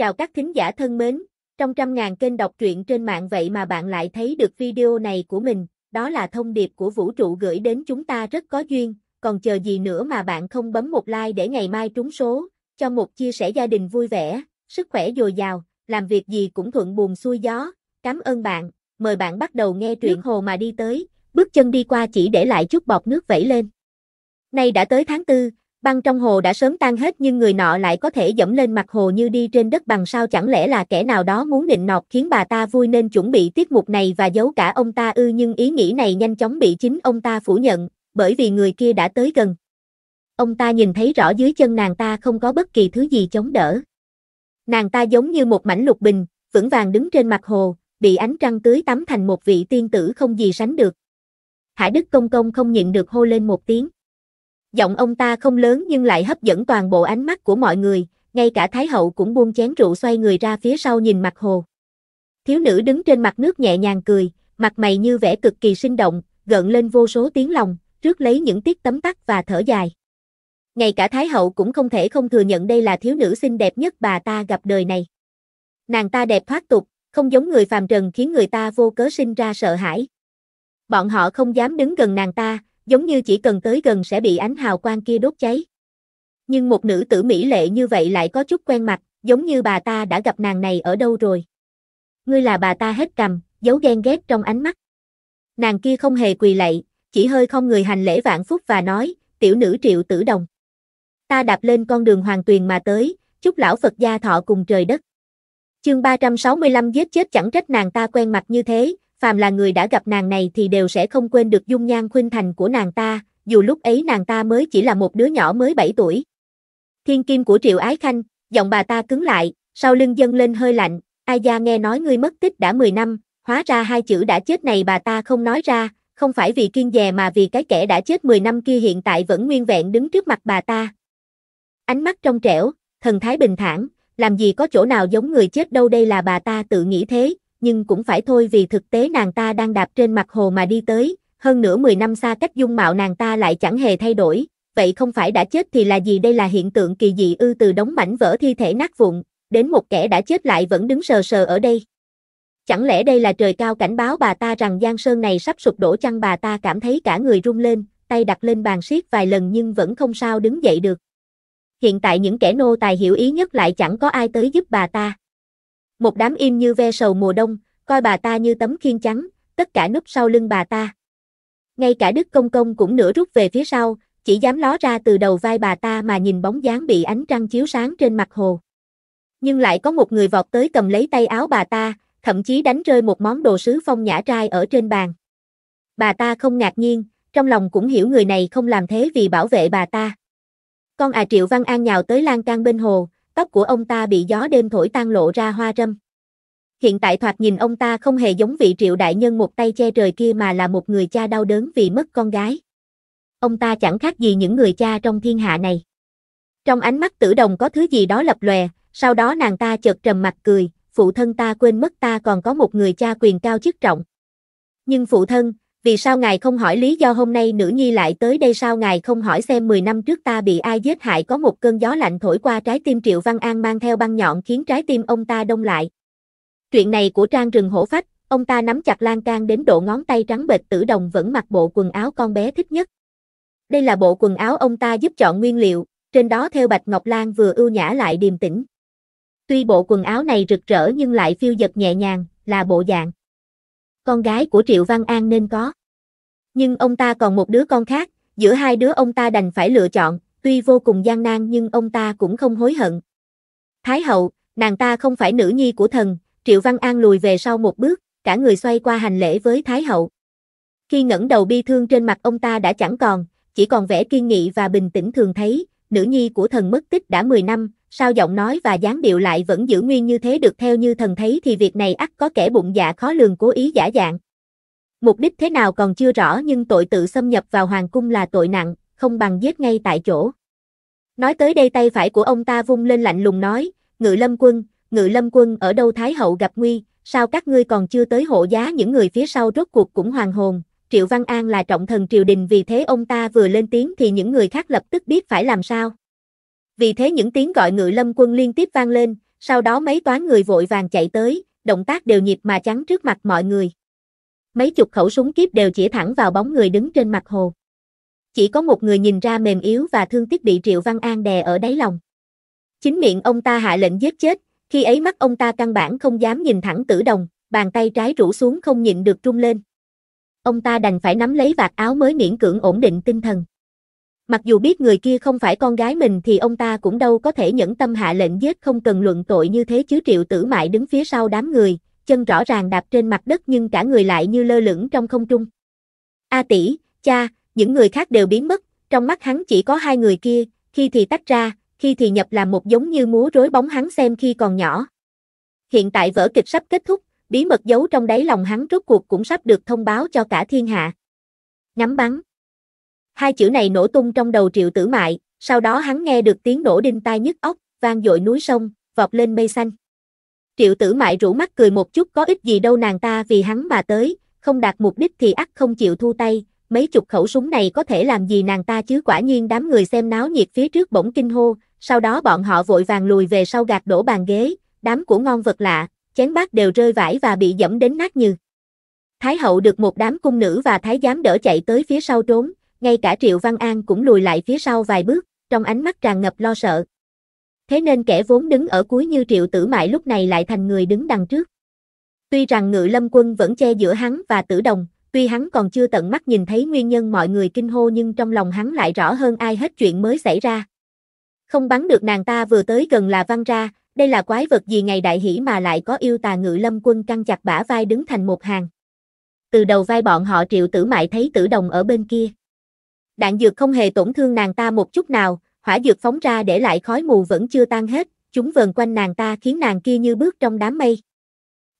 Chào các thính giả thân mến, trong trăm ngàn kênh đọc truyện trên mạng vậy mà bạn lại thấy được video này của mình, đó là thông điệp của vũ trụ gửi đến chúng ta rất có duyên, còn chờ gì nữa mà bạn không bấm một like để ngày mai trúng số, cho một chia sẻ gia đình vui vẻ, sức khỏe dồi dào, làm việc gì cũng thuận buồm xuôi gió, cảm ơn bạn, mời bạn bắt đầu nghe truyện hồ mà đi tới, bước chân đi qua chỉ để lại chút bọt nước vẫy lên. Nay đã tới tháng 4, Băng trong hồ đã sớm tan hết nhưng người nọ lại có thể dẫm lên mặt hồ như đi trên đất bằng sao chẳng lẽ là kẻ nào đó muốn nịnh nọt khiến bà ta vui nên chuẩn bị tiết mục này và giấu cả ông ta ư nhưng ý nghĩ này nhanh chóng bị chính ông ta phủ nhận, bởi vì người kia đã tới gần. Ông ta nhìn thấy rõ dưới chân nàng ta không có bất kỳ thứ gì chống đỡ. Nàng ta giống như một mảnh lục bình, vững vàng đứng trên mặt hồ, bị ánh trăng tưới tắm thành một vị tiên tử không gì sánh được. Hải Đức Công Công không nhịn được hô lên một tiếng giọng ông ta không lớn nhưng lại hấp dẫn toàn bộ ánh mắt của mọi người, ngay cả Thái Hậu cũng buông chén rượu xoay người ra phía sau nhìn mặt hồ. Thiếu nữ đứng trên mặt nước nhẹ nhàng cười, mặt mày như vẻ cực kỳ sinh động, gợn lên vô số tiếng lòng, trước lấy những tiết tấm tắc và thở dài. Ngay cả Thái Hậu cũng không thể không thừa nhận đây là thiếu nữ xinh đẹp nhất bà ta gặp đời này. Nàng ta đẹp thoát tục, không giống người phàm trần khiến người ta vô cớ sinh ra sợ hãi. Bọn họ không dám đứng gần nàng ta, giống như chỉ cần tới gần sẽ bị ánh hào quang kia đốt cháy. Nhưng một nữ tử mỹ lệ như vậy lại có chút quen mặt, giống như bà ta đã gặp nàng này ở đâu rồi. Ngươi là bà ta hết cầm, giấu ghen ghét trong ánh mắt. Nàng kia không hề quỳ lạy, chỉ hơi không người hành lễ vạn phúc và nói, tiểu nữ triệu tử đồng. Ta đạp lên con đường hoàng tuyền mà tới, chúc lão Phật gia thọ cùng trời đất. Chương 365 giết chết chẳng trách nàng ta quen mặt như thế, phàm là người đã gặp nàng này thì đều sẽ không quên được dung nhan khuynh thành của nàng ta, dù lúc ấy nàng ta mới chỉ là một đứa nhỏ mới 7 tuổi. Thiên kim của Triệu Ái Khanh, giọng bà ta cứng lại, sau lưng dâng lên hơi lạnh, ai gia nghe nói ngươi mất tích đã 10 năm, hóa ra hai chữ đã chết này bà ta không nói ra, không phải vì kiên dè mà vì cái kẻ đã chết 10 năm kia hiện tại vẫn nguyên vẹn đứng trước mặt bà ta. Ánh mắt trong trẻo, thần thái bình thản, làm gì có chỗ nào giống người chết đâu đây là bà ta tự nghĩ thế, nhưng cũng phải thôi vì thực tế nàng ta đang đạp trên mặt hồ mà đi tới, hơn nửa 10 năm xa cách dung mạo nàng ta lại chẳng hề thay đổi, vậy không phải đã chết thì là gì đây là hiện tượng kỳ dị ư từ đống mảnh vỡ thi thể nát vụn, đến một kẻ đã chết lại vẫn đứng sờ sờ ở đây. Chẳng lẽ đây là trời cao cảnh báo bà ta rằng Giang Sơn này sắp sụp đổ chăng bà ta cảm thấy cả người run lên, tay đặt lên bàn siết vài lần nhưng vẫn không sao đứng dậy được. Hiện tại những kẻ nô tài hiểu ý nhất lại chẳng có ai tới giúp bà ta một đám im như ve sầu mùa đông, coi bà ta như tấm khiên trắng, tất cả núp sau lưng bà ta. Ngay cả Đức Công Công cũng nửa rút về phía sau, chỉ dám ló ra từ đầu vai bà ta mà nhìn bóng dáng bị ánh trăng chiếu sáng trên mặt hồ. Nhưng lại có một người vọt tới cầm lấy tay áo bà ta, thậm chí đánh rơi một món đồ sứ phong nhã trai ở trên bàn. Bà ta không ngạc nhiên, trong lòng cũng hiểu người này không làm thế vì bảo vệ bà ta. Con à Triệu Văn An nhào tới lan can bên hồ, tóc của ông ta bị gió đêm thổi tan lộ ra hoa râm. Hiện tại thoạt nhìn ông ta không hề giống vị triệu đại nhân một tay che trời kia mà là một người cha đau đớn vì mất con gái. Ông ta chẳng khác gì những người cha trong thiên hạ này. Trong ánh mắt tử đồng có thứ gì đó lập lòe, sau đó nàng ta chợt trầm mặt cười, phụ thân ta quên mất ta còn có một người cha quyền cao chức trọng. Nhưng phụ thân, vì sao ngài không hỏi lý do hôm nay nữ nhi lại tới đây sao ngài không hỏi xem 10 năm trước ta bị ai giết hại có một cơn gió lạnh thổi qua trái tim Triệu Văn An mang theo băng nhọn khiến trái tim ông ta đông lại. Chuyện này của trang rừng hổ phách, ông ta nắm chặt lan can đến độ ngón tay trắng bệch tử đồng vẫn mặc bộ quần áo con bé thích nhất. Đây là bộ quần áo ông ta giúp chọn nguyên liệu, trên đó theo bạch ngọc lan vừa ưu nhã lại điềm tĩnh. Tuy bộ quần áo này rực rỡ nhưng lại phiêu dật nhẹ nhàng, là bộ dạng con gái của Triệu Văn An nên có. Nhưng ông ta còn một đứa con khác, giữa hai đứa ông ta đành phải lựa chọn, tuy vô cùng gian nan nhưng ông ta cũng không hối hận. Thái hậu, nàng ta không phải nữ nhi của thần, Triệu Văn An lùi về sau một bước, cả người xoay qua hành lễ với Thái hậu. Khi ngẩng đầu bi thương trên mặt ông ta đã chẳng còn, chỉ còn vẻ kiên nghị và bình tĩnh thường thấy, nữ nhi của thần mất tích đã 10 năm, sao giọng nói và dáng điệu lại vẫn giữ nguyên như thế được theo như thần thấy thì việc này ắt có kẻ bụng dạ khó lường cố ý giả dạng. Mục đích thế nào còn chưa rõ nhưng tội tự xâm nhập vào hoàng cung là tội nặng, không bằng giết ngay tại chỗ. Nói tới đây tay phải của ông ta vung lên lạnh lùng nói, ngự lâm quân, ngự lâm quân ở đâu Thái hậu gặp nguy, sao các ngươi còn chưa tới hộ giá những người phía sau rốt cuộc cũng hoàng hồn. Triệu Văn An là trọng thần triều đình vì thế ông ta vừa lên tiếng thì những người khác lập tức biết phải làm sao vì thế những tiếng gọi ngự lâm quân liên tiếp vang lên, sau đó mấy toán người vội vàng chạy tới, động tác đều nhịp mà trắng trước mặt mọi người. Mấy chục khẩu súng kiếp đều chỉ thẳng vào bóng người đứng trên mặt hồ. Chỉ có một người nhìn ra mềm yếu và thương tiếc bị Triệu Văn An đè ở đáy lòng. Chính miệng ông ta hạ lệnh giết chết, khi ấy mắt ông ta căn bản không dám nhìn thẳng tử đồng, bàn tay trái rũ xuống không nhịn được trung lên. Ông ta đành phải nắm lấy vạt áo mới miễn cưỡng ổn định tinh thần. Mặc dù biết người kia không phải con gái mình thì ông ta cũng đâu có thể nhẫn tâm hạ lệnh giết không cần luận tội như thế chứ triệu tử mại đứng phía sau đám người, chân rõ ràng đạp trên mặt đất nhưng cả người lại như lơ lửng trong không trung. A tỷ, cha, những người khác đều biến mất, trong mắt hắn chỉ có hai người kia, khi thì tách ra, khi thì nhập làm một giống như múa rối bóng hắn xem khi còn nhỏ. Hiện tại vở kịch sắp kết thúc, bí mật giấu trong đáy lòng hắn rốt cuộc cũng sắp được thông báo cho cả thiên hạ. Ngắm bắn Hai chữ này nổ tung trong đầu triệu tử mại, sau đó hắn nghe được tiếng nổ đinh tai nhức óc, vang dội núi sông, vọt lên mây xanh. Triệu tử mại rủ mắt cười một chút có ích gì đâu nàng ta vì hắn mà tới, không đạt mục đích thì ắt không chịu thu tay, mấy chục khẩu súng này có thể làm gì nàng ta chứ quả nhiên đám người xem náo nhiệt phía trước bỗng kinh hô, sau đó bọn họ vội vàng lùi về sau gạt đổ bàn ghế, đám của ngon vật lạ, chén bát đều rơi vãi và bị dẫm đến nát như. Thái hậu được một đám cung nữ và thái giám đỡ chạy tới phía sau trốn, ngay cả Triệu Văn An cũng lùi lại phía sau vài bước, trong ánh mắt tràn ngập lo sợ. Thế nên kẻ vốn đứng ở cuối như Triệu Tử Mại lúc này lại thành người đứng đằng trước. Tuy rằng Ngự Lâm Quân vẫn che giữa hắn và Tử Đồng, tuy hắn còn chưa tận mắt nhìn thấy nguyên nhân mọi người kinh hô nhưng trong lòng hắn lại rõ hơn ai hết chuyện mới xảy ra. Không bắn được nàng ta vừa tới gần là văng ra, đây là quái vật gì ngày đại hỉ mà lại có yêu tà Ngự Lâm Quân căng chặt bả vai đứng thành một hàng. Từ đầu vai bọn họ Triệu Tử Mại thấy Tử Đồng ở bên kia. Đạn dược không hề tổn thương nàng ta một chút nào, hỏa dược phóng ra để lại khói mù vẫn chưa tan hết, chúng vờn quanh nàng ta khiến nàng kia như bước trong đám mây.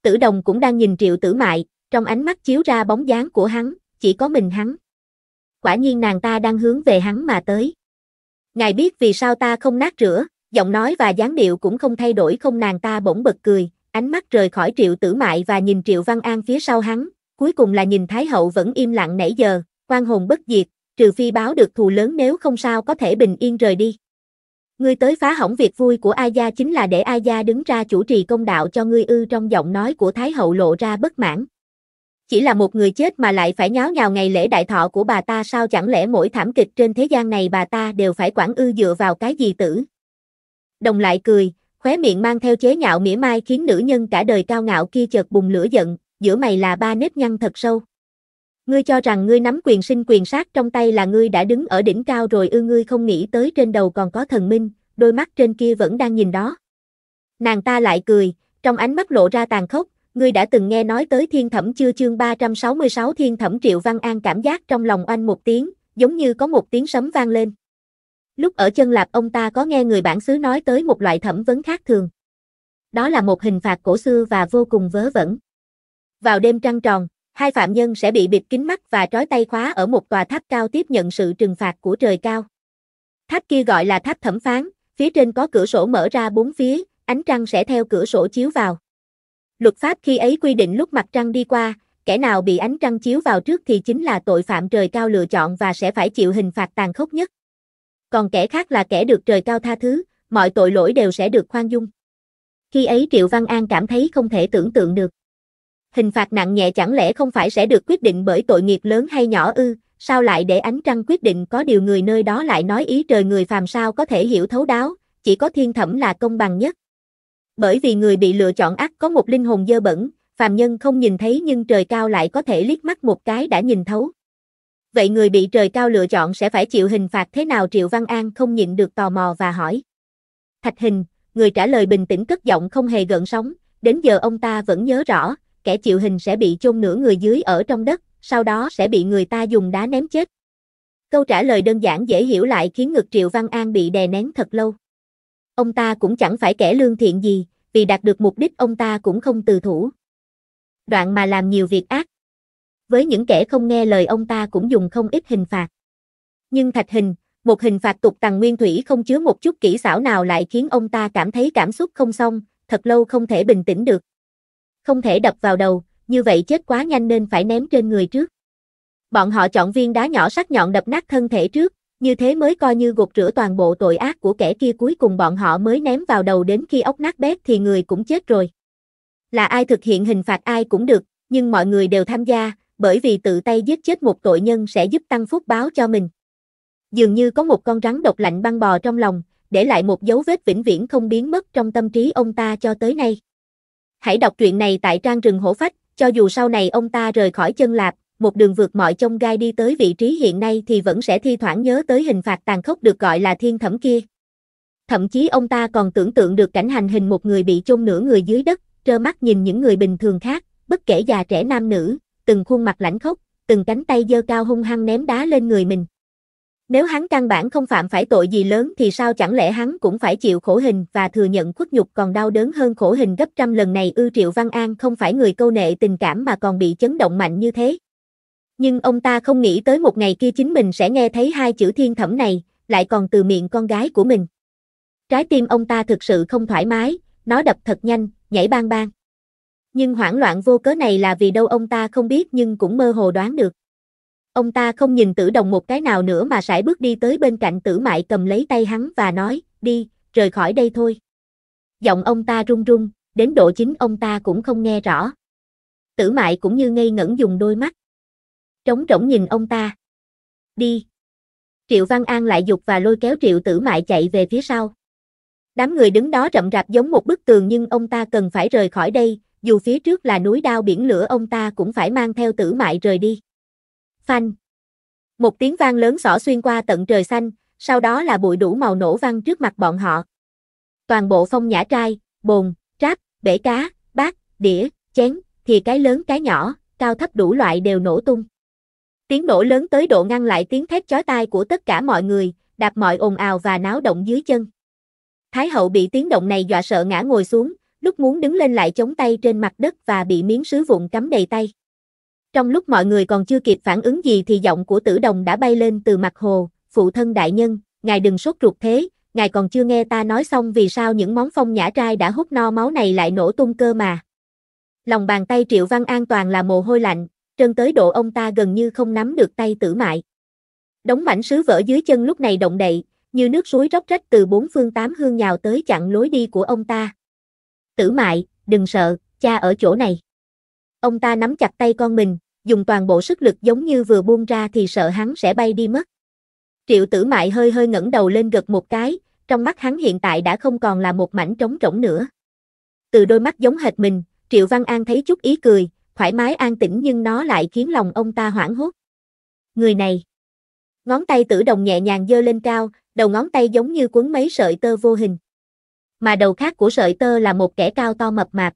Tử đồng cũng đang nhìn triệu tử mại, trong ánh mắt chiếu ra bóng dáng của hắn, chỉ có mình hắn. Quả nhiên nàng ta đang hướng về hắn mà tới. Ngài biết vì sao ta không nát rửa, giọng nói và dáng điệu cũng không thay đổi không nàng ta bỗng bật cười, ánh mắt rời khỏi triệu tử mại và nhìn triệu văn an phía sau hắn, cuối cùng là nhìn Thái Hậu vẫn im lặng nãy giờ, quan hồn bất diệt, trừ phi báo được thù lớn nếu không sao có thể bình yên rời đi. Ngươi tới phá hỏng việc vui của A gia chính là để A gia đứng ra chủ trì công đạo cho ngươi ư trong giọng nói của Thái hậu lộ ra bất mãn. Chỉ là một người chết mà lại phải nháo nhào ngày lễ đại thọ của bà ta sao chẳng lẽ mỗi thảm kịch trên thế gian này bà ta đều phải quản ư dựa vào cái gì tử. Đồng lại cười, khóe miệng mang theo chế nhạo mỉa mai khiến nữ nhân cả đời cao ngạo kia chợt bùng lửa giận, giữa mày là ba nếp nhăn thật sâu. Ngươi cho rằng ngươi nắm quyền sinh quyền sát trong tay là ngươi đã đứng ở đỉnh cao rồi ư ngươi không nghĩ tới trên đầu còn có thần minh, đôi mắt trên kia vẫn đang nhìn đó. Nàng ta lại cười, trong ánh mắt lộ ra tàn khốc, ngươi đã từng nghe nói tới thiên thẩm chưa chương 366 thiên thẩm triệu văn an cảm giác trong lòng oanh một tiếng, giống như có một tiếng sấm vang lên. Lúc ở chân lạp ông ta có nghe người bản xứ nói tới một loại thẩm vấn khác thường. Đó là một hình phạt cổ xưa và vô cùng vớ vẩn. Vào đêm trăng tròn, hai phạm nhân sẽ bị bịt kín mắt và trói tay khóa ở một tòa tháp cao tiếp nhận sự trừng phạt của trời cao. Tháp kia gọi là tháp thẩm phán, phía trên có cửa sổ mở ra bốn phía, ánh trăng sẽ theo cửa sổ chiếu vào. Luật pháp khi ấy quy định lúc mặt trăng đi qua, kẻ nào bị ánh trăng chiếu vào trước thì chính là tội phạm trời cao lựa chọn và sẽ phải chịu hình phạt tàn khốc nhất. Còn kẻ khác là kẻ được trời cao tha thứ, mọi tội lỗi đều sẽ được khoan dung. Khi ấy Triệu Văn An cảm thấy không thể tưởng tượng được. Hình phạt nặng nhẹ chẳng lẽ không phải sẽ được quyết định bởi tội nghiệp lớn hay nhỏ ư, sao lại để ánh trăng quyết định có điều người nơi đó lại nói ý trời người phàm sao có thể hiểu thấu đáo, chỉ có thiên thẩm là công bằng nhất. Bởi vì người bị lựa chọn ác có một linh hồn dơ bẩn, phàm nhân không nhìn thấy nhưng trời cao lại có thể liếc mắt một cái đã nhìn thấu. Vậy người bị trời cao lựa chọn sẽ phải chịu hình phạt thế nào Triệu Văn An không nhịn được tò mò và hỏi. Thạch hình, người trả lời bình tĩnh cất giọng không hề gợn sóng, đến giờ ông ta vẫn nhớ rõ, kẻ chịu hình sẽ bị chôn nửa người dưới ở trong đất, sau đó sẽ bị người ta dùng đá ném chết. Câu trả lời đơn giản dễ hiểu lại khiến ngực Triệu Văn An bị đè nén thật lâu. Ông ta cũng chẳng phải kẻ lương thiện gì, vì đạt được mục đích ông ta cũng không từ thủ. Đoạn mà làm nhiều việc ác. Với những kẻ không nghe lời ông ta cũng dùng không ít hình phạt. Nhưng thạch hình, một hình phạt tục tằng nguyên thủy không chứa một chút kỹ xảo nào lại khiến ông ta cảm thấy cảm xúc không xong, thật lâu không thể bình tĩnh được không thể đập vào đầu, như vậy chết quá nhanh nên phải ném trên người trước. Bọn họ chọn viên đá nhỏ sắc nhọn đập nát thân thể trước, như thế mới coi như gục rửa toàn bộ tội ác của kẻ kia cuối cùng bọn họ mới ném vào đầu đến khi ốc nát bét thì người cũng chết rồi. Là ai thực hiện hình phạt ai cũng được, nhưng mọi người đều tham gia, bởi vì tự tay giết chết một tội nhân sẽ giúp tăng phúc báo cho mình. Dường như có một con rắn độc lạnh băng bò trong lòng, để lại một dấu vết vĩnh viễn không biến mất trong tâm trí ông ta cho tới nay. Hãy đọc truyện này tại trang rừng hổ phách, cho dù sau này ông ta rời khỏi chân lạp, một đường vượt mọi chông gai đi tới vị trí hiện nay thì vẫn sẽ thi thoảng nhớ tới hình phạt tàn khốc được gọi là thiên thẩm kia. Thậm chí ông ta còn tưởng tượng được cảnh hành hình một người bị chôn nửa người dưới đất, trơ mắt nhìn những người bình thường khác, bất kể già trẻ nam nữ, từng khuôn mặt lãnh khốc, từng cánh tay dơ cao hung hăng ném đá lên người mình. Nếu hắn căn bản không phạm phải tội gì lớn thì sao chẳng lẽ hắn cũng phải chịu khổ hình và thừa nhận khuất nhục còn đau đớn hơn khổ hình gấp trăm lần này ư Triệu Văn An không phải người câu nệ tình cảm mà còn bị chấn động mạnh như thế. Nhưng ông ta không nghĩ tới một ngày kia chính mình sẽ nghe thấy hai chữ thiên thẩm này, lại còn từ miệng con gái của mình. Trái tim ông ta thực sự không thoải mái, nó đập thật nhanh, nhảy bang bang. Nhưng hoảng loạn vô cớ này là vì đâu ông ta không biết nhưng cũng mơ hồ đoán được. Ông ta không nhìn tử đồng một cái nào nữa mà sải bước đi tới bên cạnh tử mại cầm lấy tay hắn và nói, đi, rời khỏi đây thôi. Giọng ông ta run run, đến độ chính ông ta cũng không nghe rõ. Tử mại cũng như ngây ngẩn dùng đôi mắt. Trống rỗng nhìn ông ta. Đi. Triệu Văn An lại dục và lôi kéo Triệu Tử Mại chạy về phía sau. Đám người đứng đó rậm rạp giống một bức tường nhưng ông ta cần phải rời khỏi đây, dù phía trước là núi đao biển lửa ông ta cũng phải mang theo Tử Mại rời đi. Phanh. Một tiếng vang lớn xỏ xuyên qua tận trời xanh, sau đó là bụi đủ màu nổ văng trước mặt bọn họ. Toàn bộ phong nhã trai, bồn, tráp, bể cá, bát, đĩa, chén, thì cái lớn cái nhỏ, cao thấp đủ loại đều nổ tung. Tiếng nổ lớn tới độ ngăn lại tiếng thét chói tai của tất cả mọi người, đạp mọi ồn ào và náo động dưới chân. Thái hậu bị tiếng động này dọa sợ ngã ngồi xuống, lúc muốn đứng lên lại chống tay trên mặt đất và bị miếng sứ vụn cắm đầy tay. Trong lúc mọi người còn chưa kịp phản ứng gì thì giọng của tử đồng đã bay lên từ mặt hồ, phụ thân đại nhân, ngài đừng sốt ruột thế, ngài còn chưa nghe ta nói xong vì sao những món phong nhã trai đã hút no máu này lại nổ tung cơ mà. Lòng bàn tay Triệu Văn An toàn là mồ hôi lạnh, trơn tới độ ông ta gần như không nắm được tay tử mại. Đống mảnh sứ vỡ dưới chân lúc này động đậy, như nước suối róc rách từ bốn phương tám hương nhào tới chặn lối đi của ông ta. Tử mại, đừng sợ, cha ở chỗ này. Ông ta nắm chặt tay con mình, dùng toàn bộ sức lực giống như vừa buông ra thì sợ hắn sẽ bay đi mất. Triệu tử mại hơi hơi ngẩng đầu lên gật một cái, trong mắt hắn hiện tại đã không còn là một mảnh trống rỗng nữa. Từ đôi mắt giống hệt mình, Triệu Văn An thấy chút ý cười, thoải mái an tĩnh nhưng nó lại khiến lòng ông ta hoảng hốt. Người này. Ngón tay tử đồng nhẹ nhàng dơ lên cao, đầu ngón tay giống như cuốn mấy sợi tơ vô hình. Mà đầu khác của sợi tơ là một kẻ cao to mập mạp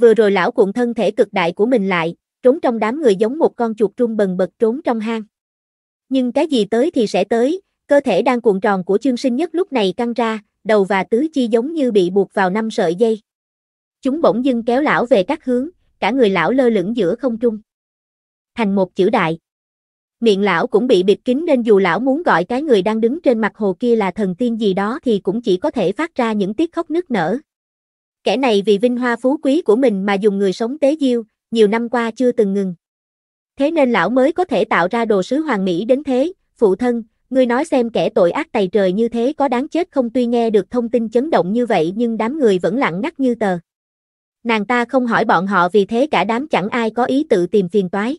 vừa rồi lão cuộn thân thể cực đại của mình lại, trốn trong đám người giống một con chuột trung bần bật trốn trong hang. Nhưng cái gì tới thì sẽ tới, cơ thể đang cuộn tròn của chương sinh nhất lúc này căng ra, đầu và tứ chi giống như bị buộc vào năm sợi dây. Chúng bỗng dưng kéo lão về các hướng, cả người lão lơ lửng giữa không trung. Thành một chữ đại. Miệng lão cũng bị bịt kín nên dù lão muốn gọi cái người đang đứng trên mặt hồ kia là thần tiên gì đó thì cũng chỉ có thể phát ra những tiếng khóc nức nở. Kẻ này vì vinh hoa phú quý của mình mà dùng người sống tế diêu, nhiều năm qua chưa từng ngừng. Thế nên lão mới có thể tạo ra đồ sứ hoàng mỹ đến thế, phụ thân, ngươi nói xem kẻ tội ác tày trời như thế có đáng chết không tuy nghe được thông tin chấn động như vậy nhưng đám người vẫn lặng ngắt như tờ. Nàng ta không hỏi bọn họ vì thế cả đám chẳng ai có ý tự tìm phiền toái.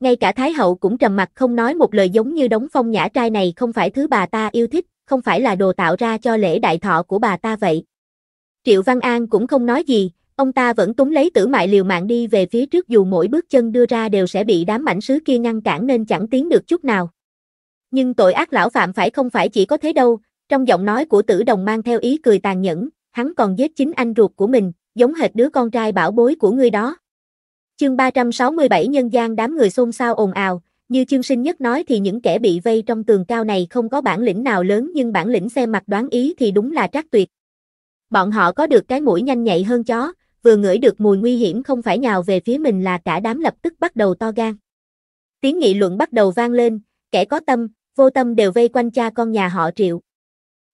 Ngay cả Thái Hậu cũng trầm mặt không nói một lời giống như đống phong nhã trai này không phải thứ bà ta yêu thích, không phải là đồ tạo ra cho lễ đại thọ của bà ta vậy. Triệu Văn An cũng không nói gì, ông ta vẫn túng lấy tử mại liều mạng đi về phía trước dù mỗi bước chân đưa ra đều sẽ bị đám mảnh sứ kia ngăn cản nên chẳng tiến được chút nào. Nhưng tội ác lão phạm phải không phải chỉ có thế đâu, trong giọng nói của tử đồng mang theo ý cười tàn nhẫn, hắn còn giết chính anh ruột của mình, giống hệt đứa con trai bảo bối của người đó. Chương 367 nhân gian đám người xôn xao ồn ào, như chương sinh nhất nói thì những kẻ bị vây trong tường cao này không có bản lĩnh nào lớn nhưng bản lĩnh xem mặt đoán ý thì đúng là trác tuyệt. Bọn họ có được cái mũi nhanh nhạy hơn chó, vừa ngửi được mùi nguy hiểm không phải nhào về phía mình là cả đám lập tức bắt đầu to gan. Tiếng nghị luận bắt đầu vang lên, kẻ có tâm, vô tâm đều vây quanh cha con nhà họ Triệu.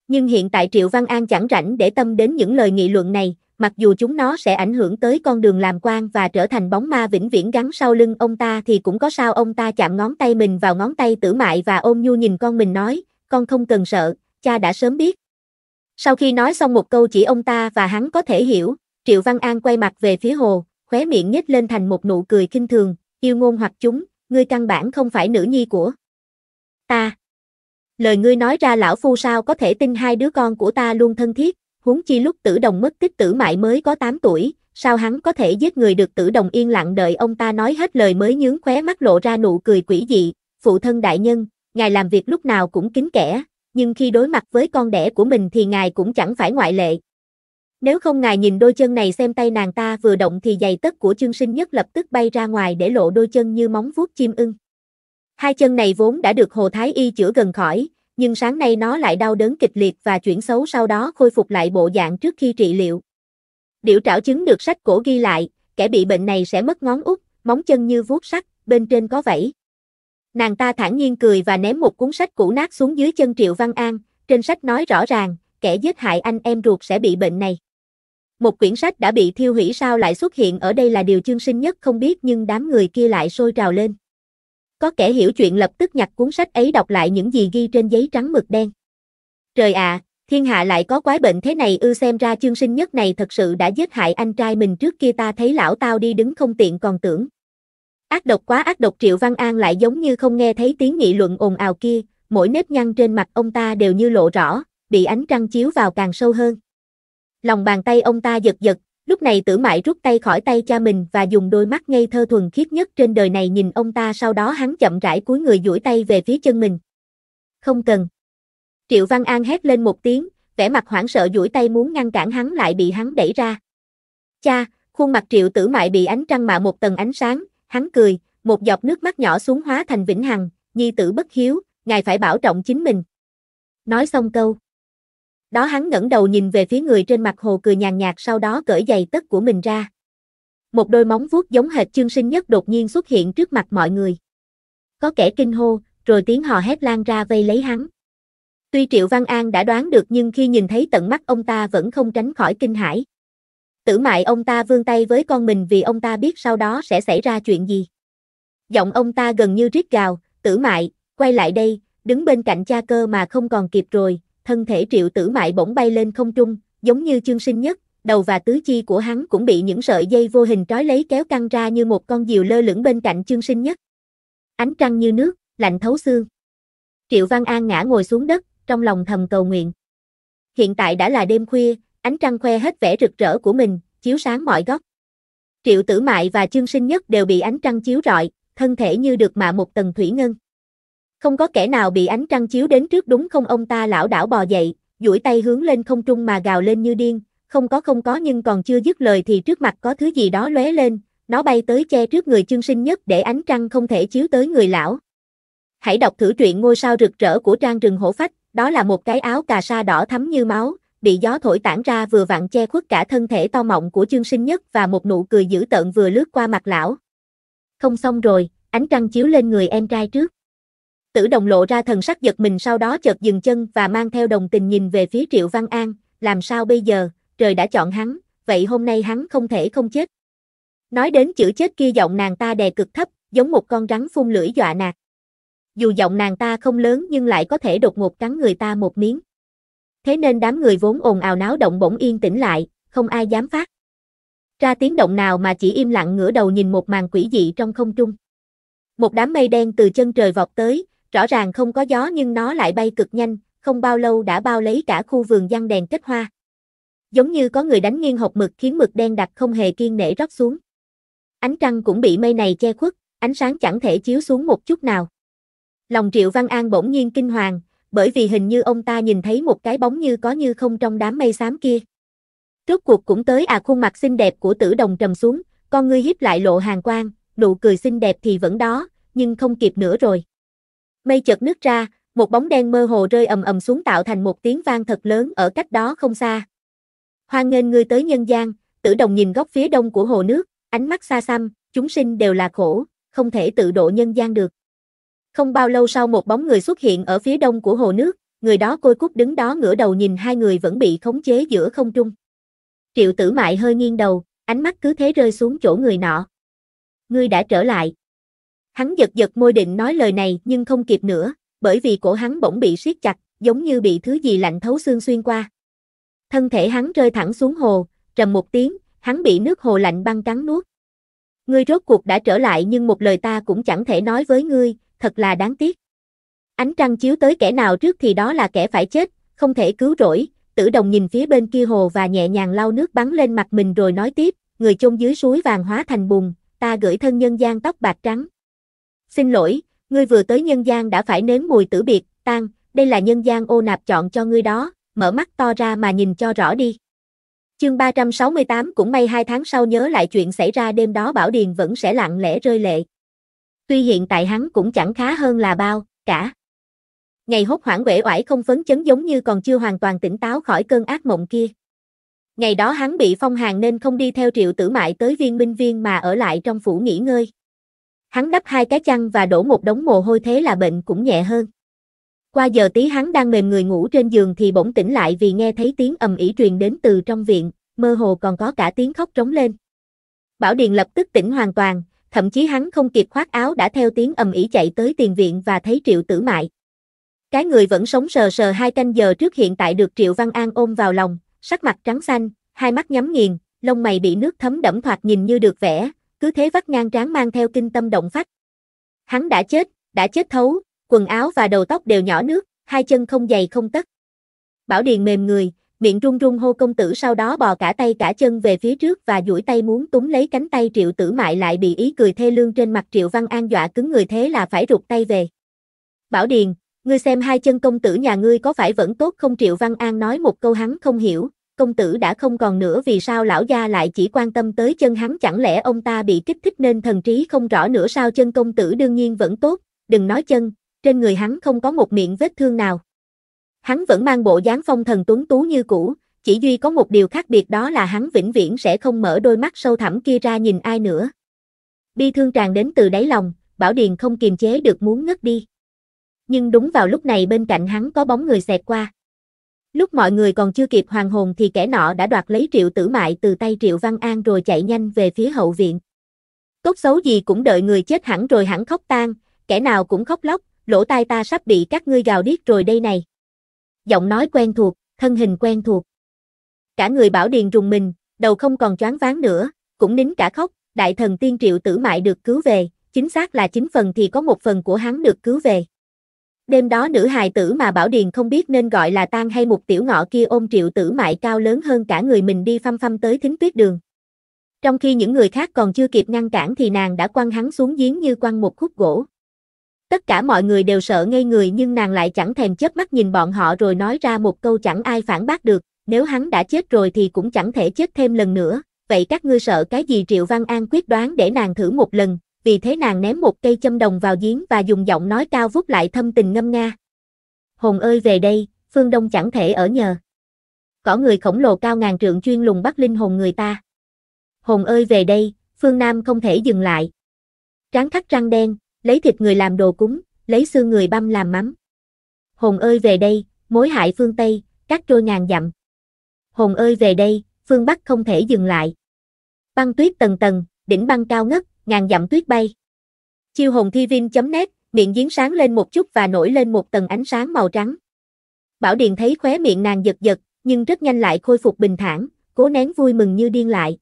Nhưng hiện tại Triệu Văn An chẳng rảnh để tâm đến những lời nghị luận này, mặc dù chúng nó sẽ ảnh hưởng tới con đường làm quan và trở thành bóng ma vĩnh viễn gắn sau lưng ông ta thì cũng có sao ông ta chạm ngón tay mình vào ngón tay tử mại và ôm nhu nhìn con mình nói, con không cần sợ, cha đã sớm biết. Sau khi nói xong một câu chỉ ông ta và hắn có thể hiểu, Triệu Văn An quay mặt về phía hồ, khóe miệng nhếch lên thành một nụ cười kinh thường, yêu ngôn hoặc chúng, ngươi căn bản không phải nữ nhi của ta. Lời ngươi nói ra lão phu sao có thể tin hai đứa con của ta luôn thân thiết, huống chi lúc tử đồng mất tích tử mại mới có 8 tuổi, sao hắn có thể giết người được tử đồng yên lặng đợi ông ta nói hết lời mới nhướng khóe mắt lộ ra nụ cười quỷ dị, phụ thân đại nhân, ngài làm việc lúc nào cũng kính kẻ, nhưng khi đối mặt với con đẻ của mình thì ngài cũng chẳng phải ngoại lệ. Nếu không ngài nhìn đôi chân này xem tay nàng ta vừa động thì giày tất của chương sinh nhất lập tức bay ra ngoài để lộ đôi chân như móng vuốt chim ưng. Hai chân này vốn đã được Hồ Thái Y chữa gần khỏi, nhưng sáng nay nó lại đau đớn kịch liệt và chuyển xấu sau đó khôi phục lại bộ dạng trước khi trị liệu. Điểu trảo chứng được sách cổ ghi lại, kẻ bị bệnh này sẽ mất ngón út, móng chân như vuốt sắt, bên trên có vảy. Nàng ta thản nhiên cười và ném một cuốn sách cũ nát xuống dưới chân Triệu Văn An, trên sách nói rõ ràng, kẻ giết hại anh em ruột sẽ bị bệnh này. Một quyển sách đã bị thiêu hủy sao lại xuất hiện ở đây là điều chương sinh nhất không biết nhưng đám người kia lại sôi trào lên. Có kẻ hiểu chuyện lập tức nhặt cuốn sách ấy đọc lại những gì ghi trên giấy trắng mực đen. Trời ạ, thiên hạ lại có quái bệnh thế này ư xem ra chương sinh nhất này thật sự đã giết hại anh trai mình trước kia ta thấy lão tao đi đứng không tiện còn tưởng. Ác độc quá ác độc Triệu Văn An lại giống như không nghe thấy tiếng nghị luận ồn ào kia, mỗi nếp nhăn trên mặt ông ta đều như lộ rõ, bị ánh trăng chiếu vào càng sâu hơn. Lòng bàn tay ông ta giật giật, lúc này tử mại rút tay khỏi tay cha mình và dùng đôi mắt ngây thơ thuần khiết nhất trên đời này nhìn ông ta sau đó hắn chậm rãi cúi người duỗi tay về phía chân mình. Không cần. Triệu Văn An hét lên một tiếng, vẻ mặt hoảng sợ duỗi tay muốn ngăn cản hắn lại bị hắn đẩy ra. Cha, khuôn mặt triệu tử mại bị ánh trăng mạ một tầng ánh sáng, hắn cười, một giọt nước mắt nhỏ xuống hóa thành vĩnh hằng, nhi tử bất hiếu, ngài phải bảo trọng chính mình. Nói xong câu. Đó hắn ngẩng đầu nhìn về phía người trên mặt hồ cười nhàn nhạt sau đó cởi giày tất của mình ra. Một đôi móng vuốt giống hệt chương sinh nhất đột nhiên xuất hiện trước mặt mọi người. Có kẻ kinh hô, rồi tiếng hò hét lan ra vây lấy hắn. Tuy Triệu Văn An đã đoán được nhưng khi nhìn thấy tận mắt ông ta vẫn không tránh khỏi kinh hãi. Tử mại ông ta vươn tay với con mình vì ông ta biết sau đó sẽ xảy ra chuyện gì. Giọng ông ta gần như rít gào, tử mại, quay lại đây, đứng bên cạnh cha cơ mà không còn kịp rồi, thân thể triệu tử mại bỗng bay lên không trung, giống như chương sinh nhất, đầu và tứ chi của hắn cũng bị những sợi dây vô hình trói lấy kéo căng ra như một con diều lơ lửng bên cạnh chương sinh nhất. Ánh trăng như nước, lạnh thấu xương. Triệu Văn An ngã ngồi xuống đất, trong lòng thầm cầu nguyện. Hiện tại đã là đêm khuya, ánh trăng khoe hết vẻ rực rỡ của mình, chiếu sáng mọi góc. Triệu Tử Mại và Chương Sinh Nhất đều bị ánh trăng chiếu rọi, thân thể như được mạ một tầng thủy ngân. Không có kẻ nào bị ánh trăng chiếu đến trước đúng không ông ta lão đảo bò dậy, duỗi tay hướng lên không trung mà gào lên như điên, không có không có nhưng còn chưa dứt lời thì trước mặt có thứ gì đó lóe lên, nó bay tới che trước người chương sinh nhất để ánh trăng không thể chiếu tới người lão. Hãy đọc thử truyện ngôi sao rực rỡ của trang rừng hổ phách, đó là một cái áo cà sa đỏ thắm như máu, bị gió thổi tản ra vừa vặn che khuất cả thân thể to mọng của chương sinh nhất và một nụ cười dữ tợn vừa lướt qua mặt lão. Không xong rồi, ánh trăng chiếu lên người em trai trước. Tử đồng lộ ra thần sắc giật mình sau đó chợt dừng chân và mang theo đồng tình nhìn về phía Triệu Văn An, làm sao bây giờ, trời đã chọn hắn, vậy hôm nay hắn không thể không chết. Nói đến chữ chết kia giọng nàng ta đè cực thấp, giống một con rắn phun lưỡi dọa nạt. Dù giọng nàng ta không lớn nhưng lại có thể đột ngột cắn người ta một miếng thế nên đám người vốn ồn ào náo động bỗng yên tĩnh lại, không ai dám phát ra tiếng động nào mà chỉ im lặng ngửa đầu nhìn một màn quỷ dị trong không trung. Một đám mây đen từ chân trời vọt tới, rõ ràng không có gió nhưng nó lại bay cực nhanh, không bao lâu đã bao lấy cả khu vườn giăng đèn kết hoa. Giống như có người đánh nghiêng hộp mực khiến mực đen đặc không hề kiên nể rót xuống. Ánh trăng cũng bị mây này che khuất, ánh sáng chẳng thể chiếu xuống một chút nào. Lòng Triệu Văn An bỗng nhiên kinh hoàng, bởi vì hình như ông ta nhìn thấy một cái bóng như có như không trong đám mây xám kia. Rốt cuộc cũng tới à khuôn mặt xinh đẹp của tử đồng trầm xuống, con ngươi hiếp lại lộ hàng quang, nụ cười xinh đẹp thì vẫn đó, nhưng không kịp nữa rồi. Mây chợt nước ra, một bóng đen mơ hồ rơi ầm ầm xuống tạo thành một tiếng vang thật lớn ở cách đó không xa. Hoan nghênh ngươi tới nhân gian, tử đồng nhìn góc phía đông của hồ nước, ánh mắt xa xăm, chúng sinh đều là khổ, không thể tự độ nhân gian được. Không bao lâu sau một bóng người xuất hiện ở phía đông của hồ nước, người đó côi cút đứng đó ngửa đầu nhìn hai người vẫn bị khống chế giữa không trung. Triệu tử mại hơi nghiêng đầu, ánh mắt cứ thế rơi xuống chỗ người nọ. Ngươi đã trở lại. Hắn giật giật môi định nói lời này nhưng không kịp nữa, bởi vì cổ hắn bỗng bị siết chặt, giống như bị thứ gì lạnh thấu xương xuyên qua. Thân thể hắn rơi thẳng xuống hồ, trầm một tiếng, hắn bị nước hồ lạnh băng cắn nuốt. Ngươi rốt cuộc đã trở lại nhưng một lời ta cũng chẳng thể nói với ngươi, thật là đáng tiếc. Ánh trăng chiếu tới kẻ nào trước thì đó là kẻ phải chết, không thể cứu rỗi, tử đồng nhìn phía bên kia hồ và nhẹ nhàng lau nước bắn lên mặt mình rồi nói tiếp, người chôn dưới suối vàng hóa thành bùn, ta gửi thân nhân gian tóc bạc trắng. Xin lỗi, ngươi vừa tới nhân gian đã phải nếm mùi tử biệt, tan, đây là nhân gian ô nạp chọn cho ngươi đó, mở mắt to ra mà nhìn cho rõ đi. Chương 368 cũng may hai tháng sau nhớ lại chuyện xảy ra đêm đó Bảo Điền vẫn sẽ lặng lẽ rơi lệ. Tuy hiện tại hắn cũng chẳng khá hơn là bao, cả. Ngày hốt hoảng uể oải không phấn chấn giống như còn chưa hoàn toàn tỉnh táo khỏi cơn ác mộng kia. Ngày đó hắn bị phong hàn nên không đi theo triệu tử mại tới viên minh viên mà ở lại trong phủ nghỉ ngơi. Hắn đắp hai cái chăn và đổ một đống mồ hôi thế là bệnh cũng nhẹ hơn. Qua giờ tí hắn đang mềm người ngủ trên giường thì bỗng tỉnh lại vì nghe thấy tiếng ầm ĩ truyền đến từ trong viện, mơ hồ còn có cả tiếng khóc trống lên. Bảo Điền lập tức tỉnh hoàn toàn, thậm chí hắn không kịp khoác áo đã theo tiếng ầm ĩ chạy tới tiền viện và thấy Triệu Tử Mại. Cái người vẫn sống sờ sờ hai canh giờ trước hiện tại được Triệu Văn An ôm vào lòng, sắc mặt trắng xanh, hai mắt nhắm nghiền, lông mày bị nước thấm đẫm thoạt nhìn như được vẽ, cứ thế vắt ngang trán mang theo kinh tâm động phách. Hắn đã chết, đã chết thấu, quần áo và đầu tóc đều nhỏ nước, hai chân không giày không tất. Bảo Điền mềm người, miệng run run hô công tử sau đó bò cả tay cả chân về phía trước và duỗi tay muốn túm lấy cánh tay triệu tử mại lại bị ý cười thê lương trên mặt triệu văn an dọa cứng người thế là phải rụt tay về. Bảo Điền, ngươi xem hai chân công tử nhà ngươi có phải vẫn tốt không triệu văn an nói một câu hắn không hiểu, công tử đã không còn nữa vì sao lão gia lại chỉ quan tâm tới chân hắn chẳng lẽ ông ta bị kích thích nên thần trí không rõ nữa sao chân công tử đương nhiên vẫn tốt, đừng nói chân, trên người hắn không có một miệng vết thương nào. Hắn vẫn mang bộ dáng phong thần tuấn tú như cũ, chỉ duy có một điều khác biệt đó là hắn vĩnh viễn sẽ không mở đôi mắt sâu thẳm kia ra nhìn ai nữa. Bi thương tràn đến từ đáy lòng, Bảo Điền không kiềm chế được muốn ngất đi. Nhưng đúng vào lúc này bên cạnh hắn có bóng người xẹt qua. Lúc mọi người còn chưa kịp hoàng hồn thì kẻ nọ đã đoạt lấy triệu tử mại từ tay triệu văn an rồi chạy nhanh về phía hậu viện. Tốt xấu gì cũng đợi người chết hẳn rồi hẳn khóc tan, kẻ nào cũng khóc lóc, lỗ tai ta sắp bị các ngươi gào điếc rồi đây này giọng nói quen thuộc, thân hình quen thuộc. Cả người Bảo Điền rùng mình, đầu không còn choáng váng nữa, cũng nín cả khóc, đại thần tiên triệu tử mại được cứu về, chính xác là chính phần thì có một phần của hắn được cứu về. Đêm đó nữ hài tử mà Bảo Điền không biết nên gọi là tan hay một tiểu ngọ kia ôm triệu tử mại cao lớn hơn cả người mình đi phăm phăm tới thính tuyết đường. Trong khi những người khác còn chưa kịp ngăn cản thì nàng đã quăng hắn xuống giếng như quăng một khúc gỗ. Tất cả mọi người đều sợ ngây người nhưng nàng lại chẳng thèm chớp mắt nhìn bọn họ rồi nói ra một câu chẳng ai phản bác được, nếu hắn đã chết rồi thì cũng chẳng thể chết thêm lần nữa, vậy các ngươi sợ cái gì Triệu Văn An quyết đoán để nàng thử một lần, vì thế nàng ném một cây châm đồng vào giếng và dùng giọng nói cao vút lại thâm tình ngâm nga. Hồn ơi về đây, phương đông chẳng thể ở nhờ. Cỏ người khổng lồ cao ngàn trượng chuyên lùng bắt linh hồn người ta. Hồn ơi về đây, phương nam không thể dừng lại. Tráng khắc răng đen, lấy thịt người làm đồ cúng, lấy xương người băm làm mắm. Hồn ơi về đây, mối hại phương Tây, cát trôi ngàn dặm. Hồn ơi về đây, phương Bắc không thể dừng lại. Băng tuyết tầng tầng, đỉnh băng cao ngất, ngàn dặm tuyết bay. Chiêu hồn thi vin.net, miệng giếng sáng lên một chút và nổi lên một tầng ánh sáng màu trắng. Bảo Điền thấy khóe miệng nàng giật giật, nhưng rất nhanh lại khôi phục bình thản, cố nén vui mừng như điên lại.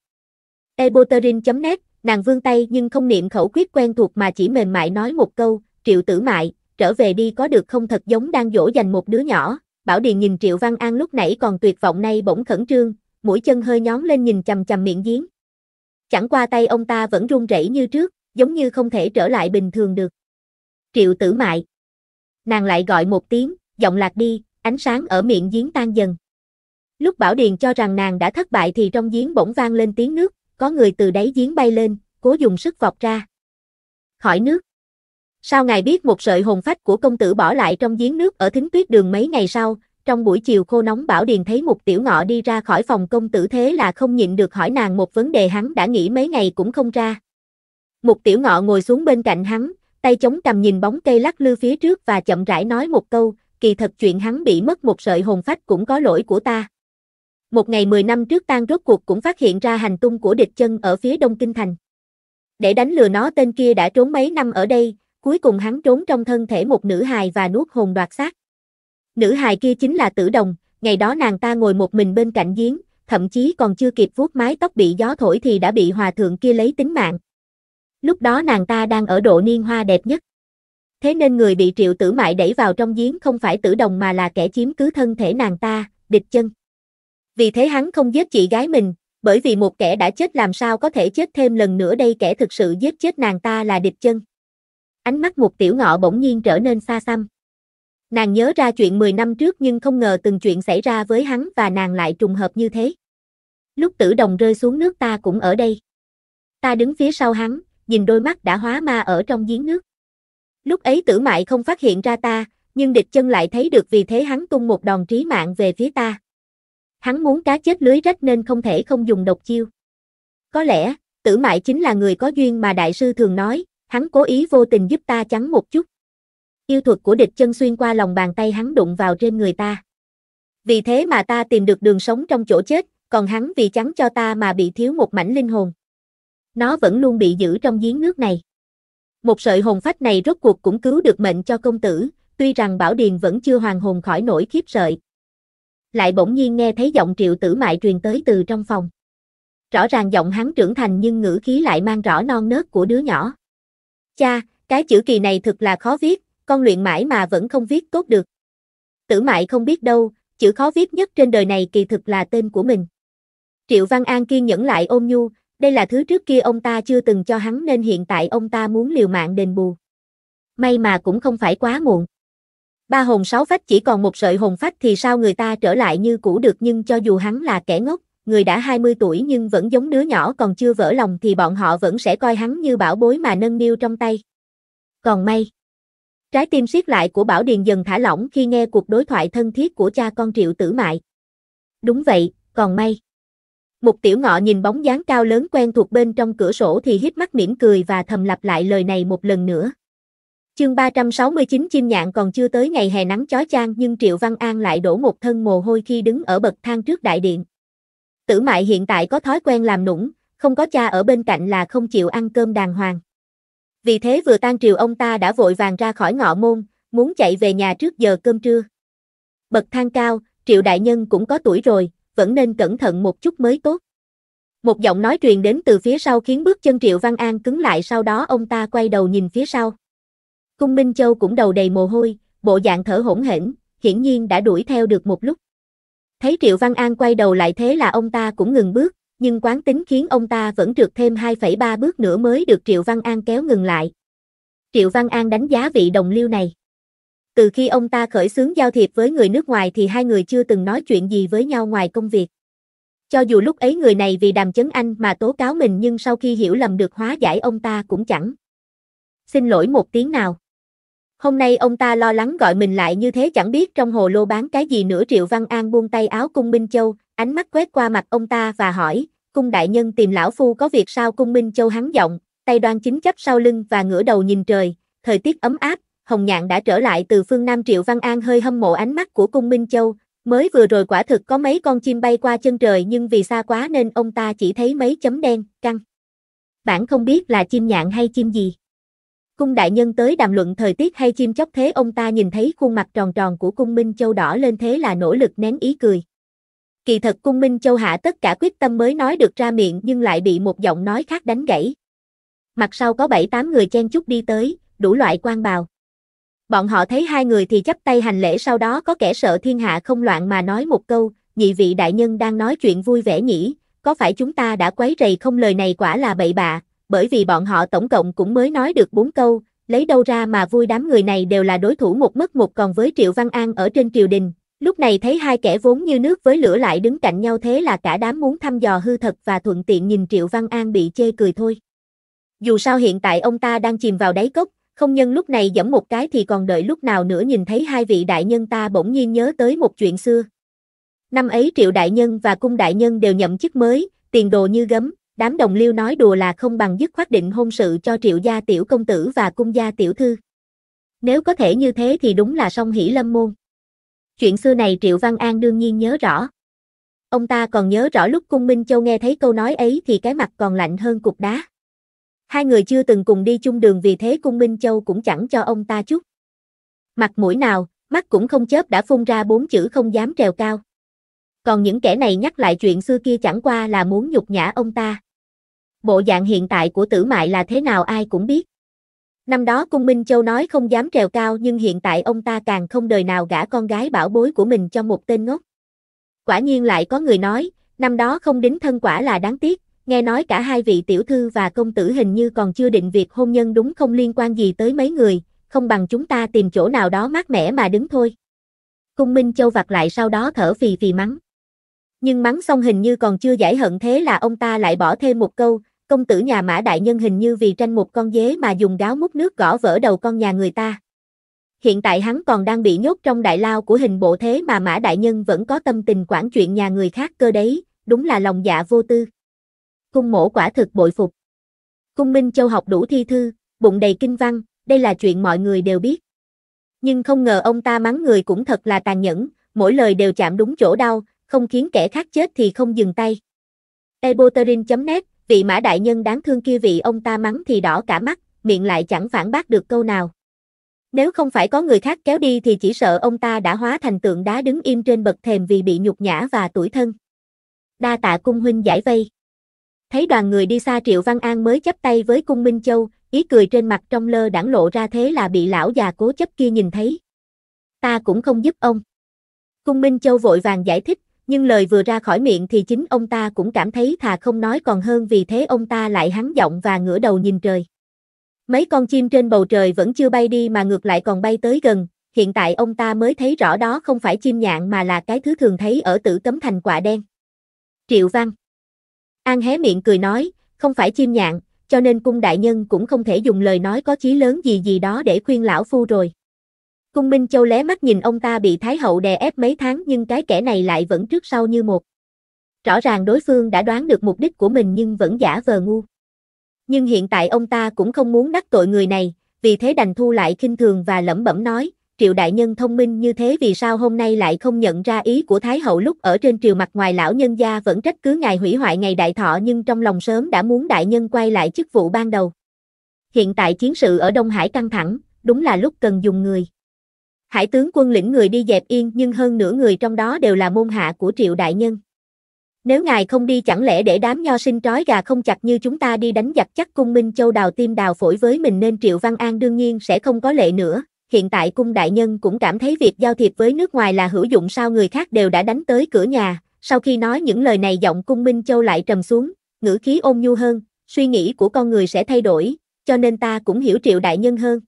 Eboterin.net, Nàng vương tay nhưng không niệm khẩu quyết quen thuộc mà chỉ mềm mại nói một câu, triệu tử mại, trở về đi có được không thật giống đang dỗ dành một đứa nhỏ. Bảo Điền nhìn Triệu Văn An lúc nãy còn tuyệt vọng nay bỗng khẩn trương, mũi chân hơi nhón lên nhìn chầm chầm miệng giếng. Chẳng qua tay ông ta vẫn run rẩy như trước, giống như không thể trở lại bình thường được. Triệu tử mại. Nàng lại gọi một tiếng, giọng lạc đi, ánh sáng ở miệng giếng tan dần. Lúc Bảo Điền cho rằng nàng đã thất bại thì trong giếng bỗng vang lên tiếng nước, có người từ đáy giếng bay lên, cố dùng sức vọt ra. Khỏi nước. Sao ngài biết một sợi hồn phách của công tử bỏ lại trong giếng nước ở thính tuyết đường mấy ngày sau, trong buổi chiều khô nóng Bảo Điền thấy một Tiểu Ngọ đi ra khỏi phòng công tử thế là không nhịn được hỏi nàng một vấn đề hắn đã nghĩ mấy ngày cũng không ra. Một Tiểu Ngọ ngồi xuống bên cạnh hắn, tay chống cầm nhìn bóng cây lắc lư phía trước và chậm rãi nói một câu, kỳ thật chuyện hắn bị mất một sợi hồn phách cũng có lỗi của ta một ngày 10 năm trước tan rốt cuộc cũng phát hiện ra hành tung của địch chân ở phía đông kinh thành. Để đánh lừa nó tên kia đã trốn mấy năm ở đây, cuối cùng hắn trốn trong thân thể một nữ hài và nuốt hồn đoạt xác. Nữ hài kia chính là tử đồng, ngày đó nàng ta ngồi một mình bên cạnh giếng, thậm chí còn chưa kịp vuốt mái tóc bị gió thổi thì đã bị hòa thượng kia lấy tính mạng. Lúc đó nàng ta đang ở độ niên hoa đẹp nhất. Thế nên người bị triệu tử mại đẩy vào trong giếng không phải tử đồng mà là kẻ chiếm cứ thân thể nàng ta, địch chân. Vì thế hắn không giết chị gái mình, bởi vì một kẻ đã chết làm sao có thể chết thêm lần nữa đây kẻ thực sự giết chết nàng ta là địch chân. Ánh mắt một tiểu ngọ bỗng nhiên trở nên xa xăm. Nàng nhớ ra chuyện 10 năm trước nhưng không ngờ từng chuyện xảy ra với hắn và nàng lại trùng hợp như thế. Lúc tử đồng rơi xuống nước ta cũng ở đây. Ta đứng phía sau hắn, nhìn đôi mắt đã hóa ma ở trong giếng nước. Lúc ấy tử mại không phát hiện ra ta, nhưng địch chân lại thấy được vì thế hắn tung một đòn trí mạng về phía ta hắn muốn cá chết lưới rách nên không thể không dùng độc chiêu. Có lẽ, tử mại chính là người có duyên mà đại sư thường nói, hắn cố ý vô tình giúp ta chắn một chút. Yêu thuật của địch chân xuyên qua lòng bàn tay hắn đụng vào trên người ta. Vì thế mà ta tìm được đường sống trong chỗ chết, còn hắn vì chắn cho ta mà bị thiếu một mảnh linh hồn. Nó vẫn luôn bị giữ trong giếng nước này. Một sợi hồn phách này rốt cuộc cũng cứu được mệnh cho công tử, tuy rằng Bảo Điền vẫn chưa hoàn hồn khỏi nổi khiếp sợi lại bỗng nhiên nghe thấy giọng triệu tử mại truyền tới từ trong phòng. Rõ ràng giọng hắn trưởng thành nhưng ngữ khí lại mang rõ non nớt của đứa nhỏ. Cha, cái chữ kỳ này thật là khó viết, con luyện mãi mà vẫn không viết tốt được. Tử mại không biết đâu, chữ khó viết nhất trên đời này kỳ thực là tên của mình. Triệu Văn An kiên nhẫn lại ôm nhu, đây là thứ trước kia ông ta chưa từng cho hắn nên hiện tại ông ta muốn liều mạng đền bù. May mà cũng không phải quá muộn. Ba hồn sáu phách chỉ còn một sợi hồn phách thì sao người ta trở lại như cũ được nhưng cho dù hắn là kẻ ngốc, người đã 20 tuổi nhưng vẫn giống đứa nhỏ còn chưa vỡ lòng thì bọn họ vẫn sẽ coi hắn như bảo bối mà nâng niu trong tay. Còn may. Trái tim siết lại của Bảo Điền dần thả lỏng khi nghe cuộc đối thoại thân thiết của cha con Triệu Tử Mại. Đúng vậy, còn may. Một tiểu ngọ nhìn bóng dáng cao lớn quen thuộc bên trong cửa sổ thì hít mắt mỉm cười và thầm lặp lại lời này một lần nữa. Chương 369 chim nhạn còn chưa tới ngày hè nắng chói chang nhưng Triệu Văn An lại đổ một thân mồ hôi khi đứng ở bậc thang trước đại điện. Tử Mại hiện tại có thói quen làm nũng, không có cha ở bên cạnh là không chịu ăn cơm đàng hoàng. Vì thế vừa tan triều ông ta đã vội vàng ra khỏi ngọ môn, muốn chạy về nhà trước giờ cơm trưa. Bậc thang cao, Triệu Đại Nhân cũng có tuổi rồi, vẫn nên cẩn thận một chút mới tốt. Một giọng nói truyền đến từ phía sau khiến bước chân Triệu Văn An cứng lại sau đó ông ta quay đầu nhìn phía sau. Cung Minh Châu cũng đầu đầy mồ hôi, bộ dạng thở hổn hển, hiển nhiên đã đuổi theo được một lúc. Thấy Triệu Văn An quay đầu lại thế là ông ta cũng ngừng bước, nhưng quán tính khiến ông ta vẫn trượt thêm 2,3 bước nữa mới được Triệu Văn An kéo ngừng lại. Triệu Văn An đánh giá vị đồng liêu này. Từ khi ông ta khởi xướng giao thiệp với người nước ngoài thì hai người chưa từng nói chuyện gì với nhau ngoài công việc. Cho dù lúc ấy người này vì đàm chấn anh mà tố cáo mình nhưng sau khi hiểu lầm được hóa giải ông ta cũng chẳng. Xin lỗi một tiếng nào. Hôm nay ông ta lo lắng gọi mình lại như thế chẳng biết trong hồ lô bán cái gì nữa Triệu Văn An buông tay áo cung Minh Châu, ánh mắt quét qua mặt ông ta và hỏi, cung đại nhân tìm lão phu có việc sao cung Minh Châu hắn giọng, tay đoan chính chấp sau lưng và ngửa đầu nhìn trời, thời tiết ấm áp, Hồng Nhạn đã trở lại từ phương Nam Triệu Văn An hơi hâm mộ ánh mắt của cung Minh Châu, mới vừa rồi quả thực có mấy con chim bay qua chân trời nhưng vì xa quá nên ông ta chỉ thấy mấy chấm đen, căng. Bản không biết là chim nhạn hay chim gì. Cung đại nhân tới đàm luận thời tiết hay chim chóc thế ông ta nhìn thấy khuôn mặt tròn tròn của cung Minh Châu đỏ lên thế là nỗ lực nén ý cười. Kỳ thật cung Minh Châu hạ tất cả quyết tâm mới nói được ra miệng nhưng lại bị một giọng nói khác đánh gãy. Mặt sau có bảy tám người chen chúc đi tới, đủ loại quan bào. Bọn họ thấy hai người thì chấp tay hành lễ sau đó có kẻ sợ thiên hạ không loạn mà nói một câu, nhị vị đại nhân đang nói chuyện vui vẻ nhỉ, có phải chúng ta đã quấy rầy không lời này quả là bậy bạ, bởi vì bọn họ tổng cộng cũng mới nói được bốn câu, lấy đâu ra mà vui đám người này đều là đối thủ một mất một còn với Triệu Văn An ở trên triều đình. Lúc này thấy hai kẻ vốn như nước với lửa lại đứng cạnh nhau thế là cả đám muốn thăm dò hư thật và thuận tiện nhìn Triệu Văn An bị chê cười thôi. Dù sao hiện tại ông ta đang chìm vào đáy cốc, không nhân lúc này giẫm một cái thì còn đợi lúc nào nữa nhìn thấy hai vị đại nhân ta bỗng nhiên nhớ tới một chuyện xưa. Năm ấy Triệu Đại Nhân và Cung Đại Nhân đều nhậm chức mới, tiền đồ như gấm, đám đồng liêu nói đùa là không bằng dứt khoát định hôn sự cho triệu gia tiểu công tử và cung gia tiểu thư. Nếu có thể như thế thì đúng là song hỷ lâm môn. Chuyện xưa này Triệu Văn An đương nhiên nhớ rõ. Ông ta còn nhớ rõ lúc Cung Minh Châu nghe thấy câu nói ấy thì cái mặt còn lạnh hơn cục đá. Hai người chưa từng cùng đi chung đường vì thế Cung Minh Châu cũng chẳng cho ông ta chút. Mặt mũi nào, mắt cũng không chớp đã phun ra bốn chữ không dám trèo cao. Còn những kẻ này nhắc lại chuyện xưa kia chẳng qua là muốn nhục nhã ông ta bộ dạng hiện tại của tử mại là thế nào ai cũng biết. Năm đó Cung Minh Châu nói không dám trèo cao nhưng hiện tại ông ta càng không đời nào gả con gái bảo bối của mình cho một tên ngốc. Quả nhiên lại có người nói, năm đó không đính thân quả là đáng tiếc, nghe nói cả hai vị tiểu thư và công tử hình như còn chưa định việc hôn nhân đúng không liên quan gì tới mấy người, không bằng chúng ta tìm chỗ nào đó mát mẻ mà đứng thôi. Cung Minh Châu vặt lại sau đó thở phì phì mắng. Nhưng mắng xong hình như còn chưa giải hận thế là ông ta lại bỏ thêm một câu, công tử nhà mã đại nhân hình như vì tranh một con dế mà dùng gáo múc nước gõ vỡ đầu con nhà người ta. Hiện tại hắn còn đang bị nhốt trong đại lao của hình bộ thế mà mã đại nhân vẫn có tâm tình quản chuyện nhà người khác cơ đấy, đúng là lòng dạ vô tư. Cung mổ quả thực bội phục. Cung Minh Châu học đủ thi thư, bụng đầy kinh văn, đây là chuyện mọi người đều biết. Nhưng không ngờ ông ta mắng người cũng thật là tàn nhẫn, mỗi lời đều chạm đúng chỗ đau, không khiến kẻ khác chết thì không dừng tay. Eboterin.net vị mã đại nhân đáng thương kia vị ông ta mắng thì đỏ cả mắt, miệng lại chẳng phản bác được câu nào. Nếu không phải có người khác kéo đi thì chỉ sợ ông ta đã hóa thành tượng đá đứng im trên bậc thềm vì bị nhục nhã và tuổi thân. Đa tạ cung huynh giải vây. Thấy đoàn người đi xa Triệu Văn An mới chấp tay với cung Minh Châu, ý cười trên mặt trong lơ đãng lộ ra thế là bị lão già cố chấp kia nhìn thấy. Ta cũng không giúp ông. Cung Minh Châu vội vàng giải thích, nhưng lời vừa ra khỏi miệng thì chính ông ta cũng cảm thấy thà không nói còn hơn vì thế ông ta lại hắn giọng và ngửa đầu nhìn trời. Mấy con chim trên bầu trời vẫn chưa bay đi mà ngược lại còn bay tới gần, hiện tại ông ta mới thấy rõ đó không phải chim nhạn mà là cái thứ thường thấy ở tử cấm thành quả đen. Triệu Văn An hé miệng cười nói, không phải chim nhạn, cho nên cung đại nhân cũng không thể dùng lời nói có chí lớn gì gì đó để khuyên lão phu rồi. Cung Minh Châu lé mắt nhìn ông ta bị Thái Hậu đè ép mấy tháng nhưng cái kẻ này lại vẫn trước sau như một. Rõ ràng đối phương đã đoán được mục đích của mình nhưng vẫn giả vờ ngu. Nhưng hiện tại ông ta cũng không muốn đắc tội người này, vì thế đành thu lại khinh thường và lẩm bẩm nói, triệu đại nhân thông minh như thế vì sao hôm nay lại không nhận ra ý của Thái Hậu lúc ở trên triều mặt ngoài lão nhân gia vẫn trách cứ ngài hủy hoại ngày đại thọ nhưng trong lòng sớm đã muốn đại nhân quay lại chức vụ ban đầu. Hiện tại chiến sự ở Đông Hải căng thẳng, đúng là lúc cần dùng người hải tướng quân lĩnh người đi dẹp yên nhưng hơn nửa người trong đó đều là môn hạ của triệu đại nhân. Nếu ngài không đi chẳng lẽ để đám nho sinh trói gà không chặt như chúng ta đi đánh giặc chắc cung Minh Châu đào tim đào phổi với mình nên Triệu Văn An đương nhiên sẽ không có lệ nữa. Hiện tại cung đại nhân cũng cảm thấy việc giao thiệp với nước ngoài là hữu dụng sao người khác đều đã đánh tới cửa nhà. Sau khi nói những lời này giọng cung Minh Châu lại trầm xuống, ngữ khí ôn nhu hơn, suy nghĩ của con người sẽ thay đổi, cho nên ta cũng hiểu Triệu Đại Nhân hơn.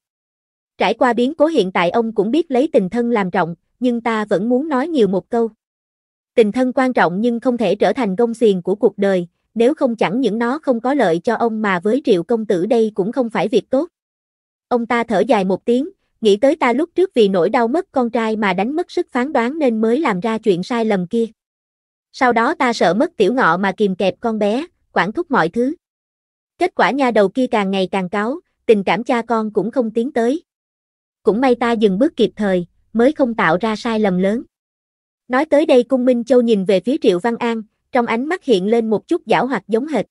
Trải qua biến cố hiện tại ông cũng biết lấy tình thân làm trọng, nhưng ta vẫn muốn nói nhiều một câu. Tình thân quan trọng nhưng không thể trở thành gông xiềng của cuộc đời, nếu không chẳng những nó không có lợi cho ông mà với triệu công tử đây cũng không phải việc tốt. Ông ta thở dài một tiếng, nghĩ tới ta lúc trước vì nỗi đau mất con trai mà đánh mất sức phán đoán nên mới làm ra chuyện sai lầm kia. Sau đó ta sợ mất tiểu ngọ mà kìm kẹp con bé, quản thúc mọi thứ. Kết quả nha đầu kia càng ngày càng cáo, tình cảm cha con cũng không tiến tới cũng may ta dừng bước kịp thời, mới không tạo ra sai lầm lớn. Nói tới đây Cung Minh Châu nhìn về phía Triệu Văn An, trong ánh mắt hiện lên một chút giảo hoạt giống hệt.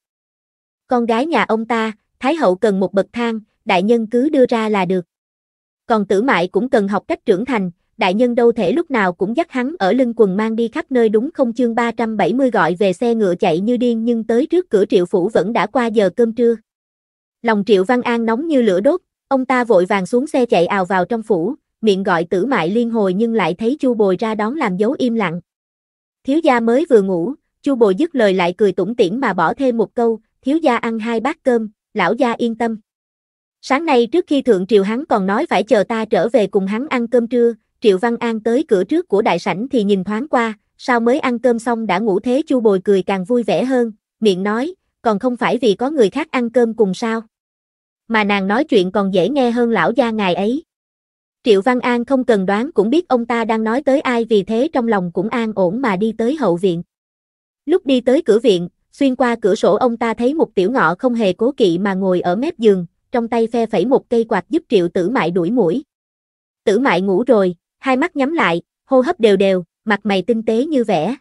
Con gái nhà ông ta, Thái hậu cần một bậc thang, đại nhân cứ đưa ra là được. Còn tử mại cũng cần học cách trưởng thành, đại nhân đâu thể lúc nào cũng dắt hắn ở lưng quần mang đi khắp nơi đúng không chương 370 gọi về xe ngựa chạy như điên nhưng tới trước cửa triệu phủ vẫn đã qua giờ cơm trưa. Lòng triệu văn an nóng như lửa đốt, Ông ta vội vàng xuống xe chạy ào vào trong phủ, miệng gọi tử mại liên hồi nhưng lại thấy chu bồi ra đón làm dấu im lặng. Thiếu gia mới vừa ngủ, chu bồi dứt lời lại cười tủm tỉm mà bỏ thêm một câu, thiếu gia ăn hai bát cơm, lão gia yên tâm. Sáng nay trước khi thượng triều hắn còn nói phải chờ ta trở về cùng hắn ăn cơm trưa, Triệu Văn An tới cửa trước của đại sảnh thì nhìn thoáng qua, sao mới ăn cơm xong đã ngủ thế chu bồi cười càng vui vẻ hơn, miệng nói, còn không phải vì có người khác ăn cơm cùng sao mà nàng nói chuyện còn dễ nghe hơn lão gia ngài ấy. Triệu Văn An không cần đoán cũng biết ông ta đang nói tới ai vì thế trong lòng cũng an ổn mà đi tới hậu viện. Lúc đi tới cửa viện, xuyên qua cửa sổ ông ta thấy một tiểu ngọ không hề cố kỵ mà ngồi ở mép giường, trong tay phe phẩy một cây quạt giúp triệu tử mại đuổi mũi. Tử mại ngủ rồi, hai mắt nhắm lại, hô hấp đều đều, mặt mày tinh tế như vẽ.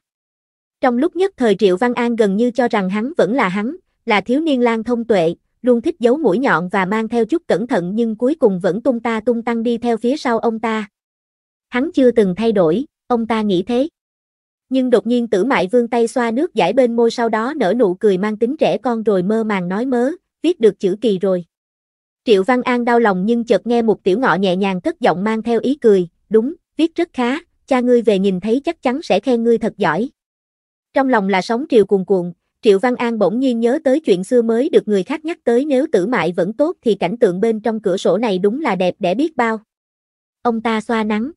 Trong lúc nhất thời Triệu Văn An gần như cho rằng hắn vẫn là hắn, là thiếu niên lang thông tuệ, luôn thích giấu mũi nhọn và mang theo chút cẩn thận nhưng cuối cùng vẫn tung ta tung tăng đi theo phía sau ông ta. Hắn chưa từng thay đổi, ông ta nghĩ thế. Nhưng đột nhiên tử mại vương tay xoa nước giải bên môi sau đó nở nụ cười mang tính trẻ con rồi mơ màng nói mớ, viết được chữ kỳ rồi. Triệu Văn An đau lòng nhưng chợt nghe một tiểu ngọ nhẹ nhàng cất giọng mang theo ý cười, đúng, viết rất khá, cha ngươi về nhìn thấy chắc chắn sẽ khen ngươi thật giỏi. Trong lòng là sóng triều cuồn cuộn, Triệu Văn An bỗng nhiên nhớ tới chuyện xưa mới được người khác nhắc tới nếu tử mại vẫn tốt thì cảnh tượng bên trong cửa sổ này đúng là đẹp để biết bao. Ông ta xoa nắng.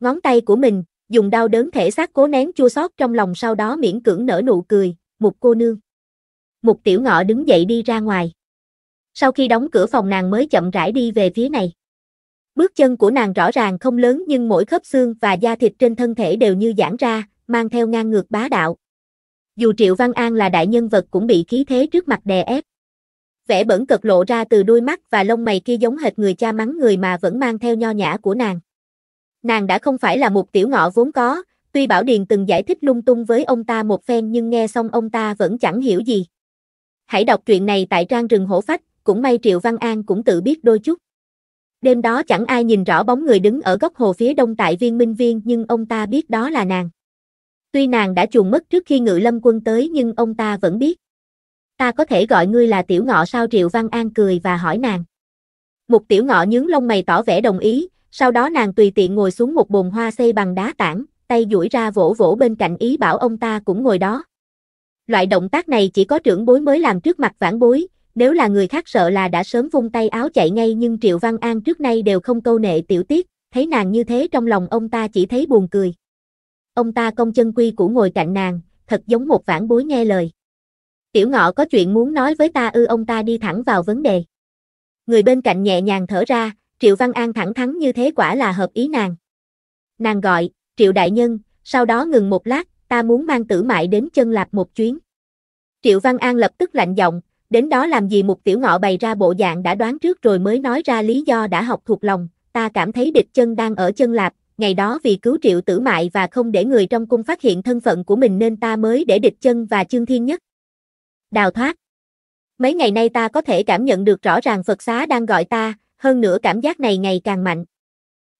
Ngón tay của mình, dùng đau đớn thể xác cố nén chua xót trong lòng sau đó miễn cưỡng nở nụ cười, một cô nương. Một tiểu ngọ đứng dậy đi ra ngoài. Sau khi đóng cửa phòng nàng mới chậm rãi đi về phía này. Bước chân của nàng rõ ràng không lớn nhưng mỗi khớp xương và da thịt trên thân thể đều như giãn ra, mang theo ngang ngược bá đạo dù Triệu Văn An là đại nhân vật cũng bị khí thế trước mặt đè ép. Vẻ bẩn cực lộ ra từ đôi mắt và lông mày kia giống hệt người cha mắng người mà vẫn mang theo nho nhã của nàng. Nàng đã không phải là một tiểu ngọ vốn có, tuy Bảo Điền từng giải thích lung tung với ông ta một phen nhưng nghe xong ông ta vẫn chẳng hiểu gì. Hãy đọc truyện này tại trang rừng hổ phách, cũng may Triệu Văn An cũng tự biết đôi chút. Đêm đó chẳng ai nhìn rõ bóng người đứng ở góc hồ phía đông tại viên minh viên nhưng ông ta biết đó là nàng. Tuy nàng đã chuồn mất trước khi ngự lâm quân tới nhưng ông ta vẫn biết. Ta có thể gọi ngươi là tiểu ngọ sao Triệu Văn An cười và hỏi nàng. Một tiểu ngọ nhướng lông mày tỏ vẻ đồng ý, sau đó nàng tùy tiện ngồi xuống một bồn hoa xây bằng đá tảng, tay duỗi ra vỗ vỗ bên cạnh ý bảo ông ta cũng ngồi đó. Loại động tác này chỉ có trưởng bối mới làm trước mặt vãn bối, nếu là người khác sợ là đã sớm vung tay áo chạy ngay nhưng Triệu Văn An trước nay đều không câu nệ tiểu tiết, thấy nàng như thế trong lòng ông ta chỉ thấy buồn cười ông ta công chân quy củ ngồi cạnh nàng, thật giống một vãn bối nghe lời. Tiểu ngọ có chuyện muốn nói với ta ư ông ta đi thẳng vào vấn đề. Người bên cạnh nhẹ nhàng thở ra, Triệu Văn An thẳng thắn như thế quả là hợp ý nàng. Nàng gọi, Triệu Đại Nhân, sau đó ngừng một lát, ta muốn mang tử mại đến chân lạp một chuyến. Triệu Văn An lập tức lạnh giọng, đến đó làm gì một tiểu ngọ bày ra bộ dạng đã đoán trước rồi mới nói ra lý do đã học thuộc lòng, ta cảm thấy địch chân đang ở chân lạp, ngày đó vì cứu triệu tử mại và không để người trong cung phát hiện thân phận của mình nên ta mới để địch chân và chương thiên nhất. Đào thoát. Mấy ngày nay ta có thể cảm nhận được rõ ràng Phật xá đang gọi ta, hơn nữa cảm giác này ngày càng mạnh.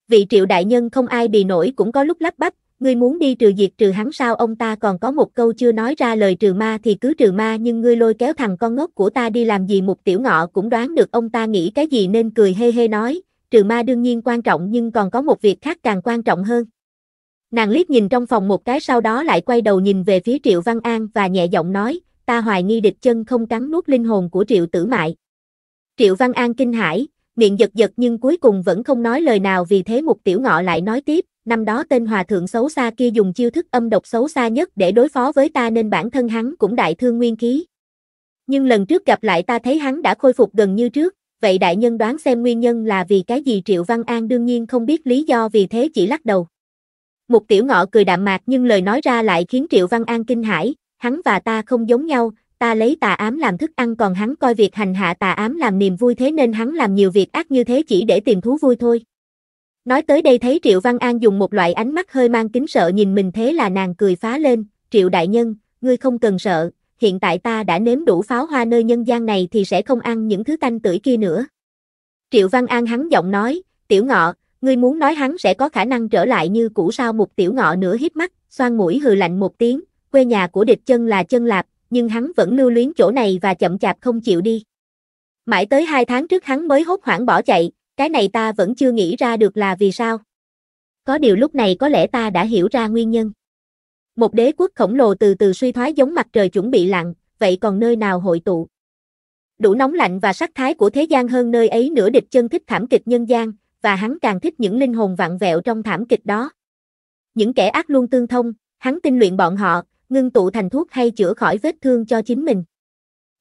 Vị triệu đại nhân không ai bì nổi cũng có lúc lắp bắp, ngươi muốn đi trừ diệt trừ hắn sao ông ta còn có một câu chưa nói ra lời trừ ma thì cứ trừ ma nhưng ngươi lôi kéo thằng con ngốc của ta đi làm gì một tiểu ngọ cũng đoán được ông ta nghĩ cái gì nên cười hê hê nói, trừ ma đương nhiên quan trọng nhưng còn có một việc khác càng quan trọng hơn. Nàng liếc nhìn trong phòng một cái sau đó lại quay đầu nhìn về phía Triệu Văn An và nhẹ giọng nói, ta hoài nghi địch chân không cắn nuốt linh hồn của Triệu Tử Mại. Triệu Văn An kinh hãi, miệng giật giật nhưng cuối cùng vẫn không nói lời nào vì thế một Tiểu Ngọ lại nói tiếp, năm đó tên hòa thượng xấu xa kia dùng chiêu thức âm độc xấu xa nhất để đối phó với ta nên bản thân hắn cũng đại thương nguyên khí. Nhưng lần trước gặp lại ta thấy hắn đã khôi phục gần như trước, vậy đại nhân đoán xem nguyên nhân là vì cái gì Triệu Văn An đương nhiên không biết lý do vì thế chỉ lắc đầu. Mục tiểu ngọ cười đạm mạc nhưng lời nói ra lại khiến Triệu Văn An kinh hãi, hắn và ta không giống nhau, ta lấy tà ám làm thức ăn còn hắn coi việc hành hạ tà ám làm niềm vui thế nên hắn làm nhiều việc ác như thế chỉ để tìm thú vui thôi. Nói tới đây thấy Triệu Văn An dùng một loại ánh mắt hơi mang kính sợ nhìn mình thế là nàng cười phá lên, Triệu Đại Nhân, ngươi không cần sợ, hiện tại ta đã nếm đủ pháo hoa nơi nhân gian này thì sẽ không ăn những thứ tanh tưởi kia nữa. Triệu Văn An hắn giọng nói, tiểu ngọ, ngươi muốn nói hắn sẽ có khả năng trở lại như cũ sao một tiểu ngọ nữa hít mắt, xoan mũi hừ lạnh một tiếng, quê nhà của địch chân là chân lạp, nhưng hắn vẫn lưu luyến chỗ này và chậm chạp không chịu đi. Mãi tới hai tháng trước hắn mới hốt hoảng bỏ chạy, cái này ta vẫn chưa nghĩ ra được là vì sao. Có điều lúc này có lẽ ta đã hiểu ra nguyên nhân. Một đế quốc khổng lồ từ từ suy thoái giống mặt trời chuẩn bị lặn, vậy còn nơi nào hội tụ? Đủ nóng lạnh và sắc thái của thế gian hơn nơi ấy nửa địch chân thích thảm kịch nhân gian, và hắn càng thích những linh hồn vặn vẹo trong thảm kịch đó. Những kẻ ác luôn tương thông, hắn tinh luyện bọn họ, ngưng tụ thành thuốc hay chữa khỏi vết thương cho chính mình.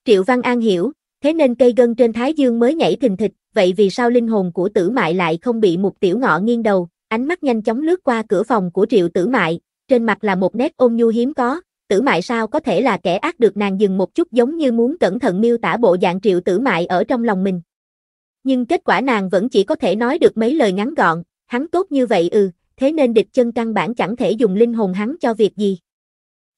Triệu Văn An hiểu, thế nên cây gân trên Thái Dương mới nhảy thình thịch, vậy vì sao linh hồn của tử mại lại không bị một tiểu ngọ nghiêng đầu, ánh mắt nhanh chóng lướt qua cửa phòng của Triệu tử mại, trên mặt là một nét ôn nhu hiếm có, tử mại sao có thể là kẻ ác được nàng dừng một chút giống như muốn cẩn thận miêu tả bộ dạng triệu tử mại ở trong lòng mình. Nhưng kết quả nàng vẫn chỉ có thể nói được mấy lời ngắn gọn, hắn tốt như vậy ừ, thế nên địch chân căn bản chẳng thể dùng linh hồn hắn cho việc gì.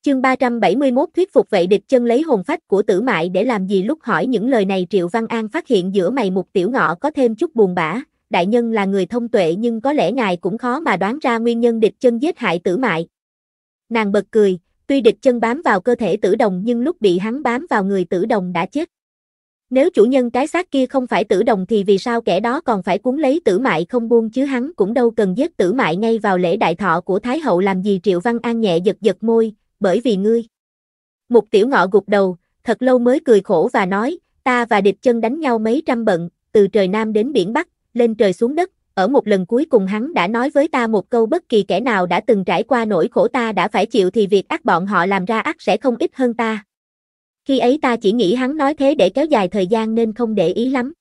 Chương 371 thuyết phục vậy địch chân lấy hồn phách của tử mại để làm gì lúc hỏi những lời này Triệu Văn An phát hiện giữa mày một tiểu ngọ có thêm chút buồn bã, đại nhân là người thông tuệ nhưng có lẽ ngài cũng khó mà đoán ra nguyên nhân địch chân giết hại tử mại. Nàng bật cười, tuy địch chân bám vào cơ thể tử đồng nhưng lúc bị hắn bám vào người tử đồng đã chết. Nếu chủ nhân cái xác kia không phải tử đồng thì vì sao kẻ đó còn phải cuốn lấy tử mại không buông chứ hắn cũng đâu cần giết tử mại ngay vào lễ đại thọ của Thái Hậu làm gì Triệu Văn An nhẹ giật giật môi, bởi vì ngươi. Mục tiểu ngọ gục đầu, thật lâu mới cười khổ và nói, ta và địch chân đánh nhau mấy trăm bận, từ trời Nam đến biển Bắc, lên trời xuống đất, ở một lần cuối cùng hắn đã nói với ta một câu bất kỳ kẻ nào đã từng trải qua nỗi khổ ta đã phải chịu thì việc ác bọn họ làm ra ác sẽ không ít hơn ta. Khi ấy ta chỉ nghĩ hắn nói thế để kéo dài thời gian nên không để ý lắm.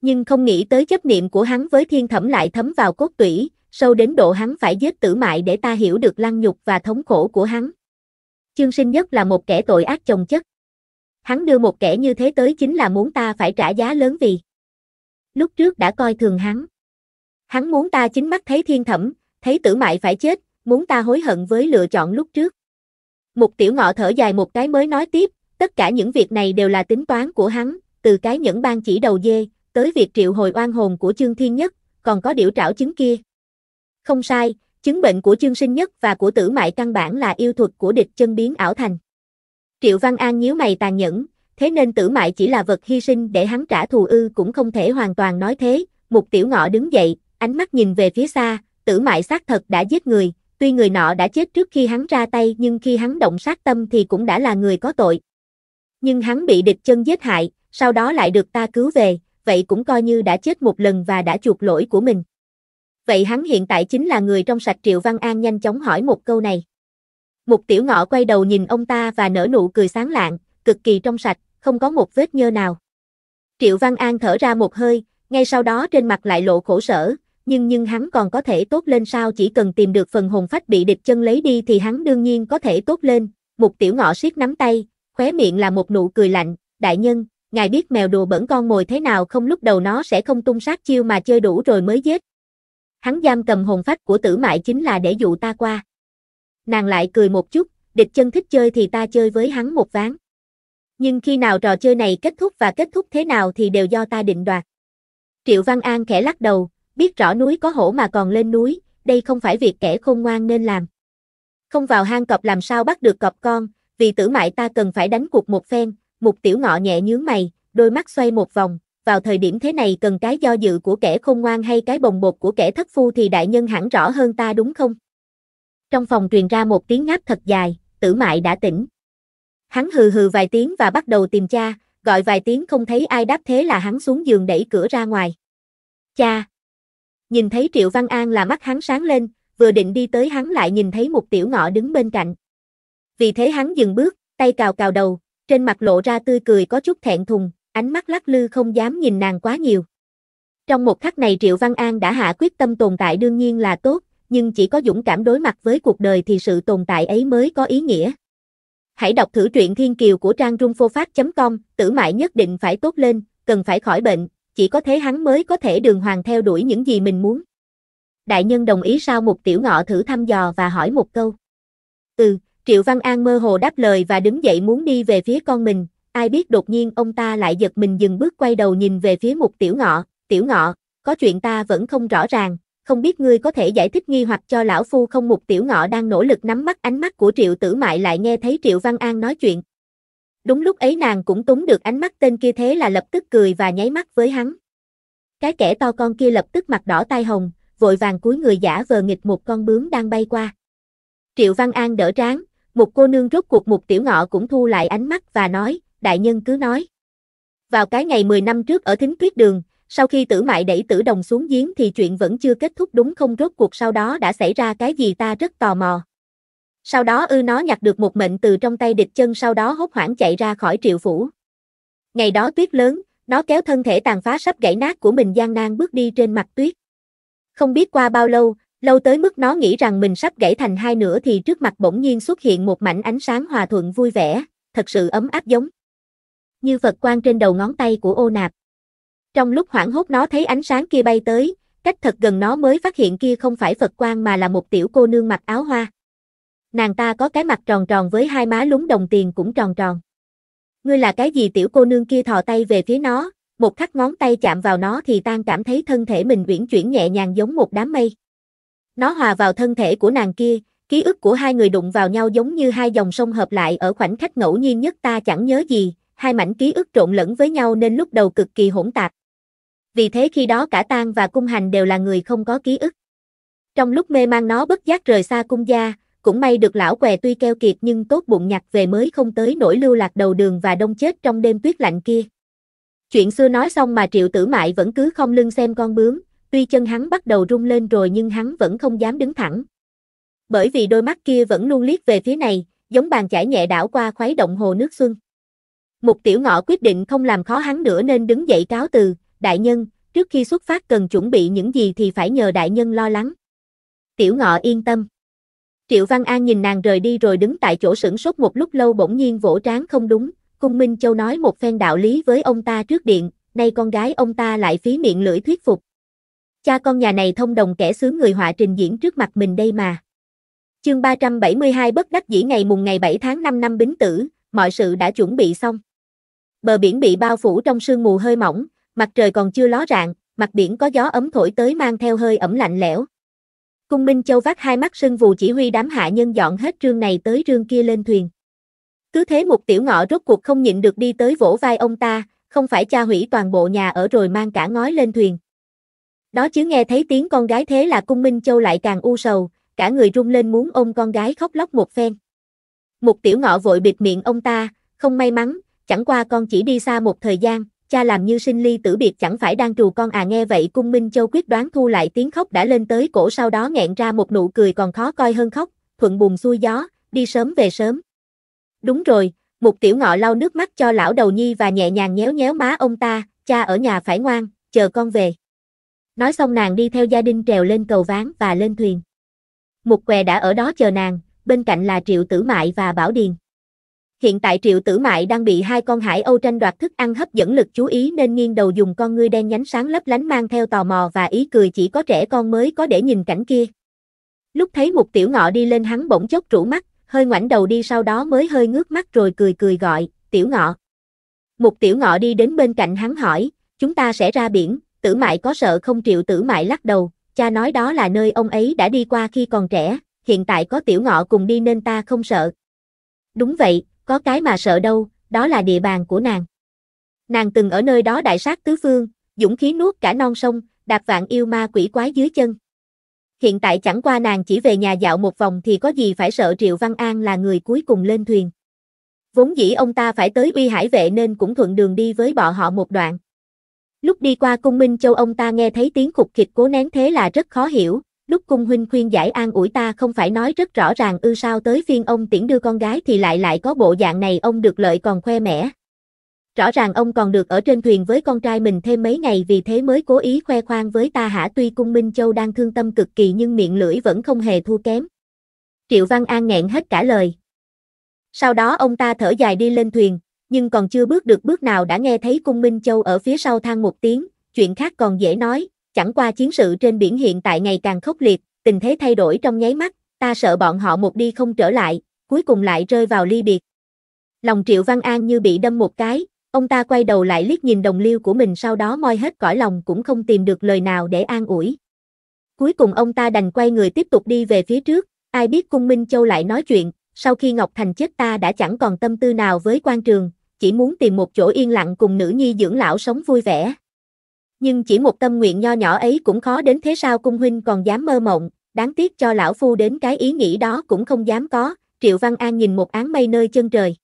Nhưng không nghĩ tới chấp niệm của hắn với thiên thẩm lại thấm vào cốt tủy, sâu đến độ hắn phải giết tử mại để ta hiểu được lăng nhục và thống khổ của hắn. Chương sinh nhất là một kẻ tội ác chồng chất. Hắn đưa một kẻ như thế tới chính là muốn ta phải trả giá lớn vì. Lúc trước đã coi thường hắn. Hắn muốn ta chính mắt thấy thiên thẩm, thấy tử mại phải chết, muốn ta hối hận với lựa chọn lúc trước. Mục tiểu ngọ thở dài một cái mới nói tiếp, tất cả những việc này đều là tính toán của hắn, từ cái nhẫn ban chỉ đầu dê, tới việc triệu hồi oan hồn của chương thiên nhất, còn có điểu trảo chứng kia. Không sai, chứng bệnh của chương sinh nhất và của tử mại căn bản là yêu thuật của địch chân biến ảo thành. Triệu Văn An nhíu mày tàn nhẫn, thế nên tử mại chỉ là vật hy sinh để hắn trả thù ư cũng không thể hoàn toàn nói thế, mục tiểu ngọ đứng dậy, ánh mắt nhìn về phía xa, tử mại xác thật đã giết người, tuy người nọ đã chết trước khi hắn ra tay nhưng khi hắn động sát tâm thì cũng đã là người có tội. Nhưng hắn bị địch chân giết hại, sau đó lại được ta cứu về, vậy cũng coi như đã chết một lần và đã chuộc lỗi của mình. Vậy hắn hiện tại chính là người trong sạch Triệu Văn An nhanh chóng hỏi một câu này. Một tiểu ngọ quay đầu nhìn ông ta và nở nụ cười sáng lạng, cực kỳ trong sạch, không có một vết nhơ nào. Triệu Văn An thở ra một hơi, ngay sau đó trên mặt lại lộ khổ sở, nhưng nhưng hắn còn có thể tốt lên sao chỉ cần tìm được phần hồn phách bị địch chân lấy đi thì hắn đương nhiên có thể tốt lên, một tiểu ngọ siết nắm tay, khóe miệng là một nụ cười lạnh, đại nhân, ngài biết mèo đùa bẩn con mồi thế nào không lúc đầu nó sẽ không tung sát chiêu mà chơi đủ rồi mới giết. Hắn giam cầm hồn phách của tử mại chính là để dụ ta qua. Nàng lại cười một chút, địch chân thích chơi thì ta chơi với hắn một ván. Nhưng khi nào trò chơi này kết thúc và kết thúc thế nào thì đều do ta định đoạt. Triệu Văn An khẽ lắc đầu, biết rõ núi có hổ mà còn lên núi, đây không phải việc kẻ khôn ngoan nên làm. Không vào hang cọp làm sao bắt được cọp con, vì tử mại ta cần phải đánh cuộc một phen, mục tiểu ngọ nhẹ nhướng mày, đôi mắt xoay một vòng, vào thời điểm thế này cần cái do dự của kẻ khôn ngoan hay cái bồng bột của kẻ thất phu thì đại nhân hẳn rõ hơn ta đúng không? Trong phòng truyền ra một tiếng ngáp thật dài, tử mại đã tỉnh. Hắn hừ hừ vài tiếng và bắt đầu tìm cha, gọi vài tiếng không thấy ai đáp thế là hắn xuống giường đẩy cửa ra ngoài. Cha, Nhìn thấy Triệu Văn An là mắt hắn sáng lên, vừa định đi tới hắn lại nhìn thấy một tiểu ngọ đứng bên cạnh. Vì thế hắn dừng bước, tay cào cào đầu, trên mặt lộ ra tươi cười có chút thẹn thùng, ánh mắt lắc lư không dám nhìn nàng quá nhiều. Trong một khắc này Triệu Văn An đã hạ quyết tâm tồn tại đương nhiên là tốt, nhưng chỉ có dũng cảm đối mặt với cuộc đời thì sự tồn tại ấy mới có ý nghĩa. Hãy đọc thử truyện Thiên Kiều của trang rungphophat.com, tử mãi nhất định phải tốt lên, cần phải khỏi bệnh, chỉ có thế hắn mới có thể đường hoàng theo đuổi những gì mình muốn. Đại nhân đồng ý sao một tiểu ngọ thử thăm dò và hỏi một câu. Ừ, Triệu Văn An mơ hồ đáp lời và đứng dậy muốn đi về phía con mình, ai biết đột nhiên ông ta lại giật mình dừng bước quay đầu nhìn về phía một tiểu ngọ, tiểu ngọ, có chuyện ta vẫn không rõ ràng, không biết ngươi có thể giải thích nghi hoặc cho lão phu không một tiểu ngọ đang nỗ lực nắm bắt ánh mắt của Triệu Tử Mại lại nghe thấy Triệu Văn An nói chuyện, Đúng lúc ấy nàng cũng túng được ánh mắt tên kia thế là lập tức cười và nháy mắt với hắn. Cái kẻ to con kia lập tức mặt đỏ tai hồng, vội vàng cúi người giả vờ nghịch một con bướm đang bay qua. Triệu Văn An đỡ tráng, một cô nương rốt cuộc một tiểu ngọ cũng thu lại ánh mắt và nói, đại nhân cứ nói. Vào cái ngày 10 năm trước ở thính tuyết đường, sau khi tử mại đẩy tử đồng xuống giếng thì chuyện vẫn chưa kết thúc đúng không rốt cuộc sau đó đã xảy ra cái gì ta rất tò mò. Sau đó ư nó nhặt được một mệnh từ trong tay địch chân sau đó hốt hoảng chạy ra khỏi triệu phủ. Ngày đó tuyết lớn, nó kéo thân thể tàn phá sắp gãy nát của mình gian nan bước đi trên mặt tuyết. Không biết qua bao lâu, lâu tới mức nó nghĩ rằng mình sắp gãy thành hai nửa thì trước mặt bỗng nhiên xuất hiện một mảnh ánh sáng hòa thuận vui vẻ, thật sự ấm áp giống. Như Phật quan trên đầu ngón tay của ô nạp. Trong lúc hoảng hốt nó thấy ánh sáng kia bay tới, cách thật gần nó mới phát hiện kia không phải Phật quan mà là một tiểu cô nương mặc áo hoa nàng ta có cái mặt tròn tròn với hai má lúng đồng tiền cũng tròn tròn. Ngươi là cái gì tiểu cô nương kia thò tay về phía nó, một khắc ngón tay chạm vào nó thì tan cảm thấy thân thể mình uyển chuyển nhẹ nhàng giống một đám mây. Nó hòa vào thân thể của nàng kia, ký ức của hai người đụng vào nhau giống như hai dòng sông hợp lại ở khoảnh khắc ngẫu nhiên nhất ta chẳng nhớ gì, hai mảnh ký ức trộn lẫn với nhau nên lúc đầu cực kỳ hỗn tạp. Vì thế khi đó cả Tang và Cung Hành đều là người không có ký ức. Trong lúc mê mang nó bất giác rời xa cung gia, cũng may được lão què tuy keo kiệt nhưng tốt bụng nhặt về mới không tới nỗi lưu lạc đầu đường và đông chết trong đêm tuyết lạnh kia. Chuyện xưa nói xong mà triệu tử mại vẫn cứ không lưng xem con bướm, tuy chân hắn bắt đầu rung lên rồi nhưng hắn vẫn không dám đứng thẳng. Bởi vì đôi mắt kia vẫn luôn liếc về phía này, giống bàn chải nhẹ đảo qua khuấy động hồ nước xuân. Mục tiểu ngọ quyết định không làm khó hắn nữa nên đứng dậy cáo từ, đại nhân, trước khi xuất phát cần chuẩn bị những gì thì phải nhờ đại nhân lo lắng. Tiểu ngọ yên tâm. Triệu Văn An nhìn nàng rời đi rồi đứng tại chỗ sửng sốt một lúc lâu bỗng nhiên vỗ trán không đúng, Cung Minh Châu nói một phen đạo lý với ông ta trước điện, nay con gái ông ta lại phí miệng lưỡi thuyết phục. Cha con nhà này thông đồng kẻ sướng người họa trình diễn trước mặt mình đây mà. Chương 372 bất đắc dĩ ngày mùng ngày 7 tháng 5 năm Bính Tử, mọi sự đã chuẩn bị xong. Bờ biển bị bao phủ trong sương mù hơi mỏng, mặt trời còn chưa ló rạng, mặt biển có gió ấm thổi tới mang theo hơi ẩm lạnh lẽo. Cung Minh Châu vắt hai mắt sưng vù chỉ huy đám hạ nhân dọn hết trương này tới trương kia lên thuyền. Cứ thế một tiểu ngọ rốt cuộc không nhịn được đi tới vỗ vai ông ta, không phải cha hủy toàn bộ nhà ở rồi mang cả ngói lên thuyền. Đó chứ nghe thấy tiếng con gái thế là cung Minh Châu lại càng u sầu, cả người run lên muốn ôm con gái khóc lóc một phen. Một tiểu ngọ vội bịt miệng ông ta, không may mắn, chẳng qua con chỉ đi xa một thời gian, cha làm như sinh ly tử biệt chẳng phải đang trù con à nghe vậy cung Minh Châu quyết đoán thu lại tiếng khóc đã lên tới cổ sau đó nghẹn ra một nụ cười còn khó coi hơn khóc, thuận buồn xuôi gió, đi sớm về sớm. Đúng rồi, Một Tiểu Ngọ lau nước mắt cho lão đầu nhi và nhẹ nhàng nhéo nhéo má ông ta, cha ở nhà phải ngoan, chờ con về. Nói xong nàng đi theo gia đình trèo lên cầu ván và lên thuyền. Một què đã ở đó chờ nàng, bên cạnh là Triệu Tử Mại và Bảo Điền. Hiện tại Triệu Tử Mại đang bị hai con hải âu tranh đoạt thức ăn hấp dẫn lực chú ý nên nghiêng đầu dùng con ngươi đen nhánh sáng lấp lánh mang theo tò mò và ý cười chỉ có trẻ con mới có để nhìn cảnh kia. Lúc thấy một tiểu ngọ đi lên hắn bỗng chốc rủ mắt, hơi ngoảnh đầu đi sau đó mới hơi ngước mắt rồi cười cười gọi, tiểu ngọ. Một tiểu ngọ đi đến bên cạnh hắn hỏi, chúng ta sẽ ra biển, tử mại có sợ không triệu tử mại lắc đầu, cha nói đó là nơi ông ấy đã đi qua khi còn trẻ, hiện tại có tiểu ngọ cùng đi nên ta không sợ. Đúng vậy, có cái mà sợ đâu, đó là địa bàn của nàng. Nàng từng ở nơi đó đại sát tứ phương, dũng khí nuốt cả non sông, đạp vạn yêu ma quỷ quái dưới chân. Hiện tại chẳng qua nàng chỉ về nhà dạo một vòng thì có gì phải sợ Triệu Văn An là người cuối cùng lên thuyền. Vốn dĩ ông ta phải tới uy hải vệ nên cũng thuận đường đi với bọn họ một đoạn. Lúc đi qua cung Minh Châu ông ta nghe thấy tiếng khục khịch cố nén thế là rất khó hiểu, lúc cung huynh khuyên giải an ủi ta không phải nói rất rõ ràng ư sao tới phiên ông tiễn đưa con gái thì lại lại có bộ dạng này ông được lợi còn khoe mẽ. Rõ ràng ông còn được ở trên thuyền với con trai mình thêm mấy ngày vì thế mới cố ý khoe khoang với ta hả tuy cung Minh Châu đang thương tâm cực kỳ nhưng miệng lưỡi vẫn không hề thua kém. Triệu Văn An nghẹn hết cả lời. Sau đó ông ta thở dài đi lên thuyền, nhưng còn chưa bước được bước nào đã nghe thấy cung Minh Châu ở phía sau than một tiếng, chuyện khác còn dễ nói, Chẳng qua chiến sự trên biển hiện tại ngày càng khốc liệt, tình thế thay đổi trong nháy mắt, ta sợ bọn họ một đi không trở lại, cuối cùng lại rơi vào ly biệt. Lòng Triệu Văn An như bị đâm một cái, ông ta quay đầu lại liếc nhìn đồng liêu của mình sau đó moi hết cõi lòng cũng không tìm được lời nào để an ủi. Cuối cùng ông ta đành quay người tiếp tục đi về phía trước, ai biết cung Minh Châu lại nói chuyện, sau khi Ngọc Thành chết ta đã chẳng còn tâm tư nào với quan trường, chỉ muốn tìm một chỗ yên lặng cùng nữ nhi dưỡng lão sống vui vẻ nhưng chỉ một tâm nguyện nho nhỏ ấy cũng khó đến thế sao cung huynh còn dám mơ mộng, đáng tiếc cho lão phu đến cái ý nghĩ đó cũng không dám có, Triệu Văn An nhìn một áng mây nơi chân trời.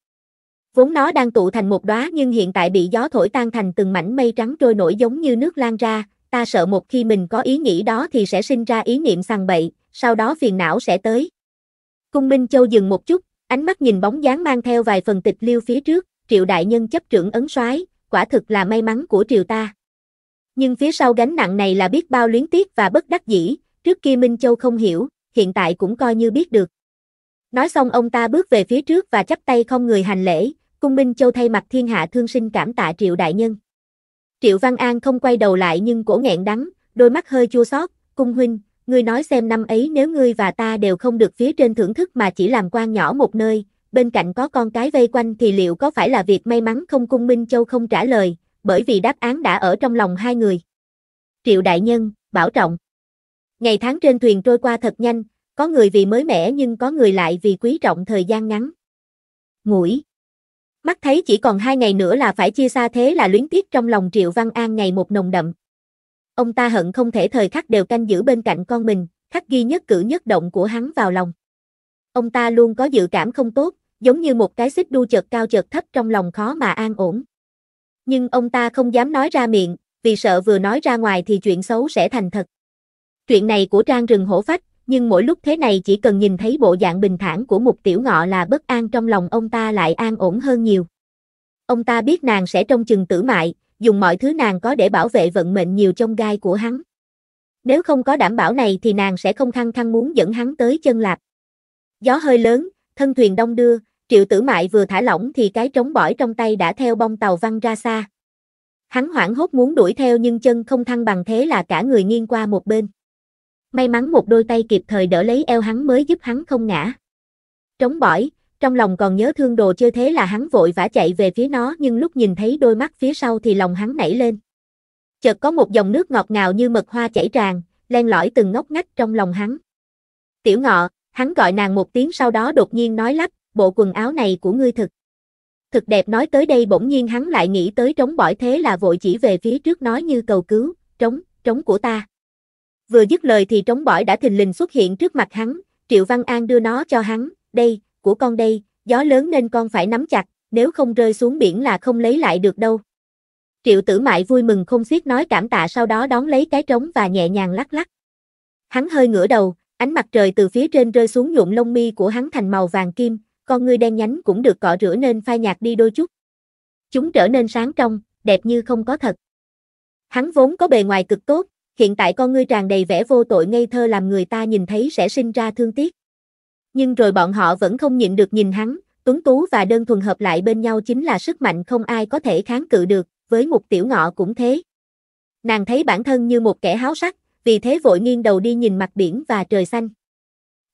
Vốn nó đang tụ thành một đóa nhưng hiện tại bị gió thổi tan thành từng mảnh mây trắng trôi nổi giống như nước lan ra, ta sợ một khi mình có ý nghĩ đó thì sẽ sinh ra ý niệm sằng bậy, sau đó phiền não sẽ tới. Cung Minh Châu dừng một chút, ánh mắt nhìn bóng dáng mang theo vài phần tịch liêu phía trước, Triệu Đại Nhân chấp trưởng ấn soái quả thực là may mắn của Triều ta. Nhưng phía sau gánh nặng này là biết bao luyến tiếc và bất đắc dĩ, trước kia Minh Châu không hiểu, hiện tại cũng coi như biết được. Nói xong ông ta bước về phía trước và chắp tay không người hành lễ, cung Minh Châu thay mặt thiên hạ thương sinh cảm tạ Triệu Đại Nhân. Triệu Văn An không quay đầu lại nhưng cổ nghẹn đắng, đôi mắt hơi chua xót, cung huynh, ngươi nói xem năm ấy nếu ngươi và ta đều không được phía trên thưởng thức mà chỉ làm quan nhỏ một nơi, bên cạnh có con cái vây quanh thì liệu có phải là việc may mắn không cung Minh Châu không trả lời, bởi vì đáp án đã ở trong lòng hai người. Triệu đại nhân, bảo trọng. Ngày tháng trên thuyền trôi qua thật nhanh, có người vì mới mẻ nhưng có người lại vì quý trọng thời gian ngắn. Ngủi. Mắt thấy chỉ còn hai ngày nữa là phải chia xa thế là luyến tiếc trong lòng Triệu Văn An ngày một nồng đậm. Ông ta hận không thể thời khắc đều canh giữ bên cạnh con mình, khắc ghi nhất cử nhất động của hắn vào lòng. Ông ta luôn có dự cảm không tốt, giống như một cái xích đu chợt cao chợt thấp trong lòng khó mà an ổn. Nhưng ông ta không dám nói ra miệng, vì sợ vừa nói ra ngoài thì chuyện xấu sẽ thành thật. Chuyện này của trang rừng hổ phách, nhưng mỗi lúc thế này chỉ cần nhìn thấy bộ dạng bình thản của một tiểu ngọ là bất an trong lòng ông ta lại an ổn hơn nhiều. Ông ta biết nàng sẽ trông chừng tử mại, dùng mọi thứ nàng có để bảo vệ vận mệnh nhiều trong gai của hắn. Nếu không có đảm bảo này thì nàng sẽ không khăng khăng muốn dẫn hắn tới chân lạp. Gió hơi lớn, thân thuyền đông đưa, Triệu tử mại vừa thả lỏng thì cái trống bỏi trong tay đã theo bong tàu văng ra xa. Hắn hoảng hốt muốn đuổi theo nhưng chân không thăng bằng thế là cả người nghiêng qua một bên. May mắn một đôi tay kịp thời đỡ lấy eo hắn mới giúp hắn không ngã. Trống bỏi, trong lòng còn nhớ thương đồ chơi thế là hắn vội vã chạy về phía nó nhưng lúc nhìn thấy đôi mắt phía sau thì lòng hắn nảy lên. Chợt có một dòng nước ngọt ngào như mật hoa chảy tràn, len lỏi từng ngóc ngách trong lòng hắn. Tiểu ngọ, hắn gọi nàng một tiếng sau đó đột nhiên nói lắp, bộ quần áo này của ngươi thực. Thực đẹp nói tới đây bỗng nhiên hắn lại nghĩ tới trống bỏi thế là vội chỉ về phía trước nói như cầu cứu, trống, trống của ta. Vừa dứt lời thì trống bỏi đã thình lình xuất hiện trước mặt hắn, Triệu Văn An đưa nó cho hắn, đây, của con đây, gió lớn nên con phải nắm chặt, nếu không rơi xuống biển là không lấy lại được đâu. Triệu tử mại vui mừng không xiết nói cảm tạ sau đó đón lấy cái trống và nhẹ nhàng lắc lắc. Hắn hơi ngửa đầu, ánh mặt trời từ phía trên rơi xuống nhuộm lông mi của hắn thành màu vàng kim, con ngươi đen nhánh cũng được cọ rửa nên phai nhạt đi đôi chút. Chúng trở nên sáng trong, đẹp như không có thật. Hắn vốn có bề ngoài cực tốt, hiện tại con ngươi tràn đầy vẻ vô tội ngây thơ làm người ta nhìn thấy sẽ sinh ra thương tiếc. Nhưng rồi bọn họ vẫn không nhịn được nhìn hắn, tuấn tú và đơn thuần hợp lại bên nhau chính là sức mạnh không ai có thể kháng cự được, với một tiểu ngọ cũng thế. Nàng thấy bản thân như một kẻ háo sắc, vì thế vội nghiêng đầu đi nhìn mặt biển và trời xanh.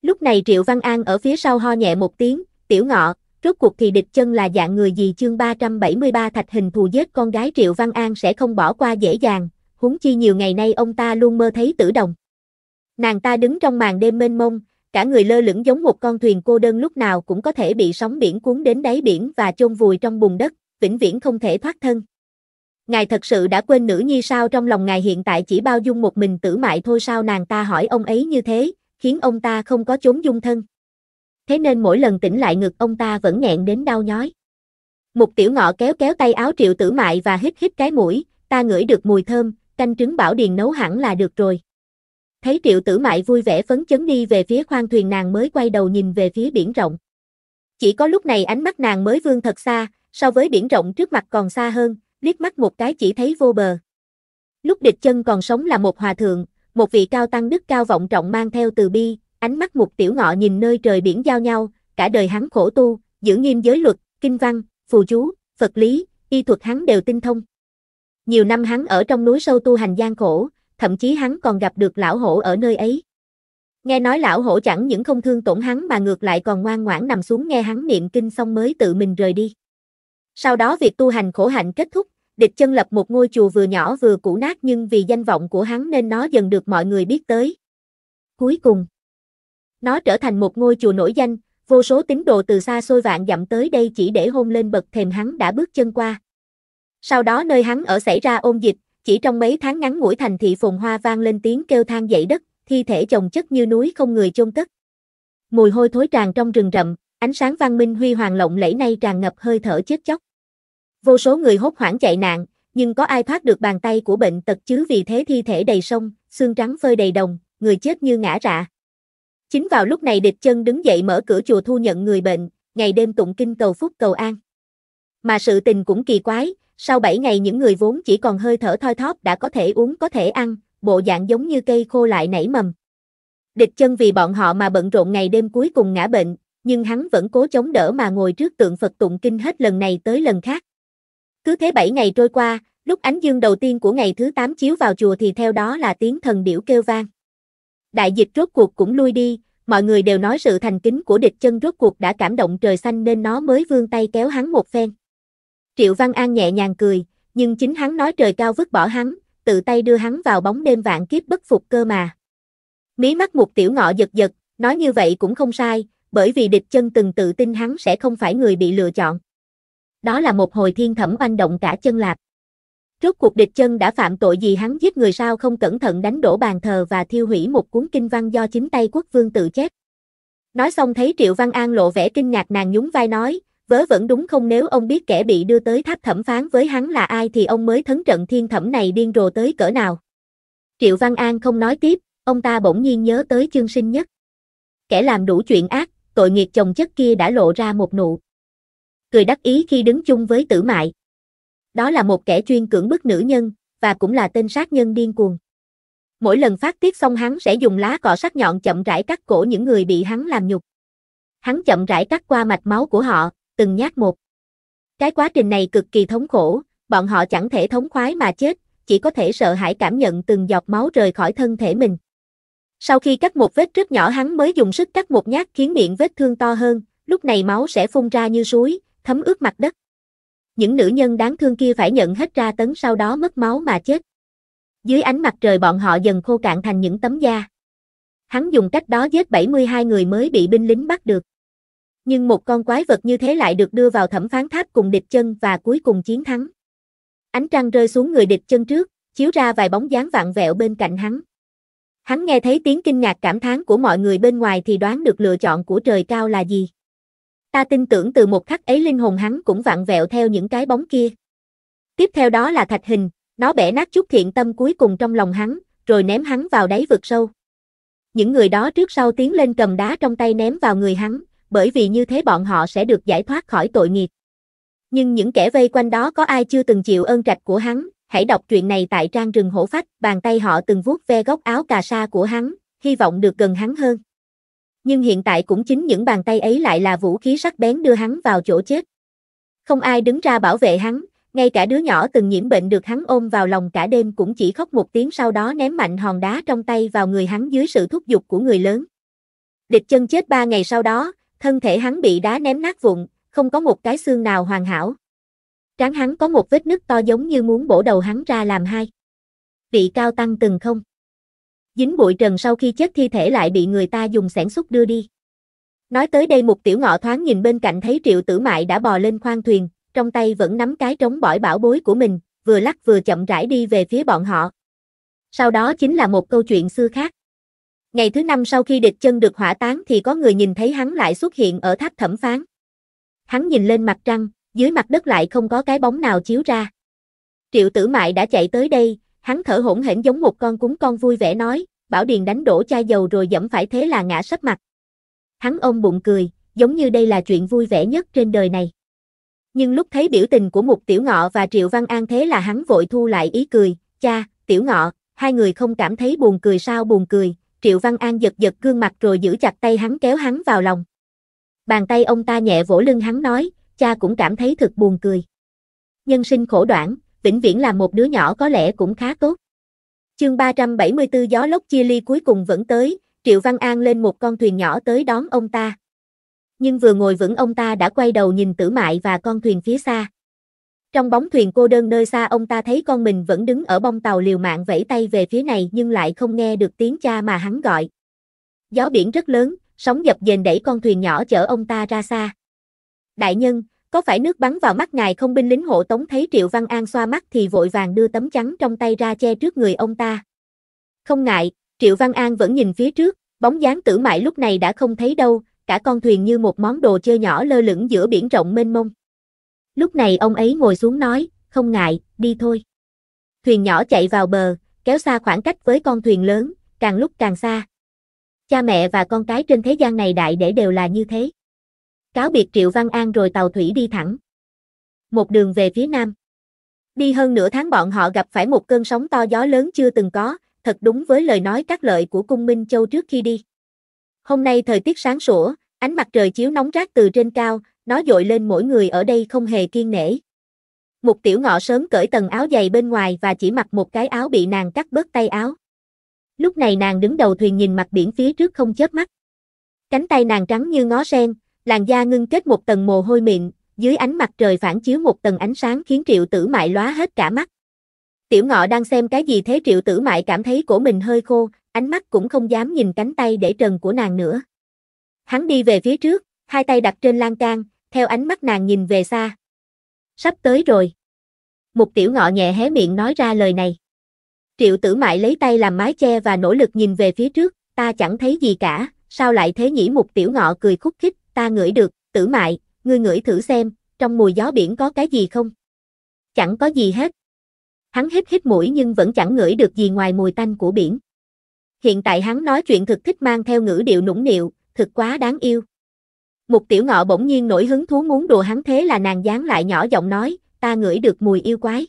Lúc này Triệu Văn An ở phía sau ho nhẹ một tiếng, tiểu ngọ, rốt cuộc thì địch chân là dạng người gì chương 373 thạch hình thù giết con gái Triệu Văn An sẽ không bỏ qua dễ dàng, huống chi nhiều ngày nay ông ta luôn mơ thấy tử đồng. Nàng ta đứng trong màn đêm mênh mông, cả người lơ lửng giống một con thuyền cô đơn lúc nào cũng có thể bị sóng biển cuốn đến đáy biển và chôn vùi trong bùn đất, vĩnh viễn không thể thoát thân. Ngài thật sự đã quên nữ nhi sao trong lòng ngài hiện tại chỉ bao dung một mình tử mại thôi sao nàng ta hỏi ông ấy như thế, khiến ông ta không có chốn dung thân thế nên mỗi lần tỉnh lại ngực ông ta vẫn nghẹn đến đau nhói. Mục tiểu ngọ kéo kéo tay áo triệu tử mại và hít hít cái mũi, ta ngửi được mùi thơm, canh trứng bảo điền nấu hẳn là được rồi. Thấy triệu tử mại vui vẻ phấn chấn đi về phía khoang thuyền nàng mới quay đầu nhìn về phía biển rộng. Chỉ có lúc này ánh mắt nàng mới vương thật xa, so với biển rộng trước mặt còn xa hơn, liếc mắt một cái chỉ thấy vô bờ. Lúc địch chân còn sống là một hòa thượng, một vị cao tăng đức cao vọng trọng mang theo từ bi, Ánh mắt một tiểu ngọ nhìn nơi trời biển giao nhau, cả đời hắn khổ tu, giữ nghiêm giới luật, kinh văn, phù chú, Phật lý, y thuật hắn đều tinh thông. Nhiều năm hắn ở trong núi sâu tu hành gian khổ, thậm chí hắn còn gặp được lão hổ ở nơi ấy. Nghe nói lão hổ chẳng những không thương tổn hắn mà ngược lại còn ngoan ngoãn nằm xuống nghe hắn niệm kinh xong mới tự mình rời đi. Sau đó việc tu hành khổ hạnh kết thúc, địch chân lập một ngôi chùa vừa nhỏ vừa cũ nát nhưng vì danh vọng của hắn nên nó dần được mọi người biết tới. Cuối cùng nó trở thành một ngôi chùa nổi danh, vô số tín đồ từ xa xôi vạn dặm tới đây chỉ để hôn lên bậc thềm hắn đã bước chân qua. Sau đó nơi hắn ở xảy ra ôn dịch, chỉ trong mấy tháng ngắn ngủi thành thị phồn hoa vang lên tiếng kêu than dậy đất, thi thể chồng chất như núi không người chôn cất. Mùi hôi thối tràn trong rừng rậm, ánh sáng văn minh huy hoàng lộng lẫy nay tràn ngập hơi thở chết chóc. Vô số người hốt hoảng chạy nạn, nhưng có ai thoát được bàn tay của bệnh tật chứ vì thế thi thể đầy sông, xương trắng phơi đầy đồng, người chết như ngã rạ. Chính vào lúc này địch chân đứng dậy mở cửa chùa thu nhận người bệnh, ngày đêm tụng kinh cầu phúc cầu an. Mà sự tình cũng kỳ quái, sau 7 ngày những người vốn chỉ còn hơi thở thoi thóp đã có thể uống có thể ăn, bộ dạng giống như cây khô lại nảy mầm. Địch chân vì bọn họ mà bận rộn ngày đêm cuối cùng ngã bệnh, nhưng hắn vẫn cố chống đỡ mà ngồi trước tượng Phật tụng kinh hết lần này tới lần khác. Cứ thế 7 ngày trôi qua, lúc ánh dương đầu tiên của ngày thứ 8 chiếu vào chùa thì theo đó là tiếng thần điểu kêu vang đại dịch rốt cuộc cũng lui đi, mọi người đều nói sự thành kính của địch chân rốt cuộc đã cảm động trời xanh nên nó mới vươn tay kéo hắn một phen. Triệu Văn An nhẹ nhàng cười, nhưng chính hắn nói trời cao vứt bỏ hắn, tự tay đưa hắn vào bóng đêm vạn kiếp bất phục cơ mà. Mí mắt một tiểu ngọ giật giật, nói như vậy cũng không sai, bởi vì địch chân từng tự tin hắn sẽ không phải người bị lựa chọn. Đó là một hồi thiên thẩm oanh động cả chân lạp. Rốt cuộc địch chân đã phạm tội gì hắn giết người sao không cẩn thận đánh đổ bàn thờ và thiêu hủy một cuốn kinh văn do chính tay quốc vương tự chép. Nói xong thấy Triệu Văn An lộ vẻ kinh ngạc nàng nhún vai nói, vớ vẫn đúng không nếu ông biết kẻ bị đưa tới tháp thẩm phán với hắn là ai thì ông mới thấn trận thiên thẩm này điên rồ tới cỡ nào. Triệu Văn An không nói tiếp, ông ta bỗng nhiên nhớ tới chương sinh nhất. Kẻ làm đủ chuyện ác, tội nghiệt chồng chất kia đã lộ ra một nụ. Cười đắc ý khi đứng chung với tử mại đó là một kẻ chuyên cưỡng bức nữ nhân, và cũng là tên sát nhân điên cuồng. Mỗi lần phát tiết xong hắn sẽ dùng lá cỏ sắc nhọn chậm rãi cắt cổ những người bị hắn làm nhục. Hắn chậm rãi cắt qua mạch máu của họ, từng nhát một. Cái quá trình này cực kỳ thống khổ, bọn họ chẳng thể thống khoái mà chết, chỉ có thể sợ hãi cảm nhận từng giọt máu rời khỏi thân thể mình. Sau khi cắt một vết rất nhỏ hắn mới dùng sức cắt một nhát khiến miệng vết thương to hơn, lúc này máu sẽ phun ra như suối, thấm ướt mặt đất những nữ nhân đáng thương kia phải nhận hết tra tấn sau đó mất máu mà chết. Dưới ánh mặt trời bọn họ dần khô cạn thành những tấm da. Hắn dùng cách đó giết 72 người mới bị binh lính bắt được. Nhưng một con quái vật như thế lại được đưa vào thẩm phán tháp cùng địch chân và cuối cùng chiến thắng. Ánh trăng rơi xuống người địch chân trước, chiếu ra vài bóng dáng vạn vẹo bên cạnh hắn. Hắn nghe thấy tiếng kinh ngạc cảm thán của mọi người bên ngoài thì đoán được lựa chọn của trời cao là gì ta tin tưởng từ một khắc ấy linh hồn hắn cũng vặn vẹo theo những cái bóng kia. Tiếp theo đó là thạch hình, nó bẻ nát chút thiện tâm cuối cùng trong lòng hắn, rồi ném hắn vào đáy vực sâu. Những người đó trước sau tiến lên cầm đá trong tay ném vào người hắn, bởi vì như thế bọn họ sẽ được giải thoát khỏi tội nghiệp. Nhưng những kẻ vây quanh đó có ai chưa từng chịu ơn trạch của hắn, hãy đọc chuyện này tại trang rừng hổ phách, bàn tay họ từng vuốt ve góc áo cà sa của hắn, hy vọng được gần hắn hơn nhưng hiện tại cũng chính những bàn tay ấy lại là vũ khí sắc bén đưa hắn vào chỗ chết. Không ai đứng ra bảo vệ hắn, ngay cả đứa nhỏ từng nhiễm bệnh được hắn ôm vào lòng cả đêm cũng chỉ khóc một tiếng sau đó ném mạnh hòn đá trong tay vào người hắn dưới sự thúc giục của người lớn. Địch chân chết ba ngày sau đó, thân thể hắn bị đá ném nát vụn, không có một cái xương nào hoàn hảo. Trán hắn có một vết nứt to giống như muốn bổ đầu hắn ra làm hai. Vị cao tăng từng không dính bụi trần sau khi chết thi thể lại bị người ta dùng sản xúc đưa đi. Nói tới đây một tiểu ngọ thoáng nhìn bên cạnh thấy triệu tử mại đã bò lên khoang thuyền, trong tay vẫn nắm cái trống bỏi bảo bối của mình, vừa lắc vừa chậm rãi đi về phía bọn họ. Sau đó chính là một câu chuyện xưa khác. Ngày thứ năm sau khi địch chân được hỏa táng thì có người nhìn thấy hắn lại xuất hiện ở tháp thẩm phán. Hắn nhìn lên mặt trăng, dưới mặt đất lại không có cái bóng nào chiếu ra. Triệu tử mại đã chạy tới đây, Hắn thở hổn hển giống một con cún con vui vẻ nói, Bảo Điền đánh đổ chai dầu rồi dẫm phải thế là ngã sấp mặt. Hắn ôm bụng cười, giống như đây là chuyện vui vẻ nhất trên đời này. Nhưng lúc thấy biểu tình của Mục Tiểu Ngọ và Triệu Văn An thế là hắn vội thu lại ý cười, cha, Tiểu Ngọ, hai người không cảm thấy buồn cười sao buồn cười, Triệu Văn An giật giật gương mặt rồi giữ chặt tay hắn kéo hắn vào lòng. Bàn tay ông ta nhẹ vỗ lưng hắn nói, cha cũng cảm thấy thật buồn cười. Nhân sinh khổ đoạn, vĩnh viễn là một đứa nhỏ có lẽ cũng khá tốt. Chương 374 gió lốc chia ly cuối cùng vẫn tới, Triệu Văn An lên một con thuyền nhỏ tới đón ông ta. Nhưng vừa ngồi vững ông ta đã quay đầu nhìn tử mại và con thuyền phía xa. Trong bóng thuyền cô đơn nơi xa ông ta thấy con mình vẫn đứng ở bông tàu liều mạng vẫy tay về phía này nhưng lại không nghe được tiếng cha mà hắn gọi. Gió biển rất lớn, sóng dập dềnh đẩy con thuyền nhỏ chở ông ta ra xa. Đại nhân, có phải nước bắn vào mắt ngài không binh lính hộ tống thấy Triệu Văn An xoa mắt thì vội vàng đưa tấm trắng trong tay ra che trước người ông ta. Không ngại, Triệu Văn An vẫn nhìn phía trước, bóng dáng tử mại lúc này đã không thấy đâu, cả con thuyền như một món đồ chơi nhỏ lơ lửng giữa biển rộng mênh mông. Lúc này ông ấy ngồi xuống nói, không ngại, đi thôi. Thuyền nhỏ chạy vào bờ, kéo xa khoảng cách với con thuyền lớn, càng lúc càng xa. Cha mẹ và con cái trên thế gian này đại để đều là như thế cáo biệt Triệu Văn An rồi tàu thủy đi thẳng. Một đường về phía nam. Đi hơn nửa tháng bọn họ gặp phải một cơn sóng to gió lớn chưa từng có, thật đúng với lời nói các lợi của cung Minh Châu trước khi đi. Hôm nay thời tiết sáng sủa, ánh mặt trời chiếu nóng rát từ trên cao, nó dội lên mỗi người ở đây không hề kiên nể. Mục tiểu ngọ sớm cởi tầng áo dày bên ngoài và chỉ mặc một cái áo bị nàng cắt bớt tay áo. Lúc này nàng đứng đầu thuyền nhìn mặt biển phía trước không chớp mắt. Cánh tay nàng trắng như ngó sen, Làn da ngưng kết một tầng mồ hôi mịn, dưới ánh mặt trời phản chiếu một tầng ánh sáng khiến triệu tử mại lóa hết cả mắt. Tiểu ngọ đang xem cái gì thế triệu tử mại cảm thấy cổ mình hơi khô, ánh mắt cũng không dám nhìn cánh tay để trần của nàng nữa. Hắn đi về phía trước, hai tay đặt trên lan can, theo ánh mắt nàng nhìn về xa. Sắp tới rồi. Mục tiểu ngọ nhẹ hé miệng nói ra lời này. Triệu tử mại lấy tay làm mái che và nỗ lực nhìn về phía trước, ta chẳng thấy gì cả, sao lại thế nhỉ mục tiểu ngọ cười khúc khích, ta ngửi được, tử mại, ngươi ngửi thử xem, trong mùi gió biển có cái gì không? Chẳng có gì hết. Hắn hít hít mũi nhưng vẫn chẳng ngửi được gì ngoài mùi tanh của biển. Hiện tại hắn nói chuyện thực thích mang theo ngữ điệu nũng nịu, thực quá đáng yêu. Mục tiểu ngọ bỗng nhiên nổi hứng thú muốn đùa hắn thế là nàng dán lại nhỏ giọng nói, ta ngửi được mùi yêu quái.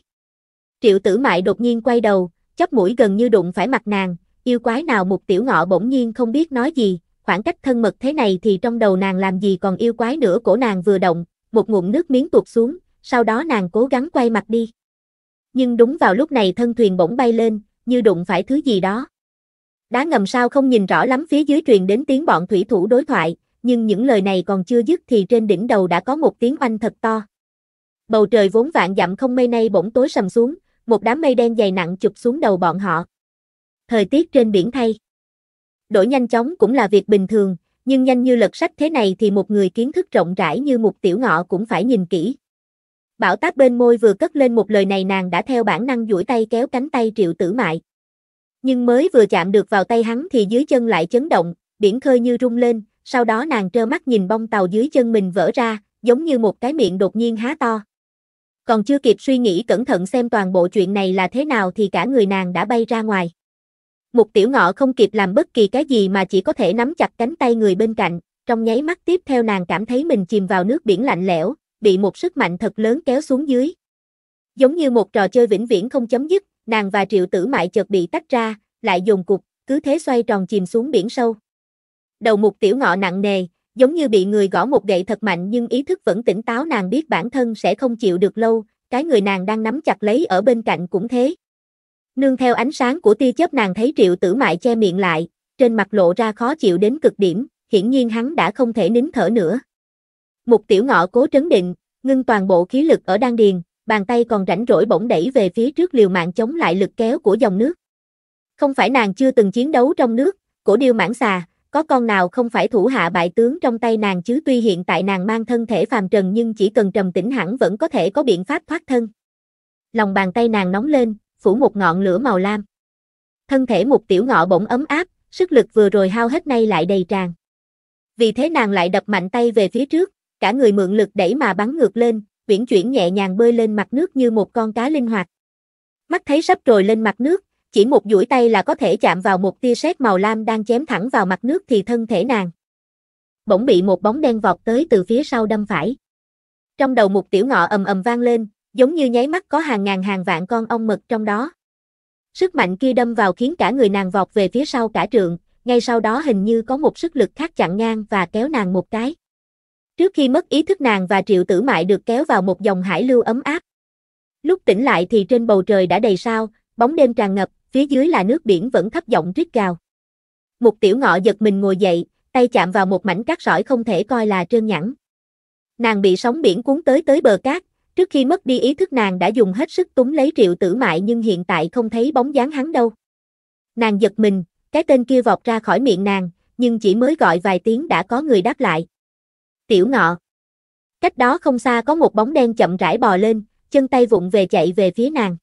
Triệu tử mại đột nhiên quay đầu, chắp mũi gần như đụng phải mặt nàng, yêu quái nào mục tiểu ngọ bỗng nhiên không biết nói gì, khoảng cách thân mật thế này thì trong đầu nàng làm gì còn yêu quái nữa cổ nàng vừa động, một ngụm nước miếng tuột xuống, sau đó nàng cố gắng quay mặt đi. Nhưng đúng vào lúc này thân thuyền bỗng bay lên, như đụng phải thứ gì đó. Đá ngầm sao không nhìn rõ lắm phía dưới truyền đến tiếng bọn thủy thủ đối thoại, nhưng những lời này còn chưa dứt thì trên đỉnh đầu đã có một tiếng oanh thật to. Bầu trời vốn vạn dặm không mây nay bỗng tối sầm xuống, một đám mây đen dày nặng chụp xuống đầu bọn họ. Thời tiết trên biển thay đổi nhanh chóng cũng là việc bình thường, nhưng nhanh như lật sách thế này thì một người kiến thức rộng rãi như một tiểu ngọ cũng phải nhìn kỹ. Bảo táp bên môi vừa cất lên một lời này nàng đã theo bản năng duỗi tay kéo cánh tay triệu tử mại. Nhưng mới vừa chạm được vào tay hắn thì dưới chân lại chấn động, biển khơi như rung lên, sau đó nàng trơ mắt nhìn bông tàu dưới chân mình vỡ ra, giống như một cái miệng đột nhiên há to. Còn chưa kịp suy nghĩ cẩn thận xem toàn bộ chuyện này là thế nào thì cả người nàng đã bay ra ngoài. Một tiểu ngọ không kịp làm bất kỳ cái gì mà chỉ có thể nắm chặt cánh tay người bên cạnh, trong nháy mắt tiếp theo nàng cảm thấy mình chìm vào nước biển lạnh lẽo, bị một sức mạnh thật lớn kéo xuống dưới. Giống như một trò chơi vĩnh viễn không chấm dứt, nàng và triệu tử mại chợt bị tách ra, lại dùng cục, cứ thế xoay tròn chìm xuống biển sâu. Đầu một tiểu ngọ nặng nề, giống như bị người gõ một gậy thật mạnh nhưng ý thức vẫn tỉnh táo nàng biết bản thân sẽ không chịu được lâu, cái người nàng đang nắm chặt lấy ở bên cạnh cũng thế. Nương theo ánh sáng của tia chớp nàng thấy triệu tử mại che miệng lại, trên mặt lộ ra khó chịu đến cực điểm, hiển nhiên hắn đã không thể nín thở nữa. Mục tiểu ngọ cố trấn định, ngưng toàn bộ khí lực ở đan điền, bàn tay còn rảnh rỗi bỗng đẩy về phía trước liều mạng chống lại lực kéo của dòng nước. Không phải nàng chưa từng chiến đấu trong nước, cổ điêu mãn xà, có con nào không phải thủ hạ bại tướng trong tay nàng chứ tuy hiện tại nàng mang thân thể phàm trần nhưng chỉ cần trầm tĩnh hẳn vẫn có thể có biện pháp thoát thân. Lòng bàn tay nàng nóng lên, phủ một ngọn lửa màu lam. Thân thể một tiểu ngọ bỗng ấm áp, sức lực vừa rồi hao hết nay lại đầy tràn. Vì thế nàng lại đập mạnh tay về phía trước, cả người mượn lực đẩy mà bắn ngược lên, uyển chuyển nhẹ nhàng bơi lên mặt nước như một con cá linh hoạt. Mắt thấy sắp trồi lên mặt nước, chỉ một duỗi tay là có thể chạm vào một tia sét màu lam đang chém thẳng vào mặt nước thì thân thể nàng bỗng bị một bóng đen vọt tới từ phía sau đâm phải. Trong đầu một tiểu ngọ ầm ầm vang lên, giống như nháy mắt có hàng ngàn hàng vạn con ong mật trong đó. Sức mạnh kia đâm vào khiến cả người nàng vọt về phía sau cả trượng, ngay sau đó hình như có một sức lực khác chặn ngang và kéo nàng một cái. Trước khi mất ý thức nàng và triệu tử mại được kéo vào một dòng hải lưu ấm áp. Lúc tỉnh lại thì trên bầu trời đã đầy sao, bóng đêm tràn ngập, phía dưới là nước biển vẫn thấp giọng rít gào. một tiểu ngọ giật mình ngồi dậy, tay chạm vào một mảnh cát sỏi không thể coi là trơn nhẵn. Nàng bị sóng biển cuốn tới tới bờ cát, Trước khi mất đi ý thức nàng đã dùng hết sức túng lấy triệu tử mại nhưng hiện tại không thấy bóng dáng hắn đâu. Nàng giật mình, cái tên kia vọt ra khỏi miệng nàng, nhưng chỉ mới gọi vài tiếng đã có người đáp lại. Tiểu ngọ. Cách đó không xa có một bóng đen chậm rãi bò lên, chân tay vụng về chạy về phía nàng.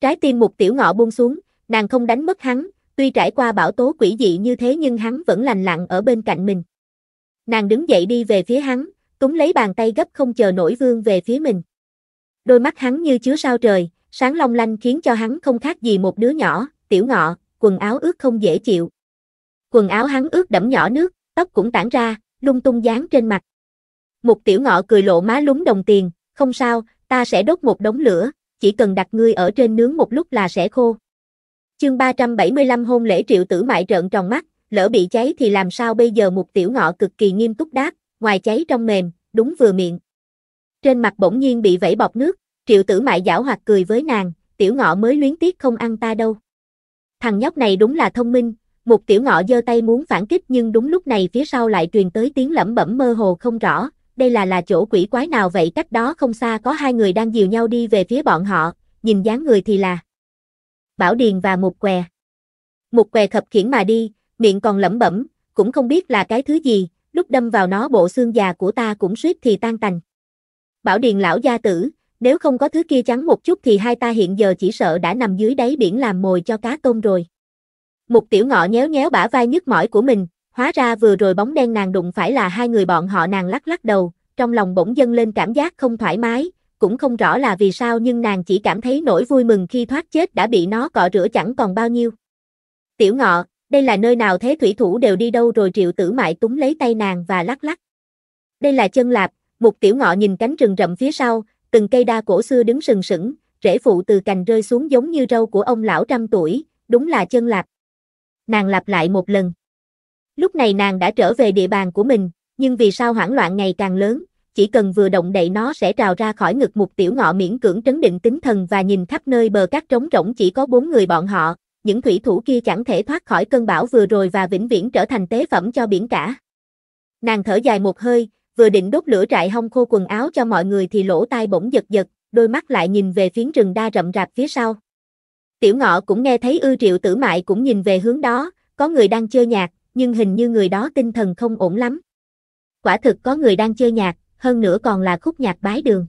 Trái tim một tiểu ngọ buông xuống, nàng không đánh mất hắn, tuy trải qua bão tố quỷ dị như thế nhưng hắn vẫn lành lặng ở bên cạnh mình. Nàng đứng dậy đi về phía hắn, Túng lấy bàn tay gấp không chờ nổi vương về phía mình. Đôi mắt hắn như chứa sao trời, sáng long lanh khiến cho hắn không khác gì một đứa nhỏ, tiểu ngọ, quần áo ướt không dễ chịu. Quần áo hắn ướt đẫm nhỏ nước, tóc cũng tản ra, lung tung dán trên mặt. Một tiểu ngọ cười lộ má lúng đồng tiền, không sao, ta sẽ đốt một đống lửa, chỉ cần đặt ngươi ở trên nướng một lúc là sẽ khô. Chương 375 hôn lễ triệu tử mại trợn tròn mắt, lỡ bị cháy thì làm sao bây giờ một tiểu ngọ cực kỳ nghiêm túc đáp, ngoài cháy trong mềm, đúng vừa miệng. Trên mặt bỗng nhiên bị vẫy bọt nước, triệu tử mại giảo hoạt cười với nàng, tiểu ngọ mới luyến tiếc không ăn ta đâu. Thằng nhóc này đúng là thông minh, một tiểu ngọ giơ tay muốn phản kích nhưng đúng lúc này phía sau lại truyền tới tiếng lẩm bẩm mơ hồ không rõ, đây là là chỗ quỷ quái nào vậy cách đó không xa có hai người đang dìu nhau đi về phía bọn họ, nhìn dáng người thì là Bảo Điền và một què. Một què khập khiển mà đi, miệng còn lẩm bẩm, cũng không biết là cái thứ gì, lúc đâm vào nó bộ xương già của ta cũng suýt thì tan tành. Bảo Điền lão gia tử, nếu không có thứ kia trắng một chút thì hai ta hiện giờ chỉ sợ đã nằm dưới đáy biển làm mồi cho cá tôm rồi. Mục tiểu ngọ nhéo nhéo bả vai nhức mỏi của mình, hóa ra vừa rồi bóng đen nàng đụng phải là hai người bọn họ nàng lắc lắc đầu, trong lòng bỗng dâng lên cảm giác không thoải mái, cũng không rõ là vì sao nhưng nàng chỉ cảm thấy nỗi vui mừng khi thoát chết đã bị nó cọ rửa chẳng còn bao nhiêu. Tiểu ngọ, đây là nơi nào thế thủy thủ đều đi đâu rồi triệu tử mại túng lấy tay nàng và lắc lắc. Đây là chân lạp, một tiểu ngọ nhìn cánh rừng rậm phía sau, từng cây đa cổ xưa đứng sừng sững, rễ phụ từ cành rơi xuống giống như râu của ông lão trăm tuổi, đúng là chân lạp. Nàng lặp lại một lần. Lúc này nàng đã trở về địa bàn của mình, nhưng vì sao hoảng loạn ngày càng lớn, chỉ cần vừa động đậy nó sẽ trào ra khỏi ngực một tiểu ngọ miễn cưỡng trấn định tính thần và nhìn khắp nơi bờ cát trống rỗng chỉ có bốn người bọn họ, những thủy thủ kia chẳng thể thoát khỏi cơn bão vừa rồi và vĩnh viễn trở thành tế phẩm cho biển cả. Nàng thở dài một hơi, vừa định đốt lửa trại hong khô quần áo cho mọi người thì lỗ tai bỗng giật giật, đôi mắt lại nhìn về phiến rừng đa rậm rạp phía sau. Tiểu ngọ cũng nghe thấy ư triệu tử mại cũng nhìn về hướng đó, có người đang chơi nhạc, nhưng hình như người đó tinh thần không ổn lắm. Quả thực có người đang chơi nhạc, hơn nữa còn là khúc nhạc bái đường.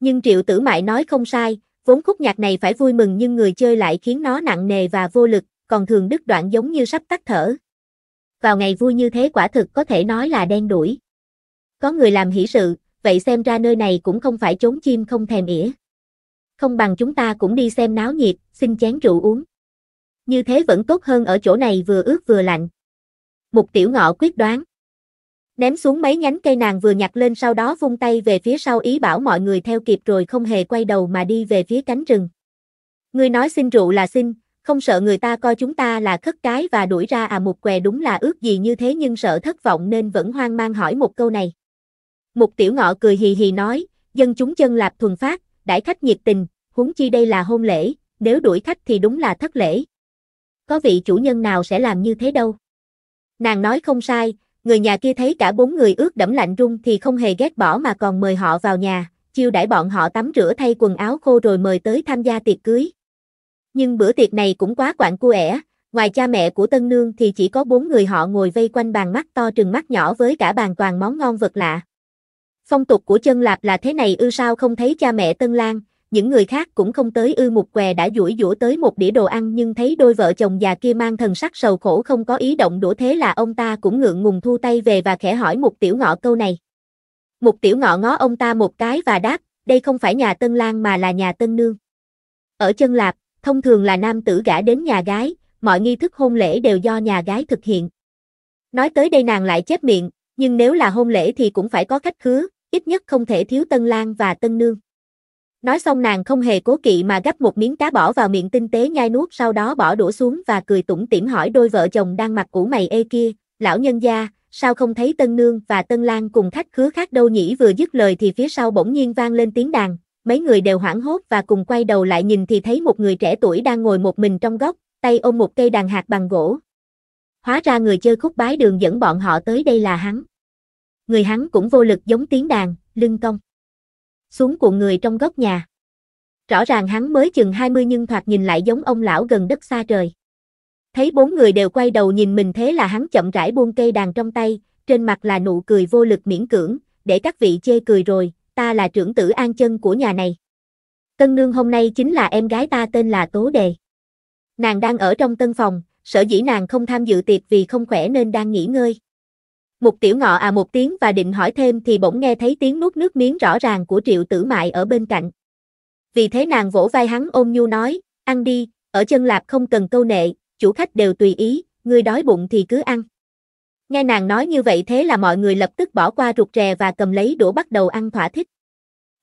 Nhưng triệu tử mại nói không sai, vốn khúc nhạc này phải vui mừng nhưng người chơi lại khiến nó nặng nề và vô lực, còn thường đứt đoạn giống như sắp tắt thở. Vào ngày vui như thế quả thực có thể nói là đen đuổi. Có người làm hỷ sự, vậy xem ra nơi này cũng không phải trốn chim không thèm ỉa. Không bằng chúng ta cũng đi xem náo nhiệt, xin chén rượu uống. Như thế vẫn tốt hơn ở chỗ này vừa ướt vừa lạnh. Mục tiểu ngọ quyết đoán ném xuống mấy nhánh cây nàng vừa nhặt lên sau đó vung tay về phía sau ý bảo mọi người theo kịp rồi không hề quay đầu mà đi về phía cánh rừng. người nói xin rượu là xin, không sợ người ta coi chúng ta là khất cái và đuổi ra à một què đúng là ước gì như thế nhưng sợ thất vọng nên vẫn hoang mang hỏi một câu này. Mục tiểu ngọ cười hì hì nói, dân chúng chân lạp thuần phát, đãi khách nhiệt tình, huống chi đây là hôn lễ, nếu đuổi khách thì đúng là thất lễ. Có vị chủ nhân nào sẽ làm như thế đâu. Nàng nói không sai, người nhà kia thấy cả bốn người ướt đẫm lạnh run thì không hề ghét bỏ mà còn mời họ vào nhà, chiêu đãi bọn họ tắm rửa thay quần áo khô rồi mời tới tham gia tiệc cưới. Nhưng bữa tiệc này cũng quá quặn cu ngoài cha mẹ của Tân Nương thì chỉ có bốn người họ ngồi vây quanh bàn mắt to trừng mắt nhỏ với cả bàn toàn món ngon vật lạ. Phong tục của chân lạp là thế này ư sao không thấy cha mẹ Tân Lan, những người khác cũng không tới ư một què đã duỗi dũa tới một đĩa đồ ăn nhưng thấy đôi vợ chồng già kia mang thần sắc sầu khổ không có ý động đũa thế là ông ta cũng ngượng ngùng thu tay về và khẽ hỏi một tiểu ngọ câu này. Một tiểu ngọ ngó ông ta một cái và đáp, đây không phải nhà tân lang mà là nhà tân nương. Ở chân lạp, thông thường là nam tử gả đến nhà gái, mọi nghi thức hôn lễ đều do nhà gái thực hiện. Nói tới đây nàng lại chép miệng, nhưng nếu là hôn lễ thì cũng phải có khách khứa, ít nhất không thể thiếu tân lang và tân nương. Nói xong nàng không hề cố kỵ mà gấp một miếng cá bỏ vào miệng tinh tế nhai nuốt sau đó bỏ đũa xuống và cười tủm tỉm hỏi đôi vợ chồng đang mặc củ mày ê kia, lão nhân gia, sao không thấy tân nương và tân lang cùng khách khứa khác đâu nhỉ vừa dứt lời thì phía sau bỗng nhiên vang lên tiếng đàn, mấy người đều hoảng hốt và cùng quay đầu lại nhìn thì thấy một người trẻ tuổi đang ngồi một mình trong góc, tay ôm một cây đàn hạt bằng gỗ. Hóa ra người chơi khúc bái đường dẫn bọn họ tới đây là hắn. Người hắn cũng vô lực giống tiếng đàn, lưng cong xuống cuộn người trong góc nhà. Rõ ràng hắn mới chừng 20 nhưng thoạt nhìn lại giống ông lão gần đất xa trời. Thấy bốn người đều quay đầu nhìn mình thế là hắn chậm rãi buông cây đàn trong tay, trên mặt là nụ cười vô lực miễn cưỡng, để các vị chê cười rồi, ta là trưởng tử an chân của nhà này. Tân nương hôm nay chính là em gái ta tên là Tố Đề. Nàng đang ở trong tân phòng, sở dĩ nàng không tham dự tiệc vì không khỏe nên đang nghỉ ngơi. Một tiểu ngọ à một tiếng và định hỏi thêm thì bỗng nghe thấy tiếng nuốt nước miếng rõ ràng của triệu tử mại ở bên cạnh. Vì thế nàng vỗ vai hắn ôm nhu nói, ăn đi, ở chân lạp không cần câu nệ, chủ khách đều tùy ý, ngươi đói bụng thì cứ ăn. Nghe nàng nói như vậy thế là mọi người lập tức bỏ qua ruột rè và cầm lấy đũa bắt đầu ăn thỏa thích.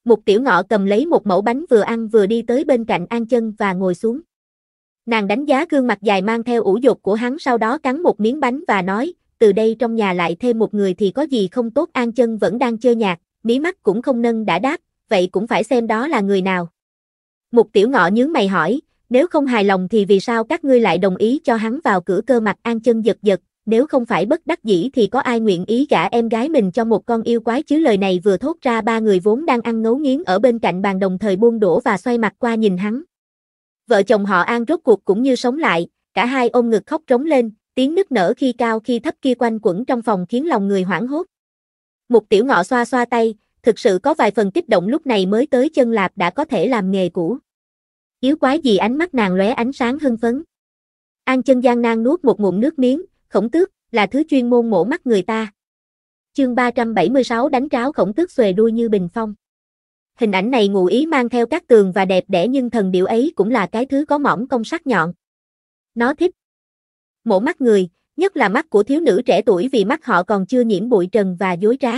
Mục tiểu ngọ cầm lấy một mẫu bánh vừa ăn vừa đi tới bên cạnh An Chân và ngồi xuống. Nàng đánh giá gương mặt dài mang theo ủ dục của hắn sau đó cắn một miếng bánh và nói, từ đây trong nhà lại thêm một người thì có gì không tốt An Chân vẫn đang chơi nhạc, mí mắt cũng không nâng đã đáp, vậy cũng phải xem đó là người nào. Mục tiểu ngọ nhướng mày hỏi, nếu không hài lòng thì vì sao các ngươi lại đồng ý cho hắn vào cửa cơ mặt An Chân giật giật, nếu không phải bất đắc dĩ thì có ai nguyện ý gả em gái mình cho một con yêu quái chứ lời này vừa thốt ra ba người vốn đang ăn ngấu nghiến ở bên cạnh bàn đồng thời buông đổ và xoay mặt qua nhìn hắn. Vợ chồng họ An rốt cuộc cũng như sống lại, cả hai ôm ngực khóc trống lên, tiếng nức nở khi cao khi thấp kia quanh quẩn trong phòng khiến lòng người hoảng hốt. Mục tiểu ngọ xoa xoa tay, thực sự có vài phần kích động lúc này mới tới chân lạp đã có thể làm nghề cũ. Yếu quái gì ánh mắt nàng lóe ánh sáng hưng phấn. An chân gian nan nuốt một ngụm nước miếng, khổng tước, là thứ chuyên môn mổ mắt người ta. Chương 376 đánh tráo khổng tước xuề đuôi như bình phong. Hình ảnh này ngụ ý mang theo các tường và đẹp đẽ nhưng thần điệu ấy cũng là cái thứ có mỏm công sắc nhọn. Nó thích, mổ mắt người, nhất là mắt của thiếu nữ trẻ tuổi vì mắt họ còn chưa nhiễm bụi trần và dối trá.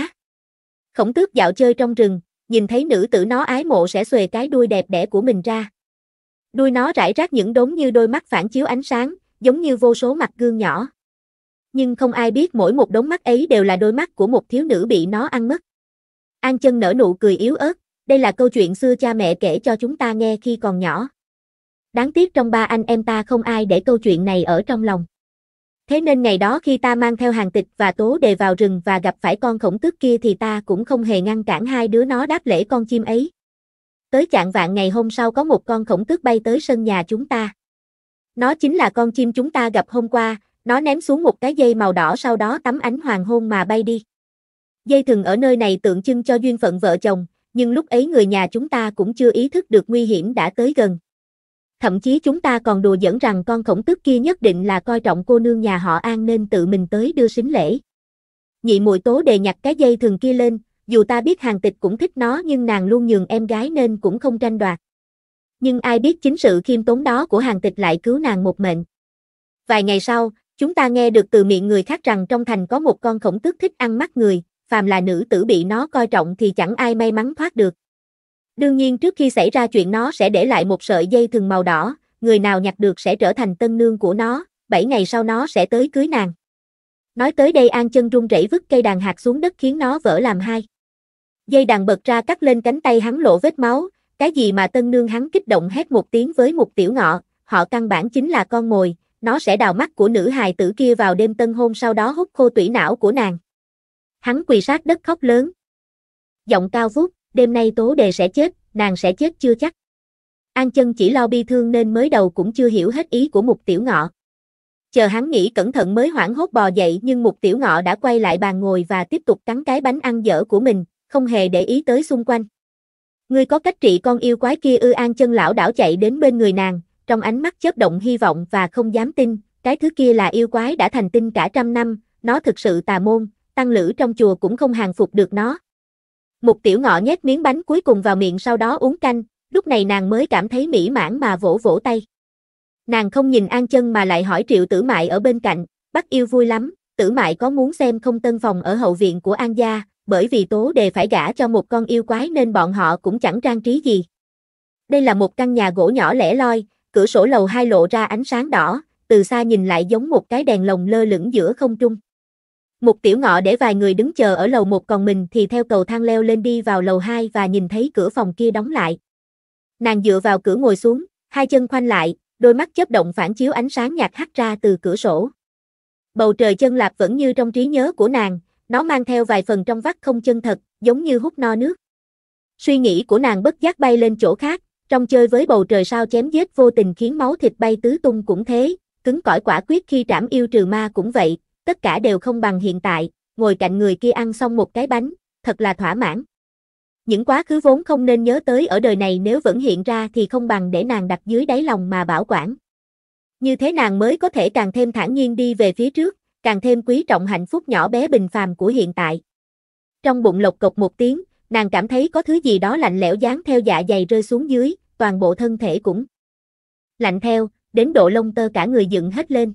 Khổng tước dạo chơi trong rừng, nhìn thấy nữ tử nó ái mộ sẽ xuề cái đuôi đẹp đẽ của mình ra. Đuôi nó rải rác những đốm như đôi mắt phản chiếu ánh sáng, giống như vô số mặt gương nhỏ. Nhưng không ai biết mỗi một đống mắt ấy đều là đôi mắt của một thiếu nữ bị nó ăn mất. An chân nở nụ cười yếu ớt, đây là câu chuyện xưa cha mẹ kể cho chúng ta nghe khi còn nhỏ. Đáng tiếc trong ba anh em ta không ai để câu chuyện này ở trong lòng. Thế nên ngày đó khi ta mang theo hàng tịch và tố đề vào rừng và gặp phải con khổng tước kia thì ta cũng không hề ngăn cản hai đứa nó đáp lễ con chim ấy. Tới chạng vạn ngày hôm sau có một con khổng tước bay tới sân nhà chúng ta. Nó chính là con chim chúng ta gặp hôm qua, nó ném xuống một cái dây màu đỏ sau đó tắm ánh hoàng hôn mà bay đi. Dây thừng ở nơi này tượng trưng cho duyên phận vợ chồng, nhưng lúc ấy người nhà chúng ta cũng chưa ý thức được nguy hiểm đã tới gần. Thậm chí chúng ta còn đùa dẫn rằng con khổng tước kia nhất định là coi trọng cô nương nhà họ An nên tự mình tới đưa xính lễ. Nhị muội tố đề nhặt cái dây thường kia lên, dù ta biết hàng tịch cũng thích nó nhưng nàng luôn nhường em gái nên cũng không tranh đoạt. Nhưng ai biết chính sự khiêm tốn đó của hàng tịch lại cứu nàng một mệnh. Vài ngày sau, chúng ta nghe được từ miệng người khác rằng trong thành có một con khổng tước thích ăn mắt người, phàm là nữ tử bị nó coi trọng thì chẳng ai may mắn thoát được. Đương nhiên trước khi xảy ra chuyện nó sẽ để lại một sợi dây thừng màu đỏ, người nào nhặt được sẽ trở thành tân nương của nó, 7 ngày sau nó sẽ tới cưới nàng. Nói tới đây An chân run rẩy vứt cây đàn hạt xuống đất khiến nó vỡ làm hai. Dây đàn bật ra cắt lên cánh tay hắn lộ vết máu, cái gì mà tân nương hắn kích động hét một tiếng với một tiểu ngọ, họ căn bản chính là con mồi, nó sẽ đào mắt của nữ hài tử kia vào đêm tân hôn sau đó hút khô tủy não của nàng. Hắn quỳ sát đất khóc lớn. Giọng cao vút đêm nay tố đề sẽ chết, nàng sẽ chết chưa chắc. An chân chỉ lo bi thương nên mới đầu cũng chưa hiểu hết ý của mục tiểu ngọ. Chờ hắn nghĩ cẩn thận mới hoảng hốt bò dậy nhưng mục tiểu ngọ đã quay lại bàn ngồi và tiếp tục cắn cái bánh ăn dở của mình, không hề để ý tới xung quanh. Ngươi có cách trị con yêu quái kia ư an chân lão đảo chạy đến bên người nàng, trong ánh mắt chớp động hy vọng và không dám tin, cái thứ kia là yêu quái đã thành tinh cả trăm năm, nó thực sự tà môn, tăng lữ trong chùa cũng không hàng phục được nó. Một tiểu ngọ nhét miếng bánh cuối cùng vào miệng sau đó uống canh, lúc này nàng mới cảm thấy mỹ mãn mà vỗ vỗ tay. Nàng không nhìn An Chân mà lại hỏi Triệu Tử Mại ở bên cạnh, bắt yêu vui lắm, Tử Mại có muốn xem không tân phòng ở hậu viện của An gia, bởi vì tố đề phải gả cho một con yêu quái nên bọn họ cũng chẳng trang trí gì. Đây là một căn nhà gỗ nhỏ lẻ loi, cửa sổ lầu hai lộ ra ánh sáng đỏ, từ xa nhìn lại giống một cái đèn lồng lơ lửng giữa không trung. Một tiểu ngọ để vài người đứng chờ ở lầu một còn mình thì theo cầu thang leo lên đi vào lầu 2 và nhìn thấy cửa phòng kia đóng lại. Nàng dựa vào cửa ngồi xuống, hai chân khoanh lại, đôi mắt chớp động phản chiếu ánh sáng nhạt hắt ra từ cửa sổ. Bầu trời chân lạc vẫn như trong trí nhớ của nàng, nó mang theo vài phần trong vắt không chân thật, giống như hút no nước. Suy nghĩ của nàng bất giác bay lên chỗ khác, trong chơi với bầu trời sao chém giết vô tình khiến máu thịt bay tứ tung cũng thế, cứng cỏi quả quyết khi trảm yêu trừ ma cũng vậy, tất cả đều không bằng hiện tại, ngồi cạnh người kia ăn xong một cái bánh, thật là thỏa mãn. Những quá khứ vốn không nên nhớ tới ở đời này nếu vẫn hiện ra thì không bằng để nàng đặt dưới đáy lòng mà bảo quản. Như thế nàng mới có thể càng thêm thản nhiên đi về phía trước, càng thêm quý trọng hạnh phúc nhỏ bé bình phàm của hiện tại. Trong bụng lộc cộc một tiếng, nàng cảm thấy có thứ gì đó lạnh lẽo dán theo dạ dày rơi xuống dưới, toàn bộ thân thể cũng lạnh theo, đến độ lông tơ cả người dựng hết lên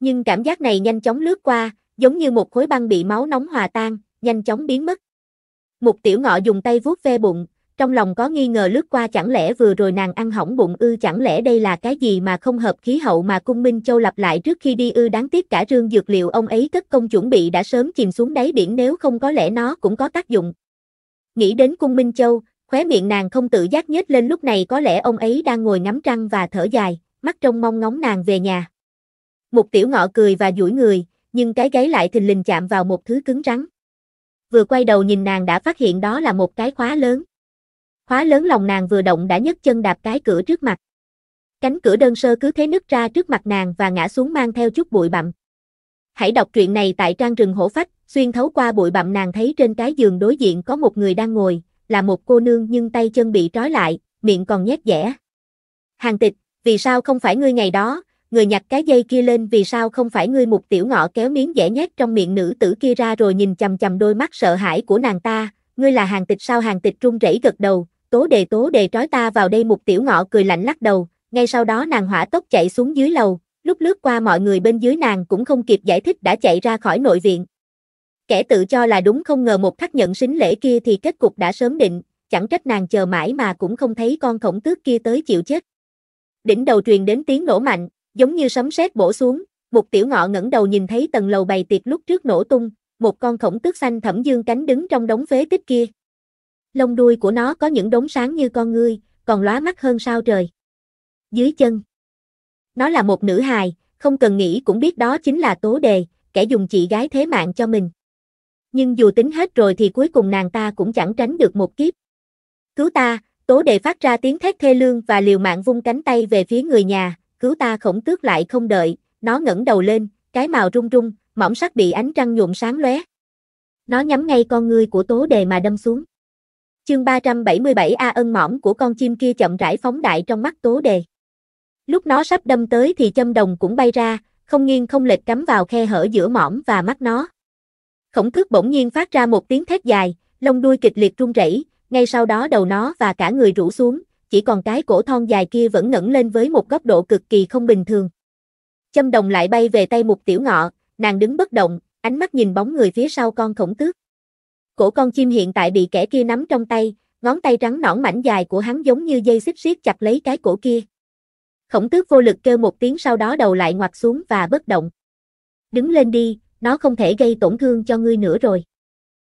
nhưng cảm giác này nhanh chóng lướt qua, giống như một khối băng bị máu nóng hòa tan, nhanh chóng biến mất. Mục tiểu ngọ dùng tay vuốt ve bụng, trong lòng có nghi ngờ lướt qua chẳng lẽ vừa rồi nàng ăn hỏng bụng ư chẳng lẽ đây là cái gì mà không hợp khí hậu mà cung Minh Châu lặp lại trước khi đi ư đáng tiếc cả rương dược liệu ông ấy cất công chuẩn bị đã sớm chìm xuống đáy biển nếu không có lẽ nó cũng có tác dụng. Nghĩ đến cung Minh Châu, khóe miệng nàng không tự giác nhếch lên lúc này có lẽ ông ấy đang ngồi ngắm trăng và thở dài, mắt trông mong ngóng nàng về nhà. Một tiểu ngọ cười và duỗi người, nhưng cái gáy lại thình lình chạm vào một thứ cứng rắn. Vừa quay đầu nhìn nàng đã phát hiện đó là một cái khóa lớn. Khóa lớn lòng nàng vừa động đã nhấc chân đạp cái cửa trước mặt. Cánh cửa đơn sơ cứ thế nứt ra trước mặt nàng và ngã xuống mang theo chút bụi bặm. Hãy đọc truyện này tại trang rừng hổ phách, xuyên thấu qua bụi bặm nàng thấy trên cái giường đối diện có một người đang ngồi, là một cô nương nhưng tay chân bị trói lại, miệng còn nhét dẻ. Hàng tịch, vì sao không phải ngươi ngày đó, người nhặt cái dây kia lên vì sao không phải ngươi một tiểu ngọ kéo miếng dẻ nhét trong miệng nữ tử kia ra rồi nhìn chầm chầm đôi mắt sợ hãi của nàng ta, ngươi là hàng tịch sao hàng tịch trung rẩy gật đầu, tố đề tố đề trói ta vào đây một tiểu ngọ cười lạnh lắc đầu, ngay sau đó nàng hỏa tốc chạy xuống dưới lầu, lúc lướt qua mọi người bên dưới nàng cũng không kịp giải thích đã chạy ra khỏi nội viện. Kẻ tự cho là đúng không ngờ một khắc nhận xính lễ kia thì kết cục đã sớm định, chẳng trách nàng chờ mãi mà cũng không thấy con khổng tước kia tới chịu chết. Đỉnh đầu truyền đến tiếng nổ mạnh, Giống như sấm sét bổ xuống, một Tiểu Ngọ ngẩng đầu nhìn thấy tầng lầu bày tiệc lúc trước nổ tung, một con khổng tước xanh thẫm dương cánh đứng trong đống phế tích kia. Lông đuôi của nó có những đốm sáng như con ngươi, còn lóa mắt hơn sao trời. Dưới chân. Nó là một nữ hài, không cần nghĩ cũng biết đó chính là Tố Đề, kẻ dùng chị gái thế mạng cho mình. Nhưng dù tính hết rồi thì cuối cùng nàng ta cũng chẳng tránh được một kiếp. Cứu ta, Tố Đề phát ra tiếng thét thê lương và liều mạng vung cánh tay về phía người nhà, cứu ta khổng tước lại không đợi, nó ngẩng đầu lên, cái màu rung rung, mỏng sắc bị ánh trăng nhuộm sáng lóe. Nó nhắm ngay con ngươi của tố đề mà đâm xuống. Chương 377 A ân mỏm của con chim kia chậm rãi phóng đại trong mắt tố đề. Lúc nó sắp đâm tới thì châm đồng cũng bay ra, không nghiêng không lệch cắm vào khe hở giữa mỏm và mắt nó. Khổng tước bỗng nhiên phát ra một tiếng thét dài, lông đuôi kịch liệt rung rẩy, ngay sau đó đầu nó và cả người rũ xuống, chỉ còn cái cổ thon dài kia vẫn ngẩng lên với một góc độ cực kỳ không bình thường. Châm đồng lại bay về tay mục tiểu ngọ, nàng đứng bất động, ánh mắt nhìn bóng người phía sau con khổng tước. Cổ con chim hiện tại bị kẻ kia nắm trong tay, ngón tay trắng nõn mảnh dài của hắn giống như dây xích siết chặt lấy cái cổ kia. Khổng tước vô lực kêu một tiếng sau đó đầu lại ngoặt xuống và bất động. Đứng lên đi, nó không thể gây tổn thương cho ngươi nữa rồi.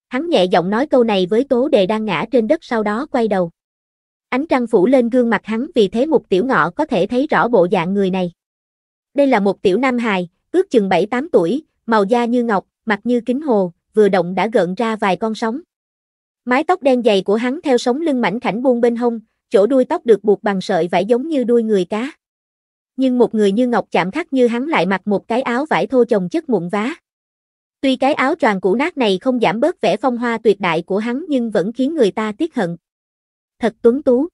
Hắn nhẹ giọng nói câu này với tố đề đang ngã trên đất sau đó quay đầu. Ánh trăng phủ lên gương mặt hắn vì thế một tiểu ngọ có thể thấy rõ bộ dạng người này. Đây là một tiểu nam hài, ước chừng 7-8 tuổi, màu da như ngọc, mặt như kính hồ, vừa động đã gợn ra vài con sóng. Mái tóc đen dày của hắn theo sóng lưng mảnh khảnh buông bên hông, chỗ đuôi tóc được buộc bằng sợi vải giống như đuôi người cá. Nhưng một người như ngọc chạm khắc như hắn lại mặc một cái áo vải thô chồng chất mụn vá. Tuy cái áo choàng cũ nát này không giảm bớt vẻ phong hoa tuyệt đại của hắn nhưng vẫn khiến người ta tiếc hận thật tuấn tú.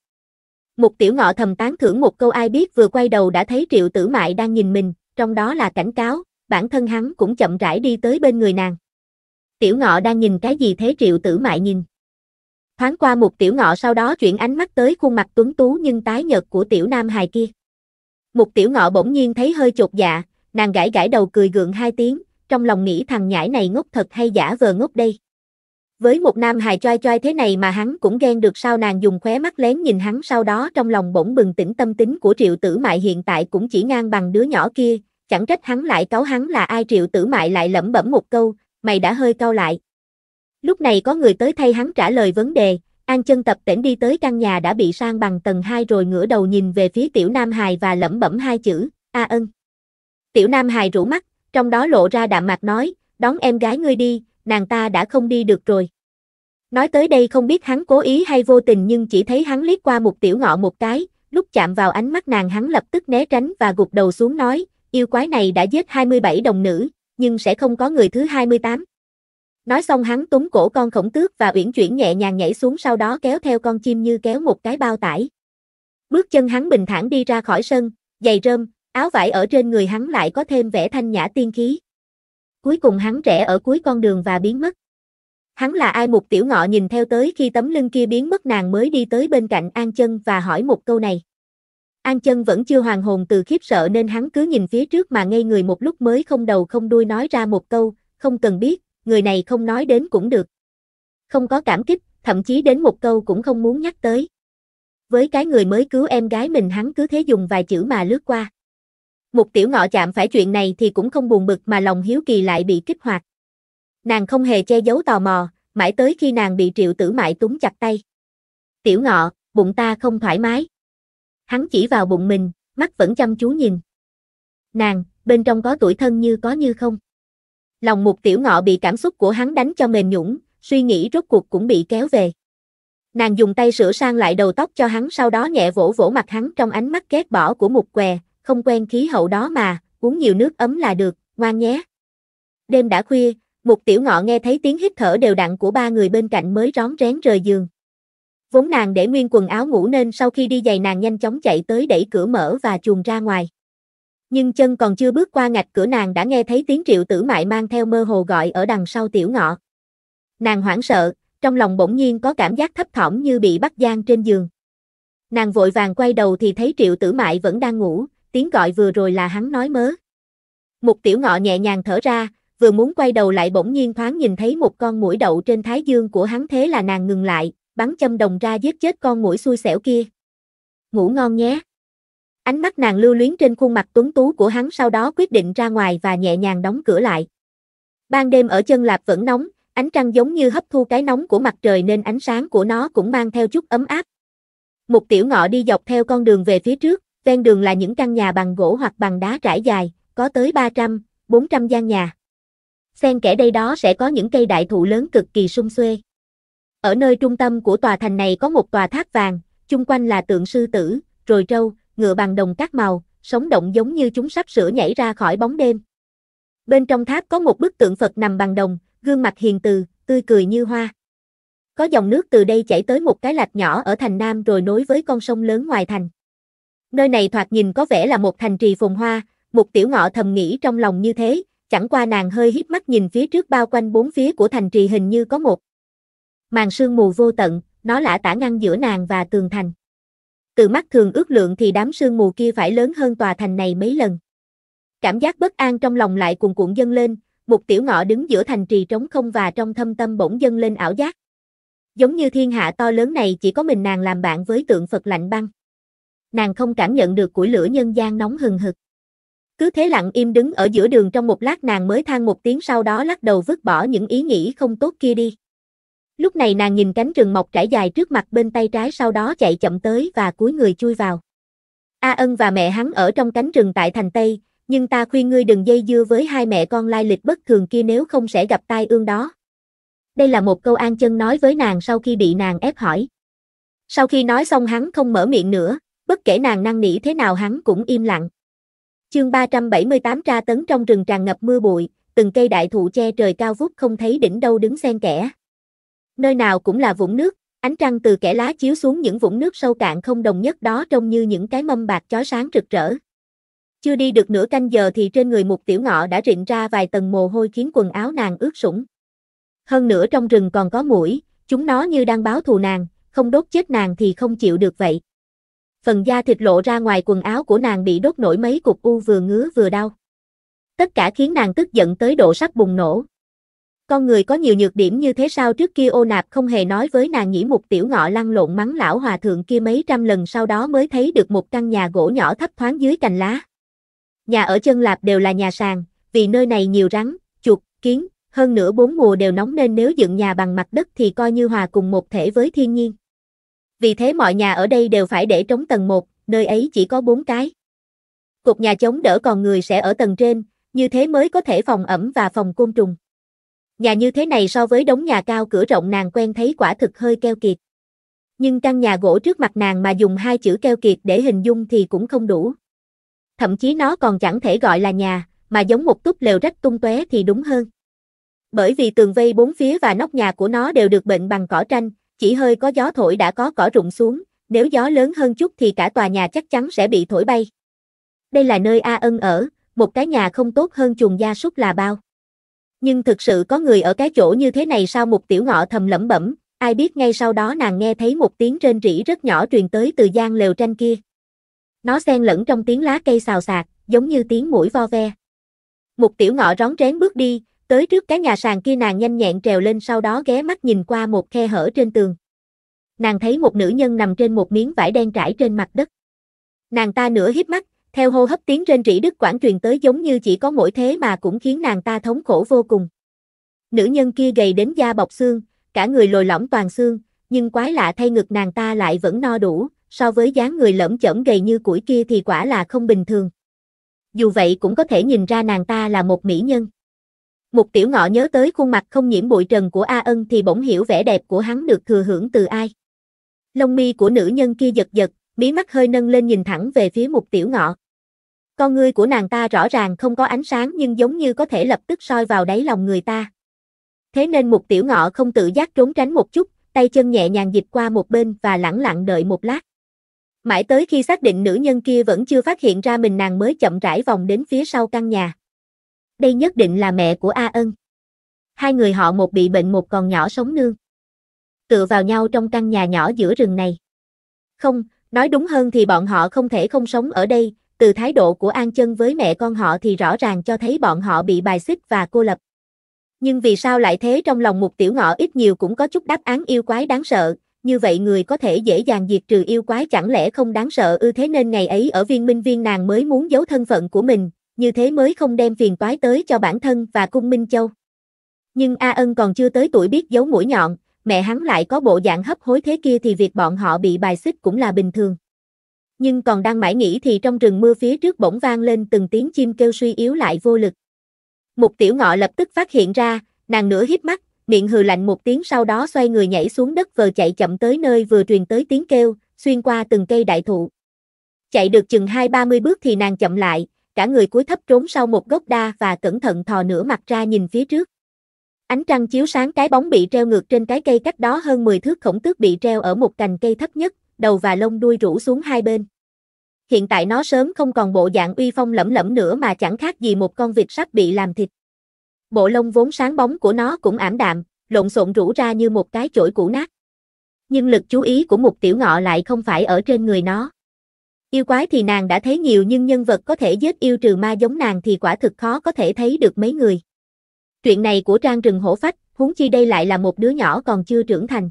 Một tiểu ngọ thầm tán thưởng một câu ai biết vừa quay đầu đã thấy triệu tử mại đang nhìn mình, trong đó là cảnh cáo, bản thân hắn cũng chậm rãi đi tới bên người nàng. Tiểu ngọ đang nhìn cái gì thế triệu tử mại nhìn. Thoáng qua một tiểu ngọ sau đó chuyển ánh mắt tới khuôn mặt tuấn tú nhưng tái nhợt của tiểu nam hài kia. Một tiểu ngọ bỗng nhiên thấy hơi chột dạ, nàng gãi gãi đầu cười gượng hai tiếng, trong lòng nghĩ thằng nhãi này ngốc thật hay giả vờ ngốc đây. Với một nam hài choai choai thế này mà hắn cũng ghen được sao nàng dùng khóe mắt lén nhìn hắn sau đó trong lòng bỗng bừng tỉnh tâm tính của triệu tử mại hiện tại cũng chỉ ngang bằng đứa nhỏ kia, chẳng trách hắn lại cáo hắn là ai triệu tử mại lại lẩm bẩm một câu, mày đã hơi cao lại. Lúc này có người tới thay hắn trả lời vấn đề, An chân tập tỉnh đi tới căn nhà đã bị sang bằng tầng 2 rồi ngửa đầu nhìn về phía tiểu nam hài và lẩm bẩm hai chữ, a ân. Tiểu nam hài rủ mắt, trong đó lộ ra đạm mạc nói, đón em gái ngươi đi, nàng ta đã không đi được rồi. Nói tới đây không biết hắn cố ý hay vô tình nhưng chỉ thấy hắn liếc qua một tiểu ngọ một cái, lúc chạm vào ánh mắt nàng hắn lập tức né tránh và gục đầu xuống nói, yêu quái này đã giết 27 đồng nữ, nhưng sẽ không có người thứ 28. Nói xong hắn túm cổ con khổng tước và uyển chuyển nhẹ nhàng nhảy xuống sau đó kéo theo con chim như kéo một cái bao tải. Bước chân hắn bình thản đi ra khỏi sân, giày rơm, áo vải ở trên người hắn lại có thêm vẻ thanh nhã tiên khí cuối cùng hắn rẽ ở cuối con đường và biến mất. Hắn là ai một tiểu ngọ nhìn theo tới khi tấm lưng kia biến mất nàng mới đi tới bên cạnh An Chân và hỏi một câu này. An Chân vẫn chưa hoàn hồn từ khiếp sợ nên hắn cứ nhìn phía trước mà ngây người một lúc mới không đầu không đuôi nói ra một câu, không cần biết, người này không nói đến cũng được. Không có cảm kích, thậm chí đến một câu cũng không muốn nhắc tới. Với cái người mới cứu em gái mình hắn cứ thế dùng vài chữ mà lướt qua một tiểu ngọ chạm phải chuyện này thì cũng không buồn bực mà lòng hiếu kỳ lại bị kích hoạt. Nàng không hề che giấu tò mò, mãi tới khi nàng bị triệu tử mại túng chặt tay. Tiểu ngọ, bụng ta không thoải mái. Hắn chỉ vào bụng mình, mắt vẫn chăm chú nhìn. Nàng, bên trong có tuổi thân như có như không. Lòng một tiểu ngọ bị cảm xúc của hắn đánh cho mềm nhũng, suy nghĩ rốt cuộc cũng bị kéo về. Nàng dùng tay sửa sang lại đầu tóc cho hắn sau đó nhẹ vỗ vỗ mặt hắn trong ánh mắt ghét bỏ của một què, không quen khí hậu đó mà, uống nhiều nước ấm là được, ngoan nhé. Đêm đã khuya, một Tiểu Ngọ nghe thấy tiếng hít thở đều đặn của ba người bên cạnh mới rón rén rời giường. Vốn nàng để nguyên quần áo ngủ nên sau khi đi giày nàng nhanh chóng chạy tới đẩy cửa mở và chuồn ra ngoài. Nhưng chân còn chưa bước qua ngạch cửa nàng đã nghe thấy tiếng triệu tử mại mang theo mơ hồ gọi ở đằng sau Tiểu Ngọ. Nàng hoảng sợ, trong lòng bỗng nhiên có cảm giác thấp thỏm như bị bắt gian trên giường. Nàng vội vàng quay đầu thì thấy triệu tử mại vẫn đang ngủ, tiếng gọi vừa rồi là hắn nói mớ. một tiểu ngọ nhẹ nhàng thở ra, vừa muốn quay đầu lại bỗng nhiên thoáng nhìn thấy một con mũi đậu trên thái dương của hắn thế là nàng ngừng lại, bắn châm đồng ra giết chết con mũi xui xẻo kia. Ngủ ngon nhé. Ánh mắt nàng lưu luyến trên khuôn mặt tuấn tú của hắn sau đó quyết định ra ngoài và nhẹ nhàng đóng cửa lại. Ban đêm ở chân lạp vẫn nóng, ánh trăng giống như hấp thu cái nóng của mặt trời nên ánh sáng của nó cũng mang theo chút ấm áp. một tiểu ngọ đi dọc theo con đường về phía trước, Ven đường là những căn nhà bằng gỗ hoặc bằng đá trải dài, có tới 300, 400 gian nhà. Xen kẽ đây đó sẽ có những cây đại thụ lớn cực kỳ sung xuê. Ở nơi trung tâm của tòa thành này có một tòa tháp vàng, chung quanh là tượng sư tử, rồi trâu, ngựa bằng đồng các màu, sống động giống như chúng sắp sửa nhảy ra khỏi bóng đêm. Bên trong tháp có một bức tượng Phật nằm bằng đồng, gương mặt hiền từ, tươi cười như hoa. Có dòng nước từ đây chảy tới một cái lạch nhỏ ở thành Nam rồi nối với con sông lớn ngoài thành. Nơi này thoạt nhìn có vẻ là một thành trì phồn hoa, một Tiểu Ngọ thầm nghĩ trong lòng như thế, chẳng qua nàng hơi híp mắt nhìn phía trước bao quanh bốn phía của thành trì hình như có một màn sương mù vô tận, nó lả tả ngăn giữa nàng và tường thành. Từ mắt thường ước lượng thì đám sương mù kia phải lớn hơn tòa thành này mấy lần. Cảm giác bất an trong lòng lại cuồn cuộn dâng lên, một Tiểu Ngọ đứng giữa thành trì trống không và trong thâm tâm bỗng dâng lên ảo giác. Giống như thiên hạ to lớn này chỉ có mình nàng làm bạn với tượng Phật lạnh băng nàng không cảm nhận được củi lửa nhân gian nóng hừng hực. Cứ thế lặng im đứng ở giữa đường trong một lát nàng mới than một tiếng sau đó lắc đầu vứt bỏ những ý nghĩ không tốt kia đi. Lúc này nàng nhìn cánh rừng mọc trải dài trước mặt bên tay trái sau đó chạy chậm tới và cúi người chui vào. A ân và mẹ hắn ở trong cánh rừng tại thành Tây, nhưng ta khuyên ngươi đừng dây dưa với hai mẹ con lai lịch bất thường kia nếu không sẽ gặp tai ương đó. Đây là một câu An chân nói với nàng sau khi bị nàng ép hỏi. Sau khi nói xong hắn không mở miệng nữa, bất kể nàng năn nỉ thế nào hắn cũng im lặng. Chương 378 tra tấn trong rừng tràn ngập mưa bụi, từng cây đại thụ che trời cao vút không thấy đỉnh đâu đứng xen kẽ. Nơi nào cũng là vũng nước, ánh trăng từ kẽ lá chiếu xuống những vũng nước sâu cạn không đồng nhất đó trông như những cái mâm bạc chói sáng rực rỡ. Chưa đi được nửa canh giờ thì trên người một Tiểu Ngọ đã rịn ra vài tầng mồ hôi khiến quần áo nàng ướt sũng. Hơn nữa trong rừng còn có muỗi, chúng nó như đang báo thù nàng, không đốt chết nàng thì không chịu được vậy phần da thịt lộ ra ngoài quần áo của nàng bị đốt nổi mấy cục u vừa ngứa vừa đau. Tất cả khiến nàng tức giận tới độ sắp bùng nổ. Con người có nhiều nhược điểm như thế sao trước kia ô nạp không hề nói với nàng nhĩ một tiểu ngọ lăn lộn mắng lão hòa thượng kia mấy trăm lần sau đó mới thấy được một căn nhà gỗ nhỏ thấp thoáng dưới cành lá. Nhà ở chân lạp đều là nhà sàn, vì nơi này nhiều rắn, chuột, kiến, hơn nữa bốn mùa đều nóng nên nếu dựng nhà bằng mặt đất thì coi như hòa cùng một thể với thiên nhiên vì thế mọi nhà ở đây đều phải để trống tầng 1, nơi ấy chỉ có 4 cái. Cục nhà chống đỡ còn người sẽ ở tầng trên, như thế mới có thể phòng ẩm và phòng côn trùng. Nhà như thế này so với đống nhà cao cửa rộng nàng quen thấy quả thực hơi keo kiệt. Nhưng căn nhà gỗ trước mặt nàng mà dùng hai chữ keo kiệt để hình dung thì cũng không đủ. Thậm chí nó còn chẳng thể gọi là nhà, mà giống một túp lều rách tung tóe thì đúng hơn. Bởi vì tường vây bốn phía và nóc nhà của nó đều được bệnh bằng cỏ tranh, chỉ hơi có gió thổi đã có cỏ rụng xuống, nếu gió lớn hơn chút thì cả tòa nhà chắc chắn sẽ bị thổi bay. Đây là nơi A Ân ở, một cái nhà không tốt hơn chuồng gia súc là bao. Nhưng thực sự có người ở cái chỗ như thế này sao một tiểu ngọ thầm lẩm bẩm, ai biết ngay sau đó nàng nghe thấy một tiếng rên rỉ rất nhỏ truyền tới từ gian lều tranh kia. Nó xen lẫn trong tiếng lá cây xào xạc, giống như tiếng mũi vo ve. Một tiểu ngọ rón rén bước đi, Tới trước cái nhà sàn kia nàng nhanh nhẹn trèo lên sau đó ghé mắt nhìn qua một khe hở trên tường. Nàng thấy một nữ nhân nằm trên một miếng vải đen trải trên mặt đất. Nàng ta nửa hiếp mắt, theo hô hấp tiếng trên rỉ đức quảng truyền tới giống như chỉ có mỗi thế mà cũng khiến nàng ta thống khổ vô cùng. Nữ nhân kia gầy đến da bọc xương, cả người lồi lõm toàn xương, nhưng quái lạ thay ngực nàng ta lại vẫn no đủ, so với dáng người lẫm chẩm gầy như củi kia thì quả là không bình thường. Dù vậy cũng có thể nhìn ra nàng ta là một mỹ nhân. Mục tiểu ngọ nhớ tới khuôn mặt không nhiễm bụi trần của A ân thì bỗng hiểu vẻ đẹp của hắn được thừa hưởng từ ai. Lông mi của nữ nhân kia giật giật, mí mắt hơi nâng lên nhìn thẳng về phía mục tiểu ngọ. Con ngươi của nàng ta rõ ràng không có ánh sáng nhưng giống như có thể lập tức soi vào đáy lòng người ta. Thế nên mục tiểu ngọ không tự giác trốn tránh một chút, tay chân nhẹ nhàng dịch qua một bên và lẳng lặng đợi một lát. Mãi tới khi xác định nữ nhân kia vẫn chưa phát hiện ra mình nàng mới chậm rãi vòng đến phía sau căn nhà đây nhất định là mẹ của A Ân. Hai người họ một bị bệnh một còn nhỏ sống nương. Tựa vào nhau trong căn nhà nhỏ giữa rừng này. Không, nói đúng hơn thì bọn họ không thể không sống ở đây, từ thái độ của An Chân với mẹ con họ thì rõ ràng cho thấy bọn họ bị bài xích và cô lập. Nhưng vì sao lại thế trong lòng một tiểu ngọ ít nhiều cũng có chút đáp án yêu quái đáng sợ, như vậy người có thể dễ dàng diệt trừ yêu quái chẳng lẽ không đáng sợ ư thế nên ngày ấy ở viên minh viên nàng mới muốn giấu thân phận của mình, như thế mới không đem phiền toái tới cho bản thân và cung Minh Châu. Nhưng A Ân còn chưa tới tuổi biết giấu mũi nhọn, mẹ hắn lại có bộ dạng hấp hối thế kia thì việc bọn họ bị bài xích cũng là bình thường. Nhưng còn đang mãi nghĩ thì trong rừng mưa phía trước bỗng vang lên từng tiếng chim kêu suy yếu lại vô lực. Mục tiểu ngọ lập tức phát hiện ra, nàng nửa hít mắt, miệng hừ lạnh một tiếng sau đó xoay người nhảy xuống đất vờ chạy chậm tới nơi vừa truyền tới tiếng kêu, xuyên qua từng cây đại thụ. Chạy được chừng hai ba mươi bước thì nàng chậm lại, cả người cúi thấp trốn sau một gốc đa và cẩn thận thò nửa mặt ra nhìn phía trước. Ánh trăng chiếu sáng cái bóng bị treo ngược trên cái cây cách đó hơn 10 thước khổng tước bị treo ở một cành cây thấp nhất, đầu và lông đuôi rủ xuống hai bên. Hiện tại nó sớm không còn bộ dạng uy phong lẫm lẫm nữa mà chẳng khác gì một con vịt sắp bị làm thịt. Bộ lông vốn sáng bóng của nó cũng ảm đạm, lộn xộn rủ ra như một cái chổi cũ nát. Nhưng lực chú ý của một tiểu ngọ lại không phải ở trên người nó. Yêu quái thì nàng đã thấy nhiều nhưng nhân vật có thể giết yêu trừ ma giống nàng thì quả thực khó có thể thấy được mấy người. Chuyện này của trang rừng hổ phách, huống chi đây lại là một đứa nhỏ còn chưa trưởng thành.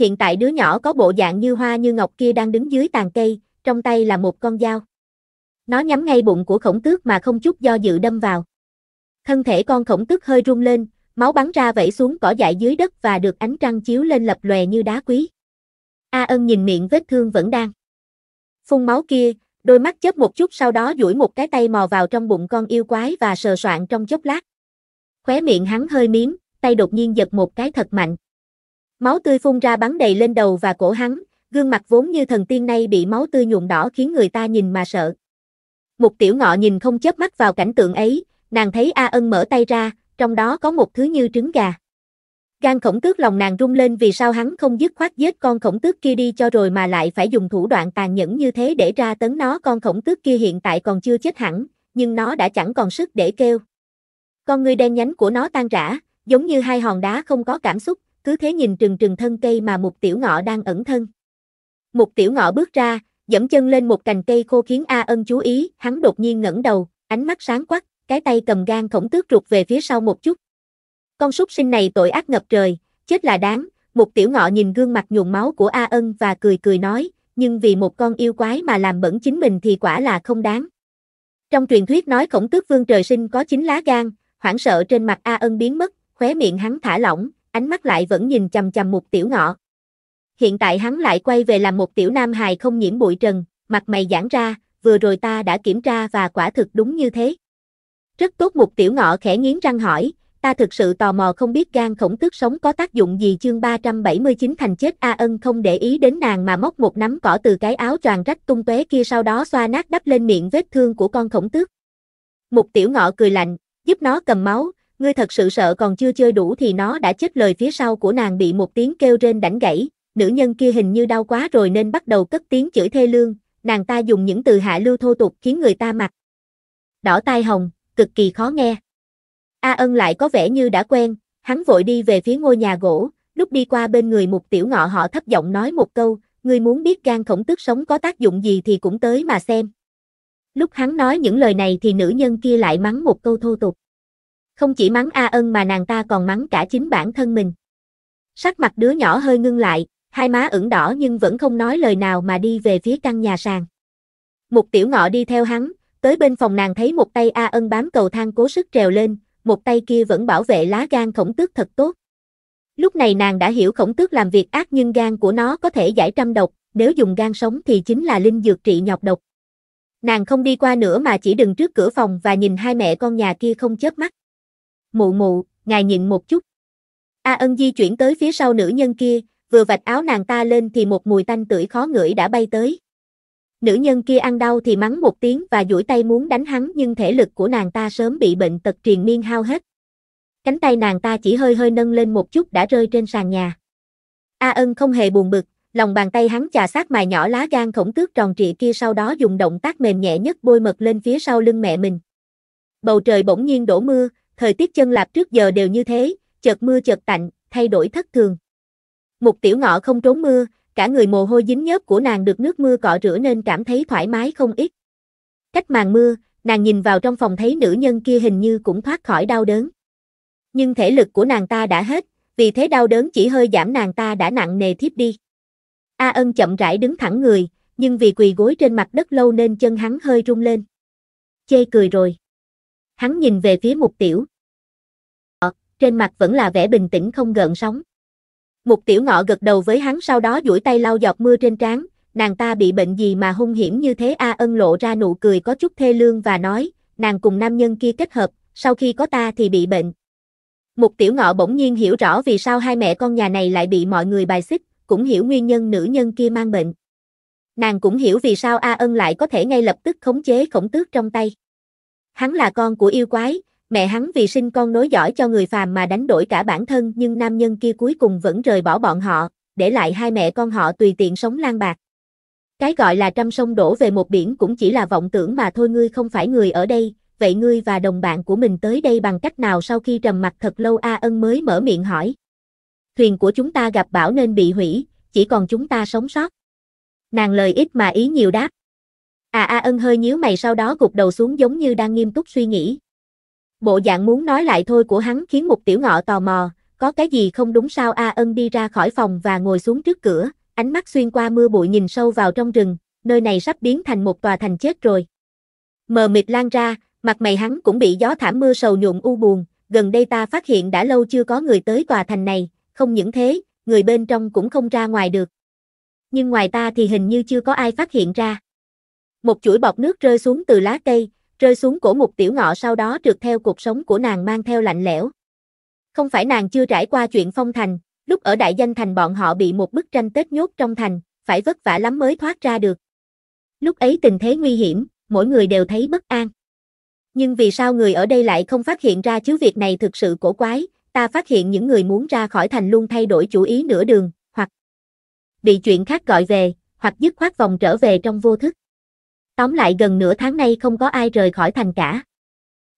Hiện tại đứa nhỏ có bộ dạng như hoa như ngọc kia đang đứng dưới tàn cây, trong tay là một con dao. Nó nhắm ngay bụng của khổng tước mà không chút do dự đâm vào. Thân thể con khổng tước hơi rung lên, máu bắn ra vẩy xuống cỏ dại dưới đất và được ánh trăng chiếu lên lập lòe như đá quý. A ân nhìn miệng vết thương vẫn đang Phun máu kia, đôi mắt chớp một chút sau đó duỗi một cái tay mò vào trong bụng con yêu quái và sờ soạn trong chốc lát. Khóe miệng hắn hơi miếng, tay đột nhiên giật một cái thật mạnh. Máu tươi phun ra bắn đầy lên đầu và cổ hắn, gương mặt vốn như thần tiên nay bị máu tươi nhuộm đỏ khiến người ta nhìn mà sợ. một tiểu ngọ nhìn không chớp mắt vào cảnh tượng ấy, nàng thấy A ân mở tay ra, trong đó có một thứ như trứng gà. Gan khổng tước lòng nàng rung lên vì sao hắn không dứt khoát giết con khổng tước kia đi cho rồi mà lại phải dùng thủ đoạn tàn nhẫn như thế để ra tấn nó con khổng tước kia hiện tại còn chưa chết hẳn, nhưng nó đã chẳng còn sức để kêu. Con người đen nhánh của nó tan rã, giống như hai hòn đá không có cảm xúc, cứ thế nhìn trừng trừng thân cây mà một tiểu ngọ đang ẩn thân. một tiểu ngọ bước ra, dẫm chân lên một cành cây khô khiến A ân chú ý, hắn đột nhiên ngẩng đầu, ánh mắt sáng quắc, cái tay cầm gan khổng tước rụt về phía sau một chút, con súc sinh này tội ác ngập trời, chết là đáng, một Tiểu Ngọ nhìn gương mặt nhuộm máu của A Ân và cười cười nói, nhưng vì một con yêu quái mà làm bẩn chính mình thì quả là không đáng. Trong truyền thuyết nói khổng tước vương trời sinh có chín lá gan, hoảng sợ trên mặt A Ân biến mất, khóe miệng hắn thả lỏng, ánh mắt lại vẫn nhìn chầm chầm một Tiểu Ngọ. Hiện tại hắn lại quay về làm một tiểu nam hài không nhiễm bụi trần, mặt mày giãn ra, vừa rồi ta đã kiểm tra và quả thực đúng như thế. Rất tốt một Tiểu Ngọ khẽ nghiến răng hỏi, ta thực sự tò mò không biết gan khổng tước sống có tác dụng gì chương 379 thành chết A ân không để ý đến nàng mà móc một nắm cỏ từ cái áo choàng rách tung tóe kia sau đó xoa nát đắp lên miệng vết thương của con khổng tước. Mục tiểu ngọ cười lạnh, giúp nó cầm máu, ngươi thật sự sợ còn chưa chơi đủ thì nó đã chết lời phía sau của nàng bị một tiếng kêu rên đánh gãy, nữ nhân kia hình như đau quá rồi nên bắt đầu cất tiếng chửi thê lương, nàng ta dùng những từ hạ lưu thô tục khiến người ta mặt. Đỏ tai hồng, cực kỳ khó nghe. A ân lại có vẻ như đã quen, hắn vội đi về phía ngôi nhà gỗ, lúc đi qua bên người một tiểu ngọ họ thấp giọng nói một câu, ngươi muốn biết gan khổng tước sống có tác dụng gì thì cũng tới mà xem. Lúc hắn nói những lời này thì nữ nhân kia lại mắng một câu thô tục. Không chỉ mắng A ân mà nàng ta còn mắng cả chính bản thân mình. Sắc mặt đứa nhỏ hơi ngưng lại, hai má ửng đỏ nhưng vẫn không nói lời nào mà đi về phía căn nhà sàn. Một tiểu ngọ đi theo hắn, tới bên phòng nàng thấy một tay A ân bám cầu thang cố sức trèo lên, một tay kia vẫn bảo vệ lá gan khổng tước thật tốt. Lúc này nàng đã hiểu khổng tước làm việc ác nhưng gan của nó có thể giải trăm độc, nếu dùng gan sống thì chính là linh dược trị nhọc độc. Nàng không đi qua nữa mà chỉ đứng trước cửa phòng và nhìn hai mẹ con nhà kia không chớp mắt. Mụ mụ, ngài nhịn một chút. A ân di chuyển tới phía sau nữ nhân kia, vừa vạch áo nàng ta lên thì một mùi tanh tưởi khó ngửi đã bay tới, Nữ nhân kia ăn đau thì mắng một tiếng và duỗi tay muốn đánh hắn nhưng thể lực của nàng ta sớm bị bệnh tật truyền miên hao hết. Cánh tay nàng ta chỉ hơi hơi nâng lên một chút đã rơi trên sàn nhà. A ân không hề buồn bực, lòng bàn tay hắn chà sát mài nhỏ lá gan khổng tước tròn trịa kia sau đó dùng động tác mềm nhẹ nhất bôi mật lên phía sau lưng mẹ mình. Bầu trời bỗng nhiên đổ mưa, thời tiết chân lạp trước giờ đều như thế, chợt mưa chợt tạnh, thay đổi thất thường. một tiểu ngọ không trốn mưa, cả người mồ hôi dính nhớp của nàng được nước mưa cọ rửa nên cảm thấy thoải mái không ít. Cách màn mưa, nàng nhìn vào trong phòng thấy nữ nhân kia hình như cũng thoát khỏi đau đớn. Nhưng thể lực của nàng ta đã hết, vì thế đau đớn chỉ hơi giảm nàng ta đã nặng nề thiếp đi. A ân chậm rãi đứng thẳng người, nhưng vì quỳ gối trên mặt đất lâu nên chân hắn hơi rung lên. Chê cười rồi. Hắn nhìn về phía mục tiểu. Ờ, trên mặt vẫn là vẻ bình tĩnh không gợn sóng. Mục tiểu ngọ gật đầu với hắn sau đó duỗi tay lau giọt mưa trên trán, nàng ta bị bệnh gì mà hung hiểm như thế A ân lộ ra nụ cười có chút thê lương và nói, nàng cùng nam nhân kia kết hợp, sau khi có ta thì bị bệnh. Mục tiểu ngọ bỗng nhiên hiểu rõ vì sao hai mẹ con nhà này lại bị mọi người bài xích, cũng hiểu nguyên nhân nữ nhân kia mang bệnh. Nàng cũng hiểu vì sao A ân lại có thể ngay lập tức khống chế khổng tước trong tay. Hắn là con của yêu quái, Mẹ hắn vì sinh con nối dõi cho người phàm mà đánh đổi cả bản thân nhưng nam nhân kia cuối cùng vẫn rời bỏ bọn họ, để lại hai mẹ con họ tùy tiện sống lang bạc. Cái gọi là trăm sông đổ về một biển cũng chỉ là vọng tưởng mà thôi ngươi không phải người ở đây, vậy ngươi và đồng bạn của mình tới đây bằng cách nào sau khi trầm mặt thật lâu A ân mới mở miệng hỏi. Thuyền của chúng ta gặp bão nên bị hủy, chỉ còn chúng ta sống sót. Nàng lời ít mà ý nhiều đáp. À A ân hơi nhíu mày sau đó gục đầu xuống giống như đang nghiêm túc suy nghĩ, Bộ dạng muốn nói lại thôi của hắn khiến một tiểu ngọ tò mò, có cái gì không đúng sao A ân đi ra khỏi phòng và ngồi xuống trước cửa, ánh mắt xuyên qua mưa bụi nhìn sâu vào trong rừng, nơi này sắp biến thành một tòa thành chết rồi. Mờ mịt lan ra, mặt mày hắn cũng bị gió thảm mưa sầu nhuộm u buồn, gần đây ta phát hiện đã lâu chưa có người tới tòa thành này, không những thế, người bên trong cũng không ra ngoài được. Nhưng ngoài ta thì hình như chưa có ai phát hiện ra. Một chuỗi bọt nước rơi xuống từ lá cây, rơi xuống cổ ngục tiểu ngọ sau đó trượt theo cuộc sống của nàng mang theo lạnh lẽo. Không phải nàng chưa trải qua chuyện phong thành, lúc ở đại danh thành bọn họ bị một bức tranh tết nhốt trong thành, phải vất vả lắm mới thoát ra được. Lúc ấy tình thế nguy hiểm, mỗi người đều thấy bất an. Nhưng vì sao người ở đây lại không phát hiện ra chứ việc này thực sự cổ quái, ta phát hiện những người muốn ra khỏi thành luôn thay đổi chủ ý nửa đường, hoặc bị chuyện khác gọi về, hoặc dứt khoát vòng trở về trong vô thức tóm lại gần nửa tháng nay không có ai rời khỏi thành cả.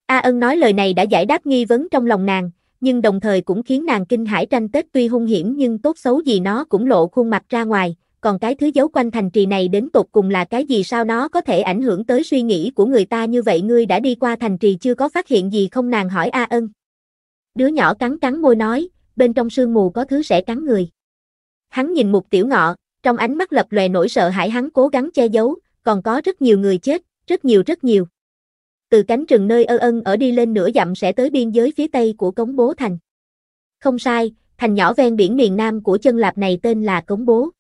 A ân nói lời này đã giải đáp nghi vấn trong lòng nàng, nhưng đồng thời cũng khiến nàng kinh hãi tranh tết tuy hung hiểm nhưng tốt xấu gì nó cũng lộ khuôn mặt ra ngoài, còn cái thứ giấu quanh thành trì này đến tột cùng là cái gì sao nó có thể ảnh hưởng tới suy nghĩ của người ta như vậy ngươi đã đi qua thành trì chưa có phát hiện gì không nàng hỏi A ân. Đứa nhỏ cắn cắn môi nói, bên trong sương mù có thứ sẽ cắn người. Hắn nhìn một tiểu ngọ, trong ánh mắt lập lòe nỗi sợ hãi hắn cố gắng che giấu, còn có rất nhiều người chết, rất nhiều rất nhiều. Từ cánh rừng nơi ơ ân ở đi lên nửa dặm sẽ tới biên giới phía tây của cống bố thành. Không sai, thành nhỏ ven biển miền nam của chân lạp này tên là cống bố.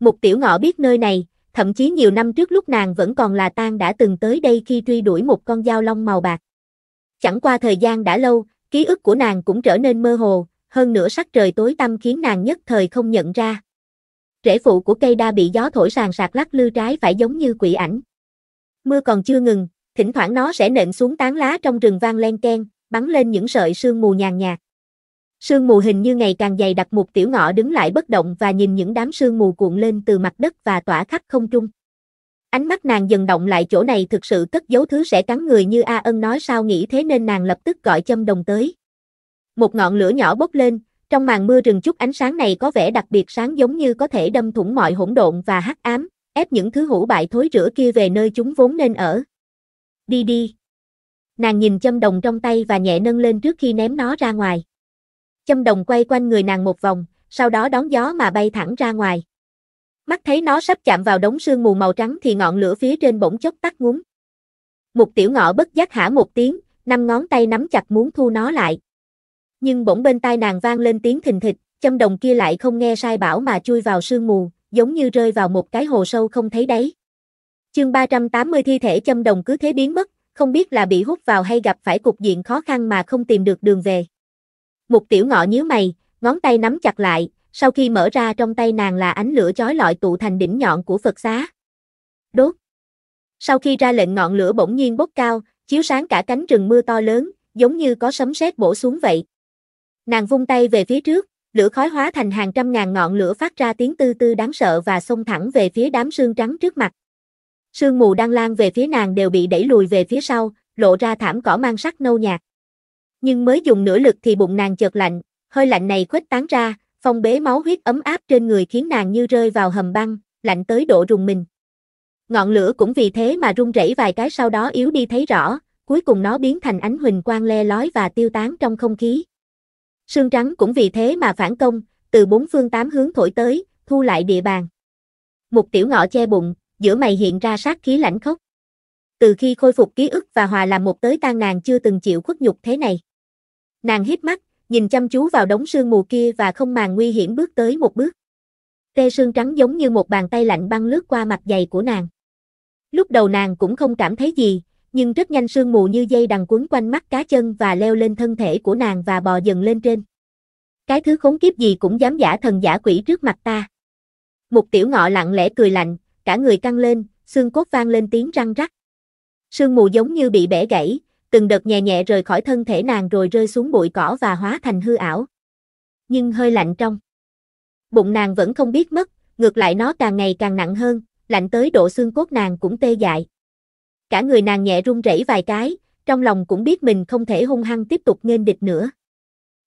Mục tiểu ngọ biết nơi này, thậm chí nhiều năm trước lúc nàng vẫn còn là tang đã từng tới đây khi truy đuổi một con dao long màu bạc. Chẳng qua thời gian đã lâu, ký ức của nàng cũng trở nên mơ hồ, hơn nữa sắc trời tối tăm khiến nàng nhất thời không nhận ra. Rễ phụ của cây đa bị gió thổi sàn sạt lắc lư trái phải giống như quỷ ảnh. Mưa còn chưa ngừng, thỉnh thoảng nó sẽ nện xuống tán lá trong rừng vang len ken, bắn lên những sợi sương mù nhàn nhạt. Sương mù hình như ngày càng dày đặc một tiểu ngọ đứng lại bất động và nhìn những đám sương mù cuộn lên từ mặt đất và tỏa khắp không trung. Ánh mắt nàng dần động lại chỗ này thực sự cất giấu thứ sẽ cắn người như A ân nói sao nghĩ thế nên nàng lập tức gọi châm đồng tới. Một ngọn lửa nhỏ bốc lên, trong màn mưa rừng chút ánh sáng này có vẻ đặc biệt sáng giống như có thể đâm thủng mọi hỗn độn và hắc ám, ép những thứ hủ bại thối rữa kia về nơi chúng vốn nên ở. Đi đi. Nàng nhìn châm đồng trong tay và nhẹ nâng lên trước khi ném nó ra ngoài. Châm đồng quay quanh người nàng một vòng, sau đó đón gió mà bay thẳng ra ngoài. Mắt thấy nó sắp chạm vào đống sương mù màu trắng thì ngọn lửa phía trên bỗng chốc tắt ngúm. Một tiểu ngọ bất giác hả một tiếng, năm ngón tay nắm chặt muốn thu nó lại, nhưng bỗng bên tai nàng vang lên tiếng thình thịch, châm đồng kia lại không nghe sai bảo mà chui vào sương mù, giống như rơi vào một cái hồ sâu không thấy đáy. Chương 380 thi thể châm đồng cứ thế biến mất, không biết là bị hút vào hay gặp phải cục diện khó khăn mà không tìm được đường về. Mục tiểu ngọ nhíu mày, ngón tay nắm chặt lại, sau khi mở ra trong tay nàng là ánh lửa chói lọi tụ thành đỉnh nhọn của Phật xá. Đốt. Sau khi ra lệnh ngọn lửa bỗng nhiên bốc cao, chiếu sáng cả cánh rừng mưa to lớn, giống như có sấm sét bổ xuống vậy. Nàng vung tay về phía trước, lửa khói hóa thành hàng trăm ngàn ngọn lửa phát ra tiếng tư tư đáng sợ và xông thẳng về phía đám sương trắng trước mặt. Sương mù đang lan về phía nàng đều bị đẩy lùi về phía sau, lộ ra thảm cỏ mang sắc nâu nhạt. Nhưng mới dùng nửa lực thì bụng nàng chợt lạnh, hơi lạnh này khuếch tán ra, phong bế máu huyết ấm áp trên người khiến nàng như rơi vào hầm băng, lạnh tới độ rùng mình. Ngọn lửa cũng vì thế mà rung rẩy vài cái sau đó yếu đi thấy rõ, cuối cùng nó biến thành ánh huỳnh quang le lói và tiêu tán trong không khí. Sương trắng cũng vì thế mà phản công, từ bốn phương tám hướng thổi tới, thu lại địa bàn. Một tiểu ngọ che bụng, giữa mày hiện ra sát khí lạnh khốc. Từ khi khôi phục ký ức và hòa làm một tới tan nàng chưa từng chịu khuất nhục thế này. Nàng hít mắt, nhìn chăm chú vào đống sương mù kia và không màng nguy hiểm bước tới một bước. Tê sương trắng giống như một bàn tay lạnh băng lướt qua mặt dày của nàng. Lúc đầu nàng cũng không cảm thấy gì, nhưng rất nhanh sương mù như dây đằng quấn quanh mắt cá chân và leo lên thân thể của nàng và bò dần lên trên. Cái thứ khốn kiếp gì cũng dám giả thần giả quỷ trước mặt ta. một tiểu ngọ lặng lẽ cười lạnh, cả người căng lên, xương cốt vang lên tiếng răng rắc. Sương mù giống như bị bẻ gãy, từng đợt nhẹ nhẹ rời khỏi thân thể nàng rồi rơi xuống bụi cỏ và hóa thành hư ảo. Nhưng hơi lạnh trong. Bụng nàng vẫn không biết mất, ngược lại nó càng ngày càng nặng hơn, lạnh tới độ xương cốt nàng cũng tê dại. Cả người nàng nhẹ run rẩy vài cái, trong lòng cũng biết mình không thể hung hăng tiếp tục nghênh địch nữa.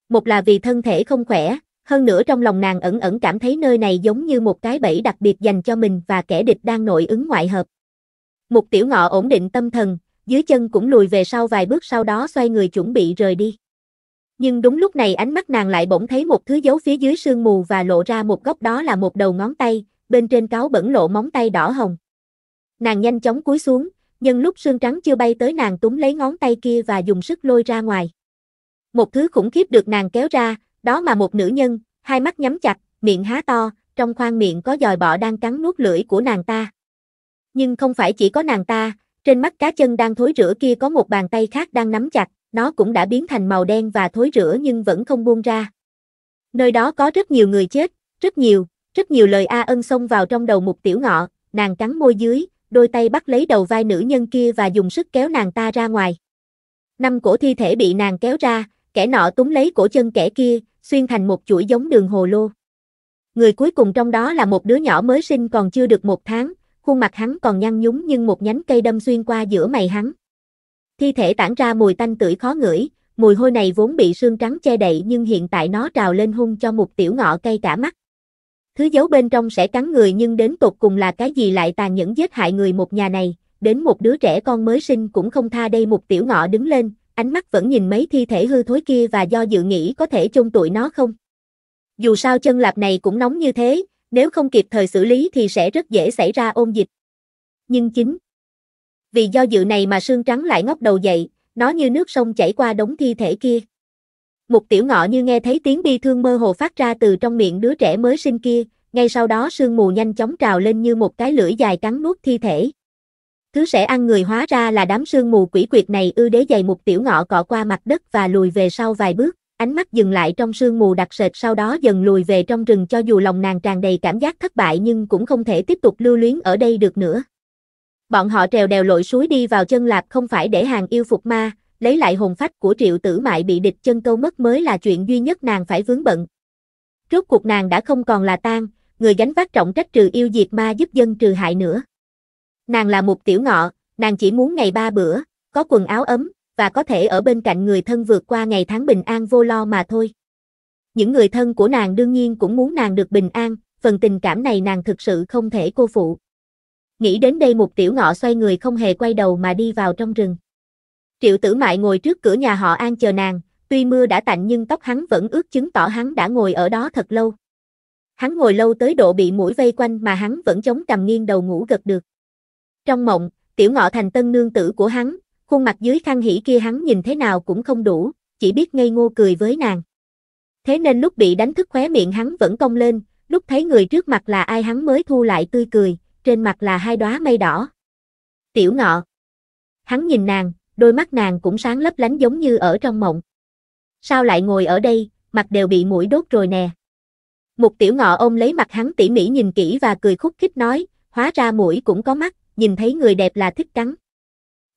Một là vì thân thể không khỏe, hơn nữa trong lòng nàng ẩn ẩn cảm thấy nơi này giống như một cái bẫy đặc biệt dành cho mình và kẻ địch đang nội ứng ngoại hợp. Mục tiểu ngọ ổn định tâm thần, dưới chân cũng lùi về sau vài bước sau đó xoay người chuẩn bị rời đi. Nhưng đúng lúc này ánh mắt nàng lại bỗng thấy một thứ dấu phía dưới sương mù và lộ ra một góc đó là một đầu ngón tay, bên trên cáo bẩn lộ móng tay đỏ hồng. Nàng nhanh chóng cúi xuống, nhân lúc xương trắng chưa bay tới nàng túm lấy ngón tay kia và dùng sức lôi ra ngoài. Một thứ khủng khiếp được nàng kéo ra, đó mà một nữ nhân, hai mắt nhắm chặt, miệng há to, trong khoang miệng có dòi bọ đang cắn nuốt lưỡi của nàng ta. Nhưng không phải chỉ có nàng ta, trên mắt cá chân đang thối rữa kia có một bàn tay khác đang nắm chặt, nó cũng đã biến thành màu đen và thối rữa nhưng vẫn không buông ra. Nơi đó có rất nhiều người chết, rất nhiều, rất nhiều lời a ân xông vào trong đầu mục tiểu ngọ, nàng cắn môi dưới, đôi tay bắt lấy đầu vai nữ nhân kia và dùng sức kéo nàng ta ra ngoài. Năm cổ thi thể bị nàng kéo ra, kẻ nọ túm lấy cổ chân kẻ kia, xuyên thành một chuỗi giống đường hồ lô. Người cuối cùng trong đó là một đứa nhỏ mới sinh còn chưa được một tháng, khuôn mặt hắn còn nhăn nhúm nhưng một nhánh cây đâm xuyên qua giữa mày hắn. Thi thể tản ra mùi tanh tưởi khó ngửi, mùi hôi này vốn bị sương trắng che đậy nhưng hiện tại nó trào lên hung cho một tiểu ngọ cây cả mắt. Thứ giấu bên trong sẽ cắn người nhưng đến tột cùng là cái gì lại tàn nhẫn giết hại người một nhà này, đến một đứa trẻ con mới sinh cũng không tha đây một tiểu ngọ đứng lên, ánh mắt vẫn nhìn mấy thi thể hư thối kia và do dự nghĩ có thể chôn tụi nó không. Dù sao chân lạp này cũng nóng như thế, nếu không kịp thời xử lý thì sẽ rất dễ xảy ra ôn dịch. Nhưng chính vì do dự này mà xương trắng lại ngóc đầu dậy, nó như nước sông chảy qua đống thi thể kia. Một tiểu ngọ như nghe thấy tiếng bi thương mơ hồ phát ra từ trong miệng đứa trẻ mới sinh kia, ngay sau đó sương mù nhanh chóng trào lên như một cái lưỡi dài cắn nuốt thi thể. Thứ sẽ ăn người hóa ra là đám sương mù quỷ quyệt này ư đế dày một tiểu ngọ cọ qua mặt đất và lùi về sau vài bước, ánh mắt dừng lại trong sương mù đặc sệt sau đó dần lùi về trong rừng cho dù lòng nàng tràn đầy cảm giác thất bại nhưng cũng không thể tiếp tục lưu luyến ở đây được nữa. Bọn họ trèo đèo lội suối đi vào chân lạp không phải để hàng yêu phục ma, lấy lại hồn phách của triệu tử mại bị địch chân câu mất mới là chuyện duy nhất nàng phải vướng bận. Rốt cuộc nàng đã không còn là tang người gánh vác trọng trách trừ yêu diệt ma giúp dân trừ hại nữa. Nàng là một tiểu ngọ, nàng chỉ muốn ngày ba bữa, có quần áo ấm, và có thể ở bên cạnh người thân vượt qua ngày tháng bình an vô lo mà thôi. Những người thân của nàng đương nhiên cũng muốn nàng được bình an, phần tình cảm này nàng thực sự không thể cô phụ. Nghĩ đến đây một tiểu ngọ xoay người không hề quay đầu mà đi vào trong rừng. Triệu tử mại ngồi trước cửa nhà họ An chờ nàng, tuy mưa đã tạnh nhưng tóc hắn vẫn ướt chứng tỏ hắn đã ngồi ở đó thật lâu. Hắn ngồi lâu tới độ bị mũi vây quanh mà hắn vẫn chống cằm nghiêng đầu ngủ gật được. Trong mộng, tiểu ngọ thành tân nương tử của hắn, khuôn mặt dưới khăn hỉ kia hắn nhìn thế nào cũng không đủ, chỉ biết ngây ngô cười với nàng. Thế nên lúc bị đánh thức khóe miệng hắn vẫn cong lên, lúc thấy người trước mặt là ai hắn mới thu lại tươi cười, trên mặt là hai đóa mây đỏ. Tiểu ngọ. Hắn nhìn nàng, đôi mắt nàng cũng sáng lấp lánh giống như ở trong mộng. Sao lại ngồi ở đây, mặt đều bị mũi đốt rồi nè. Mục tiểu ngọ ôm lấy mặt hắn tỉ mỉ nhìn kỹ và cười khúc khích nói, hóa ra mũi cũng có mắt, nhìn thấy người đẹp là thích cắn.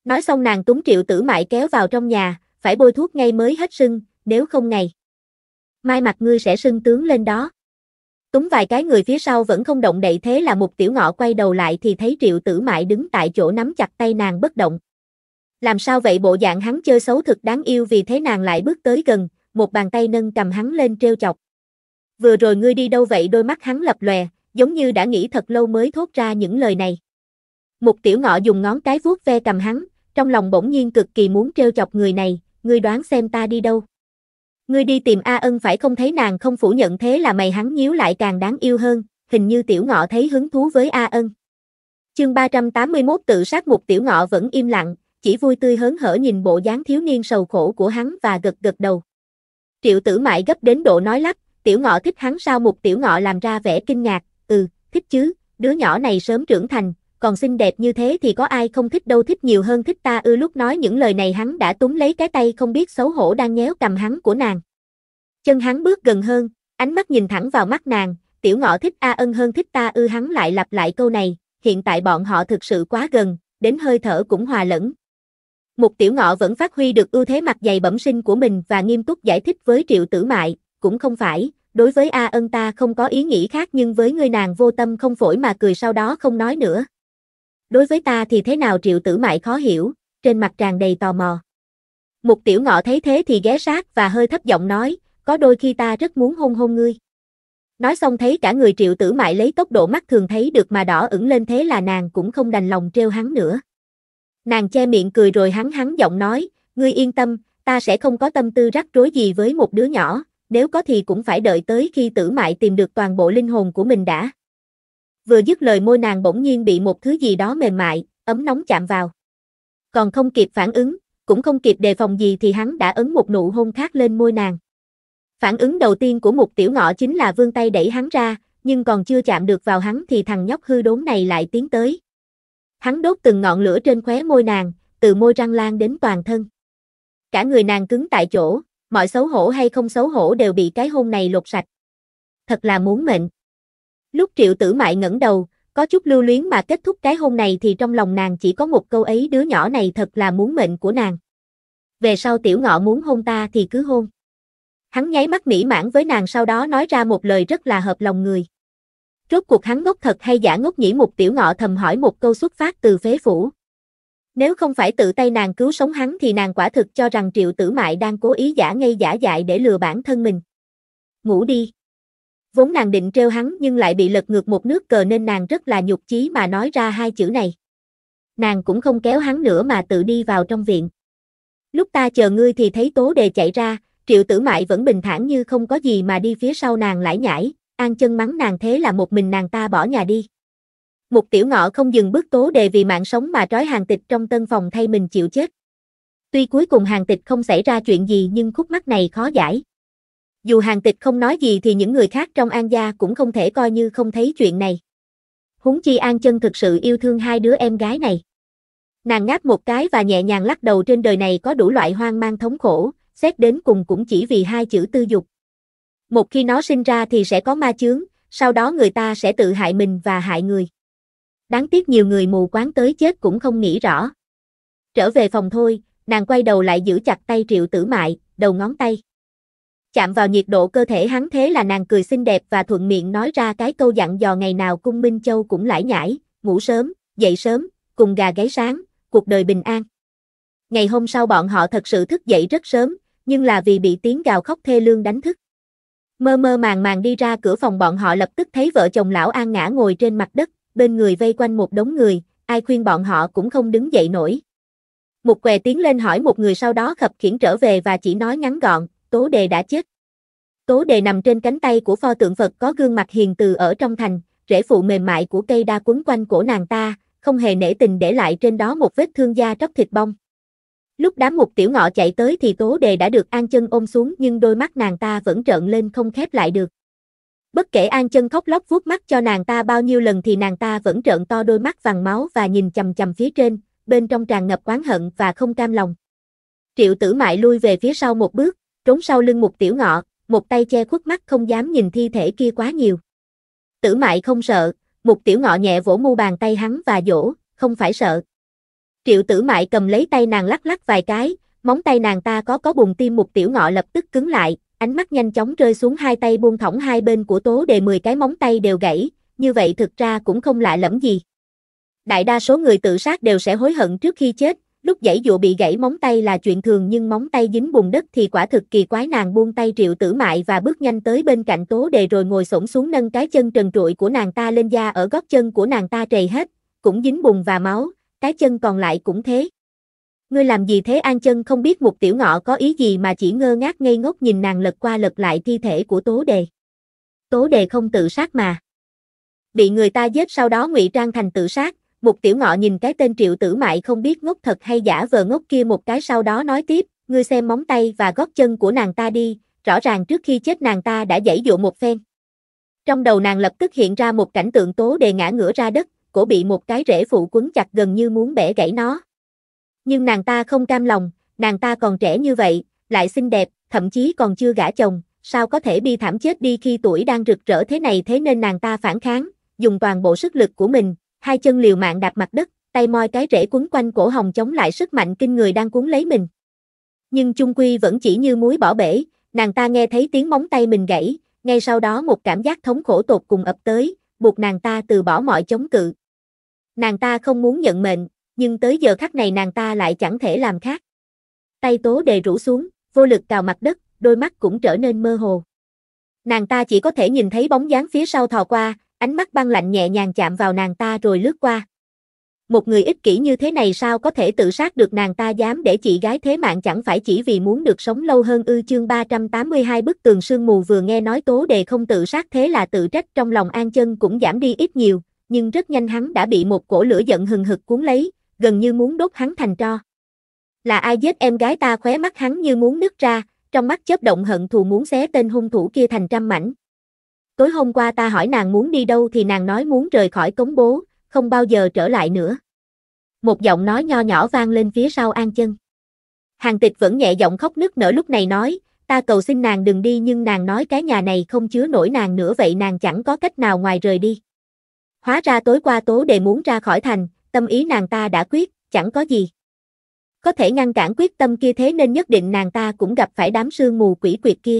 Nói xong nàng túng triệu tử mại kéo vào trong nhà, phải bôi thuốc ngay mới hết sưng, nếu không ngày. Mai mặt ngươi sẽ sưng tướng lên đó. Túng vài cái người phía sau vẫn không động đậy thế là mục tiểu ngọ quay đầu lại thì thấy triệu tử mại đứng tại chỗ nắm chặt tay nàng bất động. Làm sao vậy bộ dạng hắn chơi xấu thực đáng yêu vì thế nàng lại bước tới gần, một bàn tay nâng cầm hắn lên treo chọc. Vừa rồi ngươi đi đâu vậy đôi mắt hắn lập lòe, giống như đã nghĩ thật lâu mới thốt ra những lời này. một tiểu ngọ dùng ngón cái vuốt ve cầm hắn, trong lòng bỗng nhiên cực kỳ muốn treo chọc người này, ngươi đoán xem ta đi đâu. Ngươi đi tìm A ân phải không thấy nàng không phủ nhận thế là mày hắn nhíu lại càng đáng yêu hơn, hình như tiểu ngọ thấy hứng thú với A ân. Chương 381 tự sát một tiểu ngọ vẫn im lặng, chỉ vui tươi hớn hở nhìn bộ dáng thiếu niên sầu khổ của hắn và gật gật đầu. Triệu tử mại gấp đến độ nói lắp, tiểu ngọ thích hắn sao một tiểu ngọ làm ra vẻ kinh ngạc, ừ, thích chứ, đứa nhỏ này sớm trưởng thành, còn xinh đẹp như thế thì có ai không thích đâu thích nhiều hơn thích ta ư lúc nói những lời này hắn đã túm lấy cái tay không biết xấu hổ đang nhéo cầm hắn của nàng. Chân hắn bước gần hơn, ánh mắt nhìn thẳng vào mắt nàng, tiểu ngọ thích a ân hơn thích ta ư hắn lại lặp lại câu này, hiện tại bọn họ thực sự quá gần, đến hơi thở cũng hòa lẫn, một tiểu ngọ vẫn phát huy được ưu thế mặt dày bẩm sinh của mình và nghiêm túc giải thích với triệu tử mại, cũng không phải, đối với A ân ta không có ý nghĩ khác nhưng với người nàng vô tâm không phổi mà cười sau đó không nói nữa. Đối với ta thì thế nào triệu tử mại khó hiểu, trên mặt tràn đầy tò mò. Một tiểu ngọ thấy thế thì ghé sát và hơi thấp giọng nói, có đôi khi ta rất muốn hôn hôn ngươi. Nói xong thấy cả người triệu tử mại lấy tốc độ mắt thường thấy được mà đỏ ửng lên thế là nàng cũng không đành lòng treo hắn nữa. Nàng che miệng cười rồi hắn hắn giọng nói, ngươi yên tâm, ta sẽ không có tâm tư rắc rối gì với một đứa nhỏ, nếu có thì cũng phải đợi tới khi tử mại tìm được toàn bộ linh hồn của mình đã. Vừa dứt lời môi nàng bỗng nhiên bị một thứ gì đó mềm mại, ấm nóng chạm vào. Còn không kịp phản ứng, cũng không kịp đề phòng gì thì hắn đã ấn một nụ hôn khác lên môi nàng. Phản ứng đầu tiên của một tiểu ngọ chính là vương tay đẩy hắn ra, nhưng còn chưa chạm được vào hắn thì thằng nhóc hư đốn này lại tiến tới. Hắn đốt từng ngọn lửa trên khóe môi nàng, từ môi răng lan đến toàn thân. Cả người nàng cứng tại chỗ, mọi xấu hổ hay không xấu hổ đều bị cái hôn này lột sạch. Thật là muốn mệnh. Lúc triệu tử mại ngẩng đầu, có chút lưu luyến mà kết thúc cái hôn này thì trong lòng nàng chỉ có một câu ấy đứa nhỏ này thật là muốn mệnh của nàng. Về sau tiểu ngọ muốn hôn ta thì cứ hôn. Hắn nháy mắt mỹ mãn với nàng sau đó nói ra một lời rất là hợp lòng người. Rốt cuộc hắn ngốc thật hay giả ngốc nhỉ một tiểu ngọ thầm hỏi một câu xuất phát từ phế phủ. Nếu không phải tự tay nàng cứu sống hắn thì nàng quả thực cho rằng triệu tử mại đang cố ý giả ngây giả dại để lừa bản thân mình. Ngủ đi. Vốn nàng định treo hắn nhưng lại bị lật ngược một nước cờ nên nàng rất là nhục chí mà nói ra hai chữ này. Nàng cũng không kéo hắn nữa mà tự đi vào trong viện. Lúc ta chờ ngươi thì thấy tố đề chạy ra, triệu tử mại vẫn bình thản như không có gì mà đi phía sau nàng lải nhải, An chân mắng nàng thế là một mình nàng ta bỏ nhà đi. Một tiểu ngọ không dừng bước tố đề vì mạng sống mà trói hàng tịch trong tân phòng thay mình chịu chết. Tuy cuối cùng hàng tịch không xảy ra chuyện gì nhưng khúc mắc này khó giải. Dù hàng tịch không nói gì thì những người khác trong An gia cũng không thể coi như không thấy chuyện này. Húng chi An chân thực sự yêu thương hai đứa em gái này. Nàng ngáp một cái và nhẹ nhàng lắc đầu trên đời này có đủ loại hoang mang thống khổ, xét đến cùng cũng chỉ vì hai chữ tư dục. Một khi nó sinh ra thì sẽ có ma chướng, sau đó người ta sẽ tự hại mình và hại người. Đáng tiếc nhiều người mù quáng tới chết cũng không nghĩ rõ. Trở về phòng thôi, nàng quay đầu lại giữ chặt tay triệu tử mại, đầu ngón tay. Chạm vào nhiệt độ cơ thể hắn thế là nàng cười xinh đẹp và thuận miệng nói ra cái câu dặn dò ngày nào cung Minh Châu cũng lải nhải, ngủ sớm, dậy sớm, cùng gà gáy sáng, cuộc đời bình an. Ngày hôm sau bọn họ thật sự thức dậy rất sớm, nhưng là vì bị tiếng gào khóc thê lương đánh thức. Mơ mơ màng màng đi ra cửa phòng bọn họ lập tức thấy vợ chồng lão An ngã ngồi trên mặt đất, bên người vây quanh một đống người, ai khuyên bọn họ cũng không đứng dậy nổi. Một què tiến lên hỏi một người sau đó khập khiển trở về và chỉ nói ngắn gọn, Tố Đề đã chết. Tố Đề nằm trên cánh tay của pho tượng Phật có gương mặt hiền từ ở trong thành, rễ phụ mềm mại của cây đa quấn quanh cổ nàng ta, không hề nể tình để lại trên đó một vết thương da tróc thịt bong. Lúc đám mục tiểu ngọ chạy tới thì tố đề đã được An chân ôm xuống nhưng đôi mắt nàng ta vẫn trợn lên không khép lại được. Bất kể An chân khóc lóc vuốt mắt cho nàng ta bao nhiêu lần thì nàng ta vẫn trợn to đôi mắt vàng máu và nhìn chầm chầm phía trên, bên trong tràn ngập oán hận và không cam lòng. Triệu tử mại lui về phía sau một bước, trốn sau lưng mục tiểu ngọ, một tay che khuất mắt không dám nhìn thi thể kia quá nhiều. Tử mại không sợ, mục tiểu ngọ nhẹ vỗ mu bàn tay hắn và dỗ, không phải sợ. Triệu tử mại cầm lấy tay nàng lắc lắc vài cái, móng tay nàng ta có có bùng tim một tiểu ngọ lập tức cứng lại, ánh mắt nhanh chóng rơi xuống hai tay buông thõng hai bên của tố đề 10 cái móng tay đều gãy, như vậy thực ra cũng không lạ lẫm gì. Đại đa số người tự sát đều sẽ hối hận trước khi chết, lúc dãy dụ bị gãy móng tay là chuyện thường nhưng móng tay dính bùn đất thì quả thực kỳ quái nàng buông tay triệu tử mại và bước nhanh tới bên cạnh tố đề rồi ngồi xổm xuống nâng cái chân trần trụi của nàng ta lên da ở gót chân của nàng ta trầy hết, cũng dính bùn và máu, cái chân còn lại cũng thế. Ngươi làm gì thế An chân không biết một tiểu ngọ có ý gì mà chỉ ngơ ngác ngây ngốc nhìn nàng lật qua lật lại thi thể của tố đề. Tố đề không tự sát mà. Bị người ta giết sau đó ngụy trang thành tự sát, một tiểu ngọ nhìn cái tên triệu tử mại không biết ngốc thật hay giả vờ ngốc kia một cái sau đó nói tiếp, ngươi xem móng tay và gót chân của nàng ta đi, rõ ràng trước khi chết nàng ta đã dãy dụ một phen. Trong đầu nàng lập tức hiện ra một cảnh tượng tố đề ngã ngửa ra đất, cổ bị một cái rễ phụ quấn chặt gần như muốn bẻ gãy nó. Nhưng nàng ta không cam lòng, nàng ta còn trẻ như vậy, lại xinh đẹp, thậm chí còn chưa gả chồng, sao có thể bi thảm chết đi khi tuổi đang rực rỡ thế này thế nên nàng ta phản kháng, dùng toàn bộ sức lực của mình, hai chân liều mạng đạp mặt đất, tay moi cái rễ quấn quanh cổ hồng chống lại sức mạnh kinh người đang cuốn lấy mình. Nhưng chung quy vẫn chỉ như muối bỏ bể, nàng ta nghe thấy tiếng móng tay mình gãy, ngay sau đó một cảm giác thống khổ tột cùng ập tới, buộc nàng ta từ bỏ mọi chống cự, Nàng ta không muốn nhận mệnh, nhưng tới giờ khắc này nàng ta lại chẳng thể làm khác. Tay tố đề rũ xuống, vô lực cào mặt đất, đôi mắt cũng trở nên mơ hồ. Nàng ta chỉ có thể nhìn thấy bóng dáng phía sau thò qua, ánh mắt băng lạnh nhẹ nhàng chạm vào nàng ta rồi lướt qua. Một người ích kỷ như thế này sao có thể tự sát được nàng ta dám để chị gái thế mạng chẳng phải chỉ vì muốn được sống lâu hơn ư chương 382 bức tường sương mù vừa nghe nói tố đề không tự sát thế là tự trách trong lòng an chân cũng giảm đi ít nhiều, nhưng rất nhanh hắn đã bị một cổ lửa giận hừng hực cuốn lấy, gần như muốn đốt hắn thành tro. Là ai giết em gái ta khóe mắt hắn như muốn nứt ra, trong mắt chớp động hận thù muốn xé tên hung thủ kia thành trăm mảnh. Tối hôm qua ta hỏi nàng muốn đi đâu thì nàng nói muốn rời khỏi cống bố, không bao giờ trở lại nữa. Một giọng nói nho nhỏ vang lên phía sau An Chân. Hàng tịch vẫn nhẹ giọng khóc nức nở lúc này nói, ta cầu xin nàng đừng đi nhưng nàng nói cái nhà này không chứa nổi nàng nữa vậy nàng chẳng có cách nào ngoài rời đi. Hóa ra tối qua tố đề muốn ra khỏi thành, tâm ý nàng ta đã quyết, chẳng có gì. Có thể ngăn cản quyết tâm kia thế nên nhất định nàng ta cũng gặp phải đám sương mù quỷ quyệt kia.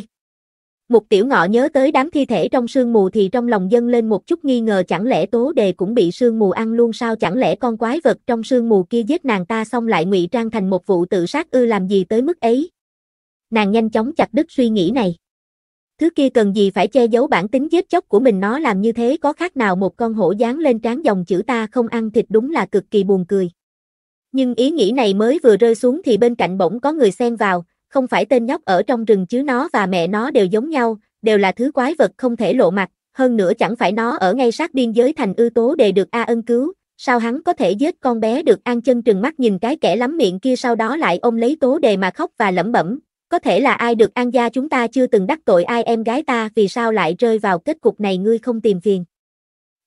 Một tiểu ngọ nhớ tới đám thi thể trong sương mù thì trong lòng dâng lên một chút nghi ngờ chẳng lẽ tố đề cũng bị sương mù ăn luôn sao chẳng lẽ con quái vật trong sương mù kia giết nàng ta xong lại ngụy trang thành một vụ tự sát ư làm gì tới mức ấy. Nàng nhanh chóng chặt đứt suy nghĩ này. Thứ kia cần gì phải che giấu bản tính giết chóc của mình nó làm như thế có khác nào một con hổ dán lên trán dòng chữ ta không ăn thịt đúng là cực kỳ buồn cười. Nhưng ý nghĩ này mới vừa rơi xuống thì bên cạnh bỗng có người xen vào, không phải tên nhóc ở trong rừng chứ nó và mẹ nó đều giống nhau, đều là thứ quái vật không thể lộ mặt, hơn nữa chẳng phải nó ở ngay sát biên giới thành ưu tố để được A ân cứu, sao hắn có thể giết con bé được an chân trừng mắt nhìn cái kẻ lắm miệng kia sau đó lại ôm lấy tố đề mà khóc và lẩm bẩm, có thể là ai được An gia chúng ta chưa từng đắc tội ai em gái ta vì sao lại rơi vào kết cục này ngươi không tìm phiền.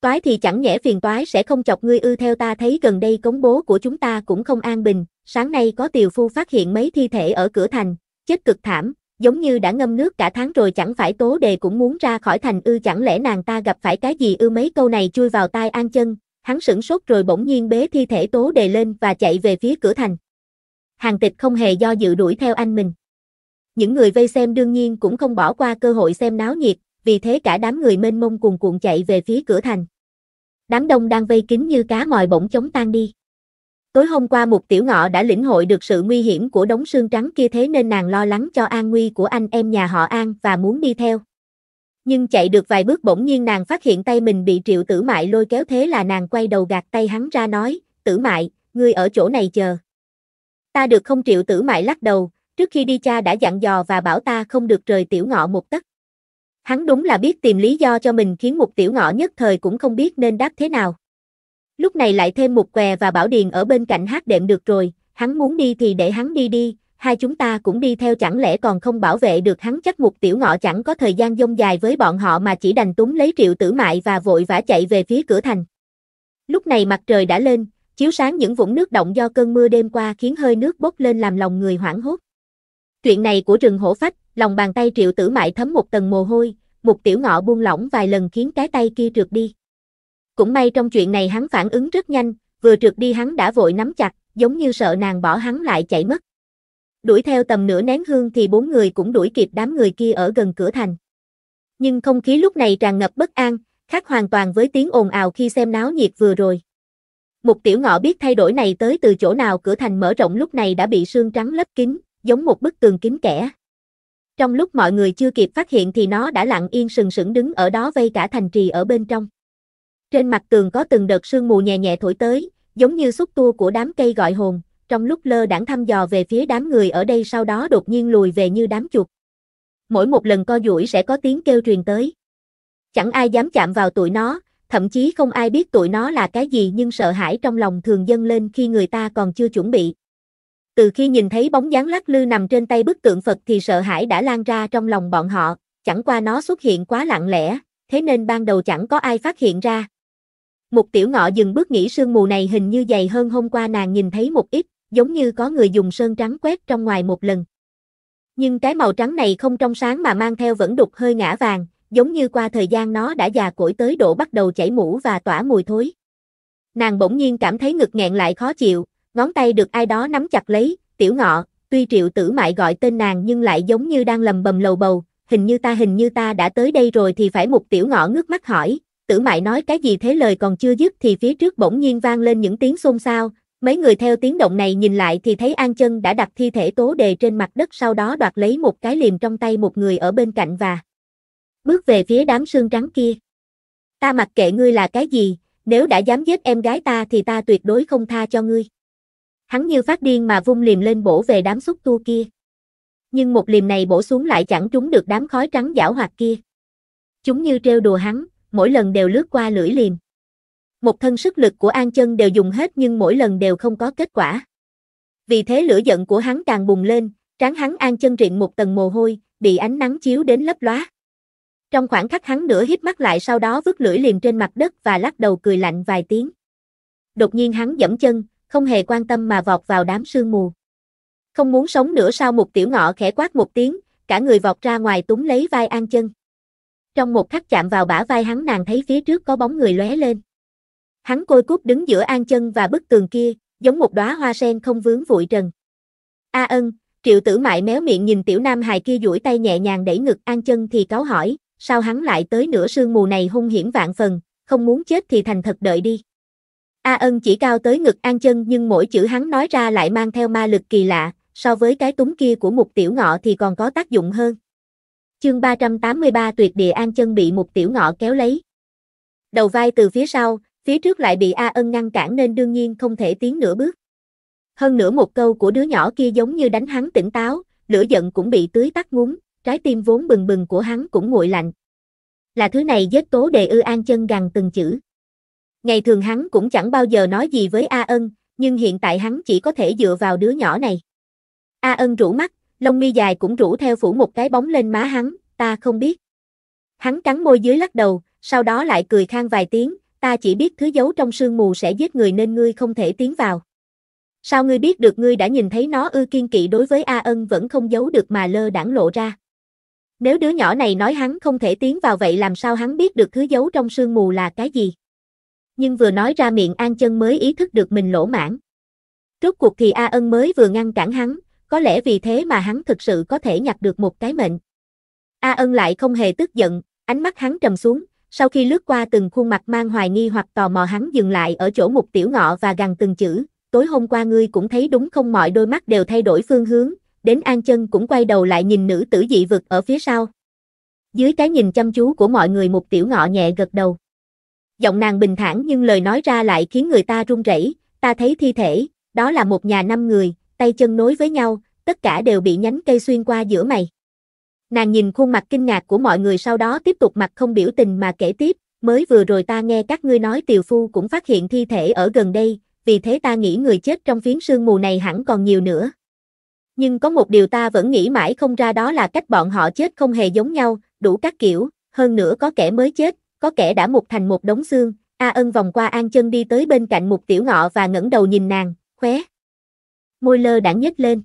Toái thì chẳng nhẽ phiền toái sẽ không chọc ngươi ư theo ta thấy gần đây cống bố của chúng ta cũng không an bình, sáng nay có tiều phu phát hiện mấy thi thể ở cửa thành, chết cực thảm, giống như đã ngâm nước cả tháng rồi chẳng phải tố đề cũng muốn ra khỏi thành ư chẳng lẽ nàng ta gặp phải cái gì ư mấy câu này chui vào tai an chân, hắn sửng sốt rồi bỗng nhiên bế thi thể tố đề lên và chạy về phía cửa thành. Hàng tịch không hề do dự đuổi theo anh mình. Những người vây xem đương nhiên cũng không bỏ qua cơ hội xem náo nhiệt, vì thế cả đám người mênh mông cuồn cuộn chạy về phía cửa thành. Đám đông đang vây kín như cá mòi bỗng chống tan đi. Tối hôm qua một Tiểu Ngọ đã lĩnh hội được sự nguy hiểm của đống xương trắng kia thế nên nàng lo lắng cho an nguy của anh em nhà họ An và muốn đi theo. Nhưng chạy được vài bước bỗng nhiên nàng phát hiện tay mình bị Triệu Tử Mại lôi kéo thế là nàng quay đầu gạt tay hắn ra nói, Tử Mại, ngươi ở chỗ này chờ. Ta được không Triệu Tử Mại lắc đầu, trước khi đi cha đã dặn dò và bảo ta không được rời tiểu ngọ một tấc. Hắn đúng là biết tìm lý do cho mình khiến một tiểu ngọ nhất thời cũng không biết nên đáp thế nào. Lúc này lại thêm một què và bảo điền ở bên cạnh hát đệm được rồi, hắn muốn đi thì để hắn đi đi, hai chúng ta cũng đi theo chẳng lẽ còn không bảo vệ được hắn chắc một tiểu ngọ chẳng có thời gian dông dài với bọn họ mà chỉ đành túng lấy triệu tử mại và vội vã chạy về phía cửa thành. Lúc này mặt trời đã lên, chiếu sáng những vũng nước động do cơn mưa đêm qua khiến hơi nước bốc lên làm lòng người hoảng hốt. Chuyện này của rừng hổ phách, lòng bàn tay triệu tử mại thấm một tầng mồ hôi, một tiểu ngọ buông lỏng vài lần khiến cái tay kia trượt đi. Cũng may trong chuyện này hắn phản ứng rất nhanh, vừa trượt đi hắn đã vội nắm chặt, giống như sợ nàng bỏ hắn lại chạy mất. Đuổi theo tầm nửa nén hương thì bốn người cũng đuổi kịp đám người kia ở gần cửa thành. Nhưng không khí lúc này tràn ngập bất an, khác hoàn toàn với tiếng ồn ào khi xem náo nhiệt vừa rồi. Một tiểu ngọ biết thay đổi này tới từ chỗ nào cửa thành mở rộng lúc này đã bị sương trắng lấp kín, giống một bức tường kín kẽ. Trong lúc mọi người chưa kịp phát hiện thì nó đã lặng yên sừng sững đứng ở đó vây cả thành trì ở bên trong. Trên mặt tường có từng đợt sương mù nhẹ nhẹ thổi tới, giống như xúc tua của đám cây gọi hồn, trong lúc lơ đãng thăm dò về phía đám người ở đây sau đó đột nhiên lùi về như đám chuột. Mỗi một lần co duỗi sẽ có tiếng kêu truyền tới. Chẳng ai dám chạm vào tụi nó, thậm chí không ai biết tụi nó là cái gì nhưng sợ hãi trong lòng thường dâng lên khi người ta còn chưa chuẩn bị từ khi nhìn thấy bóng dáng lắc lư nằm trên tay bức tượng Phật thì sợ hãi đã lan ra trong lòng bọn họ, chẳng qua nó xuất hiện quá lặng lẽ, thế nên ban đầu chẳng có ai phát hiện ra. Một tiểu ngọ dừng bước nghĩ sương mù này hình như dày hơn hôm qua nàng nhìn thấy một ít, giống như có người dùng sơn trắng quét trong ngoài một lần. Nhưng cái màu trắng này không trong sáng mà mang theo vẫn đục hơi ngã vàng, giống như qua thời gian nó đã già cỗi tới độ bắt đầu chảy mũ và tỏa mùi thối. Nàng bỗng nhiên cảm thấy ngực nghẹn lại khó chịu, ngón tay được ai đó nắm chặt lấy, tiểu ngọ, tuy triệu tử mại gọi tên nàng nhưng lại giống như đang lầm bầm lầu bầu, hình như ta hình như ta đã tới đây rồi thì phải một tiểu ngọ ngước mắt hỏi, tử mại nói cái gì thế lời còn chưa dứt thì phía trước bỗng nhiên vang lên những tiếng xôn xao, mấy người theo tiếng động này nhìn lại thì thấy An Chân đã đặt thi thể tố đề trên mặt đất sau đó đoạt lấy một cái liềm trong tay một người ở bên cạnh và bước về phía đám xương trắng kia. Ta mặc kệ ngươi là cái gì, nếu đã dám giết em gái ta thì ta tuyệt đối không tha cho ngươi. Hắn như phát điên mà vung liềm lên bổ về đám xúc tu kia. Nhưng một liềm này bổ xuống lại chẳng trúng được đám khói trắng giảo hoạt kia. Chúng như trêu đùa hắn, mỗi lần đều lướt qua lưỡi liềm. Một thân sức lực của An Chân đều dùng hết nhưng mỗi lần đều không có kết quả. Vì thế lửa giận của hắn càng bùng lên, trán hắn An Chân rịn một tầng mồ hôi, bị ánh nắng chiếu đến lấp loá. Trong khoảng khắc hắn nửa hít mắt lại sau đó vứt lưỡi liềm trên mặt đất và lắc đầu cười lạnh vài tiếng. Đột nhiên hắn giẫm chân, không hề quan tâm mà vọt vào đám sương mù. Không muốn sống nữa sao một tiểu ngọ khẽ quát một tiếng, cả người vọt ra ngoài túng lấy vai An chân. Trong một khắc chạm vào bả vai hắn nàng thấy phía trước có bóng người lóe lên. Hắn côi cút đứng giữa An chân và bức tường kia, giống một đóa hoa sen không vướng vụi trần. A ân, triệu tử mại méo miệng nhìn tiểu nam hài kia duỗi tay nhẹ nhàng đẩy ngực An chân thì cáo hỏi, sao hắn lại tới nửa sương mù này hung hiểm vạn phần, không muốn chết thì thành thật đợi đi. A ân chỉ cao tới ngực An chân nhưng mỗi chữ hắn nói ra lại mang theo ma lực kỳ lạ, so với cái túng kia của mục tiểu ngọ thì còn có tác dụng hơn. Chương 383 tuyệt địa An chân bị mục tiểu ngọ kéo lấy. Đầu vai từ phía sau, phía trước lại bị A ân ngăn cản nên đương nhiên không thể tiến nửa bước. Hơn nữa một câu của đứa nhỏ kia giống như đánh hắn tỉnh táo, lửa giận cũng bị tưới tắt ngúng, trái tim vốn bừng bừng của hắn cũng nguội lạnh. Là thứ này giết tố đề ư an chân gằn từng chữ. Ngày thường hắn cũng chẳng bao giờ nói gì với A Ân, nhưng hiện tại hắn chỉ có thể dựa vào đứa nhỏ này. A Ân rủ mắt, lông mi dài cũng rủ theo phủ một cái bóng lên má hắn, ta không biết. Hắn cắn môi dưới lắc đầu, sau đó lại cười khang vài tiếng, ta chỉ biết thứ giấu trong sương mù sẽ giết người nên ngươi không thể tiến vào. Sao ngươi biết được ngươi đã nhìn thấy nó ư kiên kỵ đối với A Ân vẫn không giấu được mà lơ đãng lộ ra. Nếu đứa nhỏ này nói hắn không thể tiến vào vậy làm sao hắn biết được thứ giấu trong sương mù là cái gì? nhưng vừa nói ra miệng An Chân mới ý thức được mình lỗ mãn. Rốt cuộc thì A Ân mới vừa ngăn cản hắn, có lẽ vì thế mà hắn thực sự có thể nhặt được một cái mệnh. A Ân lại không hề tức giận, ánh mắt hắn trầm xuống, sau khi lướt qua từng khuôn mặt mang hoài nghi hoặc tò mò hắn dừng lại ở chỗ một tiểu ngọ và gằn từng chữ, tối hôm qua ngươi cũng thấy đúng không mọi đôi mắt đều thay đổi phương hướng, đến An Chân cũng quay đầu lại nhìn nữ tử dị vực ở phía sau. Dưới cái nhìn chăm chú của mọi người một tiểu ngọ nhẹ gật đầu giọng nàng bình thản nhưng lời nói ra lại khiến người ta run rẩy, ta thấy thi thể, đó là một nhà năm người, tay chân nối với nhau, tất cả đều bị nhánh cây xuyên qua giữa mày. Nàng nhìn khuôn mặt kinh ngạc của mọi người sau đó tiếp tục mặt không biểu tình mà kể tiếp, mới vừa rồi ta nghe các ngươi nói tiều phu cũng phát hiện thi thể ở gần đây, vì thế ta nghĩ người chết trong phiến sương mù này hẳn còn nhiều nữa. Nhưng có một điều ta vẫn nghĩ mãi không ra đó là cách bọn họ chết không hề giống nhau, đủ các kiểu, hơn nữa có kẻ mới chết, có kẻ đã mục thành một đống xương, A Ân vòng qua An chân đi tới bên cạnh Mục Tiểu Ngọ và ngẩng đầu nhìn nàng, khóe. Môi lơ đãng nhếch lên.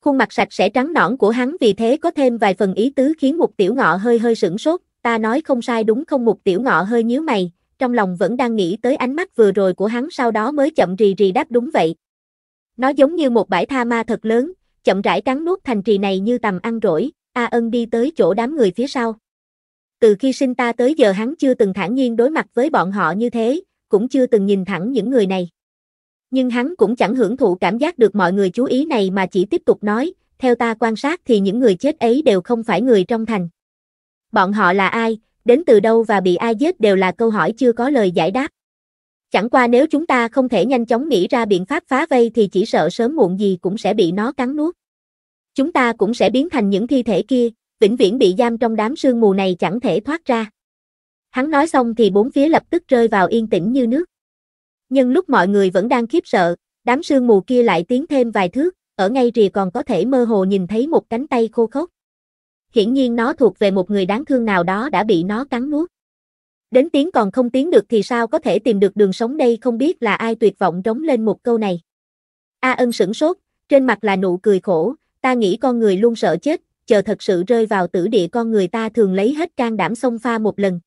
Khuôn mặt sạch sẽ trắng nõn của hắn vì thế có thêm vài phần ý tứ khiến Mục Tiểu Ngọ hơi hơi sửng sốt, ta nói không sai đúng không Mục Tiểu Ngọ hơi nhíu mày, trong lòng vẫn đang nghĩ tới ánh mắt vừa rồi của hắn sau đó mới chậm rì rì đáp đúng vậy. Nó giống như một bãi tha ma thật lớn, chậm rãi cắn nuốt thành trì này như tầm ăn rỗi, A Ân đi tới chỗ đám người phía sau từ khi sinh ta tới giờ hắn chưa từng thản nhiên đối mặt với bọn họ như thế, cũng chưa từng nhìn thẳng những người này. Nhưng hắn cũng chẳng hưởng thụ cảm giác được mọi người chú ý này mà chỉ tiếp tục nói, theo ta quan sát thì những người chết ấy đều không phải người trong thành. Bọn họ là ai, đến từ đâu và bị ai giết đều là câu hỏi chưa có lời giải đáp. Chẳng qua nếu chúng ta không thể nhanh chóng nghĩ ra biện pháp phá vây thì chỉ sợ sớm muộn gì cũng sẽ bị nó cắn nuốt. Chúng ta cũng sẽ biến thành những thi thể kia, vĩnh viễn bị giam trong đám sương mù này chẳng thể thoát ra. Hắn nói xong thì bốn phía lập tức rơi vào yên tĩnh như nước. Nhưng lúc mọi người vẫn đang khiếp sợ, đám sương mù kia lại tiến thêm vài thước, ở ngay rìa còn có thể mơ hồ nhìn thấy một cánh tay khô khốc. Hiển nhiên nó thuộc về một người đáng thương nào đó đã bị nó cắn nuốt. Đến tiếng còn không tiến được thì sao có thể tìm được đường sống đây không biết là ai tuyệt vọng trống lên một câu này. A ân sửng sốt, trên mặt là nụ cười khổ, ta nghĩ con người luôn sợ chết, chờ thật sự rơi vào tử địa con người ta thường lấy hết can đảm xông pha một lần.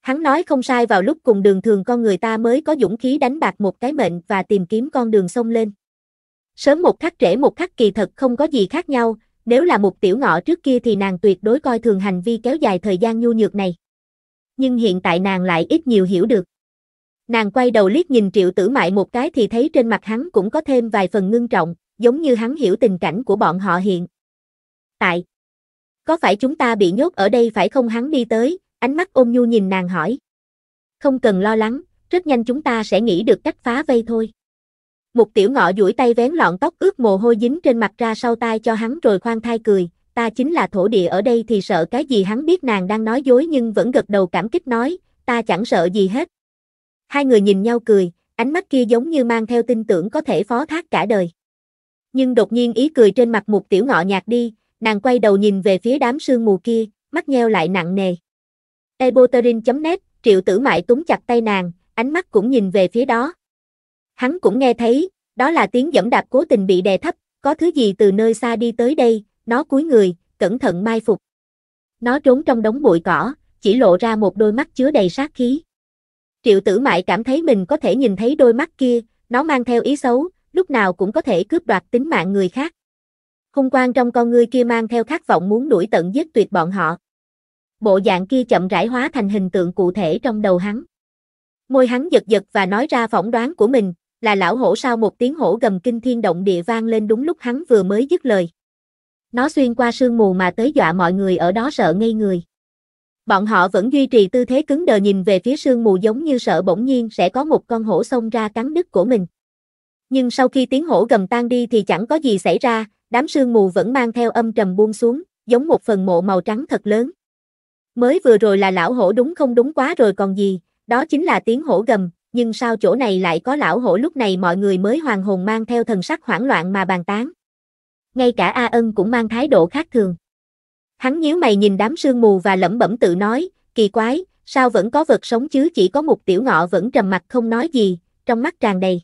Hắn nói không sai vào lúc cùng đường thường con người ta mới có dũng khí đánh bạc một cái mệnh và tìm kiếm con đường sông lên. Sớm một khắc trễ một khắc kỳ thật không có gì khác nhau, nếu là một tiểu ngọ trước kia thì nàng tuyệt đối coi thường hành vi kéo dài thời gian nhu nhược này. Nhưng hiện tại nàng lại ít nhiều hiểu được. Nàng quay đầu liếc nhìn triệu tử mại một cái thì thấy trên mặt hắn cũng có thêm vài phần ngưng trọng, giống như hắn hiểu tình cảnh của bọn họ hiện. Tại. Có phải chúng ta bị nhốt ở đây phải không hắn đi tới, ánh mắt ôm nhu nhìn nàng hỏi. Không cần lo lắng, rất nhanh chúng ta sẽ nghĩ được cách phá vây thôi. một tiểu ngọ duỗi tay vén lọn tóc ướt mồ hôi dính trên mặt ra sau tai cho hắn rồi khoan thai cười, ta chính là thổ địa ở đây thì sợ cái gì hắn biết nàng đang nói dối nhưng vẫn gật đầu cảm kích nói, ta chẳng sợ gì hết. Hai người nhìn nhau cười, ánh mắt kia giống như mang theo tin tưởng có thể phó thác cả đời. Nhưng đột nhiên ý cười trên mặt một tiểu ngọ nhạt đi, nàng quay đầu nhìn về phía đám sương mù kia, mắt nheo lại nặng nề. Eboterin.net, triệu tử mại túm chặt tay nàng, ánh mắt cũng nhìn về phía đó. Hắn cũng nghe thấy, đó là tiếng dẫm đạp cố tình bị đè thấp, có thứ gì từ nơi xa đi tới đây, nó cúi người, cẩn thận mai phục. Nó trốn trong đống bụi cỏ, chỉ lộ ra một đôi mắt chứa đầy sát khí. Triệu tử mại cảm thấy mình có thể nhìn thấy đôi mắt kia, nó mang theo ý xấu, lúc nào cũng có thể cướp đoạt tính mạng người khác hung quan trong con ngươi kia mang theo khát vọng muốn đuổi tận giết tuyệt bọn họ. Bộ dạng kia chậm rãi hóa thành hình tượng cụ thể trong đầu hắn. Môi hắn giật giật và nói ra phỏng đoán của mình, là lão hổ sau một tiếng hổ gầm kinh thiên động địa vang lên đúng lúc hắn vừa mới dứt lời. Nó xuyên qua sương mù mà tới dọa mọi người ở đó sợ ngây người. Bọn họ vẫn duy trì tư thế cứng đờ nhìn về phía sương mù giống như sợ bỗng nhiên sẽ có một con hổ xông ra cắn đứt của mình. Nhưng sau khi tiếng hổ gầm tan đi thì chẳng có gì xảy ra, đám sương mù vẫn mang theo âm trầm buông xuống, giống một phần mộ màu trắng thật lớn. Mới vừa rồi là lão hổ đúng không đúng quá rồi còn gì, đó chính là tiếng hổ gầm, nhưng sao chỗ này lại có lão hổ lúc này mọi người mới hoàng hồn mang theo thần sắc hoảng loạn mà bàn tán. Ngay cả A Ân cũng mang thái độ khác thường. Hắn nhíu mày nhìn đám sương mù và lẩm bẩm tự nói, kỳ quái, sao vẫn có vật sống chứ chỉ có một tiểu ngọ vẫn trầm mặt không nói gì, trong mắt tràn đầy.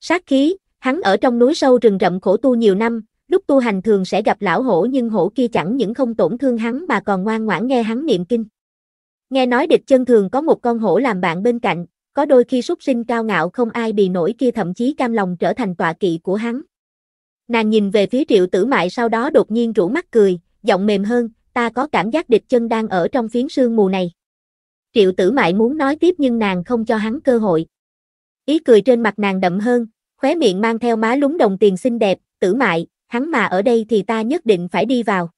Sát khí, Hắn ở trong núi sâu rừng rậm khổ tu nhiều năm, lúc tu hành thường sẽ gặp lão hổ nhưng hổ kia chẳng những không tổn thương hắn mà còn ngoan ngoãn nghe hắn niệm kinh. Nghe nói địch chân thường có một con hổ làm bạn bên cạnh, có đôi khi xuất sinh cao ngạo không ai bị nổi kia thậm chí cam lòng trở thành tọa kỵ của hắn. Nàng nhìn về phía triệu tử mại sau đó đột nhiên rủ mắt cười, giọng mềm hơn, ta có cảm giác địch chân đang ở trong phiến sương mù này. Triệu tử mại muốn nói tiếp nhưng nàng không cho hắn cơ hội. Ý cười trên mặt nàng đậm hơn, khóe miệng mang theo má lúng đồng tiền xinh đẹp, tử mại, hắn mà ở đây thì ta nhất định phải đi vào.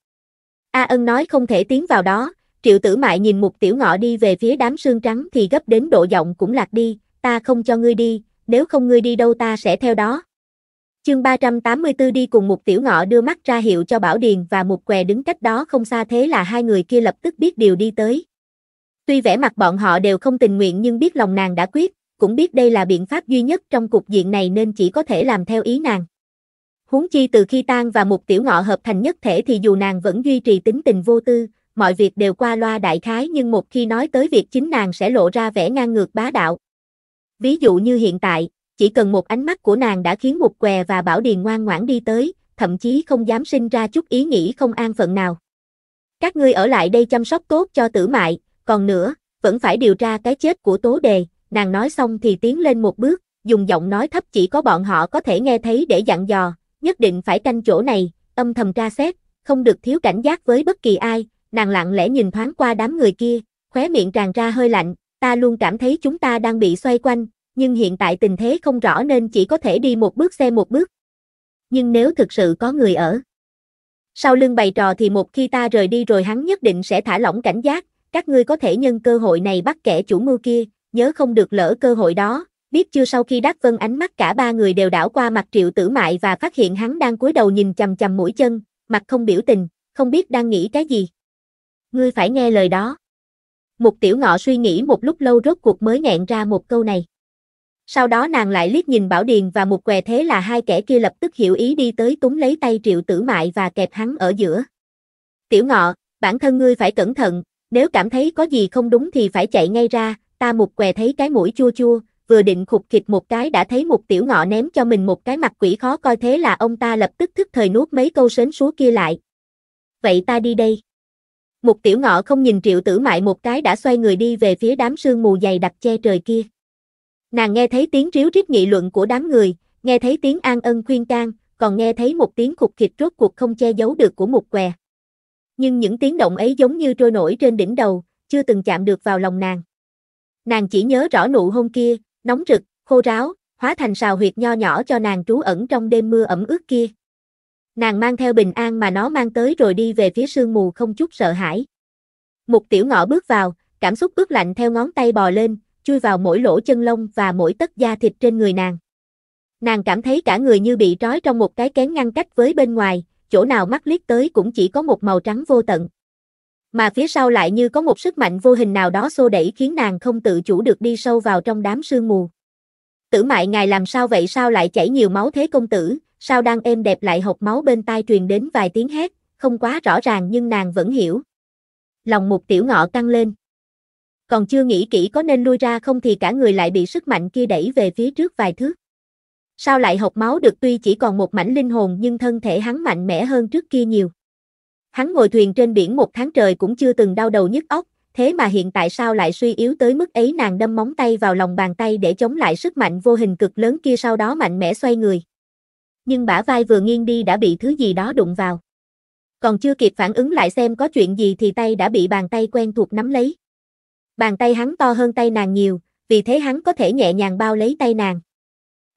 A ân nói không thể tiến vào đó, triệu tử mại nhìn một tiểu ngọ đi về phía đám xương trắng thì gấp đến độ giọng cũng lạc đi, ta không cho ngươi đi, nếu không ngươi đi đâu ta sẽ theo đó. Chương 384 đi cùng một tiểu ngọ đưa mắt ra hiệu cho Bảo Điền và một què đứng cách đó không xa thế là hai người kia lập tức biết điều đi tới. Tuy vẻ mặt bọn họ đều không tình nguyện nhưng biết lòng nàng đã quyết, cũng biết đây là biện pháp duy nhất trong cục diện này nên chỉ có thể làm theo ý nàng. Huống chi từ khi tan và một tiểu ngọ hợp thành nhất thể thì dù nàng vẫn duy trì tính tình vô tư, mọi việc đều qua loa đại khái nhưng một khi nói tới việc chính nàng sẽ lộ ra vẻ ngang ngược bá đạo. Ví dụ như hiện tại, chỉ cần một ánh mắt của nàng đã khiến một què và bảo điền ngoan ngoãn đi tới, thậm chí không dám sinh ra chút ý nghĩ không an phận nào. Các ngươi ở lại đây chăm sóc tốt cho tử mại, còn nữa, vẫn phải điều tra cái chết của tố đề, nàng nói xong thì tiến lên một bước, dùng giọng nói thấp chỉ có bọn họ có thể nghe thấy để dặn dò, nhất định phải canh chỗ này, âm thầm tra xét, không được thiếu cảnh giác với bất kỳ ai, nàng lặng lẽ nhìn thoáng qua đám người kia, khóe miệng tràn ra hơi lạnh, ta luôn cảm thấy chúng ta đang bị xoay quanh, nhưng hiện tại tình thế không rõ nên chỉ có thể đi một bước xem một bước. Nhưng nếu thực sự có người ở sau lưng bày trò thì một khi ta rời đi rồi hắn nhất định sẽ thả lỏng cảnh giác, các ngươi có thể nhân cơ hội này bắt kẻ chủ mưu kia, nhớ không được lỡ cơ hội đó, biết chưa sau khi Đắc Vân ánh mắt cả ba người đều đảo qua mặt Triệu Tử Mại và phát hiện hắn đang cúi đầu nhìn chầm chầm mũi chân, mặt không biểu tình, không biết đang nghĩ cái gì. Ngươi phải nghe lời đó. Một tiểu ngọ suy nghĩ một lúc lâu rốt cuộc mới nghẹn ra một câu này. Sau đó nàng lại liếc nhìn Bảo Điền và một què thế là hai kẻ kia lập tức hiểu ý đi tới túng lấy tay Triệu Tử Mại và kẹp hắn ở giữa. Tiểu ngọ, bản thân ngươi phải cẩn thận, nếu cảm thấy có gì không đúng thì phải chạy ngay ra, ta một què thấy cái mũi chua chua, vừa định khục khịch một cái đã thấy một tiểu ngọ ném cho mình một cái mặt quỷ khó coi thế là ông ta lập tức thức thời nuốt mấy câu sến súa kia lại. Vậy ta đi đây. Một tiểu ngọ không nhìn triệu tử mại một cái đã xoay người đi về phía đám sương mù dày đặc che trời kia. Nàng nghe thấy tiếng ríu rít nghị luận của đám người, nghe thấy tiếng an ân khuyên can, còn nghe thấy một tiếng khục khịch rốt cuộc không che giấu được của một què. Nhưng những tiếng động ấy giống như trôi nổi trên đỉnh đầu, chưa từng chạm được vào lòng nàng. Nàng chỉ nhớ rõ nụ hôn kia, nóng rực, khô ráo, hóa thành sào huyệt nho nhỏ cho nàng trú ẩn trong đêm mưa ẩm ướt kia. Nàng mang theo bình an mà nó mang tới rồi đi về phía sương mù không chút sợ hãi. một tiểu ngọ bước vào, cảm xúc ướt lạnh theo ngón tay bò lên, chui vào mỗi lỗ chân lông và mỗi tấc da thịt trên người nàng. Nàng cảm thấy cả người như bị trói trong một cái kén ngăn cách với bên ngoài, chỗ nào mắt liếc tới cũng chỉ có một màu trắng vô tận mà phía sau lại như có một sức mạnh vô hình nào đó xô đẩy khiến nàng không tự chủ được đi sâu vào trong đám sương mù. Tử mại ngài làm sao vậy sao lại chảy nhiều máu thế công tử, sao đang êm đẹp lại hộp máu bên tai truyền đến vài tiếng hét, không quá rõ ràng nhưng nàng vẫn hiểu. Lòng mục tiểu ngọ căng lên. Còn chưa nghĩ kỹ có nên lui ra không thì cả người lại bị sức mạnh kia đẩy về phía trước vài thước. Sao lại hộp máu được tuy chỉ còn một mảnh linh hồn nhưng thân thể hắn mạnh mẽ hơn trước kia nhiều. Hắn ngồi thuyền trên biển một tháng trời cũng chưa từng đau đầu nhức óc, thế mà hiện tại sao lại suy yếu tới mức ấy nàng đâm móng tay vào lòng bàn tay để chống lại sức mạnh vô hình cực lớn kia sau đó mạnh mẽ xoay người. Nhưng bả vai vừa nghiêng đi đã bị thứ gì đó đụng vào. Còn chưa kịp phản ứng lại xem có chuyện gì thì tay đã bị bàn tay quen thuộc nắm lấy. Bàn tay hắn to hơn tay nàng nhiều, vì thế hắn có thể nhẹ nhàng bao lấy tay nàng.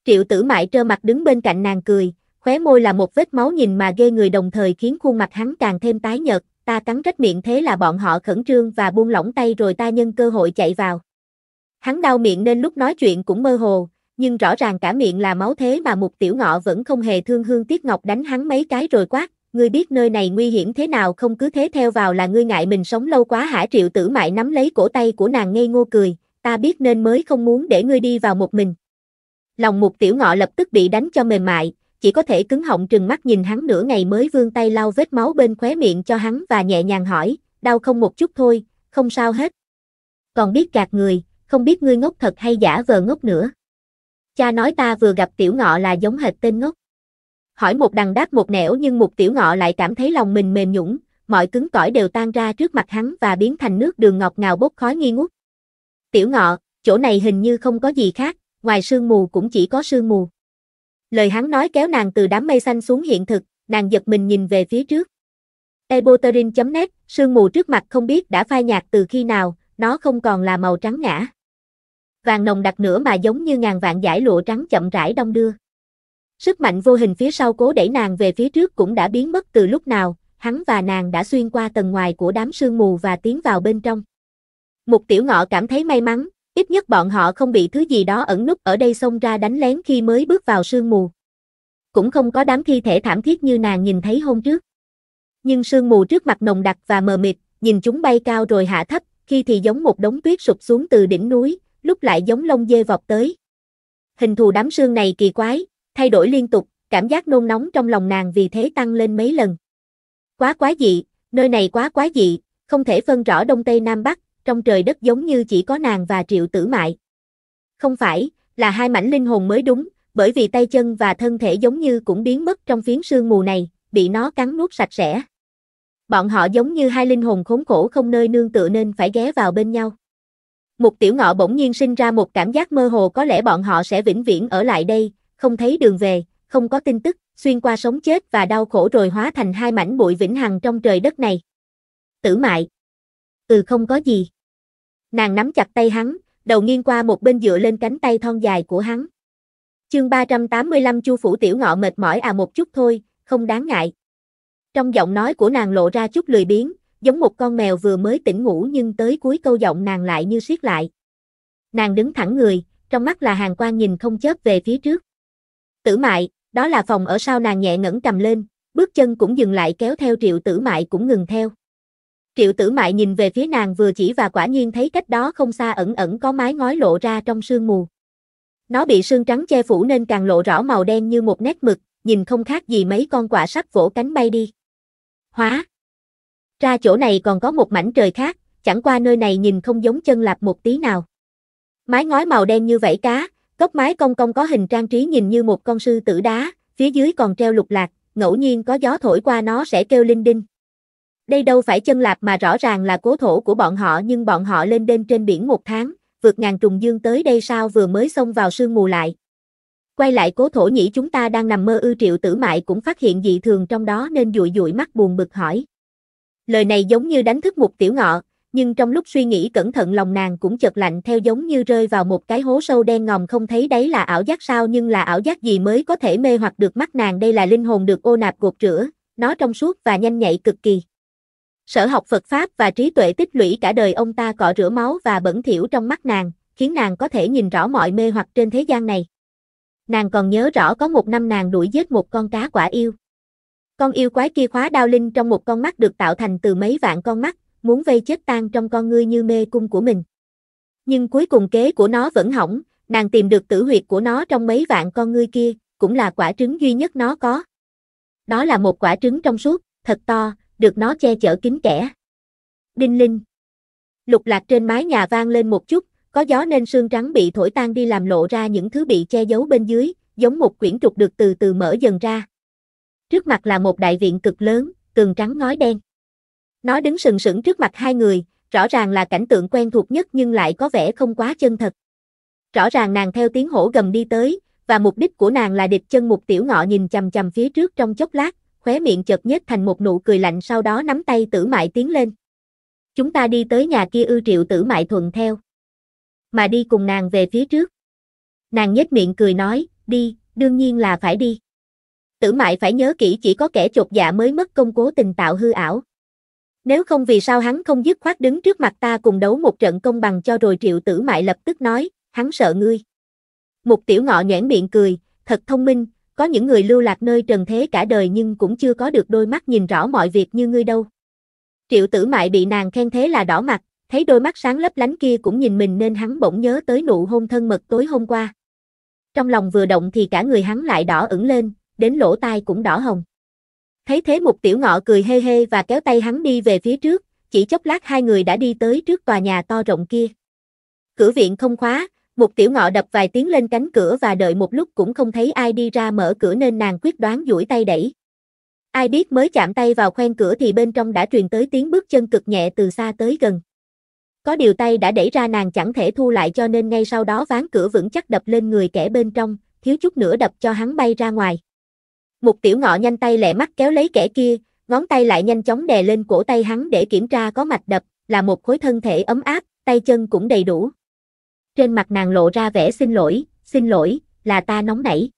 Triệu tử mại trơ mặt đứng bên cạnh nàng cười, Khóe môi là một vết máu nhìn mà ghê người đồng thời khiến khuôn mặt hắn càng thêm tái nhợt, ta cắn rách miệng thế là bọn họ khẩn trương và buông lỏng tay rồi ta nhân cơ hội chạy vào. Hắn đau miệng nên lúc nói chuyện cũng mơ hồ, nhưng rõ ràng cả miệng là máu thế mà mục tiểu ngọ vẫn không hề thương hương tiếc ngọc đánh hắn mấy cái rồi quát, ngươi biết nơi này nguy hiểm thế nào không cứ thế theo vào là ngươi ngại mình sống lâu quá hả triệu tử mại nắm lấy cổ tay của nàng ngây ngô cười, ta biết nên mới không muốn để ngươi đi vào một mình. Lòng mục tiểu ngọ lập tức bị đánh cho mềm mại, chỉ có thể cứng họng trừng mắt nhìn hắn nửa ngày mới vươn tay lau vết máu bên khóe miệng cho hắn và nhẹ nhàng hỏi, đau không một chút thôi, không sao hết. Còn biết gạt người, không biết ngươi ngốc thật hay giả vờ ngốc nữa. Cha nói ta vừa gặp tiểu ngọ là giống hệt tên ngốc. Hỏi một đằng đáp một nẻo nhưng một tiểu ngọ lại cảm thấy lòng mình mềm nhũng, mọi cứng cỏi đều tan ra trước mặt hắn và biến thành nước đường ngọt ngào bốc khói nghi ngút. Tiểu ngọ, chỗ này hình như không có gì khác, ngoài sương mù cũng chỉ có sương mù. Lời hắn nói kéo nàng từ đám mây xanh xuống hiện thực, nàng giật mình nhìn về phía trước. Eboterin.net, sương mù trước mặt không biết đã phai nhạt từ khi nào, nó không còn là màu trắng ngã. Vàng nồng đặc nữa mà giống như ngàn vạn giải lụa trắng chậm rãi đông đưa. Sức mạnh vô hình phía sau cố đẩy nàng về phía trước cũng đã biến mất từ lúc nào, hắn và nàng đã xuyên qua tầng ngoài của đám sương mù và tiến vào bên trong. Mục tiểu ngọ cảm thấy may mắn, Ít nhất bọn họ không bị thứ gì đó ẩn núp ở đây xông ra đánh lén khi mới bước vào sương mù. Cũng không có đám thi thể thảm thiết như nàng nhìn thấy hôm trước. Nhưng sương mù trước mặt nồng đặc và mờ mịt, nhìn chúng bay cao rồi hạ thấp, khi thì giống một đống tuyết sụp xuống từ đỉnh núi, lúc lại giống lông dê vọt tới. Hình thù đám sương này kỳ quái, thay đổi liên tục, cảm giác nôn nóng trong lòng nàng vì thế tăng lên mấy lần. Quá quá dị, nơi này quá quá dị, không thể phân rõ đông tây nam bắc, trong trời đất giống như chỉ có nàng và triệu tử mại. Không phải, là hai mảnh linh hồn mới đúng, bởi vì tay chân và thân thể giống như cũng biến mất trong phiến sương mù này, bị nó cắn nuốt sạch sẽ. Bọn họ giống như hai linh hồn khốn khổ không nơi nương tựa nên phải ghé vào bên nhau. Một tiểu ngọ bỗng nhiên sinh ra một cảm giác mơ hồ có lẽ bọn họ sẽ vĩnh viễn ở lại đây, không thấy đường về, không có tin tức, xuyên qua sống chết và đau khổ rồi hóa thành hai mảnh bụi vĩnh hằng trong trời đất này. Tử mại. Ừ không có gì. Nàng nắm chặt tay hắn, đầu nghiêng qua một bên dựa lên cánh tay thon dài của hắn. Chương 385 Chu phủ tiểu ngọ mệt mỏi à một chút thôi, không đáng ngại. Trong giọng nói của nàng lộ ra chút lười biếng, giống một con mèo vừa mới tỉnh ngủ nhưng tới cuối câu giọng nàng lại như siết lại. Nàng đứng thẳng người, trong mắt là hàng quan nhìn không chớp về phía trước. Tử mại, đó là phòng ở sau nàng nhẹ ngẩng cầm lên, bước chân cũng dừng lại kéo theo triệu tử mại cũng ngừng theo. Triệu tử mại nhìn về phía nàng vừa chỉ và quả nhiên thấy cách đó không xa ẩn ẩn có mái ngói lộ ra trong sương mù. Nó bị sương trắng che phủ nên càng lộ rõ màu đen như một nét mực, nhìn không khác gì mấy con quả sắp vỗ cánh bay đi. Hóa! Ra chỗ này còn có một mảnh trời khác, chẳng qua nơi này nhìn không giống chân lạp một tí nào. Mái ngói màu đen như vảy cá, góc mái cong cong có hình trang trí nhìn như một con sư tử đá, phía dưới còn treo lục lạc, ngẫu nhiên có gió thổi qua nó sẽ kêu linh đinh. Đây đâu phải chân lạp mà rõ ràng là cố thổ của bọn họ nhưng bọn họ lên đêm trên biển một tháng, vượt ngàn trùng dương tới đây sao vừa mới xông vào sương mù lại. Quay lại cố thổ nhĩ chúng ta đang nằm mơ ư triệu tử mại cũng phát hiện dị thường trong đó nên dụi dụi mắt buồn bực hỏi. Lời này giống như đánh thức một tiểu ngọ, nhưng trong lúc suy nghĩ cẩn thận lòng nàng cũng chợt lạnh theo giống như rơi vào một cái hố sâu đen ngòm không thấy đấy là ảo giác sao nhưng là ảo giác gì mới có thể mê hoặc được mắt nàng đây là linh hồn được ô nạp gột rửa, nó trong suốt và nhanh nhạy cực kỳ. Sở học Phật Pháp và trí tuệ tích lũy cả đời ông ta cọ rửa máu và bẩn thỉu trong mắt nàng, khiến nàng có thể nhìn rõ mọi mê hoặc trên thế gian này. Nàng còn nhớ rõ có một năm nàng đuổi giết một con cá quả yêu. Con yêu quái kia khóa đao linh trong một con mắt được tạo thành từ mấy vạn con mắt, muốn vây chết tan trong con ngươi như mê cung của mình. Nhưng cuối cùng kế của nó vẫn hỏng, nàng tìm được tử huyệt của nó trong mấy vạn con ngươi kia, cũng là quả trứng duy nhất nó có. Đó là một quả trứng trong suốt, thật to, được nó che chở kín kẽ. Đinh linh. Lục lạc trên mái nhà vang lên một chút, có gió nên sương trắng bị thổi tan đi làm lộ ra những thứ bị che giấu bên dưới, giống một quyển trục được từ từ mở dần ra. Trước mặt là một đại viện cực lớn, tường trắng ngói đen. Nó đứng sừng sững trước mặt hai người, rõ ràng là cảnh tượng quen thuộc nhất nhưng lại có vẻ không quá chân thật. Rõ ràng nàng theo tiếng hổ gầm đi tới, và mục đích của nàng là địch chân một tiểu ngọ nhìn chằm chằm phía trước trong chốc lát, khóe miệng chợt nhếch thành một nụ cười lạnh sau đó nắm tay tử mại tiến lên. Chúng ta đi tới nhà kia ư triệu tử mại thuận theo. Mà đi cùng nàng về phía trước. Nàng nhếch miệng cười nói, đi, đương nhiên là phải đi. Tử mại phải nhớ kỹ chỉ có kẻ chột dạ mới mất công cố tình tạo hư ảo. Nếu không vì sao hắn không dứt khoát đứng trước mặt ta cùng đấu một trận công bằng cho rồi triệu tử mại lập tức nói, hắn sợ ngươi. Mục tiểu ngọ nhoẻn miệng cười, thật thông minh, có những người lưu lạc nơi trần thế cả đời nhưng cũng chưa có được đôi mắt nhìn rõ mọi việc như ngươi đâu. Triệu tử mại bị nàng khen thế là đỏ mặt, thấy đôi mắt sáng lấp lánh kia cũng nhìn mình nên hắn bỗng nhớ tới nụ hôn thân mật tối hôm qua. Trong lòng vừa động thì cả người hắn lại đỏ ửng lên, đến lỗ tai cũng đỏ hồng. Thấy thế một tiểu ngọ cười hê hê và kéo tay hắn đi về phía trước, chỉ chốc lát hai người đã đi tới trước tòa nhà to rộng kia. Cửa viện không khóa, một tiểu ngọ đập vài tiếng lên cánh cửa và đợi một lúc cũng không thấy ai đi ra mở cửa nên nàng quyết đoán duỗi tay đẩy. Ai biết mới chạm tay vào khoen cửa thì bên trong đã truyền tới tiếng bước chân cực nhẹ từ xa tới gần. Có điều tay đã đẩy ra nàng chẳng thể thu lại cho nên ngay sau đó ván cửa vững chắc đập lên người kẻ bên trong, thiếu chút nữa đập cho hắn bay ra ngoài. Một tiểu ngọ nhanh tay lẹ mắt kéo lấy kẻ kia, ngón tay lại nhanh chóng đè lên cổ tay hắn để kiểm tra có mạch đập, là một khối thân thể ấm áp, tay chân cũng đầy đủ trên mặt nàng lộ ra vẻ xin lỗi, xin lỗi, là ta nóng nảy.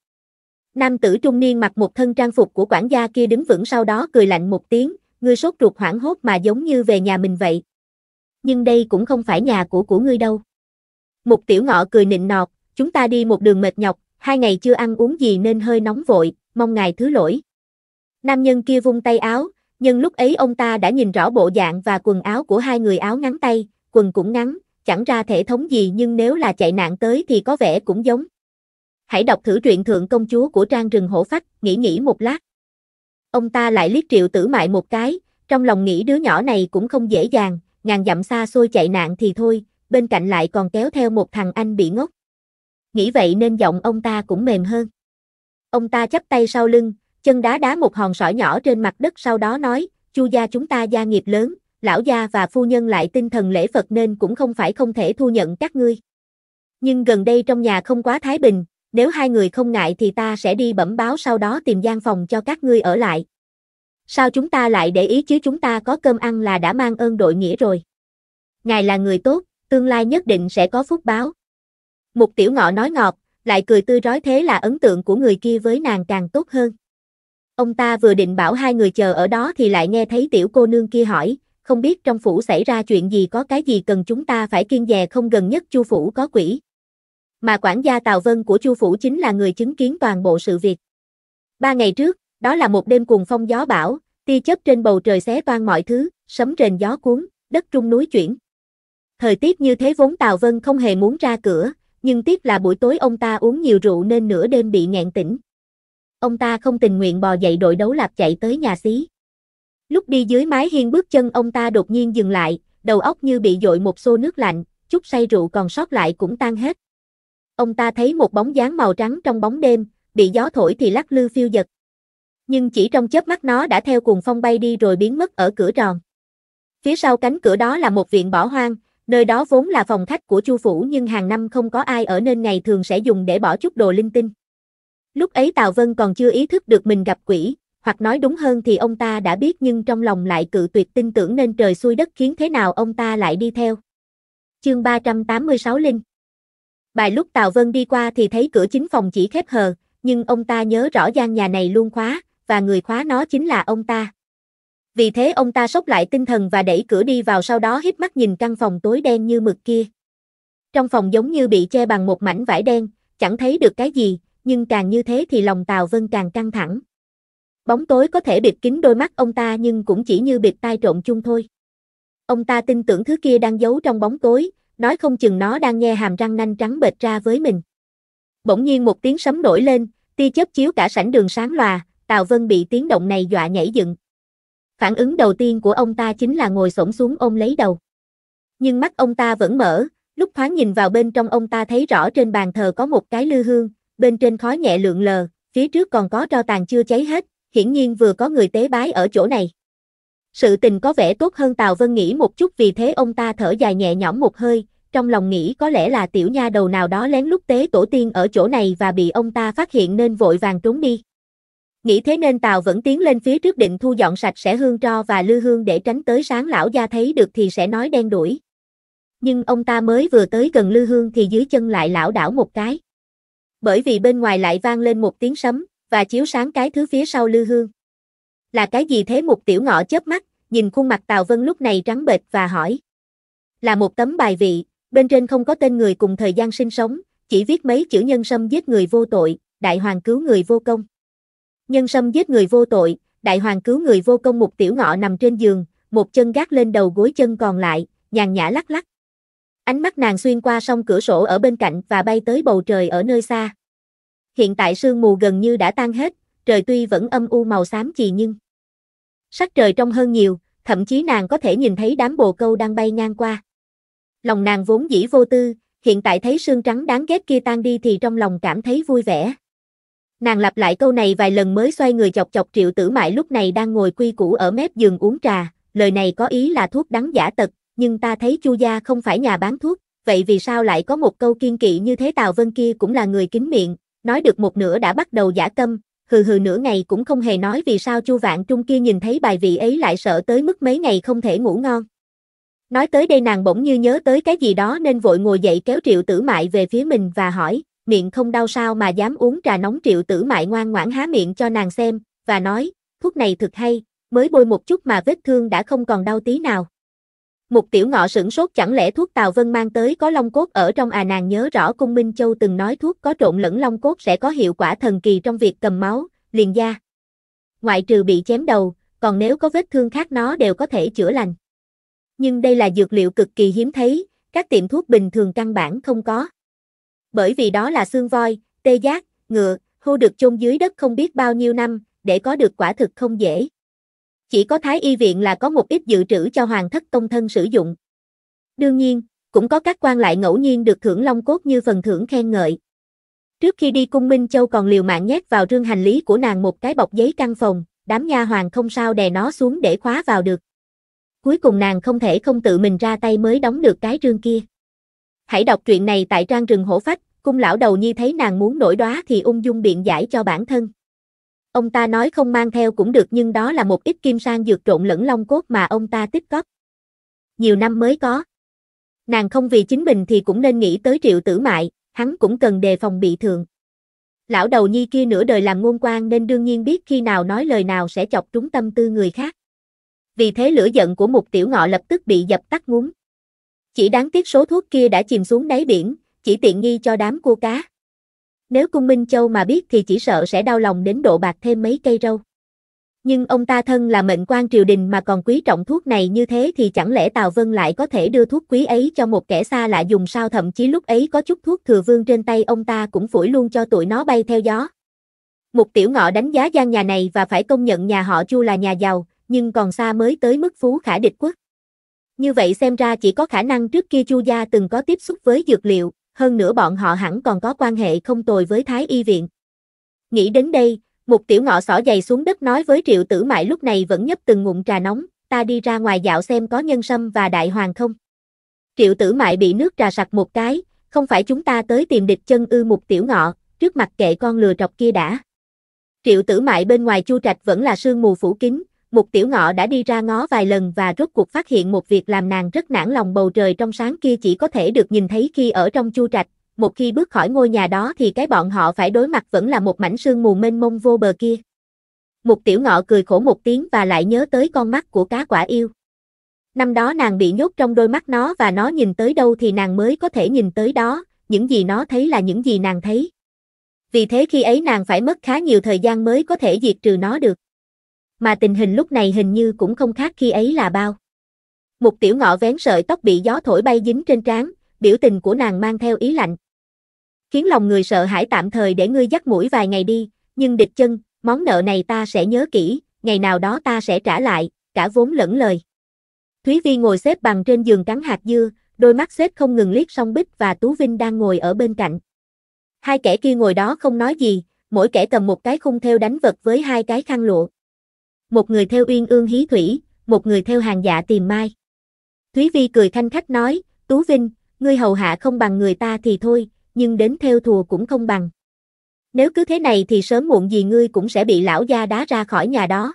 Nam tử trung niên mặc một thân trang phục của quản gia kia đứng vững sau đó cười lạnh một tiếng, ngươi sốt ruột hoảng hốt mà giống như về nhà mình vậy. Nhưng đây cũng không phải nhà của của ngươi đâu. Một tiểu ngọ cười nịnh nọt, chúng ta đi một đường mệt nhọc, hai ngày chưa ăn uống gì nên hơi nóng vội, mong ngài thứ lỗi. Nam nhân kia vung tay áo, nhưng lúc ấy ông ta đã nhìn rõ bộ dạng và quần áo của hai người áo ngắn tay, quần cũng ngắn, chẳng ra thể thống gì nhưng nếu là chạy nạn tới thì có vẻ cũng giống. Hãy đọc thử truyện Thượng Công Chúa của Trang Rừng Hổ Phách, nghĩ nghĩ một lát. Ông ta lại liếc triệu tử mại một cái, trong lòng nghĩ đứa nhỏ này cũng không dễ dàng, ngàn dặm xa xôi chạy nạn thì thôi, bên cạnh lại còn kéo theo một thằng anh bị ngốc. Nghĩ vậy nên giọng ông ta cũng mềm hơn. Ông ta chắp tay sau lưng, chân đá đá một hòn sỏi nhỏ trên mặt đất sau đó nói, chu gia chúng ta gia nghiệp lớn, lão gia và phu nhân lại tinh thần lễ Phật nên cũng không phải không thể thu nhận các ngươi. Nhưng gần đây trong nhà không quá thái bình, nếu hai người không ngại thì ta sẽ đi bẩm báo sau đó tìm gian phòng cho các ngươi ở lại. Sao chúng ta lại để ý chứ chúng ta có cơm ăn là đã mang ơn đội nghĩa rồi. Ngài là người tốt, tương lai nhất định sẽ có phúc báo. Mục tiểu ngọ nói ngọt, lại cười tươi rói thế là ấn tượng của người kia với nàng càng tốt hơn. Ông ta vừa định bảo hai người chờ ở đó thì lại nghe thấy tiểu cô nương kia hỏi, không biết trong phủ xảy ra chuyện gì có cái gì cần chúng ta phải kiên dè không gần nhất chu phủ có quỷ. Mà quản gia Tào Vân của chu phủ chính là người chứng kiến toàn bộ sự việc. Ba ngày trước, đó là một đêm cuồng phong gió bão, tia chớp trên bầu trời xé toan mọi thứ, sấm rền gió cuốn, đất trung núi chuyển. Thời tiết như thế vốn Tào Vân không hề muốn ra cửa, nhưng tiếc là buổi tối ông ta uống nhiều rượu nên nửa đêm bị nghẹn tỉnh. Ông ta không tình nguyện bò dậy đội đấu lạp chạy tới nhà xí. Lúc đi dưới mái hiên bước chân ông ta đột nhiên dừng lại, đầu óc như bị dội một xô nước lạnh, chút say rượu còn sót lại cũng tan hết. Ông ta thấy một bóng dáng màu trắng trong bóng đêm, bị gió thổi thì lắc lư phiêu dật. Nhưng chỉ trong chớp mắt nó đã theo cuồng phong bay đi rồi biến mất ở cửa tròn. Phía sau cánh cửa đó là một viện bỏ hoang, nơi đó vốn là phòng khách của Chu phủ nhưng hàng năm không có ai ở nên ngày thường sẽ dùng để bỏ chút đồ linh tinh. Lúc ấy Tào Vân còn chưa ý thức được mình gặp quỷ, hoặc nói đúng hơn thì ông ta đã biết nhưng trong lòng lại cự tuyệt tin tưởng nên trời xui đất khiến thế nào ông ta lại đi theo. Chương 386 Linh Bài lúc Tào Vân đi qua thì thấy cửa chính phòng chỉ khép hờ, nhưng ông ta nhớ rõ gian nhà này luôn khóa, và người khóa nó chính là ông ta. Vì thế ông ta sốc lại tinh thần và đẩy cửa đi vào sau đó híp mắt nhìn căn phòng tối đen như mực kia. Trong phòng giống như bị che bằng một mảnh vải đen, chẳng thấy được cái gì, nhưng càng như thế thì lòng Tào Vân càng căng thẳng bóng tối có thể bịt kín đôi mắt ông ta nhưng cũng chỉ như bịt tai trộm chung thôi. Ông ta tin tưởng thứ kia đang giấu trong bóng tối, nói không chừng nó đang nghe hàm răng nanh trắng bệt ra với mình. Bỗng nhiên một tiếng sấm nổi lên, tia chớp chiếu cả sảnh đường sáng loà. Tào Vân bị tiếng động này dọa nhảy dựng. Phản ứng đầu tiên của ông ta chính là ngồi xổm xuống ôm lấy đầu. Nhưng mắt ông ta vẫn mở, lúc thoáng nhìn vào bên trong ông ta thấy rõ trên bàn thờ có một cái lư hương, bên trên khói nhẹ lượn lờ, phía trước còn có tro tàn chưa cháy hết, hiển nhiên vừa có người tế bái ở chỗ này. Sự tình có vẻ tốt hơn Tào Vân nghĩ một chút vì thế ông ta thở dài nhẹ nhõm một hơi, trong lòng nghĩ có lẽ là tiểu nha đầu nào đó lén lúc tế tổ tiên ở chỗ này và bị ông ta phát hiện nên vội vàng trốn đi. Nghĩ thế nên Tào vẫn tiến lên phía trước định thu dọn sạch sẽ hương tro và lư hương để tránh tới sáng lão gia thấy được thì sẽ nói đen đuổi. Nhưng ông ta mới vừa tới gần lư hương thì dưới chân lại lão đảo một cái. Bởi vì bên ngoài lại vang lên một tiếng sấm, và chiếu sáng cái thứ phía sau lư hương. Là cái gì thế một tiểu ngọ chớp mắt, nhìn khuôn mặt Tào Vân lúc này trắng bệch và hỏi. Là một tấm bài vị, bên trên không có tên người cùng thời gian sinh sống, chỉ viết mấy chữ nhân sâm giết người vô tội, đại hoàng cứu người vô công. Nhân sâm giết người vô tội, đại hoàng cứu người vô công một tiểu ngọ nằm trên giường, một chân gác lên đầu gối chân còn lại, nhàn nhã lắc lắc. Ánh mắt nàng xuyên qua song cửa sổ ở bên cạnh và bay tới bầu trời ở nơi xa. Hiện tại sương mù gần như đã tan hết, trời tuy vẫn âm u màu xám chì nhưng sắc trời trong hơn nhiều, thậm chí nàng có thể nhìn thấy đám bồ câu đang bay ngang qua. Lòng nàng vốn dĩ vô tư, hiện tại thấy sương trắng đáng ghét kia tan đi thì trong lòng cảm thấy vui vẻ. Nàng lặp lại câu này vài lần mới xoay người chọc chọc triệu tử mại lúc này đang ngồi quy củ ở mép giường uống trà, lời này có ý là thuốc đắng giả tật, nhưng ta thấy chu gia không phải nhà bán thuốc, vậy vì sao lại có một câu kiên kỵ như thế Tào Vân kia cũng là người kín miệng, nói được một nửa đã bắt đầu giả câm, hừ hừ nửa ngày cũng không hề nói vì sao Chu Vạn Trung kia nhìn thấy bài vị ấy lại sợ tới mức mấy ngày không thể ngủ ngon. Nói tới đây nàng bỗng như nhớ tới cái gì đó nên vội ngồi dậy kéo Triệu Tử Mại về phía mình và hỏi, miệng không đau sao mà dám uống trà nóng Triệu Tử Mại ngoan ngoãn há miệng cho nàng xem, và nói, thuốc này thật hay, mới bôi một chút mà vết thương đã không còn đau tí nào. Một tiểu ngọ sửng sốt chẳng lẽ thuốc Tào Vân mang tới có long cốt ở trong à nàng nhớ rõ cung Minh Châu từng nói thuốc có trộn lẫn long cốt sẽ có hiệu quả thần kỳ trong việc cầm máu, liền da. Ngoại trừ bị chém đầu, còn nếu có vết thương khác nó đều có thể chữa lành. Nhưng đây là dược liệu cực kỳ hiếm thấy, các tiệm thuốc bình thường căn bản không có. Bởi vì đó là xương voi, tê giác, ngựa, hô được chôn dưới đất không biết bao nhiêu năm, để có được quả thực không dễ. Chỉ có Thái Y Viện là có một ít dự trữ cho Hoàng thất công thân sử dụng. Đương nhiên, cũng có các quan lại ngẫu nhiên được thưởng long cốt như phần thưởng khen ngợi. Trước khi đi cung Minh Châu còn liều mạng nhét vào rương hành lý của nàng một cái bọc giấy căn phòng, đám nha hoàng không sao đè nó xuống để khóa vào được. Cuối cùng nàng không thể không tự mình ra tay mới đóng được cái rương kia. Hãy đọc truyện này tại trang rừng hổ phách, cung lão đầu nhi thấy nàng muốn nổi đóa thì ung dung biện giải cho bản thân. Ông ta nói không mang theo cũng được nhưng đó là một ít kim sang dược trộn lẫn long cốt mà ông ta tích góp. Nhiều năm mới có. Nàng không vì chính mình thì cũng nên nghĩ tới triệu tử mại, hắn cũng cần đề phòng bị thường. Lão đầu nhi kia nửa đời làm ngôn quan nên đương nhiên biết khi nào nói lời nào sẽ chọc trúng tâm tư người khác. Vì thế lửa giận của một tiểu ngọ lập tức bị dập tắt ngúng. Chỉ đáng tiếc số thuốc kia đã chìm xuống đáy biển, chỉ tiện nghi cho đám cua cá. Nếu Cung Minh Châu mà biết thì chỉ sợ sẽ đau lòng đến độ bạc thêm mấy cây râu. Nhưng ông ta thân là mệnh quan triều đình mà còn quý trọng thuốc này như thế thì chẳng lẽ Tào Vân lại có thể đưa thuốc quý ấy cho một kẻ xa lạ dùng sao thậm chí lúc ấy có chút thuốc thừa vương trên tay ông ta cũng phủi luôn cho tụi nó bay theo gió. Một tiểu ngọ đánh giá gian nhà này và phải công nhận nhà họ Chu là nhà giàu, nhưng còn xa mới tới mức phú khả địch quốc. Như vậy xem ra chỉ có khả năng trước kia Chu gia từng có tiếp xúc với dược liệu, hơn nữa bọn họ hẳn còn có quan hệ không tồi với Thái Y Viện. Nghĩ đến đây, một tiểu ngọ xỏ giày xuống đất nói với triệu tử mại lúc này vẫn nhấp từng ngụm trà nóng, ta đi ra ngoài dạo xem có nhân sâm và đại hoàng không. Triệu tử mại bị nước trà sặc một cái, không phải chúng ta tới tìm địch chân ư một tiểu ngọ, trước mặt kệ con lừa trọc kia đã. Triệu tử mại bên ngoài chu trạch vẫn là sương mù phủ kín, một tiểu ngọ đã đi ra ngó vài lần và rốt cuộc phát hiện một việc làm nàng rất nản lòng bầu trời trong sáng kia chỉ có thể được nhìn thấy khi ở trong chu trạch, một khi bước khỏi ngôi nhà đó thì cái bọn họ phải đối mặt vẫn là một mảnh sương mù mênh mông vô bờ kia. Một tiểu ngọ cười khổ một tiếng và lại nhớ tới con mắt của cá quả yêu. Năm đó nàng bị nhốt trong đôi mắt nó và nó nhìn tới đâu thì nàng mới có thể nhìn tới đó, những gì nó thấy là những gì nàng thấy. Vì thế khi ấy nàng phải mất khá nhiều thời gian mới có thể diệt trừ nó được mà tình hình lúc này hình như cũng không khác khi ấy là bao. Một tiểu ngọ vén sợi tóc bị gió thổi bay dính trên trán, biểu tình của nàng mang theo ý lạnh. Khiến lòng người sợ hãi tạm thời để ngươi dắt mũi vài ngày đi, nhưng địch chân, món nợ này ta sẽ nhớ kỹ, ngày nào đó ta sẽ trả lại, cả vốn lẫn lời. Thúy Vi ngồi xếp bằng trên giường cắn hạt dưa, đôi mắt xếp không ngừng liếc song bích và Tú Vinh đang ngồi ở bên cạnh. Hai kẻ kia ngồi đó không nói gì, mỗi kẻ cầm một cái khung theo đánh vật với hai cái khăn lụa một người theo uyên ương hí thủy, một người theo hàng dạ tìm mai. Thúy Vi cười thanh khách nói, Tú Vinh, ngươi hầu hạ không bằng người ta thì thôi, nhưng đến theo thùa cũng không bằng. Nếu cứ thế này thì sớm muộn gì ngươi cũng sẽ bị lão gia đá ra khỏi nhà đó.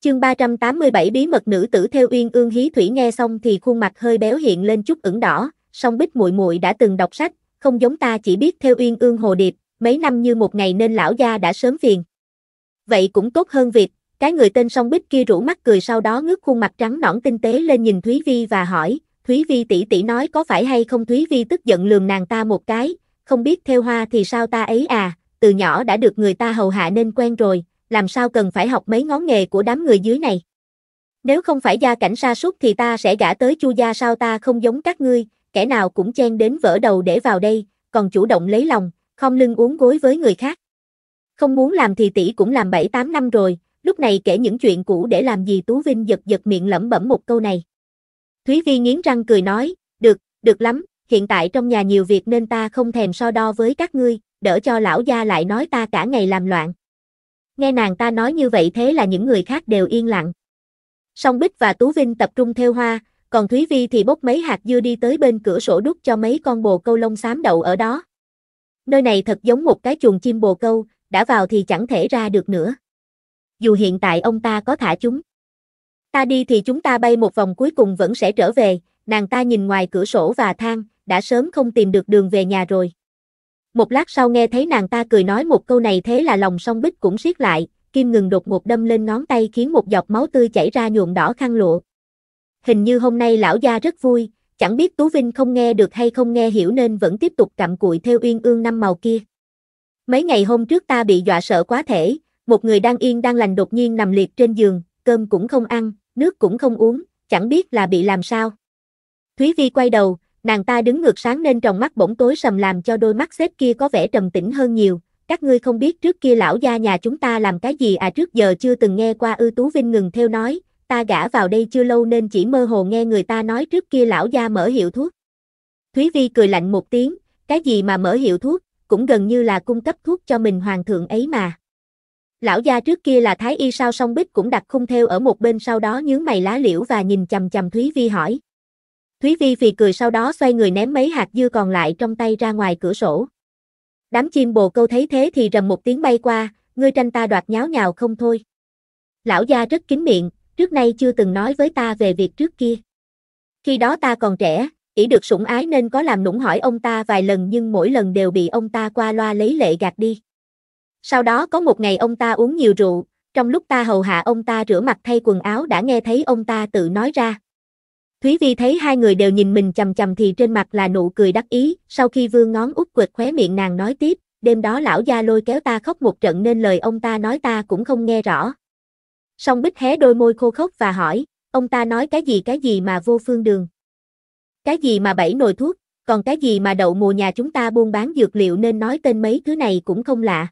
Chương 387 bí mật nữ tử theo uyên ương hí thủy nghe xong thì khuôn mặt hơi béo hiện lên chút ửng đỏ, song bích muội muội đã từng đọc sách, không giống ta chỉ biết theo uyên ương hồ điệp, mấy năm như một ngày nên lão gia đã sớm phiền. Vậy cũng tốt hơn việc cái người tên song bích kia rủ mắt cười sau đó ngước khuôn mặt trắng nõn tinh tế lên nhìn Thúy Vi và hỏi, Thúy Vi tỷ tỷ nói có phải hay không Thúy Vi tức giận lườm nàng ta một cái, không biết theo hoa thì sao ta ấy à, từ nhỏ đã được người ta hầu hạ nên quen rồi, làm sao cần phải học mấy ngón nghề của đám người dưới này. Nếu không phải gia cảnh sa sút thì ta sẽ gả tới chu gia sao ta không giống các ngươi, kẻ nào cũng chen đến vỡ đầu để vào đây, còn chủ động lấy lòng, không lưng uống gối với người khác. Không muốn làm thì tỷ cũng làm 7-8 năm rồi, lúc này kể những chuyện cũ để làm gì Tú Vinh giật giật miệng lẩm bẩm một câu này. Thúy Vi nghiến răng cười nói, được, được lắm, hiện tại trong nhà nhiều việc nên ta không thèm so đo với các ngươi, đỡ cho lão gia lại nói ta cả ngày làm loạn. Nghe nàng ta nói như vậy thế là những người khác đều yên lặng. Song Bích và Tú Vinh tập trung theo hoa, còn Thúy Vi thì bốc mấy hạt dưa đi tới bên cửa sổ đút cho mấy con bồ câu lông xám đậu ở đó. Nơi này thật giống một cái chuồng chim bồ câu, đã vào thì chẳng thể ra được nữa dù hiện tại ông ta có thả chúng. Ta đi thì chúng ta bay một vòng cuối cùng vẫn sẽ trở về, nàng ta nhìn ngoài cửa sổ và than, đã sớm không tìm được đường về nhà rồi. Một lát sau nghe thấy nàng ta cười nói một câu này thế là lòng song bích cũng siết lại, kim ngừng đột ngột đâm lên ngón tay khiến một giọt máu tươi chảy ra nhuộm đỏ khăn lụa. Hình như hôm nay lão gia rất vui, chẳng biết Tú Vinh không nghe được hay không nghe hiểu nên vẫn tiếp tục cặm cụi theo uyên ương năm màu kia. Mấy ngày hôm trước ta bị dọa sợ quá thể, một người đang yên đang lành đột nhiên nằm liệt trên giường, cơm cũng không ăn, nước cũng không uống, chẳng biết là bị làm sao. Thúy Vi quay đầu, nàng ta đứng ngược sáng nên trong mắt bỗng tối sầm làm cho đôi mắt xếp kia có vẻ trầm tĩnh hơn nhiều. Các ngươi không biết trước kia lão gia nhà chúng ta làm cái gì à trước giờ chưa từng nghe qua ư Tú Vinh ngừng theo nói, ta gả vào đây chưa lâu nên chỉ mơ hồ nghe người ta nói trước kia lão gia mở hiệu thuốc. Thúy Vi cười lạnh một tiếng, cái gì mà mở hiệu thuốc, cũng gần như là cung cấp thuốc cho mình hoàng thượng ấy mà. Lão gia trước kia là thái y sao song bích cũng đặt khung theo ở một bên sau đó nhướng mày lá liễu và nhìn chầm chầm Thúy Vi hỏi. Thúy Vi phì cười sau đó xoay người ném mấy hạt dưa còn lại trong tay ra ngoài cửa sổ. Đám chim bồ câu thấy thế thì rầm một tiếng bay qua, ngươi tranh ta đoạt nháo nhào không thôi. Lão gia rất kín miệng, trước nay chưa từng nói với ta về việc trước kia. Khi đó ta còn trẻ, ỷ được sủng ái nên có làm nũng hỏi ông ta vài lần nhưng mỗi lần đều bị ông ta qua loa lấy lệ gạt đi. Sau đó có một ngày ông ta uống nhiều rượu, trong lúc ta hầu hạ ông ta rửa mặt thay quần áo đã nghe thấy ông ta tự nói ra. Thúy Vi thấy hai người đều nhìn mình chầm chầm thì trên mặt là nụ cười đắc ý, sau khi vương ngón út quệt khóe miệng nàng nói tiếp, đêm đó lão gia lôi kéo ta khóc một trận nên lời ông ta nói ta cũng không nghe rõ. Song Bích hé đôi môi khô khốc và hỏi, ông ta nói cái gì cái gì mà vô phương đường. Cái gì mà bảy nồi thuốc, còn cái gì mà đậu mùa nhà chúng ta buôn bán dược liệu nên nói tên mấy thứ này cũng không lạ.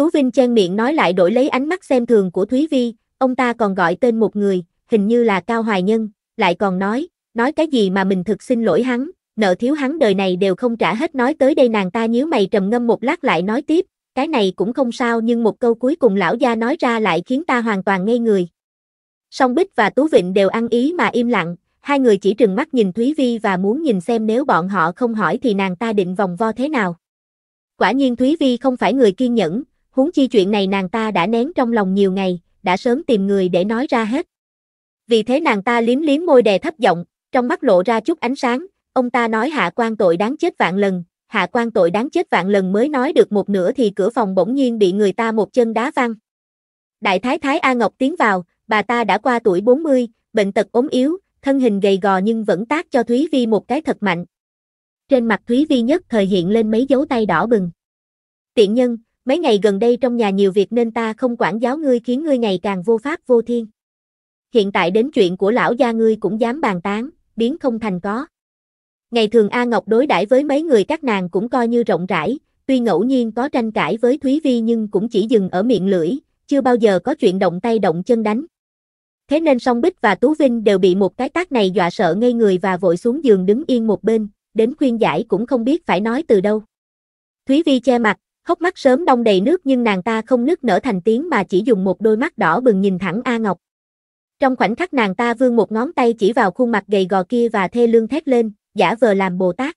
Tú Vinh chen miệng nói lại đổi lấy ánh mắt xem thường của Thúy Vi, ông ta còn gọi tên một người, hình như là Cao Hoài Nhân, lại còn nói, nói cái gì mà mình thực xin lỗi hắn, nợ thiếu hắn đời này đều không trả hết nói tới đây nàng ta nhíu mày trầm ngâm một lát lại nói tiếp, cái này cũng không sao nhưng một câu cuối cùng lão gia nói ra lại khiến ta hoàn toàn ngây người. Song Bích và Tú Vịnh đều ăn ý mà im lặng, hai người chỉ trừng mắt nhìn Thúy Vi và muốn nhìn xem nếu bọn họ không hỏi thì nàng ta định vòng vo thế nào. Quả nhiên Thúy Vi không phải người kiên nhẫn, huống chi chuyện này nàng ta đã nén trong lòng nhiều ngày, đã sớm tìm người để nói ra hết. Vì thế nàng ta liếm liếm môi đè thấp giọng, trong mắt lộ ra chút ánh sáng, ông ta nói hạ quan tội đáng chết vạn lần, hạ quan tội đáng chết vạn lần mới nói được một nửa thì cửa phòng bỗng nhiên bị người ta một chân đá văng. Đại thái thái A Ngọc tiến vào, bà ta đã qua tuổi 40, bệnh tật ốm yếu, thân hình gầy gò nhưng vẫn tác cho Thúy Vi một cái thật mạnh. Trên mặt Thúy Vi nhất thời hiện lên mấy dấu tay đỏ bừng. Tiện nhân, mấy ngày gần đây trong nhà nhiều việc nên ta không quản giáo ngươi khiến ngươi ngày càng vô pháp vô thiên. Hiện tại đến chuyện của lão gia ngươi cũng dám bàn tán, biến không thành có. Ngày thường A Ngọc đối đãi với mấy người các nàng cũng coi như rộng rãi, tuy ngẫu nhiên có tranh cãi với Thúy Vi nhưng cũng chỉ dừng ở miệng lưỡi, chưa bao giờ có chuyện động tay động chân đánh. Thế nên Song Bích và Tú Vinh đều bị một cái tác này dọa sợ ngây người và vội xuống giường đứng yên một bên, đến khuyên giải cũng không biết phải nói từ đâu. Thúy Vi che mặt, hốc mắt sớm đông đầy nước nhưng nàng ta không nức nở thành tiếng mà chỉ dùng một đôi mắt đỏ bừng nhìn thẳng A Ngọc. Trong khoảnh khắc nàng ta vươn một ngón tay chỉ vào khuôn mặt gầy gò kia và thê lương thét lên, giả vờ làm Bồ Tát.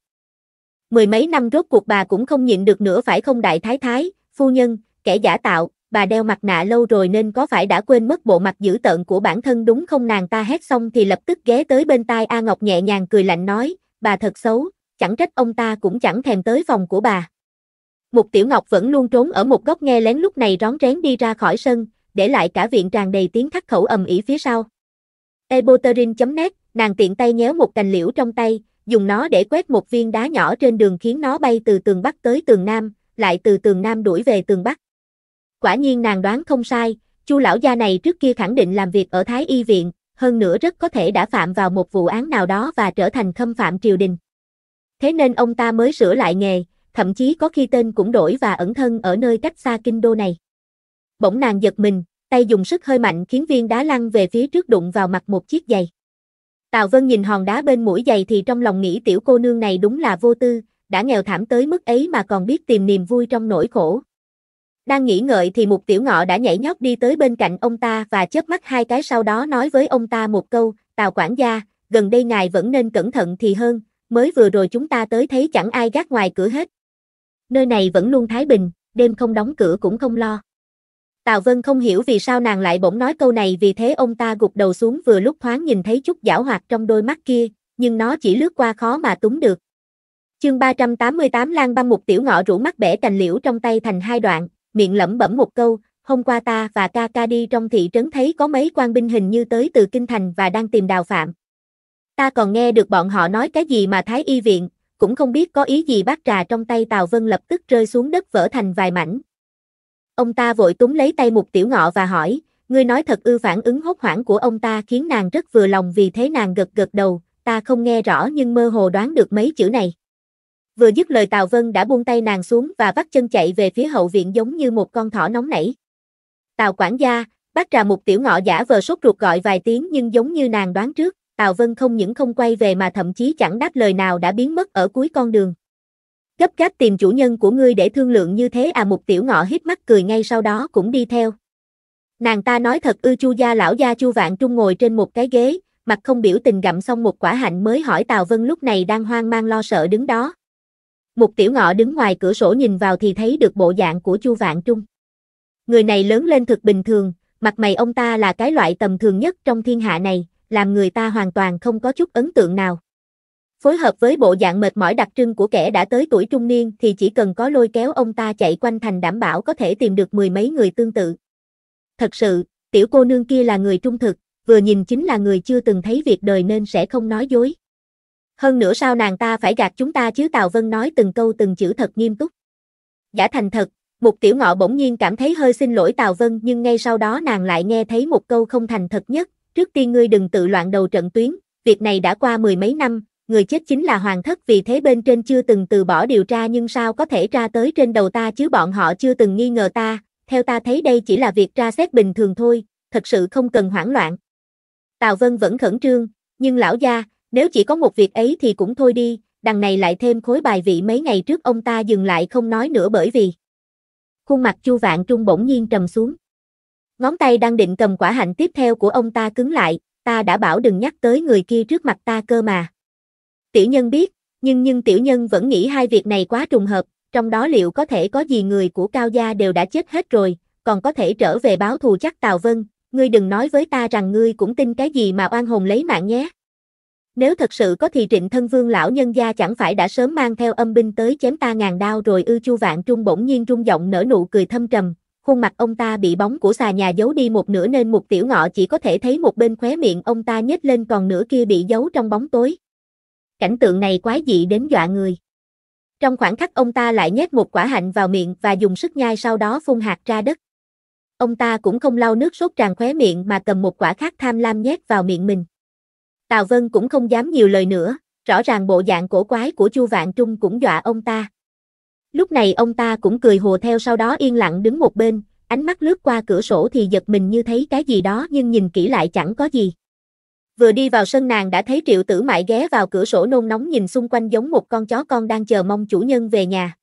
Mười mấy năm rốt cuộc bà cũng không nhịn được nữa phải không đại thái thái, phu nhân, kẻ giả tạo, bà đeo mặt nạ lâu rồi nên có phải đã quên mất bộ mặt dữ tợn của bản thân đúng không nàng ta hét xong thì lập tức ghé tới bên tai A Ngọc nhẹ nhàng cười lạnh nói, bà thật xấu, chẳng trách ông ta cũng chẳng thèm tới phòng của bà. Mục Tiểu Ngọc vẫn luôn trốn ở một góc nghe lén lúc này rón rén đi ra khỏi sân, để lại cả viện tràn đầy tiếng thắc khẩu ầm ĩ phía sau. Eboterin.net, nàng tiện tay nhéo một cành liễu trong tay, dùng nó để quét một viên đá nhỏ trên đường khiến nó bay từ tường Bắc tới tường Nam, lại từ tường Nam đuổi về tường Bắc. Quả nhiên nàng đoán không sai, Chu lão gia này trước kia khẳng định làm việc ở Thái Y viện, hơn nữa rất có thể đã phạm vào một vụ án nào đó và trở thành khâm phạm triều đình. Thế nên ông ta mới sửa lại nghề, thậm chí có khi tên cũng đổi và ẩn thân ở nơi cách xa kinh đô này. Bỗng nàng giật mình, tay dùng sức hơi mạnh khiến viên đá lăn về phía trước đụng vào mặt một chiếc giày. Tào Vân nhìn hòn đá bên mũi giày thì trong lòng nghĩ tiểu cô nương này đúng là vô tư, đã nghèo thảm tới mức ấy mà còn biết tìm niềm vui trong nỗi khổ. Đang nghĩ ngợi thì một tiểu ngọ đã nhảy nhót đi tới bên cạnh ông ta và chớp mắt hai cái sau đó nói với ông ta một câu, Tào quản gia, gần đây ngài vẫn nên cẩn thận thì hơn, mới vừa rồi chúng ta tới thấy chẳng ai gác ngoài cửa hết nơi này vẫn luôn thái bình, đêm không đóng cửa cũng không lo. Tào Vân không hiểu vì sao nàng lại bỗng nói câu này vì thế ông ta gục đầu xuống vừa lúc thoáng nhìn thấy chút giảo hoạt trong đôi mắt kia, nhưng nó chỉ lướt qua khó mà túng được. Chương 388 Lan băng một tiểu ngọ rủ mắt bẻ cành liễu trong tay thành hai đoạn, miệng lẩm bẩm một câu, hôm qua ta và ca ca đi trong thị trấn thấy có mấy quan binh hình như tới từ Kinh Thành và đang tìm đào phạm. Ta còn nghe được bọn họ nói cái gì mà Thái Y Viện, cũng không biết có ý gì bát trà trong tay Tào Vân lập tức rơi xuống đất vỡ thành vài mảnh. Ông ta vội túng lấy tay Mục Tiểu Ngọ và hỏi, ngươi nói thật ư phản ứng hốt hoảng của ông ta khiến nàng rất vừa lòng vì thế nàng gật gật đầu, ta không nghe rõ nhưng mơ hồ đoán được mấy chữ này. Vừa dứt lời Tào Vân đã buông tay nàng xuống và vắt chân chạy về phía hậu viện giống như một con thỏ nóng nảy. Tào quản gia, bác trà Mục Tiểu Ngọ giả vờ sốt ruột gọi vài tiếng nhưng giống như nàng đoán trước. Tào Vân không những không quay về mà thậm chí chẳng đáp lời nào đã biến mất ở cuối con đường. Gấp gáp tìm chủ nhân của ngươi để thương lượng như thế à Một tiểu ngọ hít mắt cười ngay sau đó cũng đi theo. Nàng ta nói thật ư chu gia lão gia chu vạn trung ngồi trên một cái ghế, mặt không biểu tình gặm xong một quả hạnh mới hỏi Tào Vân lúc này đang hoang mang lo sợ đứng đó. Một tiểu ngọ đứng ngoài cửa sổ nhìn vào thì thấy được bộ dạng của chu vạn trung. Người này lớn lên thực bình thường, mặt mày ông ta là cái loại tầm thường nhất trong thiên hạ này, làm người ta hoàn toàn không có chút ấn tượng nào. Phối hợp với bộ dạng mệt mỏi đặc trưng của kẻ đã tới tuổi trung niên thì chỉ cần có lôi kéo ông ta chạy quanh thành đảm bảo có thể tìm được mười mấy người tương tự. Thật sự, tiểu cô nương kia là người trung thực, vừa nhìn chính là người chưa từng thấy việc đời nên sẽ không nói dối. Hơn nữa sao nàng ta phải gạt chúng ta chứ Tào Vân nói từng câu từng chữ thật nghiêm túc. Giả thành thật, một Tiểu Ngọ bỗng nhiên cảm thấy hơi xin lỗi Tào Vân nhưng ngay sau đó nàng lại nghe thấy một câu không thành thật nhất, trước tiên ngươi đừng tự loạn đầu trận tuyến, việc này đã qua mười mấy năm, người chết chính là hoàng thất vì thế bên trên chưa từng từ bỏ điều tra nhưng sao có thể tra tới trên đầu ta chứ bọn họ chưa từng nghi ngờ ta, theo ta thấy đây chỉ là việc tra xét bình thường thôi, thật sự không cần hoảng loạn. Tào Vân vẫn khẩn trương, nhưng lão gia, nếu chỉ có một việc ấy thì cũng thôi đi, đằng này lại thêm khối bài vị mấy ngày trước ông ta dừng lại không nói nữa bởi vì. Khuôn mặt Chu Vạn Trung bỗng nhiên trầm xuống. Ngón tay đang định cầm quả hạnh tiếp theo của ông ta cứng lại, ta đã bảo đừng nhắc tới người kia trước mặt ta cơ mà. Tiểu nhân biết, nhưng nhưng tiểu nhân vẫn nghĩ hai việc này quá trùng hợp, trong đó liệu có thể có gì người của Cao Gia đều đã chết hết rồi, còn có thể trở về báo thù chắc Tào Vân, ngươi đừng nói với ta rằng ngươi cũng tin cái gì mà oan hồn lấy mạng nhé. Nếu thật sự có thì trịnh thân vương lão nhân gia chẳng phải đã sớm mang theo âm binh tới chém ta ngàn đao rồi ư chu vạn trung bỗng nhiên rung giọng nở nụ cười thâm trầm, khuôn mặt ông ta bị bóng của xà nhà giấu đi một nửa nên một tiểu ngọ chỉ có thể thấy một bên khóe miệng ông ta nhếch lên còn nửa kia bị giấu trong bóng tối. Cảnh tượng này quái dị đến dọa người. Trong khoảng khắc ông ta lại nhét một quả hạnh vào miệng và dùng sức nhai sau đó phun hạt ra đất. Ông ta cũng không lau nước sốt tràn khóe miệng mà cầm một quả khác tham lam nhét vào miệng mình. Tào Vân cũng không dám nhiều lời nữa, rõ ràng bộ dạng cổ quái của Chu Vạn Trung cũng dọa ông ta. Lúc này ông ta cũng cười hồ theo sau đó yên lặng đứng một bên, ánh mắt lướt qua cửa sổ thì giật mình như thấy cái gì đó nhưng nhìn kỹ lại chẳng có gì. Vừa đi vào sân nàng đã thấy triệu tử mại ghé vào cửa sổ nôn nóng nhìn xung quanh giống một con chó con đang chờ mong chủ nhân về nhà.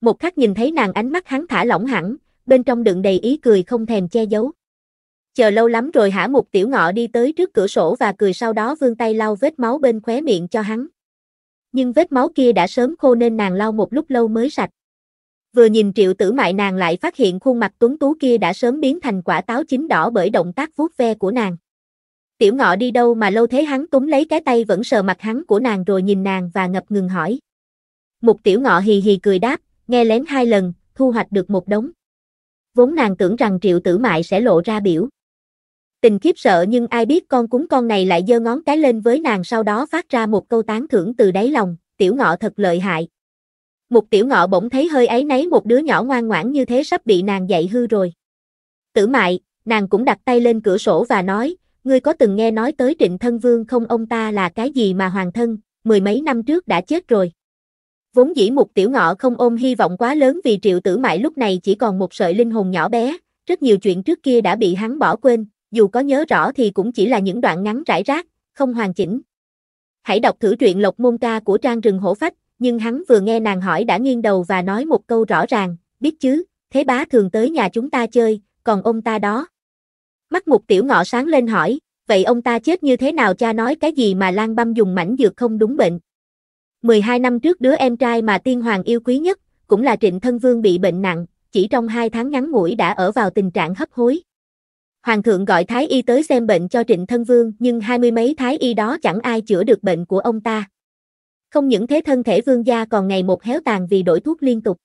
Một khắc nhìn thấy nàng ánh mắt hắn thả lỏng hẳn, bên trong đựng đầy ý cười không thèm che giấu. Chờ lâu lắm rồi hả một tiểu ngọ đi tới trước cửa sổ và cười sau đó vươn tay lau vết máu bên khóe miệng cho hắn nhưng vết máu kia đã sớm khô nên nàng lau một lúc lâu mới sạch. Vừa nhìn triệu tử mại nàng lại phát hiện khuôn mặt tuấn tú kia đã sớm biến thành quả táo chín đỏ bởi động tác vuốt ve của nàng. Tiểu ngọ đi đâu mà lâu thế hắn túm lấy cái tay vẫn sờ mặt hắn của nàng rồi nhìn nàng và ngập ngừng hỏi. một tiểu ngọ hì hì cười đáp, nghe lén hai lần, thu hoạch được một đống. Vốn nàng tưởng rằng triệu tử mại sẽ lộ ra biểu tình khiếp sợ nhưng ai biết con cúng con này lại giơ ngón cái lên với nàng sau đó phát ra một câu tán thưởng từ đáy lòng, tiểu ngọ thật lợi hại. Một tiểu ngọ bỗng thấy hơi ấy nấy một đứa nhỏ ngoan ngoãn như thế sắp bị nàng dạy hư rồi. Tử mại, nàng cũng đặt tay lên cửa sổ và nói, ngươi có từng nghe nói tới trịnh thân vương không ông ta là cái gì mà hoàng thân, mười mấy năm trước đã chết rồi. Vốn dĩ một tiểu ngọ không ôm hy vọng quá lớn vì triệu tử mại lúc này chỉ còn một sợi linh hồn nhỏ bé, rất nhiều chuyện trước kia đã bị hắn bỏ quên, dù có nhớ rõ thì cũng chỉ là những đoạn ngắn rải rác, không hoàn chỉnh. Hãy đọc thử truyện Lộc Môn Ca của Trang Rừng Hổ Phách, nhưng hắn vừa nghe nàng hỏi đã nghiêng đầu và nói một câu rõ ràng, biết chứ, thế bá thường tới nhà chúng ta chơi, còn ông ta đó. Mắt một tiểu ngọ sáng lên hỏi, vậy ông ta chết như thế nào cha nói cái gì mà lang băm dùng mảnh dược không đúng bệnh. 12 năm trước đứa em trai mà tiên hoàng yêu quý nhất, cũng là trịnh thân vương bị bệnh nặng, chỉ trong 2 tháng ngắn ngủi đã ở vào tình trạng hấp hối. Hoàng thượng gọi Thái Y tới xem bệnh cho Trịnh Thân Vương nhưng hai mươi mấy Thái Y đó chẳng ai chữa được bệnh của ông ta. Không những thế thân thể vương gia còn ngày một héo tàn vì đổi thuốc liên tục.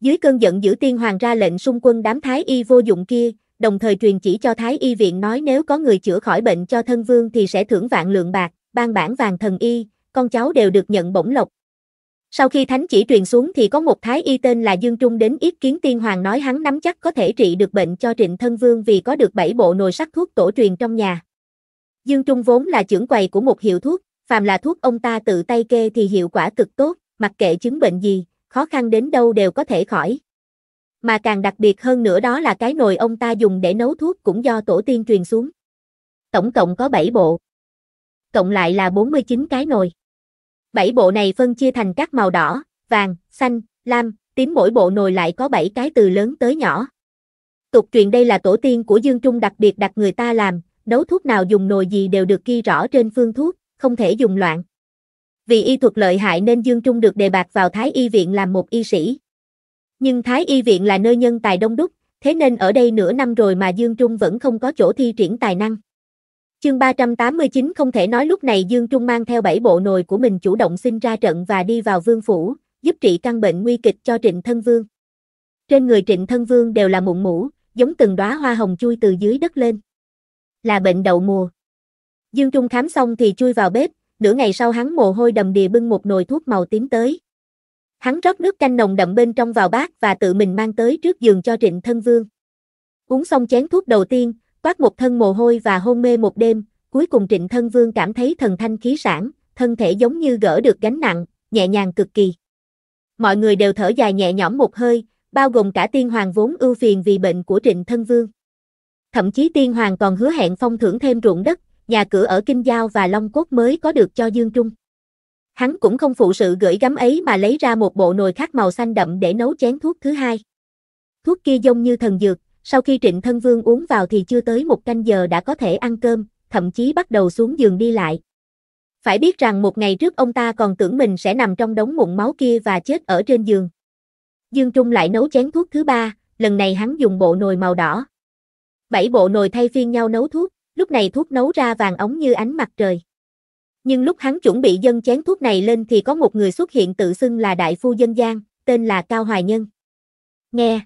Dưới cơn giận dữ tiên hoàng ra lệnh xung quân đám Thái Y vô dụng kia, đồng thời truyền chỉ cho Thái Y viện nói nếu có người chữa khỏi bệnh cho thân vương thì sẽ thưởng vạn lượng bạc, ban bản vàng thần y, con cháu đều được nhận bổng lộc, sau khi thánh chỉ truyền xuống thì có một thái y tên là Dương Trung đến yết kiến tiên hoàng nói hắn nắm chắc có thể trị được bệnh cho trịnh thân vương vì có được bảy bộ nồi sắc thuốc tổ truyền trong nhà. Dương Trung vốn là trưởng quầy của một hiệu thuốc, phàm là thuốc ông ta tự tay kê thì hiệu quả cực tốt, mặc kệ chứng bệnh gì, khó khăn đến đâu đều có thể khỏi. Mà càng đặc biệt hơn nữa đó là cái nồi ông ta dùng để nấu thuốc cũng do tổ tiên truyền xuống. Tổng cộng có 7 bộ. Cộng lại là 49 cái nồi. Bảy bộ này phân chia thành các màu đỏ, vàng, xanh, lam, tím mỗi bộ nồi lại có bảy cái từ lớn tới nhỏ. Tục truyền đây là tổ tiên của Dương Trung đặc biệt đặt người ta làm, nấu thuốc nào dùng nồi gì đều được ghi rõ trên phương thuốc, không thể dùng loạn. Vì y thuật lợi hại nên Dương Trung được đề bạt vào Thái Y Viện làm một y sĩ. Nhưng Thái Y Viện là nơi nhân tài đông đúc, thế nên ở đây nửa năm rồi mà Dương Trung vẫn không có chỗ thi triển tài năng. Chương 389 không thể nói lúc này Dương Trung mang theo bảy bộ nồi của mình chủ động xin ra trận và đi vào vương phủ, giúp trị căn bệnh nguy kịch cho Trịnh Thân Vương. Trên người Trịnh Thân Vương đều là mụn mũ, giống từng đóa hoa hồng chui từ dưới đất lên. Là bệnh đậu mùa. Dương Trung khám xong thì chui vào bếp, nửa ngày sau hắn mồ hôi đầm đìa bưng một nồi thuốc màu tím tới. Hắn rót nước canh nồng đậm bên trong vào bát và tự mình mang tới trước giường cho Trịnh Thân Vương. Uống xong chén thuốc đầu tiên, toát một thân mồ hôi và hôn mê một đêm, cuối cùng Trịnh Thân Vương cảm thấy thần thanh khí sản, thân thể giống như gỡ được gánh nặng, nhẹ nhàng cực kỳ. Mọi người đều thở dài nhẹ nhõm một hơi, bao gồm cả tiên hoàng vốn ưu phiền vì bệnh của Trịnh Thân Vương. Thậm chí tiên hoàng còn hứa hẹn phong thưởng thêm ruộng đất, nhà cửa ở Kinh Giao và Long Cốt mới có được cho Dương Trung. Hắn cũng không phụ sự gửi gắm ấy mà lấy ra một bộ nồi khác màu xanh đậm để nấu chén thuốc thứ hai. Thuốc kia giống như thần dược, sau khi Trịnh Thân Vương uống vào thì chưa tới một canh giờ đã có thể ăn cơm, thậm chí bắt đầu xuống giường đi lại. Phải biết rằng một ngày trước ông ta còn tưởng mình sẽ nằm trong đống mụn máu kia và chết ở trên giường. Dương Trung lại nấu chén thuốc thứ ba, lần này hắn dùng bộ nồi màu đỏ. Bảy bộ nồi thay phiên nhau nấu thuốc, lúc này thuốc nấu ra vàng ống như ánh mặt trời. Nhưng lúc hắn chuẩn bị dâng chén thuốc này lên thì có một người xuất hiện tự xưng là đại phu dân gian, tên là Cao Hoài Nhân. Nghe,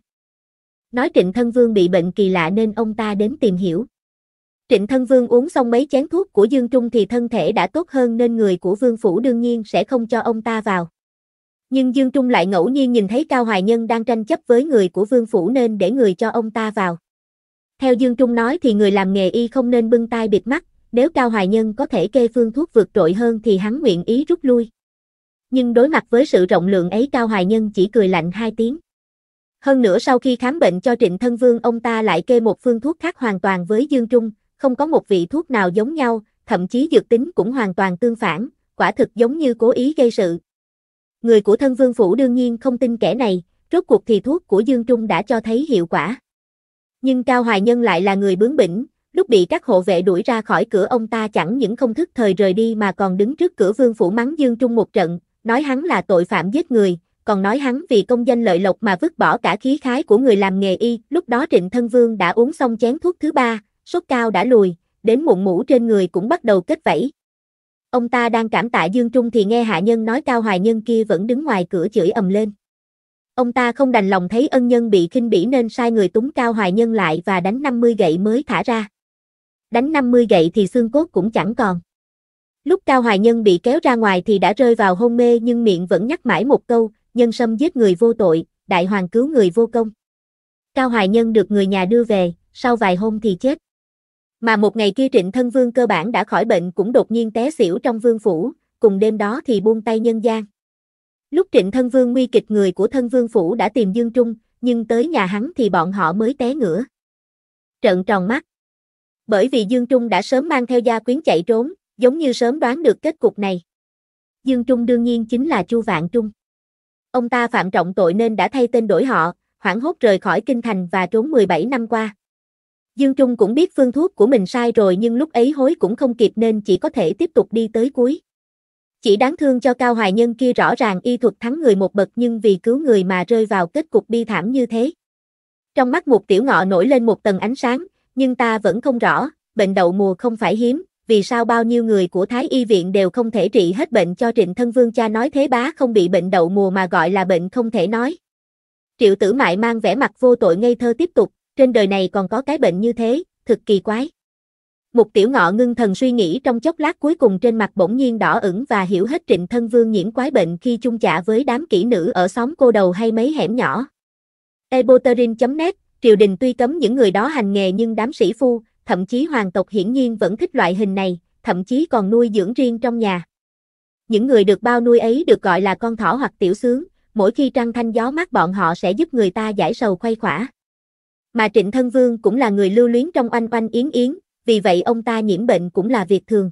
nói Trịnh Thân Vương bị bệnh kỳ lạ nên ông ta đến tìm hiểu. Trịnh Thân Vương uống xong mấy chén thuốc của Dương Trung thì thân thể đã tốt hơn nên người của Vương Phủ đương nhiên sẽ không cho ông ta vào. Nhưng Dương Trung lại ngẫu nhiên nhìn thấy Cao Hoài Nhân đang tranh chấp với người của Vương Phủ nên để người cho ông ta vào. Theo Dương Trung nói thì người làm nghề y không nên bưng tai bịt mắt, nếu Cao Hoài Nhân có thể kê phương thuốc vượt trội hơn thì hắn nguyện ý rút lui. Nhưng đối mặt với sự rộng lượng ấy Cao Hoài Nhân chỉ cười lạnh hai tiếng. Hơn nữa sau khi khám bệnh cho Trịnh Thân Vương ông ta lại kê một phương thuốc khác hoàn toàn với Dương Trung, không có một vị thuốc nào giống nhau, thậm chí dược tính cũng hoàn toàn tương phản, quả thực giống như cố ý gây sự. Người của Thân Vương Phủ đương nhiên không tin kẻ này, rốt cuộc thì thuốc của Dương Trung đã cho thấy hiệu quả. Nhưng Cao Hoài Nhân lại là người bướng bỉnh, lúc bị các hộ vệ đuổi ra khỏi cửa ông ta chẳng những không thức thời rời đi mà còn đứng trước cửa Vương Phủ mắng Dương Trung một trận, nói hắn là tội phạm giết người, còn nói hắn vì công danh lợi lộc mà vứt bỏ cả khí khái của người làm nghề y, lúc đó Trịnh Thân Vương đã uống xong chén thuốc thứ ba, sốt cao đã lùi, đến mụn mũ trên người cũng bắt đầu kết vẫy. Ông ta đang cảm tạ Dương Trung thì nghe hạ nhân nói cao hoài nhân kia vẫn đứng ngoài cửa chửi ầm lên. Ông ta không đành lòng thấy ân nhân bị khinh bỉ nên sai người túng cao hoài nhân lại và đánh 50 gậy mới thả ra. Đánh 50 gậy thì xương cốt cũng chẳng còn. Lúc cao hoài nhân bị kéo ra ngoài thì đã rơi vào hôn mê nhưng miệng vẫn nhắc mãi một câu, nhân sâm giết người vô tội, đại hoàng cứu người vô công. Cao Hoài Nhân được người nhà đưa về, sau vài hôm thì chết. Mà một ngày kia trịnh thân vương cơ bản đã khỏi bệnh cũng đột nhiên té xỉu trong vương phủ, cùng đêm đó thì buông tay nhân gian. Lúc trịnh thân vương nguy kịch người của thân vương phủ đã tìm Dương Trung, nhưng tới nhà hắn thì bọn họ mới té ngửa. Trận tròn mắt. Bởi vì Dương Trung đã sớm mang theo gia quyến chạy trốn, giống như sớm đoán được kết cục này. Dương Trung đương nhiên chính là Chu Vạn Trung. Ông ta phạm trọng tội nên đã thay tên đổi họ, hoảng hốt rời khỏi kinh thành và trốn 17 năm qua. Dương Trung cũng biết phương thuốc của mình sai rồi nhưng lúc ấy hối cũng không kịp nên chỉ có thể tiếp tục đi tới cuối. Chỉ đáng thương cho Cao Hoài Nhân kia rõ ràng y thuật thắng người một bậc nhưng vì cứu người mà rơi vào kết cục bi thảm như thế. Trong mắt một tiểu ngọ nổi lên một tầng ánh sáng, nhưng ta vẫn không rõ, bệnh đậu mùa không phải hiếm, vì sao bao nhiêu người của Thái Y Viện đều không thể trị hết bệnh cho Trịnh Thân Vương cha nói thế bá không bị bệnh đậu mùa mà gọi là bệnh không thể nói. Triệu tử mại mang vẻ mặt vô tội ngây thơ tiếp tục, trên đời này còn có cái bệnh như thế, thực kỳ quái. Mục tiểu ngọ ngưng thần suy nghĩ trong chốc lát cuối cùng trên mặt bỗng nhiên đỏ ửng và hiểu hết trịnh thân vương nhiễm quái bệnh khi chung chạ với đám kỹ nữ ở xóm cô đầu hay mấy hẻm nhỏ. Eboterin.net, triều đình tuy cấm những người đó hành nghề nhưng đám sĩ phu, thậm chí hoàng tộc hiển nhiên vẫn thích loại hình này, thậm chí còn nuôi dưỡng riêng trong nhà. Những người được bao nuôi ấy được gọi là con thỏ hoặc tiểu sướng, mỗi khi trăng thanh gió mát bọn họ sẽ giúp người ta giải sầu khuây khỏa. Mà Trịnh Thân Vương cũng là người lưu luyến trong oanh oanh yến yến, vì vậy ông ta nhiễm bệnh cũng là việc thường.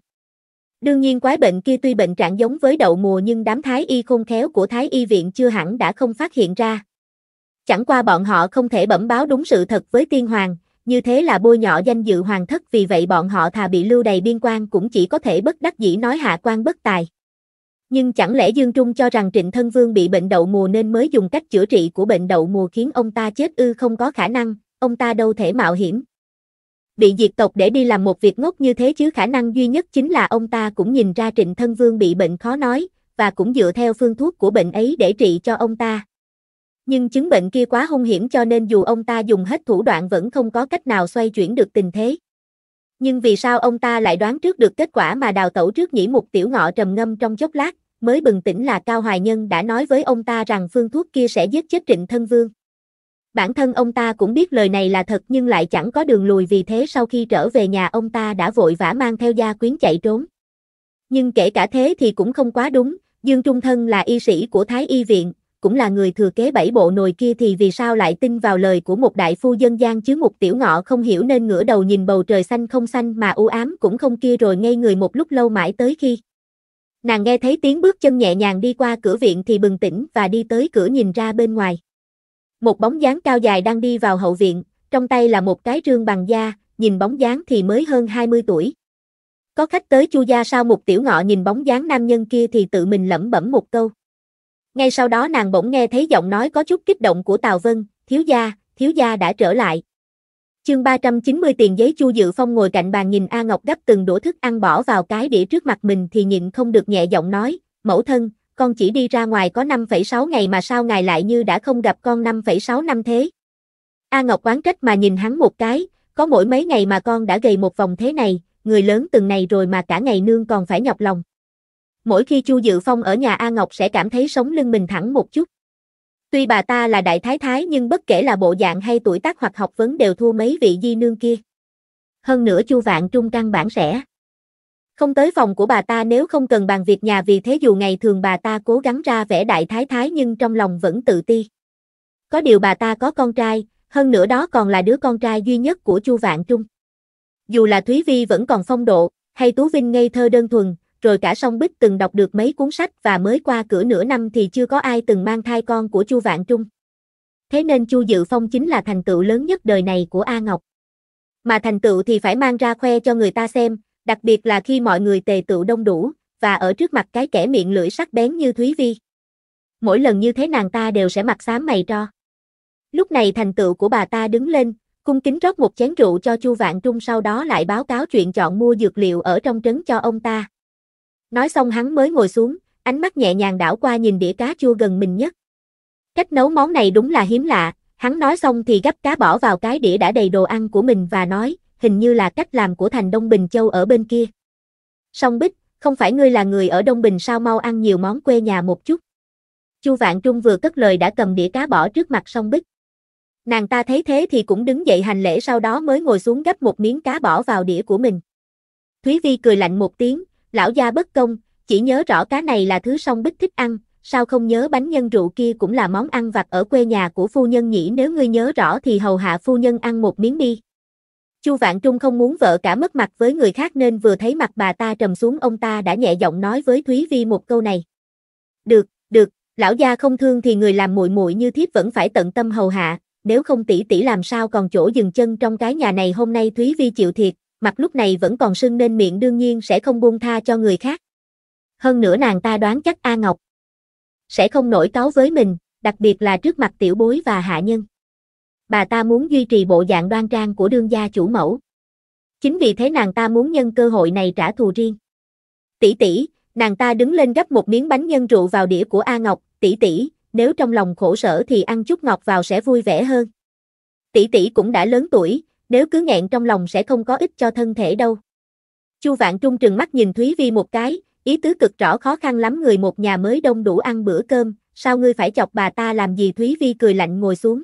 Đương nhiên quái bệnh kia tuy bệnh trạng giống với đậu mùa nhưng đám thái y khôn khéo của thái y viện chưa hẳn đã không phát hiện ra. Chẳng qua bọn họ không thể bẩm báo đúng sự thật với tiên hoàng, như thế là bôi nhọ danh dự hoàng thất vì vậy bọn họ thà bị lưu đầy biên quan cũng chỉ có thể bất đắc dĩ nói hạ quan bất tài. Nhưng chẳng lẽ Dương Trung cho rằng Trịnh Thân Vương bị bệnh đậu mùa nên mới dùng cách chữa trị của bệnh đậu mùa khiến ông ta chết ư không có khả năng, ông ta đâu thể mạo hiểm. Bị diệt tộc để đi làm một việc ngốc như thế chứ khả năng duy nhất chính là ông ta cũng nhìn ra Trịnh Thân Vương bị bệnh khó nói, và cũng dựa theo phương thuốc của bệnh ấy để trị cho ông ta nhưng chứng bệnh kia quá hung hiểm cho nên dù ông ta dùng hết thủ đoạn vẫn không có cách nào xoay chuyển được tình thế. Nhưng vì sao ông ta lại đoán trước được kết quả mà đào tẩu trước nhĩ mục tiểu ngọ trầm ngâm trong chốc lát, mới bừng tỉnh là Cao Hoài Nhân đã nói với ông ta rằng phương thuốc kia sẽ giết chết trịnh thân vương. Bản thân ông ta cũng biết lời này là thật nhưng lại chẳng có đường lùi vì thế sau khi trở về nhà ông ta đã vội vã mang theo gia quyến chạy trốn. Nhưng kể cả thế thì cũng không quá đúng, Dương Trung Thân là y sĩ của Thái Y Viện, cũng là người thừa kế bảy bộ nồi kia thì vì sao lại tin vào lời của một đại phu dân gian chứ một tiểu ngọ không hiểu nên ngửa đầu nhìn bầu trời xanh không xanh mà u ám cũng không kia rồi ngây người một lúc lâu mãi tới khi. Nàng nghe thấy tiếng bước chân nhẹ nhàng đi qua cửa viện thì bừng tỉnh và đi tới cửa nhìn ra bên ngoài. Một bóng dáng cao dài đang đi vào hậu viện, trong tay là một cái rương bằng da, nhìn bóng dáng thì mới hơn 20 tuổi. Có khách tới chu gia sao một tiểu ngọ nhìn bóng dáng nam nhân kia thì tự mình lẩm bẩm một câu. Ngay sau đó nàng bỗng nghe thấy giọng nói có chút kích động của Tào Vân, thiếu gia, thiếu gia đã trở lại. Chương 390 tiền giấy Chu Dự Phong ngồi cạnh bàn nhìn A Ngọc gấp từng đũa thức ăn bỏ vào cái đĩa trước mặt mình thì nhịn không được nhẹ giọng nói, mẫu thân, con chỉ đi ra ngoài có 5,6 ngày mà sao ngài lại như đã không gặp con 5,6 năm thế. A Ngọc oán trách mà nhìn hắn một cái, có mỗi mấy ngày mà con đã gầy một vòng thế này, người lớn từng này rồi mà cả ngày nương còn phải nhọc lòng mỗi khi Chu Dự Phong ở nhà A Ngọc sẽ cảm thấy sống lưng mình thẳng một chút. Tuy bà ta là đại thái thái nhưng bất kể là bộ dạng hay tuổi tác hoặc học vấn đều thua mấy vị di nương kia. Hơn nữa Chu Vạn Trung căn bản sẽ không tới phòng của bà ta nếu không cần bàn việc nhà vì thế dù ngày thường bà ta cố gắng ra vẻ đại thái thái nhưng trong lòng vẫn tự ti. Có điều bà ta có con trai, hơn nữa đó còn là đứa con trai duy nhất của Chu Vạn Trung. Dù là Thúy Vi vẫn còn phong độ, hay Tú Vinh ngây thơ đơn thuần, rồi cả song bích từng đọc được mấy cuốn sách và mới qua cửa nửa năm thì chưa có ai từng mang thai con của Chu Vạn Trung. Thế nên Chu Dự Phong chính là thành tựu lớn nhất đời này của A Ngọc. Mà thành tựu thì phải mang ra khoe cho người ta xem, đặc biệt là khi mọi người tề tựu đông đủ, và ở trước mặt cái kẻ miệng lưỡi sắc bén như Thúy Vi. Mỗi lần như thế nàng ta đều sẽ mặt xám mày cho. Lúc này thành tựu của bà ta đứng lên, cung kính rót một chén rượu cho Chu Vạn Trung sau đó lại báo cáo chuyện chọn mua dược liệu ở trong trấn cho ông ta. Nói xong hắn mới ngồi xuống, ánh mắt nhẹ nhàng đảo qua nhìn đĩa cá chua gần mình nhất. Cách nấu món này đúng là hiếm lạ, hắn nói xong thì gấp cá bỏ vào cái đĩa đã đầy đồ ăn của mình và nói, hình như là cách làm của thành Đông Bình Châu ở bên kia. Song Bích, không phải ngươi là người ở Đông Bình sao mau ăn nhiều món quê nhà một chút. Chu Vạn Trung vừa cất lời đã cầm đĩa cá bỏ trước mặt Song Bích. Nàng ta thấy thế thì cũng đứng dậy hành lễ sau đó mới ngồi xuống gấp một miếng cá bỏ vào đĩa của mình. Thúy Vi cười lạnh một tiếng, lão gia bất công, chỉ nhớ rõ cá này là thứ song bích thích ăn, sao không nhớ bánh nhân rượu kia cũng là món ăn vặt ở quê nhà của phu nhân nhỉ nếu ngươi nhớ rõ thì hầu hạ phu nhân ăn một miếng đi. Chu Vạn Trung không muốn vợ cả mất mặt với người khác nên vừa thấy mặt bà ta trầm xuống ông ta đã nhẹ giọng nói với Thúy Vi một câu này. Được, được, lão gia không thương thì người làm muội muội như thiếp vẫn phải tận tâm hầu hạ, nếu không tỷ tỷ làm sao còn chỗ dừng chân trong cái nhà này hôm nay Thúy Vi chịu thiệt, mặt lúc này vẫn còn sưng nên miệng đương nhiên sẽ không buông tha cho người khác. Hơn nữa nàng ta đoán chắc A Ngọc sẽ không nổi cáo với mình, đặc biệt là trước mặt tiểu bối và hạ nhân. Bà ta muốn duy trì bộ dạng đoan trang của đương gia chủ mẫu. Chính vì thế nàng ta muốn nhân cơ hội này trả thù riêng. Tỷ tỷ, nàng ta đứng lên gấp một miếng bánh nhân rượu vào đĩa của A Ngọc, tỷ tỷ, nếu trong lòng khổ sở thì ăn chút ngọt vào sẽ vui vẻ hơn. Tỷ tỷ cũng đã lớn tuổi, nếu cứ nghẹn trong lòng sẽ không có ích cho thân thể đâu. Chu Vạn Trung trừng mắt nhìn Thúy Vi một cái, ý tứ cực rõ khó khăn lắm người một nhà mới đông đủ ăn bữa cơm, sao ngươi phải chọc bà ta làm gì Thúy Vi cười lạnh ngồi xuống.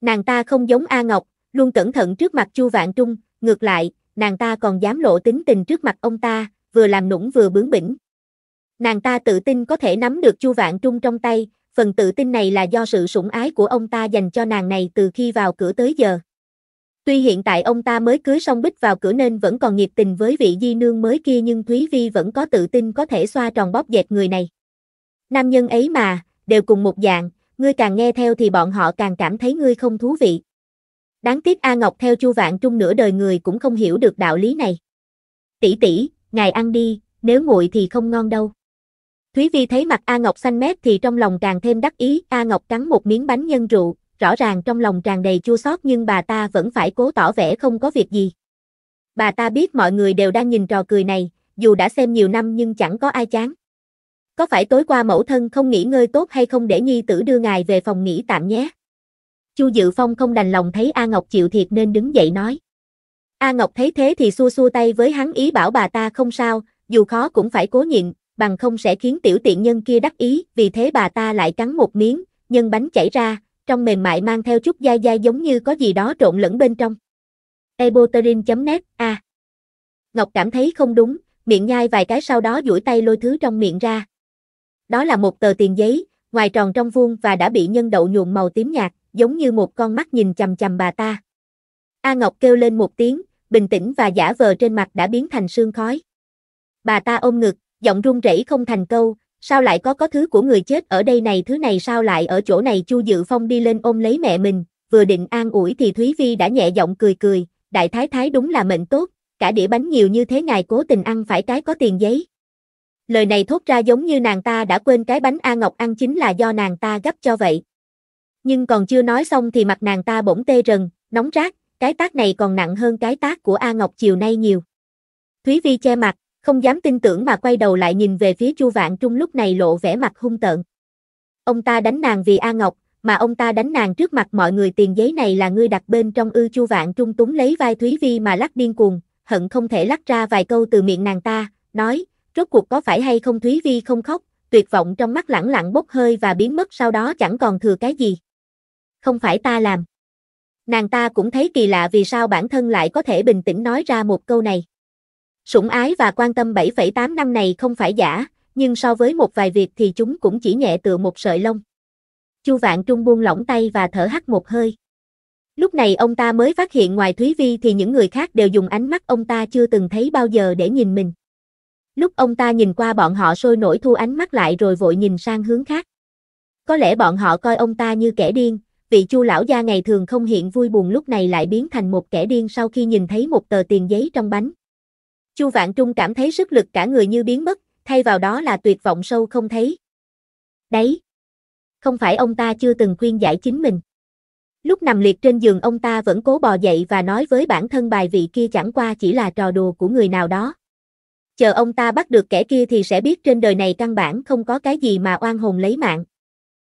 Nàng ta không giống A Ngọc, luôn cẩn thận trước mặt Chu Vạn Trung, ngược lại, nàng ta còn dám lộ tính tình trước mặt ông ta, vừa làm nũng vừa bướng bỉnh. Nàng ta tự tin có thể nắm được Chu Vạn Trung trong tay, phần tự tin này là do sự sủng ái của ông ta dành cho nàng này từ khi vào cửa tới giờ. Tuy hiện tại ông ta mới cưới xong bích vào cửa nên vẫn còn nhiệt tình với vị di nương mới kia nhưng Thúy Vi vẫn có tự tin có thể xoa tròn bóp dẹt người này. Nam nhân ấy mà, đều cùng một dạng, ngươi càng nghe theo thì bọn họ càng cảm thấy ngươi không thú vị. Đáng tiếc A Ngọc theo Chu Vạn Trung nửa đời người cũng không hiểu được đạo lý này. Tỷ tỷ, ngài ăn đi, nếu nguội thì không ngon đâu. Thúy Vi thấy mặt A Ngọc xanh mét thì trong lòng càng thêm đắc ý, A Ngọc cắn một miếng bánh nhân rượu, rõ ràng trong lòng tràn đầy chua xót nhưng bà ta vẫn phải cố tỏ vẻ không có việc gì. Bà ta biết mọi người đều đang nhìn trò cười này, dù đã xem nhiều năm nhưng chẳng có ai chán. Có phải tối qua mẫu thân không nghỉ ngơi tốt hay không để nhi tử đưa ngài về phòng nghỉ tạm nhé? Chu Dự Phong không đành lòng thấy A Ngọc chịu thiệt nên đứng dậy nói. A Ngọc thấy thế thì xua xua tay với hắn ý bảo bà ta không sao, dù khó cũng phải cố nhịn, bằng không sẽ khiến tiểu tiện nhân kia đắc ý, vì thế bà ta lại cắn một miếng, nhân bánh chảy ra, trong mềm mại mang theo chút dai dai giống như có gì đó trộn lẫn bên trong. Eboterin.net A à. Ngọc cảm thấy không đúng, miệng nhai vài cái sau đó duỗi tay lôi thứ trong miệng ra. Đó là một tờ tiền giấy, ngoài tròn trong vuông và đã bị nhân đậu nhuộm màu tím nhạt, giống như một con mắt nhìn chằm chằm bà ta. A Ngọc kêu lên một tiếng, bình tĩnh và giả vờ trên mặt đã biến thành sương khói. Bà ta ôm ngực, giọng run rẩy không thành câu, Sao lại có có thứ của người chết ở đây này thứ này sao lại ở chỗ này Chu Dự Phong đi lên ôm lấy mẹ mình, vừa định an ủi thì Thúy Vi đã nhẹ giọng cười cười, đại thái thái đúng là mệnh tốt, cả đĩa bánh nhiều như thế ngài cố tình ăn phải cái có tiền giấy. Lời này thốt ra giống như nàng ta đã quên cái bánh A Ngọc ăn chính là do nàng ta gấp cho vậy. Nhưng còn chưa nói xong thì mặt nàng ta bỗng tê rần, nóng rát, cái tác này còn nặng hơn cái tác của A Ngọc chiều nay nhiều. Thúy Vi che mặt, không dám tin tưởng mà quay đầu lại nhìn về phía Chu Vạn Trung lúc này lộ vẻ mặt hung tợn. Ông ta đánh nàng vì A Ngọc, mà ông ta đánh nàng trước mặt mọi người tiền giấy này là ngươi đặt bên trong ư Chu Vạn Trung túng lấy vai Thúy Vi mà lắc điên cuồng, hận không thể lắc ra vài câu từ miệng nàng ta, nói, rốt cuộc có phải hay không Thúy Vi không khóc, tuyệt vọng trong mắt lẳng lặng bốc hơi và biến mất sau đó chẳng còn thừa cái gì. Không phải ta làm. Nàng ta cũng thấy kỳ lạ vì sao bản thân lại có thể bình tĩnh nói ra một câu này. Sủng ái và quan tâm 7,8 năm này không phải giả, nhưng so với một vài việc thì chúng cũng chỉ nhẹ tựa một sợi lông. Chu Vạn Trung buông lỏng tay và thở hắt một hơi. Lúc này ông ta mới phát hiện ngoài Thúy Vi thì những người khác đều dùng ánh mắt ông ta chưa từng thấy bao giờ để nhìn mình. Lúc ông ta nhìn qua bọn họ sôi nổi thu ánh mắt lại rồi vội nhìn sang hướng khác. Có lẽ bọn họ coi ông ta như kẻ điên, vị chu lão gia ngày thường không hiện vui buồn lúc này lại biến thành một kẻ điên sau khi nhìn thấy một tờ tiền giấy trong bánh, Chu Vạn Trung cảm thấy sức lực cả người như biến mất, thay vào đó là tuyệt vọng sâu không thấy. Đấy! Không phải ông ta chưa từng khuyên giải chính mình. Lúc nằm liệt trên giường ông ta vẫn cố bò dậy và nói với bản thân bài vị kia chẳng qua chỉ là trò đùa của người nào đó. Chờ ông ta bắt được kẻ kia thì sẽ biết trên đời này căn bản không có cái gì mà oan hồn lấy mạng.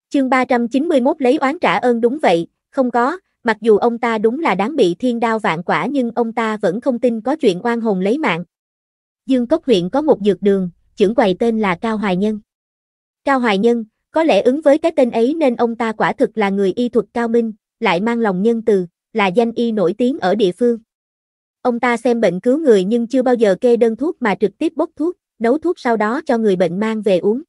Chương 391 lấy oán trả ơn đúng vậy, không có, mặc dù ông ta đúng là đáng bị thiên đao vạn quả nhưng ông ta vẫn không tin có chuyện oan hồn lấy mạng. Dương Cốc huyện có một dược đường, trưởng quầy tên là Cao Hoài Nhân. Cao Hoài Nhân, có lẽ ứng với cái tên ấy nên ông ta quả thực là người y thuật cao minh, lại mang lòng nhân từ, là danh y nổi tiếng ở địa phương. Ông ta xem bệnh cứu người nhưng chưa bao giờ kê đơn thuốc mà trực tiếp bốc thuốc, nấu thuốc sau đó cho người bệnh mang về uống.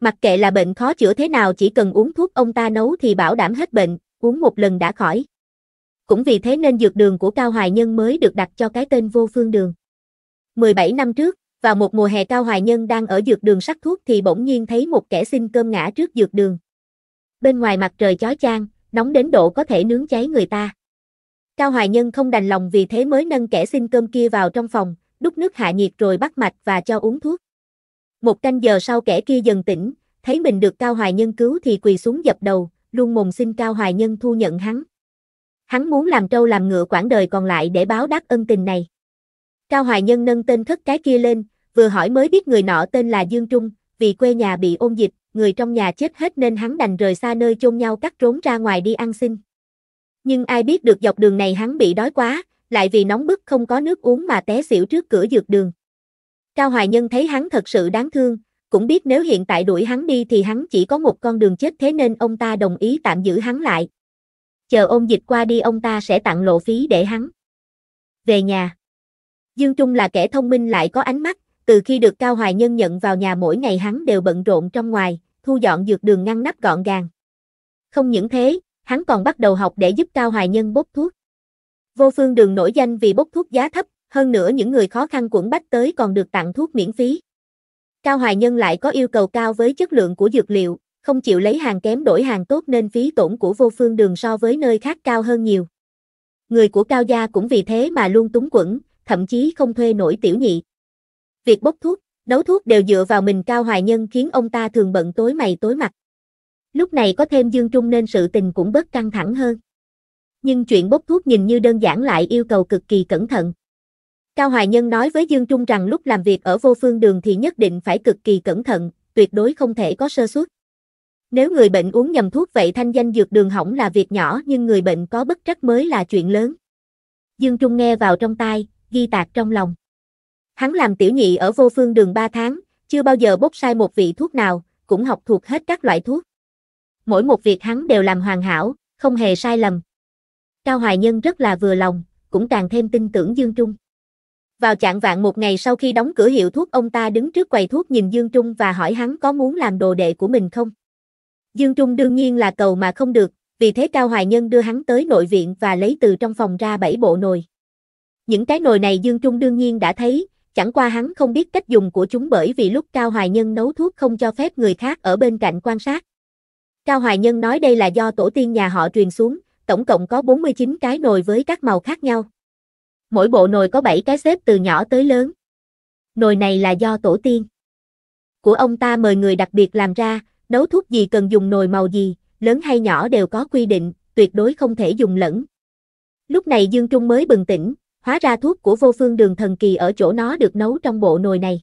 Mặc kệ là bệnh khó chữa thế nào chỉ cần uống thuốc ông ta nấu thì bảo đảm hết bệnh, uống một lần đã khỏi. Cũng vì thế nên dược đường của Cao Hoài Nhân mới được đặt cho cái tên vô phương đường. 17 năm trước, vào một mùa hè Cao Hoài Nhân đang ở dược đường sắc thuốc thì bỗng nhiên thấy một kẻ xin cơm ngã trước dược đường. Bên ngoài mặt trời chói chang, nóng đến độ có thể nướng cháy người ta. Cao Hoài Nhân không đành lòng vì thế mới nâng kẻ xin cơm kia vào trong phòng, đút nước hạ nhiệt rồi bắt mạch và cho uống thuốc. Một canh giờ sau kẻ kia dần tỉnh, thấy mình được Cao Hoài Nhân cứu thì quỳ xuống dập đầu, luôn mồm xin Cao Hoài Nhân thu nhận hắn. Hắn muốn làm trâu làm ngựa quãng đời còn lại để báo đáp ân tình này. Cao Hoài Nhân nâng tên thất cái kia lên, vừa hỏi mới biết người nọ tên là Dương Trung, vì quê nhà bị ôn dịch, người trong nhà chết hết nên hắn đành rời xa nơi chôn nhau cắt trốn ra ngoài đi ăn xin. Nhưng ai biết được dọc đường này hắn bị đói quá, lại vì nóng bức không có nước uống mà té xỉu trước cửa dược đường. Cao Hoài Nhân thấy hắn thật sự đáng thương, cũng biết nếu hiện tại đuổi hắn đi thì hắn chỉ có một con đường chết thế nên ông ta đồng ý tạm giữ hắn lại. Chờ ôn dịch qua đi ông ta sẽ tặng lộ phí để hắn. Về nhà. Dương Trung là kẻ thông minh lại có ánh mắt, từ khi được Cao Hoài Nhân nhận vào nhà mỗi ngày hắn đều bận rộn trong ngoài, thu dọn dược đường ngăn nắp gọn gàng. Không những thế, hắn còn bắt đầu học để giúp Cao Hoài Nhân bốc thuốc. Vô phương đường nổi danh vì bốc thuốc giá thấp, hơn nữa những người khó khăn quẩn bách tới còn được tặng thuốc miễn phí. Cao Hoài Nhân lại có yêu cầu cao với chất lượng của dược liệu, không chịu lấy hàng kém đổi hàng tốt nên phí tổn của vô phương đường so với nơi khác cao hơn nhiều. Người của Cao Gia cũng vì thế mà luôn túng quẩn, thậm chí không thuê nổi tiểu nhị. Việc bốc thuốc, nấu thuốc đều dựa vào mình Cao Hoài Nhân khiến ông ta thường bận tối mày tối mặt. Lúc này có thêm Dương Trung nên sự tình cũng bớt căng thẳng hơn. Nhưng chuyện bốc thuốc nhìn như đơn giản lại yêu cầu cực kỳ cẩn thận. Cao Hoài Nhân nói với Dương Trung rằng lúc làm việc ở vô phương đường thì nhất định phải cực kỳ cẩn thận, tuyệt đối không thể có sơ suất. Nếu người bệnh uống nhầm thuốc vậy thanh danh dược đường hỏng là việc nhỏ nhưng người bệnh có bất trắc mới là chuyện lớn. Dương Trung nghe vào trong tai, ghi tạc trong lòng. Hắn làm tiểu nhị ở vô phương đường 3 tháng, chưa bao giờ bốc sai một vị thuốc nào, cũng học thuộc hết các loại thuốc. Mỗi một việc hắn đều làm hoàn hảo, không hề sai lầm. Cao Hoài Nhân rất là vừa lòng, cũng càng thêm tin tưởng Dương Trung. Vào chạng vạn một ngày sau khi đóng cửa hiệu thuốc ông ta đứng trước quầy thuốc nhìn Dương Trung và hỏi hắn có muốn làm đồ đệ của mình không. Dương Trung đương nhiên là cầu mà không được, vì thế Cao Hoài Nhân đưa hắn tới nội viện và lấy từ trong phòng ra bảy bộ nồi. Những cái nồi này Dương Trung đương nhiên đã thấy, chẳng qua hắn không biết cách dùng của chúng bởi vì lúc Cao Hoài Nhân nấu thuốc không cho phép người khác ở bên cạnh quan sát. Cao Hoài Nhân nói đây là do tổ tiên nhà họ truyền xuống, tổng cộng có 49 cái nồi với các màu khác nhau. Mỗi bộ nồi có 7 cái xếp từ nhỏ tới lớn. Nồi này là do tổ tiên của ông ta mời người đặc biệt làm ra, nấu thuốc gì cần dùng nồi màu gì, lớn hay nhỏ đều có quy định, tuyệt đối không thể dùng lẫn. Lúc này Dương Trung mới bừng tỉnh, hóa ra thuốc của vô phương đường thần kỳ ở chỗ nó được nấu trong bộ nồi này.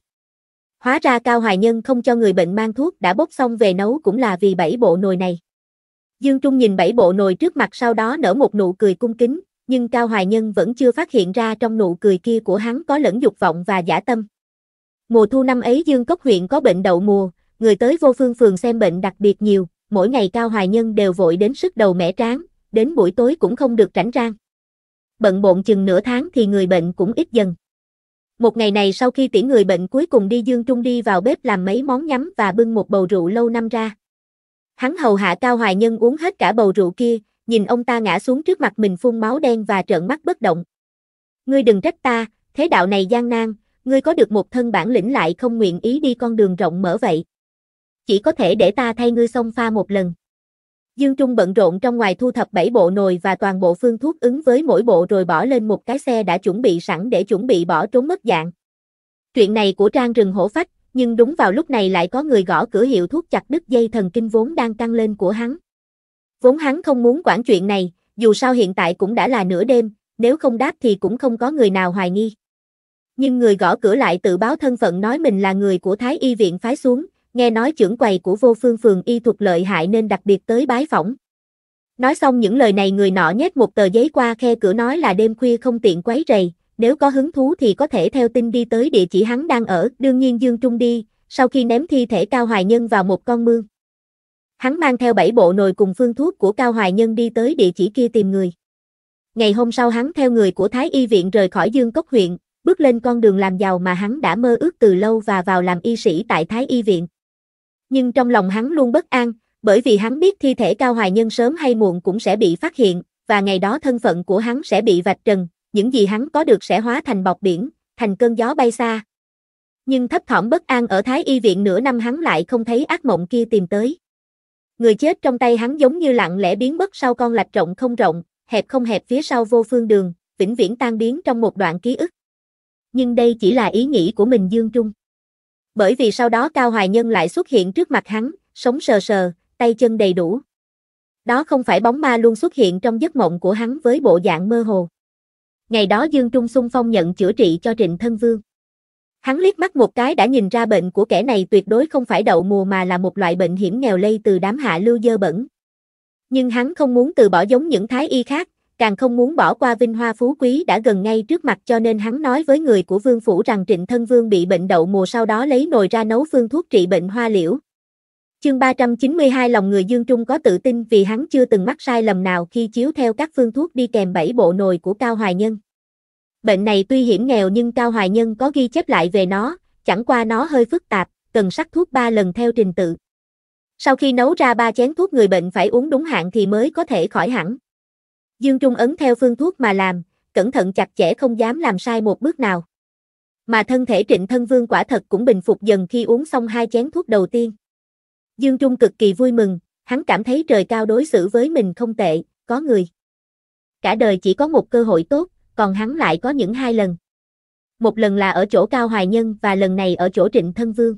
Hóa ra Cao Hoài Nhân không cho người bệnh mang thuốc đã bốc xong về nấu cũng là vì bảy bộ nồi này. Dương Trung nhìn bảy bộ nồi trước mặt sau đó nở một nụ cười cung kính, nhưng Cao Hoài Nhân vẫn chưa phát hiện ra trong nụ cười kia của hắn có lẫn dục vọng và giả tâm. Mùa thu năm ấy Dương Cốc huyện có bệnh đậu mùa, người tới vô phương phường xem bệnh đặc biệt nhiều, mỗi ngày Cao Hoài Nhân đều vội đến sức đầu mẻ tráng, đến buổi tối cũng không được rảnh rang. Bận bộn chừng nửa tháng thì người bệnh cũng ít dần. Một ngày này sau khi tiễn người bệnh cuối cùng đi Dương Trung đi vào bếp làm mấy món nhắm và bưng một bầu rượu lâu năm ra. Hắn hầu hạ Cao Hoài Nhân uống hết cả bầu rượu kia, nhìn ông ta ngã xuống trước mặt mình phun máu đen và trợn mắt bất động. Ngươi đừng trách ta, thế đạo này gian nan, ngươi có được một thân bản lĩnh lại không nguyện ý đi con đường rộng mở vậy. Chỉ có thể để ta thay ngươi xông pha một lần. Dương Trung bận rộn trong ngoài thu thập bảy bộ nồi và toàn bộ phương thuốc ứng với mỗi bộ rồi bỏ lên một cái xe đã chuẩn bị sẵn để chuẩn bị bỏ trốn mất dạng. Chuyện này của Trang rừng hổ phách, nhưng đúng vào lúc này lại có người gõ cửa hiệu thuốc chặt đứt dây thần kinh vốn đang căng lên của hắn. Vốn hắn không muốn quản chuyện này, dù sao hiện tại cũng đã là nửa đêm, nếu không đáp thì cũng không có người nào hoài nghi. Nhưng người gõ cửa lại tự báo thân phận nói mình là người của Thái Y viện phái xuống, nghe nói trưởng quầy của vô phương phường y thuật lợi hại nên đặc biệt tới bái phỏng. Nói xong những lời này người nọ nhét một tờ giấy qua khe cửa nói là đêm khuya không tiện quấy rầy, nếu có hứng thú thì có thể theo tin đi tới địa chỉ hắn đang ở, đương nhiên Dương Trung đi, sau khi ném thi thể Cao Hoài Nhân vào một con mương. Hắn mang theo bảy bộ nồi cùng phương thuốc của Cao Hoài Nhân đi tới địa chỉ kia tìm người. Ngày hôm sau hắn theo người của Thái Y Viện rời khỏi Dương Cốc huyện, bước lên con đường làm giàu mà hắn đã mơ ước từ lâu và vào làm y sĩ tại Thái Y Viện. Nhưng trong lòng hắn luôn bất an, bởi vì hắn biết thi thể Cao Hoài Nhân sớm hay muộn cũng sẽ bị phát hiện, và ngày đó thân phận của hắn sẽ bị vạch trần, những gì hắn có được sẽ hóa thành bọc biển, thành cơn gió bay xa. Nhưng thấp thỏm bất an ở Thái Y Viện nửa năm hắn lại không thấy ác mộng kia tìm tới. Người chết trong tay hắn giống như lặng lẽ biến mất sau con lạch rộng không rộng, hẹp không hẹp phía sau vô phương đường, vĩnh viễn tan biến trong một đoạn ký ức. Nhưng đây chỉ là ý nghĩ của mình Dương Trung. Bởi vì sau đó Cao Hoài Nhân lại xuất hiện trước mặt hắn, sống sờ sờ, tay chân đầy đủ. Đó không phải bóng ma luôn xuất hiện trong giấc mộng của hắn với bộ dạng mơ hồ. Ngày đó Dương Trung xung phong nhận chữa trị cho Trịnh Thân Vương. Hắn liếc mắt một cái đã nhìn ra bệnh của kẻ này tuyệt đối không phải đậu mùa mà là một loại bệnh hiểm nghèo lây từ đám hạ lưu dơ bẩn. Nhưng hắn không muốn từ bỏ giống những thái y khác, càng không muốn bỏ qua vinh hoa phú quý đã gần ngay trước mặt cho nên hắn nói với người của vương phủ rằng trịnh thân vương bị bệnh đậu mùa sau đó lấy nồi ra nấu phương thuốc trị bệnh hoa liễu. Chương 392 lòng người Dương Trung có tự tin vì hắn chưa từng mắc sai lầm nào khi chiếu theo các phương thuốc đi kèm bảy bộ nồi của Cao Hoài Nhân bệnh này tuy hiểm nghèo nhưng Cao Hoài Nhân có ghi chép lại về nó, chẳng qua nó hơi phức tạp, cần sắc thuốc 3 lần theo trình tự. Sau khi nấu ra ba chén thuốc người bệnh phải uống đúng hạn thì mới có thể khỏi hẳn. Dương Trung ấn theo phương thuốc mà làm, cẩn thận chặt chẽ không dám làm sai một bước nào. Mà thân thể Trịnh Thân Vương quả thật cũng bình phục dần khi uống xong hai chén thuốc đầu tiên. Dương Trung cực kỳ vui mừng, hắn cảm thấy trời cao đối xử với mình không tệ, có người. Cả đời chỉ có một cơ hội tốt, còn hắn lại có những hai lần. Một lần là ở chỗ Cao Hoài Nhân và lần này ở chỗ Trịnh Thân Vương.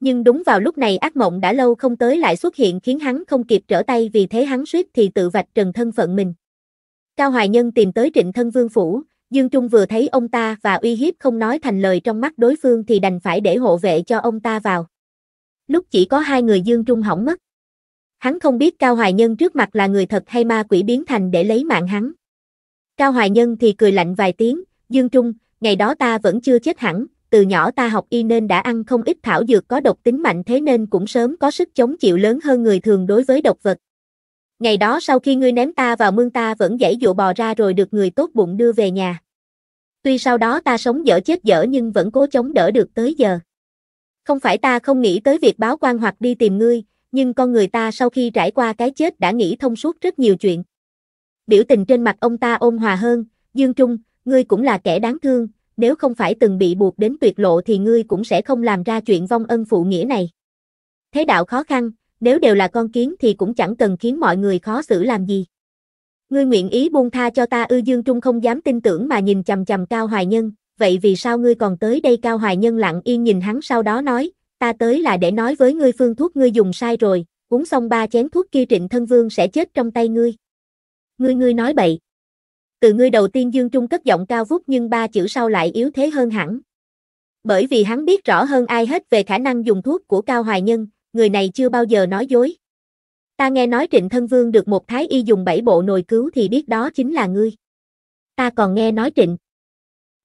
Nhưng đúng vào lúc này ác mộng đã lâu không tới lại xuất hiện khiến hắn không kịp trở tay vì thế hắn suýt thì tự vạch trần thân phận mình. Cao Hoài Nhân tìm tới Trịnh Thân Vương Phủ, Dương Trung vừa thấy ông ta và uy hiếp không nói thành lời trong mắt đối phương thì đành phải để hộ vệ cho ông ta vào. Lúc chỉ có hai người Dương Trung hỏng mất. Hắn không biết Cao Hoài Nhân trước mặt là người thật hay ma quỷ biến thành để lấy mạng hắn. Cao Hoài Nhân thì cười lạnh vài tiếng, Dương Trung, ngày đó ta vẫn chưa chết hẳn, từ nhỏ ta học y nên đã ăn không ít thảo dược có độc tính mạnh thế nên cũng sớm có sức chống chịu lớn hơn người thường đối với độc vật. Ngày đó sau khi ngươi ném ta vào mương ta vẫn dãy dụ bò ra rồi được người tốt bụng đưa về nhà. Tuy sau đó ta sống dở chết dở nhưng vẫn cố chống đỡ được tới giờ. Không phải ta không nghĩ tới việc báo quan hoặc đi tìm ngươi, nhưng con người ta sau khi trải qua cái chết đã nghĩ thông suốt rất nhiều chuyện biểu tình trên mặt ông ta ôn hòa hơn, Dương Trung, ngươi cũng là kẻ đáng thương, nếu không phải từng bị buộc đến tuyệt lộ thì ngươi cũng sẽ không làm ra chuyện vong ân phụ nghĩa này. Thế đạo khó khăn, nếu đều là con kiến thì cũng chẳng cần khiến mọi người khó xử làm gì. Ngươi nguyện ý buông tha cho ta ư Dương Trung không dám tin tưởng mà nhìn chầm chầm Cao Hoài Nhân, vậy vì sao ngươi còn tới đây Cao Hoài Nhân lặng yên nhìn hắn sau đó nói, ta tới là để nói với ngươi phương thuốc ngươi dùng sai rồi, uống xong ba chén thuốc kia trịnh thân vương sẽ chết trong tay ngươi. Ngươi ngươi nói bậy. Từ ngươi đầu tiên Dương Trung cất giọng cao vút nhưng ba chữ sau lại yếu thế hơn hẳn. Bởi vì hắn biết rõ hơn ai hết về khả năng dùng thuốc của Cao Hoài Nhân, người này chưa bao giờ nói dối. Ta nghe nói Trịnh Thân Vương được một thái y dùng bảy bộ nồi cứu thì biết đó chính là ngươi. Ta còn nghe nói Trịnh.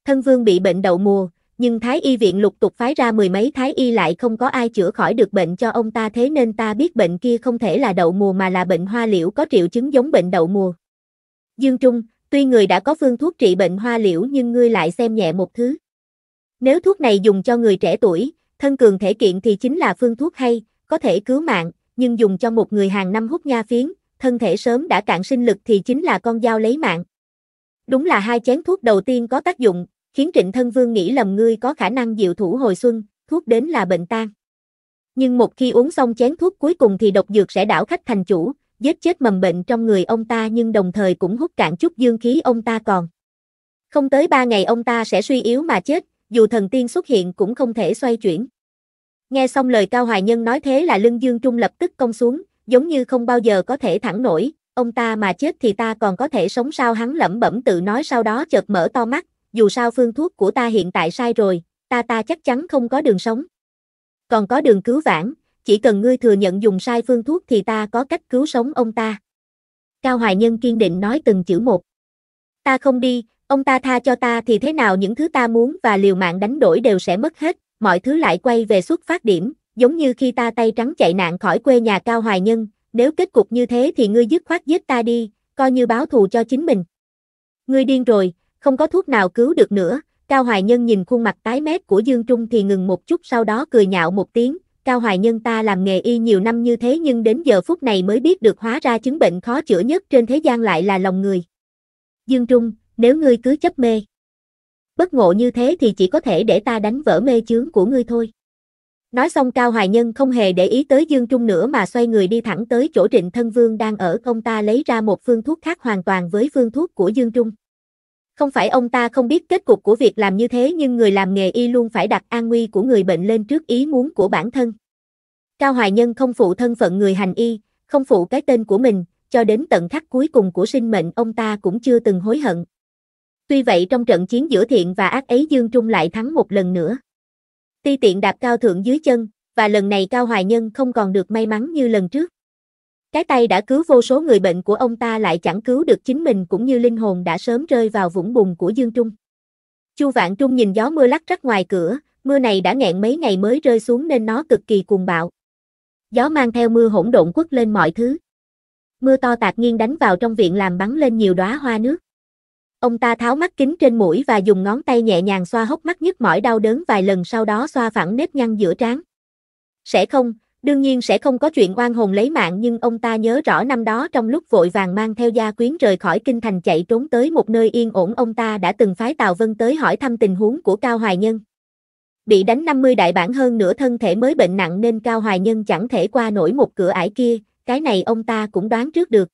Thân Vương bị bệnh đậu mùa, nhưng thái y viện lục tục phái ra mười mấy thái y lại không có ai chữa khỏi được bệnh cho ông ta thế nên ta biết bệnh kia không thể là đậu mùa mà là bệnh hoa liễu có triệu chứng giống bệnh đậu mùa. Dương Trung, tuy người đã có phương thuốc trị bệnh hoa liễu nhưng ngươi lại xem nhẹ một thứ. Nếu thuốc này dùng cho người trẻ tuổi, thân cường thể kiện thì chính là phương thuốc hay, có thể cứu mạng, nhưng dùng cho một người hàng năm hút nha phiến, thân thể sớm đã cạn sinh lực thì chính là con dao lấy mạng. Đúng là hai chén thuốc đầu tiên có tác dụng, khiến Trịnh Thân Vương nghĩ lầm ngươi có khả năng diệu thủ hồi xuân, thuốc đến là bệnh tan. Nhưng một khi uống xong chén thuốc cuối cùng thì độc dược sẽ đảo khách thành chủ, giết chết mầm bệnh trong người ông ta nhưng đồng thời cũng hút cạn chút dương khí ông ta còn. Không tới ba ngày ông ta sẽ suy yếu mà chết, dù thần tiên xuất hiện cũng không thể xoay chuyển. Nghe xong lời Cao Hoài Nhân nói thế là lưng Dương Trung lập tức cong xuống, giống như không bao giờ có thể thẳng nổi, ông ta mà chết thì ta còn có thể sống sao hắn lẩm bẩm tự nói sau đó chợt mở to mắt, dù sao phương thuốc của ta hiện tại sai rồi, ta ta chắc chắn không có đường sống. Còn có đường cứu vãn, chỉ cần ngươi thừa nhận dùng sai phương thuốc thì ta có cách cứu sống ông ta. Cao Hoài Nhân kiên định nói từng chữ một. Ta không đi, ông ta tha cho ta thì thế nào những thứ ta muốn và liều mạng đánh đổi đều sẽ mất hết, mọi thứ lại quay về xuất phát điểm, giống như khi ta tay trắng chạy nạn khỏi quê nhà Cao Hoài Nhân, nếu kết cục như thế thì ngươi dứt khoát giết ta đi, coi như báo thù cho chính mình. Ngươi điên rồi, không có thuốc nào cứu được nữa, Cao Hoài Nhân nhìn khuôn mặt tái mét của Dương Trung thì ngừng một chút sau đó cười nhạo một tiếng, Cao Hoài Nhân ta làm nghề y nhiều năm như thế nhưng đến giờ phút này mới biết được hóa ra chứng bệnh khó chữa nhất trên thế gian lại là lòng người. Dương Trung, nếu ngươi cứ chấp mê. Bất ngộ như thế thì chỉ có thể để ta đánh vỡ mê chướng của ngươi thôi. Nói xong Cao Hoài Nhân không hề để ý tới Dương Trung nữa mà xoay người đi thẳng tới chỗ Trịnh Thân Vương đang ở công ta lấy ra một phương thuốc khác hoàn toàn với phương thuốc của Dương Trung. Không phải ông ta không biết kết cục của việc làm như thế nhưng người làm nghề y luôn phải đặt an nguy của người bệnh lên trước ý muốn của bản thân. Cao Hoài Nhân không phụ thân phận người hành y, không phụ cái tên của mình, cho đến tận khắc cuối cùng của sinh mệnh ông ta cũng chưa từng hối hận. Tuy vậy trong trận chiến giữa thiện và ác ấy Dương Trung lại thắng một lần nữa. Ti tiện đạp cao thượng dưới chân, và lần này Cao Hoài Nhân không còn được may mắn như lần trước. Cái tay đã cứu vô số người bệnh của ông ta lại chẳng cứu được chính mình cũng như linh hồn đã sớm rơi vào vũng bùn của Dương Trung. Chu Vạn Trung nhìn gió mưa lắc rắc ngoài cửa, mưa này đã nghẹn mấy ngày mới rơi xuống nên nó cực kỳ cuồng bạo. Gió mang theo mưa hỗn độn quất lên mọi thứ. Mưa to tạc nghiêng đánh vào trong viện làm bắn lên nhiều đóa hoa nước. Ông ta tháo mắt kính trên mũi và dùng ngón tay nhẹ nhàng xoa hốc mắt nhức mỏi đau đớn vài lần sau đó xoa phẳng nếp nhăn giữa trán. Sẽ không, Đương nhiên sẽ không có chuyện oan hồn lấy mạng nhưng ông ta nhớ rõ năm đó trong lúc vội vàng mang theo gia quyến rời khỏi kinh thành chạy trốn tới một nơi yên ổn ông ta đã từng phái Tào Vân tới hỏi thăm tình huống của Cao Hoài Nhân. Bị đánh 50 đại bản hơn nửa thân thể mới bệnh nặng nên Cao Hoài Nhân chẳng thể qua nổi một cửa ải kia, cái này ông ta cũng đoán trước được.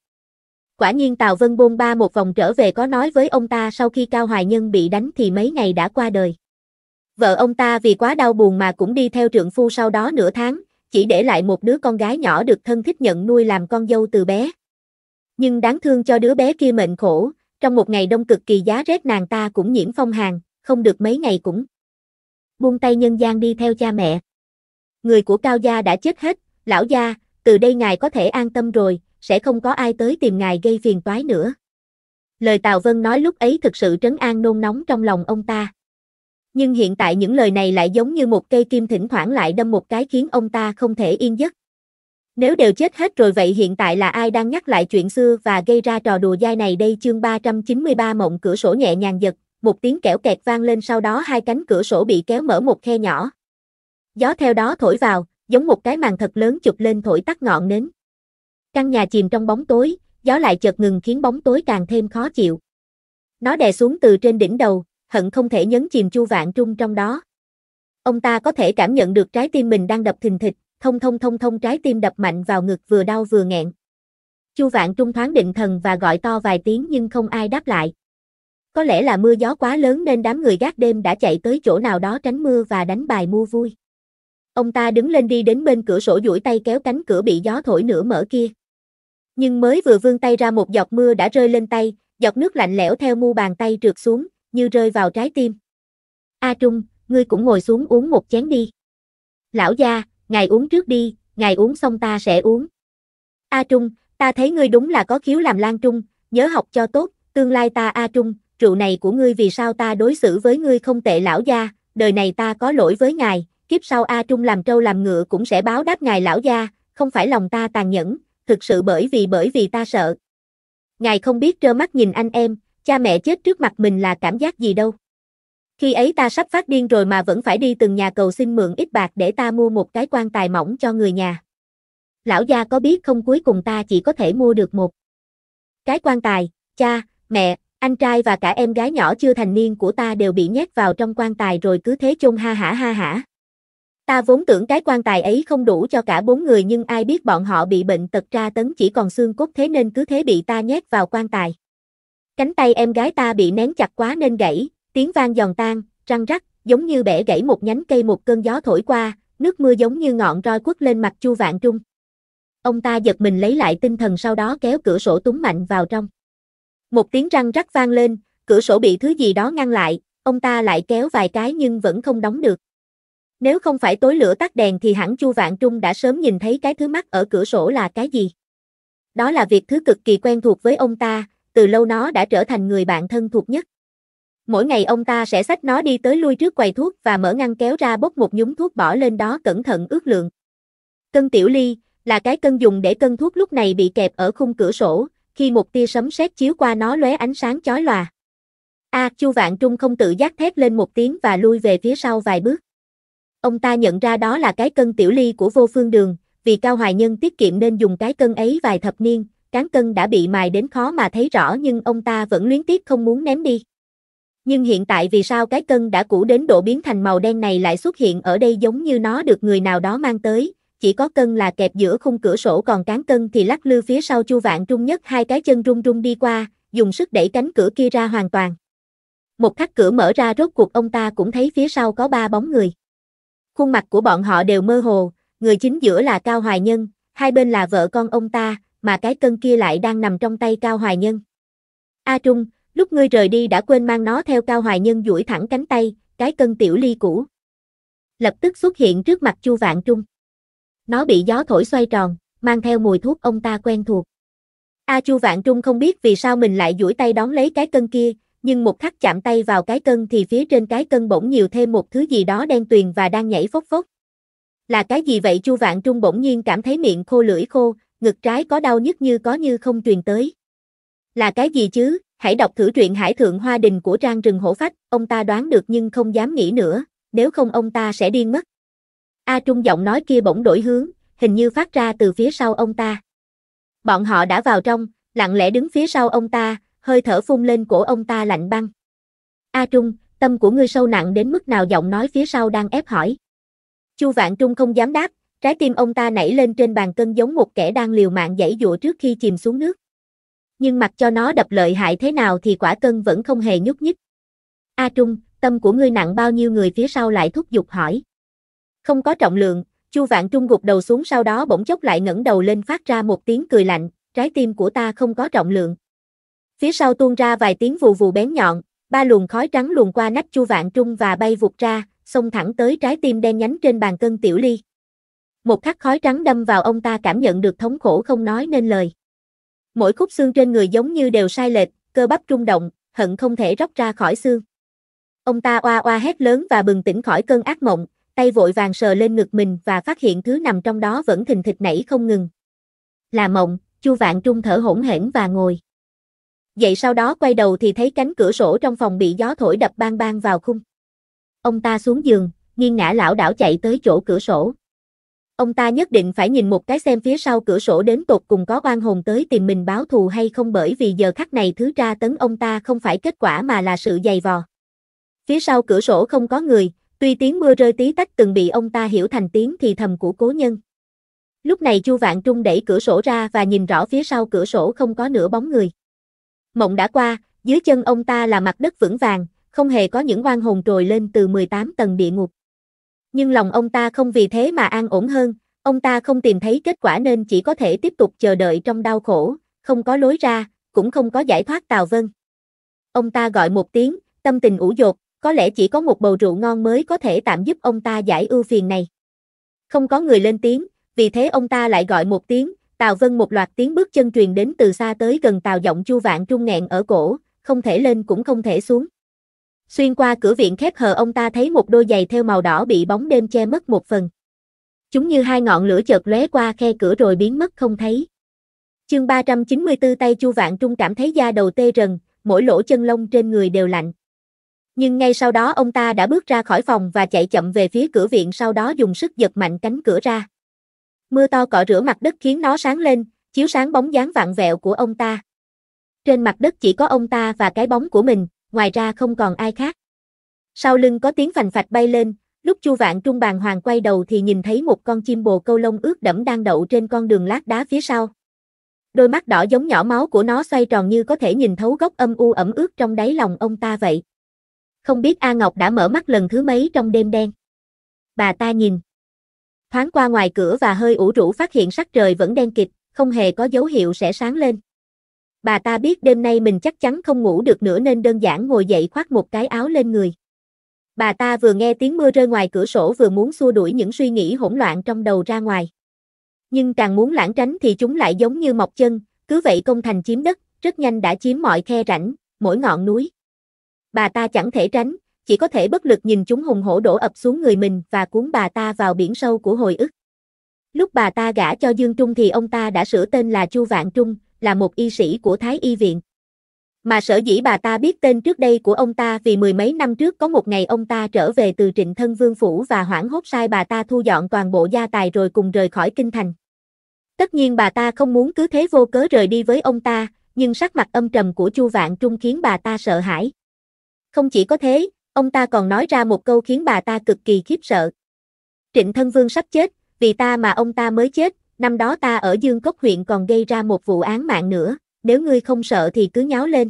Quả nhiên Tào Vân bôn ba một vòng trở về có nói với ông ta sau khi Cao Hoài Nhân bị đánh thì mấy ngày đã qua đời. Vợ ông ta vì quá đau buồn mà cũng đi theo trượng phu sau đó nửa tháng, chỉ để lại một đứa con gái nhỏ được thân thích nhận nuôi làm con dâu từ bé. Nhưng đáng thương cho đứa bé kia mệnh khổ, trong một ngày đông cực kỳ giá rét nàng ta cũng nhiễm phong hàn, không được mấy ngày cũng. Buông tay nhân gian đi theo cha mẹ. Người của Cao Gia đã chết hết, lão gia, từ đây ngài có thể an tâm rồi, sẽ không có ai tới tìm ngài gây phiền toái nữa. Lời Tào Vân nói lúc ấy thực sự trấn an nôn nóng trong lòng ông ta nhưng hiện tại những lời này lại giống như một cây kim thỉnh thoảng lại đâm một cái khiến ông ta không thể yên giấc. Nếu đều chết hết rồi vậy hiện tại là ai đang nhắc lại chuyện xưa và gây ra trò đùa dai này đây chương 393 mộng cửa sổ nhẹ nhàng giật, một tiếng kẽo kẹt vang lên sau đó hai cánh cửa sổ bị kéo mở một khe nhỏ. Gió theo đó thổi vào, giống một cái màn thật lớn chụp lên thổi tắt ngọn nến. Căn nhà chìm trong bóng tối, gió lại chợt ngừng khiến bóng tối càng thêm khó chịu. Nó đè xuống từ trên đỉnh đầu, hận không thể nhấn chìm Chu Vạn Trung trong đó. Ông ta có thể cảm nhận được trái tim mình đang đập thình thịch, thông thông thông thông trái tim đập mạnh vào ngực vừa đau vừa nghẹn. Chu Vạn Trung thoáng định thần và gọi to vài tiếng nhưng không ai đáp lại. Có lẽ là mưa gió quá lớn nên đám người gác đêm đã chạy tới chỗ nào đó tránh mưa và đánh bài mua vui. Ông ta đứng lên đi đến bên cửa sổ duỗi tay kéo cánh cửa bị gió thổi nửa mở kia. Nhưng mới vừa vươn tay ra một giọt mưa đã rơi lên tay, giọt nước lạnh lẽo theo mu bàn tay trượt xuống, như rơi vào trái tim. A Trung, ngươi cũng ngồi xuống uống một chén đi. Lão gia, ngài uống trước đi, ngài uống xong ta sẽ uống. A Trung, ta thấy ngươi đúng là có khiếu làm lan trung, nhớ học cho tốt, tương lai ta A Trung, rượu này của ngươi vì sao ta đối xử với ngươi không tệ lão gia, đời này ta có lỗi với ngài, kiếp sau A Trung làm trâu làm ngựa cũng sẽ báo đáp ngài lão gia, không phải lòng ta tàn nhẫn, thực sự bởi vì bởi vì ta sợ. Ngài không biết trơ mắt nhìn anh em, cha mẹ chết trước mặt mình là cảm giác gì đâu. Khi ấy ta sắp phát điên rồi mà vẫn phải đi từng nhà cầu xin mượn ít bạc để ta mua một cái quan tài mỏng cho người nhà. Lão gia có biết không cuối cùng ta chỉ có thể mua được một cái quan tài, cha, mẹ, anh trai và cả em gái nhỏ chưa thành niên của ta đều bị nhét vào trong quan tài rồi cứ thế chôn ha hả ha hả. Ta vốn tưởng cái quan tài ấy không đủ cho cả bốn người nhưng ai biết bọn họ bị bệnh tật tra tấn chỉ còn xương cốt thế nên cứ thế bị ta nhét vào quan tài. Cánh tay em gái ta bị nén chặt quá nên gãy, tiếng vang giòn tan, răng rắc, giống như bẻ gãy một nhánh cây một cơn gió thổi qua, nước mưa giống như ngọn roi quất lên mặt Chu Vạn Trung. Ông ta giật mình lấy lại tinh thần sau đó kéo cửa sổ túng mạnh vào trong. Một tiếng răng rắc vang lên, cửa sổ bị thứ gì đó ngăn lại, ông ta lại kéo vài cái nhưng vẫn không đóng được. Nếu không phải tối lửa tắt đèn thì hẳn Chu Vạn Trung đã sớm nhìn thấy cái thứ mắc ở cửa sổ là cái gì. Đó là việc thứ cực kỳ quen thuộc với ông ta, từ lâu nó đã trở thành người bạn thân thuộc nhất. Mỗi ngày ông ta sẽ xách nó đi tới lui trước quầy thuốc và mở ngăn kéo ra bốc một nhúm thuốc bỏ lên đó cẩn thận ước lượng. Cân tiểu ly là cái cân dùng để cân thuốc lúc này bị kẹp ở khung cửa sổ, khi một tia sấm sét chiếu qua nó lóe ánh sáng chói lòa. A, Chu Vạn Trung không tự giác thét lên một tiếng và lui về phía sau vài bước. Ông ta nhận ra đó là cái cân tiểu ly của vô phương đường, vì Cao Hoài Nhân tiết kiệm nên dùng cái cân ấy vài thập niên, cán cân đã bị mài đến khó mà thấy rõ nhưng ông ta vẫn luyến tiếc không muốn ném đi. Nhưng hiện tại vì sao cái cân đã cũ đến độ biến thành màu đen này lại xuất hiện ở đây giống như nó được người nào đó mang tới, chỉ có cân là kẹp giữa khung cửa sổ còn cán cân thì lắc lư phía sau chu vạn trung nhất hai cái chân rung rung đi qua, dùng sức đẩy cánh cửa kia ra hoàn toàn. Một khắc cửa mở ra rốt cuộc ông ta cũng thấy phía sau có ba bóng người. Khuôn mặt của bọn họ đều mơ hồ, người chính giữa là Cao Hoài Nhân, hai bên là vợ con ông ta, mà cái cân kia lại đang nằm trong tay Cao Hoài Nhân. A Trung, lúc ngươi rời đi đã quên mang nó theo Cao Hoài Nhân duỗi thẳng cánh tay, cái cân tiểu ly cũ. Lập tức xuất hiện trước mặt Chu Vạn Trung. Nó bị gió thổi xoay tròn, mang theo mùi thuốc ông ta quen thuộc. A Chu Vạn Trung không biết vì sao mình lại duỗi tay đón lấy cái cân kia, nhưng một khắc chạm tay vào cái cân thì phía trên cái cân bỗng nhiều thêm một thứ gì đó đen tuyền và đang nhảy phốc phốc. Là cái gì vậy Chu Vạn Trung bỗng nhiên cảm thấy miệng khô lưỡi khô, ngực trái có đau nhức như có như không truyền tới. Là cái gì chứ, hãy đọc thử truyện Hải Thượng Hoa Đình của Trang Rừng Hổ Phách, ông ta đoán được nhưng không dám nghĩ nữa, nếu không ông ta sẽ điên mất. A Trung giọng nói kia bỗng đổi hướng, hình như phát ra từ phía sau ông ta. Bọn họ đã vào trong, lặng lẽ đứng phía sau ông ta, hơi thở phun lên cổ ông ta lạnh băng. A Trung, tâm của ngươi sâu nặng đến mức nào giọng nói phía sau đang ép hỏi. Chu Vạn Trung không dám đáp, Trái tim ông ta nảy lên trên bàn cân giống một kẻ đang liều mạng dãy dụa trước khi chìm xuống nước. Nhưng mặc cho nó đập lợi hại thế nào thì quả cân vẫn không hề nhúc nhích. A Trung, tâm của ngươi nặng bao nhiêu người phía sau lại thúc giục hỏi. Không có trọng lượng, Chu Vạn Trung gục đầu xuống sau đó bỗng chốc lại ngẩng đầu lên phát ra một tiếng cười lạnh, trái tim của ta không có trọng lượng. Phía sau tuôn ra vài tiếng vù vù bén nhọn, ba luồng khói trắng luồn qua nách Chu Vạn Trung và bay vụt ra, xông thẳng tới trái tim đen nhánh trên bàn cân tiểu ly. Một khắc khói trắng đâm vào ông ta cảm nhận được thống khổ không nói nên lời. Mỗi khúc xương trên người giống như đều sai lệch, cơ bắp rung động, hận không thể róc ra khỏi xương. Ông ta oa oa hét lớn và bừng tỉnh khỏi cơn ác mộng, tay vội vàng sờ lên ngực mình và phát hiện thứ nằm trong đó vẫn thình thịch nảy không ngừng. Là mộng, Chu Vạn Trung thở hổn hển và ngồi. Dậy sau đó quay đầu thì thấy cánh cửa sổ trong phòng bị gió thổi đập bang bang vào khung. Ông ta xuống giường, nghiêng ngả lão đảo chạy tới chỗ cửa sổ. Ông ta nhất định phải nhìn một cái xem phía sau cửa sổ đến tột cùng có oan hồn tới tìm mình báo thù hay không bởi vì giờ khắc này thứ tra tấn ông ta không phải kết quả mà là sự dày vò. Phía sau cửa sổ không có người, tuy tiếng mưa rơi tí tách từng bị ông ta hiểu thành tiếng thì thầm của cố nhân. Lúc này Chu Vạn Trung đẩy cửa sổ ra và nhìn rõ phía sau cửa sổ không có nửa bóng người. Mộng đã qua, dưới chân ông ta là mặt đất vững vàng, không hề có những oan hồn trồi lên từ 18 tầng địa ngục nhưng lòng ông ta không vì thế mà an ổn hơn, ông ta không tìm thấy kết quả nên chỉ có thể tiếp tục chờ đợi trong đau khổ, không có lối ra, cũng không có giải thoát Tào Vân. Ông ta gọi một tiếng, tâm tình ủ dột, có lẽ chỉ có một bầu rượu ngon mới có thể tạm giúp ông ta giải ưu phiền này. Không có người lên tiếng, vì thế ông ta lại gọi một tiếng, Tào Vân một loạt tiếng bước chân truyền đến từ xa tới gần Tào giọng Chu Vạn Trung nghẹn ở cổ, không thể lên cũng không thể xuống. Xuyên qua cửa viện khép hờ ông ta thấy một đôi giày theo màu đỏ bị bóng đêm che mất một phần. Chúng như hai ngọn lửa chợt lóe qua khe cửa rồi biến mất không thấy. Chương 394 tay Chu Vạn Trung cảm thấy da đầu tê rần, mỗi lỗ chân lông trên người đều lạnh. Nhưng ngay sau đó ông ta đã bước ra khỏi phòng và chạy chậm về phía cửa viện sau đó dùng sức giật mạnh cánh cửa ra. Mưa to cọ rửa mặt đất khiến nó sáng lên, chiếu sáng bóng dáng vạn vẹo của ông ta. Trên mặt đất chỉ có ông ta và cái bóng của mình, ngoài ra không còn ai khác. Sau lưng có tiếng phành phạch bay lên, lúc Chu Vạn Trung bàn hoàng quay đầu thì nhìn thấy một con chim bồ câu lông ướt đẫm đang đậu trên con đường lát đá phía sau. Đôi mắt đỏ giống nhỏ máu của nó xoay tròn như có thể nhìn thấu gốc âm u ẩm ướt trong đáy lòng ông ta vậy. Không biết A Ngọc đã mở mắt lần thứ mấy trong đêm đen. Bà ta nhìn. Thoáng qua ngoài cửa và hơi ủ rũ phát hiện sắc trời vẫn đen kịt, không hề có dấu hiệu sẽ sáng lên bà ta biết đêm nay mình chắc chắn không ngủ được nữa nên đơn giản ngồi dậy khoác một cái áo lên người. Bà ta vừa nghe tiếng mưa rơi ngoài cửa sổ vừa muốn xua đuổi những suy nghĩ hỗn loạn trong đầu ra ngoài. Nhưng càng muốn lãng tránh thì chúng lại giống như mọc chân, cứ vậy công thành chiếm đất, rất nhanh đã chiếm mọi khe rãnh, mỗi ngọn núi. Bà ta chẳng thể tránh, chỉ có thể bất lực nhìn chúng hùng hổ đổ ập xuống người mình và cuốn bà ta vào biển sâu của hồi ức. Lúc bà ta gả cho Dương Trung thì ông ta đã sửa tên là Chu Vạn Trung, là một y sĩ của Thái Y Viện. Mà sở dĩ bà ta biết tên trước đây của ông ta vì mười mấy năm trước có một ngày ông ta trở về từ trịnh thân vương phủ và hoảng hốt sai bà ta thu dọn toàn bộ gia tài rồi cùng rời khỏi kinh thành. Tất nhiên bà ta không muốn cứ thế vô cớ rời đi với ông ta, nhưng sắc mặt âm trầm của Chu Vạn Trung khiến bà ta sợ hãi. Không chỉ có thế, ông ta còn nói ra một câu khiến bà ta cực kỳ khiếp sợ. Trịnh thân vương sắp chết, vì ta mà ông ta mới chết, năm đó ta ở Dương Cốc huyện còn gây ra một vụ án mạng nữa, nếu ngươi không sợ thì cứ nháo lên.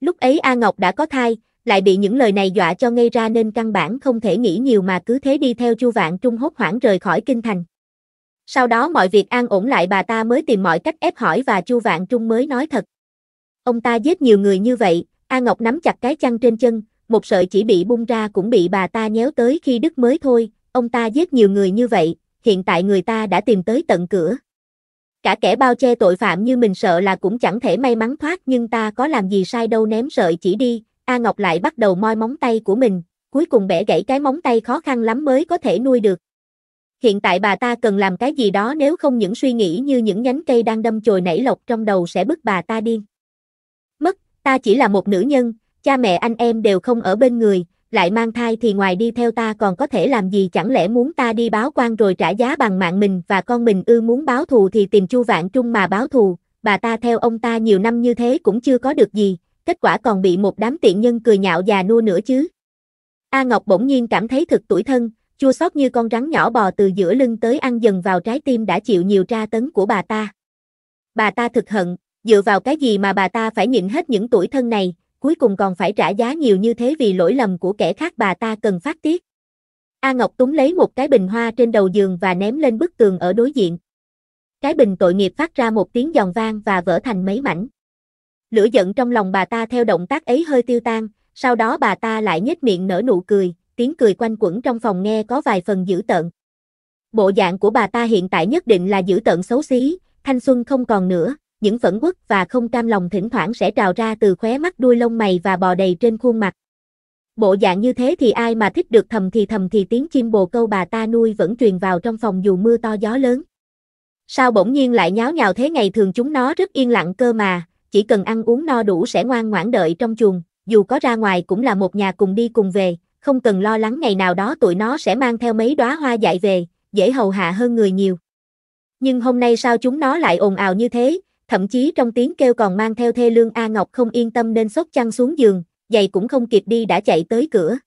Lúc ấy A Ngọc đã có thai, lại bị những lời này dọa cho ngây ra nên căn bản không thể nghĩ nhiều mà cứ thế đi theo Chu Vạn Trung hốt hoảng rời khỏi kinh thành. Sau đó mọi việc an ổn lại bà ta mới tìm mọi cách ép hỏi và Chu Vạn Trung mới nói thật. Ông ta giết nhiều người như vậy, A Ngọc nắm chặt cái chăn trên chân, một sợi chỉ bị bung ra cũng bị bà ta nhéo tới khi đứt mới thôi, ông ta giết nhiều người như vậy, hiện tại người ta đã tìm tới tận cửa. Cả kẻ bao che tội phạm như mình sợ là cũng chẳng thể may mắn thoát nhưng ta có làm gì sai đâu ném sợi chỉ đi, A Ngọc lại bắt đầu moi móng tay của mình, cuối cùng bẻ gãy cái móng tay khó khăn lắm mới có thể nuôi được. Hiện tại bà ta cần làm cái gì đó nếu không những suy nghĩ như những nhánh cây đang đâm chồi nảy lộc trong đầu sẽ bức bà ta điên. Mất, ta chỉ là một nữ nhân, cha mẹ anh em đều không ở bên người, lại mang thai thì ngoài đi theo ta còn có thể làm gì chẳng lẽ muốn ta đi báo quan rồi trả giá bằng mạng mình và con mình ư muốn báo thù thì tìm chu vạn trung mà báo thù, bà ta theo ông ta nhiều năm như thế cũng chưa có được gì, kết quả còn bị một đám tiện nhân cười nhạo già nua nữa chứ. A Ngọc bỗng nhiên cảm thấy thực tuổi thân, chua xót như con rắn nhỏ bò từ giữa lưng tới ăn dần vào trái tim đã chịu nhiều tra tấn của bà ta. Bà ta thực hận, dựa vào cái gì mà bà ta phải nhịn hết những tuổi thân này, cuối cùng còn phải trả giá nhiều như thế vì lỗi lầm của kẻ khác bà ta cần phát tiết. A Ngọc túng lấy một cái bình hoa trên đầu giường và ném lên bức tường ở đối diện. Cái bình tội nghiệp phát ra một tiếng giòn vang và vỡ thành mấy mảnh. Lửa giận trong lòng bà ta theo động tác ấy hơi tiêu tan, sau đó bà ta lại nhếch miệng nở nụ cười, tiếng cười quanh quẩn trong phòng nghe có vài phần dữ tợn. Bộ dạng của bà ta hiện tại nhất định là dữ tợn xấu xí, thanh xuân không còn nữa, những phẫn quốc và không cam lòng thỉnh thoảng sẽ trào ra từ khóe mắt đuôi lông mày và bò đầy trên khuôn mặt. Bộ dạng như thế thì ai mà thích được thầm thì thầm thì tiếng chim bồ câu bà ta nuôi vẫn truyền vào trong phòng dù mưa to gió lớn. Sao bỗng nhiên lại nháo nhào thế ngày thường chúng nó rất yên lặng cơ mà, chỉ cần ăn uống no đủ sẽ ngoan ngoãn đợi trong chuồng, dù có ra ngoài cũng là một nhà cùng đi cùng về, không cần lo lắng ngày nào đó tụi nó sẽ mang theo mấy đóa hoa dại về, dễ hầu hạ hơn người nhiều. Nhưng hôm nay sao chúng nó lại ồn ào như thế, thậm chí trong tiếng kêu còn mang theo thê lương A Ngọc không yên tâm nên sốt chăn xuống giường, giày cũng không kịp đi đã chạy tới cửa.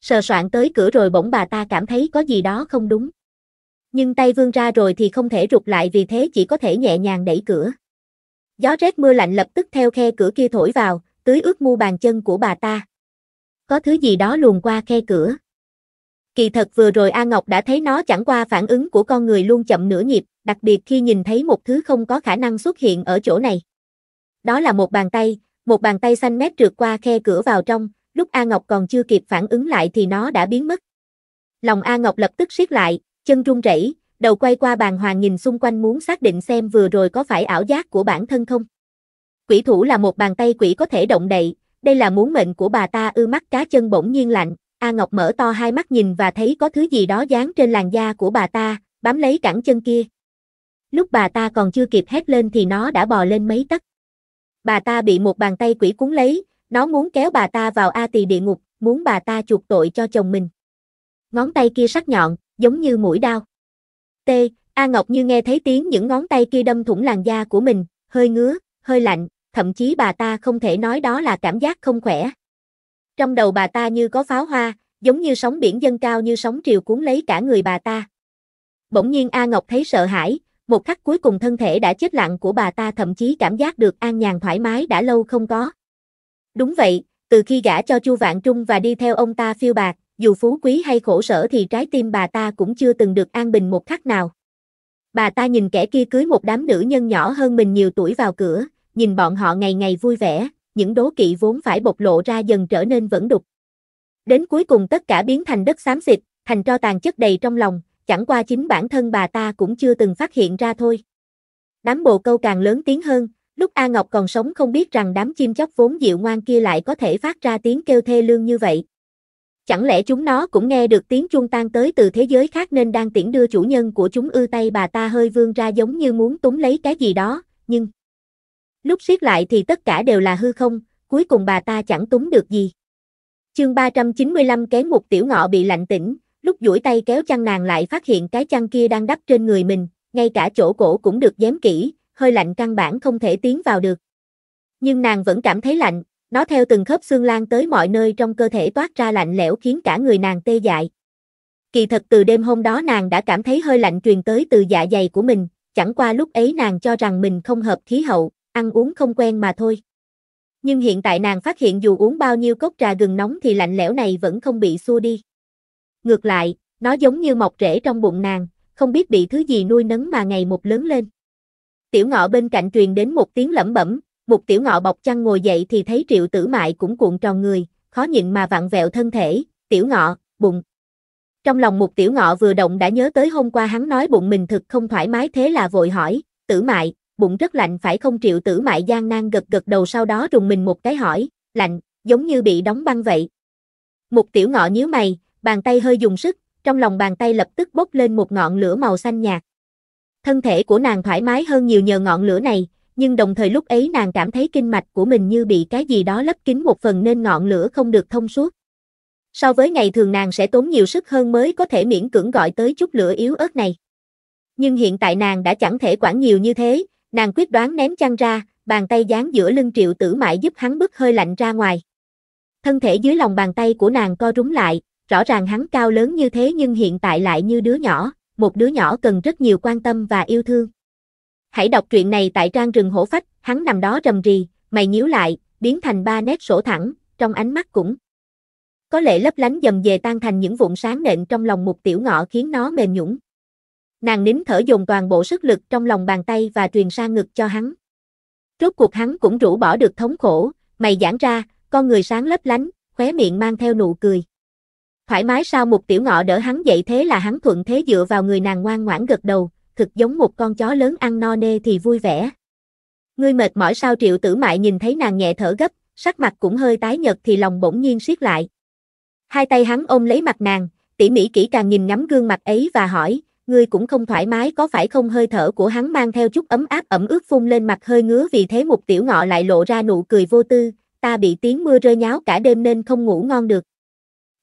Sờ soạn tới cửa rồi bỗng bà ta cảm thấy có gì đó không đúng. Nhưng tay vươn ra rồi thì không thể rụt lại vì thế chỉ có thể nhẹ nhàng đẩy cửa. Gió rét mưa lạnh lập tức theo khe cửa kia thổi vào, tưới ướt mu bàn chân của bà ta. Có thứ gì đó luồn qua khe cửa. Kỳ thật vừa rồi A Ngọc đã thấy nó chẳng qua phản ứng của con người luôn chậm nửa nhịp, đặc biệt khi nhìn thấy một thứ không có khả năng xuất hiện ở chỗ này. Đó là một bàn tay, một bàn tay xanh mét trượt qua khe cửa vào trong, lúc A Ngọc còn chưa kịp phản ứng lại thì nó đã biến mất. Lòng A Ngọc lập tức siết lại, chân run rẩy, đầu quay qua bàn hoàng nhìn xung quanh muốn xác định xem vừa rồi có phải ảo giác của bản thân không. Quỷ thủ là một bàn tay quỷ có thể động đậy, đây là muốn mệnh của bà ta ư mắt cá chân bỗng nhiên lạnh, A Ngọc mở to hai mắt nhìn và thấy có thứ gì đó dán trên làn da của bà ta, bám lấy cẳng chân kia. Lúc bà ta còn chưa kịp hét lên thì nó đã bò lên mấy tấc. Bà ta bị một bàn tay quỷ cuốn lấy, nó muốn kéo bà ta vào A tỳ địa ngục, muốn bà ta chuộc tội cho chồng mình. Ngón tay kia sắc nhọn, giống như mũi đao. T, A Ngọc như nghe thấy tiếng những ngón tay kia đâm thủng làn da của mình, hơi ngứa, hơi lạnh, thậm chí bà ta không thể nói đó là cảm giác không khỏe, trong đầu bà ta như có pháo hoa, giống như sóng biển dâng cao như sóng triều cuốn lấy cả người bà ta. Bỗng nhiên A Ngọc thấy sợ hãi, một khắc cuối cùng thân thể đã chết lặng của bà ta thậm chí cảm giác được an nhàn thoải mái đã lâu không có. Đúng vậy, từ khi gả cho Chu Vạn Trung và đi theo ông ta phiêu bạc, dù phú quý hay khổ sở thì trái tim bà ta cũng chưa từng được an bình một khắc nào. Bà ta nhìn kẻ kia cưới một đám nữ nhân nhỏ hơn mình nhiều tuổi vào cửa, nhìn bọn họ ngày ngày vui vẻ, những đố kỵ vốn phải bộc lộ ra dần trở nên vẫn đục. Đến cuối cùng tất cả biến thành đất xám xịt, thành tro tàn chất đầy trong lòng, chẳng qua chính bản thân bà ta cũng chưa từng phát hiện ra thôi. Đám bồ câu càng lớn tiếng hơn, lúc A Ngọc còn sống không biết rằng đám chim chóc vốn dịu ngoan kia lại có thể phát ra tiếng kêu thê lương như vậy. Chẳng lẽ chúng nó cũng nghe được tiếng chuông tan tới từ thế giới khác nên đang tiễn đưa chủ nhân của chúng ư tay bà ta hơi vương ra giống như muốn túm lấy cái gì đó, nhưng... Lúc siết lại thì tất cả đều là hư không, cuối cùng bà ta chẳng túng được gì. Chương 395 kém một tiểu ngọ bị lạnh tỉnh, lúc duỗi tay kéo chăn nàng lại phát hiện cái chăn kia đang đắp trên người mình, ngay cả chỗ cổ cũng được dám kỹ, hơi lạnh căn bản không thể tiến vào được. Nhưng nàng vẫn cảm thấy lạnh, nó theo từng khớp xương lan tới mọi nơi trong cơ thể toát ra lạnh lẽo khiến cả người nàng tê dại. Kỳ thật từ đêm hôm đó nàng đã cảm thấy hơi lạnh truyền tới từ dạ dày của mình, chẳng qua lúc ấy nàng cho rằng mình không hợp khí hậu ăn uống không quen mà thôi. Nhưng hiện tại nàng phát hiện dù uống bao nhiêu cốc trà gừng nóng thì lạnh lẽo này vẫn không bị xua đi. Ngược lại, nó giống như mọc rễ trong bụng nàng, không biết bị thứ gì nuôi nấng mà ngày một lớn lên. Tiểu ngọ bên cạnh truyền đến một tiếng lẩm bẩm, một tiểu ngọ bọc chăn ngồi dậy thì thấy triệu tử mại cũng cuộn tròn người, khó nhịn mà vặn vẹo thân thể, tiểu ngọ, bụng. Trong lòng một tiểu ngọ vừa động đã nhớ tới hôm qua hắn nói bụng mình thực không thoải mái thế là vội hỏi, tử mại, bụng rất lạnh phải không triệu tử mại gian nan gật gật đầu sau đó rùng mình một cái hỏi, lạnh, giống như bị đóng băng vậy. Mục tiểu ngọ nhíu mày, bàn tay hơi dùng sức, trong lòng bàn tay lập tức bốc lên một ngọn lửa màu xanh nhạt. Thân thể của nàng thoải mái hơn nhiều nhờ ngọn lửa này, nhưng đồng thời lúc ấy nàng cảm thấy kinh mạch của mình như bị cái gì đó lấp kín một phần nên ngọn lửa không được thông suốt. So với ngày thường nàng sẽ tốn nhiều sức hơn mới có thể miễn cưỡng gọi tới chút lửa yếu ớt này. Nhưng hiện tại nàng đã chẳng thể quản nhiều như thế, Nàng quyết đoán ném chăn ra, bàn tay dán giữa lưng triệu tử mãi giúp hắn bức hơi lạnh ra ngoài. Thân thể dưới lòng bàn tay của nàng co rúm lại, rõ ràng hắn cao lớn như thế nhưng hiện tại lại như đứa nhỏ, một đứa nhỏ cần rất nhiều quan tâm và yêu thương. Hãy đọc truyện này tại trang rừng hổ phách, hắn nằm đó rầm rì, mày nhíu lại, biến thành ba nét sổ thẳng, trong ánh mắt cũng có lẽ lấp lánh dần về tan thành những vụn sáng nện trong lòng một tiểu ngọ khiến nó mềm nhũng nàng nín thở dùng toàn bộ sức lực trong lòng bàn tay và truyền sang ngực cho hắn. Rốt cuộc hắn cũng rũ bỏ được thống khổ, mày giãn ra, con người sáng lấp lánh, khóe miệng mang theo nụ cười. Thoải mái sao một tiểu ngọ đỡ hắn dậy thế là hắn thuận thế dựa vào người nàng ngoan ngoãn gật đầu, thực giống một con chó lớn ăn no nê thì vui vẻ. Ngươi mệt mỏi sao triệu tử mại nhìn thấy nàng nhẹ thở gấp, sắc mặt cũng hơi tái nhợt thì lòng bỗng nhiên siết lại. Hai tay hắn ôm lấy mặt nàng, tỉ mỉ kỹ càng nhìn ngắm gương mặt ấy và hỏi, ngươi cũng không thoải mái có phải không hơi thở của hắn mang theo chút ấm áp ẩm ướt phun lên mặt hơi ngứa vì thế một tiểu ngọ lại lộ ra nụ cười vô tư, ta bị tiếng mưa rơi nháo cả đêm nên không ngủ ngon được.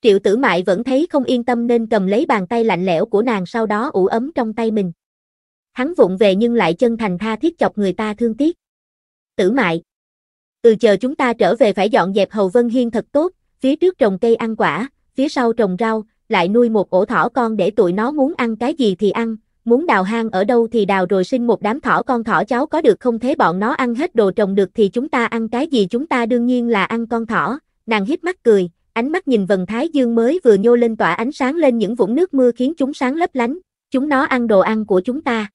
Triệu tử mại vẫn thấy không yên tâm nên cầm lấy bàn tay lạnh lẽo của nàng sau đó ủ ấm trong tay mình. Hắn vụng về nhưng lại chân thành tha thiết chọc người ta thương tiếc. Tử mại. từ chờ chúng ta trở về phải dọn dẹp hầu vân hiên thật tốt, phía trước trồng cây ăn quả, phía sau trồng rau, lại nuôi một ổ thỏ con để tụi nó muốn ăn cái gì thì ăn, muốn đào hang ở đâu thì đào rồi sinh một đám thỏ con thỏ cháu có được không thế bọn nó ăn hết đồ trồng được thì chúng ta ăn cái gì chúng ta đương nhiên là ăn con thỏ, nàng hít mắt cười, ánh mắt nhìn vần thái dương mới vừa nhô lên tỏa ánh sáng lên những vũng nước mưa khiến chúng sáng lấp lánh, chúng nó ăn đồ ăn của chúng ta.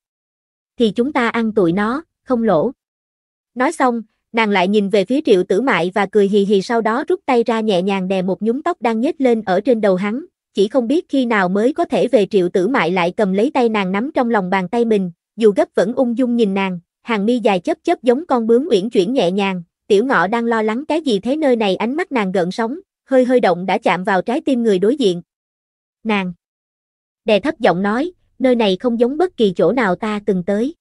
Thì chúng ta ăn tụi nó, không lỗ. Nói xong, nàng lại nhìn về phía triệu tử mại và cười hì hì sau đó rút tay ra nhẹ nhàng đè một nhúm tóc đang nhếch lên ở trên đầu hắn, chỉ không biết khi nào mới có thể về triệu tử mại lại cầm lấy tay nàng nắm trong lòng bàn tay mình, dù gấp vẫn ung dung nhìn nàng, hàng mi dài chớp chớp giống con bướm uyển chuyển nhẹ nhàng, tiểu ngọ đang lo lắng cái gì thế nơi này ánh mắt nàng gợn sóng, hơi hơi động đã chạm vào trái tim người đối diện. Nàng! Đè thấp giọng nói, nơi này không giống bất kỳ chỗ nào ta từng tới.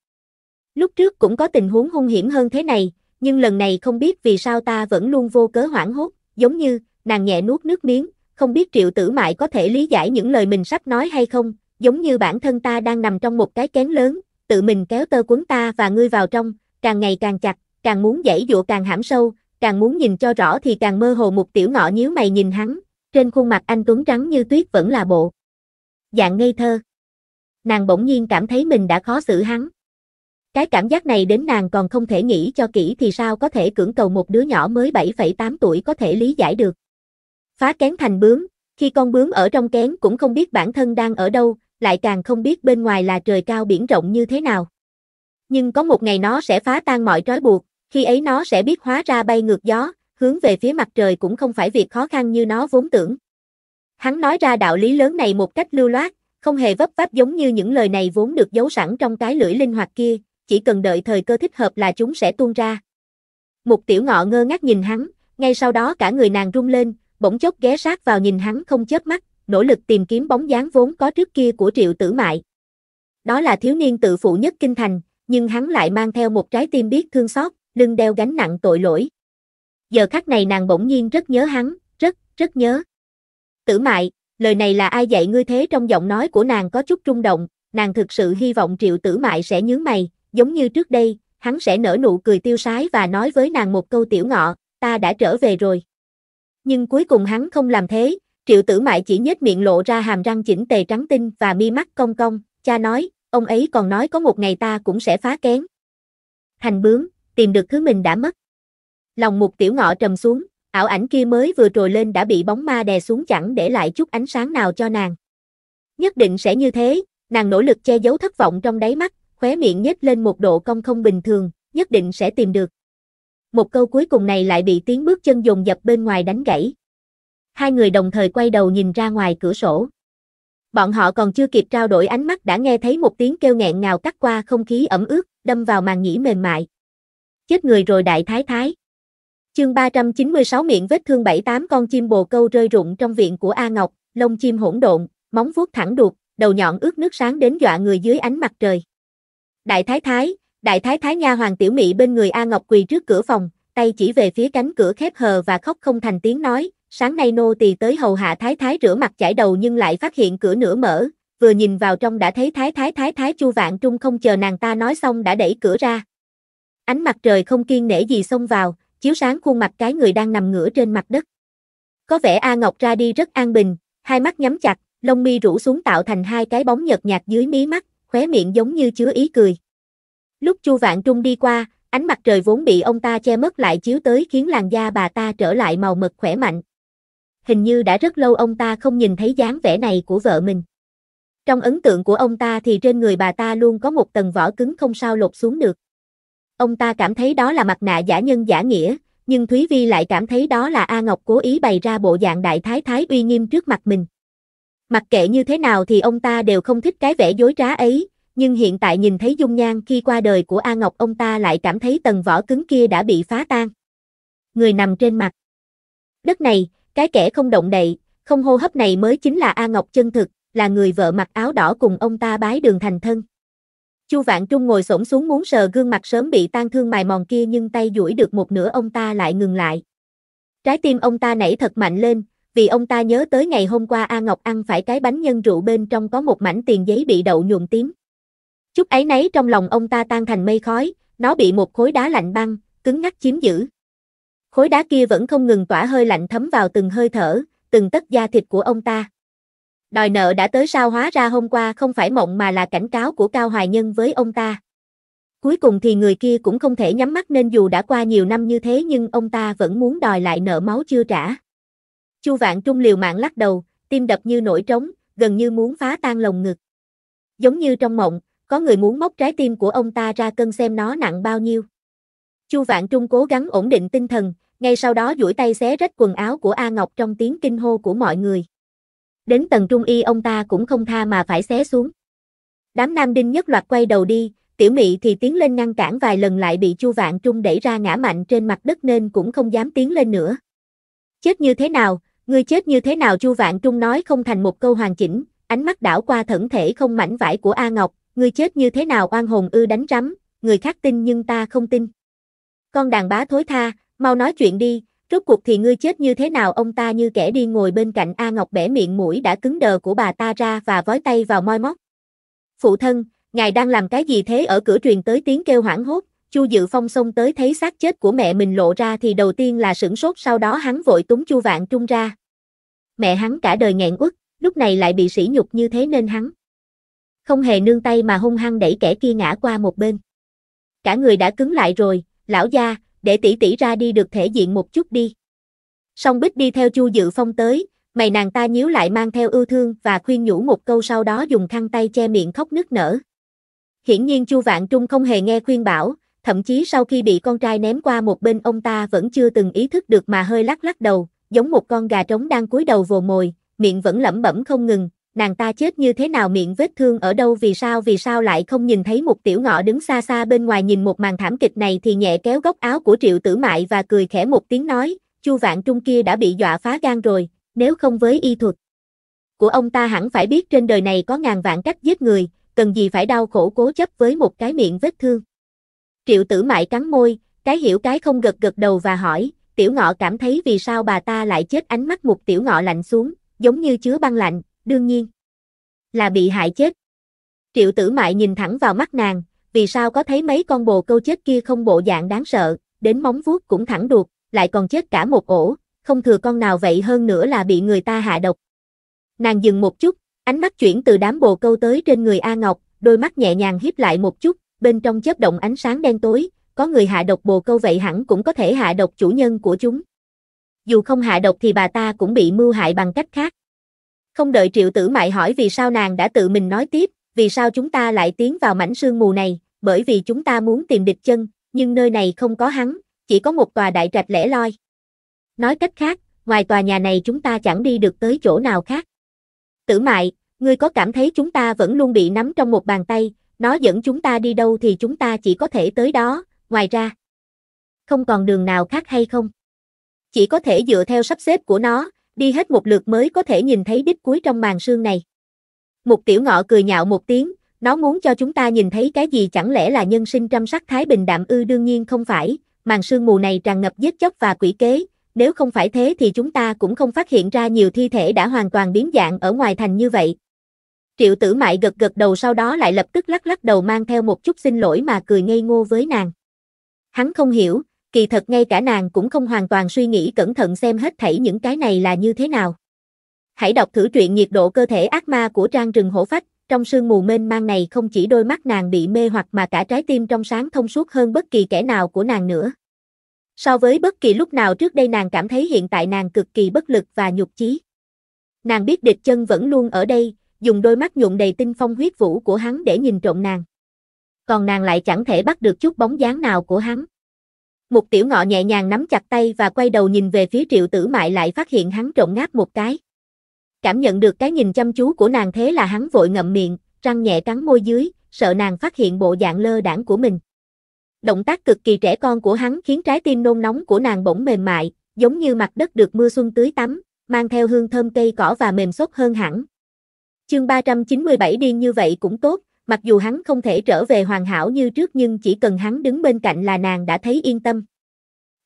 Lúc trước cũng có tình huống hung hiểm hơn thế này, nhưng lần này không biết vì sao ta vẫn luôn vô cớ hoảng hốt, giống như, nàng nhẹ nuốt nước miếng, không biết triệu tử mại có thể lý giải những lời mình sắp nói hay không, giống như bản thân ta đang nằm trong một cái kén lớn, tự mình kéo tơ cuốn ta và ngươi vào trong, càng ngày càng chặt, càng muốn dãy dụa càng hãm sâu, càng muốn nhìn cho rõ thì càng mơ hồ một tiểu ngọ nhíu mày nhìn hắn, trên khuôn mặt anh tuấn trắng như tuyết vẫn là bộ. Dạng ngây thơ. Nàng bỗng nhiên cảm thấy mình đã khó xử hắn. Cái cảm giác này đến nàng còn không thể nghĩ cho kỹ thì sao có thể cưỡng cầu một đứa nhỏ mới 7,8 tuổi có thể lý giải được. Phá kén thành bướm, khi con bướm ở trong kén cũng không biết bản thân đang ở đâu, lại càng không biết bên ngoài là trời cao biển rộng như thế nào. Nhưng có một ngày nó sẽ phá tan mọi trói buộc, khi ấy nó sẽ biết hóa ra bay ngược gió, hướng về phía mặt trời cũng không phải việc khó khăn như nó vốn tưởng. Hắn nói ra đạo lý lớn này một cách lưu loát, không hề vấp váp giống như những lời này vốn được giấu sẵn trong cái lưỡi linh hoạt kia, chỉ cần đợi thời cơ thích hợp là chúng sẽ tuôn ra. một tiểu ngọ ngơ ngác nhìn hắn, ngay sau đó cả người nàng rung lên, bỗng chốc ghé sát vào nhìn hắn không chớp mắt, nỗ lực tìm kiếm bóng dáng vốn có trước kia của Triệu Tử Mại. Đó là thiếu niên tự phụ nhất kinh thành, nhưng hắn lại mang theo một trái tim biết thương xót, lưng đeo gánh nặng tội lỗi. Giờ khắc này nàng bỗng nhiên rất nhớ hắn, rất, rất nhớ. Tử Mại, lời này là ai dạy ngươi thế trong giọng nói của nàng có chút rung động, nàng thực sự hy vọng Triệu Tử Mại sẽ nhướng mày, giống như trước đây, hắn sẽ nở nụ cười tiêu sái và nói với nàng một câu tiểu ngọ, ta đã trở về rồi nhưng cuối cùng hắn không làm thế, triệu tử mại chỉ nhếch miệng lộ ra hàm răng chỉnh tề trắng tinh và mi mắt cong cong, cha nói, ông ấy còn nói có một ngày ta cũng sẽ phá kén. Thành bướm, tìm được thứ mình đã mất. Lòng mục tiểu ngọ trầm xuống, ảo ảnh kia mới vừa trồi lên đã bị bóng ma đè xuống chẳng để lại chút ánh sáng nào cho nàng. Nhất định sẽ như thế, nàng nỗ lực che giấu thất vọng trong đáy mắt, khóe miệng nhếch lên một độ cong không bình thường, nhất định sẽ tìm được một câu cuối cùng này lại bị tiếng bước chân dồn dập bên ngoài đánh gãy. Hai người đồng thời quay đầu nhìn ra ngoài cửa sổ. Bọn họ còn chưa kịp trao đổi ánh mắt đã nghe thấy một tiếng kêu nghẹn ngào cắt qua không khí ẩm ướt, đâm vào màn nhĩ mềm mại. Chết người rồi đại thái thái. Chương 396 miệng vết thương 78 con chim bồ câu rơi rụng trong viện của A Ngọc, lông chim hỗn độn, móng vuốt thẳng đục, đầu nhọn ướt nước sáng đến dọa người dưới ánh mặt trời. Đại thái thái, Đại thái thái nha hoàng tiểu mỹ bên người A Ngọc quỳ trước cửa phòng, tay chỉ về phía cánh cửa khép hờ và khóc không thành tiếng nói, sáng nay nô tỳ tới hầu hạ thái thái rửa mặt chải đầu nhưng lại phát hiện cửa nửa mở, vừa nhìn vào trong đã thấy thái thái thái thái Chu Vạn Trung không chờ nàng ta nói xong đã đẩy cửa ra. Ánh mặt trời không kiên nể gì xông vào, chiếu sáng khuôn mặt cái người đang nằm ngửa trên mặt đất. Có vẻ A Ngọc ra đi rất an bình, hai mắt nhắm chặt, lông mi rủ xuống tạo thành hai cái bóng nhợt nhạt dưới mí mắt, khóe miệng giống như chứa ý cười. Lúc Chu Vạn Trung đi qua, ánh mặt trời vốn bị ông ta che mất lại chiếu tới khiến làn da bà ta trở lại màu mực khỏe mạnh. Hình như đã rất lâu ông ta không nhìn thấy dáng vẻ này của vợ mình. Trong ấn tượng của ông ta thì trên người bà ta luôn có một tầng vỏ cứng không sao lột xuống được. Ông ta cảm thấy đó là mặt nạ giả nhân giả nghĩa, nhưng Thúy Vi lại cảm thấy đó là A Ngọc cố ý bày ra bộ dạng đại thái thái uy nghiêm trước mặt mình. Mặc kệ như thế nào thì ông ta đều không thích cái vẻ dối trá ấy, nhưng hiện tại nhìn thấy dung nhan khi qua đời của A Ngọc ông ta lại cảm thấy tầng vỏ cứng kia đã bị phá tan. Người nằm trên mặt. Đất này, cái kẻ không động đậy, không hô hấp này mới chính là A Ngọc chân thực, là người vợ mặc áo đỏ cùng ông ta bái đường thành thân. Chu Vạn Trung ngồi xổm xuống muốn sờ gương mặt sớm bị tan thương mài mòn kia nhưng tay duỗi được một nửa ông ta lại ngừng lại. Trái tim ông ta nảy thật mạnh lên, vì ông ta nhớ tới ngày hôm qua A Ngọc ăn phải cái bánh nhân rượu bên trong có một mảnh tiền giấy bị đậu nhuộm tím. Chút ấy nấy trong lòng ông ta tan thành mây khói, nó bị một khối đá lạnh băng, cứng ngắc chiếm giữ. Khối đá kia vẫn không ngừng tỏa hơi lạnh thấm vào từng hơi thở, từng tất da thịt của ông ta. Đòi nợ đã tới sao hóa ra hôm qua không phải mộng mà là cảnh cáo của Cao Hoài Nhân với ông ta. Cuối cùng thì người kia cũng không thể nhắm mắt nên dù đã qua nhiều năm như thế nhưng ông ta vẫn muốn đòi lại nợ máu chưa trả. Chu Vạn Trung liều mạng lắc đầu, tim đập như nổi trống, gần như muốn phá tan lồng ngực. Giống như trong mộng, có người muốn móc trái tim của ông ta ra cân xem nó nặng bao nhiêu. Chu Vạn Trung cố gắng ổn định tinh thần, ngay sau đó duỗi tay xé rách quần áo của A Ngọc trong tiếng kinh hô của mọi người. Đến tầng trung y ông ta cũng không tha mà phải xé xuống. Đám nam đinh nhất loạt quay đầu đi, tiểu mị thì tiến lên ngăn cản vài lần lại bị Chu Vạn Trung đẩy ra ngã mạnh trên mặt đất nên cũng không dám tiến lên nữa. Chết như thế nào, ngươi chết như thế nào Chu Vạn Trung nói không thành một câu hoàn chỉnh, ánh mắt đảo qua thẩn thể không mảnh vải của A Ngọc, ngươi chết như thế nào oan hồn ư đánh rắm, người khác tin nhưng ta không tin. Con đàn bá thối tha, mau nói chuyện đi, rốt cuộc thì ngươi chết như thế nào ông ta như kẻ đi ngồi bên cạnh A Ngọc bẻ miệng mũi đã cứng đờ của bà ta ra và vói tay vào môi móc. Phụ thân, ngài đang làm cái gì thế ở cửa truyền tới tiếng kêu hoảng hốt, Chu Dự Phong xông tới thấy xác chết của mẹ mình lộ ra thì đầu tiên là sửng sốt sau đó hắn vội túng Chu Vạn Trung ra. Mẹ hắn cả đời nghẹn uất, lúc này lại bị sỉ nhục như thế nên hắn không hề nương tay mà hung hăng đẩy kẻ kia ngã qua một bên. Cả người đã cứng lại rồi, lão gia, để tỷ tỷ ra đi được thể diện một chút đi. Song Bích đi theo Chu Dự Phong tới, mày nàng ta nhíu lại mang theo ưu thương và khuyên nhủ một câu sau đó dùng khăn tay che miệng khóc nức nở. Hiển nhiên Chu Vạn Trung không hề nghe khuyên bảo, thậm chí sau khi bị con trai ném qua một bên ông ta vẫn chưa từng ý thức được mà hơi lắc lắc đầu, giống một con gà trống đang cúi đầu vồ mồi, miệng vẫn lẩm bẩm không ngừng, nàng ta chết như thế nào miệng vết thương ở đâu vì sao vì sao lại không nhìn thấy một tiểu ngọ đứng xa xa bên ngoài nhìn một màn thảm kịch này thì nhẹ kéo góc áo của triệu tử mại và cười khẽ một tiếng nói, chu vạn trung kia đã bị dọa phá gan rồi, nếu không với y thuật của ông ta hẳn phải biết trên đời này có ngàn vạn cách giết người, cần gì phải đau khổ cố chấp với một cái miệng vết thương. Triệu tử mại cắn môi, cái hiểu cái không gật gật đầu và hỏi, tiểu ngọ cảm thấy vì sao bà ta lại chết ánh mắt một tiểu ngọ lạnh xuống, giống như chứa băng lạnh, đương nhiên là bị hại chết. Triệu tử mại nhìn thẳng vào mắt nàng, vì sao có thấy mấy con bồ câu chết kia không bộ dạng đáng sợ, đến móng vuốt cũng thẳng đuột, lại còn chết cả một ổ, không thừa con nào vậy hơn nữa là bị người ta hạ độc. Nàng dừng một chút, ánh mắt chuyển từ đám bồ câu tới trên người A Ngọc, đôi mắt nhẹ nhàng hiếp lại một chút, bên trong chớp động ánh sáng đen tối, có người hạ độc bồ câu vậy hẳn cũng có thể hạ độc chủ nhân của chúng. Dù không hạ độc thì bà ta cũng bị mưu hại bằng cách khác. Không đợi triệu tử mại hỏi vì sao nàng đã tự mình nói tiếp, vì sao chúng ta lại tiến vào mảnh sương mù này, bởi vì chúng ta muốn tìm địch chân, nhưng nơi này không có hắn, chỉ có một tòa đại trạch lẻ loi. Nói cách khác, ngoài tòa nhà này chúng ta chẳng đi được tới chỗ nào khác. Tử mại, ngươi có cảm thấy chúng ta vẫn luôn bị nắm trong một bàn tay, nó dẫn chúng ta đi đâu thì chúng ta chỉ có thể tới đó, ngoài ra. Không còn đường nào khác hay không? Chỉ có thể dựa theo sắp xếp của nó, đi hết một lượt mới có thể nhìn thấy đích cuối trong màn sương này. Một tiểu ngọ cười nhạo một tiếng, nó muốn cho chúng ta nhìn thấy cái gì chẳng lẽ là nhân sinh trăm sắc thái bình đạm ư đương nhiên không phải, màn sương mù này tràn ngập giết chóc và quỷ kế, nếu không phải thế thì chúng ta cũng không phát hiện ra nhiều thi thể đã hoàn toàn biến dạng ở ngoài thành như vậy. Triệu tử mại gật gật đầu sau đó lại lập tức lắc lắc đầu mang theo một chút xin lỗi mà cười ngây ngô với nàng. Hắn không hiểu, kỳ thật ngay cả nàng cũng không hoàn toàn suy nghĩ cẩn thận xem hết thảy những cái này là như thế nào. Hãy đọc thử truyện nhiệt độ cơ thể ác ma của trang rừng hổ phách, trong sương mù mênh mang này không chỉ đôi mắt nàng bị mê hoặc mà cả trái tim trong sáng thông suốt hơn bất kỳ kẻ nào của nàng nữa. So với bất kỳ lúc nào trước đây nàng cảm thấy hiện tại nàng cực kỳ bất lực và nhục chí. Nàng biết địch chân vẫn luôn ở đây, dùng đôi mắt nhuộm đầy tinh phong huyết vũ của hắn để nhìn trộm nàng. Còn nàng lại chẳng thể bắt được chút bóng dáng nào của hắn. Một tiểu ngọ nhẹ nhàng nắm chặt tay và quay đầu nhìn về phía triệu tử mại lại phát hiện hắn trộn ngáp một cái. Cảm nhận được cái nhìn chăm chú của nàng thế là hắn vội ngậm miệng, răng nhẹ cắn môi dưới, sợ nàng phát hiện bộ dạng lơ đảng của mình. Động tác cực kỳ trẻ con của hắn khiến trái tim nôn nóng của nàng bỗng mềm mại, giống như mặt đất được mưa xuân tưới tắm, mang theo hương thơm cây cỏ và mềm xốp hơn hẳn. Chương 397 điên như vậy cũng tốt, mặc dù hắn không thể trở về hoàn hảo như trước nhưng chỉ cần hắn đứng bên cạnh là nàng đã thấy yên tâm.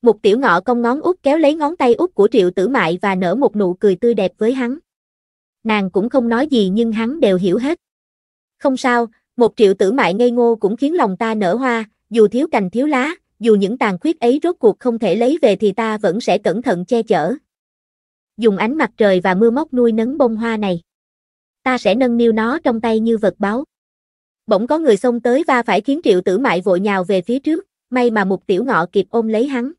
Một tiểu ngọ cong ngón út kéo lấy ngón tay út của triệu tử mại và nở một nụ cười tươi đẹp với hắn. Nàng cũng không nói gì nhưng hắn đều hiểu hết. Không sao, một triệu tử mại ngây ngô cũng khiến lòng ta nở hoa, dù thiếu cành thiếu lá, dù những tàn khuyết ấy rốt cuộc không thể lấy về thì ta vẫn sẽ cẩn thận che chở. Dùng ánh mặt trời và mưa móc nuôi nấng bông hoa này. Ta sẽ nâng niu nó trong tay như vật báu bỗng có người xông tới va phải khiến triệu tử mại vội nhào về phía trước, may mà một tiểu ngọ kịp ôm lấy hắn.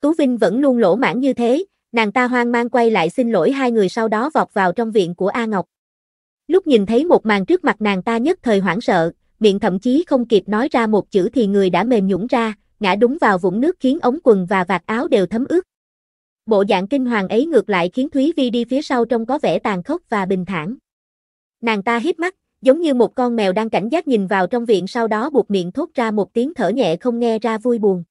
Tú Vinh vẫn luôn lỗ mãn như thế, nàng ta hoang mang quay lại xin lỗi hai người sau đó vọt vào trong viện của A Ngọc. Lúc nhìn thấy một màn trước mặt nàng ta nhất thời hoảng sợ, miệng thậm chí không kịp nói ra một chữ thì người đã mềm nhũng ra, ngã đúng vào vũng nước khiến ống quần và vạt áo đều thấm ướt. Bộ dạng kinh hoàng ấy ngược lại khiến Thúy Vi đi phía sau trông có vẻ tàn khốc và bình thản. Nàng ta hít mắt, giống như một con mèo đang cảnh giác nhìn vào trong viện sau đó buộc miệng thốt ra một tiếng thở nhẹ không nghe ra vui buồn.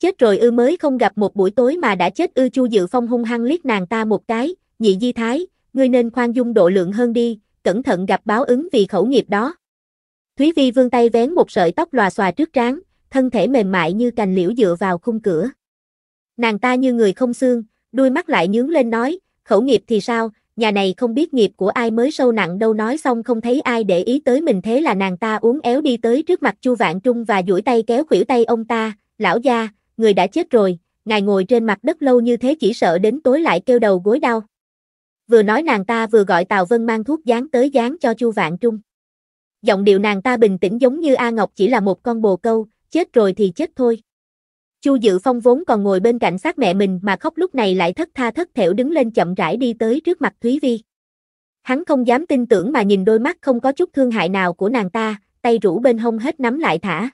Chết rồi ư mới không gặp một buổi tối mà đã chết ư Chu Dự Phong hung hăng liếc nàng ta một cái, nhị di thái, ngươi nên khoan dung độ lượng hơn đi, cẩn thận gặp báo ứng vì khẩu nghiệp đó. Thúy Vi vương tay vén một sợi tóc lòa xòa trước trán, thân thể mềm mại như cành liễu dựa vào khung cửa. Nàng ta như người không xương, đuôi mắt lại nhướng lên nói, khẩu nghiệp thì sao, nhà này không biết nghiệp của ai mới sâu nặng đâu nói xong không thấy ai để ý tới mình thế là nàng ta uốn éo đi tới trước mặt Chu Vạn Trung và duỗi tay kéo khuỷu tay ông ta, lão gia, người đã chết rồi, ngài ngồi trên mặt đất lâu như thế chỉ sợ đến tối lại kêu đầu gối đau. Vừa nói nàng ta vừa gọi Tào Vân mang thuốc dán tới dán cho Chu Vạn Trung. Giọng điệu nàng ta bình tĩnh giống như A Ngọc chỉ là một con bồ câu, chết rồi thì chết thôi. Chu Dự Phong vốn còn ngồi bên cạnh sát mẹ mình mà khóc lúc này lại thất tha thất thểu đứng lên chậm rãi đi tới trước mặt Thúy Vi. Hắn không dám tin tưởng mà nhìn đôi mắt không có chút thương hại nào của nàng ta, tay rũ bên hông hết nắm lại thả.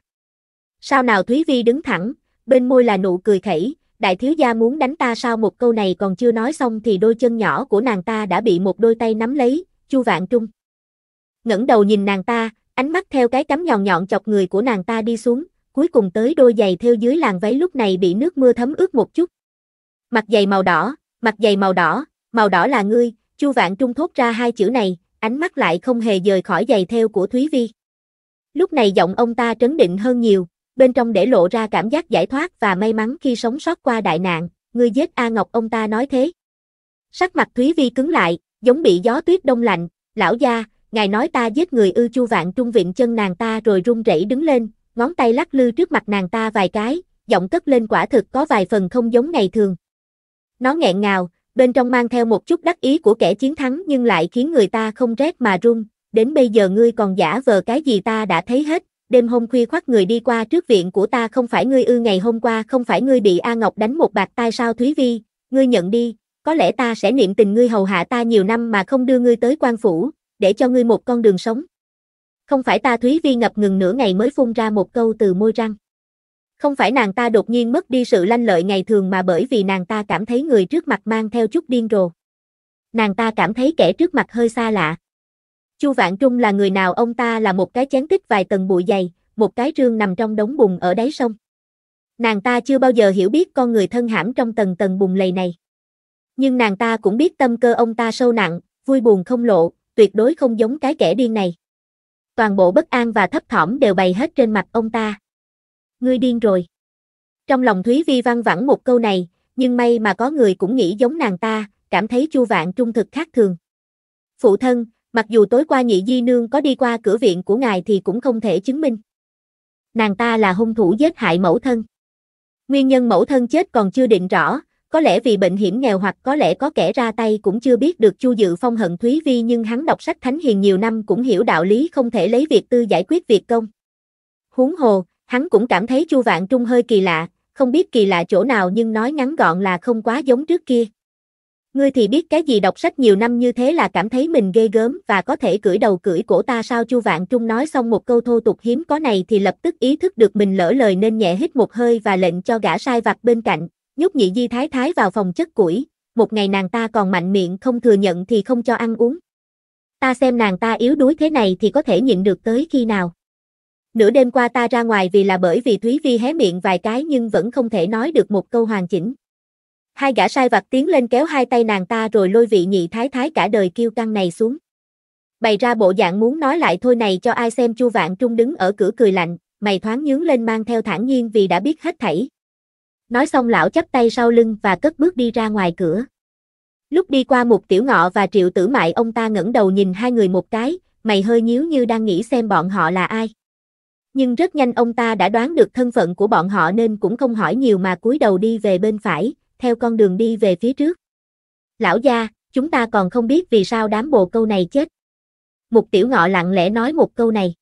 Sao nào Thúy Vi đứng thẳng, bên môi là nụ cười khẩy, đại thiếu gia muốn đánh ta sao một câu này còn chưa nói xong thì đôi chân nhỏ của nàng ta đã bị một đôi tay nắm lấy, Chu Vạn Trung. ngẩng đầu nhìn nàng ta, ánh mắt theo cái cắm nhọn nhọn chọc người của nàng ta đi xuống, cuối cùng tới đôi giày theo dưới làn váy lúc này bị nước mưa thấm ướt một chút. Mặt giày màu đỏ, mặt giày màu đỏ, màu đỏ là ngươi, Chu Vạn Trung thốt ra hai chữ này, ánh mắt lại không hề rời khỏi giày theo của Thúy Vi. Lúc này giọng ông ta trấn định hơn nhiều, bên trong để lộ ra cảm giác giải thoát và may mắn khi sống sót qua đại nạn, ngươi giết A Ngọc ông ta nói thế. Sắc mặt Thúy Vi cứng lại, giống bị gió tuyết đông lạnh, lão gia, ngài nói ta giết người ư Chu Vạn Trung vịn chân nàng ta rồi run rẩy đứng lên, ngón tay lắc lư trước mặt nàng ta vài cái, giọng cất lên quả thực có vài phần không giống ngày thường. Nó nghẹn ngào, bên trong mang theo một chút đắc ý của kẻ chiến thắng nhưng lại khiến người ta không rét mà run, đến bây giờ ngươi còn giả vờ cái gì ta đã thấy hết, đêm hôm khuya khoác người đi qua trước viện của ta không phải ngươi ư ngày hôm qua không phải ngươi bị A Ngọc đánh một bạc tai sao Thúy Vi, ngươi nhận đi, có lẽ ta sẽ niệm tình ngươi hầu hạ ta nhiều năm mà không đưa ngươi tới quan phủ, để cho ngươi một con đường sống. Không phải ta Thúy Vi ngập ngừng nửa ngày mới phun ra một câu từ môi răng. Không phải nàng ta đột nhiên mất đi sự lanh lợi ngày thường mà bởi vì nàng ta cảm thấy người trước mặt mang theo chút điên rồ. Nàng ta cảm thấy kẻ trước mặt hơi xa lạ. Chu Vạn Trung là người nào ông ta là một cái chén tích vài tầng bụi dày, một cái rương nằm trong đống bùn ở đáy sông. Nàng ta chưa bao giờ hiểu biết con người thân hãm trong tầng tầng bùn lầy này. Nhưng nàng ta cũng biết tâm cơ ông ta sâu nặng, vui buồn không lộ, tuyệt đối không giống cái kẻ điên này toàn bộ bất an và thấp thỏm đều bày hết trên mặt ông ta. Ngươi điên rồi. Trong lòng Thúy Vi văng vẳng một câu này, nhưng may mà có người cũng nghĩ giống nàng ta, cảm thấy Chu Vạn trung thực khác thường. Phụ thân, mặc dù tối qua nhị di nương có đi qua cửa viện của ngài thì cũng không thể chứng minh. Nàng ta là hung thủ giết hại mẫu thân. Nguyên nhân mẫu thân chết còn chưa định rõ, có lẽ vì bệnh hiểm nghèo hoặc có lẽ có kẻ ra tay cũng chưa biết được Chu Dự Phong hận Thúy Vi nhưng hắn đọc sách Thánh Hiền nhiều năm cũng hiểu đạo lý không thể lấy việc tư giải quyết việc công. Huống hồ, hắn cũng cảm thấy Chu Vạn Trung hơi kỳ lạ, không biết kỳ lạ chỗ nào nhưng nói ngắn gọn là không quá giống trước kia. Ngươi thì biết cái gì đọc sách nhiều năm như thế là cảm thấy mình ghê gớm và có thể cưỡi đầu cưỡi cổ ta sao Chu Vạn Trung nói xong một câu thô tục hiếm có này thì lập tức ý thức được mình lỡ lời nên nhẹ hít một hơi và lệnh cho gã sai vặt bên cạnh, nhúc nhị di thái thái vào phòng chất củi, một ngày nàng ta còn mạnh miệng không thừa nhận thì không cho ăn uống. Ta xem nàng ta yếu đuối thế này thì có thể nhịn được tới khi nào. Nửa đêm qua ta ra ngoài vì là bởi vì Thúy Vi hé miệng vài cái nhưng vẫn không thể nói được một câu hoàn chỉnh. Hai gã sai vặt tiến lên kéo hai tay nàng ta rồi lôi vị nhị thái thái cả đời kiêu căng này xuống. Bày ra bộ dạng muốn nói lại thôi này cho ai xem Chu Vạn Trung đứng ở cửa cười lạnh, mày thoáng nhướng lên mang theo thản nhiên vì đã biết hết thảy, nói xong lão chắp tay sau lưng và cất bước đi ra ngoài cửa. Lúc đi qua một tiểu ngọ và triệu tử mại ông ta ngẩng đầu nhìn hai người một cái, mày hơi nhíu như đang nghĩ xem bọn họ là ai. Nhưng rất nhanh ông ta đã đoán được thân phận của bọn họ nên cũng không hỏi nhiều mà cúi đầu đi về bên phải, theo con đường đi về phía trước. Lão gia, chúng ta còn không biết vì sao đám bồ câu này chết. Một tiểu ngọ lặng lẽ nói một câu này.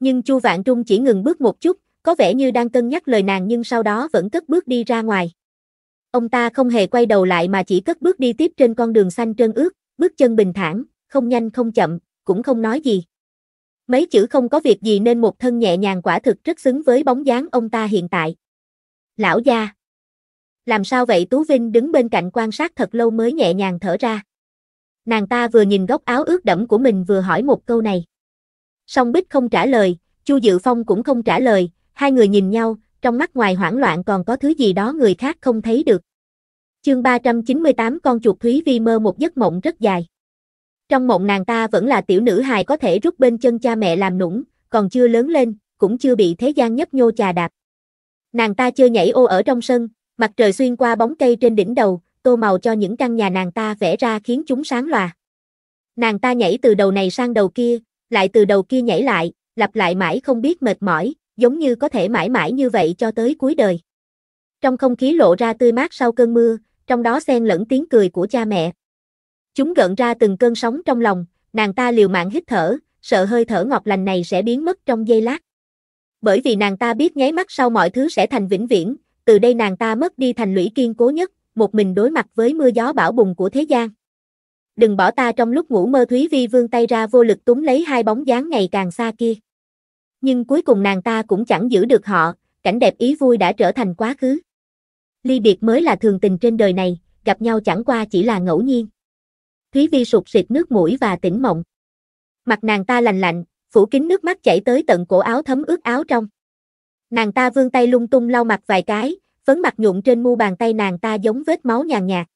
Nhưng Chu Vạn Trung chỉ ngừng bước một chút, có vẻ như đang cân nhắc lời nàng nhưng sau đó vẫn cất bước đi ra ngoài. Ông ta không hề quay đầu lại mà chỉ cất bước đi tiếp trên con đường xanh trơn ướt, bước chân bình thản, không nhanh không chậm, cũng không nói gì. Mấy chữ không có việc gì nên một thân nhẹ nhàng quả thực rất xứng với bóng dáng ông ta hiện tại. Lão gia. Làm sao vậy Tú Vinh đứng bên cạnh quan sát thật lâu mới nhẹ nhàng thở ra. Nàng ta vừa nhìn góc áo ướt đẫm của mình vừa hỏi một câu này. Song Bích không trả lời, Chu Dự Phong cũng không trả lời, Hai người nhìn nhau, trong mắt ngoài hoảng loạn còn có thứ gì đó người khác không thấy được. Chương 398 con chuột Thúy Vi mơ một giấc mộng rất dài. Trong mộng nàng ta vẫn là tiểu nữ hài có thể rút bên chân cha mẹ làm nũng, còn chưa lớn lên, cũng chưa bị thế gian nhấp nhô chà đạp. Nàng ta chơi nhảy ô ở trong sân, mặt trời xuyên qua bóng cây trên đỉnh đầu, tô màu cho những căn nhà nàng ta vẽ ra khiến chúng sáng loà Nàng ta nhảy từ đầu này sang đầu kia, lại từ đầu kia nhảy lại, lặp lại mãi không biết mệt mỏi, giống như có thể mãi mãi như vậy cho tới cuối đời. Trong không khí lộ ra tươi mát sau cơn mưa, trong đó xen lẫn tiếng cười của cha mẹ. Chúng gợn ra từng cơn sóng trong lòng, nàng ta liều mạng hít thở, sợ hơi thở ngọt lành này sẽ biến mất trong giây lát. Bởi vì nàng ta biết nháy mắt sau mọi thứ sẽ thành vĩnh viễn, từ đây nàng ta mất đi thành lũy kiên cố nhất, một mình đối mặt với mưa gió bão bùng của thế gian. Đừng bỏ ta trong lúc ngủ mơ Thúy Vi vươn tay ra vô lực túm lấy hai bóng dáng ngày càng xa kia. Nhưng cuối cùng nàng ta cũng chẳng giữ được họ, cảnh đẹp ý vui đã trở thành quá khứ. Ly biệt mới là thường tình trên đời này, gặp nhau chẳng qua chỉ là ngẫu nhiên. Thúy Vi sụt sịt nước mũi và tỉnh mộng. Mặt nàng ta lành lạnh, phủ kín nước mắt chảy tới tận cổ áo thấm ướt áo trong. Nàng ta vươn tay lung tung lau mặt vài cái, phấn mặt nhụn trên mu bàn tay nàng ta giống vết máu nhàn nhạt.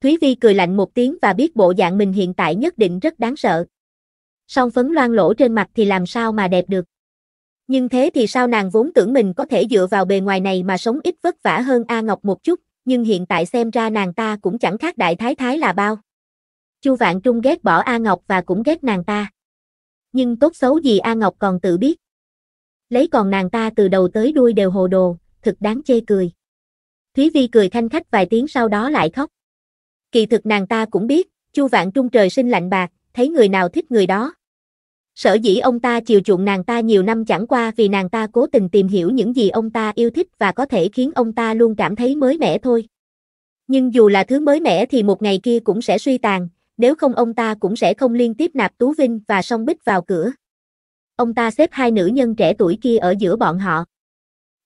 Thúy Vi cười lạnh một tiếng và biết bộ dạng mình hiện tại nhất định rất đáng sợ. Song phấn loang lỗ trên mặt thì làm sao mà đẹp được. Nhưng thế thì sao nàng vốn tưởng mình có thể dựa vào bề ngoài này mà sống ít vất vả hơn A Ngọc một chút, nhưng hiện tại xem ra nàng ta cũng chẳng khác đại thái thái là bao. Chu Vạn Trung ghét bỏ A Ngọc và cũng ghét nàng ta. Nhưng tốt xấu gì A Ngọc còn tự biết. Lấy còn nàng ta từ đầu tới đuôi đều hồ đồ, thực đáng chê cười. Thúy Vi cười thanh khách vài tiếng sau đó lại khóc. Kỳ thực nàng ta cũng biết, Chu Vạn Trung trời sinh lạnh bạc, thấy người nào thích người đó. Sở dĩ ông ta chiều chuộng nàng ta nhiều năm chẳng qua vì nàng ta cố tình tìm hiểu những gì ông ta yêu thích và có thể khiến ông ta luôn cảm thấy mới mẻ thôi. Nhưng dù là thứ mới mẻ thì một ngày kia cũng sẽ suy tàn, nếu không ông ta cũng sẽ không liên tiếp nạp Tú Vinh và Song Bích vào cửa. Ông ta xếp hai nữ nhân trẻ tuổi kia ở giữa bọn họ.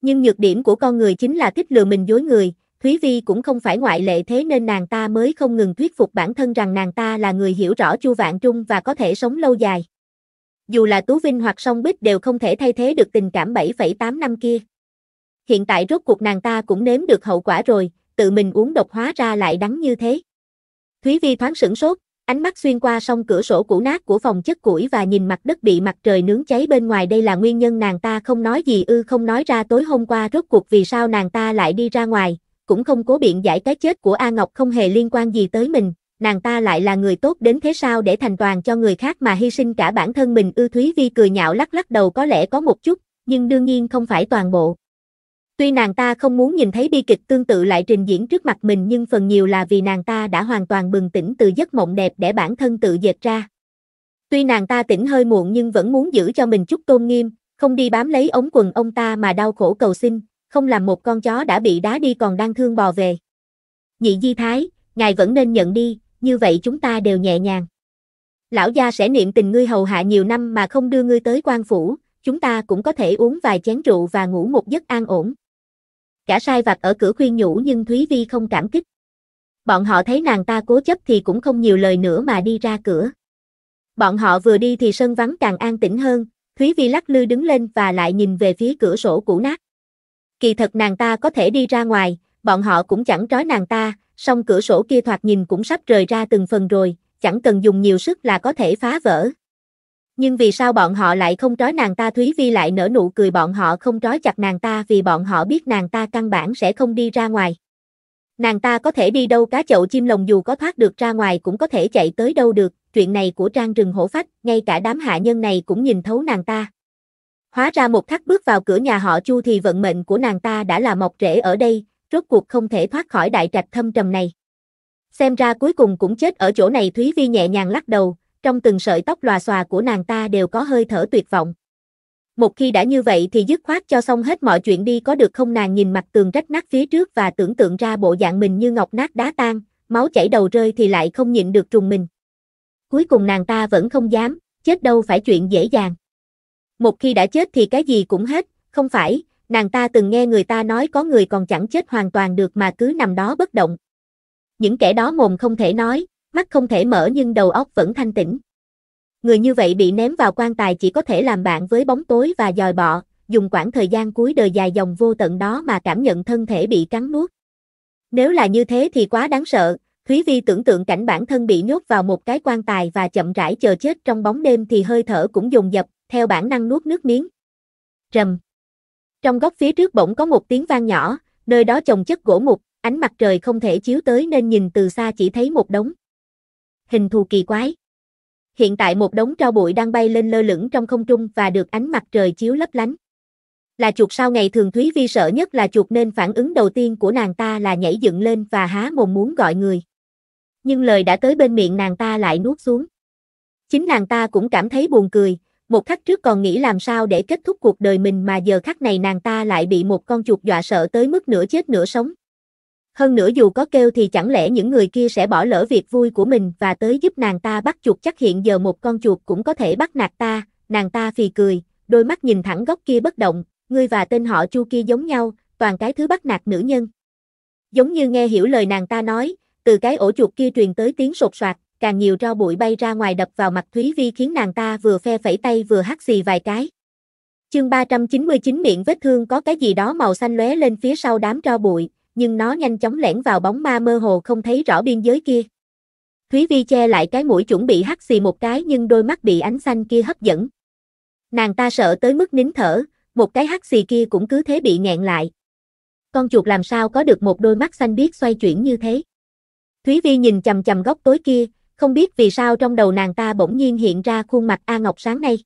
Nhưng nhược điểm của con người chính là thích lừa mình dối người, Thúy Vi cũng không phải ngoại lệ thế nên nàng ta mới không ngừng thuyết phục bản thân rằng nàng ta là người hiểu rõ Chu Vạn Trung và có thể sống lâu dài dù là Tú Vinh hoặc Song Bích đều không thể thay thế được tình cảm 7,8 năm kia. Hiện tại rốt cuộc nàng ta cũng nếm được hậu quả rồi, tự mình uống độc hóa ra lại đắng như thế. Thúy Vi thoáng sửng sốt, ánh mắt xuyên qua song cửa sổ cũ nát của phòng chất củi và nhìn mặt đất bị mặt trời nướng cháy bên ngoài đây là nguyên nhân nàng ta không nói gì ư không nói ra tối hôm qua rốt cuộc vì sao nàng ta lại đi ra ngoài, cũng không cố biện giải cái chết của A Ngọc không hề liên quan gì tới mình, nàng ta lại là người tốt đến thế sao để thành toàn cho người khác mà hy sinh cả bản thân mình ư Thúy Vi cười nhạo lắc lắc đầu có lẽ có một chút, nhưng đương nhiên không phải toàn bộ. Tuy nàng ta không muốn nhìn thấy bi kịch tương tự lại trình diễn trước mặt mình nhưng phần nhiều là vì nàng ta đã hoàn toàn bừng tỉnh từ giấc mộng đẹp để bản thân tự dệt ra. Tuy nàng ta tỉnh hơi muộn nhưng vẫn muốn giữ cho mình chút tôn nghiêm, không đi bám lấy ống quần ông ta mà đau khổ cầu xin, không làm một con chó đã bị đá đi còn đang thương bò về. Nhị Di Thái, ngài vẫn nên nhận đi, như vậy chúng ta đều nhẹ nhàng. Lão gia sẽ niệm tình ngươi hầu hạ nhiều năm mà không đưa ngươi tới quan phủ, chúng ta cũng có thể uống vài chén rượu và ngủ một giấc an ổn. Cả sai vặt ở cửa khuyên nhủ nhưng Thúy Vi không cảm kích. Bọn họ thấy nàng ta cố chấp thì cũng không nhiều lời nữa mà đi ra cửa. Bọn họ vừa đi thì sân vắng càng an tĩnh hơn, Thúy Vi lắc lư đứng lên và lại nhìn về phía cửa sổ cũ nát. Kỳ thật nàng ta có thể đi ra ngoài, bọn họ cũng chẳng trói nàng ta, song cửa sổ kia thoạt nhìn cũng sắp rời ra từng phần rồi, chẳng cần dùng nhiều sức là có thể phá vỡ. Nhưng vì sao bọn họ lại không trói nàng ta Thúy Vi lại nở nụ cười bọn họ không trói chặt nàng ta vì bọn họ biết nàng ta căn bản sẽ không đi ra ngoài. Nàng ta có thể đi đâu cá chậu chim lồng dù có thoát được ra ngoài cũng có thể chạy tới đâu được, chuyện này của trang rừng hổ phách, ngay cả đám hạ nhân này cũng nhìn thấu nàng ta. Hóa ra một thắc bước vào cửa nhà họ Chu thì vận mệnh của nàng ta đã là mọc rễ ở đây, rốt cuộc không thể thoát khỏi đại trạch thâm trầm này. Xem ra cuối cùng cũng chết ở chỗ này Thúy Vi nhẹ nhàng lắc đầu, trong từng sợi tóc lòa xòa của nàng ta đều có hơi thở tuyệt vọng. Một khi đã như vậy thì dứt khoát cho xong hết mọi chuyện đi có được không nàng nhìn mặt tường rách nát phía trước và tưởng tượng ra bộ dạng mình như ngọc nát đá tan, máu chảy đầu rơi thì lại không nhịn được trùng mình. Cuối cùng nàng ta vẫn không dám, chết đâu phải chuyện dễ dàng. Một khi đã chết thì cái gì cũng hết, không phải, Nàng ta từng nghe người ta nói có người còn chẳng chết hoàn toàn được mà cứ nằm đó bất động. Những kẻ đó mồm không thể nói, mắt không thể mở nhưng đầu óc vẫn thanh tĩnh. Người như vậy bị ném vào quan tài chỉ có thể làm bạn với bóng tối và dòi bọ, dùng quãng thời gian cuối đời dài dòng vô tận đó mà cảm nhận thân thể bị cắn nuốt. Nếu là như thế thì quá đáng sợ, Thúy Vi tưởng tượng cảnh bản thân bị nhốt vào một cái quan tài và chậm rãi chờ chết trong bóng đêm thì hơi thở cũng dồn dập, theo bản năng nuốt nước miếng. trầm trong góc phía trước bỗng có một tiếng vang nhỏ, nơi đó chồng chất gỗ mục, ánh mặt trời không thể chiếu tới nên nhìn từ xa chỉ thấy một đống. Hình thù kỳ quái. Hiện tại một đống tro bụi đang bay lên lơ lửng trong không trung và được ánh mặt trời chiếu lấp lánh. Là chuột sau ngày thường Thúy Vi sợ nhất là chuột nên phản ứng đầu tiên của nàng ta là nhảy dựng lên và há mồm muốn gọi người. Nhưng lời đã tới bên miệng nàng ta lại nuốt xuống. Chính nàng ta cũng cảm thấy buồn cười, một khắc trước còn nghĩ làm sao để kết thúc cuộc đời mình mà giờ khắc này nàng ta lại bị một con chuột dọa sợ tới mức nửa chết nửa sống. Hơn nữa dù có kêu thì chẳng lẽ những người kia sẽ bỏ lỡ việc vui của mình và tới giúp nàng ta bắt chuột chắc hiện giờ một con chuột cũng có thể bắt nạt ta, nàng ta phì cười, đôi mắt nhìn thẳng góc kia bất động, ngươi và tên họ chu kia giống nhau, toàn cái thứ bắt nạt nữ nhân. Giống như nghe hiểu lời nàng ta nói, từ cái ổ chuột kia truyền tới tiếng sột soạt, càng nhiều tro bụi bay ra ngoài đập vào mặt Thúy Vi khiến nàng ta vừa phe phẩy tay vừa hắt xì vài cái. Chương 399 miệng vết thương có cái gì đó màu xanh lóe lên phía sau đám tro bụi, nhưng nó nhanh chóng lẻn vào bóng ma mơ hồ không thấy rõ biên giới kia. Thúy Vi che lại cái mũi chuẩn bị hắt xì một cái nhưng đôi mắt bị ánh xanh kia hấp dẫn. Nàng ta sợ tới mức nín thở, một cái hắt xì kia cũng cứ thế bị nghẹn lại. Con chuột làm sao có được một đôi mắt xanh biết xoay chuyển như thế. Thúy Vi nhìn chầm chầm góc tối kia, không biết vì sao trong đầu nàng ta bỗng nhiên hiện ra khuôn mặt A Ngọc sáng nay.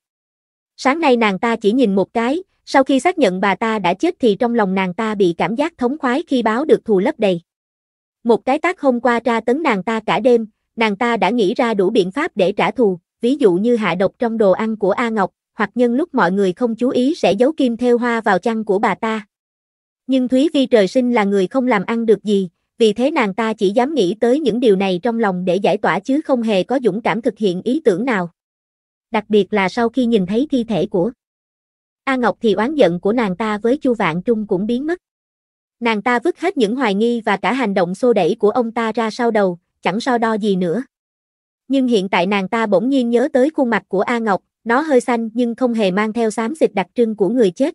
Sáng nay nàng ta chỉ nhìn một cái, sau khi xác nhận bà ta đã chết thì trong lòng nàng ta bị cảm giác thống khoái khi báo được thù lấp đầy. Một cái tác hôm qua tra tấn nàng ta cả đêm, nàng ta đã nghĩ ra đủ biện pháp để trả thù, ví dụ như hạ độc trong đồ ăn của A Ngọc, hoặc nhân lúc mọi người không chú ý sẽ giấu kim theo hoa vào chăn của bà ta. Nhưng Thúy Vi trời sinh là người không làm ăn được gì, vì thế nàng ta chỉ dám nghĩ tới những điều này trong lòng để giải tỏa chứ không hề có dũng cảm thực hiện ý tưởng nào. Đặc biệt là sau khi nhìn thấy thi thể của A Ngọc thì oán giận của nàng ta với Chu Vạn Trung cũng biến mất. Nàng ta vứt hết những hoài nghi và cả hành động xô đẩy của ông ta ra sau đầu, chẳng so đo gì nữa. Nhưng hiện tại nàng ta bỗng nhiên nhớ tới khuôn mặt của A Ngọc, nó hơi xanh nhưng không hề mang theo xám xịt đặc trưng của người chết.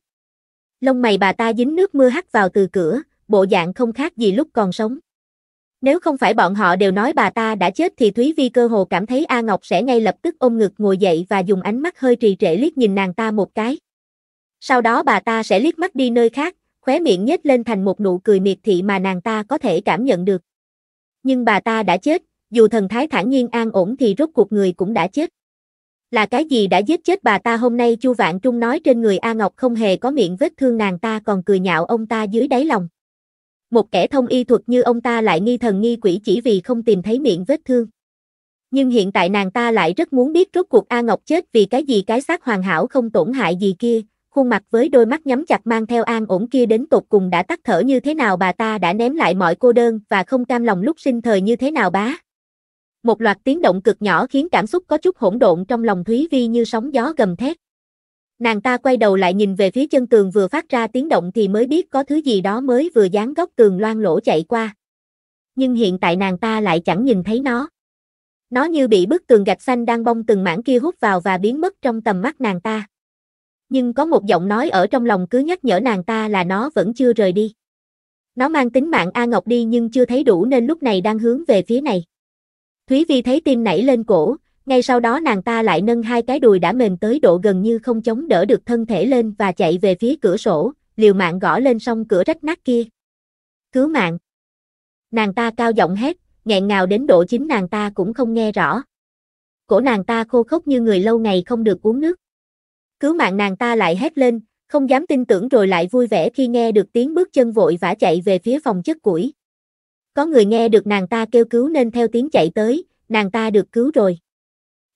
Lông mày bà ta dính nước mưa hắt vào từ cửa, bộ dạng không khác gì lúc còn sống. Nếu không phải bọn họ đều nói bà ta đã chết thì Thúy Vi cơ hồ cảm thấy A Ngọc sẽ ngay lập tức ôm ngực ngồi dậy và dùng ánh mắt hơi trì trệ liếc nhìn nàng ta một cái. Sau đó bà ta sẽ liếc mắt đi nơi khác, khóe miệng nhếch lên thành một nụ cười miệt thị mà nàng ta có thể cảm nhận được. Nhưng bà ta đã chết, dù thần thái thản nhiên an ổn thì rốt cuộc người cũng đã chết. Là cái gì đã giết chết bà ta hôm nay Chu Vạn Trung nói trên người A Ngọc không hề có miệng vết thương nàng ta còn cười nhạo ông ta dưới đáy lòng một kẻ thông y thuật như ông ta lại nghi thần nghi quỷ chỉ vì không tìm thấy miệng vết thương. Nhưng hiện tại nàng ta lại rất muốn biết rốt cuộc A Ngọc chết vì cái gì cái xác hoàn hảo không tổn hại gì kia, khuôn mặt với đôi mắt nhắm chặt mang theo an ổn kia đến tột cùng đã tắt thở như thế nào bà ta đã ném lại mọi cô đơn và không cam lòng lúc sinh thời như thế nào bá. Một loạt tiếng động cực nhỏ khiến cảm xúc có chút hỗn độn trong lòng Thúy Vi như sóng gió gầm thét. Nàng ta quay đầu lại nhìn về phía chân tường vừa phát ra tiếng động thì mới biết có thứ gì đó mới vừa dán góc tường loang lỗ chạy qua. Nhưng hiện tại nàng ta lại chẳng nhìn thấy nó. Nó như bị bức tường gạch xanh đang bong từng mảng kia hút vào và biến mất trong tầm mắt nàng ta. Nhưng có một giọng nói ở trong lòng cứ nhắc nhở nàng ta là nó vẫn chưa rời đi. Nó mang tính mạng A Ngọc đi nhưng chưa thấy đủ nên lúc này đang hướng về phía này. Thúy Vi thấy tim nảy lên cổ, ngay sau đó nàng ta lại nâng hai cái đùi đã mềm tới độ gần như không chống đỡ được thân thể lên và chạy về phía cửa sổ, liều mạng gõ lên song cửa rách nát kia. Cứu mạng! Nàng ta cao giọng hét, nghẹn ngào đến độ chính nàng ta cũng không nghe rõ. Cổ nàng ta khô khốc như người lâu ngày không được uống nước. Cứu mạng nàng ta lại hét lên, không dám tin tưởng rồi lại vui vẻ khi nghe được tiếng bước chân vội vã chạy về phía phòng chất củi. Có người nghe được nàng ta kêu cứu nên theo tiếng chạy tới, nàng ta được cứu rồi.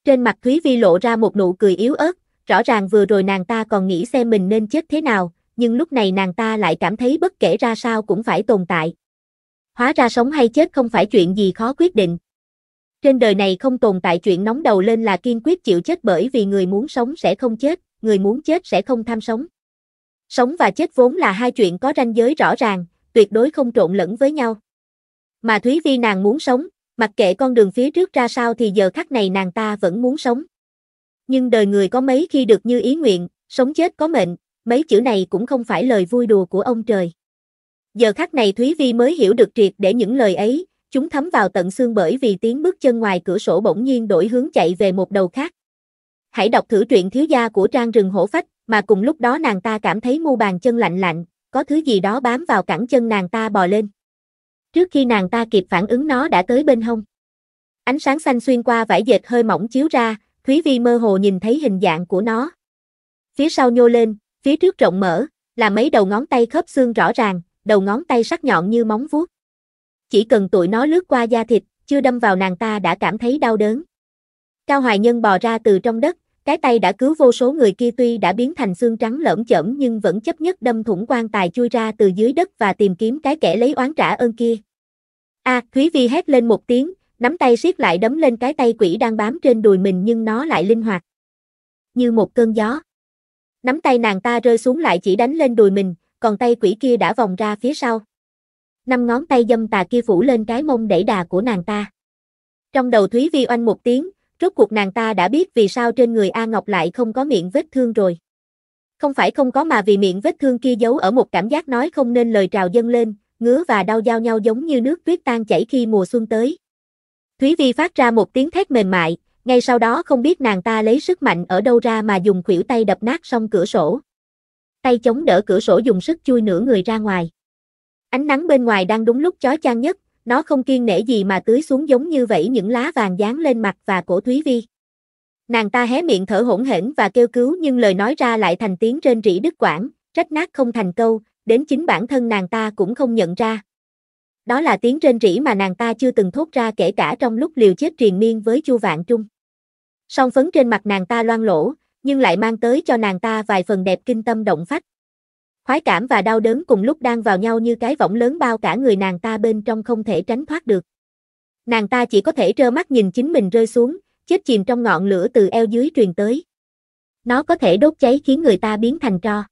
Trên mặt Thúy Vi lộ ra một nụ cười yếu ớt, rõ ràng vừa rồi nàng ta còn nghĩ xem mình nên chết thế nào, nhưng lúc này nàng ta lại cảm thấy bất kể ra sao cũng phải tồn tại. Hóa ra sống hay chết không phải chuyện gì khó quyết định. Trên đời này không tồn tại chuyện nóng đầu lên là kiên quyết chịu chết bởi vì người muốn sống sẽ không chết, người muốn chết sẽ không tham sống. Sống và chết vốn là hai chuyện có ranh giới rõ ràng, tuyệt đối không trộn lẫn với nhau. Mà Thúy Vi nàng muốn sống, Mặc kệ con đường phía trước ra sao thì giờ khắc này nàng ta vẫn muốn sống. Nhưng đời người có mấy khi được như ý nguyện, sống chết có mệnh, mấy chữ này cũng không phải lời vui đùa của ông trời. Giờ khắc này Thúy Vi mới hiểu được triệt để những lời ấy, chúng thấm vào tận xương bởi vì tiếng bước chân ngoài cửa sổ bỗng nhiên đổi hướng chạy về một đầu khác. Hãy đọc thử truyện thiếu gia của trang rừng hổ phách, mà cùng lúc đó nàng ta cảm thấy mu bàn chân lạnh lạnh, có thứ gì đó bám vào cẳng chân nàng ta bò lên. Trước khi nàng ta kịp phản ứng nó đã tới bên hông. Ánh sáng xanh xuyên qua vải dệt hơi mỏng chiếu ra, Thúy Vi mơ hồ nhìn thấy hình dạng của nó. Phía sau nhô lên, phía trước rộng mở, là mấy đầu ngón tay khớp xương rõ ràng, đầu ngón tay sắc nhọn như móng vuốt. Chỉ cần tụi nó lướt qua da thịt, chưa đâm vào nàng ta đã cảm thấy đau đớn. Cao Hoài Nhân bò ra từ trong đất, cái tay đã cứu vô số người kia tuy đã biến thành xương trắng lởm chởm nhưng vẫn chấp nhất đâm thủng quan tài chui ra từ dưới đất và tìm kiếm cái kẻ lấy oán trả ơn kia. A, à, Thúy Vi hét lên một tiếng, nắm tay siết lại đấm lên cái tay quỷ đang bám trên đùi mình nhưng nó lại linh hoạt. Như một cơn gió. Nắm tay nàng ta rơi xuống lại chỉ đánh lên đùi mình, còn tay quỷ kia đã vòng ra phía sau. Năm ngón tay dâm tà kia phủ lên cái mông đẩy đà của nàng ta. Trong đầu Thúy Vi oanh một tiếng, rốt cuộc nàng ta đã biết vì sao trên người A Ngọc lại không có miệng vết thương rồi. Không phải không có mà vì miệng vết thương kia giấu ở một cảm giác nói không nên lời trào dâng lên, ngứa và đau giao nhau giống như nước tuyết tan chảy khi mùa xuân tới. Thúy Vi phát ra một tiếng thét mềm mại, ngay sau đó không biết nàng ta lấy sức mạnh ở đâu ra mà dùng khuỷu tay đập nát xong cửa sổ. Tay chống đỡ cửa sổ dùng sức chui nửa người ra ngoài. Ánh nắng bên ngoài đang đúng lúc chói chang nhất, nó không kiên nể gì mà tưới xuống giống như vậy những lá vàng dán lên mặt và cổ Thúy Vi. Nàng ta hé miệng thở hổn hển và kêu cứu nhưng lời nói ra lại thành tiếng rên rỉ đứt quãng, trách nát không thành câu, đến chính bản thân nàng ta cũng không nhận ra. Đó là tiếng rên rỉ mà nàng ta chưa từng thốt ra kể cả trong lúc liều chết triền miên với Chu Vạn Trung. Song phấn trên mặt nàng ta loang lổ nhưng lại mang tới cho nàng ta vài phần đẹp kinh tâm động phách. Khoái cảm và đau đớn cùng lúc đang vào nhau như cái võng lớn bao cả người nàng ta bên trong không thể tránh thoát được. Nàng ta chỉ có thể trơ mắt nhìn chính mình rơi xuống, chết chìm trong ngọn lửa từ eo dưới truyền tới. Nó có thể đốt cháy khiến người ta biến thành tro.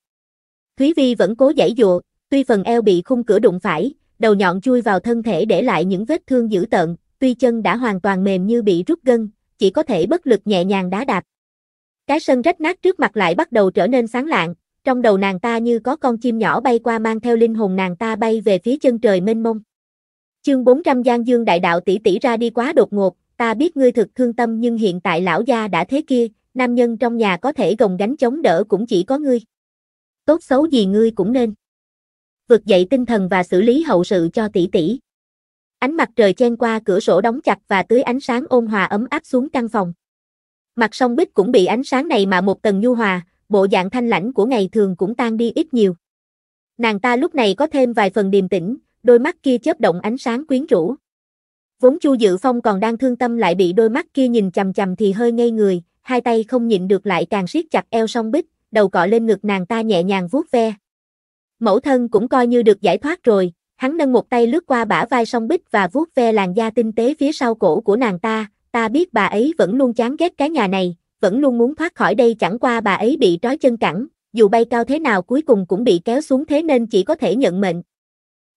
Thúy Vi vẫn cố giãy dụa, tuy phần eo bị khung cửa đụng phải, đầu nhọn chui vào thân thể để lại những vết thương dữ tợn, tuy chân đã hoàn toàn mềm như bị rút gân, chỉ có thể bất lực nhẹ nhàng đá đạp. Cái sân rách nát trước mặt lại bắt đầu trở nên sáng lạng, trong đầu nàng ta như có con chim nhỏ bay qua mang theo linh hồn nàng ta bay về phía chân trời mênh mông. Chương 400 Giang Dương đại đạo tỷ tỷ ra đi quá đột ngột, ta biết ngươi thực thương tâm nhưng hiện tại lão gia đã thế kia, nam nhân trong nhà có thể gồng gánh chống đỡ cũng chỉ có ngươi tốt xấu gì ngươi cũng nên. Vực dậy tinh thần và xử lý hậu sự cho tỷ tỷ. Ánh mặt trời chen qua cửa sổ đóng chặt và tưới ánh sáng ôn hòa ấm áp xuống căn phòng. Mặt sông bích cũng bị ánh sáng này mà một tầng nhu hòa, bộ dạng thanh lãnh của ngày thường cũng tan đi ít nhiều. Nàng ta lúc này có thêm vài phần điềm tĩnh, đôi mắt kia chớp động ánh sáng quyến rũ. Vốn Chu Dự Phong còn đang thương tâm lại bị đôi mắt kia nhìn chằm chằm thì hơi ngây người, hai tay không nhịn được lại càng siết chặt eo song bích, đầu cọ lên ngực nàng ta nhẹ nhàng vuốt ve. Mẫu thân cũng coi như được giải thoát rồi, hắn nâng một tay lướt qua bả vai song bích và vuốt ve làn da tinh tế phía sau cổ của nàng ta, ta biết bà ấy vẫn luôn chán ghét cái nhà này, vẫn luôn muốn thoát khỏi đây chẳng qua bà ấy bị trói chân cẳng, dù bay cao thế nào cuối cùng cũng bị kéo xuống thế nên chỉ có thể nhận mệnh.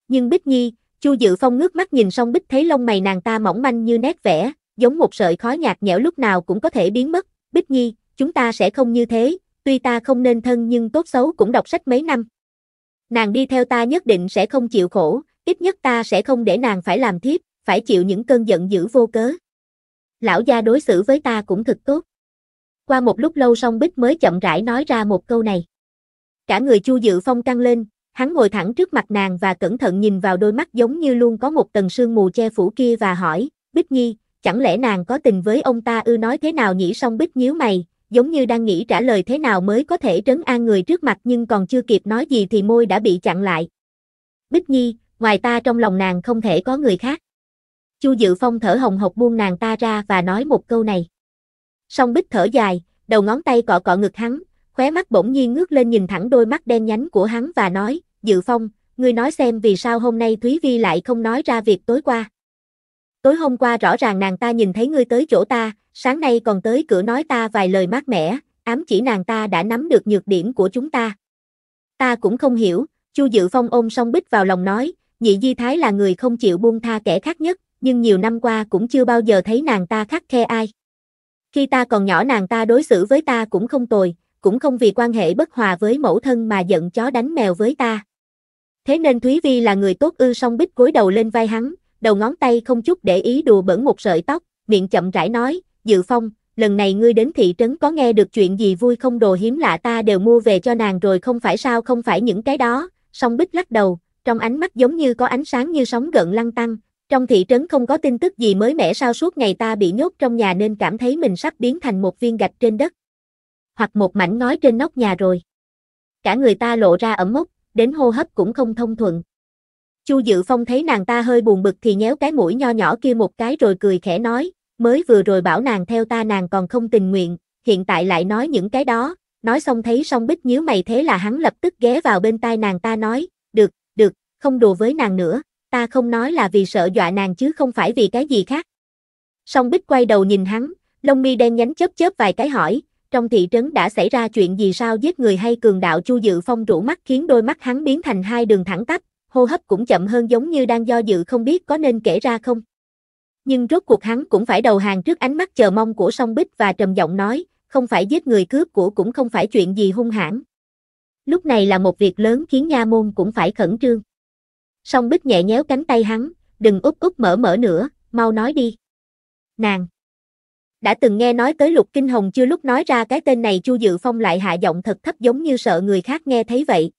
Nhưng Bích Nhi, Chu Dự Phong ngước mắt nhìn song Bích thấy lông mày nàng ta mỏng manh như nét vẽ, giống một sợi khói nhạt nhẽo lúc nào cũng có thể biến mất, Bích Nhi, chúng ta sẽ không như thế, tuy ta không nên thân nhưng tốt xấu cũng đọc sách mấy năm. Nàng đi theo ta nhất định sẽ không chịu khổ, ít nhất ta sẽ không để nàng phải làm thiếp, phải chịu những cơn giận dữ vô cớ. Lão gia đối xử với ta cũng thật tốt. Qua một lúc lâu song bích mới chậm rãi nói ra một câu này. Cả người chu dự phong căng lên, hắn ngồi thẳng trước mặt nàng và cẩn thận nhìn vào đôi mắt giống như luôn có một tầng sương mù che phủ kia và hỏi, Bích Nhi, chẳng lẽ nàng có tình với ông ta ư nói thế nào nhỉ song Bích nhíu mày, giống như đang nghĩ trả lời thế nào mới có thể trấn an người trước mặt nhưng còn chưa kịp nói gì thì môi đã bị chặn lại. Bích Nhi, ngoài ta trong lòng nàng không thể có người khác. Chu Dự Phong thở hồng hộc buông nàng ta ra và nói một câu này. Song Bích thở dài, đầu ngón tay cọ cọ ngực hắn, khóe mắt bỗng nhiên ngước lên nhìn thẳng đôi mắt đen nhánh của hắn và nói, Dự Phong, ngươi nói xem vì sao hôm nay Thúy Vi lại không nói ra việc tối qua. Tối hôm qua rõ ràng nàng ta nhìn thấy ngươi tới chỗ ta, sáng nay còn tới cửa nói ta vài lời mát mẻ, ám chỉ nàng ta đã nắm được nhược điểm của chúng ta. Ta cũng không hiểu, Chu Dự Phong ôm song bích vào lòng nói, nhị di thái là người không chịu buông tha kẻ khác nhất, nhưng nhiều năm qua cũng chưa bao giờ thấy nàng ta khắc khe ai. Khi ta còn nhỏ nàng ta đối xử với ta cũng không tồi, cũng không vì quan hệ bất hòa với mẫu thân mà giận chó đánh mèo với ta. Thế nên Thúy Vi là người tốt ư song bích gối đầu lên vai hắn, đầu ngón tay không chút để ý đùa bẩn một sợi tóc, miệng chậm rãi nói, Dự Phong, lần này ngươi đến thị trấn có nghe được chuyện gì vui không đồ hiếm lạ ta đều mua về cho nàng rồi không phải sao không phải những cái đó, song bích lắc đầu, trong ánh mắt giống như có ánh sáng như sóng gần lăng tăng, trong thị trấn không có tin tức gì mới mẻ sao suốt ngày ta bị nhốt trong nhà nên cảm thấy mình sắp biến thành một viên gạch trên đất, hoặc một mảnh ngói trên nóc nhà rồi. Cả người ta lộ ra ẩm mốc, đến hô hấp cũng không thông thuận. Chu Dự Phong thấy nàng ta hơi buồn bực thì nhéo cái mũi nho nhỏ kia một cái rồi cười khẽ nói, mới vừa rồi bảo nàng theo ta nàng còn không tình nguyện, hiện tại lại nói những cái đó, nói xong thấy song bích nhíu mày thế là hắn lập tức ghé vào bên tai nàng ta nói, được, được, không đùa với nàng nữa, ta không nói là vì sợ dọa nàng chứ không phải vì cái gì khác. Song bích quay đầu nhìn hắn, lông mi đen nhánh chớp chớp vài cái hỏi, trong thị trấn đã xảy ra chuyện gì sao giết người hay cường đạo Chu Dự Phong rủ mắt khiến đôi mắt hắn biến thành hai đường thẳng tắp, hô hấp cũng chậm hơn giống như đang do dự không biết có nên kể ra không. Nhưng rốt cuộc hắn cũng phải đầu hàng trước ánh mắt chờ mong của song bích và trầm giọng nói, không phải giết người cướp của cũng không phải chuyện gì hung hãn. Lúc này là một việc lớn khiến nha môn cũng phải khẩn trương. Song bích nhẹ nhéo cánh tay hắn, đừng úp úp mở mở nữa, mau nói đi. Nàng! Đã từng nghe nói tới Lục Kinh Hồng chưa lúc nói ra cái tên này Chu Dự Phong lại hạ giọng thật thấp giống như sợ người khác nghe thấy vậy.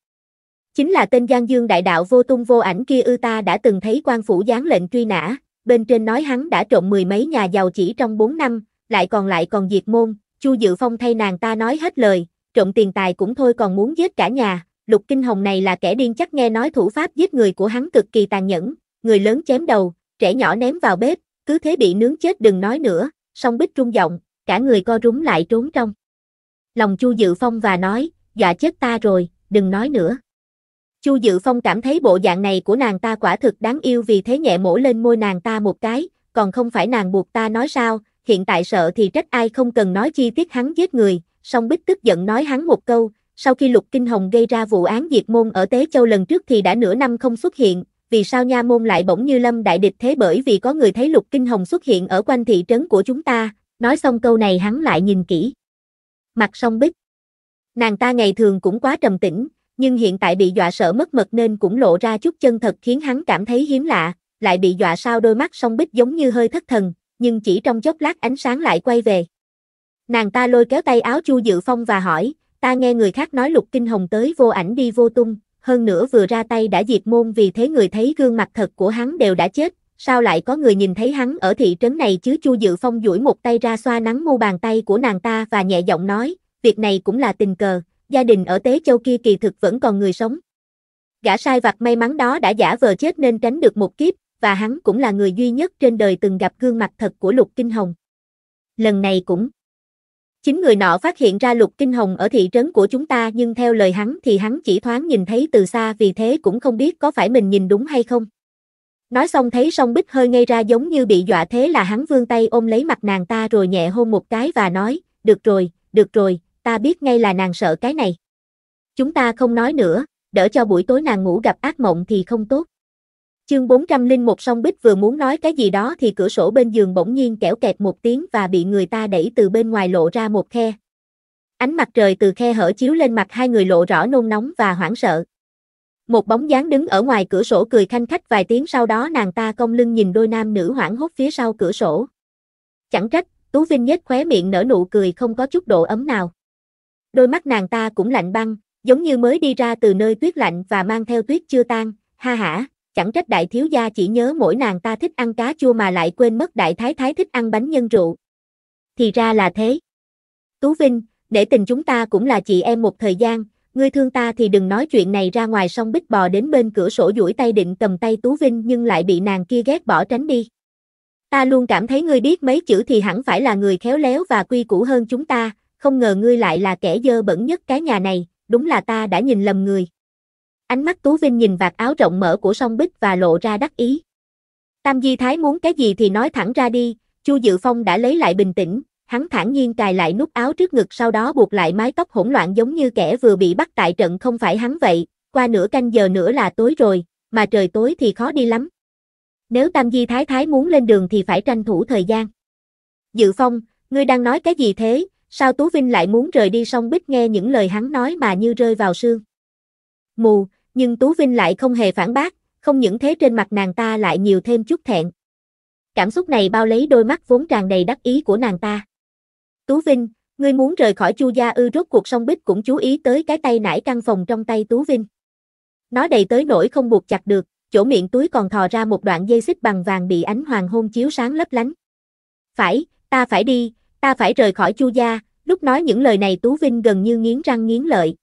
Chính là tên Giang Dương đại đạo vô tung vô ảnh kia ư ta đã từng thấy quan phủ gián lệnh truy nã, bên trên nói hắn đã trộm mười mấy nhà giàu chỉ trong 4 năm, lại còn lại còn diệt môn, Chu Dự Phong thay nàng ta nói hết lời, trộm tiền tài cũng thôi còn muốn giết cả nhà, Lục Kinh Hồng này là kẻ điên chắc nghe nói thủ pháp giết người của hắn cực kỳ tàn nhẫn, người lớn chém đầu, trẻ nhỏ ném vào bếp, cứ thế bị nướng chết đừng nói nữa, song bích trung giọng, cả người co rúm lại trốn trong. Lòng Chu Dự Phong và nói, dọa chết ta rồi, đừng nói nữa. Chu Dự Phong cảm thấy bộ dạng này của nàng ta quả thực đáng yêu vì thế nhẹ mổ lên môi nàng ta một cái, còn không phải nàng buộc ta nói sao, hiện tại sợ thì trách ai không cần nói chi tiết hắn giết người, song Bích tức giận nói hắn một câu, sau khi Lục Kinh Hồng gây ra vụ án diệt môn ở Tế Châu lần trước thì đã nửa năm không xuất hiện, vì sao nha môn lại bỗng như lâm đại địch thế bởi vì có người thấy Lục Kinh Hồng xuất hiện ở quanh thị trấn của chúng ta, nói xong câu này hắn lại nhìn kỹ. Mặt song Bích Nàng ta ngày thường cũng quá trầm tĩnh, nhưng hiện tại bị dọa sợ mất mật nên cũng lộ ra chút chân thật khiến hắn cảm thấy hiếm lạ, lại bị dọa sao đôi mắt song bích giống như hơi thất thần, nhưng chỉ trong chốc lát ánh sáng lại quay về. Nàng ta lôi kéo tay áo Chu Dự Phong và hỏi, ta nghe người khác nói lục kinh hồng tới vô ảnh đi vô tung, hơn nữa vừa ra tay đã diệt môn vì thế người thấy gương mặt thật của hắn đều đã chết, sao lại có người nhìn thấy hắn ở thị trấn này chứ Chu Dự Phong duỗi một tay ra xoa nắng mu bàn tay của nàng ta và nhẹ giọng nói, việc này cũng là tình cờ, gia đình ở Tế Châu kia kỳ thực vẫn còn người sống. Gã sai vặt may mắn đó đã giả vờ chết nên tránh được một kiếp, và hắn cũng là người duy nhất trên đời từng gặp gương mặt thật của Lục Kinh Hồng. Lần này cũng. Chính người nọ phát hiện ra Lục Kinh Hồng ở thị trấn của chúng ta nhưng theo lời hắn thì hắn chỉ thoáng nhìn thấy từ xa vì thế cũng không biết có phải mình nhìn đúng hay không. Nói xong thấy song bích hơi ngây ra giống như bị dọa thế là hắn vươn tay ôm lấy mặt nàng ta rồi nhẹ hôn một cái và nói, được rồi, được rồi, ta biết ngay là nàng sợ cái này. Chúng ta không nói nữa, đỡ cho buổi tối nàng ngủ gặp ác mộng thì không tốt. Chương 401 song bích vừa muốn nói cái gì đó thì cửa sổ bên giường bỗng nhiên kẽo kẹt một tiếng và bị người ta đẩy từ bên ngoài lộ ra một khe. Ánh mặt trời từ khe hở chiếu lên mặt hai người lộ rõ nôn nóng và hoảng sợ. Một bóng dáng đứng ở ngoài cửa sổ cười khanh khách vài tiếng sau đó nàng ta cong lưng nhìn đôi nam nữ hoảng hốt phía sau cửa sổ. Chẳng trách, Tú Vinh nhếch khóe miệng nở nụ cười không có chút độ ấm nào. Đôi mắt nàng ta cũng lạnh băng, giống như mới đi ra từ nơi tuyết lạnh và mang theo tuyết chưa tan, ha hả, chẳng trách đại thiếu gia chỉ nhớ mỗi nàng ta thích ăn cá chua mà lại quên mất đại thái thái thích ăn bánh nhân rượu. Thì ra là thế. Tú Vinh, để tình chúng ta cũng là chị em một thời gian, ngươi thương ta thì đừng nói chuyện này ra ngoài xong bích bò đến bên cửa sổ duỗi tay định cầm tay Tú Vinh nhưng lại bị nàng kia ghét bỏ tránh đi. Ta luôn cảm thấy ngươi biết mấy chữ thì hẳn phải là người khéo léo và quy củ hơn chúng ta, không ngờ ngươi lại là kẻ dơ bẩn nhất cái nhà này, đúng là ta đã nhìn lầm người. Ánh mắt Tú Vinh nhìn vạt áo rộng mở của song bích và lộ ra đắc ý. Tam Di Thái muốn cái gì thì nói thẳng ra đi, Chu Dự Phong đã lấy lại bình tĩnh, hắn thản nhiên cài lại nút áo trước ngực sau đó buộc lại mái tóc hỗn loạn giống như kẻ vừa bị bắt tại trận không phải hắn vậy, qua nửa canh giờ nữa là tối rồi, mà trời tối thì khó đi lắm. Nếu Tam Di Thái Thái muốn lên đường thì phải tranh thủ thời gian. Dự Phong, ngươi đang nói cái gì thế, sao Tú Vinh lại muốn rời đi song bích nghe những lời hắn nói mà như rơi vào sương. Mù, nhưng Tú Vinh lại không hề phản bác, không những thế trên mặt nàng ta lại nhiều thêm chút thẹn. Cảm xúc này bao lấy đôi mắt vốn tràn đầy đắc ý của nàng ta. Tú Vinh, ngươi muốn rời khỏi Chu Gia Ư rốt cuộc song bích cũng chú ý tới cái tay nải căn phòng trong tay Tú Vinh. Nó đầy tới nỗi không buộc chặt được, chỗ miệng túi còn thò ra một đoạn dây xích bằng vàng bị ánh hoàng hôn chiếu sáng lấp lánh. Phải, ta phải đi, ta phải rời khỏi Chu gia, lúc nói những lời này Tú Vinh gần như nghiến răng nghiến lợi.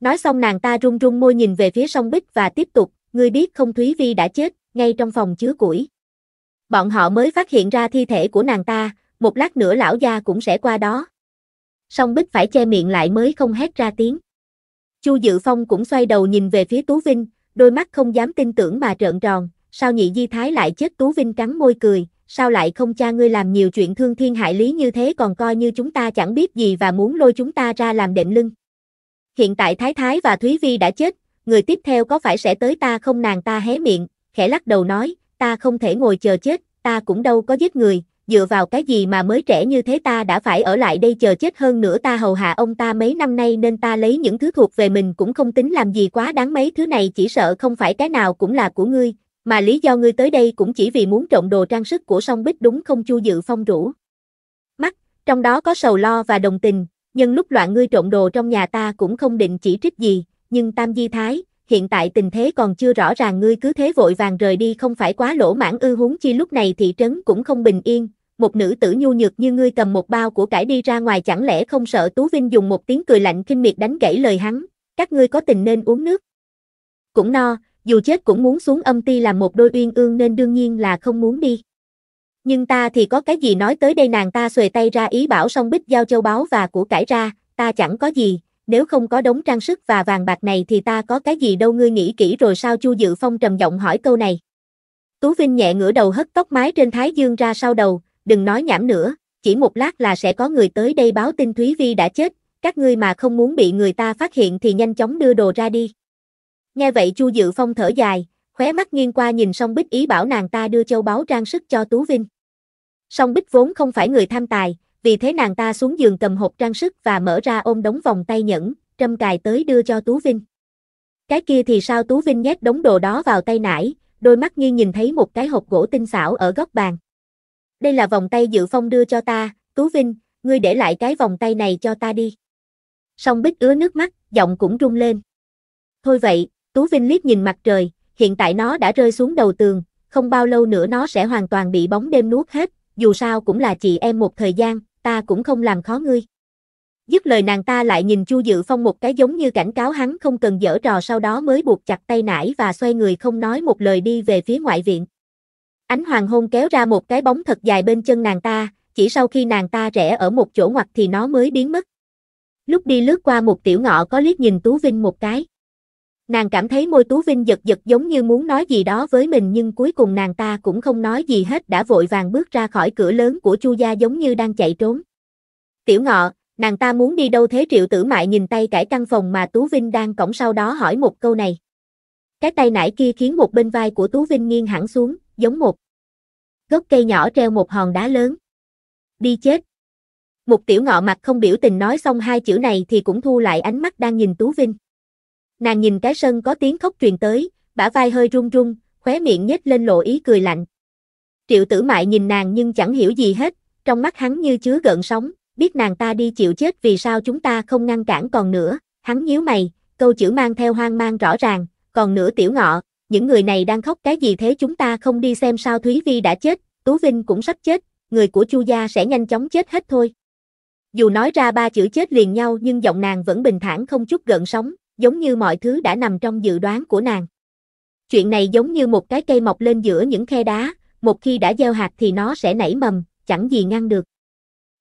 Nói xong nàng ta run run môi nhìn về phía sông Bích và tiếp tục, ngươi biết không Thúy Vi đã chết, ngay trong phòng chứa củi. Bọn họ mới phát hiện ra thi thể của nàng ta, một lát nữa lão gia cũng sẽ qua đó. Sông Bích phải che miệng lại mới không hét ra tiếng. Chu Dự Phong cũng xoay đầu nhìn về phía Tú Vinh, đôi mắt không dám tin tưởng mà trợn tròn, sao nhị di thái lại chết Tú Vinh cắn môi cười, sao lại không cha ngươi làm nhiều chuyện thương thiên hại lý như thế còn coi như chúng ta chẳng biết gì và muốn lôi chúng ta ra làm đệm lưng. Hiện tại Thái Thái và Thúy Vi đã chết, người tiếp theo có phải sẽ tới ta không nàng ta hé miệng, khẽ lắc đầu nói, ta không thể ngồi chờ chết, ta cũng đâu có giết người, dựa vào cái gì mà mới trẻ như thế ta đã phải ở lại đây chờ chết hơn nữa ta hầu hạ ông ta mấy năm nay nên ta lấy những thứ thuộc về mình cũng không tính làm gì quá đáng mấy thứ này chỉ sợ không phải cái nào cũng là của ngươi, mà lý do ngươi tới đây cũng chỉ vì muốn trộm đồ trang sức của song bích đúng không chu dự phong rủ. Mắt, trong đó có sầu lo và đồng tình, nhưng lúc loạn ngươi trộm đồ trong nhà ta cũng không định chỉ trích gì, nhưng tam di thái, hiện tại tình thế còn chưa rõ ràng ngươi cứ thế vội vàng rời đi không phải quá lỗ mãn ư huống chi lúc này thị trấn cũng không bình yên, một nữ tử nhu nhược như ngươi cầm một bao của cải đi ra ngoài chẳng lẽ không sợ Tú Vinh dùng một tiếng cười lạnh khinh miệt đánh gãy lời hắn, các ngươi có tình nên uống nước. Cũng no, dù chết cũng muốn xuống âm ti làm một đôi uyên ương nên đương nhiên là không muốn đi. Nhưng ta thì có cái gì nói tới đây nàng ta xuề tay ra ý bảo song bích giao châu báu và của cải ra, ta chẳng có gì, nếu không có đống trang sức và vàng bạc này thì ta có cái gì đâu ngươi nghĩ kỹ rồi sao Chu Dự Phong trầm giọng hỏi câu này. Tú Vinh nhẹ ngửa đầu hất tóc mái trên Thái Dương ra sau đầu, đừng nói nhảm nữa, chỉ một lát là sẽ có người tới đây báo tin Thúy Vi đã chết, các ngươi mà không muốn bị người ta phát hiện thì nhanh chóng đưa đồ ra đi. Nghe vậy Chu Dự Phong thở dài, khóe mắt nghiêng qua nhìn song bích ý bảo nàng ta đưa châu báu trang sức cho Tú Vinh. Song bích vốn không phải người tham tài, vì thế nàng ta xuống giường cầm hộp trang sức và mở ra ôm đống vòng tay nhẫn, trâm cài tới đưa cho Tú Vinh. Cái kia thì sao Tú Vinh nhét đống đồ đó vào tay nải, đôi mắt nghiêng nhìn thấy một cái hộp gỗ tinh xảo ở góc bàn. Đây là vòng tay Dự Phong đưa cho ta, Tú Vinh, ngươi để lại cái vòng tay này cho ta đi. Song bích ứa nước mắt, giọng cũng rung lên. Thôi vậy, Tú Vinh liếc nhìn mặt trời, hiện tại nó đã rơi xuống đầu tường, không bao lâu nữa nó sẽ hoàn toàn bị bóng đêm nuốt hết, dù sao cũng là chị em một thời gian, ta cũng không làm khó ngươi. Dứt lời nàng ta lại nhìn Chu Dự Phong một cái giống như cảnh cáo hắn không cần dở trò sau đó mới buộc chặt tay nải và xoay người không nói một lời đi về phía ngoại viện. Ánh hoàng hôn kéo ra một cái bóng thật dài bên chân nàng ta, chỉ sau khi nàng ta rẽ ở một chỗ ngoặt thì nó mới biến mất. Lúc đi lướt qua một tiểu ngọ có liếc nhìn Tú Vinh một cái. Nàng cảm thấy môi Tú Vinh giật giật giống như muốn nói gì đó với mình nhưng cuối cùng nàng ta cũng không nói gì hết đã vội vàng bước ra khỏi cửa lớn của Chu gia giống như đang chạy trốn. Tiểu ngọ, nàng ta muốn đi đâu thế triệu tử mại nhìn tay cải căn phòng mà Tú Vinh đang cổng sau đó hỏi một câu này. Cái tay nãy kia khiến một bên vai của Tú Vinh nghiêng hẳn xuống, giống một gốc cây nhỏ treo một hòn đá lớn. Đi chết. Một tiểu ngọ mặt không biểu tình nói xong hai chữ này thì cũng thu lại ánh mắt đang nhìn Tú Vinh. Nàng nhìn cái sân có tiếng khóc truyền tới, bả vai hơi run run, khóe miệng nhếch lên lộ ý cười lạnh. Triệu tử mại nhìn nàng nhưng chẳng hiểu gì hết, trong mắt hắn như chứa gợn sóng, biết nàng ta đi chịu chết vì sao chúng ta không ngăn cản còn nữa, hắn nhíu mày, câu chữ mang theo hoang mang rõ ràng, còn nữa tiểu ngọ, những người này đang khóc cái gì thế chúng ta không đi xem sao Thúy Vi đã chết, Tú Vinh cũng sắp chết, người của Chu gia sẽ nhanh chóng chết hết thôi. Dù nói ra ba chữ chết liền nhau nhưng giọng nàng vẫn bình thản không chút gợn sóng, giống như mọi thứ đã nằm trong dự đoán của nàng. Chuyện này giống như một cái cây mọc lên giữa những khe đá, một khi đã gieo hạt thì nó sẽ nảy mầm, chẳng gì ngăn được.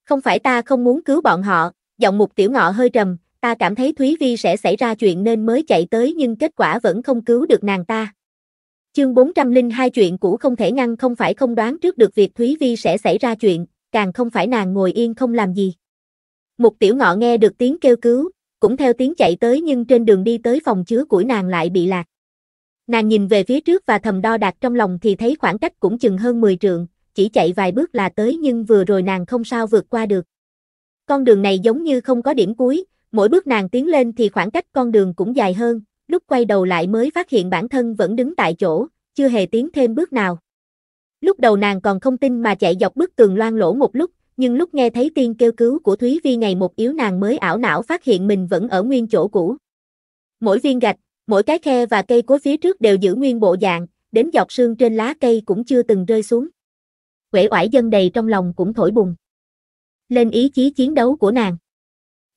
Không phải ta không muốn cứu bọn họ, giọng mục tiểu ngọ hơi trầm, ta cảm thấy Thúy Vi sẽ xảy ra chuyện nên mới chạy tới nhưng kết quả vẫn không cứu được nàng ta. Chương 402 chuyện cũ không thể ngăn không phải không đoán trước được việc Thúy Vi sẽ xảy ra chuyện, càng không phải nàng ngồi yên không làm gì. Mục tiểu ngọ nghe được tiếng kêu cứu, cũng theo tiếng chạy tới nhưng trên đường đi tới phòng chứa củi nàng lại bị lạc. Nàng nhìn về phía trước và thầm đo đạc trong lòng thì thấy khoảng cách cũng chừng hơn 10 trượng, chỉ chạy vài bước là tới nhưng vừa rồi nàng không sao vượt qua được. Con đường này giống như không có điểm cuối, mỗi bước nàng tiến lên thì khoảng cách con đường cũng dài hơn, lúc quay đầu lại mới phát hiện bản thân vẫn đứng tại chỗ, chưa hề tiến thêm bước nào. Lúc đầu nàng còn không tin mà chạy dọc bức tường loang lỗ một lúc, nhưng lúc nghe thấy tiên kêu cứu của Thúy Vi ngày một yếu nàng mới ảo não phát hiện mình vẫn ở nguyên chỗ cũ. Mỗi viên gạch, mỗi cái khe và cây cối phía trước đều giữ nguyên bộ dạng, đến giọt sương trên lá cây cũng chưa từng rơi xuống. Quể oải dân đầy trong lòng cũng thổi bùng. Lên ý chí chiến đấu của nàng.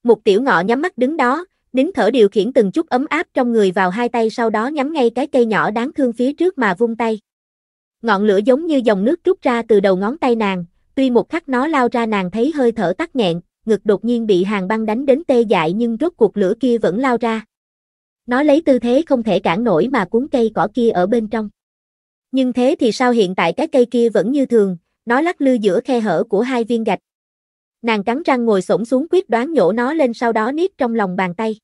một tiểu ngọ nhắm mắt đứng đó, nín thở điều khiển từng chút ấm áp trong người vào hai tay sau đó nhắm ngay cái cây nhỏ đáng thương phía trước mà vung tay. Ngọn lửa giống như dòng nước rút ra từ đầu ngón tay nàng, Tuy một khắc nó lao ra nàng thấy hơi thở tắc nghẹn, ngực đột nhiên bị hàng băng đánh đến tê dại nhưng rốt cuộc lửa kia vẫn lao ra. Nó lấy tư thế không thể cản nổi mà cuốn cây cỏ kia ở bên trong. Nhưng thế thì sao hiện tại cái cây kia vẫn như thường, nó lắc lư giữa khe hở của hai viên gạch. Nàng cắn răng ngồi xổm xuống quyết đoán nhổ nó lên sau đó nít trong lòng bàn tay.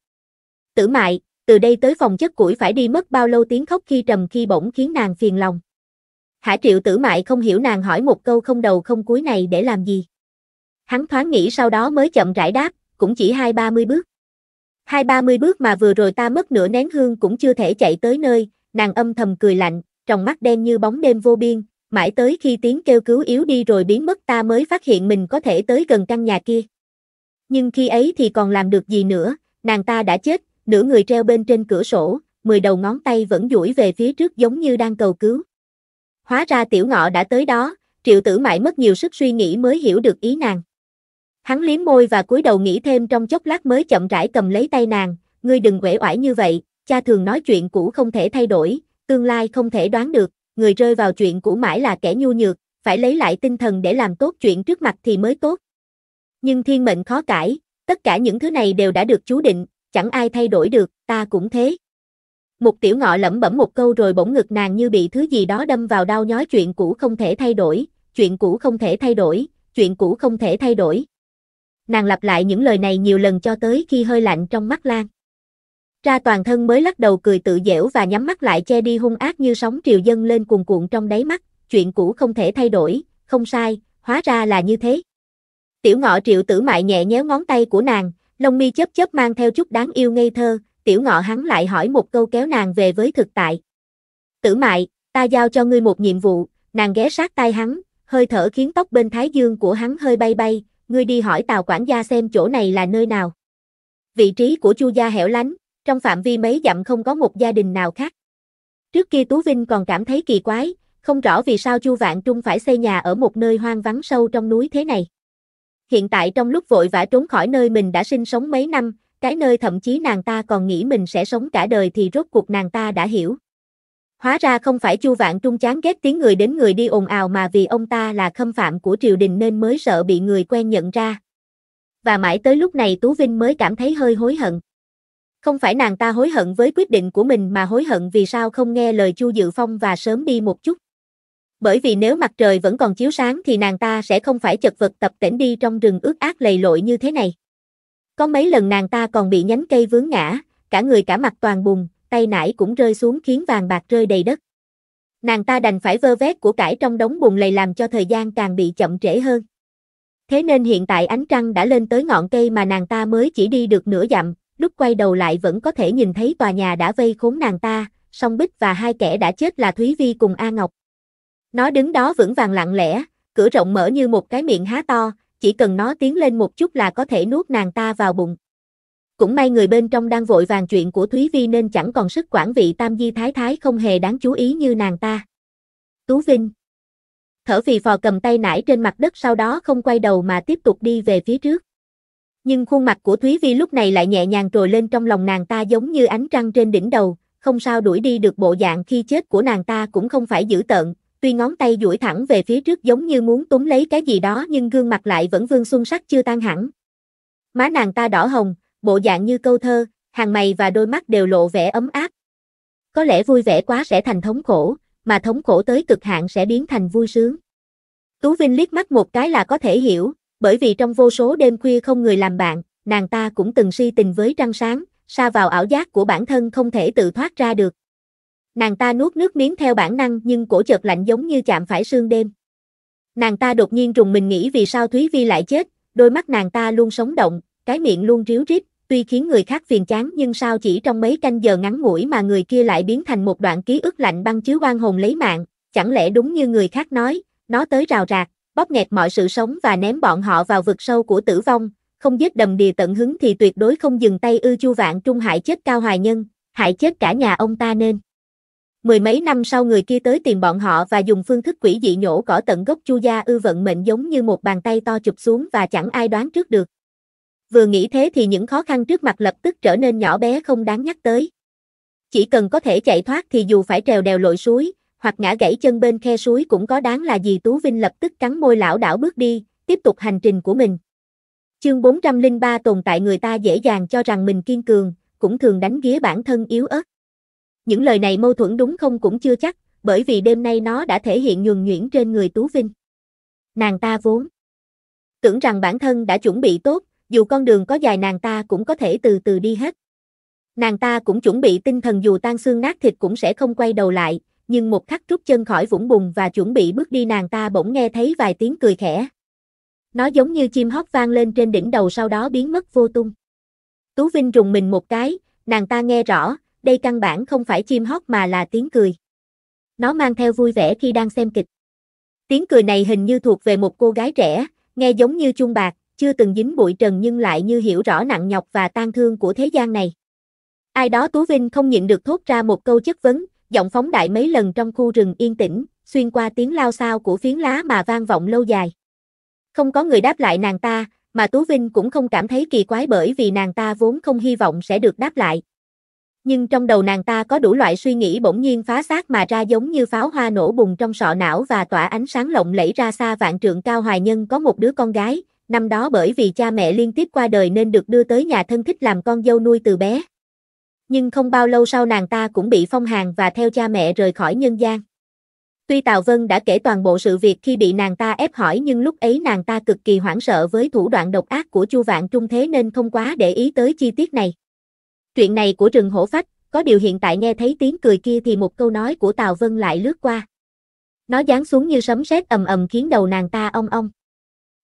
Tử mại, từ đây tới phòng chất củi phải đi mất bao lâu tiếng khóc khi trầm khi bỗng khiến nàng phiền lòng. Hả triệu tử mại không hiểu nàng hỏi một câu không đầu không cuối này để làm gì. Hắn thoáng nghĩ sau đó mới chậm rãi đáp, cũng chỉ hai ba mươi bước. Hai ba mươi bước mà vừa rồi ta mất nửa nén hương cũng chưa thể chạy tới nơi, nàng âm thầm cười lạnh, trong mắt đen như bóng đêm vô biên, mãi tới khi tiếng kêu cứu yếu đi rồi biến mất ta mới phát hiện mình có thể tới gần căn nhà kia. Nhưng khi ấy thì còn làm được gì nữa, nàng ta đã chết, nửa người treo bên trên cửa sổ, mười đầu ngón tay vẫn duỗi về phía trước giống như đang cầu cứu. Hóa ra tiểu ngọ đã tới đó, triệu tử mãi mất nhiều sức suy nghĩ mới hiểu được ý nàng. Hắn liếm môi và cúi đầu nghĩ thêm trong chốc lát mới chậm rãi cầm lấy tay nàng, ngươi đừng quể oải như vậy, cha thường nói chuyện cũ không thể thay đổi, tương lai không thể đoán được, người rơi vào chuyện cũ mãi là kẻ nhu nhược, phải lấy lại tinh thần để làm tốt chuyện trước mặt thì mới tốt. Nhưng thiên mệnh khó cải, tất cả những thứ này đều đã được chú định, chẳng ai thay đổi được, ta cũng thế. Một tiểu ngọ lẩm bẩm một câu rồi bỗng ngực nàng như bị thứ gì đó đâm vào đau nhói chuyện cũ không thể thay đổi, chuyện cũ không thể thay đổi, chuyện cũ không thể thay đổi. Nàng lặp lại những lời này nhiều lần cho tới khi hơi lạnh trong mắt Lan. Ra toàn thân mới lắc đầu cười tự dễu và nhắm mắt lại che đi hung ác như sóng triều dân lên cuồn cuộn trong đáy mắt, chuyện cũ không thể thay đổi, không sai, hóa ra là như thế. Tiểu ngọ triệu tử mại nhẹ nhéo ngón tay của nàng, lông mi chớp chớp mang theo chút đáng yêu ngây thơ, tiểu ngọ hắn lại hỏi một câu kéo nàng về với thực tại. Tử mại, ta giao cho ngươi một nhiệm vụ, nàng ghé sát tai hắn, hơi thở khiến tóc bên thái dương của hắn hơi bay bay, ngươi đi hỏi tàu quản gia xem chỗ này là nơi nào. Vị trí của chu gia hẻo lánh, trong phạm vi mấy dặm không có một gia đình nào khác. Trước kia Tú Vinh còn cảm thấy kỳ quái, không rõ vì sao Chu Vạn Trung phải xây nhà ở một nơi hoang vắng sâu trong núi thế này. Hiện tại trong lúc vội vã trốn khỏi nơi mình đã sinh sống mấy năm, cái nơi thậm chí nàng ta còn nghĩ mình sẽ sống cả đời thì rốt cuộc nàng ta đã hiểu. Hóa ra không phải Chu Vạn Trung chán ghét tiếng người đến người đi ồn ào mà vì ông ta là khâm phạm của triều đình nên mới sợ bị người quen nhận ra. Và mãi tới lúc này Tú Vinh mới cảm thấy hơi hối hận. Không phải nàng ta hối hận với quyết định của mình mà hối hận vì sao không nghe lời Chu Dự Phong và sớm đi một chút. Bởi vì nếu mặt trời vẫn còn chiếu sáng thì nàng ta sẽ không phải chật vật tập tỉnh đi trong rừng ướt át lầy lội như thế này. Có mấy lần nàng ta còn bị nhánh cây vướng ngã, cả người cả mặt toàn bùn, tay nải cũng rơi xuống khiến vàng bạc rơi đầy đất. Nàng ta đành phải vơ vét của cải trong đống bùn lầy làm cho thời gian càng bị chậm trễ hơn. Thế nên hiện tại ánh trăng đã lên tới ngọn cây mà nàng ta mới chỉ đi được nửa dặm, lúc quay đầu lại vẫn có thể nhìn thấy tòa nhà đã vây khốn nàng ta, song bích và hai kẻ đã chết là Thúy Vi cùng A Ngọc. Nó đứng đó vững vàng lặng lẽ, cửa rộng mở như một cái miệng há to, chỉ cần nó tiến lên một chút là có thể nuốt nàng ta vào bụng. Cũng may người bên trong đang vội vàng chuyện của Thúy Vi nên chẳng còn sức quản vị tam di thái thái không hề đáng chú ý như nàng ta. Tú Vinh Thở phì phò cầm tay nải trên mặt đất sau đó không quay đầu mà tiếp tục đi về phía trước. Nhưng khuôn mặt của Thúy Vi lúc này lại nhẹ nhàng trồi lên trong lòng nàng ta giống như ánh trăng trên đỉnh đầu, không sao đuổi đi được bộ dạng khi chết của nàng ta cũng không phải dữ tợn, tuy ngón tay duỗi thẳng về phía trước giống như muốn túm lấy cái gì đó nhưng gương mặt lại vẫn vương xuân sắc chưa tan hẳn. Má nàng ta đỏ hồng, bộ dạng như câu thơ, hàng mày và đôi mắt đều lộ vẻ ấm áp. Có lẽ vui vẻ quá sẽ thành thống khổ, mà thống khổ tới cực hạn sẽ biến thành vui sướng. Tú Vinh liếc mắt một cái là có thể hiểu, bởi vì trong vô số đêm khuya không người làm bạn, nàng ta cũng từng si tình với trăng sáng, xa vào ảo giác của bản thân không thể tự thoát ra được. Nàng ta nuốt nước miếng theo bản năng nhưng cổ chợt lạnh giống như chạm phải sương đêm. Nàng ta đột nhiên trùng mình nghĩ vì sao Thúy Vi lại chết, đôi mắt nàng ta luôn sống động, cái miệng luôn ríu rít, tuy khiến người khác phiền chán nhưng sao chỉ trong mấy canh giờ ngắn ngủi mà người kia lại biến thành một đoạn ký ức lạnh băng chứa oan hồn lấy mạng, chẳng lẽ đúng như người khác nói, nó tới rào rạc, bóp nghẹt mọi sự sống và ném bọn họ vào vực sâu của tử vong, không giết đầm đìa tận hứng thì tuyệt đối không dừng tay ư chu vạn trung hại chết cao hoài nhân, hại chết cả nhà ông ta nên. Mười mấy năm sau người kia tới tìm bọn họ và dùng phương thức quỷ dị nhổ cỏ tận gốc Chu Gia Ư vận mệnh giống như một bàn tay to chụp xuống và chẳng ai đoán trước được. Vừa nghĩ thế thì những khó khăn trước mặt lập tức trở nên nhỏ bé không đáng nhắc tới. Chỉ cần có thể chạy thoát thì dù phải trèo đèo lội suối, hoặc ngã gãy chân bên khe suối cũng có đáng là gì Tú Vinh lập tức cắn môi lão đảo bước đi, tiếp tục hành trình của mình. Chương 403 tồn tại người ta dễ dàng cho rằng mình kiên cường, cũng thường đánh ghía bản thân yếu ớt. Những lời này mâu thuẫn đúng không cũng chưa chắc, bởi vì đêm nay nó đã thể hiện nhuần nhuyễn trên người Tú Vinh. Nàng ta vốn tưởng rằng bản thân đã chuẩn bị tốt, dù con đường có dài nàng ta cũng có thể từ từ đi hết. Nàng ta cũng chuẩn bị tinh thần dù tan xương nát thịt cũng sẽ không quay đầu lại, nhưng một khắc rút chân khỏi vũng bùn và chuẩn bị bước đi nàng ta bỗng nghe thấy vài tiếng cười khẽ. Nó giống như chim hót vang lên trên đỉnh đầu sau đó biến mất vô tung. Tú Vinh rùng mình một cái, nàng ta nghe rõ, đây căn bản không phải chim hót mà là tiếng cười. Nó mang theo vui vẻ khi đang xem kịch. Tiếng cười này hình như thuộc về một cô gái trẻ, nghe giống như chuông bạc, chưa từng dính bụi trần nhưng lại như hiểu rõ nặng nhọc và tang thương của thế gian này. Ai đó Tú Vinh không nhịn được thốt ra một câu chất vấn, giọng phóng đại mấy lần trong khu rừng yên tĩnh, xuyên qua tiếng lao sao của phiến lá mà vang vọng lâu dài. Không có người đáp lại nàng ta, mà Tú Vinh cũng không cảm thấy kỳ quái bởi vì nàng ta vốn không hy vọng sẽ được đáp lại, nhưng trong đầu nàng ta có đủ loại suy nghĩ bỗng nhiên phá xác mà ra giống như pháo hoa nổ bùng trong sọ não và tỏa ánh sáng lộng lẫy ra xa vạn trượng cao hoài nhân có một đứa con gái, năm đó bởi vì cha mẹ liên tiếp qua đời nên được đưa tới nhà thân thích làm con dâu nuôi từ bé. Nhưng không bao lâu sau nàng ta cũng bị phong hàng và theo cha mẹ rời khỏi nhân gian. Tuy Tào Vân đã kể toàn bộ sự việc khi bị nàng ta ép hỏi nhưng lúc ấy nàng ta cực kỳ hoảng sợ với thủ đoạn độc ác của Chu Vạn Trung thế nên không quá để ý tới chi tiết này. Chuyện này của rừng hổ phách, có điều hiện tại nghe thấy tiếng cười kia thì một câu nói của Tào Vân lại lướt qua. Nó giáng xuống như sấm sét ầm ầm khiến đầu nàng ta ong ong.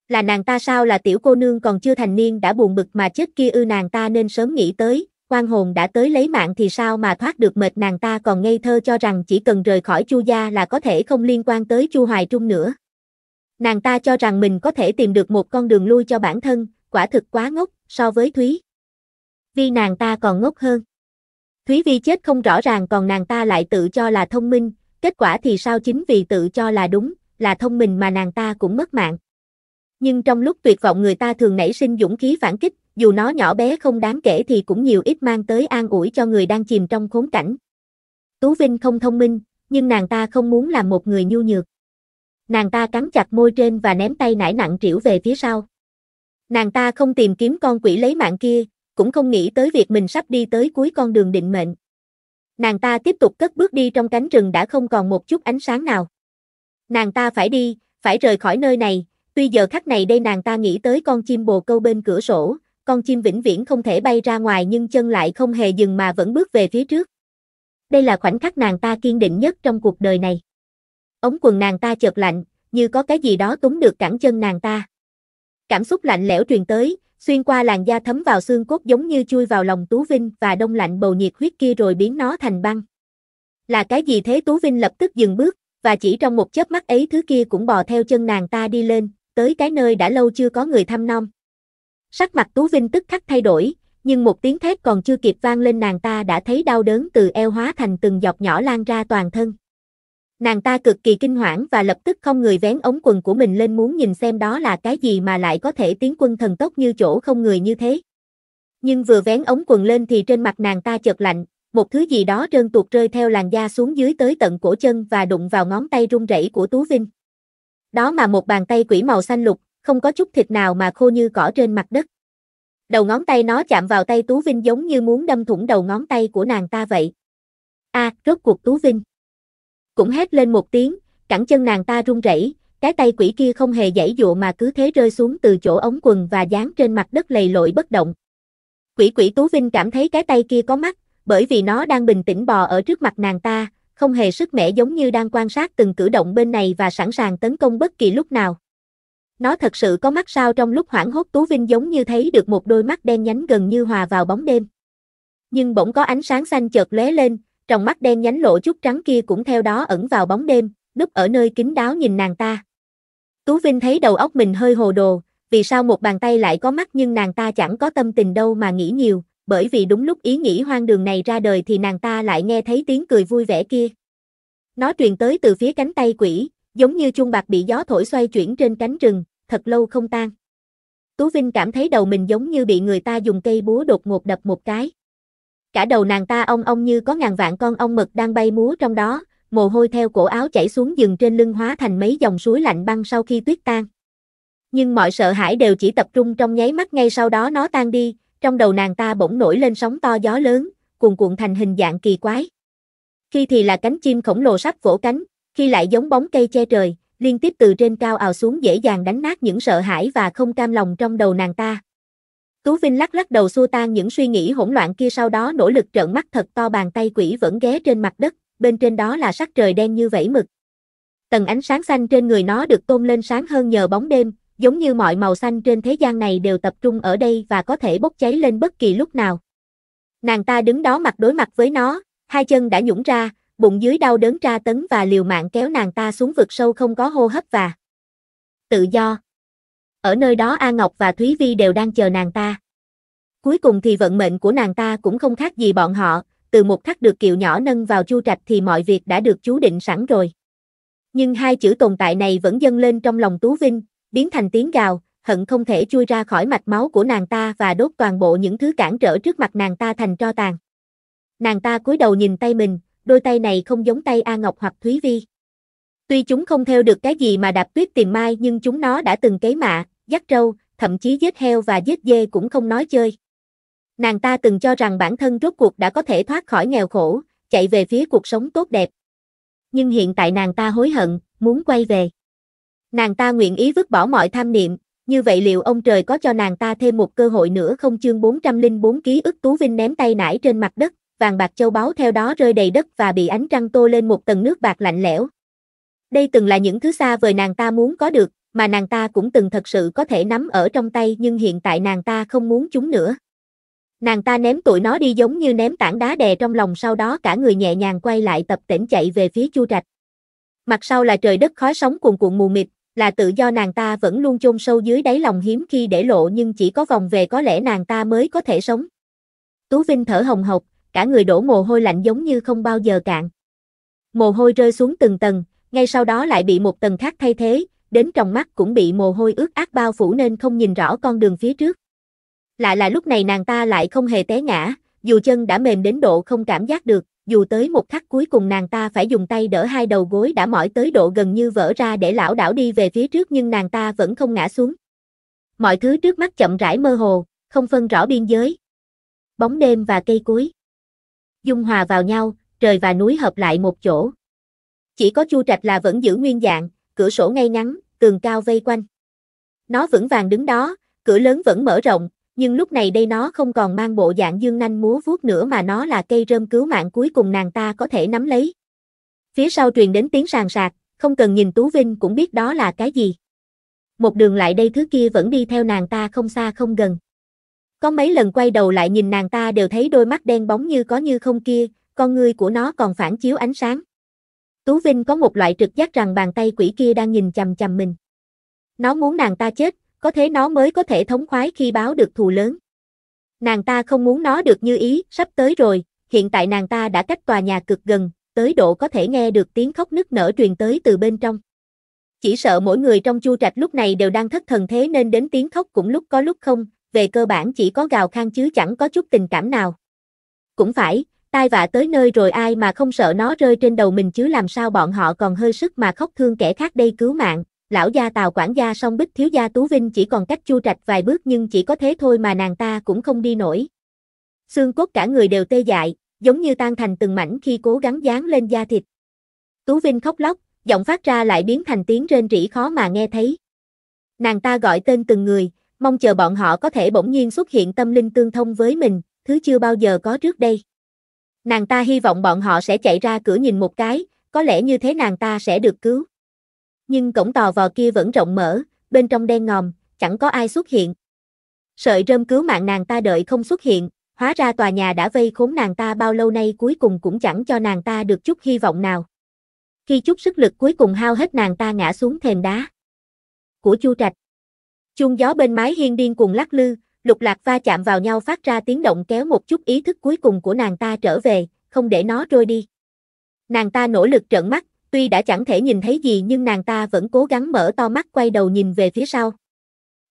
Là nàng ta sao là tiểu cô nương còn chưa thành niên đã buồn bực mà chết kia ư nàng ta nên sớm nghĩ tới, quan hồn đã tới lấy mạng thì sao mà thoát được mệt nàng ta còn ngây thơ cho rằng chỉ cần rời khỏi chu gia là có thể không liên quan tới chu hoài trung nữa. Nàng ta cho rằng mình có thể tìm được một con đường lui cho bản thân, quả thực quá ngốc, so với Thúy vi nàng ta còn ngốc hơn. Thúy Vi chết không rõ ràng còn nàng ta lại tự cho là thông minh, kết quả thì sao chính vì tự cho là đúng, là thông minh mà nàng ta cũng mất mạng. Nhưng trong lúc tuyệt vọng người ta thường nảy sinh dũng khí phản kích, dù nó nhỏ bé không đáng kể thì cũng nhiều ít mang tới an ủi cho người đang chìm trong khốn cảnh. Tú Vinh không thông minh, nhưng nàng ta không muốn làm một người nhu nhược. Nàng ta cắn chặt môi trên và ném tay nải nặng trĩu về phía sau. Nàng ta không tìm kiếm con quỷ lấy mạng kia, cũng không nghĩ tới việc mình sắp đi tới cuối con đường định mệnh. Nàng ta tiếp tục cất bước đi trong cánh rừng đã không còn một chút ánh sáng nào. Nàng ta phải đi, phải rời khỏi nơi này, tuy giờ khắc này đây nàng ta nghĩ tới con chim bồ câu bên cửa sổ, con chim vĩnh viễn không thể bay ra ngoài nhưng chân lại không hề dừng mà vẫn bước về phía trước. Đây là khoảnh khắc nàng ta kiên định nhất trong cuộc đời này. Ống quần nàng ta chợt lạnh, như có cái gì đó túm được cẳng chân nàng ta. Cảm xúc lạnh lẽo truyền tới, xuyên qua làn da thấm vào xương cốt giống như chui vào lòng Tú Vinh và đông lạnh bầu nhiệt huyết kia rồi biến nó thành băng. Là cái gì thế Tú Vinh lập tức dừng bước, và chỉ trong một chớp mắt ấy thứ kia cũng bò theo chân nàng ta đi lên, tới cái nơi đã lâu chưa có người thăm nom. Sắc mặt Tú Vinh tức khắc thay đổi, nhưng một tiếng thét còn chưa kịp vang lên nàng ta đã thấy đau đớn từ eo hóa thành từng giọt nhỏ lan ra toàn thân. Nàng ta cực kỳ kinh hoảng và lập tức không người vén ống quần của mình lên muốn nhìn xem đó là cái gì mà lại có thể tiến quân thần tốc như chỗ không người như thế. Nhưng vừa vén ống quần lên thì trên mặt nàng ta chợt lạnh, một thứ gì đó trơn tuột rơi theo làn da xuống dưới tới tận cổ chân và đụng vào ngón tay run rẩy của Tú Vinh. Đó mà một bàn tay quỷ màu xanh lục, không có chút thịt nào mà khô như cỏ trên mặt đất. Đầu ngón tay nó chạm vào tay Tú Vinh giống như muốn đâm thủng đầu ngón tay của nàng ta vậy. A, à, rốt cuộc Tú Vinh cũng hét lên một tiếng, cẳng chân nàng ta run rẩy, cái tay quỷ kia không hề giãy dụa mà cứ thế rơi xuống từ chỗ ống quần và dán trên mặt đất lầy lội bất động. Quỷ quỷ Tú Vinh cảm thấy cái tay kia có mắt, bởi vì nó đang bình tĩnh bò ở trước mặt nàng ta, không hề sức mẻ giống như đang quan sát từng cử động bên này và sẵn sàng tấn công bất kỳ lúc nào. Nó thật sự có mắt sao trong lúc hoảng hốt Tú Vinh giống như thấy được một đôi mắt đen nhánh gần như hòa vào bóng đêm. Nhưng bỗng có ánh sáng xanh chợt lóe lên, trong mắt đen nhánh lộ chút trắng kia cũng theo đó ẩn vào bóng đêm, núp ở nơi kín đáo nhìn nàng ta. Tú Vinh thấy đầu óc mình hơi hồ đồ, vì sao một bàn tay lại có mắt nhưng nàng ta chẳng có tâm tình đâu mà nghĩ nhiều, bởi vì đúng lúc ý nghĩ hoang đường này ra đời thì nàng ta lại nghe thấy tiếng cười vui vẻ kia. Nó truyền tới từ phía cánh tay quỷ, giống như chuông bạc bị gió thổi xoay chuyển trên cánh rừng, thật lâu không tan. Tú Vinh cảm thấy đầu mình giống như bị người ta dùng cây búa đột ngột đập một cái cả đầu nàng ta ong ong như có ngàn vạn con ong mật đang bay múa trong đó, mồ hôi theo cổ áo chảy xuống dừng trên lưng hóa thành mấy dòng suối lạnh băng sau khi tuyết tan. Nhưng mọi sợ hãi đều chỉ tập trung trong nháy mắt ngay sau đó nó tan đi, trong đầu nàng ta bỗng nổi lên sóng to gió lớn, cuồn cuộn thành hình dạng kỳ quái. Khi thì là cánh chim khổng lồ sắp vỗ cánh, khi lại giống bóng cây che trời, liên tiếp từ trên cao ào xuống dễ dàng đánh nát những sợ hãi và không cam lòng trong đầu nàng ta. Tú Vinh lắc lắc đầu xua tan những suy nghĩ hỗn loạn kia sau đó nỗ lực trợn mắt thật to bàn tay quỷ vẫn ghé trên mặt đất, bên trên đó là sắc trời đen như vẫy mực. Tầng ánh sáng xanh trên người nó được tôn lên sáng hơn nhờ bóng đêm, giống như mọi màu xanh trên thế gian này đều tập trung ở đây và có thể bốc cháy lên bất kỳ lúc nào. Nàng ta đứng đó mặt đối mặt với nó, hai chân đã nhũng ra, bụng dưới đau đớn tra tấn và liều mạng kéo nàng ta xuống vực sâu không có hô hấp và tự do ở nơi đó A Ngọc và Thúy Vi đều đang chờ nàng ta. Cuối cùng thì vận mệnh của nàng ta cũng không khác gì bọn họ, từ một khắc được kiệu nhỏ nâng vào chu trạch thì mọi việc đã được chú định sẵn rồi. Nhưng hai chữ tồn tại này vẫn dâng lên trong lòng Tú Vinh, biến thành tiếng gào, hận không thể chui ra khỏi mạch máu của nàng ta và đốt toàn bộ những thứ cản trở trước mặt nàng ta thành tro tàn. Nàng ta cúi đầu nhìn tay mình, đôi tay này không giống tay A Ngọc hoặc Thúy Vi. Tuy chúng không theo được cái gì mà đạp tuyết tìm mai nhưng chúng nó đã từng cấy mạ, dắt trâu, thậm chí giết heo và giết dê cũng không nói chơi. Nàng ta từng cho rằng bản thân rốt cuộc đã có thể thoát khỏi nghèo khổ, chạy về phía cuộc sống tốt đẹp. Nhưng hiện tại nàng ta hối hận, muốn quay về. Nàng ta nguyện ý vứt bỏ mọi tham niệm, như vậy liệu ông trời có cho nàng ta thêm một cơ hội nữa không chương 404 ký ức Tú Vinh ném tay nải trên mặt đất, vàng bạc châu báu theo đó rơi đầy đất và bị ánh trăng tô lên một tầng nước bạc lạnh lẽo. Đây từng là những thứ xa vời nàng ta muốn có được, mà nàng ta cũng từng thật sự có thể nắm ở trong tay nhưng hiện tại nàng ta không muốn chúng nữa. Nàng ta ném tụi nó đi giống như ném tảng đá đè trong lòng sau đó cả người nhẹ nhàng quay lại tập tỉnh chạy về phía chu trạch. Mặt sau là trời đất khói sóng cuồn cuộn mù mịt, là tự do nàng ta vẫn luôn chôn sâu dưới đáy lòng hiếm khi để lộ nhưng chỉ có vòng về có lẽ nàng ta mới có thể sống. Tú Vinh thở hồng hộc, cả người đổ mồ hôi lạnh giống như không bao giờ cạn. Mồ hôi rơi xuống từng tầng, ngay sau đó lại bị một tầng khác thay thế, đến trong mắt cũng bị mồ hôi ướt át bao phủ nên không nhìn rõ con đường phía trước. Lạ là lúc này nàng ta lại không hề té ngã, dù chân đã mềm đến độ không cảm giác được, dù tới một khắc cuối cùng nàng ta phải dùng tay đỡ hai đầu gối đã mỏi tới độ gần như vỡ ra để lão đảo đi về phía trước nhưng nàng ta vẫn không ngã xuống. Mọi thứ trước mắt chậm rãi mơ hồ, không phân rõ biên giới. Bóng đêm và cây cối. Dung hòa vào nhau, trời và núi hợp lại một chỗ, chỉ có chu trạch là vẫn giữ nguyên dạng, cửa sổ ngay ngắn, tường cao vây quanh. Nó vững vàng đứng đó, cửa lớn vẫn mở rộng, nhưng lúc này đây nó không còn mang bộ dạng dương nanh múa vuốt nữa mà nó là cây rơm cứu mạng cuối cùng nàng ta có thể nắm lấy. Phía sau truyền đến tiếng sàn sạc, không cần nhìn Tú Vinh cũng biết đó là cái gì. Một đường lại đây thứ kia vẫn đi theo nàng ta không xa không gần. Có mấy lần quay đầu lại nhìn nàng ta đều thấy đôi mắt đen bóng như có như không kia, con ngươi của nó còn phản chiếu ánh sáng. Tú Vinh có một loại trực giác rằng bàn tay quỷ kia đang nhìn chằm chằm mình. Nó muốn nàng ta chết, có thế nó mới có thể thống khoái khi báo được thù lớn. Nàng ta không muốn nó được như ý, sắp tới rồi, hiện tại nàng ta đã cách tòa nhà cực gần, tới độ có thể nghe được tiếng khóc nức nở truyền tới từ bên trong. Chỉ sợ mỗi người trong chu trạch lúc này đều đang thất thần thế nên đến tiếng khóc cũng lúc có lúc không, về cơ bản chỉ có gào khan chứ chẳng có chút tình cảm nào. Cũng phải, tai vạ tới nơi rồi ai mà không sợ nó rơi trên đầu mình chứ làm sao bọn họ còn hơi sức mà khóc thương kẻ khác đây cứu mạng. Lão gia tào quản gia song bích thiếu gia Tú Vinh chỉ còn cách chu trạch vài bước nhưng chỉ có thế thôi mà nàng ta cũng không đi nổi. Xương cốt cả người đều tê dại, giống như tan thành từng mảnh khi cố gắng dán lên da thịt. Tú Vinh khóc lóc, giọng phát ra lại biến thành tiếng rên rỉ khó mà nghe thấy. Nàng ta gọi tên từng người, mong chờ bọn họ có thể bỗng nhiên xuất hiện tâm linh tương thông với mình, thứ chưa bao giờ có trước đây. Nàng ta hy vọng bọn họ sẽ chạy ra cửa nhìn một cái, có lẽ như thế nàng ta sẽ được cứu. Nhưng cổng tò vò kia vẫn rộng mở, bên trong đen ngòm, chẳng có ai xuất hiện. Sợi rơm cứu mạng nàng ta đợi không xuất hiện, hóa ra tòa nhà đã vây khốn nàng ta bao lâu nay cuối cùng cũng chẳng cho nàng ta được chút hy vọng nào. Khi chút sức lực cuối cùng hao hết nàng ta ngã xuống thềm đá. Của Chu Trạch. Chuông gió bên mái hiên điên cuồng lắc lư, lục lạc va chạm vào nhau phát ra tiếng động kéo một chút ý thức cuối cùng của nàng ta trở về, không để nó trôi đi. Nàng ta nỗ lực trợn mắt, tuy đã chẳng thể nhìn thấy gì nhưng nàng ta vẫn cố gắng mở to mắt quay đầu nhìn về phía sau.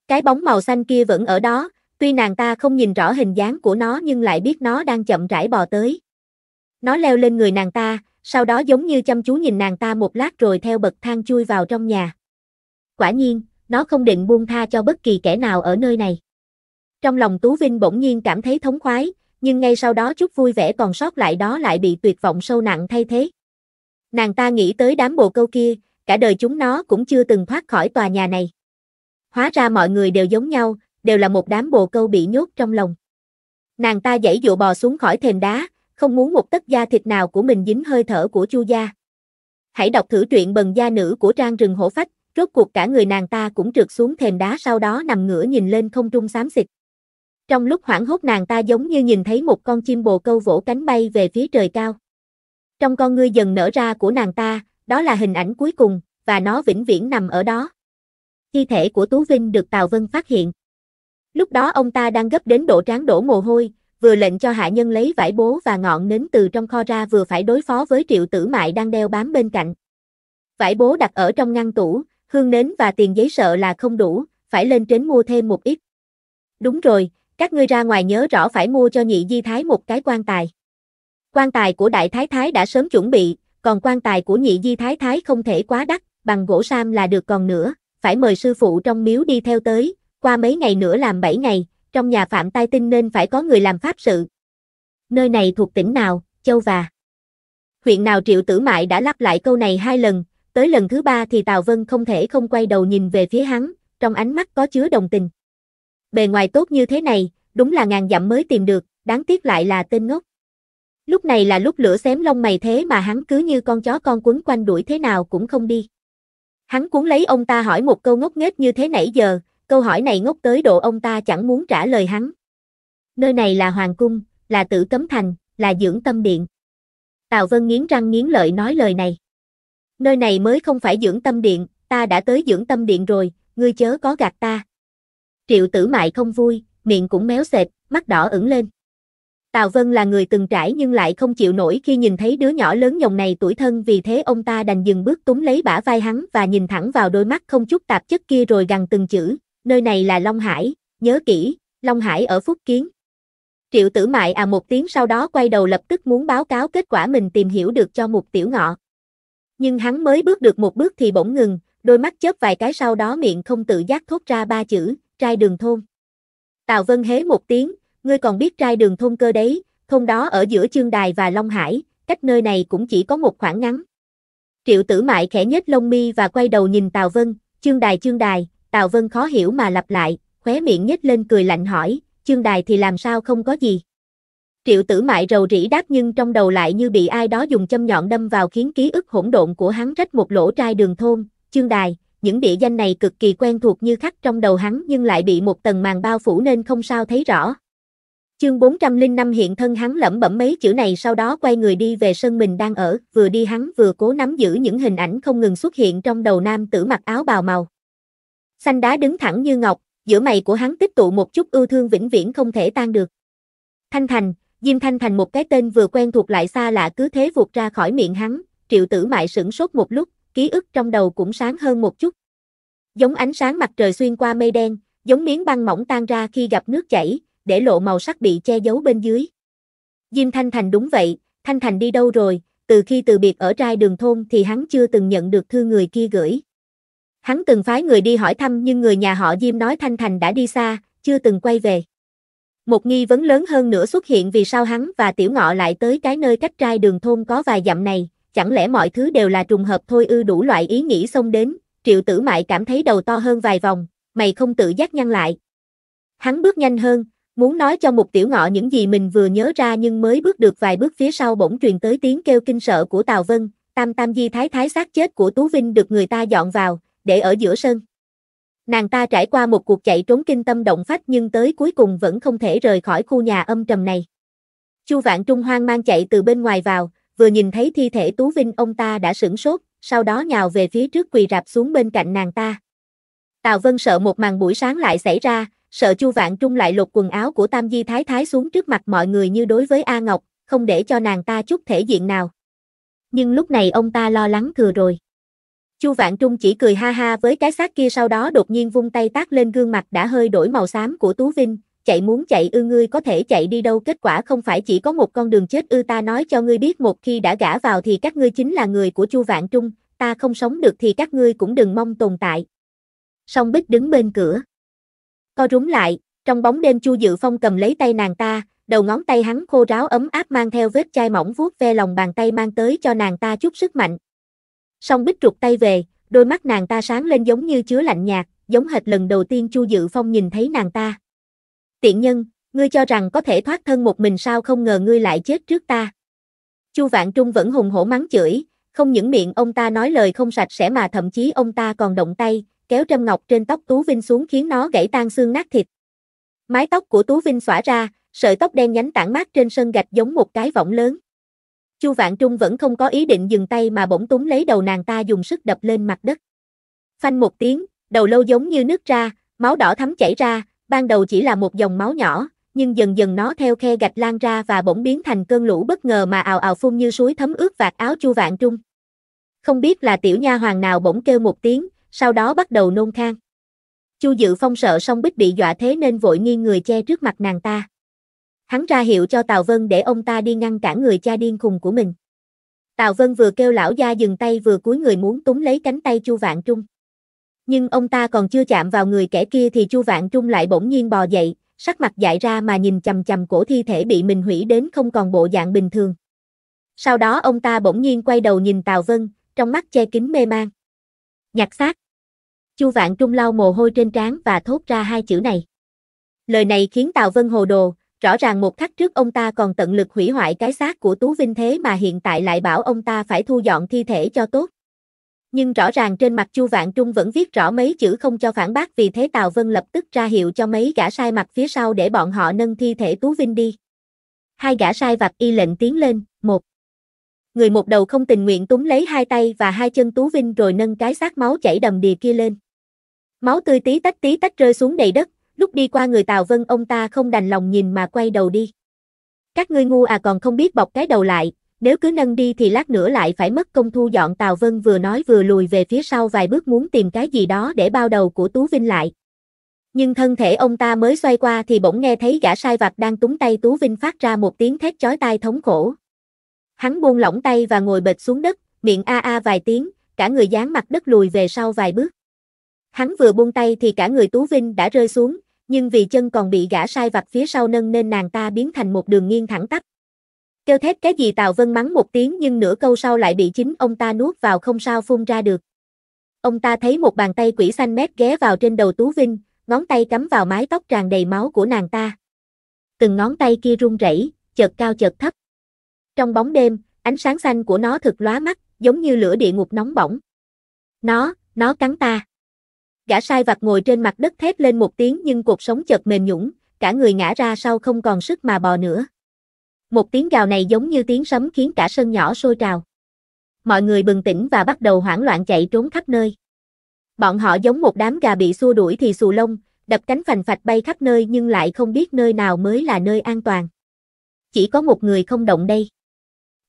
Cái bóng màu xanh kia vẫn ở đó, tuy nàng ta không nhìn rõ hình dáng của nó nhưng lại biết nó đang chậm rãi bò tới. Nó leo lên người nàng ta, sau đó giống như chăm chú nhìn nàng ta một lát rồi theo bậc thang chui vào trong nhà. Quả nhiên, nó không định buông tha cho bất kỳ kẻ nào ở nơi này. Trong lòng Tú Vinh bỗng nhiên cảm thấy thống khoái, nhưng ngay sau đó chút vui vẻ còn sót lại đó lại bị tuyệt vọng sâu nặng thay thế. Nàng ta nghĩ tới đám bồ câu kia, cả đời chúng nó cũng chưa từng thoát khỏi tòa nhà này. Hóa ra mọi người đều giống nhau, đều là một đám bồ câu bị nhốt trong lòng. Nàng ta dãy dụ bò xuống khỏi thềm đá, không muốn một tấc da thịt nào của mình dính hơi thở của chu gia. Hãy đọc thử truyện bần gia nữ của trang rừng hổ phách, rốt cuộc cả người nàng ta cũng trượt xuống thềm đá sau đó nằm ngửa nhìn lên không trung xám xịt. Trong lúc hoảng hốt nàng ta giống như nhìn thấy một con chim bồ câu vỗ cánh bay về phía trời cao. Trong con ngươi dần nở ra của nàng ta, đó là hình ảnh cuối cùng, và nó vĩnh viễn nằm ở đó. Thi thể của Tú Vinh được Tào Vân phát hiện. Lúc đó ông ta đang gấp đến độ tráng đổ mồ hôi, vừa lệnh cho hạ nhân lấy vải bố và ngọn nến từ trong kho ra vừa phải đối phó với triệu tử mại đang đeo bám bên cạnh. Vải bố đặt ở trong ngăn tủ, hương nến và tiền giấy sợ là không đủ, phải lên trên mua thêm một ít. Đúng rồi, các ngươi ra ngoài nhớ rõ phải mua cho nhị di thái một cái quan tài. Quan tài của đại thái thái đã sớm chuẩn bị, còn quan tài của nhị di thái thái không thể quá đắt, bằng gỗ sam là được còn nữa, phải mời sư phụ trong miếu đi theo tới, qua mấy ngày nữa làm 7 ngày, trong nhà phạm tai tinh nên phải có người làm pháp sự. Nơi này thuộc tỉnh nào, châu và. Huyện nào triệu tử mại đã lặp lại câu này hai lần, tới lần thứ ba thì Tào Vân không thể không quay đầu nhìn về phía hắn, trong ánh mắt có chứa đồng tình bề ngoài tốt như thế này, đúng là ngàn dặm mới tìm được, đáng tiếc lại là tên ngốc. Lúc này là lúc lửa xém lông mày thế mà hắn cứ như con chó con quấn quanh đuổi thế nào cũng không đi. Hắn cuốn lấy ông ta hỏi một câu ngốc nghếch như thế nãy giờ, câu hỏi này ngốc tới độ ông ta chẳng muốn trả lời hắn. Nơi này là Hoàng Cung, là Tử Cấm Thành, là Dưỡng Tâm Điện. Tào Vân nghiến răng nghiến lợi nói lời này. Nơi này mới không phải Dưỡng Tâm Điện, ta đã tới Dưỡng Tâm Điện rồi, ngươi chớ có gạt ta. Triệu tử mại không vui, miệng cũng méo xệt, mắt đỏ ửng lên. Tào Vân là người từng trải nhưng lại không chịu nổi khi nhìn thấy đứa nhỏ lớn nhồng này tuổi thân vì thế ông ta đành dừng bước túm lấy bả vai hắn và nhìn thẳng vào đôi mắt không chút tạp chất kia rồi gằn từng chữ, nơi này là Long Hải, nhớ kỹ, Long Hải ở Phúc Kiến. Triệu tử mại à một tiếng sau đó quay đầu lập tức muốn báo cáo kết quả mình tìm hiểu được cho một tiểu ngọ. Nhưng hắn mới bước được một bước thì bỗng ngừng, đôi mắt chớp vài cái sau đó miệng không tự giác thốt ra ba chữ, trai đường thôn. Tào Vân hế một tiếng, ngươi còn biết trai đường thôn cơ đấy, thôn đó ở giữa Chương Đài và Long Hải, cách nơi này cũng chỉ có một khoảng ngắn. Triệu tử mại khẽ nhếch lông mi và quay đầu nhìn Tào Vân, Chương Đài Chương Đài, Tào Vân khó hiểu mà lặp lại, khóe miệng nhếch lên cười lạnh hỏi, Chương Đài thì làm sao không có gì. Triệu tử mại rầu rĩ đáp nhưng trong đầu lại như bị ai đó dùng châm nhọn đâm vào khiến ký ức hỗn độn của hắn rách một lỗ trai đường thôn, chương đài, những địa danh này cực kỳ quen thuộc như khắc trong đầu hắn nhưng lại bị một tầng màn bao phủ nên không sao thấy rõ. Chương 405 hiện thân hắn lẩm bẩm mấy chữ này sau đó quay người đi về sân mình đang ở, vừa đi hắn vừa cố nắm giữ những hình ảnh không ngừng xuất hiện trong đầu nam tử mặc áo bào màu. Xanh đá đứng thẳng như ngọc, giữa mày của hắn tích tụ một chút ưu thương vĩnh viễn không thể tan được. Thanh Thành, Diêm Thanh Thành một cái tên vừa quen thuộc lại xa lạ cứ thế vụt ra khỏi miệng hắn, triệu tử mại sửng sốt một lúc, ký ức trong đầu cũng sáng hơn một chút. Giống ánh sáng mặt trời xuyên qua mây đen, giống miếng băng mỏng tan ra khi gặp nước chảy, để lộ màu sắc bị che giấu bên dưới. Diêm Thanh Thành đúng vậy, Thanh Thành đi đâu rồi, từ khi từ biệt ở trai đường thôn thì hắn chưa từng nhận được thư người kia gửi. Hắn từng phái người đi hỏi thăm nhưng người nhà họ Diêm nói Thanh Thành đã đi xa, chưa từng quay về. Một nghi vấn lớn hơn nữa xuất hiện vì sao hắn và Tiểu Ngọ lại tới cái nơi cách trai đường thôn có vài dặm này, chẳng lẽ mọi thứ đều là trùng hợp thôi ư đủ loại ý nghĩ xông đến, triệu tử mại cảm thấy đầu to hơn vài vòng, mày không tự giác nhăn lại. Hắn bước nhanh hơn, muốn nói cho một tiểu ngọ những gì mình vừa nhớ ra nhưng mới bước được vài bước phía sau bỗng truyền tới tiếng kêu kinh sợ của Tào Vân, tam tam di thái thái xác chết của Tú Vinh được người ta dọn vào, để ở giữa sân. Nàng ta trải qua một cuộc chạy trốn kinh tâm động phách nhưng tới cuối cùng vẫn không thể rời khỏi khu nhà âm trầm này. Chu Vạn Trung hoang mang chạy từ bên ngoài vào, vừa nhìn thấy thi thể Tú Vinh ông ta đã sửng sốt, sau đó nhào về phía trước quỳ rạp xuống bên cạnh nàng ta. Tào Vân sợ một màn buổi sáng lại xảy ra, sợ Chu Vạn Trung lại lột quần áo của Tam Di Thái Thái xuống trước mặt mọi người như đối với A Ngọc, không để cho nàng ta chút thể diện nào. Nhưng lúc này ông ta lo lắng thừa rồi. Chu Vạn Trung chỉ cười ha ha với cái xác kia sau đó đột nhiên vung tay tác lên gương mặt đã hơi đổi màu xám của Tú Vinh, chạy muốn chạy ư ngươi có thể chạy đi đâu kết quả không phải chỉ có một con đường chết ư ta nói cho ngươi biết một khi đã gã vào thì các ngươi chính là người của Chu Vạn Trung, ta không sống được thì các ngươi cũng đừng mong tồn tại. Song Bích đứng bên cửa. Co rúm lại, trong bóng đêm Chu Dự Phong cầm lấy tay nàng ta, đầu ngón tay hắn khô ráo ấm áp mang theo vết chai mỏng vuốt ve lòng bàn tay mang tới cho nàng ta chút sức mạnh. Song Bích trục tay về, đôi mắt nàng ta sáng lên giống như chứa lạnh nhạt, giống hệt lần đầu tiên Chu Dự Phong nhìn thấy nàng ta tiện nhân, ngươi cho rằng có thể thoát thân một mình sao không ngờ ngươi lại chết trước ta. Chu Vạn Trung vẫn hùng hổ mắng chửi, không những miệng ông ta nói lời không sạch sẽ mà thậm chí ông ta còn động tay, kéo trâm ngọc trên tóc Tú Vinh xuống khiến nó gãy tan xương nát thịt. Mái tóc của Tú Vinh xõa ra, sợi tóc đen nhánh tản mát trên sân gạch giống một cái võng lớn. Chu Vạn Trung vẫn không có ý định dừng tay mà bỗng túng lấy đầu nàng ta dùng sức đập lên mặt đất. Phanh một tiếng, đầu lâu giống như nước ra, máu đỏ thấm chảy ra, ban đầu chỉ là một dòng máu nhỏ, nhưng dần dần nó theo khe gạch lan ra và bỗng biến thành cơn lũ bất ngờ mà ào ào phun như suối thấm ướt vạt áo Chu Vạn Trung. Không biết là tiểu nha hoàng nào bỗng kêu một tiếng, sau đó bắt đầu nôn khan. Chu Dự Phong sợ song bích bị dọa thế nên vội nghiêng người che trước mặt nàng ta. Hắn ra hiệu cho Tào Vân để ông ta đi ngăn cản người cha điên khùng của mình. Tào Vân vừa kêu lão gia dừng tay vừa cúi người muốn túm lấy cánh tay Chu Vạn Trung nhưng ông ta còn chưa chạm vào người kẻ kia thì Chu Vạn Trung lại bỗng nhiên bò dậy, sắc mặt dại ra mà nhìn chầm chầm cổ thi thể bị mình hủy đến không còn bộ dạng bình thường. Sau đó ông ta bỗng nhiên quay đầu nhìn Tào Vân, trong mắt che kín mê man, Nhặt xác. Chu Vạn Trung lau mồ hôi trên trán và thốt ra hai chữ này. Lời này khiến Tào Vân hồ đồ, rõ ràng một khắc trước ông ta còn tận lực hủy hoại cái xác của Tú Vinh thế mà hiện tại lại bảo ông ta phải thu dọn thi thể cho tốt nhưng rõ ràng trên mặt Chu Vạn Trung vẫn viết rõ mấy chữ không cho phản bác vì thế Tào Vân lập tức ra hiệu cho mấy gã sai mặt phía sau để bọn họ nâng thi thể Tú Vinh đi. Hai gã sai vặt y lệnh tiến lên, một. Người một đầu không tình nguyện túm lấy hai tay và hai chân Tú Vinh rồi nâng cái xác máu chảy đầm đìa kia lên. Máu tươi tí tách tí tách rơi xuống đầy đất, lúc đi qua người Tào Vân ông ta không đành lòng nhìn mà quay đầu đi. Các ngươi ngu à còn không biết bọc cái đầu lại, nếu cứ nâng đi thì lát nữa lại phải mất công thu dọn Tào Vân vừa nói vừa lùi về phía sau vài bước muốn tìm cái gì đó để bao đầu của Tú Vinh lại. Nhưng thân thể ông ta mới xoay qua thì bỗng nghe thấy gã sai vặt đang túng tay Tú Vinh phát ra một tiếng thét chói tai thống khổ. Hắn buông lỏng tay và ngồi bệt xuống đất, miệng a a vài tiếng, cả người dán mặt đất lùi về sau vài bước. Hắn vừa buông tay thì cả người Tú Vinh đã rơi xuống, nhưng vì chân còn bị gã sai vặt phía sau nâng nên nàng ta biến thành một đường nghiêng thẳng tắp. Kêu thét cái gì Tào Vân mắng một tiếng nhưng nửa câu sau lại bị chính ông ta nuốt vào không sao phun ra được. Ông ta thấy một bàn tay quỷ xanh mét ghé vào trên đầu Tú Vinh, ngón tay cắm vào mái tóc tràn đầy máu của nàng ta. Từng ngón tay kia run rẩy, chợt cao chợt thấp. Trong bóng đêm, ánh sáng xanh của nó thật lóa mắt, giống như lửa địa ngục nóng bỏng. Nó, nó cắn ta. Gã sai vặt ngồi trên mặt đất thét lên một tiếng nhưng cuộc sống chợt mềm nhũng, cả người ngã ra sau không còn sức mà bò nữa. Một tiếng gào này giống như tiếng sấm khiến cả sân nhỏ sôi trào. Mọi người bừng tỉnh và bắt đầu hoảng loạn chạy trốn khắp nơi. Bọn họ giống một đám gà bị xua đuổi thì xù lông, đập cánh phành phạch bay khắp nơi nhưng lại không biết nơi nào mới là nơi an toàn. Chỉ có một người không động đây.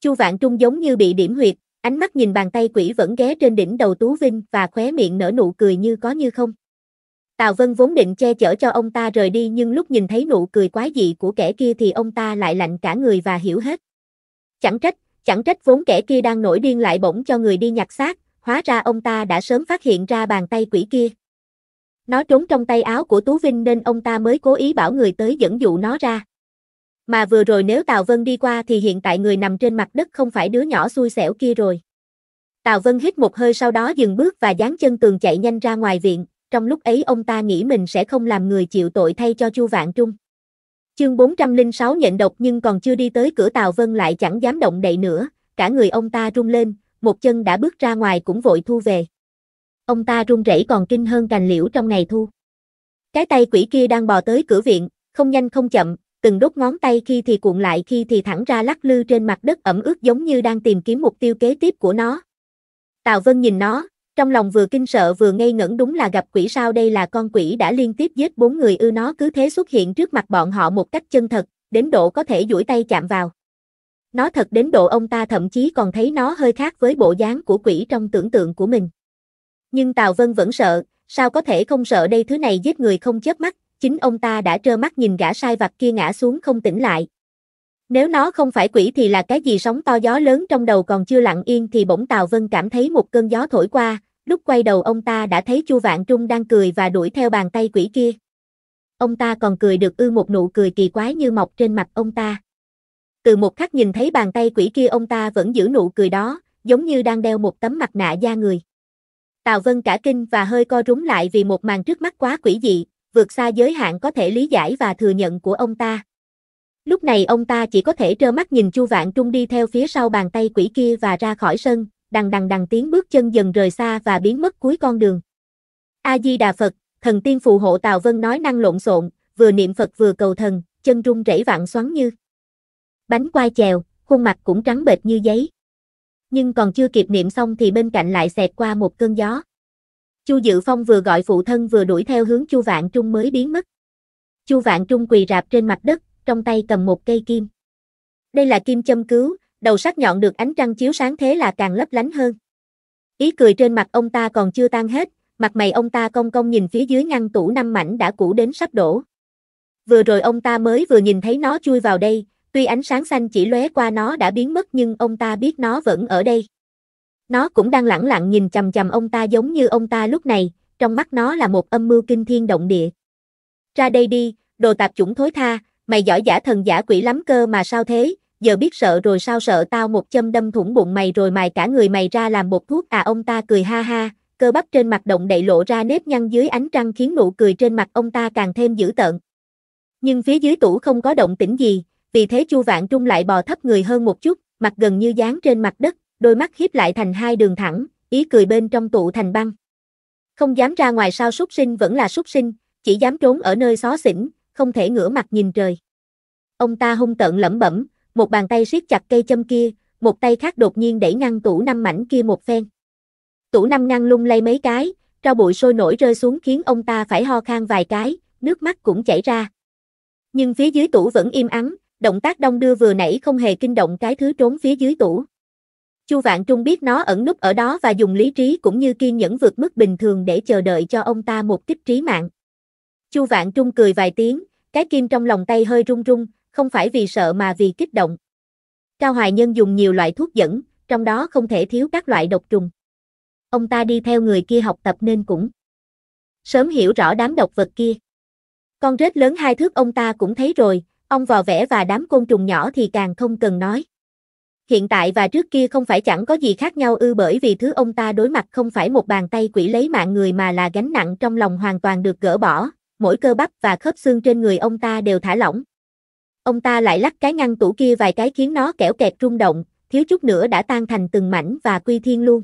Chu Vạn Trung giống như bị điểm huyệt, ánh mắt nhìn bàn tay quỷ vẫn ghé trên đỉnh đầu Tú Vinh và khóe miệng nở nụ cười như có như không. Tào Vân vốn định che chở cho ông ta rời đi nhưng lúc nhìn thấy nụ cười quái dị của kẻ kia thì ông ta lại lạnh cả người và hiểu hết. Chẳng trách, chẳng trách vốn kẻ kia đang nổi điên lại bỗng cho người đi nhặt xác, hóa ra ông ta đã sớm phát hiện ra bàn tay quỷ kia. Nó trốn trong tay áo của Tú Vinh nên ông ta mới cố ý bảo người tới dẫn dụ nó ra. Mà vừa rồi nếu Tào Vân đi qua thì hiện tại người nằm trên mặt đất không phải đứa nhỏ xui xẻo kia rồi. Tào Vân hít một hơi sau đó dừng bước và dán chân tường chạy nhanh ra ngoài viện, trong lúc ấy ông ta nghĩ mình sẽ không làm người chịu tội thay cho Chu Vạn Trung. Chương 406 nhận độc nhưng còn chưa đi tới cửa Tào Vân lại chẳng dám động đậy nữa, cả người ông ta rung lên, một chân đã bước ra ngoài cũng vội thu về. Ông ta run rẩy còn kinh hơn cành liễu trong ngày thu. Cái tay quỷ kia đang bò tới cửa viện, không nhanh không chậm, từng đốt ngón tay khi thì cuộn lại khi thì thẳng ra lắc lư trên mặt đất ẩm ướt giống như đang tìm kiếm mục tiêu kế tiếp của nó. Tào Vân nhìn nó, trong lòng vừa kinh sợ vừa ngây ngẩn đúng là gặp quỷ sao đây là con quỷ đã liên tiếp giết bốn người ư nó cứ thế xuất hiện trước mặt bọn họ một cách chân thật, đến độ có thể duỗi tay chạm vào. Nó thật đến độ ông ta thậm chí còn thấy nó hơi khác với bộ dáng của quỷ trong tưởng tượng của mình. Nhưng Tào Vân vẫn sợ, sao có thể không sợ đây thứ này giết người không chớp mắt, chính ông ta đã trơ mắt nhìn gã sai vặt kia ngã xuống không tỉnh lại. Nếu nó không phải quỷ thì là cái gì sóng to gió lớn trong đầu còn chưa lặng yên thì bỗng Tào Vân cảm thấy một cơn gió thổi qua, Lúc quay đầu ông ta đã thấy Chu Vạn Trung đang cười và đuổi theo bàn tay quỷ kia. Ông ta còn cười được ư một nụ cười kỳ quái như mọc trên mặt ông ta. Từ một khắc nhìn thấy bàn tay quỷ kia ông ta vẫn giữ nụ cười đó, giống như đang đeo một tấm mặt nạ da người. Tào Vân cả kinh và hơi co rúm lại vì một màn trước mắt quá quỷ dị, vượt xa giới hạn có thể lý giải và thừa nhận của ông ta. Lúc này ông ta chỉ có thể trơ mắt nhìn Chu Vạn Trung đi theo phía sau bàn tay quỷ kia và ra khỏi sân, đằng đằng đằng tiếng bước chân dần rời xa và biến mất cuối con đường. A-di-đà Phật, thần tiên phù hộ Tào Vân nói năng lộn xộn, vừa niệm Phật vừa cầu thần, chân rung rẩy vạn xoắn như. Bánh quai chèo, khuôn mặt cũng trắng bệch như giấy. Nhưng còn chưa kịp niệm xong thì bên cạnh lại xẹt qua một cơn gió. Chu Dự Phong vừa gọi phụ thân vừa đuổi theo hướng Chu Vạn Trung mới biến mất. Chu Vạn Trung quỳ rạp trên mặt đất, trong tay cầm một cây kim. Đây là kim châm cứu, đầu sắc nhọn được ánh trăng chiếu sáng thế là càng lấp lánh hơn. Ý cười trên mặt ông ta còn chưa tan hết, mặt mày ông ta cong cong nhìn phía dưới ngăn tủ năm mảnh đã cũ đến sắp đổ. Vừa rồi ông ta mới vừa nhìn thấy nó chui vào đây, tuy ánh sáng xanh chỉ lóe qua nó đã biến mất nhưng ông ta biết nó vẫn ở đây. Nó cũng đang lẳng lặng nhìn chằm chằm ông ta giống như ông ta lúc này, trong mắt nó là một âm mưu kinh thiên động địa. Ra đây đi, đồ tạp chủng thối tha, mày giỏi giả thần giả quỷ lắm cơ mà sao thế, giờ biết sợ rồi sao sợ tao một châm đâm thủng bụng mày rồi mày cả người mày ra làm bột thuốc à ông ta cười ha ha, cơ bắp trên mặt động đậy lộ ra nếp nhăn dưới ánh trăng khiến nụ cười trên mặt ông ta càng thêm dữ tợn. Nhưng phía dưới tủ không có động tĩnh gì, vì thế Chu Vạn Trung lại bò thấp người hơn một chút, mặt gần như dán trên mặt đất, đôi mắt hiếp lại thành hai đường thẳng, ý cười bên trong tụ thành băng. Không dám ra ngoài sao súc sinh vẫn là súc sinh, chỉ dám trốn ở nơi xó xỉnh, không thể ngửa mặt nhìn trời. Ông ta hung tợn lẩm bẩm, một bàn tay siết chặt cây châm kia, một tay khác đột nhiên đẩy ngăn tủ năm mảnh kia một phen. Tủ năm ngăn lung lay mấy cái, tro bụi sôi nổi rơi xuống khiến ông ta phải ho khan vài cái, nước mắt cũng chảy ra. Nhưng phía dưới tủ vẫn im ắng, động tác đông đưa vừa nãy không hề kinh động cái thứ trốn phía dưới tủ. Chu Vạn Trung biết nó ẩn núp ở đó và dùng lý trí cũng như kiên nhẫn vượt mức bình thường để chờ đợi cho ông ta một kích trí mạng. Chu Vạn Trung cười vài tiếng, cái kim trong lòng tay hơi rung rung, không phải vì sợ mà vì kích động. Cao Hoài Nhân dùng nhiều loại thuốc dẫn, trong đó không thể thiếu các loại độc trùng. Ông ta đi theo người kia học tập nên cũng sớm hiểu rõ đám độc vật kia. Con rết lớn hai thước ông ta cũng thấy rồi, ông vò vẽ và đám côn trùng nhỏ thì càng không cần nói. Hiện tại và trước kia không phải chẳng có gì khác nhau ư bởi vì thứ ông ta đối mặt không phải một bàn tay quỷ lấy mạng người mà là gánh nặng trong lòng hoàn toàn được gỡ bỏ, mỗi cơ bắp và khớp xương trên người ông ta đều thả lỏng ông ta lại lắc cái ngăn tủ kia vài cái khiến nó kẻo kẹt rung động, thiếu chút nữa đã tan thành từng mảnh và quy thiên luôn.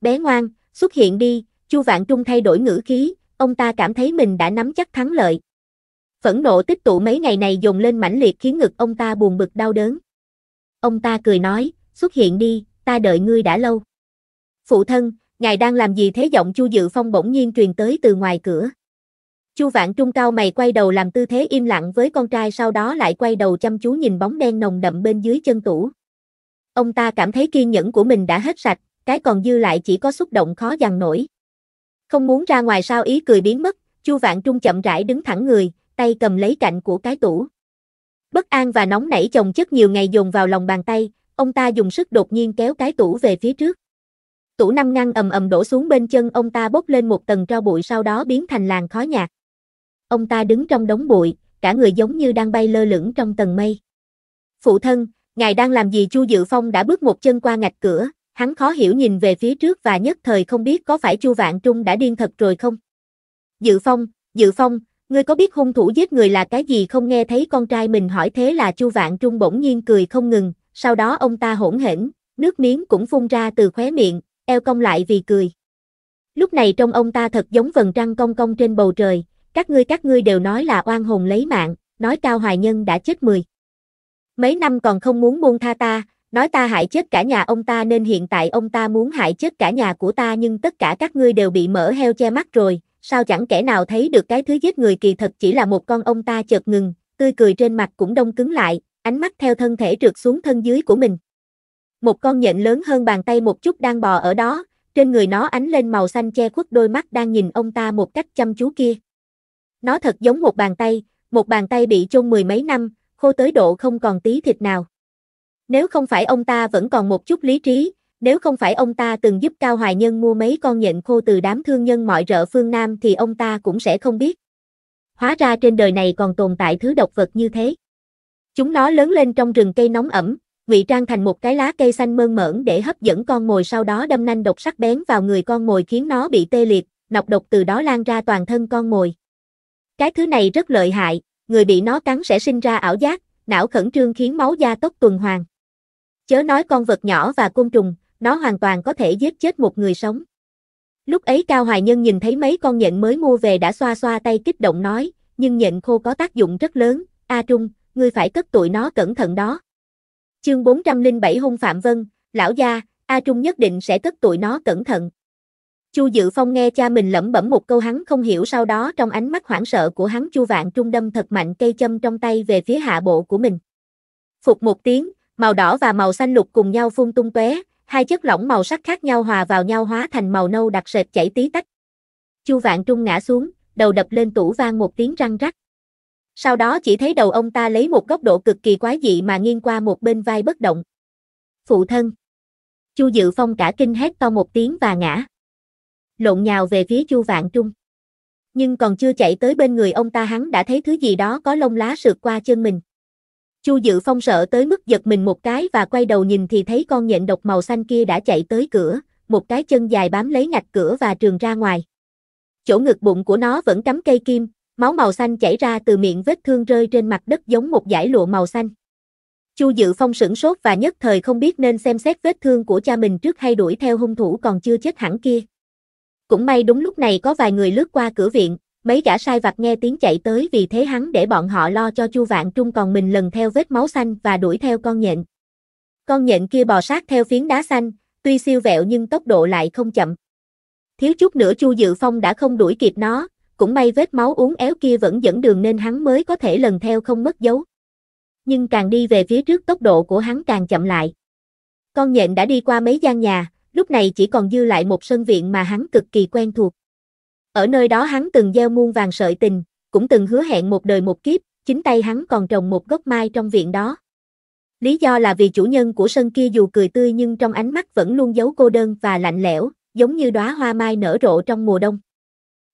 Bé ngoan, xuất hiện đi, Chu Vạn Trung thay đổi ngữ khí, ông ta cảm thấy mình đã nắm chắc thắng lợi. Phẫn nộ tích tụ mấy ngày này dồn lên mãnh liệt khiến ngực ông ta buồn bực đau đớn. Ông ta cười nói, xuất hiện đi, ta đợi ngươi đã lâu. Phụ thân, ngài đang làm gì thế giọng Chu Dự Phong bỗng nhiên truyền tới từ ngoài cửa. Chu Vạn Trung cao mày quay đầu làm tư thế im lặng với con trai sau đó lại quay đầu chăm chú nhìn bóng đen nồng đậm bên dưới chân tủ. Ông ta cảm thấy kiên nhẫn của mình đã hết sạch, cái còn dư lại chỉ có xúc động khó dằn nổi. Không muốn ra ngoài sao ý cười biến mất, Chu Vạn Trung chậm rãi đứng thẳng người, tay cầm lấy cạnh của cái tủ. Bất an và nóng nảy chồng chất nhiều ngày dồn vào lòng bàn tay, ông ta dùng sức đột nhiên kéo cái tủ về phía trước. Tủ năm ngăn ầm ầm đổ xuống bên chân ông ta bốc lên một tầng tro bụi sau đó biến thành làn khói nhạt ông ta đứng trong đống bụi, cả người giống như đang bay lơ lửng trong tầng mây. Phụ thân, ngài đang làm gì Chu Dự Phong đã bước một chân qua ngạch cửa, hắn khó hiểu nhìn về phía trước và nhất thời không biết có phải Chu Vạn Trung đã điên thật rồi không. Dự Phong, Dự Phong, ngươi có biết hung thủ giết người là cái gì không nghe thấy con trai mình hỏi thế là Chu Vạn Trung bỗng nhiên cười không ngừng, sau đó ông ta hỗn hển, nước miếng cũng phun ra từ khóe miệng, eo cong lại vì cười. Lúc này trong ông ta thật giống vần trăng cong cong trên bầu trời, các ngươi các ngươi đều nói là oan hồn lấy mạng, nói Cao Hoài Nhân đã chết mười Mấy năm còn không muốn buông tha ta, nói ta hại chết cả nhà ông ta nên hiện tại ông ta muốn hại chết cả nhà của ta nhưng tất cả các ngươi đều bị mở heo che mắt rồi, sao chẳng kẻ nào thấy được cái thứ giết người kỳ thật chỉ là một con ông ta chợt ngừng, tươi cười trên mặt cũng đông cứng lại, ánh mắt theo thân thể trượt xuống thân dưới của mình. Một con nhện lớn hơn bàn tay một chút đang bò ở đó, trên người nó ánh lên màu xanh che khuất đôi mắt đang nhìn ông ta một cách chăm chú kia. Nó thật giống một bàn tay, một bàn tay bị chôn mười mấy năm, khô tới độ không còn tí thịt nào. Nếu không phải ông ta vẫn còn một chút lý trí, nếu không phải ông ta từng giúp Cao Hoài Nhân mua mấy con nhện khô từ đám thương nhân mọi rợ phương Nam thì ông ta cũng sẽ không biết. Hóa ra trên đời này còn tồn tại thứ độc vật như thế. Chúng nó lớn lên trong rừng cây nóng ẩm, ngụy trang thành một cái lá cây xanh mơn mởn để hấp dẫn con mồi sau đó đâm nanh độc sắc bén vào người con mồi khiến nó bị tê liệt, nọc độc từ đó lan ra toàn thân con mồi. Cái thứ này rất lợi hại, người bị nó cắn sẽ sinh ra ảo giác, não khẩn trương khiến máu da tốc tuần hoàn. Chớ nói con vật nhỏ và côn trùng, nó hoàn toàn có thể giết chết một người sống. Lúc ấy Cao Hoài Nhân nhìn thấy mấy con nhện mới mua về đã xoa xoa tay kích động nói, nhưng nhện khô có tác dụng rất lớn, A Trung, ngươi phải cất tụi nó cẩn thận đó. Chương 407 Hung Phạm Vân, Lão Gia, A Trung nhất định sẽ cất tụi nó cẩn thận. Chu Dự Phong nghe cha mình lẩm bẩm một câu hắn không hiểu sau đó trong ánh mắt hoảng sợ của hắn Chu Vạn Trung đâm thật mạnh cây châm trong tay về phía hạ bộ của mình. Phục một tiếng, màu đỏ và màu xanh lục cùng nhau phun tung tóe, hai chất lỏng màu sắc khác nhau hòa vào nhau hóa thành màu nâu đặc sệt chảy tí tách. Chu Vạn Trung ngã xuống, đầu đập lên tủ vang một tiếng răng rắc. Sau đó chỉ thấy đầu ông ta lấy một góc độ cực kỳ quái dị mà nghiêng qua một bên vai bất động. Phụ thân. Chu Dự Phong cả kinh hét to một tiếng và ngã lộn nhào về phía Chu Vạn Trung. Nhưng còn chưa chạy tới bên người ông ta hắn đã thấy thứ gì đó có lông lá sượt qua chân mình. Chu Dự Phong sợ tới mức giật mình một cái và quay đầu nhìn thì thấy con nhện độc màu xanh kia đã chạy tới cửa, một cái chân dài bám lấy ngạch cửa và trường ra ngoài. Chỗ ngực bụng của nó vẫn cắm cây kim, máu màu xanh chảy ra từ miệng vết thương rơi trên mặt đất giống một dải lụa màu xanh. Chu Dự Phong sửng sốt và nhất thời không biết nên xem xét vết thương của cha mình trước hay đuổi theo hung thủ còn chưa chết hẳn kia. Cũng may đúng lúc này có vài người lướt qua cửa viện, mấy gã sai vặt nghe tiếng chạy tới vì thế hắn để bọn họ lo cho Chu Vạn Trung còn mình lần theo vết máu xanh và đuổi theo con nhện. Con nhện kia bò sát theo phiến đá xanh, tuy siêu vẹo nhưng tốc độ lại không chậm. Thiếu chút nữa Chu Dự Phong đã không đuổi kịp nó, cũng may vết máu uống éo kia vẫn dẫn đường nên hắn mới có thể lần theo không mất dấu. Nhưng càng đi về phía trước tốc độ của hắn càng chậm lại. Con nhện đã đi qua mấy gian nhà, lúc này chỉ còn dư lại một sân viện mà hắn cực kỳ quen thuộc. Ở nơi đó hắn từng gieo muôn vàng sợi tình, cũng từng hứa hẹn một đời một kiếp, chính tay hắn còn trồng một gốc mai trong viện đó. Lý do là vì chủ nhân của sân kia dù cười tươi nhưng trong ánh mắt vẫn luôn giấu cô đơn và lạnh lẽo, giống như đóa hoa mai nở rộ trong mùa đông.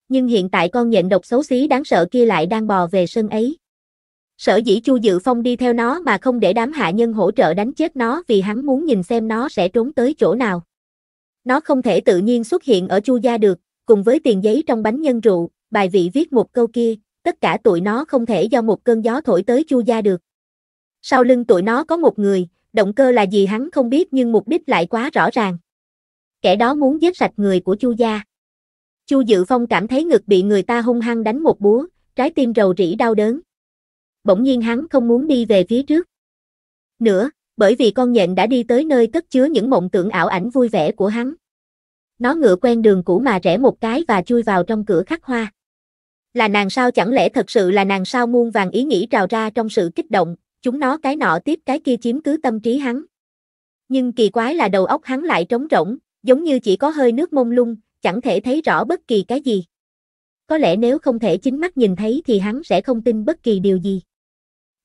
Nhưng hiện tại con nhện độc xấu xí đáng sợ kia lại đang bò về sân ấy. Sở dĩ Chu Dự Phong đi theo nó mà không để đám hạ nhân hỗ trợ đánh chết nó vì hắn muốn nhìn xem nó sẽ trốn tới chỗ nào. Nó không thể tự nhiên xuất hiện ở chu gia được, cùng với tiền giấy trong bánh nhân rượu, bài vị viết một câu kia, tất cả tụi nó không thể do một cơn gió thổi tới chu gia được. Sau lưng tụi nó có một người, động cơ là gì hắn không biết nhưng mục đích lại quá rõ ràng. Kẻ đó muốn giết sạch người của chu gia. Chu Dự Phong cảm thấy ngực bị người ta hung hăng đánh một búa, trái tim rầu rĩ đau đớn. Bỗng nhiên hắn không muốn đi về phía trước. Nữa bởi vì con nhện đã đi tới nơi cất chứa những mộng tưởng ảo ảnh vui vẻ của hắn. Nó ngựa quen đường cũ mà rẽ một cái và chui vào trong cửa khắc hoa. Là nàng sao chẳng lẽ thật sự là nàng sao muôn vàng ý nghĩ trào ra trong sự kích động, chúng nó cái nọ tiếp cái kia chiếm cứ tâm trí hắn. Nhưng kỳ quái là đầu óc hắn lại trống rỗng, giống như chỉ có hơi nước mông lung, chẳng thể thấy rõ bất kỳ cái gì. Có lẽ nếu không thể chính mắt nhìn thấy thì hắn sẽ không tin bất kỳ điều gì.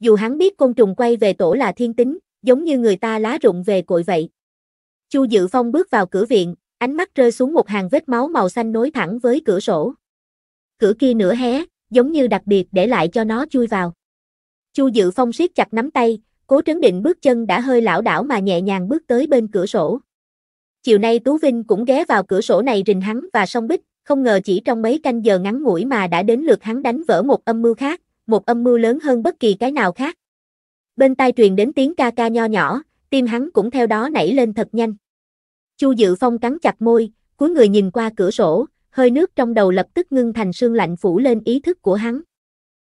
Dù hắn biết côn trùng quay về tổ là thiên tính, giống như người ta lá rụng về cội vậy. Chu Dự Phong bước vào cửa viện, ánh mắt rơi xuống một hàng vết máu màu xanh nối thẳng với cửa sổ. Cửa kia nửa hé, giống như đặc biệt để lại cho nó chui vào. Chu Dự Phong siết chặt nắm tay, cố trấn định bước chân đã hơi lảo đảo mà nhẹ nhàng bước tới bên cửa sổ. Chiều nay Tú Vinh cũng ghé vào cửa sổ này rình hắn và song bích, không ngờ chỉ trong mấy canh giờ ngắn ngủi mà đã đến lượt hắn đánh vỡ một âm mưu khác, một âm mưu lớn hơn bất kỳ cái nào khác bên tai truyền đến tiếng ca ca nho nhỏ, tim hắn cũng theo đó nảy lên thật nhanh. Chu Dự Phong cắn chặt môi, cúi người nhìn qua cửa sổ, hơi nước trong đầu lập tức ngưng thành sương lạnh phủ lên ý thức của hắn.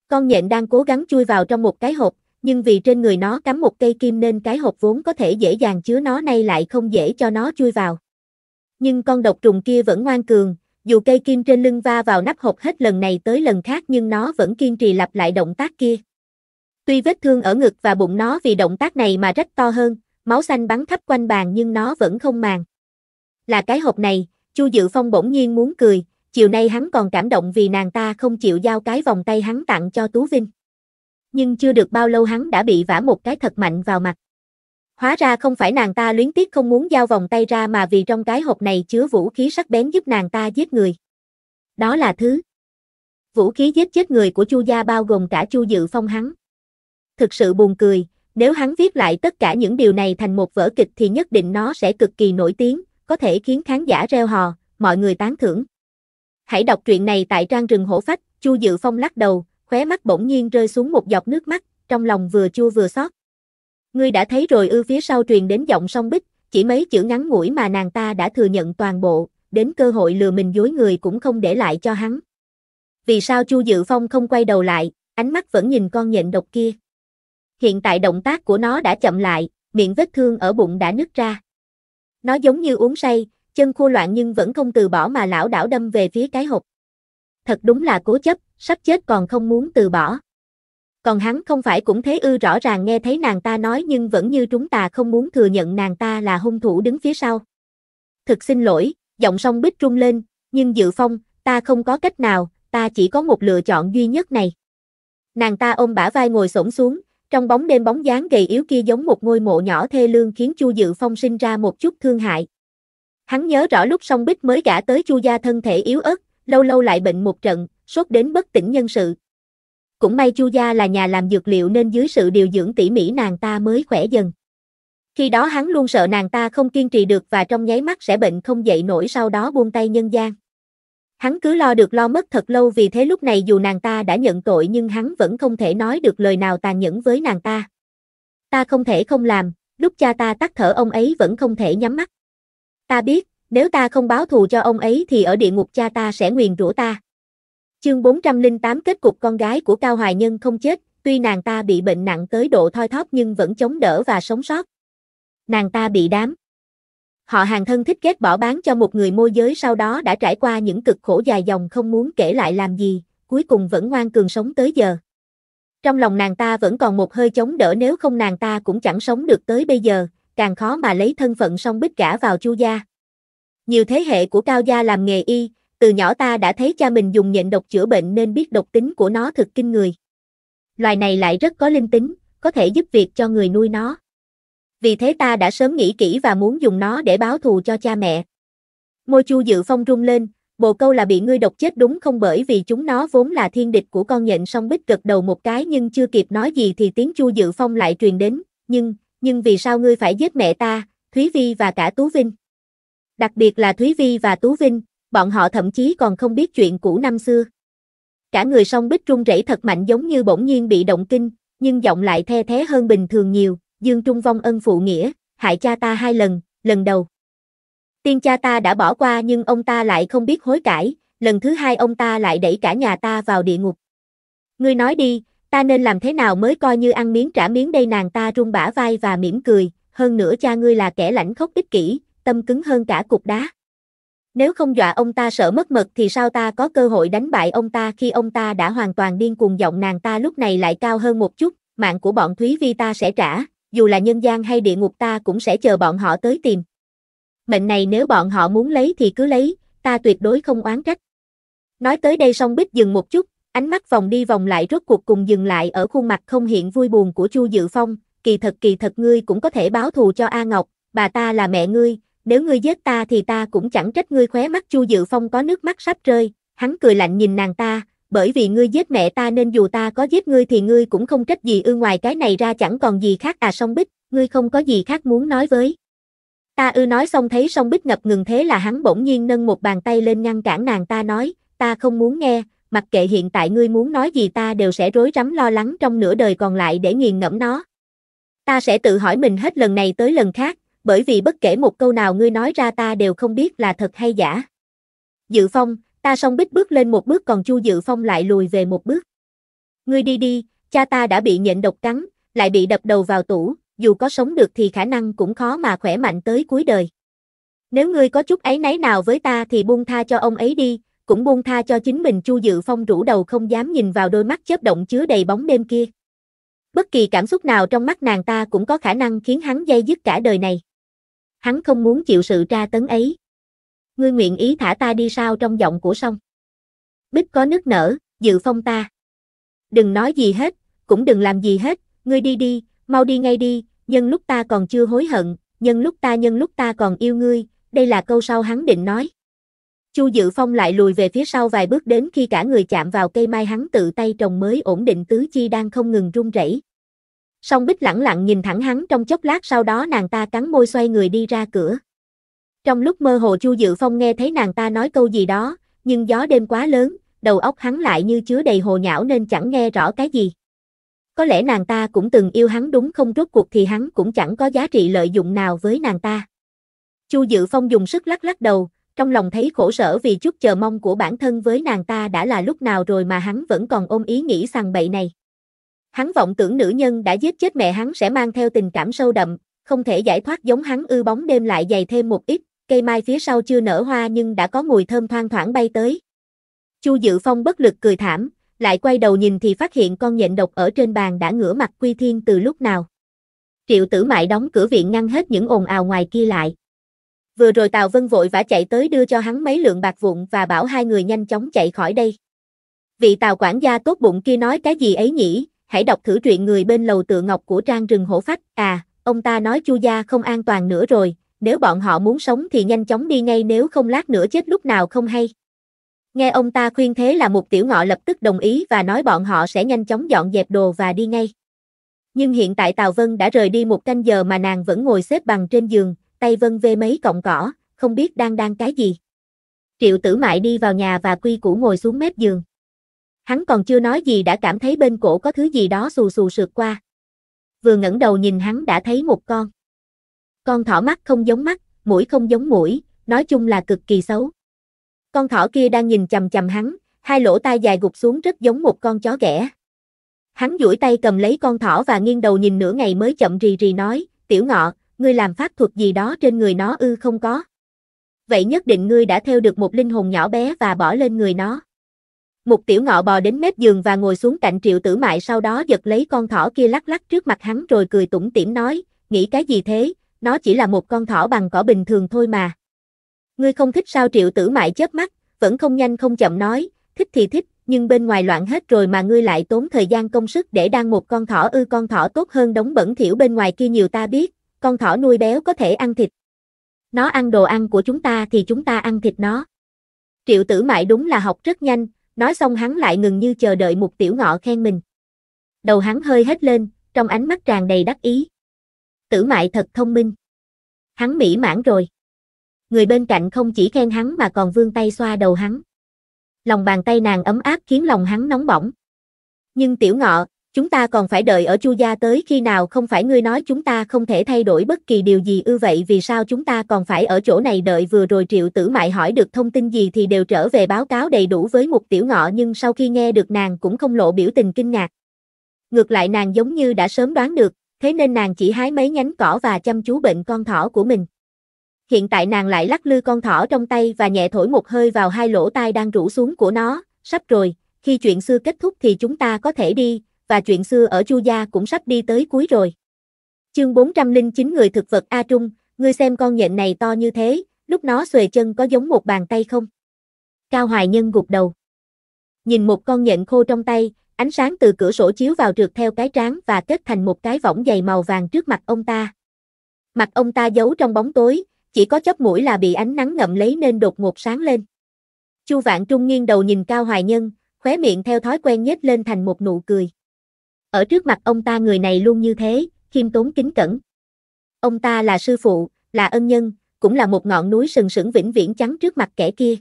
Con nhện đang cố gắng chui vào trong một cái hộp, nhưng vì trên người nó cắm một cây kim nên cái hộp vốn có thể dễ dàng chứa nó nay lại không dễ cho nó chui vào. Nhưng con độc trùng kia vẫn ngoan cường, dù cây kim trên lưng va vào nắp hộp hết lần này tới lần khác nhưng nó vẫn kiên trì lặp lại động tác kia. Tuy vết thương ở ngực và bụng nó vì động tác này mà rất to hơn, máu xanh bắn khắp quanh bàn nhưng nó vẫn không màng. Là cái hộp này, Chu Dự Phong bỗng nhiên muốn cười, chiều nay hắn còn cảm động vì nàng ta không chịu giao cái vòng tay hắn tặng cho Tú Vinh. Nhưng chưa được bao lâu hắn đã bị vả một cái thật mạnh vào mặt. Hóa ra không phải nàng ta luyến tiếc không muốn giao vòng tay ra mà vì trong cái hộp này chứa vũ khí sắc bén giúp nàng ta giết người. Đó là thứ. Vũ khí giết chết người của Chu gia bao gồm cả Chu Dự Phong hắn thực sự buồn cười, nếu hắn viết lại tất cả những điều này thành một vở kịch thì nhất định nó sẽ cực kỳ nổi tiếng, có thể khiến khán giả reo hò, mọi người tán thưởng. Hãy đọc truyện này tại trang rừng hổ phách, Chu Dự Phong lắc đầu, khóe mắt bỗng nhiên rơi xuống một giọt nước mắt, trong lòng vừa chua vừa xót. Ngươi đã thấy rồi ư phía sau truyền đến giọng song bích, chỉ mấy chữ ngắn ngủi mà nàng ta đã thừa nhận toàn bộ, đến cơ hội lừa mình dối người cũng không để lại cho hắn. Vì sao Chu Dự Phong không quay đầu lại, ánh mắt vẫn nhìn con nhện độc kia hiện tại động tác của nó đã chậm lại, miệng vết thương ở bụng đã nứt ra. Nó giống như uống say, chân khô loạn nhưng vẫn không từ bỏ mà lão đảo đâm về phía cái hộp. Thật đúng là cố chấp, sắp chết còn không muốn từ bỏ. Còn hắn không phải cũng thế ư rõ ràng nghe thấy nàng ta nói nhưng vẫn như chúng ta không muốn thừa nhận nàng ta là hung thủ đứng phía sau. Thực xin lỗi, giọng song bích trung lên, nhưng dự phong, ta không có cách nào, ta chỉ có một lựa chọn duy nhất này. Nàng ta ôm bả vai ngồi xổm xuống, trong bóng đêm bóng dáng gầy yếu kia giống một ngôi mộ nhỏ thê lương khiến Chu Dự Phong sinh ra một chút thương hại. Hắn nhớ rõ lúc song bích mới gã tới Chu gia thân thể yếu ớt, lâu lâu lại bệnh một trận, sốt đến bất tỉnh nhân sự. Cũng may Chu gia là nhà làm dược liệu nên dưới sự điều dưỡng tỉ mỉ nàng ta mới khỏe dần. Khi đó hắn luôn sợ nàng ta không kiên trì được và trong nháy mắt sẽ bệnh không dậy nổi sau đó buông tay nhân gian. Hắn cứ lo được lo mất thật lâu vì thế lúc này dù nàng ta đã nhận tội nhưng hắn vẫn không thể nói được lời nào tàn nhẫn với nàng ta. Ta không thể không làm, lúc cha ta tắt thở ông ấy vẫn không thể nhắm mắt. Ta biết, nếu ta không báo thù cho ông ấy thì ở địa ngục cha ta sẽ nguyền rủa ta. Chương 408 kết cục con gái của Cao Hoài Nhân không chết, tuy nàng ta bị bệnh nặng tới độ thoi thóp nhưng vẫn chống đỡ và sống sót. Nàng ta bị đám Họ hàng thân thích ghét bỏ bán cho một người môi giới sau đó đã trải qua những cực khổ dài dòng không muốn kể lại làm gì, cuối cùng vẫn ngoan cường sống tới giờ. Trong lòng nàng ta vẫn còn một hơi chống đỡ nếu không nàng ta cũng chẳng sống được tới bây giờ, càng khó mà lấy thân phận song bích cả vào chu gia. Nhiều thế hệ của Cao gia làm nghề y, từ nhỏ ta đã thấy cha mình dùng nhện độc chữa bệnh nên biết độc tính của nó thực kinh người. Loài này lại rất có linh tính, có thể giúp việc cho người nuôi nó vì thế ta đã sớm nghĩ kỹ và muốn dùng nó để báo thù cho cha mẹ. Môi Chu Dự Phong rung lên, bồ câu là bị ngươi độc chết đúng không bởi vì chúng nó vốn là thiên địch của con nhện song bích cực đầu một cái nhưng chưa kịp nói gì thì tiếng Chu Dự Phong lại truyền đến, nhưng, nhưng vì sao ngươi phải giết mẹ ta, Thúy Vi và cả Tú Vinh? Đặc biệt là Thúy Vi và Tú Vinh, bọn họ thậm chí còn không biết chuyện cũ năm xưa. Cả người song bích rung rẩy thật mạnh giống như bỗng nhiên bị động kinh, nhưng giọng lại the thế hơn bình thường nhiều, Dương Trung vong ân phụ nghĩa, hại cha ta hai lần, lần đầu. Tiên cha ta đã bỏ qua nhưng ông ta lại không biết hối cải, lần thứ hai ông ta lại đẩy cả nhà ta vào địa ngục. Ngươi nói đi, ta nên làm thế nào mới coi như ăn miếng trả miếng đây nàng ta rung bả vai và mỉm cười, hơn nữa cha ngươi là kẻ lãnh khốc ích kỷ, tâm cứng hơn cả cục đá. Nếu không dọa ông ta sợ mất mật thì sao ta có cơ hội đánh bại ông ta khi ông ta đã hoàn toàn điên cuồng giọng nàng ta lúc này lại cao hơn một chút, mạng của bọn Thúy Vi ta sẽ trả, dù là nhân gian hay địa ngục ta cũng sẽ chờ bọn họ tới tìm. Mệnh này nếu bọn họ muốn lấy thì cứ lấy, ta tuyệt đối không oán trách. Nói tới đây song bích dừng một chút, ánh mắt vòng đi vòng lại rốt cuộc cùng dừng lại ở khuôn mặt không hiện vui buồn của Chu Dự Phong, kỳ thật kỳ thật ngươi cũng có thể báo thù cho A Ngọc, bà ta là mẹ ngươi, nếu ngươi giết ta thì ta cũng chẳng trách ngươi khóe mắt Chu Dự Phong có nước mắt sắp rơi, hắn cười lạnh nhìn nàng ta, bởi vì ngươi giết mẹ ta nên dù ta có giết ngươi thì ngươi cũng không trách gì ư ngoài cái này ra chẳng còn gì khác à song bích, ngươi không có gì khác muốn nói với. Ta ư nói xong thấy song bích ngập ngừng thế là hắn bỗng nhiên nâng một bàn tay lên ngăn cản nàng ta nói, ta không muốn nghe, mặc kệ hiện tại ngươi muốn nói gì ta đều sẽ rối rắm lo lắng trong nửa đời còn lại để nghiền ngẫm nó. Ta sẽ tự hỏi mình hết lần này tới lần khác, bởi vì bất kể một câu nào ngươi nói ra ta đều không biết là thật hay giả. Dự phong, Ta song bích bước lên một bước còn Chu Dự Phong lại lùi về một bước. Ngươi đi đi, cha ta đã bị nhện độc cắn, lại bị đập đầu vào tủ, dù có sống được thì khả năng cũng khó mà khỏe mạnh tới cuối đời. Nếu ngươi có chút ấy nấy nào với ta thì buông tha cho ông ấy đi, cũng buông tha cho chính mình Chu Dự Phong rũ đầu không dám nhìn vào đôi mắt chớp động chứa đầy bóng đêm kia. Bất kỳ cảm xúc nào trong mắt nàng ta cũng có khả năng khiến hắn dây dứt cả đời này. Hắn không muốn chịu sự tra tấn ấy ngươi nguyện ý thả ta đi sao trong giọng của sông. Bích có nước nở, dự phong ta. Đừng nói gì hết, cũng đừng làm gì hết, ngươi đi đi, mau đi ngay đi, nhân lúc ta còn chưa hối hận, nhân lúc ta nhân lúc ta còn yêu ngươi, đây là câu sau hắn định nói. Chu Dự Phong lại lùi về phía sau vài bước đến khi cả người chạm vào cây mai hắn tự tay trồng mới ổn định tứ chi đang không ngừng run rẩy. Song Bích lẳng lặng nhìn thẳng hắn trong chốc lát sau đó nàng ta cắn môi xoay người đi ra cửa. Trong lúc mơ hồ Chu Dự Phong nghe thấy nàng ta nói câu gì đó, nhưng gió đêm quá lớn, đầu óc hắn lại như chứa đầy hồ nhão nên chẳng nghe rõ cái gì. Có lẽ nàng ta cũng từng yêu hắn đúng không rốt cuộc thì hắn cũng chẳng có giá trị lợi dụng nào với nàng ta. Chu Dự Phong dùng sức lắc lắc đầu, trong lòng thấy khổ sở vì chút chờ mong của bản thân với nàng ta đã là lúc nào rồi mà hắn vẫn còn ôm ý nghĩ sằng bậy này. Hắn vọng tưởng nữ nhân đã giết chết mẹ hắn sẽ mang theo tình cảm sâu đậm, không thể giải thoát giống hắn ư bóng đêm lại dày thêm một ít, cây mai phía sau chưa nở hoa nhưng đã có mùi thơm thoang thoảng bay tới. Chu Dự Phong bất lực cười thảm, lại quay đầu nhìn thì phát hiện con nhện độc ở trên bàn đã ngửa mặt quy thiên từ lúc nào. Triệu tử mại đóng cửa viện ngăn hết những ồn ào ngoài kia lại. Vừa rồi Tào Vân vội vã chạy tới đưa cho hắn mấy lượng bạc vụn và bảo hai người nhanh chóng chạy khỏi đây. Vị Tào quản gia tốt bụng kia nói cái gì ấy nhỉ, hãy đọc thử truyện người bên lầu tựa ngọc của trang rừng hổ phách, à, ông ta nói chu gia không an toàn nữa rồi, nếu bọn họ muốn sống thì nhanh chóng đi ngay nếu không lát nữa chết lúc nào không hay. Nghe ông ta khuyên thế là một tiểu ngọ lập tức đồng ý và nói bọn họ sẽ nhanh chóng dọn dẹp đồ và đi ngay. Nhưng hiện tại Tào Vân đã rời đi một canh giờ mà nàng vẫn ngồi xếp bằng trên giường, tay Vân vê mấy cọng cỏ, không biết đang đang cái gì. Triệu tử mại đi vào nhà và quy củ ngồi xuống mép giường. Hắn còn chưa nói gì đã cảm thấy bên cổ có thứ gì đó xù xù sượt qua. Vừa ngẩng đầu nhìn hắn đã thấy một con. Con thỏ mắt không giống mắt, mũi không giống mũi, nói chung là cực kỳ xấu. Con thỏ kia đang nhìn chầm chầm hắn, hai lỗ tai dài gục xuống rất giống một con chó ghẻ. Hắn duỗi tay cầm lấy con thỏ và nghiêng đầu nhìn nửa ngày mới chậm rì rì nói, tiểu ngọ, ngươi làm pháp thuật gì đó trên người nó ư không có. Vậy nhất định ngươi đã theo được một linh hồn nhỏ bé và bỏ lên người nó. Một tiểu ngọ bò đến mép giường và ngồi xuống cạnh triệu tử mại sau đó giật lấy con thỏ kia lắc lắc trước mặt hắn rồi cười tủm tỉm nói, nghĩ cái gì thế, nó chỉ là một con thỏ bằng cỏ bình thường thôi mà. Ngươi không thích sao triệu tử mại chớp mắt, vẫn không nhanh không chậm nói, thích thì thích, nhưng bên ngoài loạn hết rồi mà ngươi lại tốn thời gian công sức để đăng một con thỏ ư con thỏ tốt hơn đống bẩn thiểu bên ngoài kia nhiều ta biết, con thỏ nuôi béo có thể ăn thịt. Nó ăn đồ ăn của chúng ta thì chúng ta ăn thịt nó. Triệu tử mại đúng là học rất nhanh, nói xong hắn lại ngừng như chờ đợi một tiểu ngọ khen mình. Đầu hắn hơi hết lên, trong ánh mắt tràn đầy đắc ý tử mại thật thông minh. Hắn mỹ mãn rồi. Người bên cạnh không chỉ khen hắn mà còn vươn tay xoa đầu hắn. Lòng bàn tay nàng ấm áp khiến lòng hắn nóng bỏng. Nhưng tiểu ngọ, chúng ta còn phải đợi ở chu gia tới khi nào không phải ngươi nói chúng ta không thể thay đổi bất kỳ điều gì ư vậy vì sao chúng ta còn phải ở chỗ này đợi vừa rồi triệu tử mại hỏi được thông tin gì thì đều trở về báo cáo đầy đủ với một tiểu ngọ nhưng sau khi nghe được nàng cũng không lộ biểu tình kinh ngạc. Ngược lại nàng giống như đã sớm đoán được, thế nên nàng chỉ hái mấy nhánh cỏ và chăm chú bệnh con thỏ của mình. Hiện tại nàng lại lắc lư con thỏ trong tay và nhẹ thổi một hơi vào hai lỗ tai đang rủ xuống của nó, sắp rồi, khi chuyện xưa kết thúc thì chúng ta có thể đi, và chuyện xưa ở Chu Gia cũng sắp đi tới cuối rồi. Chương 409 Người thực vật A Trung, ngươi xem con nhện này to như thế, lúc nó xuề chân có giống một bàn tay không? Cao Hoài Nhân gục đầu. Nhìn một con nhện khô trong tay, Ánh sáng từ cửa sổ chiếu vào trượt theo cái trán và kết thành một cái võng dày màu vàng trước mặt ông ta. Mặt ông ta giấu trong bóng tối, chỉ có chóp mũi là bị ánh nắng ngậm lấy nên đột ngột sáng lên. Chu Vạn Trung nghiêng đầu nhìn Cao Hoài Nhân, khóe miệng theo thói quen nhếch lên thành một nụ cười. Ở trước mặt ông ta người này luôn như thế, khiêm tốn kính cẩn. Ông ta là sư phụ, là ân nhân, cũng là một ngọn núi sừng sững vĩnh viễn chắn trước mặt kẻ kia.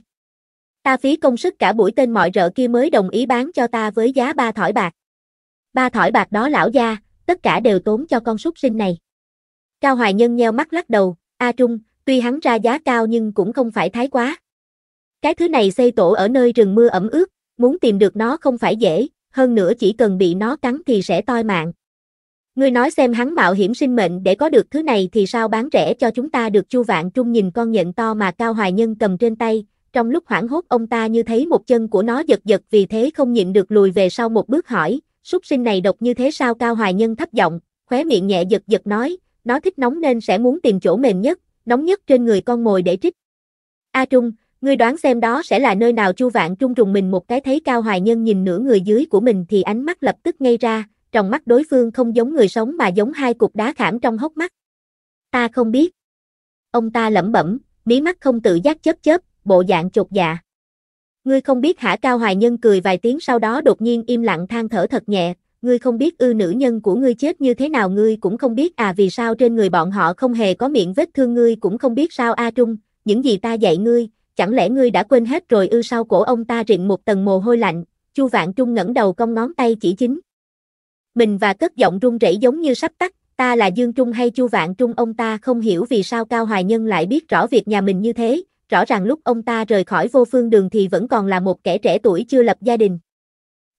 Ta phí công sức cả buổi tên mọi rợ kia mới đồng ý bán cho ta với giá ba thỏi bạc. Ba thỏi bạc đó lão gia, tất cả đều tốn cho con súc sinh này. Cao Hoài Nhân nheo mắt lắc đầu, A Trung, tuy hắn ra giá cao nhưng cũng không phải thái quá. Cái thứ này xây tổ ở nơi rừng mưa ẩm ướt, muốn tìm được nó không phải dễ, hơn nữa chỉ cần bị nó cắn thì sẽ toi mạng. Ngươi nói xem hắn mạo hiểm sinh mệnh để có được thứ này thì sao bán rẻ cho chúng ta được chu vạn trung nhìn con nhện to mà Cao Hoài Nhân cầm trên tay, trong lúc hoảng hốt ông ta như thấy một chân của nó giật giật vì thế không nhịn được lùi về sau một bước hỏi, súc sinh này độc như thế sao cao hoài nhân thấp giọng, khóe miệng nhẹ giật giật nói, nó thích nóng nên sẽ muốn tìm chỗ mềm nhất, nóng nhất trên người con mồi để trích. A Trung, ngươi đoán xem đó sẽ là nơi nào Chu Vạn Trung trùng mình một cái thấy Cao Hoài Nhân nhìn nửa người dưới của mình thì ánh mắt lập tức ngay ra, trong mắt đối phương không giống người sống mà giống hai cục đá khảm trong hốc mắt. Ta không biết. Ông ta lẩm bẩm, mí mắt không tự giác chớp chớp, bộ dạng chột dạ. Ngươi không biết hả Cao Hoài Nhân cười vài tiếng sau đó đột nhiên im lặng than thở thật nhẹ, ngươi không biết ư nữ nhân của ngươi chết như thế nào ngươi cũng không biết à vì sao trên người bọn họ không hề có miệng vết thương ngươi cũng không biết sao A Trung, những gì ta dạy ngươi, chẳng lẽ ngươi đã quên hết rồi ư sau cổ ông ta rịn một tầng mồ hôi lạnh, Chu Vạn Trung ngẩng đầu cong ngón tay chỉ chính. Mình và cất giọng run rẩy giống như sắp tắt, ta là Dương Trung hay Chu Vạn Trung ông ta không hiểu vì sao Cao Hoài Nhân lại biết rõ việc nhà mình như thế, rõ ràng lúc ông ta rời khỏi vô phương đường thì vẫn còn là một kẻ trẻ tuổi chưa lập gia đình.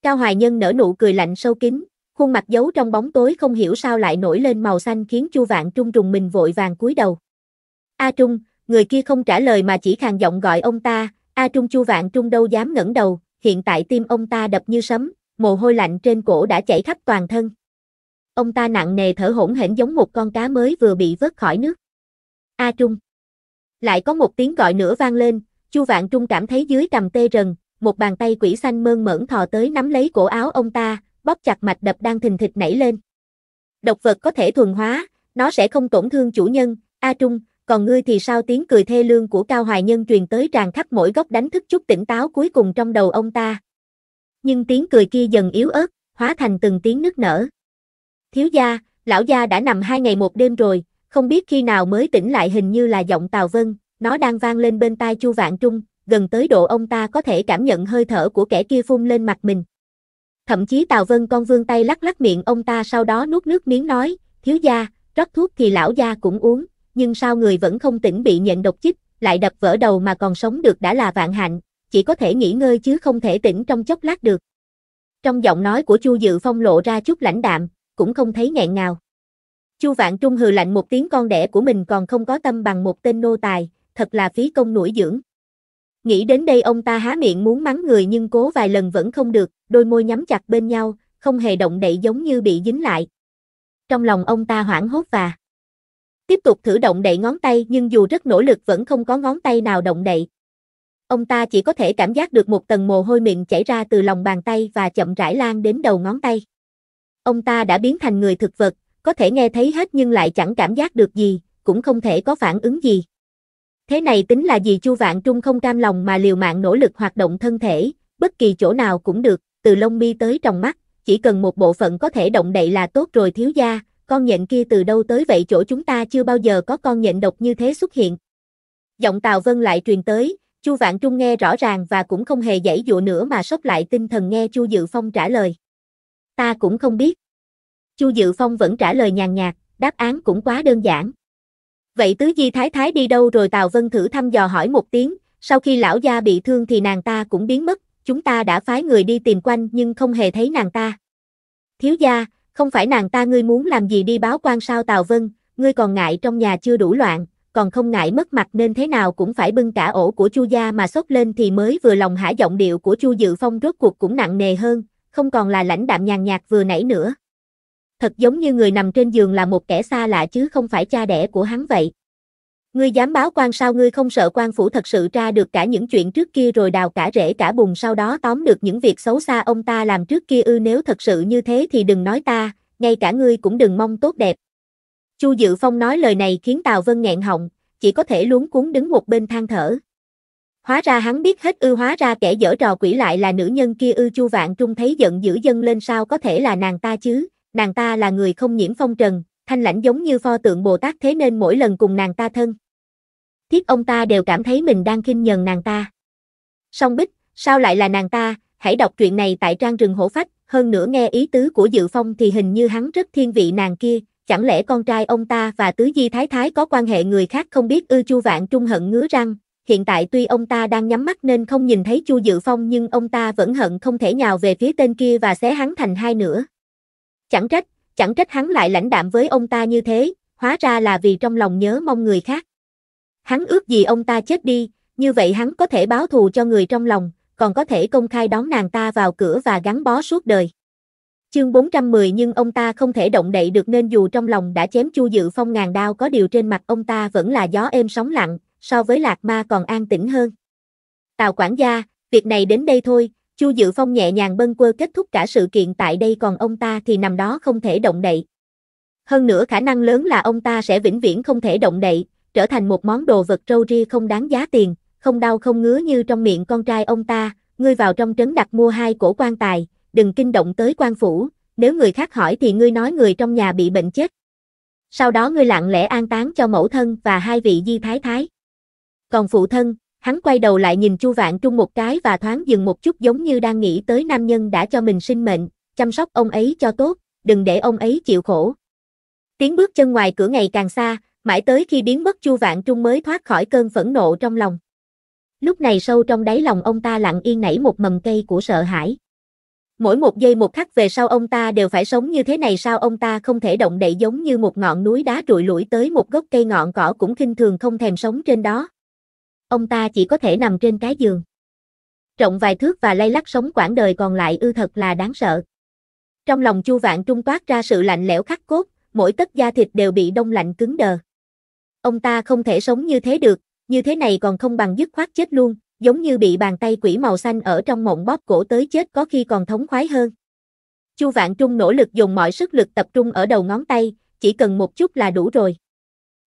Cao Hoài Nhân nở nụ cười lạnh sâu kín, khuôn mặt giấu trong bóng tối không hiểu sao lại nổi lên màu xanh khiến Chu Vạn Trung trùng mình vội vàng cúi đầu. A Trung, người kia không trả lời mà chỉ khàn giọng gọi ông ta, A Trung Chu Vạn Trung đâu dám ngẩng đầu, hiện tại tim ông ta đập như sấm, mồ hôi lạnh trên cổ đã chảy khắp toàn thân. Ông ta nặng nề thở hổn hển giống một con cá mới vừa bị vớt khỏi nước. A Trung lại có một tiếng gọi nữa vang lên, Chu Vạn Trung cảm thấy dưới cầm tê rần, một bàn tay quỷ xanh mơn mởn thò tới nắm lấy cổ áo ông ta, bóp chặt mạch đập đang thình thịch nảy lên. Độc vật có thể thuần hóa, nó sẽ không tổn thương chủ nhân, A Trung, còn ngươi thì sao tiếng cười thê lương của Cao Hoài Nhân truyền tới tràn khắp mỗi góc đánh thức chút tỉnh táo cuối cùng trong đầu ông ta. Nhưng tiếng cười kia dần yếu ớt, hóa thành từng tiếng nức nở. Thiếu gia, lão gia đã nằm hai ngày một đêm rồi, không biết khi nào mới tỉnh lại hình như là giọng Tào Vân, nó đang vang lên bên tai Chu Vạn Trung, gần tới độ ông ta có thể cảm nhận hơi thở của kẻ kia phun lên mặt mình. Thậm chí Tào Vân con vương tay lắc lắc miệng ông ta sau đó nuốt nước miếng nói, thiếu gia, rót thuốc thì lão gia cũng uống, nhưng sao người vẫn không tỉnh bị nhận độc chích, lại đập vỡ đầu mà còn sống được đã là vạn hạnh, chỉ có thể nghỉ ngơi chứ không thể tỉnh trong chốc lát được. Trong giọng nói của Chu Dự Phong lộ ra chút lãnh đạm, cũng không thấy ngẹn ngào. Chu Vạn Trung hừ lạnh một tiếng con đẻ của mình còn không có tâm bằng một tên nô tài, thật là phí công nuôi dưỡng. Nghĩ đến đây ông ta há miệng muốn mắng người nhưng cố vài lần vẫn không được, đôi môi nhắm chặt bên nhau, không hề động đậy giống như bị dính lại. Trong lòng ông ta hoảng hốt và tiếp tục thử động đậy ngón tay nhưng dù rất nỗ lực vẫn không có ngón tay nào động đậy. Ông ta chỉ có thể cảm giác được một tầng mồ hôi miệng chảy ra từ lòng bàn tay và chậm rãi lan đến đầu ngón tay. Ông ta đã biến thành người thực vật, có thể nghe thấy hết nhưng lại chẳng cảm giác được gì, cũng không thể có phản ứng gì. Thế này tính là gì Chu Vạn Trung không cam lòng mà liều mạng nỗ lực hoạt động thân thể, bất kỳ chỗ nào cũng được, từ lông mi tới trong mắt, chỉ cần một bộ phận có thể động đậy là tốt rồi thiếu gia, con nhện kia từ đâu tới vậy chỗ chúng ta chưa bao giờ có con nhện độc như thế xuất hiện. Giọng Tào Vân lại truyền tới, Chu Vạn Trung nghe rõ ràng và cũng không hề dãy dụa nữa mà sốc lại tinh thần nghe Chu Dự Phong trả lời. Ta cũng không biết. Chu Dự Phong vẫn trả lời nhàn nhạt, đáp án cũng quá đơn giản. Vậy tứ di thái thái đi đâu rồi Tào Vân thử thăm dò hỏi một tiếng, sau khi lão gia bị thương thì nàng ta cũng biến mất, chúng ta đã phái người đi tìm quanh nhưng không hề thấy nàng ta. Thiếu gia, không phải nàng ta ngươi muốn làm gì đi báo quan sao Tào Vân, ngươi còn ngại trong nhà chưa đủ loạn, còn không ngại mất mặt nên thế nào cũng phải bưng cả ổ của Chu gia mà sốt lên thì mới vừa lòng hả giọng điệu của Chu Dự Phong rốt cuộc cũng nặng nề hơn, không còn là lãnh đạm nhàn nhạt vừa nãy nữa thật giống như người nằm trên giường là một kẻ xa lạ chứ không phải cha đẻ của hắn vậy. Ngươi dám báo quan sao ngươi không sợ quan phủ thật sự tra được cả những chuyện trước kia rồi đào cả rễ cả bùn sau đó tóm được những việc xấu xa ông ta làm trước kia ư nếu thật sự như thế thì đừng nói ta, ngay cả ngươi cũng đừng mong tốt đẹp. Chu Dự Phong nói lời này khiến Tào Vân nghẹn họng, chỉ có thể luống cuốn đứng một bên than thở. Hóa ra hắn biết hết ư hóa ra kẻ dở trò quỷ lại là nữ nhân kia ư Chu Vạn Trung thấy giận dữ dâng lên sao có thể là nàng ta chứ, nàng ta là người không nhiễm phong trần, thanh lãnh giống như pho tượng Bồ Tát thế nên mỗi lần cùng nàng ta thân. Thiết ông ta đều cảm thấy mình đang khinh nhờn nàng ta. Song Bích, sao lại là nàng ta, hãy đọc truyện này tại trang rừng hổ phách, hơn nữa nghe ý tứ của Dự Phong thì hình như hắn rất thiên vị nàng kia, chẳng lẽ con trai ông ta và tứ di thái thái có quan hệ người khác không biết ư Chu Vạn Trung hận ngứa răng, hiện tại tuy ông ta đang nhắm mắt nên không nhìn thấy Chu Dự Phong nhưng ông ta vẫn hận không thể nhào về phía tên kia và xé hắn thành hai nửa. Chẳng trách, chẳng trách hắn lại lãnh đạm với ông ta như thế, hóa ra là vì trong lòng nhớ mong người khác. Hắn ước gì ông ta chết đi, như vậy hắn có thể báo thù cho người trong lòng, còn có thể công khai đón nàng ta vào cửa và gắn bó suốt đời. Chương 410 nhưng ông ta không thể động đậy được nên dù trong lòng đã chém Chu Dự Phong ngàn đao có điều trên mặt ông ta vẫn là gió êm sóng lặng, so với Lạc Ma còn an tĩnh hơn. Tào quản gia, việc này đến đây thôi, Chu Dự Phong nhẹ nhàng bâng quơ kết thúc cả sự kiện tại đây còn ông ta thì nằm đó không thể động đậy. Hơn nữa khả năng lớn là ông ta sẽ vĩnh viễn không thể động đậy, trở thành một món đồ vật trâu ria không đáng giá tiền, không đau không ngứa như trong miệng con trai ông ta, ngươi vào trong trấn đặt mua hai cổ quan tài, đừng kinh động tới quan phủ, nếu người khác hỏi thì ngươi nói người trong nhà bị bệnh chết. Sau đó ngươi lặng lẽ an táng cho mẫu thân và hai vị di thái thái. Còn phụ thân, Hắn quay đầu lại nhìn Chu Vạn Trung một cái và thoáng dừng một chút giống như đang nghĩ tới nam nhân đã cho mình sinh mệnh, chăm sóc ông ấy cho tốt, đừng để ông ấy chịu khổ. Tiếng bước chân ngoài cửa ngày càng xa, mãi tới khi biến mất Chu Vạn Trung mới thoát khỏi cơn phẫn nộ trong lòng. Lúc này sâu trong đáy lòng ông ta lặng yên nảy một mầm cây của sợ hãi. Mỗi một giây một khắc về sau ông ta đều phải sống như thế này sao ông ta không thể động đậy giống như một ngọn núi đá trụi lũi tới một gốc cây ngọn cỏ cũng khinh thường không thèm sống trên đó ông ta chỉ có thể nằm trên cái giường. trọng vài thước và lay lắc sống quãng đời còn lại ư thật là đáng sợ. Trong lòng Chu Vạn Trung toát ra sự lạnh lẽo khắc cốt, mỗi tấc da thịt đều bị đông lạnh cứng đờ. Ông ta không thể sống như thế được, như thế này còn không bằng dứt khoát chết luôn, giống như bị bàn tay quỷ màu xanh ở trong mộng bóp cổ tới chết có khi còn thống khoái hơn. Chu Vạn Trung nỗ lực dùng mọi sức lực tập trung ở đầu ngón tay, chỉ cần một chút là đủ rồi.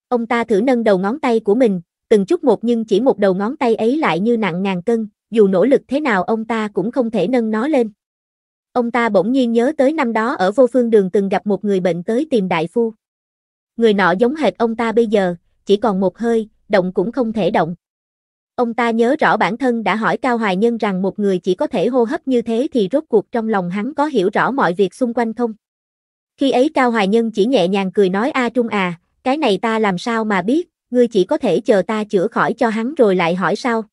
Ông ta thử nâng đầu ngón tay của mình, từng chút một nhưng chỉ một đầu ngón tay ấy lại như nặng ngàn cân, dù nỗ lực thế nào ông ta cũng không thể nâng nó lên. Ông ta bỗng nhiên nhớ tới năm đó ở vô phương đường từng gặp một người bệnh tới tìm đại phu. Người nọ giống hệt ông ta bây giờ, chỉ còn một hơi, động cũng không thể động. Ông ta nhớ rõ bản thân đã hỏi Cao Hoài Nhân rằng một người chỉ có thể hô hấp như thế thì rốt cuộc trong lòng hắn có hiểu rõ mọi việc xung quanh không? Khi ấy Cao Hoài Nhân chỉ nhẹ nhàng cười nói A Trung à, cái này ta làm sao mà biết, ngươi chỉ có thể chờ ta chữa khỏi cho hắn rồi lại hỏi sao.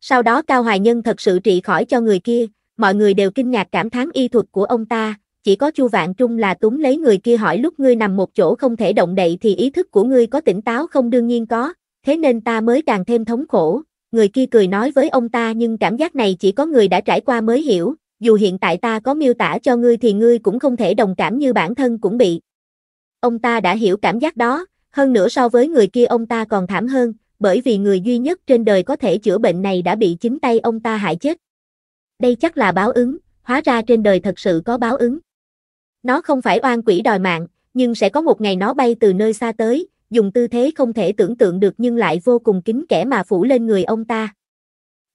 Sau đó Cao Hoài Nhân thật sự trị khỏi cho người kia, mọi người đều kinh ngạc cảm thán y thuật của ông ta, chỉ có Chu Vạn Trung là túng lấy người kia hỏi lúc ngươi nằm một chỗ không thể động đậy thì ý thức của ngươi có tỉnh táo không đương nhiên có, thế nên ta mới càng thêm thống khổ. Người kia cười nói với ông ta nhưng cảm giác này chỉ có người đã trải qua mới hiểu, dù hiện tại ta có miêu tả cho ngươi thì ngươi cũng không thể đồng cảm như bản thân cũng bị. Ông ta đã hiểu cảm giác đó, hơn nữa so với người kia ông ta còn thảm hơn, bởi vì người duy nhất trên đời có thể chữa bệnh này đã bị chính tay ông ta hại chết. Đây chắc là báo ứng, hóa ra trên đời thật sự có báo ứng. Nó không phải oan quỷ đòi mạng, nhưng sẽ có một ngày nó bay từ nơi xa tới, dùng tư thế không thể tưởng tượng được nhưng lại vô cùng kính kẻ mà phủ lên người ông ta.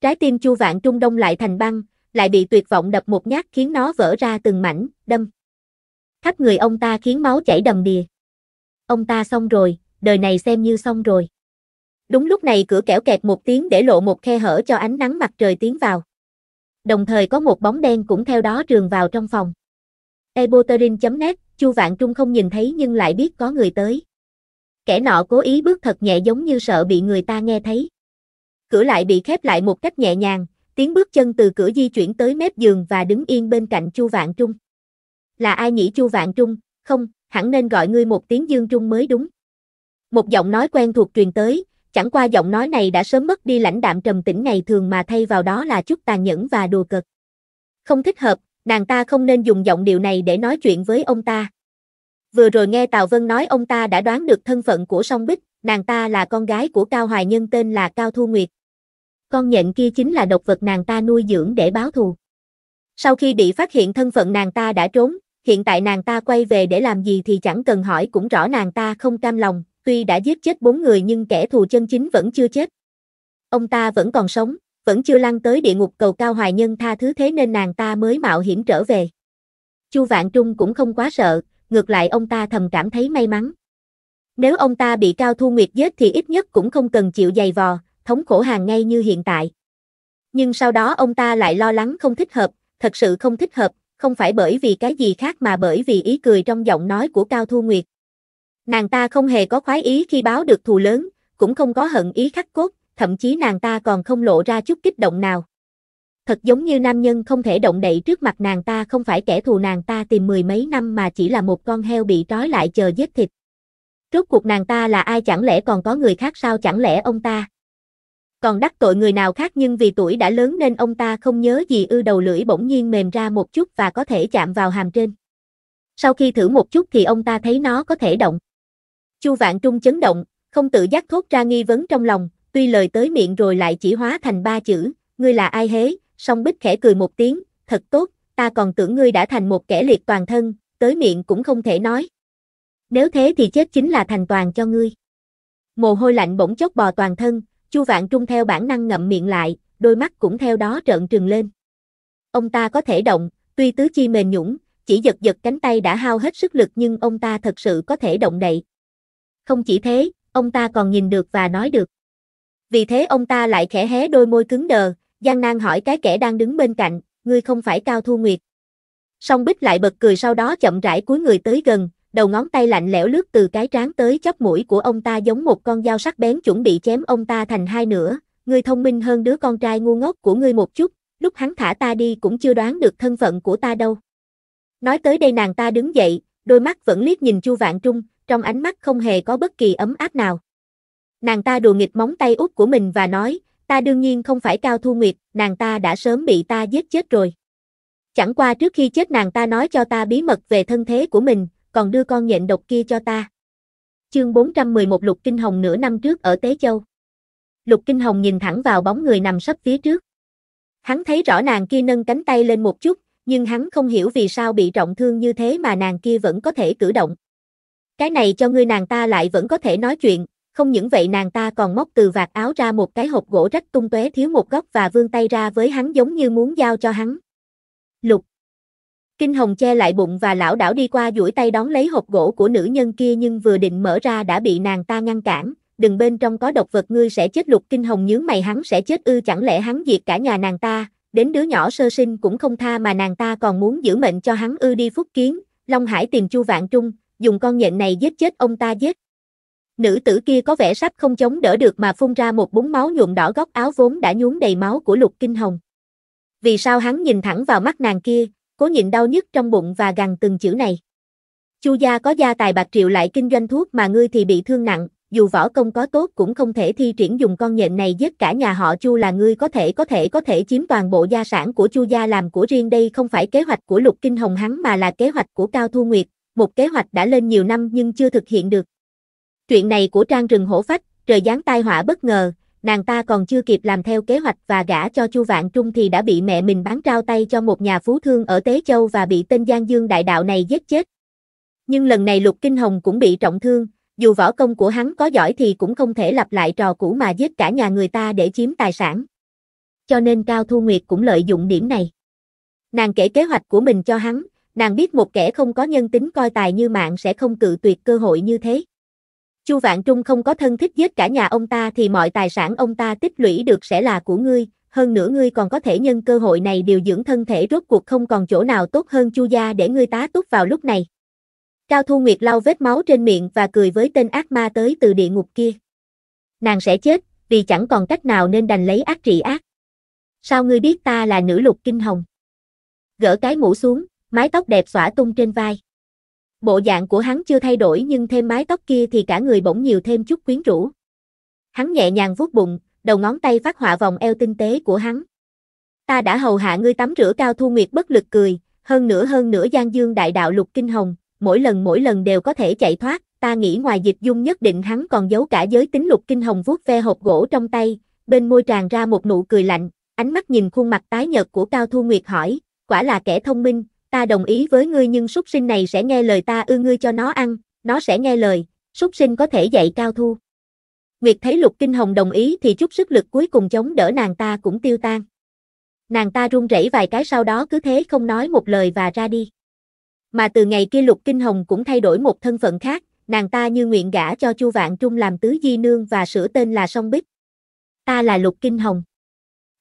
Trái tim Chu Vạn Trung Đông lại thành băng, lại bị tuyệt vọng đập một nhát khiến nó vỡ ra từng mảnh, đâm. Khắp người ông ta khiến máu chảy đầm đìa ông ta xong rồi, đời này xem như xong rồi. Đúng lúc này cửa kẻo kẹt một tiếng để lộ một khe hở cho ánh nắng mặt trời tiến vào. Đồng thời có một bóng đen cũng theo đó trường vào trong phòng. Eboterin.net, Chu Vạn Trung không nhìn thấy nhưng lại biết có người tới. Kẻ nọ cố ý bước thật nhẹ giống như sợ bị người ta nghe thấy. Cửa lại bị khép lại một cách nhẹ nhàng, tiếng bước chân từ cửa di chuyển tới mép giường và đứng yên bên cạnh Chu Vạn Trung. Là ai nhỉ Chu Vạn Trung? Không, hẳn nên gọi ngươi một tiếng Dương Trung mới đúng. Một giọng nói quen thuộc truyền tới, chẳng qua giọng nói này đã sớm mất đi lãnh đạm trầm tĩnh ngày thường mà thay vào đó là chút tàn nhẫn và đùa cợt. Không thích hợp, nàng ta không nên dùng giọng điệu này để nói chuyện với ông ta. Vừa rồi nghe Tào Vân nói ông ta đã đoán được thân phận của Song Bích, nàng ta là con gái của Cao Hoài Nhân tên là Cao Thu Nguyệt. Con nhện kia chính là độc vật nàng ta nuôi dưỡng để báo thù. Sau khi bị phát hiện thân phận nàng ta đã trốn, hiện tại nàng ta quay về để làm gì thì chẳng cần hỏi cũng rõ nàng ta không cam lòng, tuy đã giết chết bốn người nhưng kẻ thù chân chính vẫn chưa chết. Ông ta vẫn còn sống, vẫn chưa lăn tới địa ngục cầu cao hoài nhân tha thứ thế nên nàng ta mới mạo hiểm trở về. Chu Vạn Trung cũng không quá sợ, ngược lại ông ta thầm cảm thấy may mắn. Nếu ông ta bị Cao Thu Nguyệt giết thì ít nhất cũng không cần chịu dày vò, thống khổ hàng ngay như hiện tại. Nhưng sau đó ông ta lại lo lắng không thích hợp, thật sự không thích hợp, không phải bởi vì cái gì khác mà bởi vì ý cười trong giọng nói của Cao Thu Nguyệt. Nàng ta không hề có khoái ý khi báo được thù lớn, cũng không có hận ý khắc cốt, thậm chí nàng ta còn không lộ ra chút kích động nào. Thật giống như nam nhân không thể động đậy trước mặt nàng ta không phải kẻ thù nàng ta tìm mười mấy năm mà chỉ là một con heo bị trói lại chờ giết thịt. Rốt cuộc nàng ta là ai chẳng lẽ còn có người khác sao chẳng lẽ ông ta? còn đắc tội người nào khác nhưng vì tuổi đã lớn nên ông ta không nhớ gì ư đầu lưỡi bỗng nhiên mềm ra một chút và có thể chạm vào hàm trên. Sau khi thử một chút thì ông ta thấy nó có thể động. Chu Vạn Trung chấn động, không tự giác thốt ra nghi vấn trong lòng, tuy lời tới miệng rồi lại chỉ hóa thành ba chữ, ngươi là ai hế, song bích khẽ cười một tiếng, thật tốt, ta còn tưởng ngươi đã thành một kẻ liệt toàn thân, tới miệng cũng không thể nói. Nếu thế thì chết chính là thành toàn cho ngươi. Mồ hôi lạnh bỗng chốc bò toàn thân, Chu Vạn Trung theo bản năng ngậm miệng lại, đôi mắt cũng theo đó trợn trừng lên. Ông ta có thể động, tuy tứ chi mềm nhũng, chỉ giật giật cánh tay đã hao hết sức lực nhưng ông ta thật sự có thể động đậy. Không chỉ thế, ông ta còn nhìn được và nói được. Vì thế ông ta lại khẽ hé đôi môi cứng đờ, gian nan hỏi cái kẻ đang đứng bên cạnh, ngươi không phải Cao Thu Nguyệt. Song Bích lại bật cười sau đó chậm rãi cúi người tới gần, đầu ngón tay lạnh lẽo lướt từ cái trán tới chóp mũi của ông ta giống một con dao sắc bén chuẩn bị chém ông ta thành hai nửa, ngươi thông minh hơn đứa con trai ngu ngốc của ngươi một chút, lúc hắn thả ta đi cũng chưa đoán được thân phận của ta đâu. Nói tới đây nàng ta đứng dậy, đôi mắt vẫn liếc nhìn Chu Vạn Trung, trong ánh mắt không hề có bất kỳ ấm áp nào. Nàng ta đùa nghịch móng tay út của mình và nói, ta đương nhiên không phải Cao Thu Nguyệt, nàng ta đã sớm bị ta giết chết rồi. Chẳng qua trước khi chết nàng ta nói cho ta bí mật về thân thế của mình, còn đưa con nhện độc kia cho ta. Chương 411 Lục Kinh Hồng nửa năm trước ở Tế Châu. Lục Kinh Hồng nhìn thẳng vào bóng người nằm sấp phía trước. Hắn thấy rõ nàng kia nâng cánh tay lên một chút, nhưng hắn không hiểu vì sao bị trọng thương như thế mà nàng kia vẫn có thể cử động. Cái này cho ngươi nàng ta lại vẫn có thể nói chuyện, không những vậy nàng ta còn móc từ vạt áo ra một cái hộp gỗ rách tung tóe thiếu một góc và vươn tay ra với hắn giống như muốn giao cho hắn. Lục, Kinh hồng che lại bụng và lão đảo đi qua duỗi tay đón lấy hộp gỗ của nữ nhân kia nhưng vừa định mở ra đã bị nàng ta ngăn cản, đừng bên trong có độc vật ngươi sẽ chết lục kinh hồng nhướng mày hắn sẽ chết ư chẳng lẽ hắn diệt cả nhà nàng ta, đến đứa nhỏ sơ sinh cũng không tha mà nàng ta còn muốn giữ mệnh cho hắn ư đi phúc kiến, Long Hải tìm Chu Vạn Trung, dùng con nhện này giết chết ông ta giết. Nữ tử kia có vẻ sắp không chống đỡ được mà phun ra một búng máu nhuộm đỏ góc áo vốn đã nhuốm đầy máu của Lục Kinh Hồng. Vì sao hắn nhìn thẳng vào mắt nàng kia, cố nhịn đau nhức trong bụng và gằn từng chữ này. Chu gia có gia tài bạc triệu lại kinh doanh thuốc mà ngươi thì bị thương nặng, dù võ công có tốt cũng không thể thi triển dùng con nhện này giết cả nhà họ Chu là ngươi có thể có thể có thể chiếm toàn bộ gia sản của Chu gia làm của riêng đây không phải kế hoạch của Lục Kinh Hồng hắn mà là kế hoạch của Cao Thu Nguyệt, một kế hoạch đã lên nhiều năm nhưng chưa thực hiện được. Chuyện này của Trang Rừng Hổ Phách, trời giáng tai họa bất ngờ, nàng ta còn chưa kịp làm theo kế hoạch và gả cho Chu Vạn Trung thì đã bị mẹ mình bán trao tay cho một nhà phú thương ở Tế Châu và bị tên Giang Dương đại đạo này giết chết. Nhưng lần này Lục Kinh Hồng cũng bị trọng thương, dù võ công của hắn có giỏi thì cũng không thể lặp lại trò cũ mà giết cả nhà người ta để chiếm tài sản. Cho nên Cao Thu Nguyệt cũng lợi dụng điểm này. Nàng kể kế hoạch của mình cho hắn, nàng biết một kẻ không có nhân tính coi tài như mạng sẽ không cự tuyệt cơ hội như thế. Chu Vạn Trung không có thân thích giết cả nhà ông ta thì mọi tài sản ông ta tích lũy được sẽ là của ngươi, hơn nữa ngươi còn có thể nhân cơ hội này điều dưỡng thân thể rốt cuộc không còn chỗ nào tốt hơn Chu gia để ngươi tá túc vào lúc này. Cao Thu Nguyệt lau vết máu trên miệng và cười với tên ác ma tới từ địa ngục kia. Nàng sẽ chết, vì chẳng còn cách nào nên đành lấy ác trị ác. Sao ngươi biết ta là nữ lục kinh hồng? Gỡ cái mũ xuống, mái tóc đẹp xõa tung trên vai. Bộ dạng của hắn chưa thay đổi nhưng thêm mái tóc kia thì cả người bỗng nhiều thêm chút quyến rũ. Hắn nhẹ nhàng vuốt bụng, đầu ngón tay phát họa vòng eo tinh tế của hắn. Ta đã hầu hạ ngươi tắm rửa cao thu nguyệt bất lực cười, hơn nữa hơn nữa Giang Dương đại đạo lục kinh hồng, mỗi lần mỗi lần đều có thể chạy thoát, ta nghĩ ngoài dịch dung nhất định hắn còn giấu cả giới tính lục kinh hồng vuốt ve hộp gỗ trong tay, bên môi tràn ra một nụ cười lạnh, ánh mắt nhìn khuôn mặt tái nhợt của Cao Thu Nguyệt hỏi, quả là kẻ thông minh, ta đồng ý với ngươi nhưng súc sinh này sẽ nghe lời ta ư ngươi cho nó ăn, nó sẽ nghe lời, súc sinh có thể dạy cao thu. Nguyệt thấy Lục Kinh Hồng đồng ý thì chút sức lực cuối cùng chống đỡ nàng ta cũng tiêu tan. Nàng ta run rẩy vài cái sau đó cứ thế không nói một lời và ra đi. Mà từ ngày kia Lục Kinh Hồng cũng thay đổi một thân phận khác, nàng ta như nguyện gả cho Chu Vạn Trung làm tứ di nương và sửa tên là Song Bích. Ta là Lục Kinh Hồng.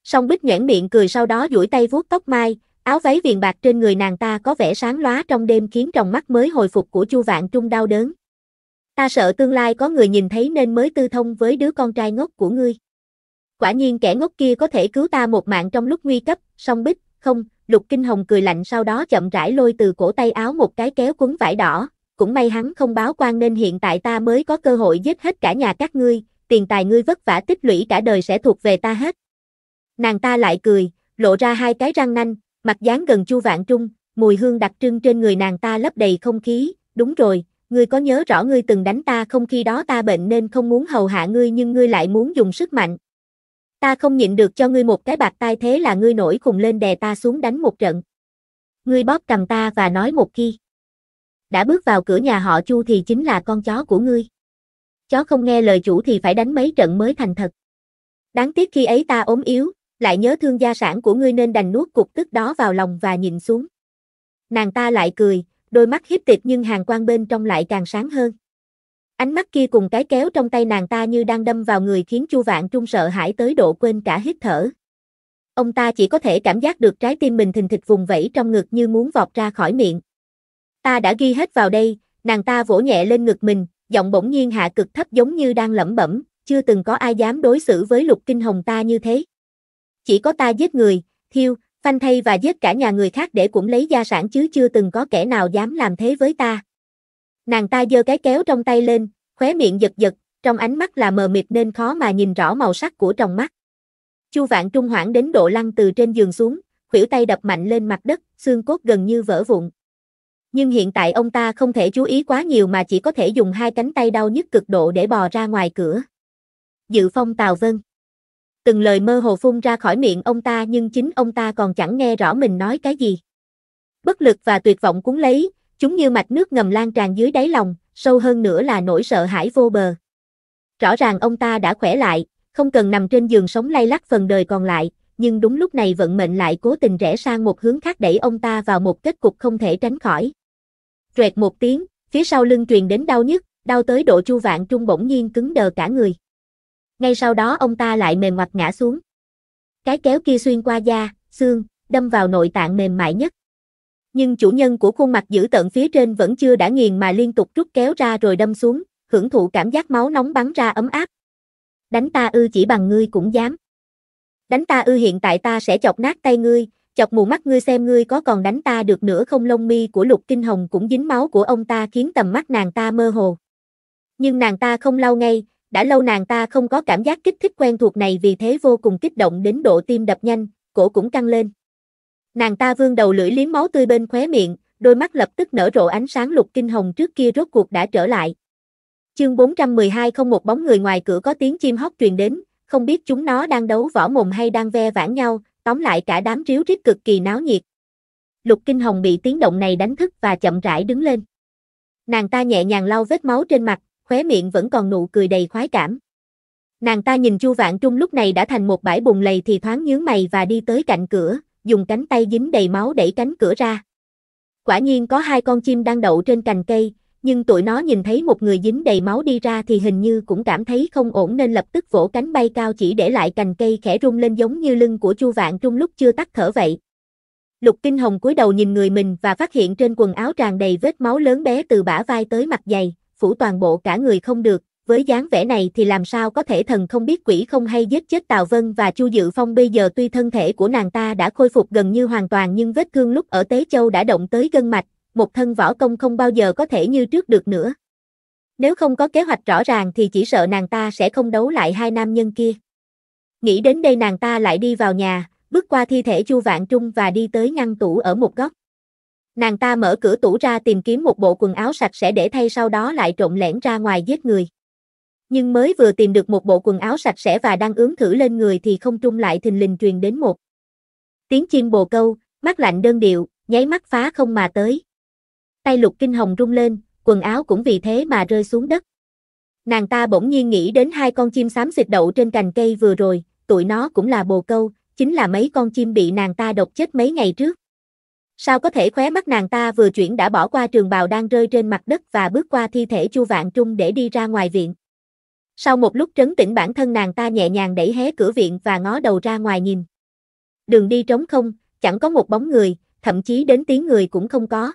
Song Bích nhuyễn miệng cười sau đó duỗi tay vuốt tóc Mai, Áo váy viền bạc trên người nàng ta có vẻ sáng lóa trong đêm khiến tròng mắt mới hồi phục của Chu Vạn Trung đau đớn. Ta sợ tương lai có người nhìn thấy nên mới tư thông với đứa con trai ngốc của ngươi. Quả nhiên kẻ ngốc kia có thể cứu ta một mạng trong lúc nguy cấp, song bích, không, Lục Kinh Hồng cười lạnh sau đó chậm rãi lôi từ cổ tay áo một cái kéo cuốn vải đỏ, cũng may hắn không báo quan nên hiện tại ta mới có cơ hội giết hết cả nhà các ngươi, tiền tài ngươi vất vả tích lũy cả đời sẽ thuộc về ta hết. Nàng ta lại cười, lộ ra hai cái răng nanh, Mặt dáng gần Chu Vạn Trung, mùi hương đặc trưng trên người nàng ta lấp đầy không khí, đúng rồi, ngươi có nhớ rõ ngươi từng đánh ta không khi đó ta bệnh nên không muốn hầu hạ ngươi nhưng ngươi lại muốn dùng sức mạnh. Ta không nhịn được cho ngươi một cái bạc tai thế là ngươi nổi khùng lên đè ta xuống đánh một trận. Ngươi bóp cầm ta và nói một khi. Đã bước vào cửa nhà họ Chu thì chính là con chó của ngươi. Chó không nghe lời chủ thì phải đánh mấy trận mới thành thật. Đáng tiếc khi ấy ta ốm yếu, lại nhớ thương gia sản của ngươi nên đành nuốt cục tức đó vào lòng và nhìn xuống. Nàng ta lại cười, đôi mắt hiếp tịch nhưng hàng quan bên trong lại càng sáng hơn. Ánh mắt kia cùng cái kéo trong tay nàng ta như đang đâm vào người khiến Chu Vạn Trung sợ hãi tới độ quên cả hít thở. Ông ta chỉ có thể cảm giác được trái tim mình thình thịch vùng vẫy trong ngực như muốn vọt ra khỏi miệng. Ta đã ghi hết vào đây, nàng ta vỗ nhẹ lên ngực mình, giọng bỗng nhiên hạ cực thấp giống như đang lẩm bẩm, chưa từng có ai dám đối xử với lục kinh hồng ta như thế. Chỉ có ta giết người, thiêu, phanh thay và giết cả nhà người khác để cũng lấy gia sản chứ chưa từng có kẻ nào dám làm thế với ta. Nàng ta giơ cái kéo trong tay lên, khóe miệng giật giật, trong ánh mắt là mờ mịt nên khó mà nhìn rõ màu sắc của trong mắt. Chu Vạn Trung hoảng đến độ lăn từ trên giường xuống, khuỷu tay đập mạnh lên mặt đất, xương cốt gần như vỡ vụn. Nhưng hiện tại ông ta không thể chú ý quá nhiều mà chỉ có thể dùng hai cánh tay đau nhức cực độ để bò ra ngoài cửa. Dự phong Tào Vân từng lời mơ hồ phun ra khỏi miệng ông ta nhưng chính ông ta còn chẳng nghe rõ mình nói cái gì. Bất lực và tuyệt vọng cuốn lấy, chúng như mạch nước ngầm lan tràn dưới đáy lòng, sâu hơn nữa là nỗi sợ hãi vô bờ. Rõ ràng ông ta đã khỏe lại, không cần nằm trên giường sống lay lắc phần đời còn lại, nhưng đúng lúc này vận mệnh lại cố tình rẽ sang một hướng khác đẩy ông ta vào một kết cục không thể tránh khỏi. Rẹt một tiếng, phía sau lưng truyền đến đau nhức, đau tới độ Chu Vạn Trung bỗng nhiên cứng đờ cả người. Ngay sau đó ông ta lại mềm ngoặt ngã xuống. Cái kéo kia xuyên qua da, xương, đâm vào nội tạng mềm mại nhất. Nhưng chủ nhân của khuôn mặt dữ tợn phía trên vẫn chưa đã nghiền mà liên tục rút kéo ra rồi đâm xuống, hưởng thụ cảm giác máu nóng bắn ra ấm áp. Đánh ta ư chỉ bằng ngươi cũng dám. Đánh ta ư hiện tại ta sẽ chọc nát tay ngươi, chọc mù mắt ngươi xem ngươi có còn đánh ta được nữa không lông mi của lục kinh hồng cũng dính máu của ông ta khiến tầm mắt nàng ta mơ hồ. Nhưng nàng ta không lau ngay, đã lâu nàng ta không có cảm giác kích thích quen thuộc này vì thế vô cùng kích động đến độ tim đập nhanh, cổ cũng căng lên. Nàng ta vươn đầu lưỡi liếm máu tươi bên khóe miệng, đôi mắt lập tức nở rộ ánh sáng lục kinh hồng trước kia rốt cuộc đã trở lại. Chương 412 không một bóng người ngoài cửa có tiếng chim hót truyền đến, không biết chúng nó đang đấu võ mồm hay đang ve vãn nhau, tóm lại cả đám ríu rít cực kỳ náo nhiệt. Lục Kinh Hồng bị tiếng động này đánh thức và chậm rãi đứng lên. Nàng ta nhẹ nhàng lau vết máu trên mặt, khóe miệng vẫn còn nụ cười đầy khoái cảm. Nàng ta nhìn Chu Vạn Trung lúc này đã thành một bãi bùn lầy thì thoáng nhướng mày và đi tới cạnh cửa, dùng cánh tay dính đầy máu đẩy cánh cửa ra. Quả nhiên có hai con chim đang đậu trên cành cây, nhưng tụi nó nhìn thấy một người dính đầy máu đi ra thì hình như cũng cảm thấy không ổn nên lập tức vỗ cánh bay cao chỉ để lại cành cây khẽ rung lên giống như lưng của Chu Vạn Trung lúc chưa tắt thở vậy. Lục Kinh Hồng cúi đầu nhìn người mình và phát hiện trên quần áo tràn đầy vết máu lớn bé từ bả vai tới mặt dày, phủ toàn bộ cả người không được, với dáng vẻ này thì làm sao có thể thần không biết quỷ không hay giết chết Tào Vân và Chu Dự Phong bây giờ tuy thân thể của nàng ta đã khôi phục gần như hoàn toàn nhưng vết thương lúc ở Tế Châu đã động tới gân mạch, một thân võ công không bao giờ có thể như trước được nữa. Nếu không có kế hoạch rõ ràng thì chỉ sợ nàng ta sẽ không đấu lại hai nam nhân kia. Nghĩ đến đây nàng ta lại đi vào nhà, bước qua thi thể Chu Vạn Trung và đi tới ngăn tủ ở một góc. Nàng ta mở cửa tủ ra tìm kiếm một bộ quần áo sạch sẽ để thay sau đó lại trộn lẻn ra ngoài giết người. Nhưng mới vừa tìm được một bộ quần áo sạch sẽ và đang ướm thử lên người thì không trung lại thình lình truyền đến một. Tiếng chim bồ câu, mắt lạnh đơn điệu, nháy mắt phá không mà tới. Tay lục kinh hồng rung lên, quần áo cũng vì thế mà rơi xuống đất. Nàng ta bỗng nhiên nghĩ đến hai con chim xám xịt đậu trên cành cây vừa rồi, tụi nó cũng là bồ câu, chính là mấy con chim bị nàng ta độc chết mấy ngày trước. Sao có thể khóe mắt nàng ta vừa chuyển đã bỏ qua trường bào đang rơi trên mặt đất và bước qua thi thể Chu Vạn Trung để đi ra ngoài viện. Sau một lúc trấn tĩnh bản thân nàng ta nhẹ nhàng đẩy hé cửa viện và ngó đầu ra ngoài nhìn. Đường đi trống không, chẳng có một bóng người, thậm chí đến tiếng người cũng không có.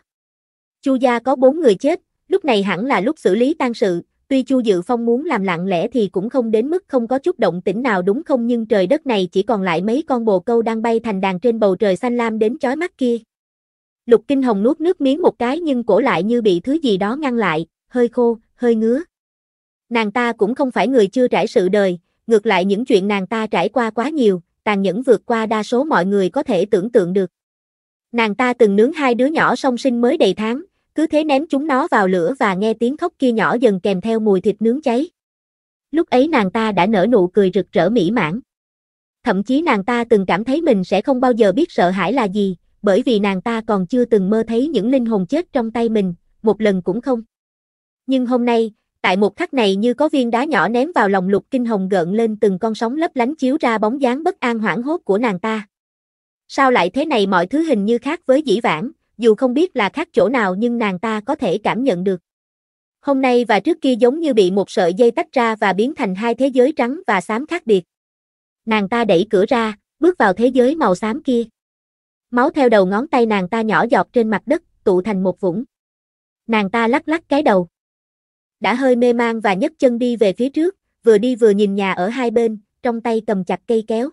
Chu gia có bốn người chết, lúc này hẳn là lúc xử lý tang sự, tuy Chu Dự Phong muốn làm lặng lẽ thì cũng không đến mức không có chút động tĩnh nào đúng không nhưng trời đất này chỉ còn lại mấy con bồ câu đang bay thành đàn trên bầu trời xanh lam đến chói mắt kia. Lục Kinh Hồng nuốt nước miếng một cái nhưng cổ lại như bị thứ gì đó ngăn lại, hơi khô, hơi ngứa. Nàng ta cũng không phải người chưa trải sự đời, ngược lại những chuyện nàng ta trải qua quá nhiều, tàn nhẫn vượt qua đa số mọi người có thể tưởng tượng được. Nàng ta từng nướng hai đứa nhỏ song sinh mới đầy tháng, cứ thế ném chúng nó vào lửa và nghe tiếng khóc kia nhỏ dần kèm theo mùi thịt nướng cháy. Lúc ấy nàng ta đã nở nụ cười rực rỡ mỹ mãn. Thậm chí nàng ta từng cảm thấy mình sẽ không bao giờ biết sợ hãi là gì, bởi vì nàng ta còn chưa từng mơ thấy những linh hồn chết trong tay mình, một lần cũng không. Nhưng hôm nay, tại một khắc này như có viên đá nhỏ ném vào lòng lục kinh hồng gợn lên từng con sóng lấp lánh chiếu ra bóng dáng bất an hoảng hốt của nàng ta. Sao lại thế này mọi thứ hình như khác với dĩ vãng, dù không biết là khác chỗ nào nhưng nàng ta có thể cảm nhận được. Hôm nay và trước kia giống như bị một sợi dây tách ra và biến thành hai thế giới trắng và xám khác biệt. Nàng ta đẩy cửa ra, bước vào thế giới màu xám kia. Máu theo đầu ngón tay nàng ta nhỏ giọt trên mặt đất, tụ thành một vũng. Nàng ta lắc lắc cái đầu. Đã hơi mê mang và nhấc chân đi về phía trước, vừa đi vừa nhìn nhà ở hai bên, trong tay cầm chặt cây kéo.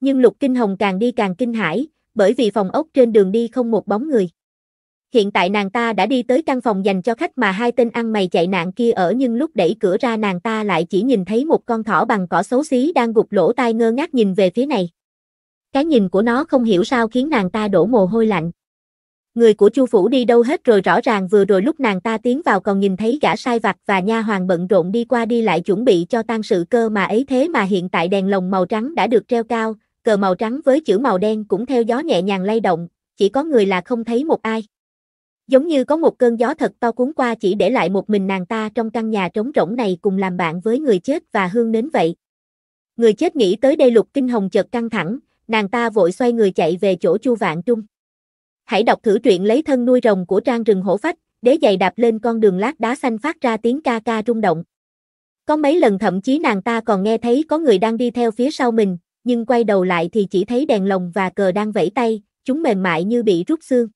Nhưng Lục Kinh Hồng càng đi càng kinh hãi, bởi vì phòng ốc trên đường đi không một bóng người. Hiện tại nàng ta đã đi tới căn phòng dành cho khách mà hai tên ăn mày chạy nạn kia ở nhưng lúc đẩy cửa ra nàng ta lại chỉ nhìn thấy một con thỏ bằng cỏ xấu xí đang gục lỗ tai ngơ ngác nhìn về phía này. Cái nhìn của nó không hiểu sao khiến nàng ta đổ mồ hôi lạnh. Người của Chu phủ đi đâu hết rồi rõ ràng vừa rồi lúc nàng ta tiến vào còn nhìn thấy gã sai vặt và nha hoàng bận rộn đi qua đi lại chuẩn bị cho tang sự cơ mà ấy thế mà hiện tại đèn lồng màu trắng đã được treo cao, cờ màu trắng với chữ màu đen cũng theo gió nhẹ nhàng lay động, chỉ có người là không thấy một ai. Giống như có một cơn gió thật to cuốn qua chỉ để lại một mình nàng ta trong căn nhà trống rỗng này cùng làm bạn với người chết và hương đến vậy. Người chết nghĩ tới đây lục kinh hồng chợt căng thẳng, nàng ta vội xoay người chạy về chỗ Chu Vạn Trung. Hãy đọc thử truyện lấy thân nuôi rồng của trang rừng hổ phách, đế giày đạp lên con đường lát đá xanh phát ra tiếng ca ca rung động. Có mấy lần thậm chí nàng ta còn nghe thấy có người đang đi theo phía sau mình, nhưng quay đầu lại thì chỉ thấy đèn lồng và cờ đang vẫy tay, chúng mềm mại như bị rút xương.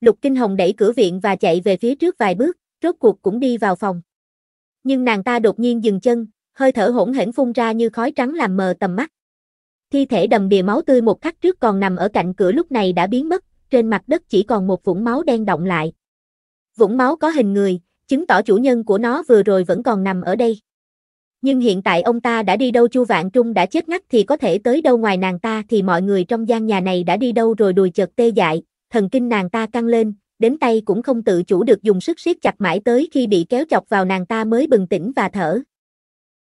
Lục Kinh Hồng đẩy cửa viện và chạy về phía trước vài bước, rốt cuộc cũng đi vào phòng. Nhưng nàng ta đột nhiên dừng chân, hơi thở hỗn hển phun ra như khói trắng làm mờ tầm mắt. Thi thể đầm đìa máu tươi một khắc trước còn nằm ở cạnh cửa lúc này đã biến mất, trên mặt đất chỉ còn một vũng máu đen động lại. Vũng máu có hình người, chứng tỏ chủ nhân của nó vừa rồi vẫn còn nằm ở đây. Nhưng hiện tại ông ta đã đi đâu Chu Vạn Trung đã chết ngắt thì có thể tới đâu ngoài nàng ta thì mọi người trong gian nhà này đã đi đâu rồi đùi chợt tê dại, thần kinh nàng ta căng lên, đến tay cũng không tự chủ được dùng sức siết chặt mãi tới khi bị kéo chọc vào nàng ta mới bừng tỉnh và thở.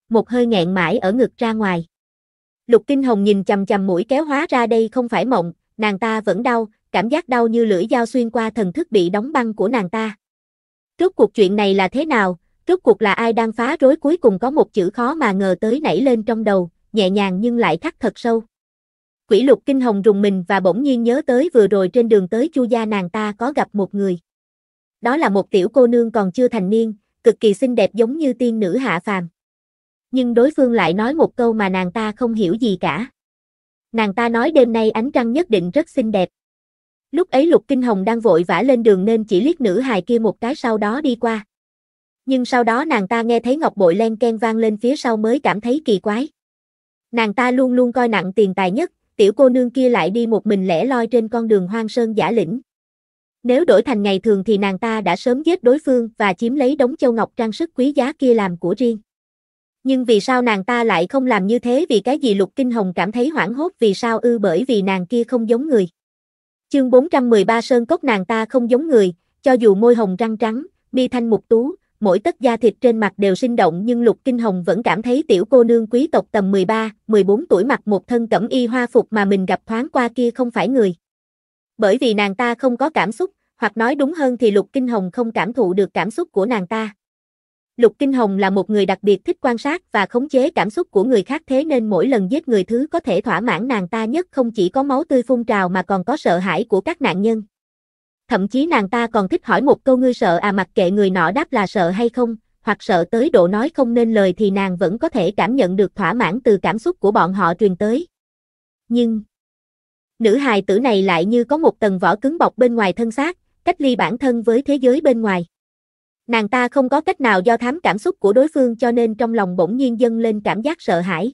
Một hơi nghẹn mãi ở ngực ra ngoài. Lục Kinh Hồng nhìn chằm chằm mũi kéo hóa ra đây không phải mộng, nàng ta vẫn đau, cảm giác đau như lưỡi dao xuyên qua thần thức bị đóng băng của nàng ta. Rốt cuộc chuyện này là thế nào, rốt cuộc là ai đang phá rối cuối cùng có một chữ khó mà ngờ tới nảy lên trong đầu, nhẹ nhàng nhưng lại thắt thật sâu. Quỷ lục kinh hồng rùng mình và bỗng nhiên nhớ tới vừa rồi trên đường tới chu gia nàng ta có gặp một người. Đó là một tiểu cô nương còn chưa thành niên, cực kỳ xinh đẹp giống như tiên nữ hạ phàm nhưng đối phương lại nói một câu mà nàng ta không hiểu gì cả. Nàng ta nói đêm nay ánh trăng nhất định rất xinh đẹp. Lúc ấy Lục Kinh Hồng đang vội vã lên đường nên chỉ liếc nữ hài kia một cái sau đó đi qua. Nhưng sau đó nàng ta nghe thấy ngọc bội len ken vang lên phía sau mới cảm thấy kỳ quái. Nàng ta luôn luôn coi nặng tiền tài nhất, tiểu cô nương kia lại đi một mình lẻ loi trên con đường hoang sơn giả lĩnh. Nếu đổi thành ngày thường thì nàng ta đã sớm giết đối phương và chiếm lấy đống châu ngọc trang sức quý giá kia làm của riêng. Nhưng vì sao nàng ta lại không làm như thế vì cái gì Lục Kinh Hồng cảm thấy hoảng hốt vì sao ư bởi vì nàng kia không giống người. Chương 413 Sơn Cốc nàng ta không giống người, cho dù môi hồng răng trắng, mi thanh mục tú, mỗi tất da thịt trên mặt đều sinh động nhưng Lục Kinh Hồng vẫn cảm thấy tiểu cô nương quý tộc tầm 13, 14 tuổi mặc một thân cẩm y hoa phục mà mình gặp thoáng qua kia không phải người. Bởi vì nàng ta không có cảm xúc, hoặc nói đúng hơn thì Lục Kinh Hồng không cảm thụ được cảm xúc của nàng ta. Lục Kinh Hồng là một người đặc biệt thích quan sát và khống chế cảm xúc của người khác thế nên mỗi lần giết người thứ có thể thỏa mãn nàng ta nhất không chỉ có máu tươi phun trào mà còn có sợ hãi của các nạn nhân. Thậm chí nàng ta còn thích hỏi một câu ngươi sợ à mặc kệ người nọ đáp là sợ hay không, hoặc sợ tới độ nói không nên lời thì nàng vẫn có thể cảm nhận được thỏa mãn từ cảm xúc của bọn họ truyền tới. Nhưng, nữ hài tử này lại như có một tầng vỏ cứng bọc bên ngoài thân xác, cách ly bản thân với thế giới bên ngoài. Nàng ta không có cách nào do thám cảm xúc của đối phương cho nên trong lòng bỗng nhiên dâng lên cảm giác sợ hãi.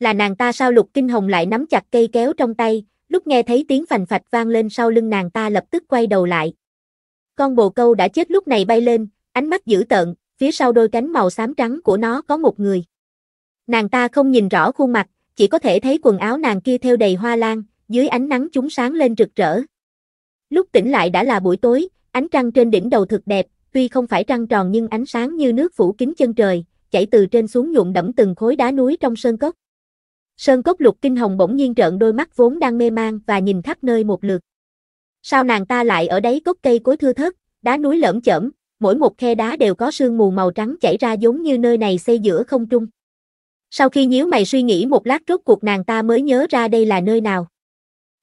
Là nàng ta sao lục kinh hồng lại nắm chặt cây kéo trong tay, lúc nghe thấy tiếng phành phạch vang lên sau lưng nàng ta lập tức quay đầu lại. Con bồ câu đã chết lúc này bay lên, ánh mắt dữ tợn, phía sau đôi cánh màu xám trắng của nó có một người. Nàng ta không nhìn rõ khuôn mặt, chỉ có thể thấy quần áo nàng kia theo đầy hoa lan, dưới ánh nắng chúng sáng lên rực rỡ. Lúc tỉnh lại đã là buổi tối, ánh trăng trên đỉnh đầu thực đẹp, tuy không phải trăng tròn nhưng ánh sáng như nước phủ kín chân trời, chảy từ trên xuống nhuộm đẫm từng khối đá núi trong sơn cốc. Sơn cốc lục kinh hồng bỗng nhiên trợn đôi mắt vốn đang mê mang và nhìn khắp nơi một lượt. Sao nàng ta lại ở đấy cốc cây cối thưa thớt, đá núi lởm chởm, mỗi một khe đá đều có sương mù màu trắng chảy ra giống như nơi này xây giữa không trung. Sau khi nhíu mày suy nghĩ một lát rốt cuộc nàng ta mới nhớ ra đây là nơi nào.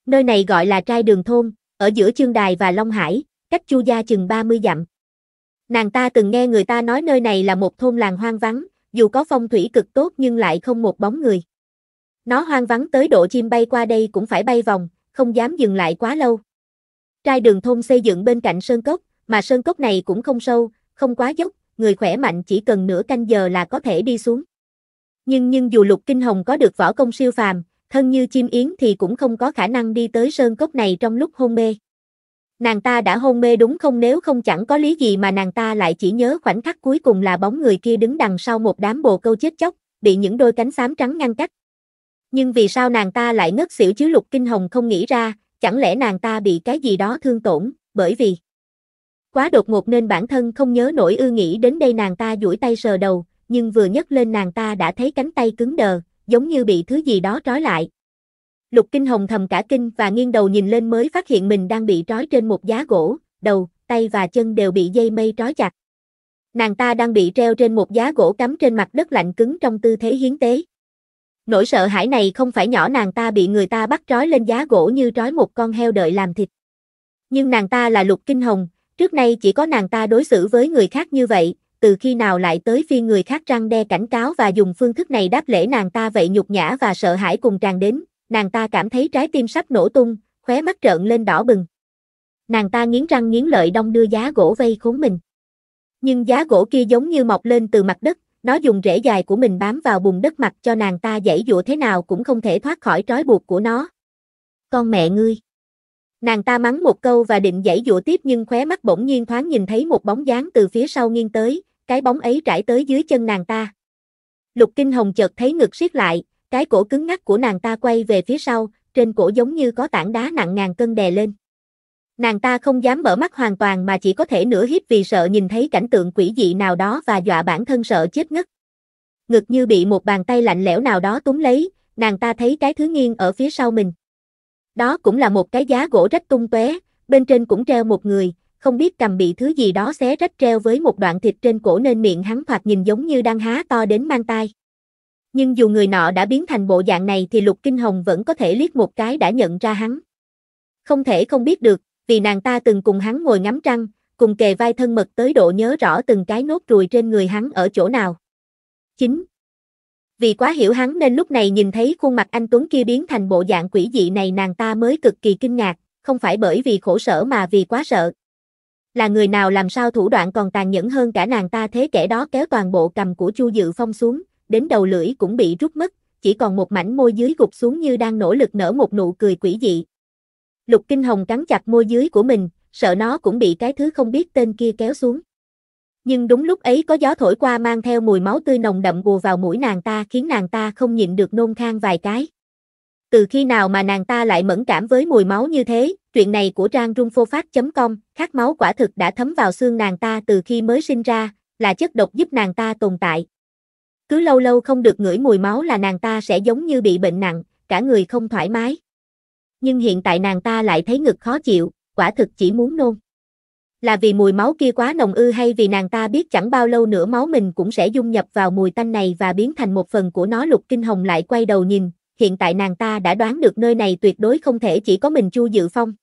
Nơi này gọi là trai đường thôn, ở giữa chương đài và Long Hải, cách Chu Gia chừng 30 dặm. Nàng ta từng nghe người ta nói nơi này là một thôn làng hoang vắng, dù có phong thủy cực tốt nhưng lại không một bóng người. Nó hoang vắng tới độ chim bay qua đây cũng phải bay vòng, không dám dừng lại quá lâu. Trai đường thôn xây dựng bên cạnh sơn cốc, mà sơn cốc này cũng không sâu, không quá dốc, người khỏe mạnh chỉ cần nửa canh giờ là có thể đi xuống. Nhưng nhưng dù Lục Kinh Hồng có được võ công siêu phàm, thân như chim yến thì cũng không có khả năng đi tới sơn cốc này trong lúc hôn mê. Nàng ta đã hôn mê đúng không nếu không chẳng có lý gì mà nàng ta lại chỉ nhớ khoảnh khắc cuối cùng là bóng người kia đứng đằng sau một đám bồ câu chết chóc, bị những đôi cánh xám trắng ngăn cách. Nhưng vì sao nàng ta lại ngất xỉu chứ lục kinh hồng không nghĩ ra, chẳng lẽ nàng ta bị cái gì đó thương tổn, bởi vì quá đột ngột nên bản thân không nhớ nổi ư nghĩ đến đây nàng ta duỗi tay sờ đầu, nhưng vừa nhấc lên nàng ta đã thấy cánh tay cứng đờ, giống như bị thứ gì đó trói lại, Lục Kinh Hồng thầm cả kinh và nghiêng đầu nhìn lên mới phát hiện mình đang bị trói trên một giá gỗ, đầu, tay và chân đều bị dây mây trói chặt. Nàng ta đang bị treo trên một giá gỗ cắm trên mặt đất lạnh cứng trong tư thế hiến tế. Nỗi sợ hãi này không phải nhỏ nàng ta bị người ta bắt trói lên giá gỗ như trói một con heo đợi làm thịt. Nhưng nàng ta là Lục Kinh Hồng, trước nay chỉ có nàng ta đối xử với người khác như vậy, từ khi nào lại tới phiên người khác răng đe cảnh cáo và dùng phương thức này đáp lễ nàng ta vậy nhục nhã và sợ hãi cùng tràn đến, nàng ta cảm thấy trái tim sắp nổ tung, khóe mắt trợn lên đỏ bừng. Nàng ta nghiến răng nghiến lợi đông đưa giá gỗ vây khốn mình. Nhưng giá gỗ kia giống như mọc lên từ mặt đất, nó dùng rễ dài của mình bám vào bùn đất mặt cho nàng ta dãy dụa thế nào cũng không thể thoát khỏi trói buộc của nó. Con mẹ ngươi! Nàng ta mắng một câu và định dãy dụa tiếp nhưng khóe mắt bỗng nhiên thoáng nhìn thấy một bóng dáng từ phía sau nghiêng tới, cái bóng ấy trải tới dưới chân nàng ta. Lục Kinh Hồng chợt thấy ngực siết lại, cái cổ cứng ngắc của nàng ta quay về phía sau, trên cổ giống như có tảng đá nặng ngàn cân đè lên. Nàng ta không dám mở mắt hoàn toàn mà chỉ có thể nửa hiếp vì sợ nhìn thấy cảnh tượng quỷ dị nào đó và dọa bản thân sợ chết ngất. Ngực như bị một bàn tay lạnh lẽo nào đó túm lấy, nàng ta thấy cái thứ nghiêng ở phía sau mình. Đó cũng là một cái giá gỗ rách tung tóe, bên trên cũng treo một người, không biết cầm bị thứ gì đó xé rách treo với một đoạn thịt trên cổ nên miệng hắn thoạt nhìn giống như đang há to đến mang tai. Nhưng dù người nọ đã biến thành bộ dạng này thì Lục Kinh Hồng vẫn có thể liếc một cái đã nhận ra hắn. Không thể không biết được, vì nàng ta từng cùng hắn ngồi ngắm trăng, cùng kề vai thân mật tới độ nhớ rõ từng cái nốt ruồi trên người hắn ở chỗ nào. 9. Vì quá hiểu hắn nên lúc này nhìn thấy khuôn mặt anh Tuấn kia biến thành bộ dạng quỷ dị này nàng ta mới cực kỳ kinh ngạc, không phải bởi vì khổ sở mà vì quá sợ. Là người nào làm sao thủ đoạn còn tàn nhẫn hơn cả nàng ta thế kẻ đó kéo toàn bộ cầm của Chu Dự Phong xuống đến đầu lưỡi cũng bị rút mất, chỉ còn một mảnh môi dưới gục xuống như đang nỗ lực nở một nụ cười quỷ dị. Lục Kinh Hồng cắn chặt môi dưới của mình, sợ nó cũng bị cái thứ không biết tên kia kéo xuống. Nhưng đúng lúc ấy có gió thổi qua mang theo mùi máu tươi nồng đậm bùa vào mũi nàng ta khiến nàng ta không nhịn được nôn khan vài cái. Từ khi nào mà nàng ta lại mẫn cảm với mùi máu như thế, chuyện này của trang rungphophat.com, khát máu quả thực đã thấm vào xương nàng ta từ khi mới sinh ra, là chất độc giúp nàng ta tồn tại. Cứ lâu lâu không được ngửi mùi máu là nàng ta sẽ giống như bị bệnh nặng, cả người không thoải mái. Nhưng hiện tại nàng ta lại thấy ngực khó chịu, quả thực chỉ muốn nôn. Là vì mùi máu kia quá nồng ư hay vì nàng ta biết chẳng bao lâu nữa máu mình cũng sẽ dung nhập vào mùi tanh này và biến thành một phần của nó lục kinh hồng lại quay đầu nhìn, hiện tại nàng ta đã đoán được nơi này tuyệt đối không thể chỉ có mình Chu Dự Phong.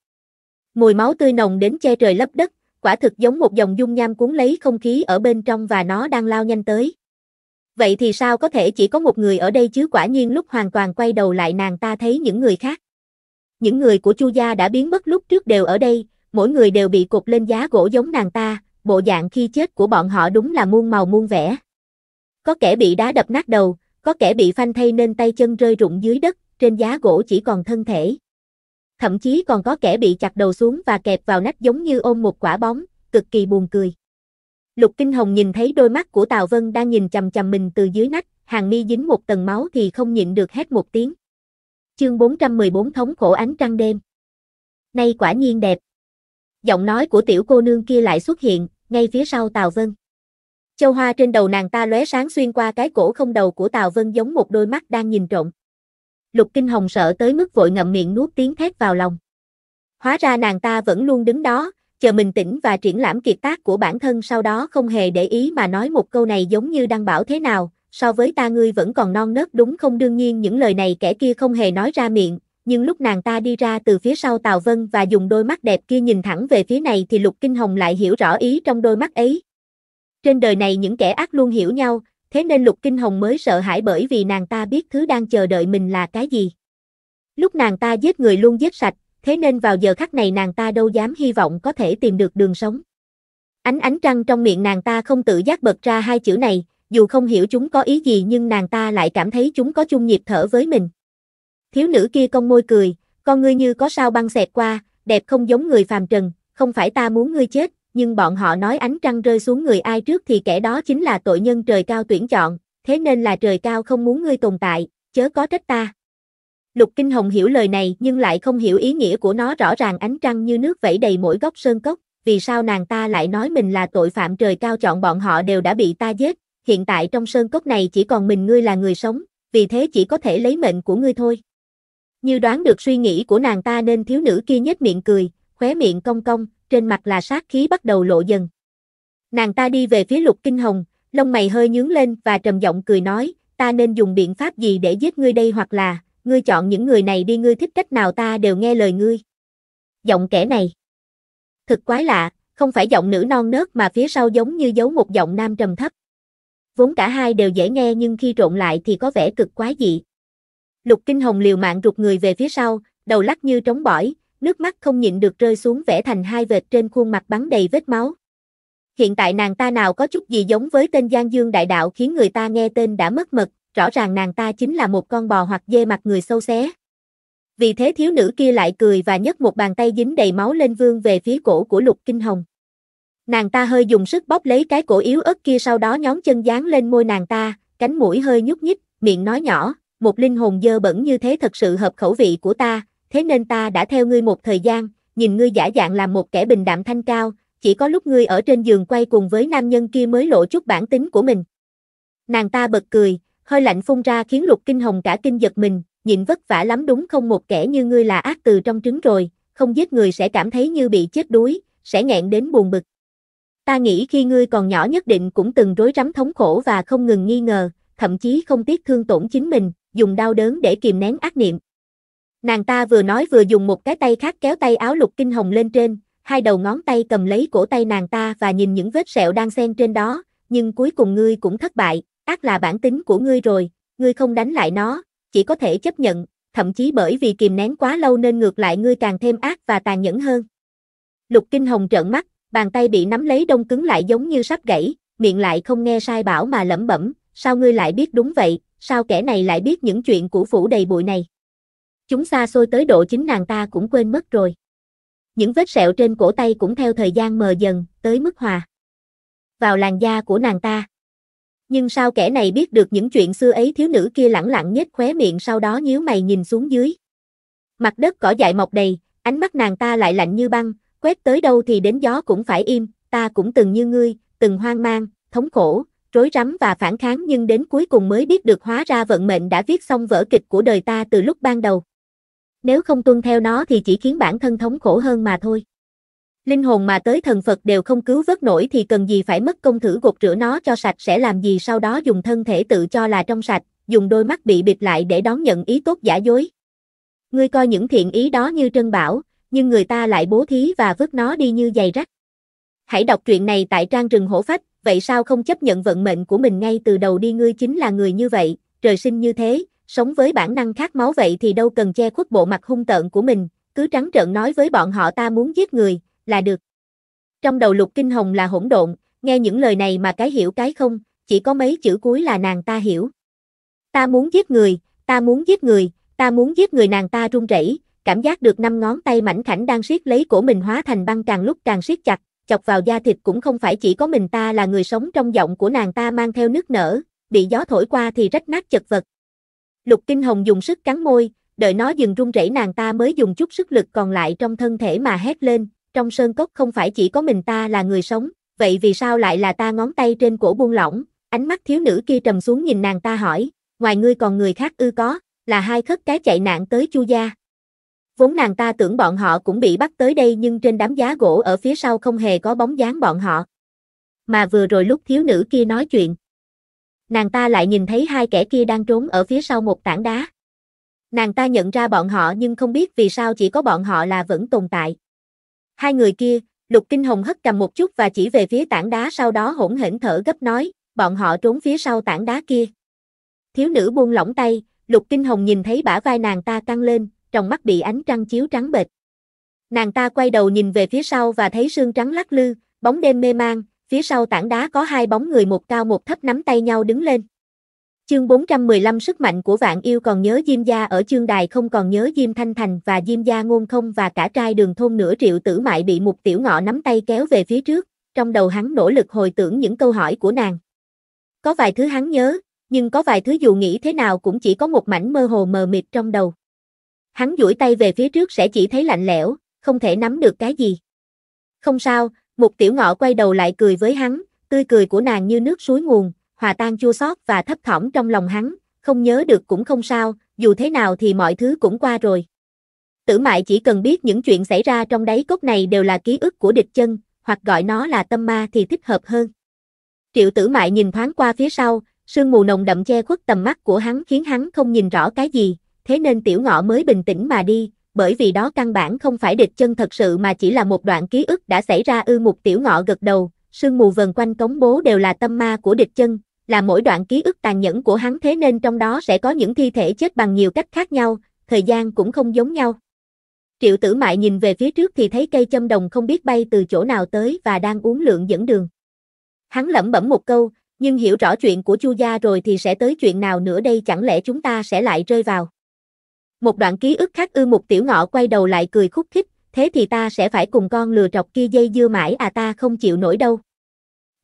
Mùi máu tươi nồng đến che trời lấp đất, quả thực giống một dòng dung nham cuốn lấy không khí ở bên trong và nó đang lao nhanh tới. Vậy thì sao có thể chỉ có một người ở đây chứ quả nhiên lúc hoàn toàn quay đầu lại nàng ta thấy những người khác. Những người của Chu gia đã biến mất lúc trước đều ở đây, mỗi người đều bị cột lên giá gỗ giống nàng ta, bộ dạng khi chết của bọn họ đúng là muôn màu muôn vẻ. Có kẻ bị đá đập nát đầu, có kẻ bị phanh thay nên tay chân rơi rụng dưới đất, trên giá gỗ chỉ còn thân thể. Thậm chí còn có kẻ bị chặt đầu xuống và kẹp vào nách giống như ôm một quả bóng, cực kỳ buồn cười. Lục Kinh Hồng nhìn thấy đôi mắt của Tào Vân đang nhìn chầm chầm mình từ dưới nách, hàng mi dính một tầng máu thì không nhịn được hét một tiếng. Chương 414 thống khổ ánh trăng đêm. Nay quả nhiên đẹp. Giọng nói của tiểu cô nương kia lại xuất hiện, ngay phía sau Tào Vân. Châu hoa trên đầu nàng ta lóe sáng xuyên qua cái cổ không đầu của Tào Vân giống một đôi mắt đang nhìn trộm. Lục Kinh Hồng sợ tới mức vội ngậm miệng nuốt tiếng thét vào lòng. Hóa ra nàng ta vẫn luôn đứng đó, chờ mình tỉnh và triển lãm kiệt tác của bản thân sau đó không hề để ý mà nói một câu này giống như đang bảo thế nào, so với ta ngươi vẫn còn non nớt đúng không đương nhiên những lời này kẻ kia không hề nói ra miệng, nhưng lúc nàng ta đi ra từ phía sau Tào Vân và dùng đôi mắt đẹp kia nhìn thẳng về phía này thì Lục Kinh Hồng lại hiểu rõ ý trong đôi mắt ấy. Trên đời này những kẻ ác luôn hiểu nhau, thế nên Lục Kinh Hồng mới sợ hãi bởi vì nàng ta biết thứ đang chờ đợi mình là cái gì. Lúc nàng ta giết người luôn giết sạch, thế nên vào giờ khắc này nàng ta đâu dám hy vọng có thể tìm được đường sống. Ánh ánh trăng trong miệng nàng ta không tự giác bật ra hai chữ này, dù không hiểu chúng có ý gì nhưng nàng ta lại cảm thấy chúng có chung nhịp thở với mình. Thiếu nữ kia cong môi cười, con ngươi như có sao băng xẹt qua, đẹp không giống người phàm trần, không phải ta muốn ngươi chết, nhưng bọn họ nói ánh trăng rơi xuống người ai trước thì kẻ đó chính là tội nhân trời cao tuyển chọn, thế nên là trời cao không muốn ngươi tồn tại, chớ có trách ta. Lục Kinh Hồng hiểu lời này nhưng lại không hiểu ý nghĩa của nó rõ ràng ánh trăng như nước vẫy đầy mỗi góc sơn cốc, vì sao nàng ta lại nói mình là tội phạm trời cao chọn bọn họ đều đã bị ta giết, hiện tại trong sơn cốc này chỉ còn mình ngươi là người sống, vì thế chỉ có thể lấy mệnh của ngươi thôi. Như đoán được suy nghĩ của nàng ta nên thiếu nữ kia nhếch miệng cười, khóe miệng cong cong, trên mặt là sát khí bắt đầu lộ dần. Nàng ta đi về phía Lục Kinh Hồng, lông mày hơi nhướng lên và trầm giọng cười nói, ta nên dùng biện pháp gì để giết ngươi đây hoặc là, ngươi chọn những người này đi ngươi thích cách nào ta đều nghe lời ngươi. Giọng kẻ này. thật quái lạ, không phải giọng nữ non nớt mà phía sau giống như giấu một giọng nam trầm thấp. Vốn cả hai đều dễ nghe nhưng khi trộn lại thì có vẻ cực quái dị. Lục Kinh Hồng liều mạng rụt người về phía sau, đầu lắc như trống bỏi, nước mắt không nhịn được rơi xuống vẽ thành hai vệt trên khuôn mặt bắn đầy vết máu. Hiện tại nàng ta nào có chút gì giống với tên Giang Dương Đại Đạo khiến người ta nghe tên đã mất mật, rõ ràng nàng ta chính là một con bò hoặc dê mặt người sâu xé. Vì thế thiếu nữ kia lại cười và nhấc một bàn tay dính đầy máu lên vương về phía cổ của Lục Kinh Hồng. Nàng ta hơi dùng sức bóp lấy cái cổ yếu ớt kia sau đó nhón chân dán lên môi nàng ta, cánh mũi hơi nhúc nhích, miệng nói nhỏ, một linh hồn dơ bẩn như thế thật sự hợp khẩu vị của ta, thế nên ta đã theo ngươi một thời gian, nhìn ngươi giả dạng làm một kẻ bình đạm thanh cao, chỉ có lúc ngươi ở trên giường quay cùng với nam nhân kia mới lộ chút bản tính của mình. Nàng ta bật cười, hơi lạnh phun ra khiến lục kinh hồng cả kinh giật mình, nhịn vất vả lắm đúng không một kẻ như ngươi là ác từ trong trứng rồi, không giết người sẽ cảm thấy như bị chết đuối, sẽ nghẹn đến buồn bực. Ta nghĩ khi ngươi còn nhỏ nhất định cũng từng rối rắm thống khổ và không ngừng nghi ngờ, thậm chí không tiếc thương tổn chính mình, dùng đau đớn để kìm nén ác niệm. Nàng ta vừa nói vừa dùng một cái tay khác kéo tay áo lục kinh hồng lên trên, hai đầu ngón tay cầm lấy cổ tay nàng ta và nhìn những vết sẹo đang xen trên đó, nhưng cuối cùng ngươi cũng thất bại, Ác là bản tính của ngươi rồi, ngươi không đánh lại nó, chỉ có thể chấp nhận, thậm chí bởi vì kìm nén quá lâu nên ngược lại ngươi càng thêm ác và tàn nhẫn hơn. Lục Kinh Hồng trợn mắt, bàn tay bị nắm lấy đông cứng lại giống như sắp gãy, miệng lại không nghe sai bảo mà lẩm bẩm, sao ngươi lại biết đúng vậy, sao kẻ này lại biết những chuyện của phủ đầy bụi này. Chúng xa xôi tới độ chính nàng ta cũng quên mất rồi. Những vết sẹo trên cổ tay cũng theo thời gian mờ dần, tới mức hòa. Vào làn da của nàng ta. Nhưng sao kẻ này biết được những chuyện xưa ấy thiếu nữ kia lẳng lặng nhếch khóe miệng sau đó nhíu mày nhìn xuống dưới. Mặt đất cỏ dại mọc đầy, ánh mắt nàng ta lại lạnh như băng, quét tới đâu thì đến gió cũng phải im, ta cũng từng như ngươi, từng hoang mang, thống khổ, rối rắm và phản kháng nhưng đến cuối cùng mới biết được hóa ra vận mệnh đã viết xong vở kịch của đời ta từ lúc ban đầu. Nếu không tuân theo nó thì chỉ khiến bản thân thống khổ hơn mà thôi. Linh hồn mà tới thần Phật đều không cứu vớt nổi thì cần gì phải mất công thử gột rửa nó cho sạch sẽ làm gì sau đó dùng thân thể tự cho là trong sạch, dùng đôi mắt bị bịt lại để đón nhận ý tốt giả dối. Ngươi coi những thiện ý đó như trân bảo, nhưng người ta lại bố thí và vứt nó đi như giày rách. Hãy đọc truyện này tại trang rừng hổ phách, vậy sao không chấp nhận vận mệnh của mình ngay từ đầu đi ngươi chính là người như vậy, trời sinh như thế, sống với bản năng khát máu vậy thì đâu cần che khuất bộ mặt hung tợn của mình, cứ trắng trợn nói với bọn họ ta muốn giết người, là được. Trong đầu lục kinh hồng là hỗn độn, nghe những lời này mà cái hiểu cái không, chỉ có mấy chữ cuối là nàng ta hiểu. Ta muốn giết người, ta muốn giết người, ta muốn giết người nàng ta run rẩy, cảm giác được năm ngón tay mảnh khảnh đang siết lấy cổ mình hóa thành băng càng lúc càng siết chặt, chọc vào da thịt cũng không phải chỉ có mình ta là người sống trong giọng của nàng ta mang theo nước nở, bị gió thổi qua thì rách nát chật vật. Lục Kinh Hồng dùng sức cắn môi, đợi nó dừng run rẩy nàng ta mới dùng chút sức lực còn lại trong thân thể mà hét lên, trong sơn cốc không phải chỉ có mình ta là người sống, vậy vì sao lại là ta ngón tay trên cổ buông lỏng, ánh mắt thiếu nữ kia trầm xuống nhìn nàng ta hỏi, ngoài ngươi còn người khác ư có, là hai khất cái chạy nạn tới chu gia. Vốn nàng ta tưởng bọn họ cũng bị bắt tới đây nhưng trên đám giá gỗ ở phía sau không hề có bóng dáng bọn họ. Mà vừa rồi lúc thiếu nữ kia nói chuyện, nàng ta lại nhìn thấy hai kẻ kia đang trốn ở phía sau một tảng đá. Nàng ta nhận ra bọn họ nhưng không biết vì sao chỉ có bọn họ là vẫn tồn tại. Hai người kia, Lục Kinh Hồng hất cầm một chút và chỉ về phía tảng đá sau đó hỗn hển thở gấp nói, bọn họ trốn phía sau tảng đá kia. Thiếu nữ buông lỏng tay, Lục Kinh Hồng nhìn thấy bả vai nàng ta căng lên, trong mắt bị ánh trăng chiếu trắng bệch. Nàng ta quay đầu nhìn về phía sau và thấy sương trắng lắc lư, bóng đêm mê mang, phía sau tảng đá có hai bóng người một cao một thấp nắm tay nhau đứng lên. Chương 415 sức mạnh của vạn yêu còn nhớ Diêm Gia ở chương đài không còn nhớ Diêm Thanh Thành và Diêm Gia ngôn không và cả trai đường thôn nửa triệu tử mại bị một tiểu ngọ nắm tay kéo về phía trước, trong đầu hắn nỗ lực hồi tưởng những câu hỏi của nàng. Có vài thứ hắn nhớ, nhưng có vài thứ dù nghĩ thế nào cũng chỉ có một mảnh mơ hồ mờ mịt trong đầu. Hắn duỗi tay về phía trước sẽ chỉ thấy lạnh lẽo, không thể nắm được cái gì. Không sao, một tiểu ngọ quay đầu lại cười với hắn, tươi cười của nàng như nước suối nguồn, hòa tan chua xót và thấp thỏm trong lòng hắn, không nhớ được cũng không sao, dù thế nào thì mọi thứ cũng qua rồi. Tử mại chỉ cần biết những chuyện xảy ra trong đáy cốt này đều là ký ức của địch chân, hoặc gọi nó là tâm ma thì thích hợp hơn. Triệu tử mại nhìn thoáng qua phía sau, sương mù nồng đậm che khuất tầm mắt của hắn khiến hắn không nhìn rõ cái gì, thế nên tiểu ngọ mới bình tĩnh mà đi, bởi vì đó căn bản không phải địch chân thật sự mà chỉ là một đoạn ký ức đã xảy ra ư một tiểu ngọ gật đầu, sương mù vần quanh cống bố đều là tâm ma của địch chân, là mỗi đoạn ký ức tàn nhẫn của hắn thế nên trong đó sẽ có những thi thể chết bằng nhiều cách khác nhau, thời gian cũng không giống nhau. Triệu tử mại nhìn về phía trước thì thấy cây châm đồng không biết bay từ chỗ nào tới và đang uống lượng dẫn đường. Hắn lẩm bẩm một câu, nhưng hiểu rõ chuyện của Chu gia rồi thì sẽ tới chuyện nào nữa đây chẳng lẽ chúng ta sẽ lại rơi vào. Một đoạn ký ức khác ư một tiểu ngọ quay đầu lại cười khúc khích, thế thì ta sẽ phải cùng con lừa trọc kia dây dưa mãi à ta không chịu nổi đâu.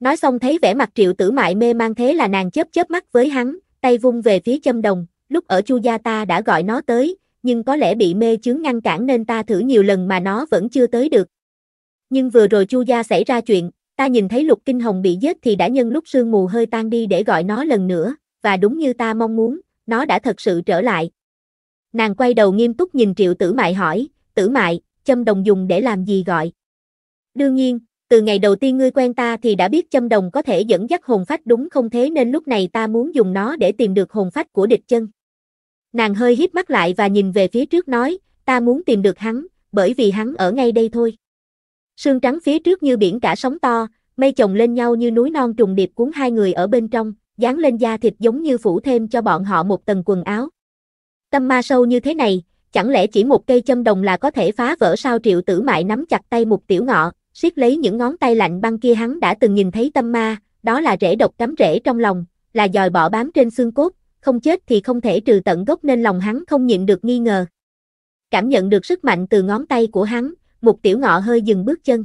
Nói xong thấy vẻ mặt triệu tử mại mê mang thế là nàng chớp chớp mắt với hắn, tay vung về phía châm đồng, lúc ở chu gia ta đã gọi nó tới, nhưng có lẽ bị mê chướng ngăn cản nên ta thử nhiều lần mà nó vẫn chưa tới được. Nhưng vừa rồi chu gia xảy ra chuyện, ta nhìn thấy lục kinh hồng bị giết thì đã nhân lúc sương mù hơi tan đi để gọi nó lần nữa, và đúng như ta mong muốn, nó đã thật sự trở lại. Nàng quay đầu nghiêm túc nhìn triệu tử mại hỏi, tử mại, châm đồng dùng để làm gì gọi? Đương nhiên, từ ngày đầu tiên ngươi quen ta thì đã biết châm đồng có thể dẫn dắt hồn phách đúng không thế nên lúc này ta muốn dùng nó để tìm được hồn phách của địch chân. Nàng hơi hít mắt lại và nhìn về phía trước nói, ta muốn tìm được hắn, bởi vì hắn ở ngay đây thôi. Sương trắng phía trước như biển cả sóng to, mây chồng lên nhau như núi non trùng điệp cuốn hai người ở bên trong, dán lên da thịt giống như phủ thêm cho bọn họ một tầng quần áo. Tâm ma sâu như thế này, chẳng lẽ chỉ một cây châm đồng là có thể phá vỡ sao triệu tử mại nắm chặt tay một tiểu ngọ, siết lấy những ngón tay lạnh băng kia hắn đã từng nhìn thấy tâm ma, đó là rễ độc cắm rễ trong lòng, là dòi bọ bám trên xương cốt, không chết thì không thể trừ tận gốc nên lòng hắn không nhịn được nghi ngờ. Cảm nhận được sức mạnh từ ngón tay của hắn, mục tiểu ngọ hơi dừng bước chân.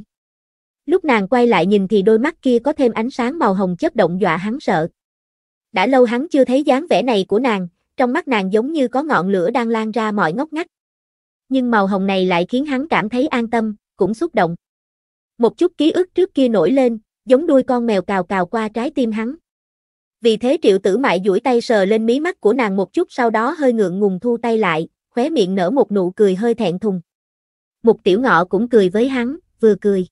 Lúc nàng quay lại nhìn thì đôi mắt kia có thêm ánh sáng màu hồng chớp động dọa hắn sợ. Đã lâu hắn chưa thấy dáng vẻ này của nàng, trong mắt nàng giống như có ngọn lửa đang lan ra mọi ngóc ngách. Nhưng màu hồng này lại khiến hắn cảm thấy an tâm, cũng xúc động. Một chút ký ức trước kia nổi lên, giống đuôi con mèo cào cào qua trái tim hắn. Vì thế triệu tử mại duỗi tay sờ lên mí mắt của nàng một chút sau đó hơi ngượng ngùng thu tay lại, khóe miệng nở một nụ cười hơi thẹn thùng. Mục tiểu ngọ cũng cười với hắn, vừa cười.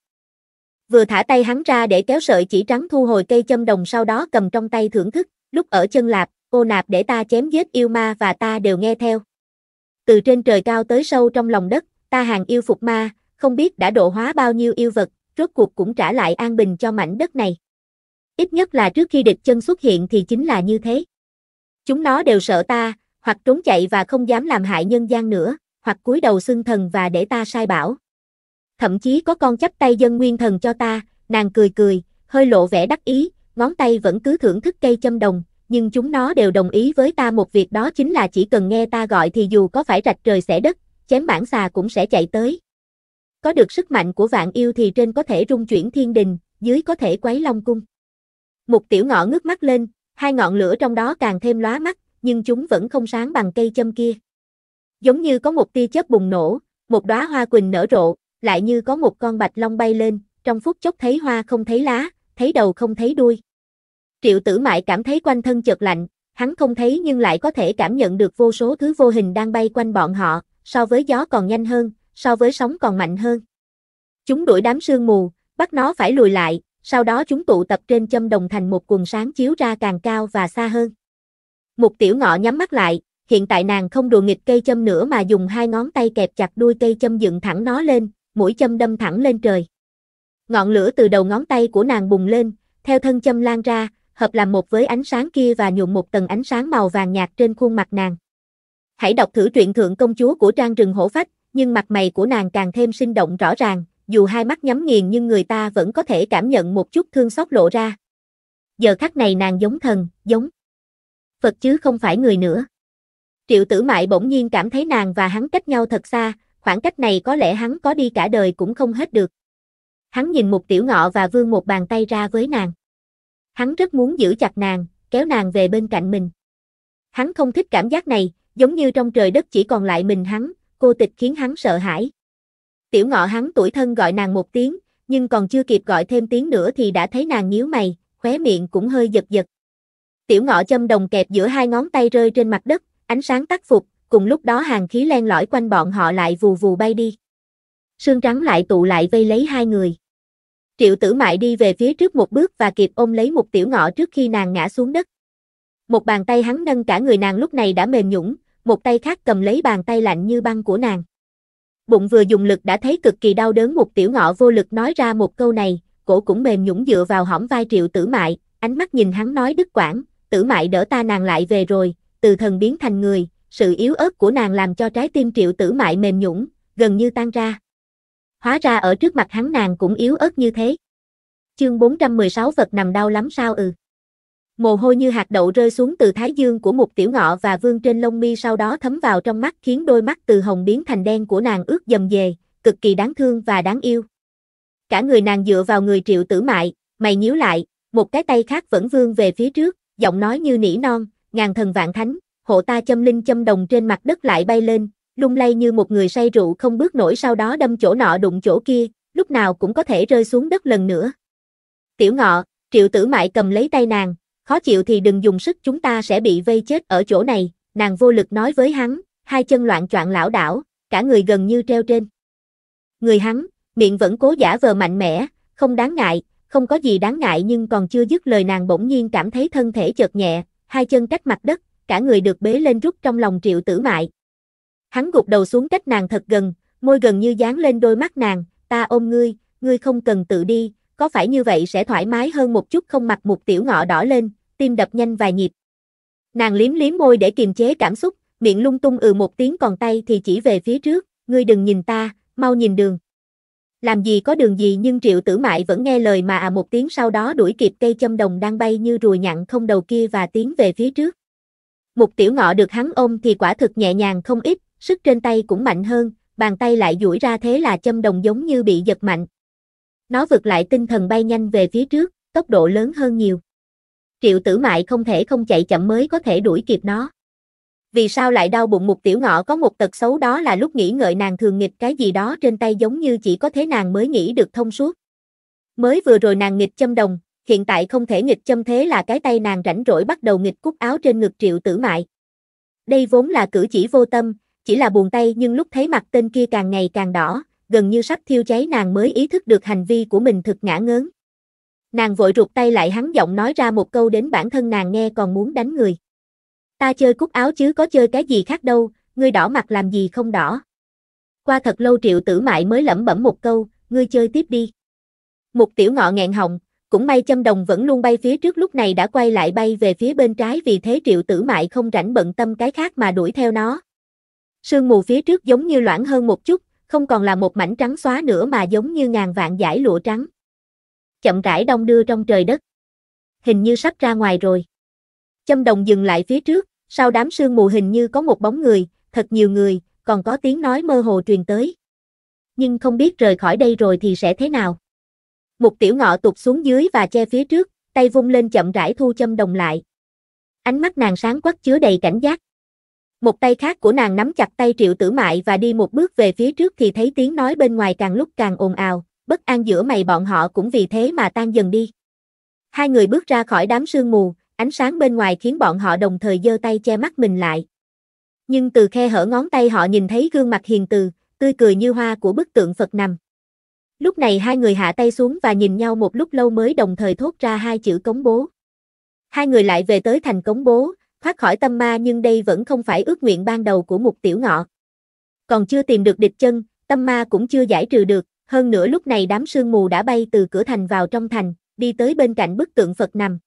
Vừa thả tay hắn ra để kéo sợi chỉ trắng thu hồi cây châm đồng sau đó cầm trong tay thưởng thức, lúc ở chân lạp, cô nạp để ta chém giết yêu ma và ta đều nghe theo. Từ trên trời cao tới sâu trong lòng đất, ta hàng yêu phục ma, không biết đã độ hóa bao nhiêu yêu vật, rốt cuộc cũng trả lại an bình cho mảnh đất này. Ít nhất là trước khi địch chân xuất hiện thì chính là như thế. Chúng nó đều sợ ta, hoặc trốn chạy và không dám làm hại nhân gian nữa, hoặc cúi đầu xưng thần và để ta sai bảo. Thậm chí có con chấp tay dân nguyên thần cho ta, nàng cười cười, hơi lộ vẻ đắc ý, ngón tay vẫn cứ thưởng thức cây châm đồng, nhưng chúng nó đều đồng ý với ta một việc đó chính là chỉ cần nghe ta gọi thì dù có phải rạch trời xẻ đất, chém bản xà cũng sẽ chạy tới. Có được sức mạnh của vạn yêu thì trên có thể rung chuyển thiên đình, dưới có thể quấy long cung. Mục tiểu ngọ ngước mắt lên, hai ngọn lửa trong đó càng thêm lóa mắt, nhưng chúng vẫn không sáng bằng cây châm kia. Giống như có một tia chớp bùng nổ, một đóa hoa quỳnh nở rộ, lại như có một con bạch long bay lên, trong phút chốc thấy hoa không thấy lá, thấy đầu không thấy đuôi. Triệu tử mại cảm thấy quanh thân chợt lạnh, hắn không thấy nhưng lại có thể cảm nhận được vô số thứ vô hình đang bay quanh bọn họ, so với gió còn nhanh hơn, so với sóng còn mạnh hơn. Chúng đuổi đám sương mù, bắt nó phải lùi lại, sau đó chúng tụ tập trên châm đồng thành một quần sáng chiếu ra càng cao và xa hơn. Mục tiểu ngọ nhắm mắt lại, hiện tại nàng không đùa nghịch cây châm nữa mà dùng hai ngón tay kẹp chặt đuôi cây châm dựng thẳng nó lên, mũi châm đâm thẳng lên trời. Ngọn lửa từ đầu ngón tay của nàng bùng lên, theo thân châm lan ra, hợp làm một với ánh sáng kia và nhuộm một tầng ánh sáng màu vàng nhạt trên khuôn mặt nàng. Hãy đọc thử truyện Thượng Công Chúa của Trang Rừng Hổ Phách, nhưng mặt mày của nàng càng thêm sinh động rõ ràng, dù hai mắt nhắm nghiền nhưng người ta vẫn có thể cảm nhận một chút thương xót lộ ra. Giờ khắc này nàng giống thần, giống Phật chứ không phải người nữa. Triệu tử mại bỗng nhiên cảm thấy nàng và hắn cách nhau thật xa, khoảng cách này có lẽ hắn có đi cả đời cũng không hết được. Hắn nhìn một tiểu ngọ và vương một bàn tay ra với nàng. Hắn rất muốn giữ chặt nàng, kéo nàng về bên cạnh mình. Hắn không thích cảm giác này, giống như trong trời đất chỉ còn lại mình hắn, cô tịch khiến hắn sợ hãi. Tiểu ngọ hắn tuổi thân gọi nàng một tiếng, nhưng còn chưa kịp gọi thêm tiếng nữa thì đã thấy nàng nhíu mày, khóe miệng cũng hơi giật giật. Tiểu ngọ châm đồng kẹp giữa hai ngón tay rơi trên mặt đất, ánh sáng tắt phục, cùng lúc đó hàng khí len lỏi quanh bọn họ lại vù vù bay đi. Sương trắng lại tụ lại vây lấy hai người. Triệu tử mại đi về phía trước một bước và kịp ôm lấy một tiểu ngọ trước khi nàng ngã xuống đất. Một bàn tay hắn nâng cả người nàng lúc này đã mềm nhũng, một tay khác cầm lấy bàn tay lạnh như băng của nàng. Bụng vừa dùng lực đã thấy cực kỳ đau đớn một tiểu ngọ vô lực nói ra một câu này, cổ cũng mềm nhũng dựa vào hõm vai triệu tử mại, ánh mắt nhìn hắn nói đứt quãng. tử mại đỡ ta nàng lại về rồi, từ thần biến thành người, sự yếu ớt của nàng làm cho trái tim triệu tử mại mềm nhũng, gần như tan ra. Hóa ra ở trước mặt hắn nàng cũng yếu ớt như thế. Chương 416 vật nằm đau lắm sao ừ. Mồ hôi như hạt đậu rơi xuống từ thái dương của một tiểu ngọ và vương trên lông mi sau đó thấm vào trong mắt khiến đôi mắt từ hồng biến thành đen của nàng ướt dầm về, cực kỳ đáng thương và đáng yêu. Cả người nàng dựa vào người triệu tử mại, mày nhíu lại, một cái tay khác vẫn vương về phía trước, giọng nói như nỉ non, ngàn thần vạn thánh, hộ ta châm linh châm đồng trên mặt đất lại bay lên, lung lay như một người say rượu không bước nổi sau đó đâm chỗ nọ đụng chỗ kia, lúc nào cũng có thể rơi xuống đất lần nữa. Tiểu ngọ, triệu tử mại cầm lấy tay nàng, Khó chịu thì đừng dùng sức chúng ta sẽ bị vây chết ở chỗ này, nàng vô lực nói với hắn, hai chân loạn choạng lão đảo, cả người gần như treo trên. Người hắn, miệng vẫn cố giả vờ mạnh mẽ, không đáng ngại, không có gì đáng ngại nhưng còn chưa dứt lời nàng bỗng nhiên cảm thấy thân thể chợt nhẹ, hai chân cách mặt đất, cả người được bế lên rút trong lòng triệu tử mại. Hắn gục đầu xuống cách nàng thật gần, môi gần như dán lên đôi mắt nàng, ta ôm ngươi, ngươi không cần tự đi, có phải như vậy sẽ thoải mái hơn một chút không mặt một tiểu ngọ đỏ lên, tim đập nhanh vài nhịp. Nàng liếm liếm môi để kiềm chế cảm xúc, miệng lung tung ừ một tiếng còn tay thì chỉ về phía trước, ngươi đừng nhìn ta, mau nhìn đường. Làm gì có đường gì nhưng triệu tử mại vẫn nghe lời mà à một tiếng sau đó đuổi kịp cây châm đồng đang bay như rùi nhặn không đầu kia và tiến về phía trước. một tiểu ngọ được hắn ôm thì quả thực nhẹ nhàng không ít, sức trên tay cũng mạnh hơn, bàn tay lại duỗi ra thế là châm đồng giống như bị giật mạnh, nó vượt lại tinh thần bay nhanh về phía trước, tốc độ lớn hơn nhiều. Triệu tử mại không thể không chạy chậm mới có thể đuổi kịp nó. Vì sao lại đau bụng một tiểu ngọ có một tật xấu đó là lúc nghĩ ngợi nàng thường nghịch cái gì đó trên tay giống như chỉ có thế nàng mới nghĩ được thông suốt. Mới vừa rồi nàng nghịch châm đồng, hiện tại không thể nghịch châm thế là cái tay nàng rảnh rỗi bắt đầu nghịch cúc áo trên ngực triệu tử mại. Đây vốn là cử chỉ vô tâm, chỉ là buồn tay nhưng lúc thấy mặt tên kia càng ngày càng đỏ, gần như sắp thiêu cháy nàng mới ý thức được hành vi của mình thực ngã ngớn. Nàng vội rụt tay lại hắn giọng nói ra một câu đến bản thân nàng nghe còn muốn đánh người. Ta chơi cúc áo chứ có chơi cái gì khác đâu, ngươi đỏ mặt làm gì không đỏ. Qua thật lâu triệu tử mại mới lẩm bẩm một câu, ngươi chơi tiếp đi. một tiểu ngọ nghẹn hồng cũng may châm đồng vẫn luôn bay phía trước lúc này đã quay lại bay về phía bên trái vì thế triệu tử mại không rảnh bận tâm cái khác mà đuổi theo nó. Sương mù phía trước giống như loãng hơn một chút, không còn là một mảnh trắng xóa nữa mà giống như ngàn vạn dải lụa trắng. Chậm rãi đông đưa trong trời đất. Hình như sắp ra ngoài rồi. Châm đồng dừng lại phía trước, sau đám sương mù hình như có một bóng người, thật nhiều người, còn có tiếng nói mơ hồ truyền tới. Nhưng không biết rời khỏi đây rồi thì sẽ thế nào. Một tiểu ngọ tụt xuống dưới và che phía trước, tay vung lên chậm rãi thu châm đồng lại. Ánh mắt nàng sáng quắc chứa đầy cảnh giác. Một tay khác của nàng nắm chặt tay triệu tử mại và đi một bước về phía trước thì thấy tiếng nói bên ngoài càng lúc càng ồn ào, bất an giữa mày bọn họ cũng vì thế mà tan dần đi. Hai người bước ra khỏi đám sương mù, ánh sáng bên ngoài khiến bọn họ đồng thời giơ tay che mắt mình lại. Nhưng từ khe hở ngón tay họ nhìn thấy gương mặt hiền từ, tươi cười như hoa của bức tượng Phật nằm. Lúc này hai người hạ tay xuống và nhìn nhau một lúc lâu mới đồng thời thốt ra hai chữ cống bố. Hai người lại về tới thành cống bố, thoát khỏi tâm ma nhưng đây vẫn không phải ước nguyện ban đầu của một tiểu ngọ. Còn chưa tìm được địch chân, tâm ma cũng chưa giải trừ được, hơn nữa lúc này đám sương mù đã bay từ cửa thành vào trong thành, đi tới bên cạnh bức tượng Phật nằm.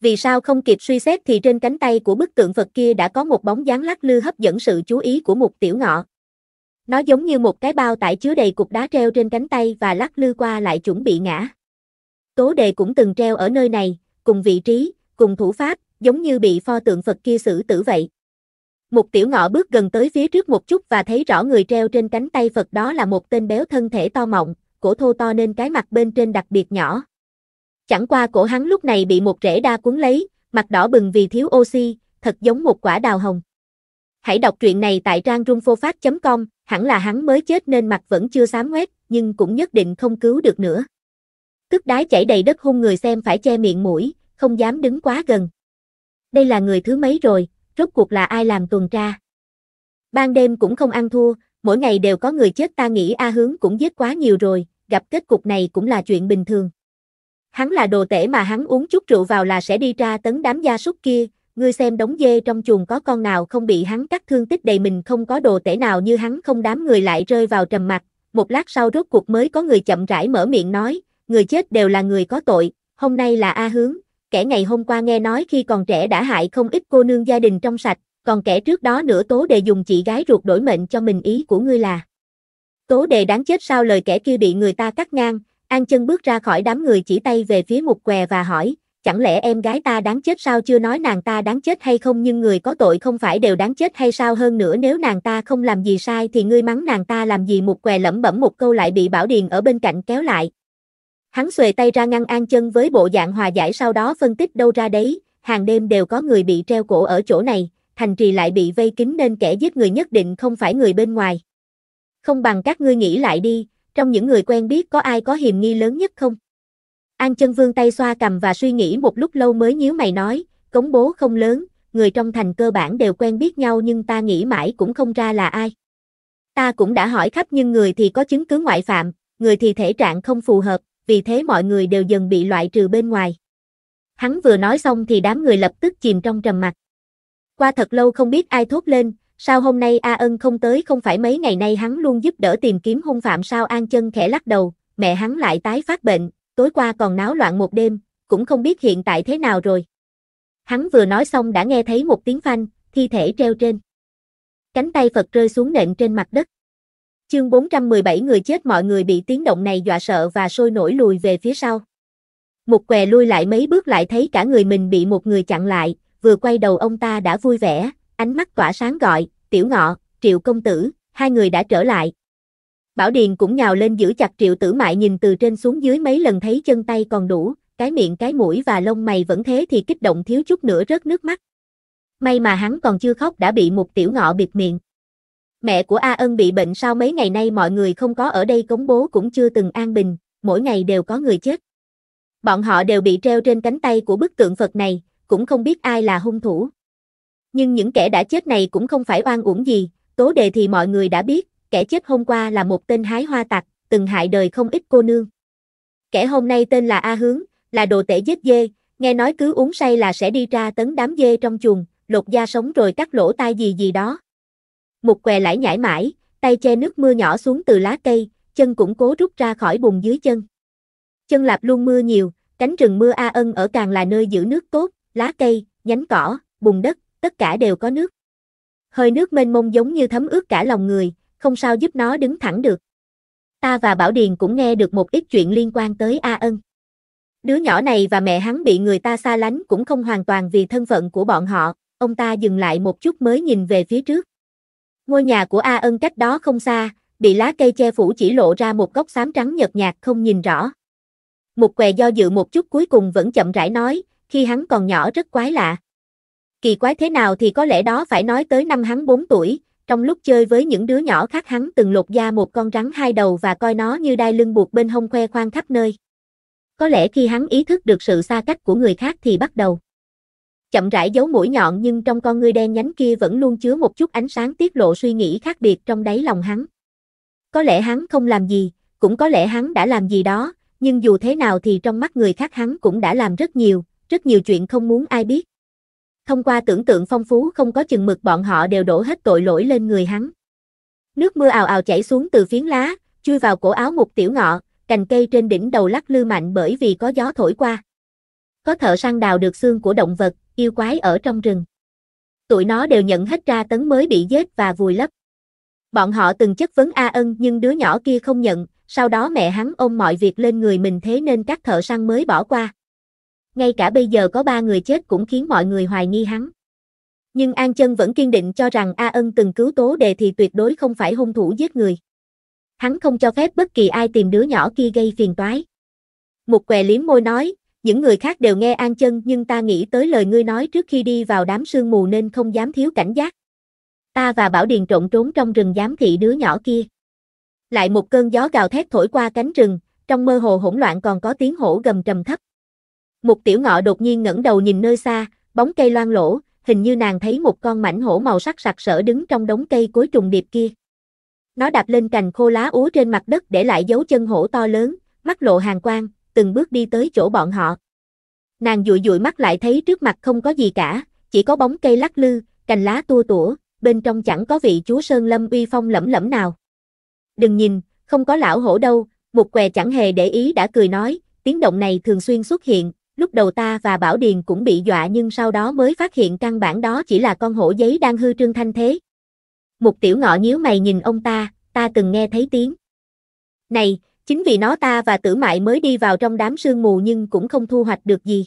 Vì sao không kịp suy xét thì trên cánh tay của bức tượng Phật kia đã có một bóng dáng lắc lư hấp dẫn sự chú ý của một tiểu ngọ. Nó giống như một cái bao tải chứa đầy cục đá treo trên cánh tay và lắc lư qua lại chuẩn bị ngã. Tố đề cũng từng treo ở nơi này, cùng vị trí, cùng thủ pháp, giống như bị pho tượng Phật kia xử tử vậy. Một tiểu ngọ bước gần tới phía trước một chút và thấy rõ người treo trên cánh tay Phật đó là một tên béo thân thể to mọng, cổ thô to nên cái mặt bên trên đặc biệt nhỏ. Chẳng qua cổ hắn lúc này bị một rễ đa cuốn lấy, mặt đỏ bừng vì thiếu oxy, thật giống một quả đào hồng. Hãy đọc truyện này tại trang rungphophat.com, hẳn là hắn mới chết nên mặt vẫn chưa xám ngoét, nhưng cũng nhất định không cứu được nữa. Cức đái chảy đầy đất hung người xem phải che miệng mũi, không dám đứng quá gần đây là người thứ mấy rồi, rốt cuộc là ai làm tuần tra. Ban đêm cũng không ăn thua, mỗi ngày đều có người chết ta nghĩ A Hướng cũng giết quá nhiều rồi, gặp kết cục này cũng là chuyện bình thường. Hắn là đồ tể mà hắn uống chút rượu vào là sẽ đi ra tấn đám gia súc kia, ngươi xem đống dê trong chuồng có con nào không bị hắn cắt thương tích đầy mình không có đồ tể nào như hắn không đám người lại rơi vào trầm mặc. Một lát sau rốt cuộc mới có người chậm rãi mở miệng nói, người chết đều là người có tội, hôm nay là A Hướng, kẻ ngày hôm qua nghe nói khi còn trẻ đã hại không ít cô nương gia đình trong sạch, còn kẻ trước đó nữa tố đề dùng chị gái ruột đổi mệnh cho mình ý của ngươi là. Tố đề đáng chết sao lời kẻ kia bị người ta cắt ngang, An chân bước ra khỏi đám người chỉ tay về phía một què và hỏi, chẳng lẽ em gái ta đáng chết sao chưa nói nàng ta đáng chết hay không nhưng người có tội không phải đều đáng chết hay sao hơn nữa nếu nàng ta không làm gì sai thì ngươi mắng nàng ta làm gì một què lẩm bẩm một câu lại bị Bảo Điền ở bên cạnh kéo lại, Hắn xuề tay ra ngăn an chân với bộ dạng hòa giải sau đó phân tích đâu ra đấy, hàng đêm đều có người bị treo cổ ở chỗ này, thành trì lại bị vây kín nên kẻ giết người nhất định không phải người bên ngoài. Không bằng các ngươi nghĩ lại đi, trong những người quen biết có ai có hiềm nghi lớn nhất không? An chân vương tay xoa cầm và suy nghĩ một lúc lâu mới nhíu mày nói, cống bố không lớn, người trong thành cơ bản đều quen biết nhau nhưng ta nghĩ mãi cũng không ra là ai. Ta cũng đã hỏi khắp nhưng người thì có chứng cứ ngoại phạm, người thì thể trạng không phù hợp, vì thế mọi người đều dần bị loại trừ bên ngoài. Hắn vừa nói xong thì đám người lập tức chìm trong trầm mặc. Qua thật lâu không biết ai thốt lên, sao hôm nay A Ân không tới không phải mấy ngày nay hắn luôn giúp đỡ tìm kiếm hung phạm sao An chân khẽ lắc đầu, mẹ hắn lại tái phát bệnh, tối qua còn náo loạn một đêm, cũng không biết hiện tại thế nào rồi. Hắn vừa nói xong đã nghe thấy một tiếng phanh, thi thể treo trên. Cánh tay Phật rơi xuống nện trên mặt đất. Chương 417 người chết mọi người bị tiếng động này dọa sợ và sôi nổi lùi về phía sau. Một què lui lại mấy bước lại thấy cả người mình bị một người chặn lại, vừa quay đầu ông ta đã vui vẻ, ánh mắt tỏa sáng gọi, tiểu ngọ, triệu công tử, hai người đã trở lại. Bảo Điền cũng nhào lên giữ chặt triệu tử mại nhìn từ trên xuống dưới mấy lần thấy chân tay còn đủ, cái miệng cái mũi và lông mày vẫn thế thì kích động thiếu chút nữa rớt nước mắt. May mà hắn còn chưa khóc đã bị một tiểu ngọ bịt miệng. Mẹ của A Ân bị bệnh sau mấy ngày nay mọi người không có ở đây cống bố cũng chưa từng an bình, mỗi ngày đều có người chết. Bọn họ đều bị treo trên cánh tay của bức tượng Phật này, cũng không biết ai là hung thủ. Nhưng những kẻ đã chết này cũng không phải oan uổng gì, tố đề thì mọi người đã biết, kẻ chết hôm qua là một tên hái hoa tặc, từng hại đời không ít cô nương. Kẻ hôm nay tên là A Hướng, là đồ tể giết dê, nghe nói cứ uống say là sẽ đi ra tấn đám dê trong chuồng, lột da sống rồi cắt lỗ tai gì gì đó một què lải nhải mãi, tay che nước mưa nhỏ xuống từ lá cây, chân cũng cố rút ra khỏi bùn dưới chân. Chân lạp luôn mưa nhiều, cánh rừng mưa A Ân ở càng là nơi giữ nước tốt, lá cây, nhánh cỏ, bùn đất, tất cả đều có nước. Hơi nước mênh mông giống như thấm ướt cả lòng người, không sao giúp nó đứng thẳng được. Ta và Bảo Điền cũng nghe được một ít chuyện liên quan tới A Ân. Đứa nhỏ này và mẹ hắn bị người ta xa lánh cũng không hoàn toàn vì thân phận của bọn họ, ông ta dừng lại một chút mới nhìn về phía trước. Ngôi nhà của A Ân cách đó không xa, bị lá cây che phủ chỉ lộ ra một góc xám trắng nhợt nhạt không nhìn rõ. Một què do dự một chút cuối cùng vẫn chậm rãi nói, khi hắn còn nhỏ rất quái lạ. Kỳ quái thế nào thì có lẽ đó phải nói tới năm hắn 4 tuổi, trong lúc chơi với những đứa nhỏ khác hắn từng lột da một con rắn hai đầu và coi nó như đai lưng buộc bên hông khoe khoang khắp nơi. Có lẽ khi hắn ý thức được sự xa cách của người khác thì bắt đầu chậm rãi giấu mũi nhọn nhưng trong con ngươi đen nhánh kia vẫn luôn chứa một chút ánh sáng tiết lộ suy nghĩ khác biệt trong đáy lòng hắn. Có lẽ hắn không làm gì, cũng có lẽ hắn đã làm gì đó, nhưng dù thế nào thì trong mắt người khác hắn cũng đã làm rất nhiều, rất nhiều chuyện không muốn ai biết. Thông qua tưởng tượng phong phú không có chừng mực bọn họ đều đổ hết tội lỗi lên người hắn. Nước mưa ào ào chảy xuống từ phiến lá, chui vào cổ áo một tiểu ngọ, cành cây trên đỉnh đầu lắc lư mạnh bởi vì có gió thổi qua. Có thợ săn đào được xương của động vật, yêu quái ở trong rừng. Tụi nó đều nhận hết ra tấn mới bị giết và vùi lấp. Bọn họ từng chất vấn A Ân nhưng đứa nhỏ kia không nhận, sau đó mẹ hắn ôm mọi việc lên người mình thế nên các thợ săn mới bỏ qua. Ngay cả bây giờ có ba người chết cũng khiến mọi người hoài nghi hắn. Nhưng An Chân vẫn kiên định cho rằng A Ân từng cứu tố đề thì tuyệt đối không phải hung thủ giết người. Hắn không cho phép bất kỳ ai tìm đứa nhỏ kia gây phiền toái. Một què liếm môi nói, những người khác đều nghe an chân nhưng ta nghĩ tới lời ngươi nói trước khi đi vào đám sương mù nên không dám thiếu cảnh giác. Ta và Bảo Điền trộn trốn trong rừng giám thị đứa nhỏ kia. Lại một cơn gió gào thét thổi qua cánh rừng, trong mơ hồ hỗn loạn còn có tiếng hổ gầm trầm thấp. Một tiểu ngọ đột nhiên ngẩng đầu nhìn nơi xa, bóng cây loang lỗ, hình như nàng thấy một con mảnh hổ màu sắc sặc sỡ đứng trong đống cây cối trùng điệp kia. Nó đạp lên cành khô lá úa trên mặt đất để lại dấu chân hổ to lớn, mắt lộ hàng quang, từng bước đi tới chỗ bọn họ. Nàng dụi dụi mắt lại thấy trước mặt không có gì cả, chỉ có bóng cây lắc lư, cành lá tua tủa, bên trong chẳng có vị chúa Sơn Lâm uy phong lẫm lẫm nào. Đừng nhìn, không có lão hổ đâu, một què chẳng hề để ý đã cười nói, tiếng động này thường xuyên xuất hiện, lúc đầu ta và Bảo Điền cũng bị dọa nhưng sau đó mới phát hiện căn bản đó chỉ là con hổ giấy đang hư trương thanh thế. Một tiểu ngọ nhíu mày nhìn ông ta, ta từng nghe thấy tiếng. Này, Chính vì nó ta và tử mại mới đi vào trong đám sương mù nhưng cũng không thu hoạch được gì.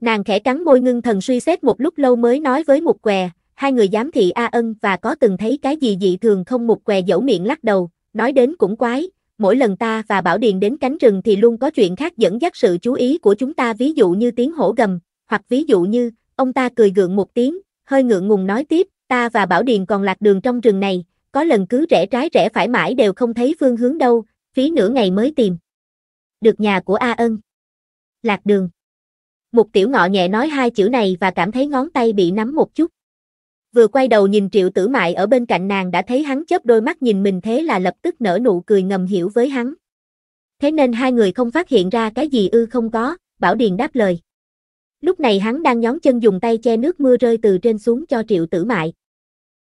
Nàng khẽ cắn môi ngưng thần suy xét một lúc lâu mới nói với một què, hai người giám thị A ân và có từng thấy cái gì dị thường không một què dẫu miệng lắc đầu, nói đến cũng quái, mỗi lần ta và Bảo Điền đến cánh rừng thì luôn có chuyện khác dẫn dắt sự chú ý của chúng ta ví dụ như tiếng hổ gầm, hoặc ví dụ như, ông ta cười gượng một tiếng, hơi ngượng ngùng nói tiếp, ta và Bảo Điền còn lạc đường trong rừng này, có lần cứ rẽ trái rẽ phải mãi đều không thấy phương hướng đâu, phí nửa ngày mới tìm. Được nhà của A Ân. Lạc đường. Mục tiểu ngọ nhẹ nói hai chữ này và cảm thấy ngón tay bị nắm một chút. Vừa quay đầu nhìn triệu tử mại ở bên cạnh nàng đã thấy hắn chớp đôi mắt nhìn mình thế là lập tức nở nụ cười ngầm hiểu với hắn. Thế nên hai người không phát hiện ra cái gì ư không có, Bảo Điền đáp lời. Lúc này hắn đang nhón chân dùng tay che nước mưa rơi từ trên xuống cho triệu tử mại.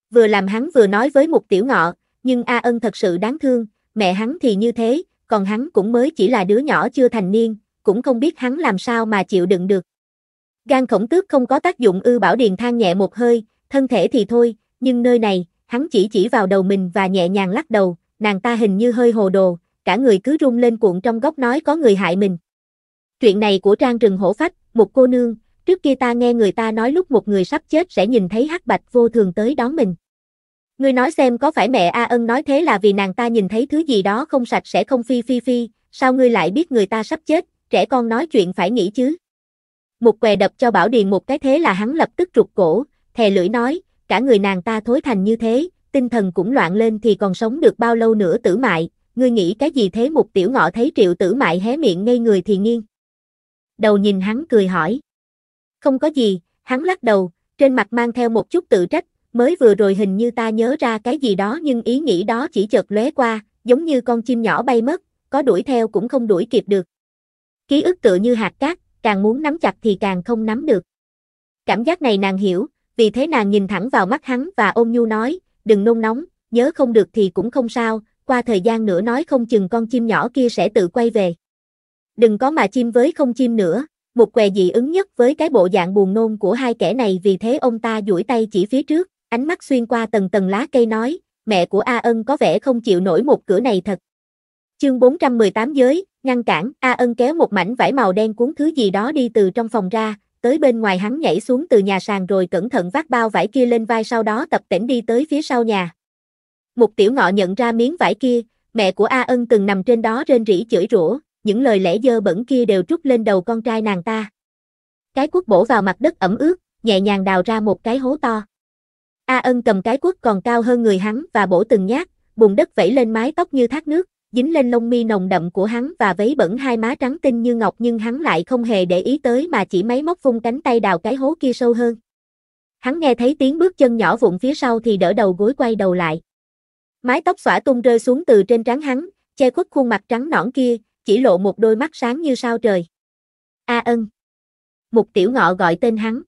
Vừa làm hắn vừa nói với một tiểu ngọ, nhưng A ân thật sự đáng thương, mẹ hắn thì như thế, còn hắn cũng mới chỉ là đứa nhỏ chưa thành niên, cũng không biết hắn làm sao mà chịu đựng được. Gan khổng tước không có tác dụng ư bảo điền than nhẹ một hơi, thân thể thì thôi, nhưng nơi này, hắn chỉ chỉ vào đầu mình và nhẹ nhàng lắc đầu, nàng ta hình như hơi hồ đồ, cả người cứ rung lên cuộn trong góc nói có người hại mình. Chuyện này của trang Trừng hổ phách, một cô nương, trước kia ta nghe người ta nói lúc một người sắp chết sẽ nhìn thấy hắc bạch vô thường tới đón mình. Ngươi nói xem có phải mẹ A Ân nói thế là vì nàng ta nhìn thấy thứ gì đó không sạch sẽ không phi phi phi, sao ngươi lại biết người ta sắp chết, trẻ con nói chuyện phải nghĩ chứ. Một què đập cho Bảo Điền một cái thế là hắn lập tức trục cổ, thè lưỡi nói, cả người nàng ta thối thành như thế, tinh thần cũng loạn lên thì còn sống được bao lâu nữa tử mại, ngươi nghĩ cái gì thế một tiểu ngọ thấy triệu tử mại hé miệng ngây người thì nghiêng. Đầu nhìn hắn cười hỏi. Không có gì, hắn lắc đầu, trên mặt mang theo một chút tự trách mới vừa rồi hình như ta nhớ ra cái gì đó nhưng ý nghĩ đó chỉ chợt lóe qua, giống như con chim nhỏ bay mất, có đuổi theo cũng không đuổi kịp được. Ký ức tựa như hạt cát, càng muốn nắm chặt thì càng không nắm được. Cảm giác này nàng hiểu, vì thế nàng nhìn thẳng vào mắt hắn và ôm nhu nói, đừng nôn nóng, nhớ không được thì cũng không sao, qua thời gian nữa nói không chừng con chim nhỏ kia sẽ tự quay về. Đừng có mà chim với không chim nữa, một què dị ứng nhất với cái bộ dạng buồn nôn của hai kẻ này vì thế ông ta duỗi tay chỉ phía trước, Ánh mắt xuyên qua tầng tầng lá cây nói, mẹ của A Ân có vẻ không chịu nổi một cửa này thật. Chương 418 giới, ngăn cản, A Ân kéo một mảnh vải màu đen cuốn thứ gì đó đi từ trong phòng ra, tới bên ngoài hắn nhảy xuống từ nhà sàn rồi cẩn thận vác bao vải kia lên vai sau đó tập tễnh đi tới phía sau nhà. Một tiểu ngọ nhận ra miếng vải kia, mẹ của A Ân từng nằm trên đó rên rỉ chửi rủa, những lời lẽ dơ bẩn kia đều trút lên đầu con trai nàng ta. Cái cuốc bổ vào mặt đất ẩm ướt, nhẹ nhàng đào ra một cái hố to. A ân cầm cái quất còn cao hơn người hắn và bổ từng nhát, bùn đất vẫy lên mái tóc như thác nước, dính lên lông mi nồng đậm của hắn và vấy bẩn hai má trắng tinh như ngọc nhưng hắn lại không hề để ý tới mà chỉ máy móc vung cánh tay đào cái hố kia sâu hơn. Hắn nghe thấy tiếng bước chân nhỏ vụn phía sau thì đỡ đầu gối quay đầu lại. Mái tóc xõa tung rơi xuống từ trên trán hắn, che khuất khuôn mặt trắng nõn kia, chỉ lộ một đôi mắt sáng như sao trời. A ân. Mục tiểu ngọ gọi tên hắn.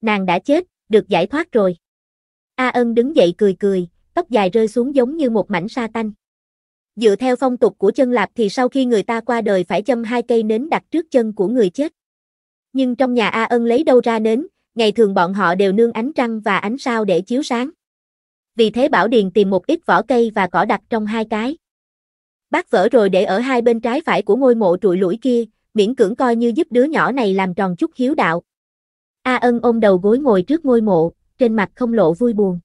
Nàng đã chết, được giải thoát rồi. A ân đứng dậy cười cười, tóc dài rơi xuống giống như một mảnh sa tanh. Dựa theo phong tục của chân lạp thì sau khi người ta qua đời phải châm hai cây nến đặt trước chân của người chết. Nhưng trong nhà A ân lấy đâu ra nến, ngày thường bọn họ đều nương ánh trăng và ánh sao để chiếu sáng. Vì thế Bảo Điền tìm một ít vỏ cây và cỏ đặt trong hai cái. Bác vỡ rồi để ở hai bên trái phải của ngôi mộ trụi lũi kia, miễn cưỡng coi như giúp đứa nhỏ này làm tròn chút hiếu đạo. A ân ôm đầu gối ngồi trước ngôi mộ trên mặt không lộ vui buồn.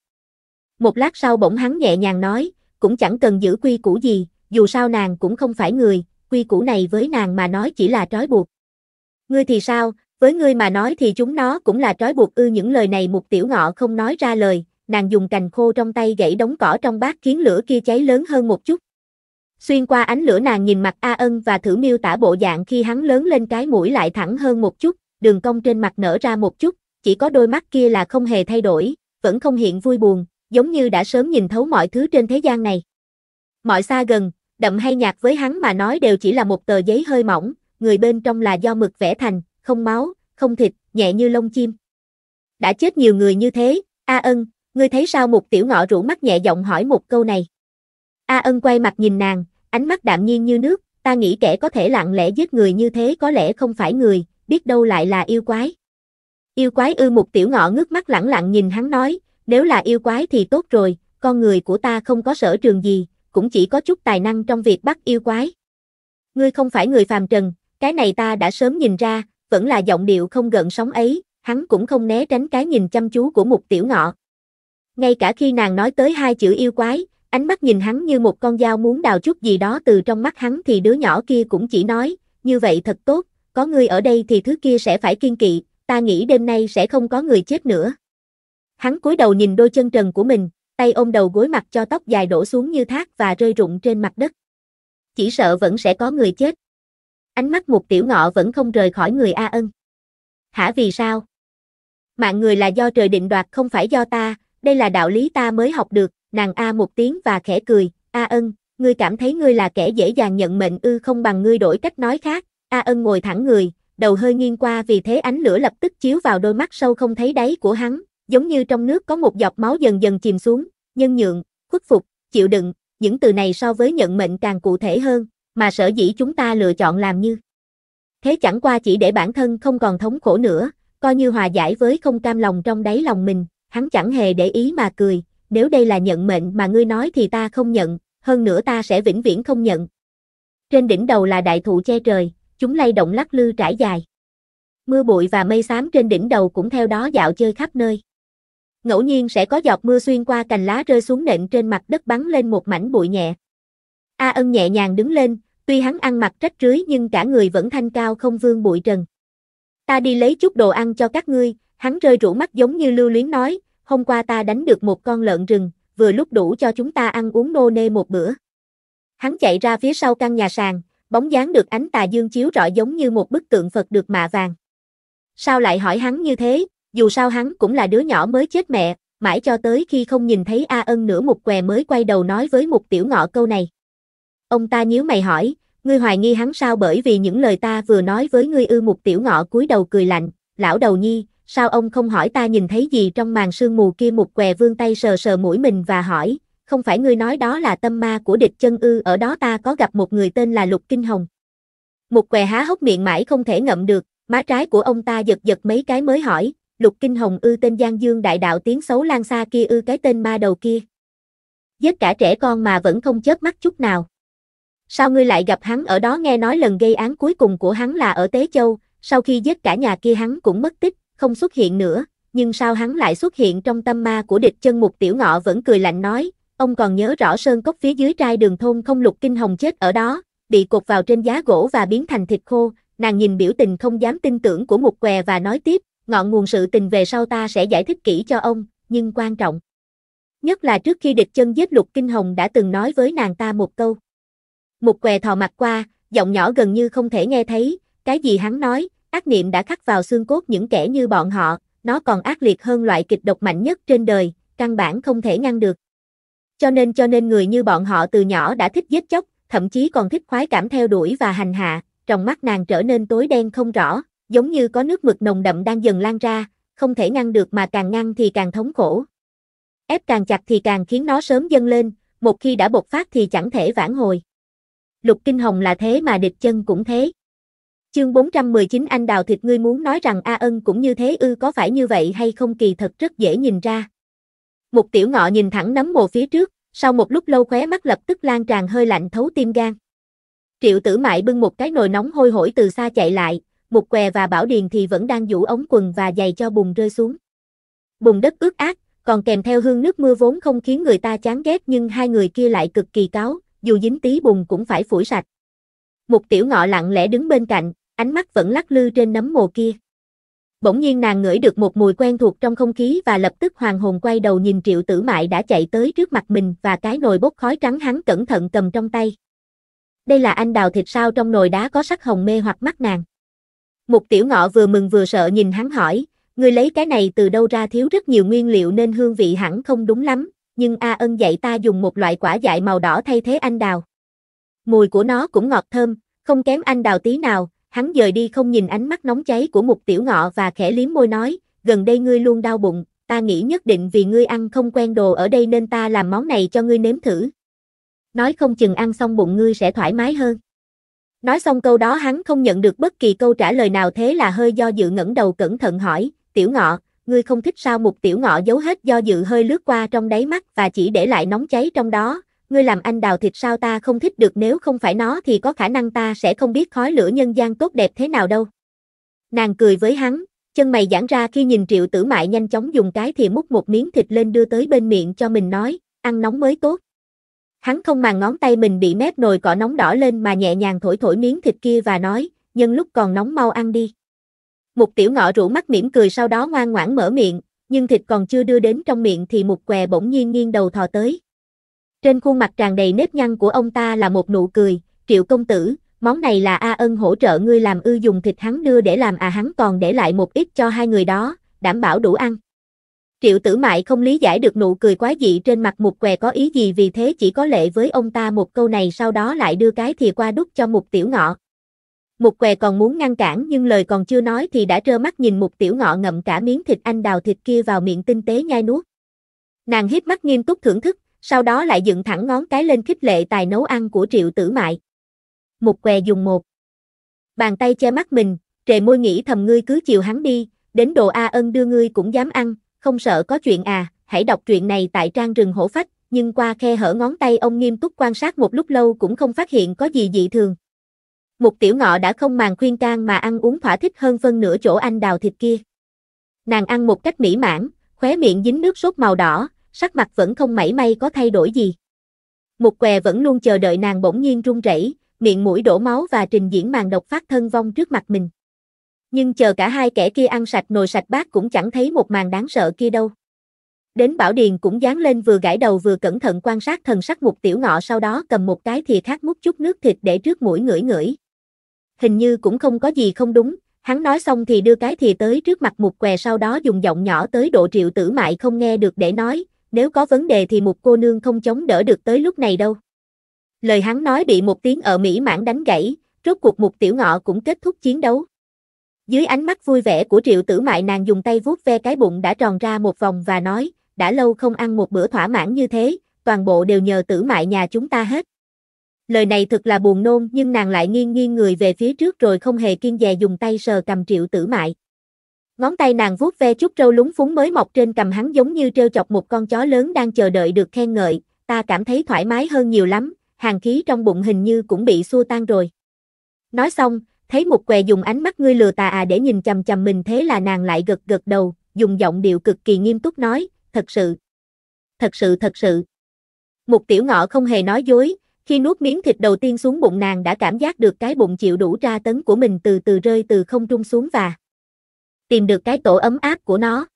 Một lát sau bỗng hắn nhẹ nhàng nói, cũng chẳng cần giữ quy củ gì, dù sao nàng cũng không phải người, quy củ này với nàng mà nói chỉ là trói buộc. Ngươi thì sao, với ngươi mà nói thì chúng nó cũng là trói buộc ư những lời này một tiểu ngọ không nói ra lời, nàng dùng cành khô trong tay gãy đống cỏ trong bát khiến lửa kia cháy lớn hơn một chút. Xuyên qua ánh lửa nàng nhìn mặt A Ân và thử miêu tả bộ dạng khi hắn lớn lên cái mũi lại thẳng hơn một chút, đường cong trên mặt nở ra một chút, chỉ có đôi mắt kia là không hề thay đổi, vẫn không hiện vui buồn, giống như đã sớm nhìn thấu mọi thứ trên thế gian này. Mọi xa gần, đậm hay nhạt với hắn mà nói đều chỉ là một tờ giấy hơi mỏng, người bên trong là do mực vẽ thành, không máu, không thịt, nhẹ như lông chim. Đã chết nhiều người như thế, A Ân, ngươi thấy sao một tiểu ngọ rủ mắt nhẹ giọng hỏi một câu này. A Ân quay mặt nhìn nàng, ánh mắt đạm nhiên như nước, ta nghĩ kẻ có thể lặng lẽ giết người như thế có lẽ không phải người, biết đâu lại là yêu quái. Yêu quái ư mục tiểu ngọ ngước mắt lẳng lặng nhìn hắn nói, nếu là yêu quái thì tốt rồi, con người của ta không có sở trường gì, cũng chỉ có chút tài năng trong việc bắt yêu quái. Ngươi không phải người phàm trần, cái này ta đã sớm nhìn ra, vẫn là giọng điệu không gần sóng ấy, hắn cũng không né tránh cái nhìn chăm chú của mục tiểu ngọ. Ngay cả khi nàng nói tới hai chữ yêu quái, ánh mắt nhìn hắn như một con dao muốn đào chút gì đó từ trong mắt hắn thì đứa nhỏ kia cũng chỉ nói, như vậy thật tốt, có ngươi ở đây thì thứ kia sẽ phải kiên kỵ, ta nghĩ đêm nay sẽ không có người chết nữa. Hắn cúi đầu nhìn đôi chân trần của mình, tay ôm đầu gối mặt cho tóc dài đổ xuống như thác và rơi rụng trên mặt đất. Chỉ sợ vẫn sẽ có người chết. Ánh mắt một tiểu ngọ vẫn không rời khỏi người A ân. Hả vì sao? Mạng người là do trời định đoạt không phải do ta, đây là đạo lý ta mới học được, nàng A một tiếng và khẽ cười, A ân, ngươi cảm thấy ngươi là kẻ dễ dàng nhận mệnh ư không bằng ngươi đổi cách nói khác, A ân ngồi thẳng người, đầu hơi nghiêng qua vì thế ánh lửa lập tức chiếu vào đôi mắt sâu không thấy đáy của hắn, giống như trong nước có một giọt máu dần dần chìm xuống, nhân nhượng, khuất phục, chịu đựng, những từ này so với nhận mệnh càng cụ thể hơn, mà sở dĩ chúng ta lựa chọn làm như. Thế chẳng qua chỉ để bản thân không còn thống khổ nữa, coi như hòa giải với không cam lòng trong đáy lòng mình, hắn chẳng hề để ý mà cười, nếu đây là nhận mệnh mà ngươi nói thì ta không nhận, hơn nữa ta sẽ vĩnh viễn không nhận. Trên đỉnh đầu là đại thụ che trời, chúng lay động lắc lư trải dài. Mưa bụi và mây xám trên đỉnh đầu cũng theo đó dạo chơi khắp nơi. Ngẫu nhiên sẽ có giọt mưa xuyên qua cành lá rơi xuống nện trên mặt đất bắn lên một mảnh bụi nhẹ. A Ân nhẹ nhàng đứng lên, tuy hắn ăn mặc rách rưới nhưng cả người vẫn thanh cao không vương bụi trần. Ta đi lấy chút đồ ăn cho các ngươi, hắn rơi rũ mắt giống như lưu luyến nói, hôm qua ta đánh được một con lợn rừng, vừa lúc đủ cho chúng ta ăn uống nô nê một bữa. Hắn chạy ra phía sau căn nhà sàn, bóng dáng được ánh tà dương chiếu rọi giống như một bức tượng Phật được mạ vàng. Sao lại hỏi hắn như thế, dù sao hắn cũng là đứa nhỏ mới chết mẹ, mãi cho tới khi không nhìn thấy A Ân nửa một què mới quay đầu nói với một tiểu ngọ câu này. Ông ta nhíu mày hỏi, ngươi hoài nghi hắn sao bởi vì những lời ta vừa nói với ngươi ư một tiểu ngọ cúi đầu cười lạnh, lão đầu nhi, sao ông không hỏi ta nhìn thấy gì trong màn sương mù kia một què vương tay sờ sờ mũi mình và hỏi, không phải ngươi nói đó là tâm ma của địch chân ư, ở đó ta có gặp một người tên là Lục Kinh Hồng. Một què há hốc miệng mãi không thể ngậm được, má trái của ông ta giật giật mấy cái mới hỏi, Lục Kinh Hồng ư tên Giang Dương đại đạo tiếng xấu lan xa kia ư cái tên ma đầu kia. Giết cả trẻ con mà vẫn không chớp mắt chút nào. Sao ngươi lại gặp hắn ở đó nghe nói lần gây án cuối cùng của hắn là ở Tế Châu, sau khi giết cả nhà kia hắn cũng mất tích, không xuất hiện nữa, nhưng sao hắn lại xuất hiện trong tâm ma của địch chân một tiểu ngọ vẫn cười lạnh nói, Ông còn nhớ rõ sơn cốc phía dưới trai đường thôn không lục kinh hồng chết ở đó, bị cột vào trên giá gỗ và biến thành thịt khô, nàng nhìn biểu tình không dám tin tưởng của mục què và nói tiếp, ngọn nguồn sự tình về sau ta sẽ giải thích kỹ cho ông, nhưng quan trọng. Nhất là trước khi địch chân giết lục kinh hồng đã từng nói với nàng ta một câu. Mục què thò mặt qua, giọng nhỏ gần như không thể nghe thấy, cái gì hắn nói, ác niệm đã khắc vào xương cốt những kẻ như bọn họ, nó còn ác liệt hơn loại kịch độc mạnh nhất trên đời, căn bản không thể ngăn được. Cho nên cho nên người như bọn họ từ nhỏ đã thích giết chóc, thậm chí còn thích khoái cảm theo đuổi và hành hạ, trong mắt nàng trở nên tối đen không rõ, giống như có nước mực nồng đậm đang dần lan ra, không thể ngăn được mà càng ngăn thì càng thống khổ. Ép càng chặt thì càng khiến nó sớm dâng lên, một khi đã bộc phát thì chẳng thể vãn hồi. Lục Kinh Hồng là thế mà địch chân cũng thế. Chương 419 anh đào thịt ngươi muốn nói rằng A ân cũng như thế ư có phải như vậy hay không kỳ thật rất dễ nhìn ra một tiểu ngọ nhìn thẳng nấm mồ phía trước, sau một lúc lâu khóe mắt lập tức lan tràn hơi lạnh thấu tim gan. Triệu tử mại bưng một cái nồi nóng hôi hổi từ xa chạy lại, một què và bảo điền thì vẫn đang vũ ống quần và giày cho bùn rơi xuống. Bùn đất ướt át, còn kèm theo hương nước mưa vốn không khiến người ta chán ghét nhưng hai người kia lại cực kỳ cáo, dù dính tí bùn cũng phải phủi sạch. một tiểu ngọ lặng lẽ đứng bên cạnh, ánh mắt vẫn lắc lư trên nấm mồ kia. Bỗng nhiên nàng ngửi được một mùi quen thuộc trong không khí và lập tức hoàng hồn quay đầu nhìn triệu tử mại đã chạy tới trước mặt mình và cái nồi bốc khói trắng hắn cẩn thận cầm trong tay. Đây là anh đào thịt sao trong nồi đá có sắc hồng mê hoặc mắt nàng. Mục tiểu ngọ vừa mừng vừa sợ nhìn hắn hỏi, người lấy cái này từ đâu ra thiếu rất nhiều nguyên liệu nên hương vị hẳn không đúng lắm, nhưng A ân dạy ta dùng một loại quả dại màu đỏ thay thế anh đào. Mùi của nó cũng ngọt thơm, không kém anh đào tí nào, hắn dời đi không nhìn ánh mắt nóng cháy của mục tiểu ngọ và khẽ liếm môi nói, gần đây ngươi luôn đau bụng, ta nghĩ nhất định vì ngươi ăn không quen đồ ở đây nên ta làm món này cho ngươi nếm thử. Nói không chừng ăn xong bụng ngươi sẽ thoải mái hơn. Nói xong câu đó hắn không nhận được bất kỳ câu trả lời nào thế là hơi do dự ngẩng đầu cẩn thận hỏi, tiểu ngọ, ngươi không thích sao mục tiểu ngọ giấu hết do dự hơi lướt qua trong đáy mắt và chỉ để lại nóng cháy trong đó, ngươi làm anh đào thịt sao ta không thích được nếu không phải nó thì có khả năng ta sẽ không biết khói lửa nhân gian tốt đẹp thế nào đâu. Nàng cười với hắn, chân mày giãn ra khi nhìn triệu tử mại nhanh chóng dùng cái thì múc một miếng thịt lên đưa tới bên miệng cho mình nói, ăn nóng mới tốt. Hắn không màng ngón tay mình bị mép nồi cỏ nóng đỏ lên mà nhẹ nhàng thổi thổi miếng thịt kia và nói, nhân lúc còn nóng mau ăn đi. Mục tiểu ngọ rủ mắt mỉm cười sau đó ngoan ngoãn mở miệng, nhưng thịt còn chưa đưa đến trong miệng thì mục què bỗng nhiên nghiêng đầu thò tới. Trên khuôn mặt tràn đầy nếp nhăn của ông ta là một nụ cười, triệu công tử, món này là A ân hỗ trợ ngươi làm ư dùng thịt hắn đưa để làm à hắn còn để lại một ít cho hai người đó, đảm bảo đủ ăn. Triệu tử mại không lý giải được nụ cười quá dị trên mặt mục què có ý gì vì thế chỉ có lệ với ông ta một câu này sau đó lại đưa cái thìa qua đút cho mục tiểu ngọ. Mục què còn muốn ngăn cản nhưng lời còn chưa nói thì đã trơ mắt nhìn mục tiểu ngọ ngậm cả miếng thịt anh đào thịt kia vào miệng tinh tế nhai nuốt. Nàng hít mắt nghiêm túc thưởng thức, sau đó lại dựng thẳng ngón cái lên khích lệ tài nấu ăn của triệu tử mại. Một què dùng một. Bàn tay che mắt mình, trề môi nghĩ thầm ngươi cứ chiều hắn đi, đến đồ A ân đưa ngươi cũng dám ăn, không sợ có chuyện à, hãy đọc chuyện này tại trang rừng hổ phách, nhưng qua khe hở ngón tay ông nghiêm túc quan sát một lúc lâu cũng không phát hiện có gì dị thường. Một tiểu ngọ đã không màng khuyên can mà ăn uống thỏa thích hơn phân nửa chỗ anh đào thịt kia. Nàng ăn một cách mỹ mãn, khóe miệng dính nước sốt màu đỏ, sắc mặt vẫn không mảy may có thay đổi gì. Một què vẫn luôn chờ đợi nàng bỗng nhiên run rẩy, miệng mũi đổ máu và trình diễn màn độc phát thân vong trước mặt mình. Nhưng chờ cả hai kẻ kia ăn sạch nồi sạch bát cũng chẳng thấy một màn đáng sợ kia đâu. Đến Bảo Điền cũng dán lên vừa gãi đầu vừa cẩn thận quan sát thần sắc một tiểu ngọ sau đó cầm một cái thìa khác múc chút nước thịt để trước mũi ngửi ngửi. Hình như cũng không có gì không đúng, hắn nói xong thì đưa cái thìa tới trước mặt một què sau đó dùng giọng nhỏ tới độ triệu tử mại không nghe được để nói, nếu có vấn đề thì một cô nương không chống đỡ được tới lúc này đâu. Lời hắn nói bị một tiếng ở Mỹ mãn đánh gãy, rốt cuộc một tiểu ngọ cũng kết thúc chiến đấu. Dưới ánh mắt vui vẻ của triệu tử mại nàng dùng tay vuốt ve cái bụng đã tròn ra một vòng và nói, đã lâu không ăn một bữa thỏa mãn như thế, toàn bộ đều nhờ tử mại nhà chúng ta hết. Lời này thật là buồn nôn nhưng nàng lại nghiêng nghiêng người về phía trước rồi không hề kiên dè dùng tay sờ cầm triệu tử mại. Ngón tay nàng vuốt ve chút râu lúng phúng mới mọc trên cầm hắn giống như trêu chọc một con chó lớn đang chờ đợi được khen ngợi, ta cảm thấy thoải mái hơn nhiều lắm, hàng khí trong bụng hình như cũng bị xua tan rồi. Nói xong, thấy một què dùng ánh mắt ngươi lừa tà à để nhìn chầm chầm mình thế là nàng lại gật gật đầu, dùng giọng điệu cực kỳ nghiêm túc nói, thật sự, thật sự thật sự. Một tiểu ngọ không hề nói dối, khi nuốt miếng thịt đầu tiên xuống bụng nàng đã cảm giác được cái bụng chịu đủ tra tấn của mình từ từ rơi từ không trung xuống và tìm được cái tổ ấm áp của nó.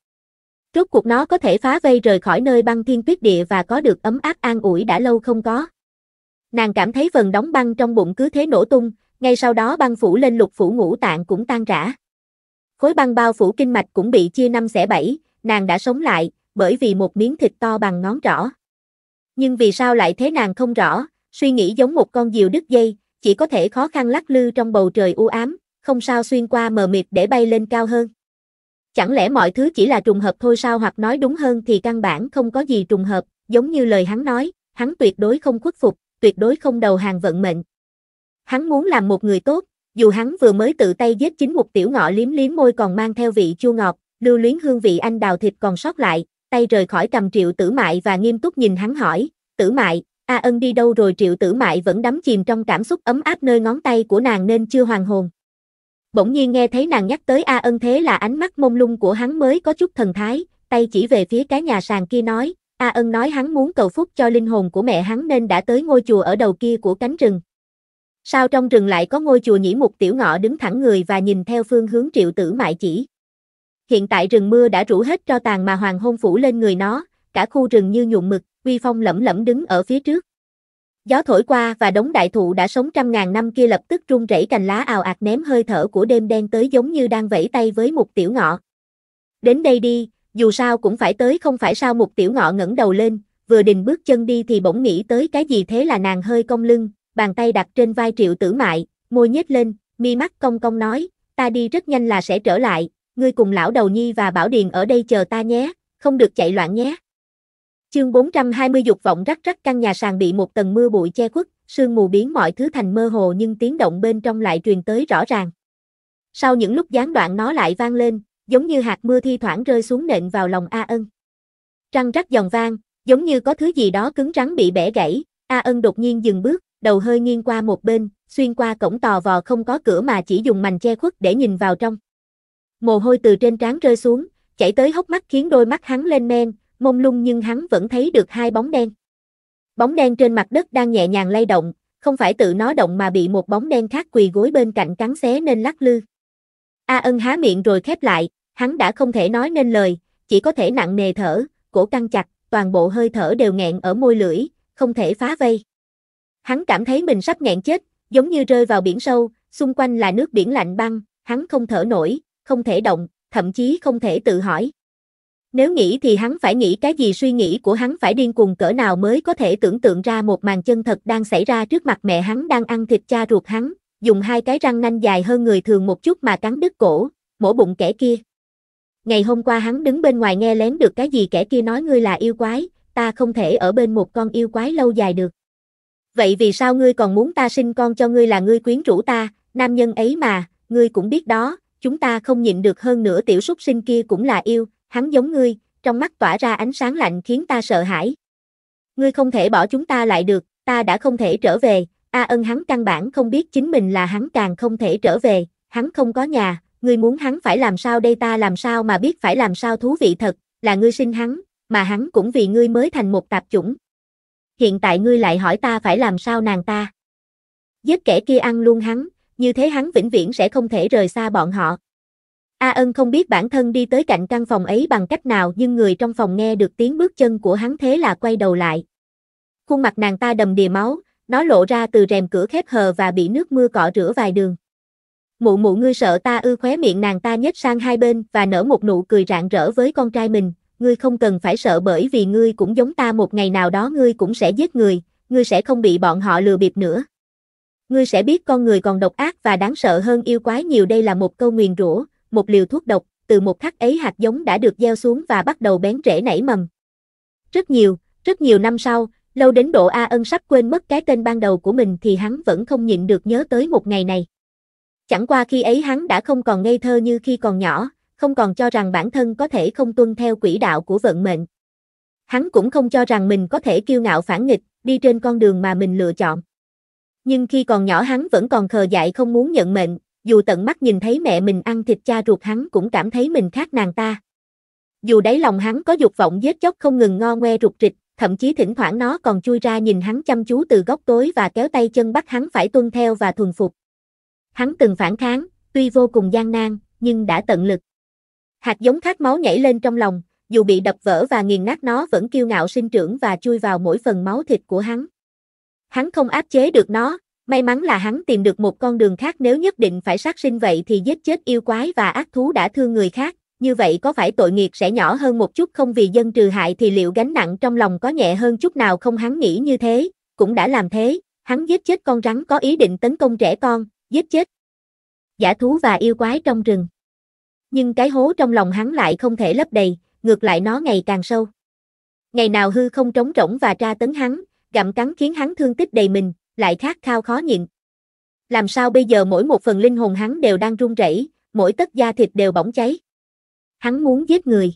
Rốt cuộc nó có thể phá vây rời khỏi nơi băng thiên tuyết địa và có được ấm áp an ủi đã lâu không có. Nàng cảm thấy phần đóng băng trong bụng cứ thế nổ tung, ngay sau đó băng phủ lên lục phủ ngũ tạng cũng tan rã. Khối băng bao phủ kinh mạch cũng bị chia năm xẻ bảy, nàng đã sống lại, bởi vì một miếng thịt to bằng ngón trỏ. Nhưng vì sao lại thế nàng không rõ, suy nghĩ giống một con diều đứt dây, chỉ có thể khó khăn lắc lư trong bầu trời u ám, không sao xuyên qua mờ mịt để bay lên cao hơn. Chẳng lẽ mọi thứ chỉ là trùng hợp thôi sao hoặc nói đúng hơn thì căn bản không có gì trùng hợp, giống như lời hắn nói, hắn tuyệt đối không khuất phục, tuyệt đối không đầu hàng vận mệnh. Hắn muốn làm một người tốt, dù hắn vừa mới tự tay giết chính một tiểu ngọ liếm liếm môi còn mang theo vị chua ngọt, lưu luyến hương vị anh đào thịt còn sót lại, tay rời khỏi cầm triệu tử mại và nghiêm túc nhìn hắn hỏi, tử mại, A ân đi đâu rồi triệu tử mại vẫn đắm chìm trong cảm xúc ấm áp nơi ngón tay của nàng nên chưa hoàn hồn bỗng nhiên nghe thấy nàng nhắc tới A ân thế là ánh mắt mông lung của hắn mới có chút thần thái, tay chỉ về phía cái nhà sàn kia nói, A ân nói hắn muốn cầu phúc cho linh hồn của mẹ hắn nên đã tới ngôi chùa ở đầu kia của cánh rừng. Sao trong rừng lại có ngôi chùa nhĩ mục tiểu ngọ đứng thẳng người và nhìn theo phương hướng triệu tử mại chỉ. Hiện tại rừng mưa đã rủ hết cho tàn mà hoàng hôn phủ lên người nó, cả khu rừng như nhuộm mực, uy phong lẫm lẫm đứng ở phía trước. Gió thổi qua và đống đại thụ đã sống trăm ngàn năm kia lập tức rung rẩy cành lá ào ạt ném hơi thở của đêm đen tới giống như đang vẫy tay với một tiểu ngọ. Đến đây đi, dù sao cũng phải tới không phải sao một tiểu ngọ ngẩng đầu lên, vừa định bước chân đi thì bỗng nghĩ tới cái gì thế là nàng hơi cong lưng, bàn tay đặt trên vai triệu tử mại, môi nhếch lên, mi mắt cong cong nói, ta đi rất nhanh là sẽ trở lại, ngươi cùng lão đầu nhi và bảo điền ở đây chờ ta nhé, không được chạy loạn nhé. Chương 420 dục vọng rắc rắc căn nhà sàn bị một tầng mưa bụi che khuất, sương mù biến mọi thứ thành mơ hồ nhưng tiếng động bên trong lại truyền tới rõ ràng. Sau những lúc gián đoạn nó lại vang lên, giống như hạt mưa thi thoảng rơi xuống nện vào lòng A Ân. Răng rắc giòn vang, giống như có thứ gì đó cứng rắn bị bẻ gãy, A Ân đột nhiên dừng bước, đầu hơi nghiêng qua một bên, xuyên qua cổng tò vò không có cửa mà chỉ dùng màn che khuất để nhìn vào trong. Mồ hôi từ trên trán rơi xuống, chảy tới hốc mắt khiến đôi mắt hắn lên men, mông lung nhưng hắn vẫn thấy được hai bóng đen. Bóng đen trên mặt đất đang nhẹ nhàng lay động, không phải tự nó động mà bị một bóng đen khác quỳ gối bên cạnh cắn xé nên lắc lư. A ân há miệng rồi khép lại, hắn đã không thể nói nên lời, chỉ có thể nặng nề thở, cổ căng chặt, toàn bộ hơi thở đều nghẹn ở môi lưỡi, không thể phá vây. Hắn cảm thấy mình sắp nghẹn chết, giống như rơi vào biển sâu, xung quanh là nước biển lạnh băng, hắn không thở nổi, không thể động, thậm chí không thể tự hỏi, nếu nghĩ thì hắn phải nghĩ cái gì suy nghĩ của hắn phải điên cuồng cỡ nào mới có thể tưởng tượng ra một màn chân thật đang xảy ra trước mặt mẹ hắn đang ăn thịt cha ruột hắn, dùng hai cái răng nanh dài hơn người thường một chút mà cắn đứt cổ, mổ bụng kẻ kia. Ngày hôm qua hắn đứng bên ngoài nghe lén được cái gì kẻ kia nói ngươi là yêu quái, ta không thể ở bên một con yêu quái lâu dài được. Vậy vì sao ngươi còn muốn ta sinh con cho ngươi là ngươi quyến rũ ta, nam nhân ấy mà, ngươi cũng biết đó, chúng ta không nhịn được hơn nữa tiểu súc sinh kia cũng là yêu, hắn giống ngươi, trong mắt tỏa ra ánh sáng lạnh khiến ta sợ hãi. Ngươi không thể bỏ chúng ta lại được, ta đã không thể trở về, A ân hắn căn bản không biết chính mình là hắn càng không thể trở về, hắn không có nhà, ngươi muốn hắn phải làm sao đây ta làm sao mà biết phải làm sao thú vị thật, là ngươi sinh hắn, mà hắn cũng vì ngươi mới thành một tạp chủng. Hiện tại ngươi lại hỏi ta phải làm sao nàng ta. Giết kẻ kia ăn luôn hắn, như thế hắn vĩnh viễn sẽ không thể rời xa bọn họ. A ân không biết bản thân đi tới cạnh căn phòng ấy bằng cách nào nhưng người trong phòng nghe được tiếng bước chân của hắn thế là quay đầu lại. Khuôn mặt nàng ta đầm đìa máu, nó lộ ra từ rèm cửa khép hờ và bị nước mưa cọ rửa vài đường. Mụ mụ ngươi sợ ta ư khóe miệng nàng ta nhếch sang hai bên và nở một nụ cười rạng rỡ với con trai mình, ngươi không cần phải sợ bởi vì ngươi cũng giống ta một ngày nào đó ngươi cũng sẽ giết người, ngươi sẽ không bị bọn họ lừa bịp nữa. Ngươi sẽ biết con người còn độc ác và đáng sợ hơn yêu quái nhiều đây là một câu nguyền rủa, một liều thuốc độc, từ một khắc ấy hạt giống đã được gieo xuống và bắt đầu bén rễ nảy mầm. Rất nhiều, rất nhiều năm sau, lâu đến độ A Ân sắp quên mất cái tên ban đầu của mình thì hắn vẫn không nhịn được nhớ tới một ngày này. Chẳng qua khi ấy hắn đã không còn ngây thơ như khi còn nhỏ, không còn cho rằng bản thân có thể không tuân theo quỹ đạo của vận mệnh. Hắn cũng không cho rằng mình có thể kiêu ngạo phản nghịch, đi trên con đường mà mình lựa chọn. Nhưng khi còn nhỏ hắn vẫn còn khờ dại không muốn nhận mệnh, dù tận mắt nhìn thấy mẹ mình ăn thịt cha ruột hắn cũng cảm thấy mình khác nàng ta. Dù đáy lòng hắn có dục vọng giết chóc không ngừng ngo ngoe rụt rịch, thậm chí thỉnh thoảng nó còn chui ra nhìn hắn chăm chú từ góc tối và kéo tay chân bắt hắn phải tuân theo và thuần phục. Hắn từng phản kháng, tuy vô cùng gian nan, nhưng đã tận lực. Hạt giống khát máu nhảy lên trong lòng, dù bị đập vỡ và nghiền nát nó vẫn kiêu ngạo sinh trưởng và chui vào mỗi phần máu thịt của hắn. Hắn không áp chế được nó, May mắn là hắn tìm được một con đường khác nếu nhất định phải sát sinh vậy thì giết chết yêu quái và ác thú đã thương người khác, như vậy có phải tội nghiệp sẽ nhỏ hơn một chút không vì dân trừ hại thì liệu gánh nặng trong lòng có nhẹ hơn chút nào không hắn nghĩ như thế, cũng đã làm thế, hắn giết chết con rắn có ý định tấn công trẻ con, giết chết giả thú và yêu quái trong rừng. Nhưng cái hố trong lòng hắn lại không thể lấp đầy, ngược lại nó ngày càng sâu. Ngày nào hư không trống rỗng và tra tấn hắn, gặm cắn khiến hắn thương tích đầy mình, lại khát khao khó nhịn. Làm sao bây giờ mỗi một phần linh hồn hắn đều đang run rẩy, mỗi tấc da thịt đều bỏng cháy. Hắn muốn giết người.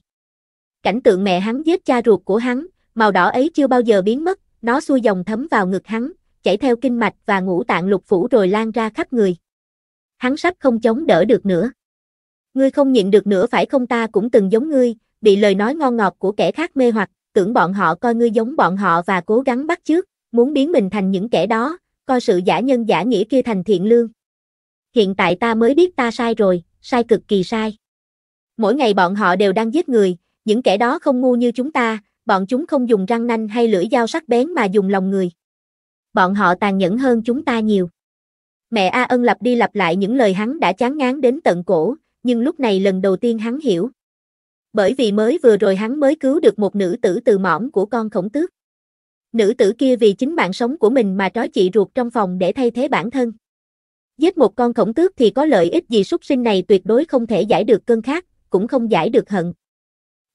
Cảnh tượng mẹ hắn giết cha ruột của hắn, màu đỏ ấy chưa bao giờ biến mất, nó xuôi dòng thấm vào ngực hắn, chảy theo kinh mạch và ngũ tạng lục phủ rồi lan ra khắp người. Hắn sắp không chống đỡ được nữa. Ngươi không nhịn được nữa phải không ta cũng từng giống ngươi, bị lời nói ngon ngọt của kẻ khác mê hoặc, tưởng bọn họ coi ngươi giống bọn họ và cố gắng bắt chước, muốn biến mình thành những kẻ đó, coi sự giả nhân giả nghĩa kia thành thiện lương. Hiện tại ta mới biết ta sai rồi, sai cực kỳ sai. Mỗi ngày bọn họ đều đang giết người, những kẻ đó không ngu như chúng ta, bọn chúng không dùng răng nanh hay lưỡi dao sắc bén mà dùng lòng người. Bọn họ tàn nhẫn hơn chúng ta nhiều. Mẹ A Ân lặp đi lặp lại những lời hắn đã chán ngán đến tận cổ, nhưng lúc này lần đầu tiên hắn hiểu. Bởi vì mới vừa rồi hắn mới cứu được một nữ tử từ mỏm của con khổng tước. Nữ tử kia vì chính mạng sống của mình mà trói chị ruột trong phòng để thay thế bản thân. Giết một con khổng tước thì có lợi ích gì súc sinh này tuyệt đối không thể giải được cơn khát, cũng không giải được hận.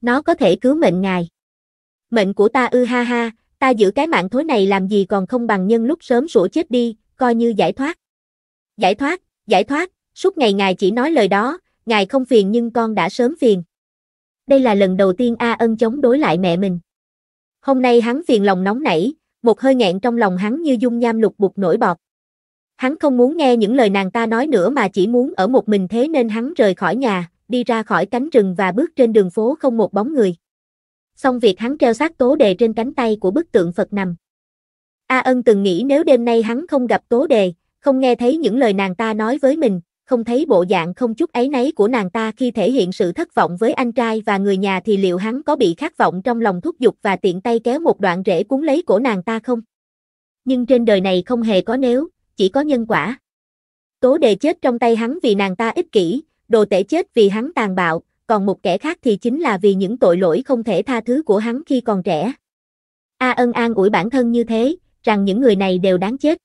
Nó có thể cứu mệnh ngài. Mệnh của ta ư ha ha, ta giữ cái mạng thối này làm gì còn không bằng nhân lúc sớm sủa chết đi, coi như giải thoát. Giải thoát, giải thoát, suốt ngày ngài chỉ nói lời đó, ngài không phiền nhưng con đã sớm phiền. Đây là lần đầu tiên A Ân chống đối lại mẹ mình. Hôm nay hắn phiền lòng nóng nảy, một hơi nghẹn trong lòng hắn như dung nham lục bục nổi bọt. Hắn không muốn nghe những lời nàng ta nói nữa mà chỉ muốn ở một mình thế nên hắn rời khỏi nhà, đi ra khỏi cánh rừng và bước trên đường phố không một bóng người. Xong việc hắn treo xác tố đề trên cánh tay của bức tượng Phật nằm. A ân từng nghĩ nếu đêm nay hắn không gặp tố đề, không nghe thấy những lời nàng ta nói với mình, không thấy bộ dạng không chút ấy nấy của nàng ta khi thể hiện sự thất vọng với anh trai và người nhà thì liệu hắn có bị khát vọng trong lòng thúc giục và tiện tay kéo một đoạn rễ cuốn lấy cổ nàng ta không? Nhưng trên đời này không hề có nếu, chỉ có nhân quả. Tố đề chết trong tay hắn vì nàng ta ích kỷ, đồ tể chết vì hắn tàn bạo, còn một kẻ khác thì chính là vì những tội lỗi không thể tha thứ của hắn khi còn trẻ. A ân an ủi bản thân như thế, rằng những người này đều đáng chết.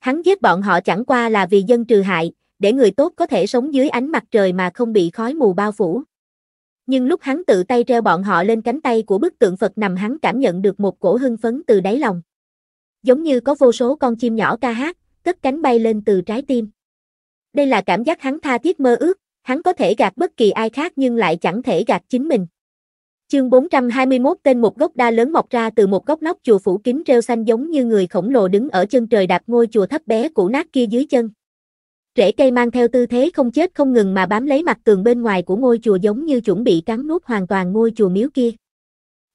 Hắn giết bọn họ chẳng qua là vì dân trừ hại, để người tốt có thể sống dưới ánh mặt trời mà không bị khói mù bao phủ. Nhưng lúc hắn tự tay treo bọn họ lên cánh tay của bức tượng Phật nằm hắn cảm nhận được một cổ hưng phấn từ đáy lòng. Giống như có vô số con chim nhỏ ca hát, cất cánh bay lên từ trái tim. Đây là cảm giác hắn tha thiết mơ ước, hắn có thể gạt bất kỳ ai khác nhưng lại chẳng thể gạt chính mình. Chương 421 tên một gốc đa lớn mọc ra từ một góc nóc chùa phủ kín rêu xanh giống như người khổng lồ đứng ở chân trời đạp ngôi chùa thấp bé cũ nát kia dưới chân. Rễ cây mang theo tư thế không chết không ngừng mà bám lấy mặt tường bên ngoài của ngôi chùa giống như chuẩn bị cắn nuốt hoàn toàn ngôi chùa miếu kia.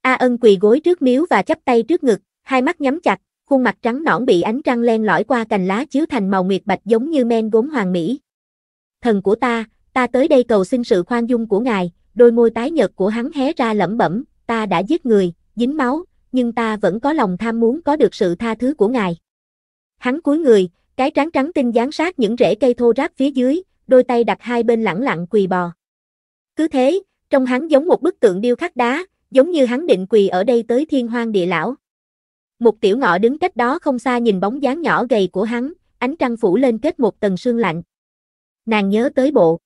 A ân quỳ gối trước miếu và chắp tay trước ngực, hai mắt nhắm chặt, khuôn mặt trắng nõn bị ánh trăng len lỏi qua cành lá chiếu thành màu nguyệt bạch giống như men gốm hoàng mỹ. Thần của ta, ta tới đây cầu xin sự khoan dung của ngài, đôi môi tái nhợt của hắn hé ra lẩm bẩm, ta đã giết người, dính máu, nhưng ta vẫn có lòng tham muốn có được sự tha thứ của ngài. Hắn cúi người, cái trán trắng tinh gián sát những rễ cây thô ráp phía dưới, đôi tay đặt hai bên lẳng lặng quỳ bò. Cứ thế, trong hắn giống một bức tượng điêu khắc đá, giống như hắn định quỳ ở đây tới thiên hoang địa lão. Một tiểu ngọ đứng cách đó không xa nhìn bóng dáng nhỏ gầy của hắn, ánh trăng phủ lên kết một tầng sương lạnh. Nàng nhớ tới bộ.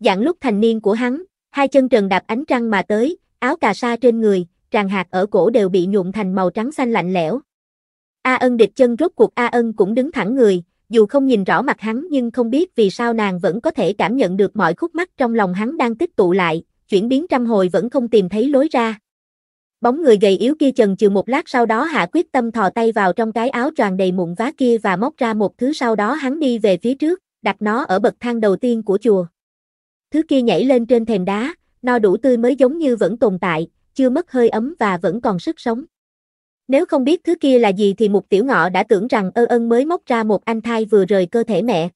Dạng lúc thành niên của hắn, hai chân trần đạp ánh trăng mà tới, áo cà sa trên người, tràn hạt ở cổ đều bị nhuộm thành màu trắng xanh lạnh lẽo. A ân địch chân rốt cuộc A ân cũng đứng thẳng người, dù không nhìn rõ mặt hắn nhưng không biết vì sao nàng vẫn có thể cảm nhận được mọi khúc mắc trong lòng hắn đang tích tụ lại, chuyển biến trăm hồi vẫn không tìm thấy lối ra. Bóng người gầy yếu kia chần chừ một lát sau đó hạ quyết tâm thò tay vào trong cái áo tràn đầy mụn vá kia và móc ra một thứ sau đó hắn đi về phía trước, đặt nó ở bậc thang đầu tiên của chùa. Thứ kia nhảy lên trên thềm đá, no đủ tươi mới giống như vẫn tồn tại, chưa mất hơi ấm và vẫn còn sức sống. Nếu không biết thứ kia là gì thì một tiểu ngọ đã tưởng rằng ơ ân mới móc ra một anh thai vừa rời cơ thể mẹ.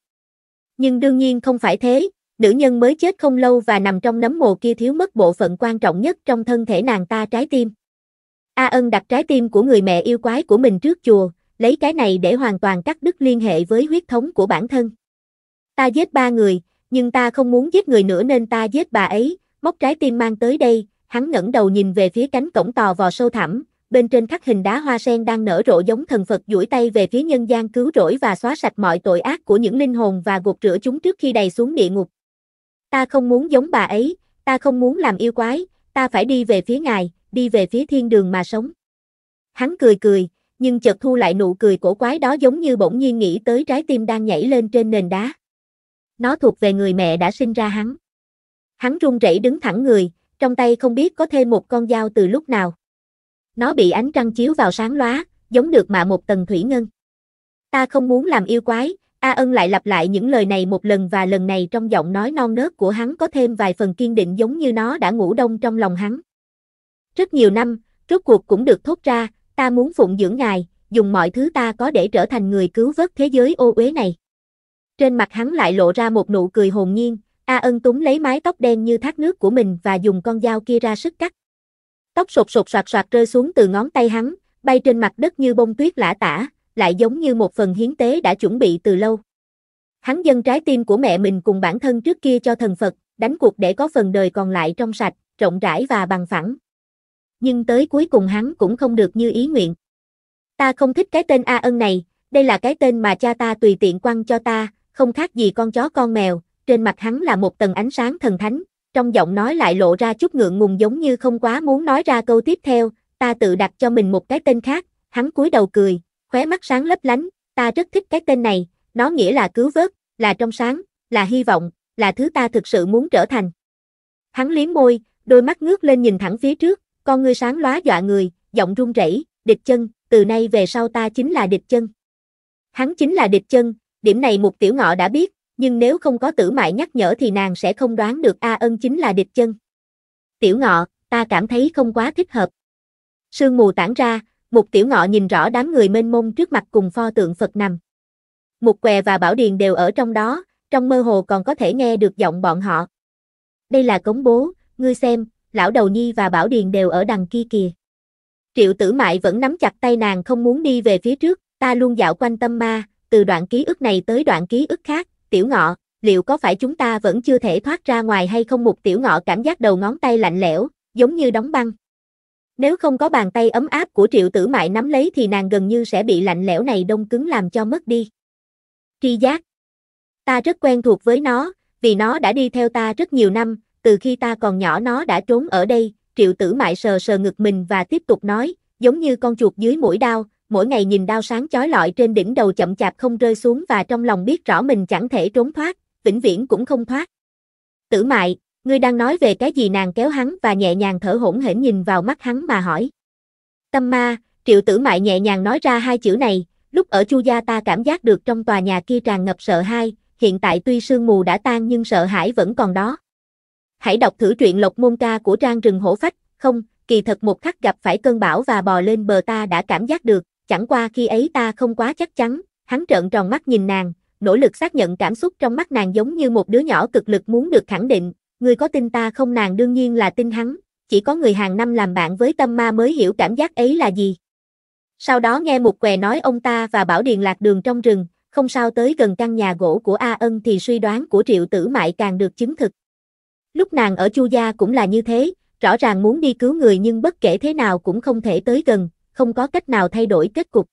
Nhưng đương nhiên không phải thế, nữ nhân mới chết không lâu và nằm trong nấm mồ kia thiếu mất bộ phận quan trọng nhất trong thân thể nàng ta trái tim. A ân đặt trái tim của người mẹ yêu quái của mình trước chùa, lấy cái này để hoàn toàn cắt đứt liên hệ với huyết thống của bản thân. Ta giết ba người, nhưng ta không muốn giết người nữa nên ta giết bà ấy, móc trái tim mang tới đây, hắn ngẩng đầu nhìn về phía cánh cổng tò vò sâu thẳm, bên trên khắc hình đá hoa sen đang nở rộ giống thần Phật duỗi tay về phía nhân gian cứu rỗi và xóa sạch mọi tội ác của những linh hồn và gột rửa chúng trước khi đầy xuống địa ngục. Ta không muốn giống bà ấy, ta không muốn làm yêu quái, ta phải đi về phía ngài, đi về phía thiên đường mà sống. Hắn cười cười, nhưng chợt thu lại nụ cười cổ quái đó giống như bỗng nhiên nghĩ tới trái tim đang nhảy lên trên nền đá. Nó thuộc về người mẹ đã sinh ra hắn. Hắn run rẩy đứng thẳng người, trong tay không biết có thêm một con dao từ lúc nào. Nó bị ánh trăng chiếu vào sáng lóa, giống được mạ một tầng thủy ngân. Ta không muốn làm yêu quái, A ân lại lặp lại những lời này một lần và lần này trong giọng nói non nớt của hắn có thêm vài phần kiên định giống như nó đã ngủ đông trong lòng hắn. Rất nhiều năm, rốt cuộc cũng được thốt ra, ta muốn phụng dưỡng ngài, dùng mọi thứ ta có để trở thành người cứu vớt thế giới ô uế này. Trên mặt hắn lại lộ ra một nụ cười hồn nhiên, A ân túng lấy mái tóc đen như thác nước của mình và dùng con dao kia ra sức cắt tóc sột sột soạt soạt rơi xuống từ ngón tay hắn, bay trên mặt đất như bông tuyết lã tả, lại giống như một phần hiến tế đã chuẩn bị từ lâu. Hắn dâng trái tim của mẹ mình cùng bản thân trước kia cho thần Phật, đánh cuộc để có phần đời còn lại trong sạch, rộng rãi và bằng phẳng. Nhưng tới cuối cùng hắn cũng không được như ý nguyện. Ta không thích cái tên A ân này, đây là cái tên mà cha ta tùy tiện quăng cho ta, không khác gì con chó con mèo, trên mặt hắn là một tầng ánh sáng thần thánh, trong giọng nói lại lộ ra chút ngượng ngùng giống như không quá muốn nói ra câu tiếp theo, ta tự đặt cho mình một cái tên khác, hắn cúi đầu cười, khóe mắt sáng lấp lánh, ta rất thích cái tên này, nó nghĩa là cứu vớt, là trong sáng, là hy vọng, là thứ ta thực sự muốn trở thành. Hắn liếm môi, đôi mắt ngước lên nhìn thẳng phía trước, con ngươi sáng lóa dọa người, giọng run rẩy, địch chân, từ nay về sau ta chính là địch chân. Hắn chính là địch chân, điểm này một tiểu ngọ đã biết, nhưng nếu không có tử mại nhắc nhở thì nàng sẽ không đoán được A Ân chính là địch chân. Tiểu ngọ, ta cảm thấy không quá thích hợp. Sương mù tản ra, một tiểu ngọ nhìn rõ đám người mênh mông trước mặt cùng pho tượng Phật nằm. Một què và bảo điền đều ở trong đó, trong mơ hồ còn có thể nghe được giọng bọn họ. Đây là cống bố, ngươi xem, lão đầu nhi và bảo điền đều ở đằng kia kìa. Triệu tử mại vẫn nắm chặt tay nàng không muốn đi về phía trước, ta luôn dạo quanh tâm ma, từ đoạn ký ức này tới đoạn ký ức khác, tiểu ngọ, liệu có phải chúng ta vẫn chưa thể thoát ra ngoài hay không một tiểu ngọ cảm giác đầu ngón tay lạnh lẽo, giống như đóng băng. Nếu không có bàn tay ấm áp của triệu tử mại nắm lấy thì nàng gần như sẽ bị lạnh lẽo này đông cứng làm cho mất đi. Tri giác Ta rất quen thuộc với nó, vì nó đã đi theo ta rất nhiều năm, từ khi ta còn nhỏ nó đã trốn ở đây, triệu tử mại sờ sờ ngực mình và tiếp tục nói, giống như con chuột dưới mũi đau mỗi ngày nhìn đao sáng chói lọi trên đỉnh đầu chậm chạp không rơi xuống và trong lòng biết rõ mình chẳng thể trốn thoát, vĩnh viễn cũng không thoát. Tử mại, ngươi đang nói về cái gì nàng kéo hắn và nhẹ nhàng thở hổn hển nhìn vào mắt hắn mà hỏi. Tâm ma, triệu tử mại nhẹ nhàng nói ra hai chữ này, lúc ở chu gia ta cảm giác được trong tòa nhà kia tràn ngập sợ hãi, hiện tại tuy sương mù đã tan nhưng sợ hãi vẫn còn đó. Hãy đọc thử truyện Lộc Môn Ca của Trang Rừng Hổ Phách, không, kỳ thật một khắc gặp phải cơn bão và bò lên bờ ta đã cảm giác được, chẳng qua khi ấy ta không quá chắc chắn, hắn trợn tròn mắt nhìn nàng, nỗ lực xác nhận cảm xúc trong mắt nàng giống như một đứa nhỏ cực lực muốn được khẳng định, ngươi có tin ta không nàng đương nhiên là tin hắn, chỉ có người hàng năm làm bạn với tâm ma mới hiểu cảm giác ấy là gì. Sau đó nghe một què nói ông ta và Bảo Điền lạc đường trong rừng, không sao tới gần căn nhà gỗ của A Ân thì suy đoán của Triệu Tử Mại càng được chứng thực. Lúc nàng ở Chu Gia cũng là như thế, rõ ràng muốn đi cứu người nhưng bất kể thế nào cũng không thể tới gần, không có cách nào thay đổi kết cục.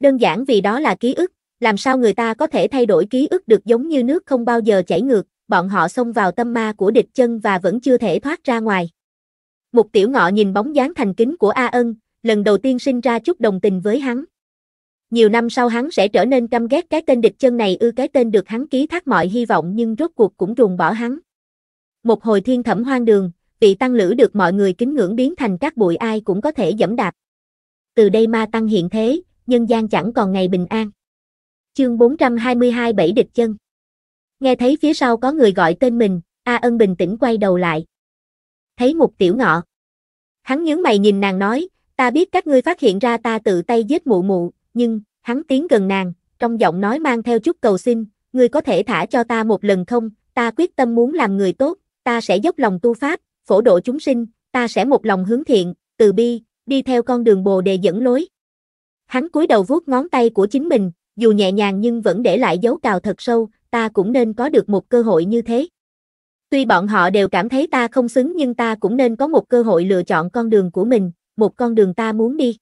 Đơn giản vì đó là ký ức, làm sao người ta có thể thay đổi ký ức được giống như nước không bao giờ chảy ngược, bọn họ xông vào tâm ma của địch chân và vẫn chưa thể thoát ra ngoài. Mục tiểu ngọ nhìn bóng dáng thành kính của A Ân, lần đầu tiên sinh ra chút đồng tình với hắn. Nhiều năm sau hắn sẽ trở nên căm ghét cái tên địch chân này ư cái tên được hắn ký thác mọi hy vọng nhưng rốt cuộc cũng ruồng bỏ hắn. Một hồi thiên thẩm hoang đường, vị tăng lữ được mọi người kính ngưỡng biến thành các bụi ai cũng có thể dẫm đạp từ đây ma tăng hiện thế, nhân gian chẳng còn ngày bình an. Chương 422 Bảy địch chân Nghe thấy phía sau có người gọi tên mình, A Ân bình tĩnh quay đầu lại. Thấy một Tiểu Ngọ. Hắn nhướng mày nhìn nàng nói, ta biết các ngươi phát hiện ra ta tự tay giết mụ mụ, nhưng, hắn tiến gần nàng, trong giọng nói mang theo chút cầu xin, ngươi có thể thả cho ta một lần không, ta quyết tâm muốn làm người tốt, ta sẽ dốc lòng tu pháp, phổ độ chúng sinh, ta sẽ một lòng hướng thiện, từ bi, đi theo con đường bồ đề dẫn lối. Hắn cúi đầu vuốt ngón tay của chính mình, dù nhẹ nhàng nhưng vẫn để lại dấu cào thật sâu, ta cũng nên có được một cơ hội như thế. Tuy bọn họ đều cảm thấy ta không xứng nhưng ta cũng nên có một cơ hội lựa chọn con đường của mình, một con đường ta muốn đi.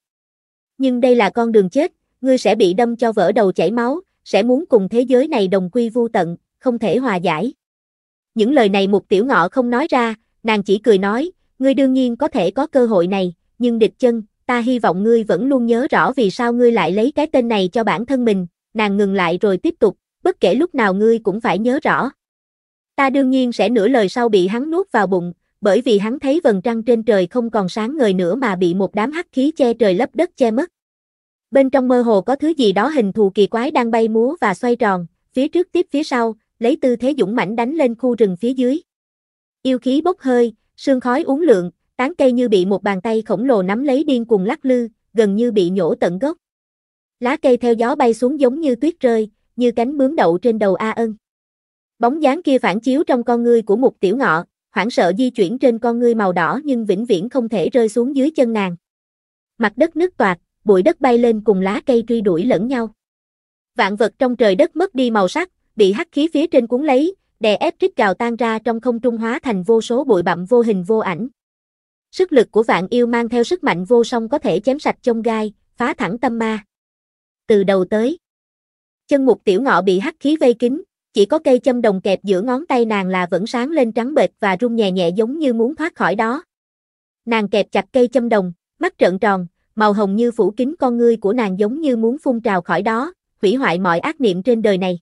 Nhưng đây là con đường chết, ngươi sẽ bị đâm cho vỡ đầu chảy máu, sẽ muốn cùng thế giới này đồng quy vu tận, không thể hòa giải. Những lời này một Tiểu Ngọ không nói ra, nàng chỉ cười nói, ngươi đương nhiên có thể có cơ hội này, nhưng địch chân, ta hy vọng ngươi vẫn luôn nhớ rõ vì sao ngươi lại lấy cái tên này cho bản thân mình, nàng ngừng lại rồi tiếp tục, bất kể lúc nào ngươi cũng phải nhớ rõ. Ta đương nhiên sẽ nửa lời sau bị hắn nuốt vào bụng, bởi vì hắn thấy vầng trăng trên trời không còn sáng ngời nữa mà bị một đám hắc khí che trời lấp đất che mất. Bên trong mơ hồ có thứ gì đó hình thù kỳ quái đang bay múa và xoay tròn, phía trước tiếp phía sau, lấy tư thế dũng mãnh đánh lên khu rừng phía dưới. Yêu khí bốc hơi, sương khói uống lượng Tán cây như bị một bàn tay khổng lồ nắm lấy điên cuồng lắc lư, gần như bị nhổ tận gốc. Lá cây theo gió bay xuống giống như tuyết rơi, như cánh bướm đậu trên đầu A Ân. Bóng dáng kia phản chiếu trong con ngươi của một Tiểu Ngọ, hoảng sợ di chuyển trên con ngươi màu đỏ nhưng vĩnh viễn không thể rơi xuống dưới chân nàng. Mặt đất nứt toạc, bụi đất bay lên cùng lá cây truy đuổi lẫn nhau. Vạn vật trong trời đất mất đi màu sắc, bị hắc khí phía trên cuốn lấy, đè ép rít gào tan ra trong không trung hóa thành vô số bụi bặm vô hình vô ảnh. Sức lực của vạn yêu mang theo sức mạnh vô song có thể chém sạch chông gai, phá thẳng tâm ma. Từ đầu tới, chân mục tiểu ngọ bị hắc khí vây kín, chỉ có cây châm đồng kẹp giữa ngón tay nàng là vẫn sáng lên trắng bệch và rung nhẹ nhẹ giống như muốn thoát khỏi đó. Nàng kẹp chặt cây châm đồng, mắt trợn tròn, màu hồng như phủ kín con ngươi của nàng giống như muốn phun trào khỏi đó, hủy hoại mọi ác niệm trên đời này.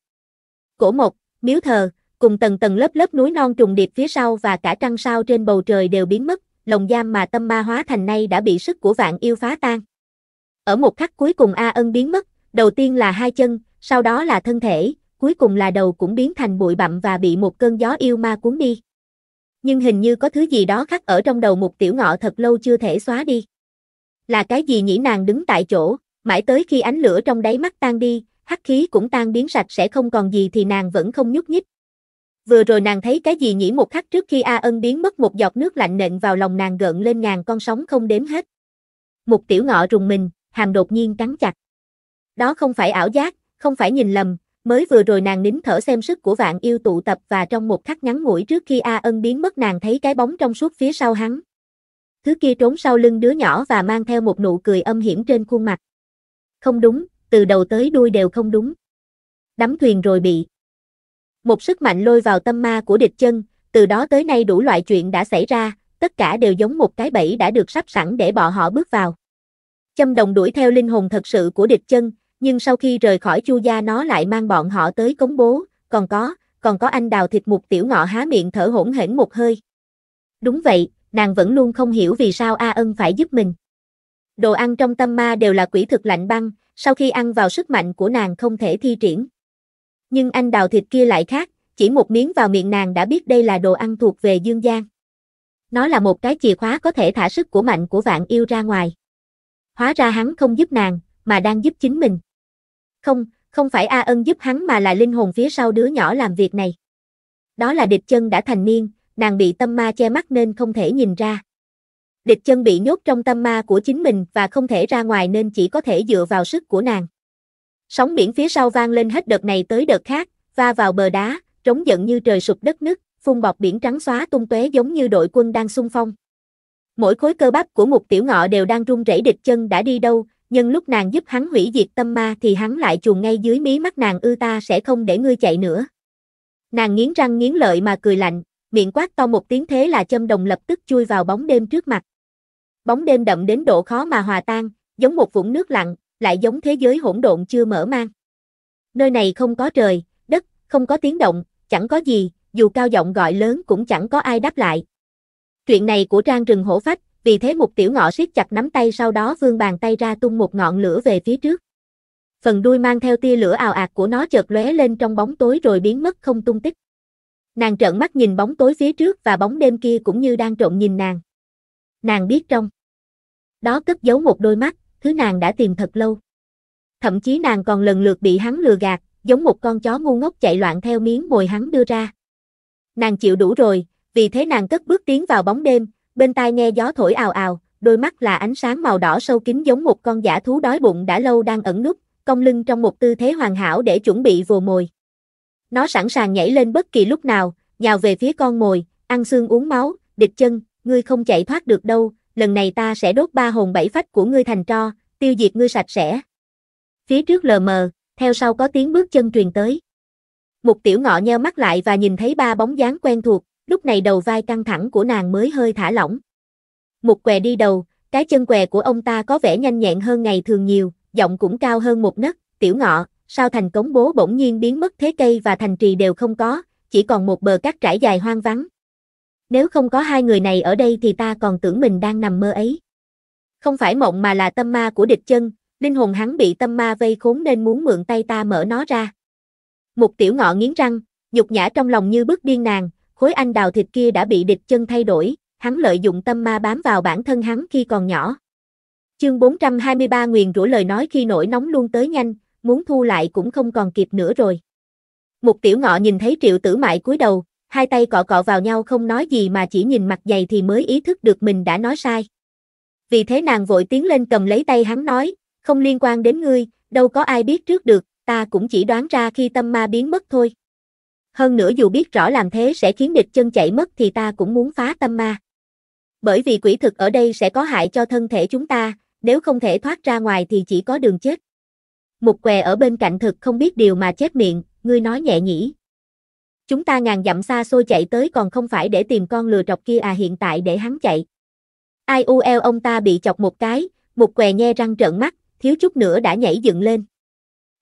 Cổ một, miếu thờ, cùng tầng tầng lớp lớp núi non trùng điệp phía sau và cả trăng sao trên bầu trời đều biến mất, lồng giam mà tâm ma hóa thành nay đã bị sức của vạn yêu phá tan. Ở một khắc cuối cùng A Ân biến mất, đầu tiên là hai chân, sau đó là thân thể, cuối cùng là đầu cũng biến thành bụi bặm và bị một cơn gió yêu ma cuốn đi. Nhưng hình như có thứ gì đó khắc ở trong đầu một tiểu ngọ thật lâu chưa thể xóa đi. Là cái gì nhỉ nàng đứng tại chỗ, mãi tới khi ánh lửa trong đáy mắt tan đi, hắc khí cũng tan biến sạch sẽ không còn gì thì nàng vẫn không nhúc nhích, vừa rồi nàng thấy cái gì nhỉ một khắc trước khi A ân biến mất một giọt nước lạnh nện vào lòng nàng gợn lên ngàn con sóng không đếm hết. Một tiểu ngọ rùng mình, hàm đột nhiên cắn chặt. Đó không phải ảo giác, không phải nhìn lầm, mới vừa rồi nàng nín thở xem sức của vạn yêu tụ tập và trong một khắc ngắn ngủi trước khi A ân biến mất nàng thấy cái bóng trong suốt phía sau hắn. Thứ kia trốn sau lưng đứa nhỏ và mang theo một nụ cười âm hiểm trên khuôn mặt. Không đúng, từ đầu tới đuôi đều không đúng. Đắm thuyền rồi bị. Một sức mạnh lôi vào tâm ma của địch chân, từ đó tới nay đủ loại chuyện đã xảy ra, tất cả đều giống một cái bẫy đã được sắp sẵn để bọn họ bước vào. Châm đồng đuổi theo linh hồn thật sự của địch chân, nhưng sau khi rời khỏi chu gia nó lại mang bọn họ tới cống bố, còn có, còn có anh đào thịt mục tiểu ngọ há miệng thở hổn hển một hơi. Đúng vậy, nàng vẫn luôn không hiểu vì sao A ân phải giúp mình. Đồ ăn trong tâm ma đều là quỷ thực lạnh băng, sau khi ăn vào sức mạnh của nàng không thể thi triển. Nhưng anh đào thịt kia lại khác, chỉ một miếng vào miệng nàng đã biết đây là đồ ăn thuộc về dương gian. Nó là một cái chìa khóa có thể thả sức của mạnh của vạn yêu ra ngoài. Hóa ra hắn không giúp nàng, mà đang giúp chính mình. Không, không phải A Ân giúp hắn mà là linh hồn phía sau đứa nhỏ làm việc này. Đó là địch chân đã thành niên, nàng bị tâm ma che mắt nên không thể nhìn ra. Địch chân bị nhốt trong tâm ma của chính mình và không thể ra ngoài nên chỉ có thể dựa vào sức của nàng. Sóng biển phía sau vang lên hết đợt này tới đợt khác, va vào bờ đá, trống giận như trời sụp đất nứt, phun bọt biển trắng xóa tung tóe giống như đội quân đang xung phong. Mỗi khối cơ bắp của một Tiểu Ngọ đều đang run rẩy địch chân đã đi đâu, nhưng lúc nàng giúp hắn hủy diệt tâm ma thì hắn lại chuồn ngay dưới mí mắt nàng ư ta sẽ không để ngươi chạy nữa. Nàng nghiến răng nghiến lợi mà cười lạnh, miệng quát to một tiếng thế là châm đồng lập tức chui vào bóng đêm trước mặt. Bóng đêm đậm đến độ khó mà hòa tan, giống một vũng nước lặng, lại giống thế giới hỗn độn chưa mở mang. Nơi này không có trời, đất, không có tiếng động, chẳng có gì, dù cao giọng gọi lớn cũng chẳng có ai đáp lại. Chuyện này của trang rừng hổ phách, vì thế một tiểu ngọ siết chặt nắm tay sau đó vươn bàn tay ra tung một ngọn lửa về phía trước. Phần đuôi mang theo tia lửa ào ạt của nó chợt lóe lên trong bóng tối rồi biến mất không tung tích. Nàng trợn mắt nhìn bóng tối phía trước và bóng đêm kia cũng như đang trộn nhìn nàng. Nàng biết trong. Đó cất giấu một đôi mắt, thứ nàng đã tìm thật lâu. Thậm chí nàng còn lần lượt bị hắn lừa gạt, giống một con chó ngu ngốc chạy loạn theo miếng mồi hắn đưa ra. Nàng chịu đủ rồi, vì thế nàng cất bước tiến vào bóng đêm, bên tai nghe gió thổi ào ào, đôi mắt là ánh sáng màu đỏ sâu kín giống một con giả thú đói bụng đã lâu đang ẩn núp, cong lưng trong một tư thế hoàn hảo để chuẩn bị vồ mồi. Nó sẵn sàng nhảy lên bất kỳ lúc nào, nhào về phía con mồi, ăn xương uống máu, địch chân, ngươi không chạy thoát được đâu, lần này ta sẽ đốt ba hồn bảy phách của ngươi thành tro, tiêu diệt ngươi sạch sẽ. Phía trước lờ mờ, theo sau có tiếng bước chân truyền tới. Mục tiểu ngọ nheo mắt lại và nhìn thấy ba bóng dáng quen thuộc, lúc này đầu vai căng thẳng của nàng mới hơi thả lỏng. Mục què đi đầu, cái chân què của ông ta có vẻ nhanh nhẹn hơn ngày thường nhiều, giọng cũng cao hơn một nấc, tiểu ngọ, sao thành cống bố bỗng nhiên biến mất thế cây và thành trì đều không có, chỉ còn một bờ cát trải dài hoang vắng nếu không có hai người này ở đây thì ta còn tưởng mình đang nằm mơ ấy. Không phải mộng mà là tâm ma của địch chân, linh hồn hắn bị tâm ma vây khốn nên muốn mượn tay ta mở nó ra. Mục tiểu ngọ nghiến răng, nhục nhã trong lòng như bức điên nàng, khối anh đào thịt kia đã bị địch chân thay đổi, hắn lợi dụng tâm ma bám vào bản thân hắn khi còn nhỏ. Chương 423 nguyền rủa lời nói khi nổi nóng luôn tới nhanh, muốn thu lại cũng không còn kịp nữa rồi. Mục tiểu ngọ nhìn thấy triệu tử mại cúi đầu, hai tay cọ cọ vào nhau không nói gì mà chỉ nhìn mặt dày thì mới ý thức được mình đã nói sai. Vì thế nàng vội tiến lên cầm lấy tay hắn nói, không liên quan đến ngươi, đâu có ai biết trước được, ta cũng chỉ đoán ra khi tâm ma biến mất thôi. Hơn nữa dù biết rõ làm thế sẽ khiến địch chân chạy mất thì ta cũng muốn phá tâm ma. Bởi vì quỷ thực ở đây sẽ có hại cho thân thể chúng ta, nếu không thể thoát ra ngoài thì chỉ có đường chết. Một què ở bên cạnh thực không biết điều mà chết miệng, ngươi nói nhẹ nhỉ, Chúng ta ngàn dặm xa xôi chạy tới còn không phải để tìm con lừa trọc kia à hiện tại để hắn chạy. Ai u eo ông ta bị chọc một cái, một què nhe răng trợn mắt, thiếu chút nữa đã nhảy dựng lên.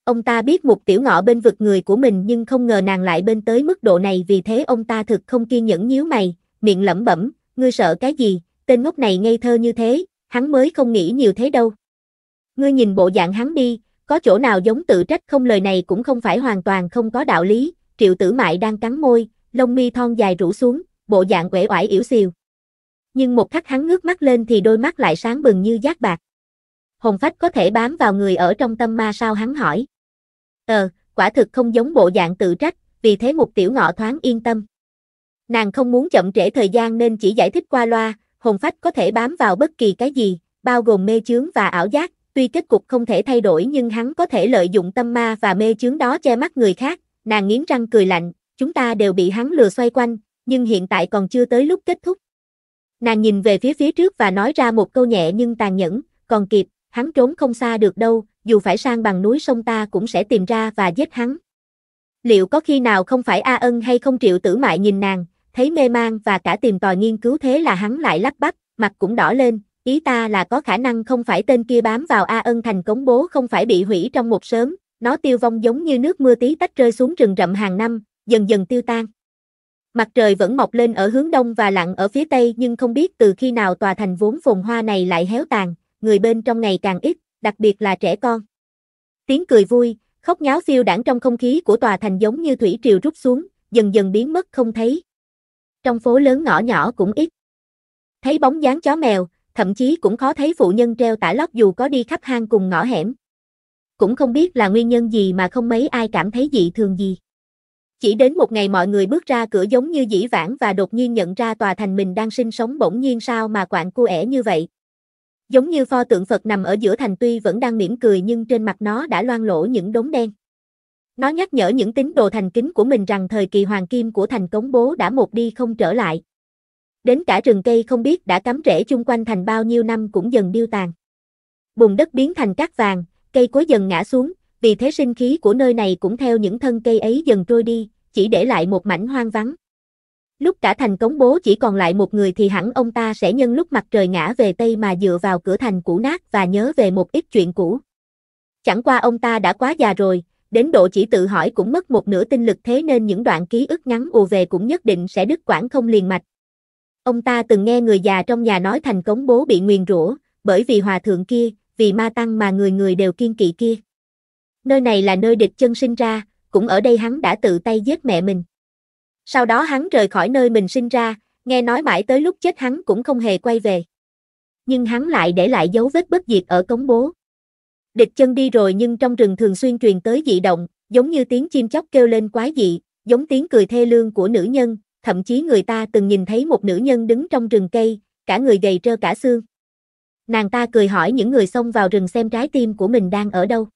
Ông ta biết một tiểu ngọ bên vực người của mình nhưng không ngờ nàng lại bên tới mức độ này vì thế ông ta thực không kiên nhẫn nhíu mày, miệng lẩm bẩm, ngươi sợ cái gì, tên ngốc này ngây thơ như thế, hắn mới không nghĩ nhiều thế đâu. Ngươi nhìn bộ dạng hắn đi, có chỗ nào giống tự trách không lời này cũng không phải hoàn toàn không có đạo lý, triệu tử mại đang cắn môi, lông mi thon dài rũ xuống, bộ dạng quể oải yếu xìu. Nhưng một khắc hắn ngước mắt lên thì đôi mắt lại sáng bừng như giác bạc. Hồn phách có thể bám vào người ở trong tâm ma sao hắn hỏi. Ờ, quả thực không giống bộ dạng tự trách, vì thế một tiểu ngọ thoáng yên tâm. Nàng không muốn chậm trễ thời gian nên chỉ giải thích qua loa, hồn phách có thể bám vào bất kỳ cái gì, bao gồm mê chướng và ảo giác, tuy kết cục không thể thay đổi nhưng hắn có thể lợi dụng tâm ma và mê chướng đó che mắt người khác, nàng nghiến răng cười lạnh, chúng ta đều bị hắn lừa xoay quanh, nhưng hiện tại còn chưa tới lúc kết thúc. Nàng nhìn về phía phía trước và nói ra một câu nhẹ nhưng tàn nhẫn, còn kịp, hắn trốn không xa được đâu, dù phải sang bằng núi sông ta cũng sẽ tìm ra và giết hắn. Liệu có khi nào không phải A Ân hay không triệu tử mại nhìn nàng, thấy mê mang và cả tìm tòi nghiên cứu thế là hắn lại lắp bắp, mặt cũng đỏ lên, ý ta là có khả năng không phải tên kia bám vào A Ân thành cống bố không phải bị hủy trong một sớm, nó tiêu vong giống như nước mưa tí tách rơi xuống rừng rậm hàng năm, dần dần tiêu tan. Mặt trời vẫn mọc lên ở hướng đông và lặn ở phía tây nhưng không biết từ khi nào tòa thành vốn phồn hoa này lại héo tàn, người bên trong ngày càng ít, đặc biệt là trẻ con. Tiếng cười vui, khóc nháo phiêu đảng trong không khí của tòa thành giống như thủy triều rút xuống, dần dần biến mất không thấy. Trong phố lớn ngõ nhỏ cũng ít. Thấy bóng dáng chó mèo, thậm chí cũng khó thấy phụ nhân treo tả lót dù có đi khắp hang cùng ngõ hẻm cũng không biết là nguyên nhân gì mà không mấy ai cảm thấy dị thường gì. Chỉ đến một ngày mọi người bước ra cửa giống như dĩ vãng và đột nhiên nhận ra tòa thành mình đang sinh sống bỗng nhiên sao mà quạng cu ẻ như vậy. Giống như pho tượng Phật nằm ở giữa thành tuy vẫn đang mỉm cười nhưng trên mặt nó đã loang lỗ những đốm đen. Nó nhắc nhở những tín đồ thành kính của mình rằng thời kỳ hoàng kim của thành cống bố đã một đi không trở lại. Đến cả rừng cây không biết đã cắm rễ chung quanh thành bao nhiêu năm cũng dần điêu tàn. Bùn đất biến thành cát vàng, cây cối dần ngã xuống, vì thế sinh khí của nơi này cũng theo những thân cây ấy dần trôi đi, chỉ để lại một mảnh hoang vắng. Lúc cả thành cống bố chỉ còn lại một người thì hẳn ông ta sẽ nhân lúc mặt trời ngã về Tây mà dựa vào cửa thành cũ nát và nhớ về một ít chuyện cũ. Chẳng qua ông ta đã quá già rồi, đến độ chỉ tự hỏi cũng mất một nửa tinh lực thế nên những đoạn ký ức ngắn ùa về cũng nhất định sẽ đứt quãng không liền mạch. Ông ta từng nghe người già trong nhà nói thành cống bố bị nguyền rủa, bởi vì hòa thượng kia, vì ma tăng mà người người đều kiên kỵ kia. Nơi này là nơi địch chân sinh ra, cũng ở đây hắn đã tự tay giết mẹ mình. Sau đó hắn rời khỏi nơi mình sinh ra, nghe nói mãi tới lúc chết hắn cũng không hề quay về. Nhưng hắn lại để lại dấu vết bất diệt ở cống bố. Địch chân đi rồi nhưng trong rừng thường xuyên truyền tới dị động, giống như tiếng chim chóc kêu lên quái dị, giống tiếng cười thê lương của nữ nhân, thậm chí người ta từng nhìn thấy một nữ nhân đứng trong rừng cây, cả người gầy trơ cả xương. Nàng ta cười hỏi những người xông vào rừng xem trái tim của mình đang ở đâu.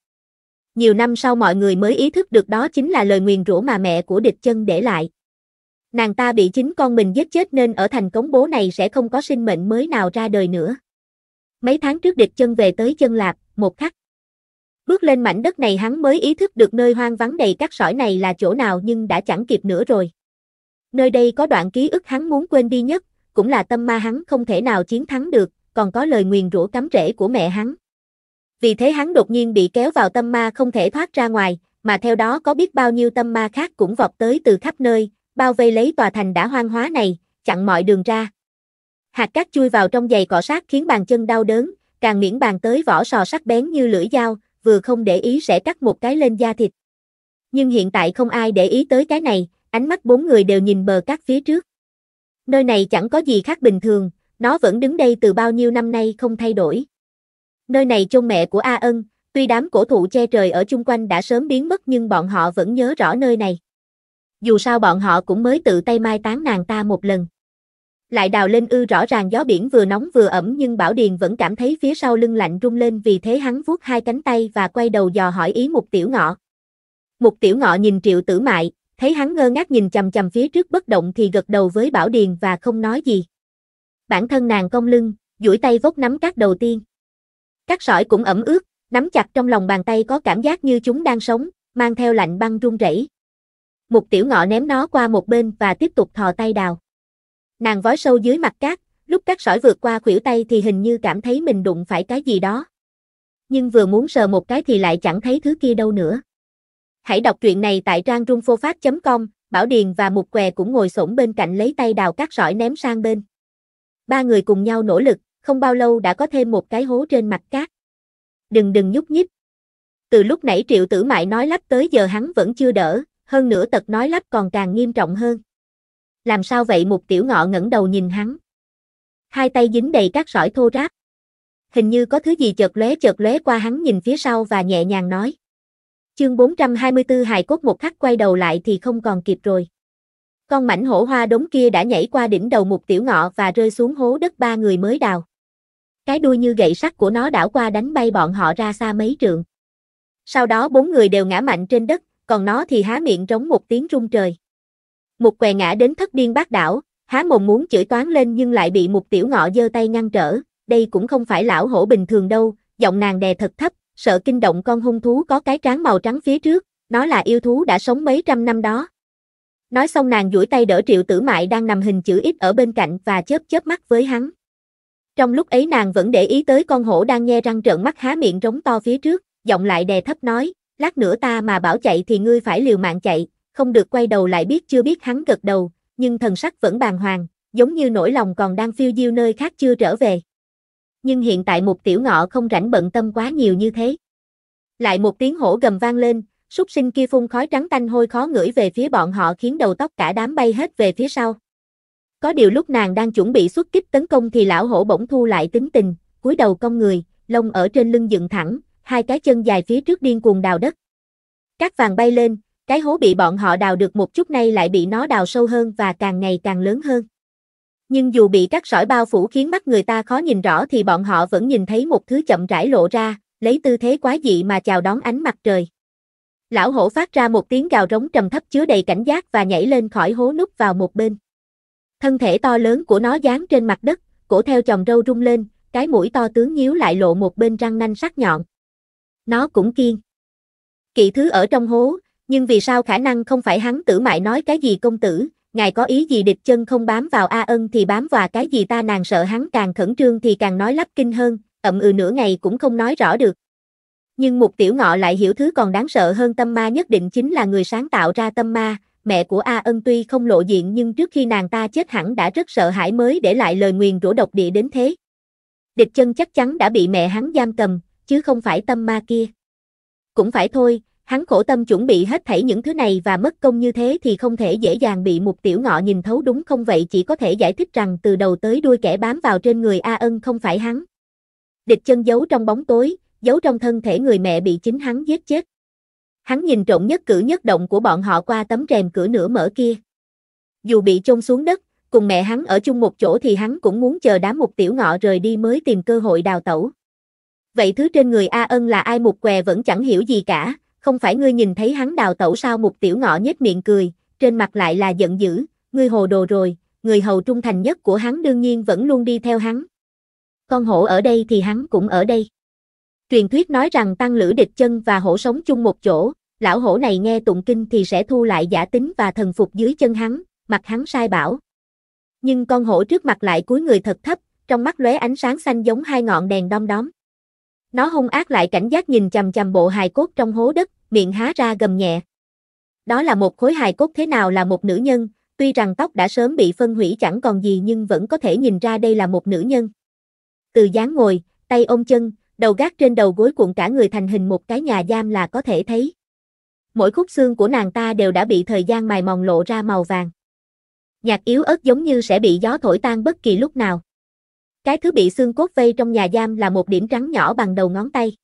Nhiều năm sau mọi người mới ý thức được đó chính là lời nguyền rủa mà mẹ của địch chân để lại. Nàng ta bị chính con mình giết chết nên ở thành cống bố này sẽ không có sinh mệnh mới nào ra đời nữa. Mấy tháng trước địch chân về tới chân lạp, một khắc. Bước lên mảnh đất này hắn mới ý thức được nơi hoang vắng đầy cát sỏi này là chỗ nào nhưng đã chẳng kịp nữa rồi. Nơi đây có đoạn ký ức hắn muốn quên đi nhất, cũng là tâm ma hắn không thể nào chiến thắng được, còn có lời nguyền rủa cắm rễ của mẹ hắn. Vì thế hắn đột nhiên bị kéo vào tâm ma không thể thoát ra ngoài, mà theo đó có biết bao nhiêu tâm ma khác cũng vọt tới từ khắp nơi, bao vây lấy tòa thành đã hoang hóa này, chặn mọi đường ra. Hạt cát chui vào trong giày cỏ sát khiến bàn chân đau đớn, càng miễn bàn tới vỏ sò sắc bén như lưỡi dao, vừa không để ý sẽ cắt một cái lên da thịt. Nhưng hiện tại không ai để ý tới cái này, ánh mắt bốn người đều nhìn bờ cát phía trước. Nơi này chẳng có gì khác bình thường, nó vẫn đứng đây từ bao nhiêu năm nay không thay đổi. Nơi này chôn mẹ của A Ân, tuy đám cổ thụ che trời ở chung quanh đã sớm biến mất nhưng bọn họ vẫn nhớ rõ nơi này. Dù sao bọn họ cũng mới tự tay mai tán nàng ta một lần. Lại đào lên ư rõ ràng gió biển vừa nóng vừa ẩm nhưng Bảo Điền vẫn cảm thấy phía sau lưng lạnh rung lên vì thế hắn vuốt hai cánh tay và quay đầu dò hỏi ý Mục Tiểu Ngọ. Mục Tiểu Ngọ nhìn Triệu Tử Mại, thấy hắn ngơ ngác nhìn chằm chằm phía trước bất động thì gật đầu với Bảo Điền và không nói gì bản thân nàng cong lưng, duỗi tay vốc nắm cát đầu tiên. Các sỏi cũng ẩm ướt, nắm chặt trong lòng bàn tay có cảm giác như chúng đang sống, mang theo lạnh băng run rẩy. Một tiểu ngọ ném nó qua một bên và tiếp tục thò tay đào. Nàng vói sâu dưới mặt cát, lúc cát sỏi vượt qua khuỷu tay thì hình như cảm thấy mình đụng phải cái gì đó. Nhưng vừa muốn sờ một cái thì lại chẳng thấy thứ kia đâu nữa. Hãy đọc truyện này tại trang trung com Bảo Điền và Mục Què cũng ngồi xổm bên cạnh lấy tay đào cát sỏi ném sang bên ba người cùng nhau nỗ lực, không bao lâu đã có thêm một cái hố trên mặt cát. Đừng đừng nhúc nhích. Từ lúc nãy triệu tử mại nói lắp tới giờ hắn vẫn chưa đỡ, hơn nữa tật nói lắp còn càng nghiêm trọng hơn. Làm sao vậy một tiểu ngọ ngẩng đầu nhìn hắn. Hai tay dính đầy các sỏi thô ráp. Hình như có thứ gì chợt lóe chợt lóe qua hắn nhìn phía sau và nhẹ nhàng nói. Chương 424 hài cốt một khắc quay đầu lại thì không còn kịp rồi. Con mảnh hổ hoa đống kia đã nhảy qua đỉnh đầu một tiểu ngọ và rơi xuống hố đất ba người mới đào. Cái đuôi như gậy sắt của nó đảo qua đánh bay bọn họ ra xa mấy trượng. Sau đó bốn người đều ngã mạnh trên đất, còn nó thì há miệng trống một tiếng rung trời. Một què ngã đến thất điên bác đảo, há mồm muốn chửi toán lên nhưng lại bị một tiểu ngọ giơ tay ngăn trở, đây cũng không phải lão hổ bình thường đâu, giọng nàng đè thật thấp, sợ kinh động con hung thú có cái tráng màu trắng phía trước, nó là yêu thú đã sống mấy trăm năm đó. Nói xong nàng duỗi tay đỡ triệu tử mại đang nằm hình chữ ít ở bên cạnh và chớp chớp mắt với hắn. Trong lúc ấy nàng vẫn để ý tới con hổ đang nghe răng trợn mắt há miệng rống to phía trước, giọng lại đè thấp nói, lát nữa ta mà bảo chạy thì ngươi phải liều mạng chạy, không được quay đầu lại biết chưa biết hắn gật đầu, nhưng thần sắc vẫn bàng hoàng, giống như nỗi lòng còn đang phiêu diêu nơi khác chưa trở về. Nhưng hiện tại một tiểu ngọ không rảnh bận tâm quá nhiều như thế. Lại một tiếng hổ gầm vang lên, súc sinh kia phun khói trắng tanh hôi khó ngửi về phía bọn họ khiến đầu tóc cả đám bay hết về phía sau. Có điều lúc nàng đang chuẩn bị xuất kích tấn công thì lão hổ bỗng thu lại tính tình, cúi đầu cong người, lông ở trên lưng dựng thẳng, hai cái chân dài phía trước điên cuồng đào đất. Các vàng bay lên, cái hố bị bọn họ đào được một chút nay lại bị nó đào sâu hơn và càng ngày càng lớn hơn. Nhưng dù bị các sỏi bao phủ khiến mắt người ta khó nhìn rõ thì bọn họ vẫn nhìn thấy một thứ chậm rãi lộ ra, lấy tư thế quá dị mà chào đón ánh mặt trời. Lão hổ phát ra một tiếng gào rống trầm thấp chứa đầy cảnh giác và nhảy lên khỏi hố núp vào một bên. Thân thể to lớn của nó dán trên mặt đất, cổ theo chồng râu rung lên, cái mũi to tướng nhíu lại lộ một bên răng nanh sắc nhọn. Nó cũng kiên. Kỵ thứ ở trong hố, nhưng vì sao khả năng không phải hắn tử mại nói cái gì công tử, ngài có ý gì địch chân không bám vào A ân thì bám vào cái gì ta nàng sợ hắn càng khẩn trương thì càng nói lắp kinh hơn, ậm ừ nửa ngày cũng không nói rõ được. Nhưng mục tiểu ngọ lại hiểu thứ còn đáng sợ hơn tâm ma nhất định chính là người sáng tạo ra tâm ma, mẹ của A ân tuy không lộ diện nhưng trước khi nàng ta chết hẳn đã rất sợ hãi mới để lại lời nguyền rủa độc địa đến thế. Địch chân chắc chắn đã bị mẹ hắn giam cầm, chứ không phải tâm ma kia. Cũng phải thôi, hắn khổ tâm chuẩn bị hết thảy những thứ này và mất công như thế thì không thể dễ dàng bị mục tiểu ngọ nhìn thấu đúng không vậy chỉ có thể giải thích rằng từ đầu tới đuôi kẻ bám vào trên người A ân không phải hắn. Địch chân giấu trong bóng tối, giấu trong thân thể người mẹ bị chính hắn giết chết. Hắn nhìn trộm nhất cử nhất động của bọn họ qua tấm rèm cửa nửa mở kia. Dù bị chôn xuống đất, cùng mẹ hắn ở chung một chỗ thì hắn cũng muốn chờ đám một tiểu ngọ rời đi mới tìm cơ hội đào tẩu. Vậy thứ trên người A Ân là ai mục què vẫn chẳng hiểu gì cả, không phải ngươi nhìn thấy hắn đào tẩu sao mục tiểu ngọ nhếch miệng cười, trên mặt lại là giận dữ, ngươi hồ đồ rồi, người hầu trung thành nhất của hắn đương nhiên vẫn luôn đi theo hắn. Con hổ ở đây thì hắn cũng ở đây. Truyền thuyết nói rằng tăng lữ địch chân và hổ sống chung một chỗ, lão hổ này nghe tụng kinh thì sẽ thu lại giả tính và thần phục dưới chân hắn, mặt hắn sai bảo. Nhưng con hổ trước mặt lại cúi người thật thấp, trong mắt lóe ánh sáng xanh giống hai ngọn đèn đom đóm. Nó hung ác lại cảnh giác nhìn chằm chằm bộ hài cốt trong hố đất, miệng há ra gầm nhẹ. Đó là một khối hài cốt thế nào là một nữ nhân, tuy rằng tóc đã sớm bị phân hủy chẳng còn gì nhưng vẫn có thể nhìn ra đây là một nữ nhân. Từ dáng ngồi, tay ôm chân, đầu gác trên đầu gối cuộn cả người thành hình một cái nhà giam là có thể thấy. Mỗi khúc xương của nàng ta đều đã bị thời gian mài mòn lộ ra màu vàng. Nhạc yếu ớt giống như sẽ bị gió thổi tan bất kỳ lúc nào. Cái thứ bị xương cốt vây trong nhà giam là một điểm trắng nhỏ bằng đầu ngón tay.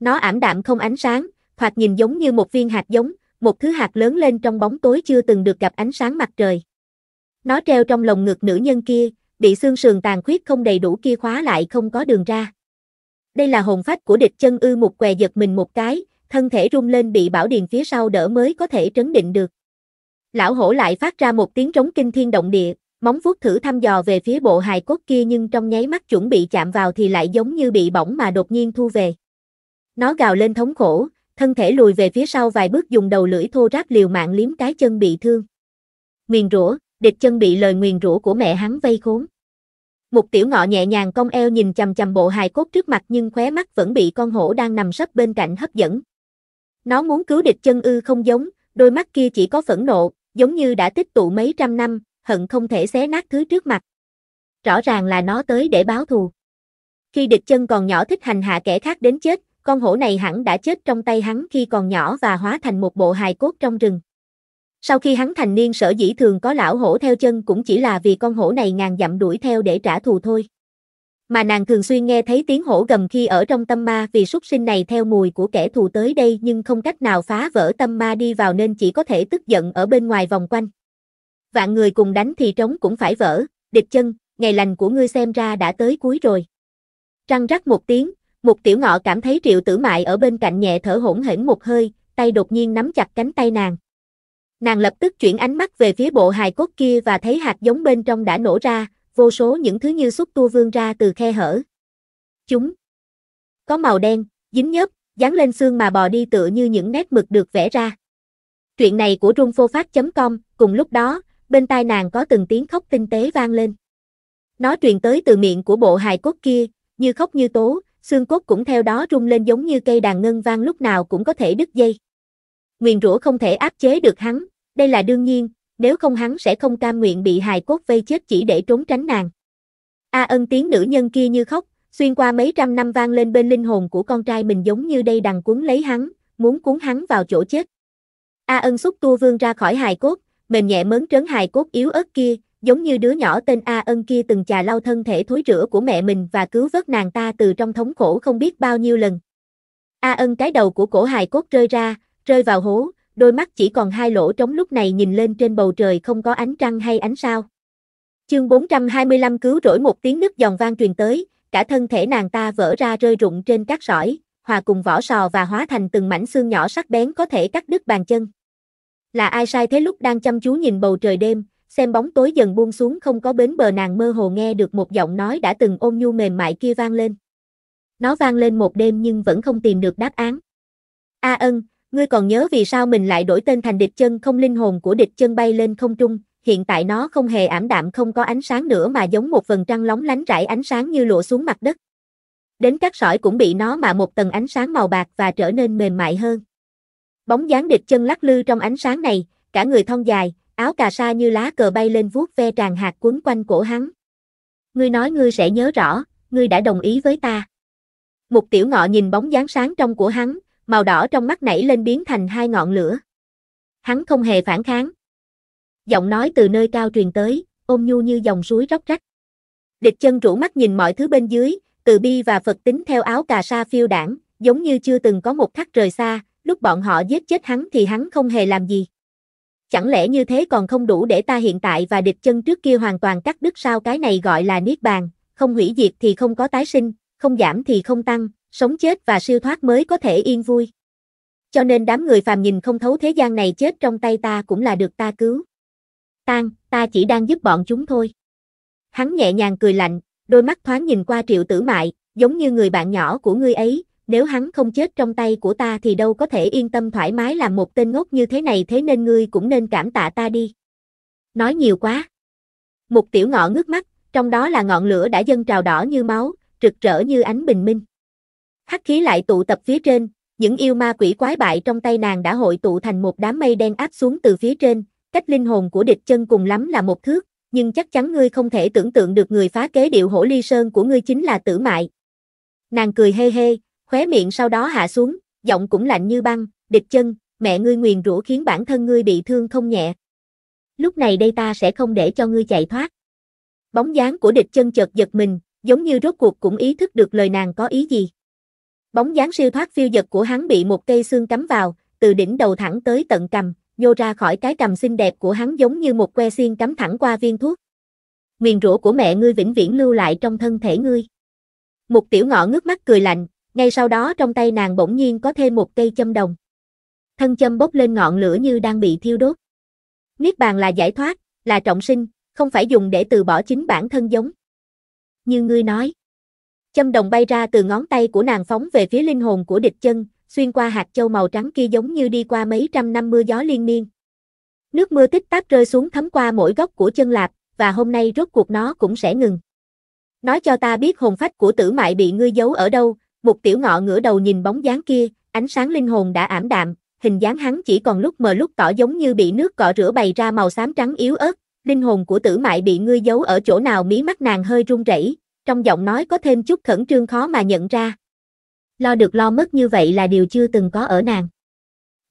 Nó ảm đạm không ánh sáng, thoạt nhìn giống như một viên hạt giống, một thứ hạt lớn lên trong bóng tối chưa từng được gặp ánh sáng mặt trời. Nó treo trong lồng ngực nữ nhân kia, bị xương sườn tàn khuyết không đầy đủ kia khóa lại không có đường ra. Đây là hồn phách của địch chân ư một què giật mình một cái, thân thể rung lên bị bảo điền phía sau đỡ mới có thể trấn định được. Lão hổ lại phát ra một tiếng trống kinh thiên động địa, móng vuốt thử thăm dò về phía bộ hài cốt kia nhưng trong nháy mắt chuẩn bị chạm vào thì lại giống như bị bỏng mà đột nhiên thu về. Nó gào lên thống khổ, thân thể lùi về phía sau vài bước dùng đầu lưỡi thô ráp liều mạng liếm cái chân bị thương. Nguyền rủa, địch chân bị lời nguyền rủa của mẹ hắn vây khốn. Một tiểu ngọ nhẹ nhàng cong eo nhìn chằm chằm bộ hài cốt trước mặt nhưng khóe mắt vẫn bị con hổ đang nằm sấp bên cạnh hấp dẫn. Nó muốn cứu địch chân ư không giống, đôi mắt kia chỉ có phẫn nộ, giống như đã tích tụ mấy trăm năm, hận không thể xé nát thứ trước mặt. Rõ ràng là nó tới để báo thù. Khi địch chân còn nhỏ thích hành hạ kẻ khác đến chết, con hổ này hẳn đã chết trong tay hắn khi còn nhỏ và hóa thành một bộ hài cốt trong rừng. Sau khi hắn thành niên sở dĩ thường có lão hổ theo chân cũng chỉ là vì con hổ này ngàn dặm đuổi theo để trả thù thôi. Mà nàng thường xuyên nghe thấy tiếng hổ gầm khi ở trong tâm ma vì súc sinh này theo mùi của kẻ thù tới đây nhưng không cách nào phá vỡ tâm ma đi vào nên chỉ có thể tức giận ở bên ngoài vòng quanh. Vạn người cùng đánh thì trống cũng phải vỡ, địch chân, ngày lành của ngươi xem ra đã tới cuối rồi. Răng rắc một tiếng, một tiểu ngọ cảm thấy triệu tử mại ở bên cạnh nhẹ thở hỗn hển một hơi, tay đột nhiên nắm chặt cánh tay nàng. Nàng lập tức chuyển ánh mắt về phía bộ hài cốt kia và thấy hạt giống bên trong đã nổ ra, vô số những thứ như xúc tua vương ra từ khe hở. Chúng có màu đen, dính nhớp, dán lên xương mà bò đi tựa như những nét mực được vẽ ra. chuyện này của rungphophat.com, cùng lúc đó, bên tai nàng có từng tiếng khóc tinh tế vang lên. Nó truyền tới từ miệng của bộ hài cốt kia, như khóc như tố, xương cốt cũng theo đó rung lên giống như cây đàn ngân vang lúc nào cũng có thể đứt dây nguyền rủa không thể áp chế được hắn, đây là đương nhiên, nếu không hắn sẽ không cam nguyện bị hài cốt vây chết chỉ để trốn tránh nàng. A ân tiếng nữ nhân kia như khóc, xuyên qua mấy trăm năm vang lên bên linh hồn của con trai mình giống như đây đằng cuốn lấy hắn, muốn cuốn hắn vào chỗ chết. A ân xúc tu vương ra khỏi hài cốt, mềm nhẹ mớn trấn hài cốt yếu ớt kia, giống như đứa nhỏ tên A ân kia từng chà lau thân thể thối rữa của mẹ mình và cứu vớt nàng ta từ trong thống khổ không biết bao nhiêu lần. A ân cái đầu của cổ hài cốt rơi ra, rơi vào hố, đôi mắt chỉ còn hai lỗ trống lúc này nhìn lên trên bầu trời không có ánh trăng hay ánh sao. Chương 425 cứu rỗi một tiếng nứt dòng vang truyền tới, cả thân thể nàng ta vỡ ra rơi rụng trên các sỏi, hòa cùng vỏ sò và hóa thành từng mảnh xương nhỏ sắc bén có thể cắt đứt bàn chân. Là ai sai thế lúc đang chăm chú nhìn bầu trời đêm, xem bóng tối dần buông xuống không có bến bờ nàng mơ hồ nghe được một giọng nói đã từng ôm nhu mềm mại kia vang lên. Nó vang lên một đêm nhưng vẫn không tìm được đáp án. A ân, Ngươi còn nhớ vì sao mình lại đổi tên thành địch chân không linh hồn của địch chân bay lên không trung, hiện tại nó không hề ảm đạm không có ánh sáng nữa mà giống một phần trăng lóng lánh rải ánh sáng như lụa xuống mặt đất. Đến các sỏi cũng bị nó mà một tầng ánh sáng màu bạc và trở nên mềm mại hơn. Bóng dáng địch chân lắc lư trong ánh sáng này, cả người thon dài, áo cà sa như lá cờ bay lên vuốt ve tràn hạt quấn quanh cổ hắn. Ngươi nói ngươi sẽ nhớ rõ, ngươi đã đồng ý với ta. Mục tiểu ngọ nhìn bóng dáng sáng trong của hắn, màu đỏ trong mắt nảy lên biến thành hai ngọn lửa. Hắn không hề phản kháng. Giọng nói từ nơi cao truyền tới, ôm nhu như dòng suối róc rách. Địch chân rũ mắt nhìn mọi thứ bên dưới, từ bi và Phật tính theo áo cà sa phiêu đảng, giống như chưa từng có một khắc rời xa, lúc bọn họ giết chết hắn thì hắn không hề làm gì. Chẳng lẽ như thế còn không đủ để ta hiện tại và địch chân trước kia hoàn toàn cắt đứt sao cái này gọi là niết bàn, không hủy diệt thì không có tái sinh, không giảm thì không tăng, sống chết và siêu thoát mới có thể yên vui. Cho nên đám người phàm nhìn không thấu thế gian này chết trong tay ta cũng là được ta cứu. Tan, ta chỉ đang giúp bọn chúng thôi. Hắn nhẹ nhàng cười lạnh, đôi mắt thoáng nhìn qua triệu tử mại, giống như người bạn nhỏ của ngươi ấy, nếu hắn không chết trong tay của ta thì đâu có thể yên tâm thoải mái làm một tên ngốc như thế này thế nên ngươi cũng nên cảm tạ ta đi. Nói nhiều quá. một tiểu ngọ ngước mắt, trong đó là ngọn lửa đã dâng trào đỏ như máu, rực rỡ như ánh bình minh hắc khí lại tụ tập phía trên, những yêu ma quỷ quái bại trong tay nàng đã hội tụ thành một đám mây đen áp xuống từ phía trên, cách linh hồn của địch chân cùng lắm là một thước, nhưng chắc chắn ngươi không thể tưởng tượng được người phá kế điệu hổ ly sơn của ngươi chính là tử mại. Nàng cười hê hê, khóe miệng sau đó hạ xuống, giọng cũng lạnh như băng, địch chân, mẹ ngươi nguyền rủa khiến bản thân ngươi bị thương không nhẹ. Lúc này đây ta sẽ không để cho ngươi chạy thoát. Bóng dáng của địch chân chợt giật mình, giống như rốt cuộc cũng ý thức được lời nàng có ý gì. Bóng dáng siêu thoát phiêu giật của hắn bị một cây xương cắm vào, từ đỉnh đầu thẳng tới tận cầm, nhô ra khỏi cái cầm xinh đẹp của hắn giống như một que xiên cắm thẳng qua viên thuốc. Nguyền rủa của mẹ ngươi vĩnh viễn lưu lại trong thân thể ngươi. Mục tiểu ngọ ngước mắt cười lạnh, ngay sau đó trong tay nàng bỗng nhiên có thêm một cây châm đồng. Thân châm bốc lên ngọn lửa như đang bị thiêu đốt. Niết bàn là giải thoát, là trọng sinh, không phải dùng để từ bỏ chính bản thân giống. Như ngươi nói, Châm đồng bay ra từ ngón tay của nàng phóng về phía linh hồn của địch chân, xuyên qua hạt châu màu trắng kia giống như đi qua mấy trăm năm mưa gió liên miên. Nước mưa tích tắc rơi xuống thấm qua mỗi góc của chân lạp, và hôm nay rốt cuộc nó cũng sẽ ngừng. Nói cho ta biết hồn phách của tử mại bị ngươi giấu ở đâu, một tiểu ngọ ngửa đầu nhìn bóng dáng kia, ánh sáng linh hồn đã ảm đạm, hình dáng hắn chỉ còn lúc mờ lúc tỏ giống như bị nước cọ rửa bày ra màu xám trắng yếu ớt, linh hồn của tử mại bị ngươi giấu ở chỗ nào mí mắt nàng hơi run rẩy, trong giọng nói có thêm chút khẩn trương khó mà nhận ra. Lo được lo mất như vậy là điều chưa từng có ở nàng.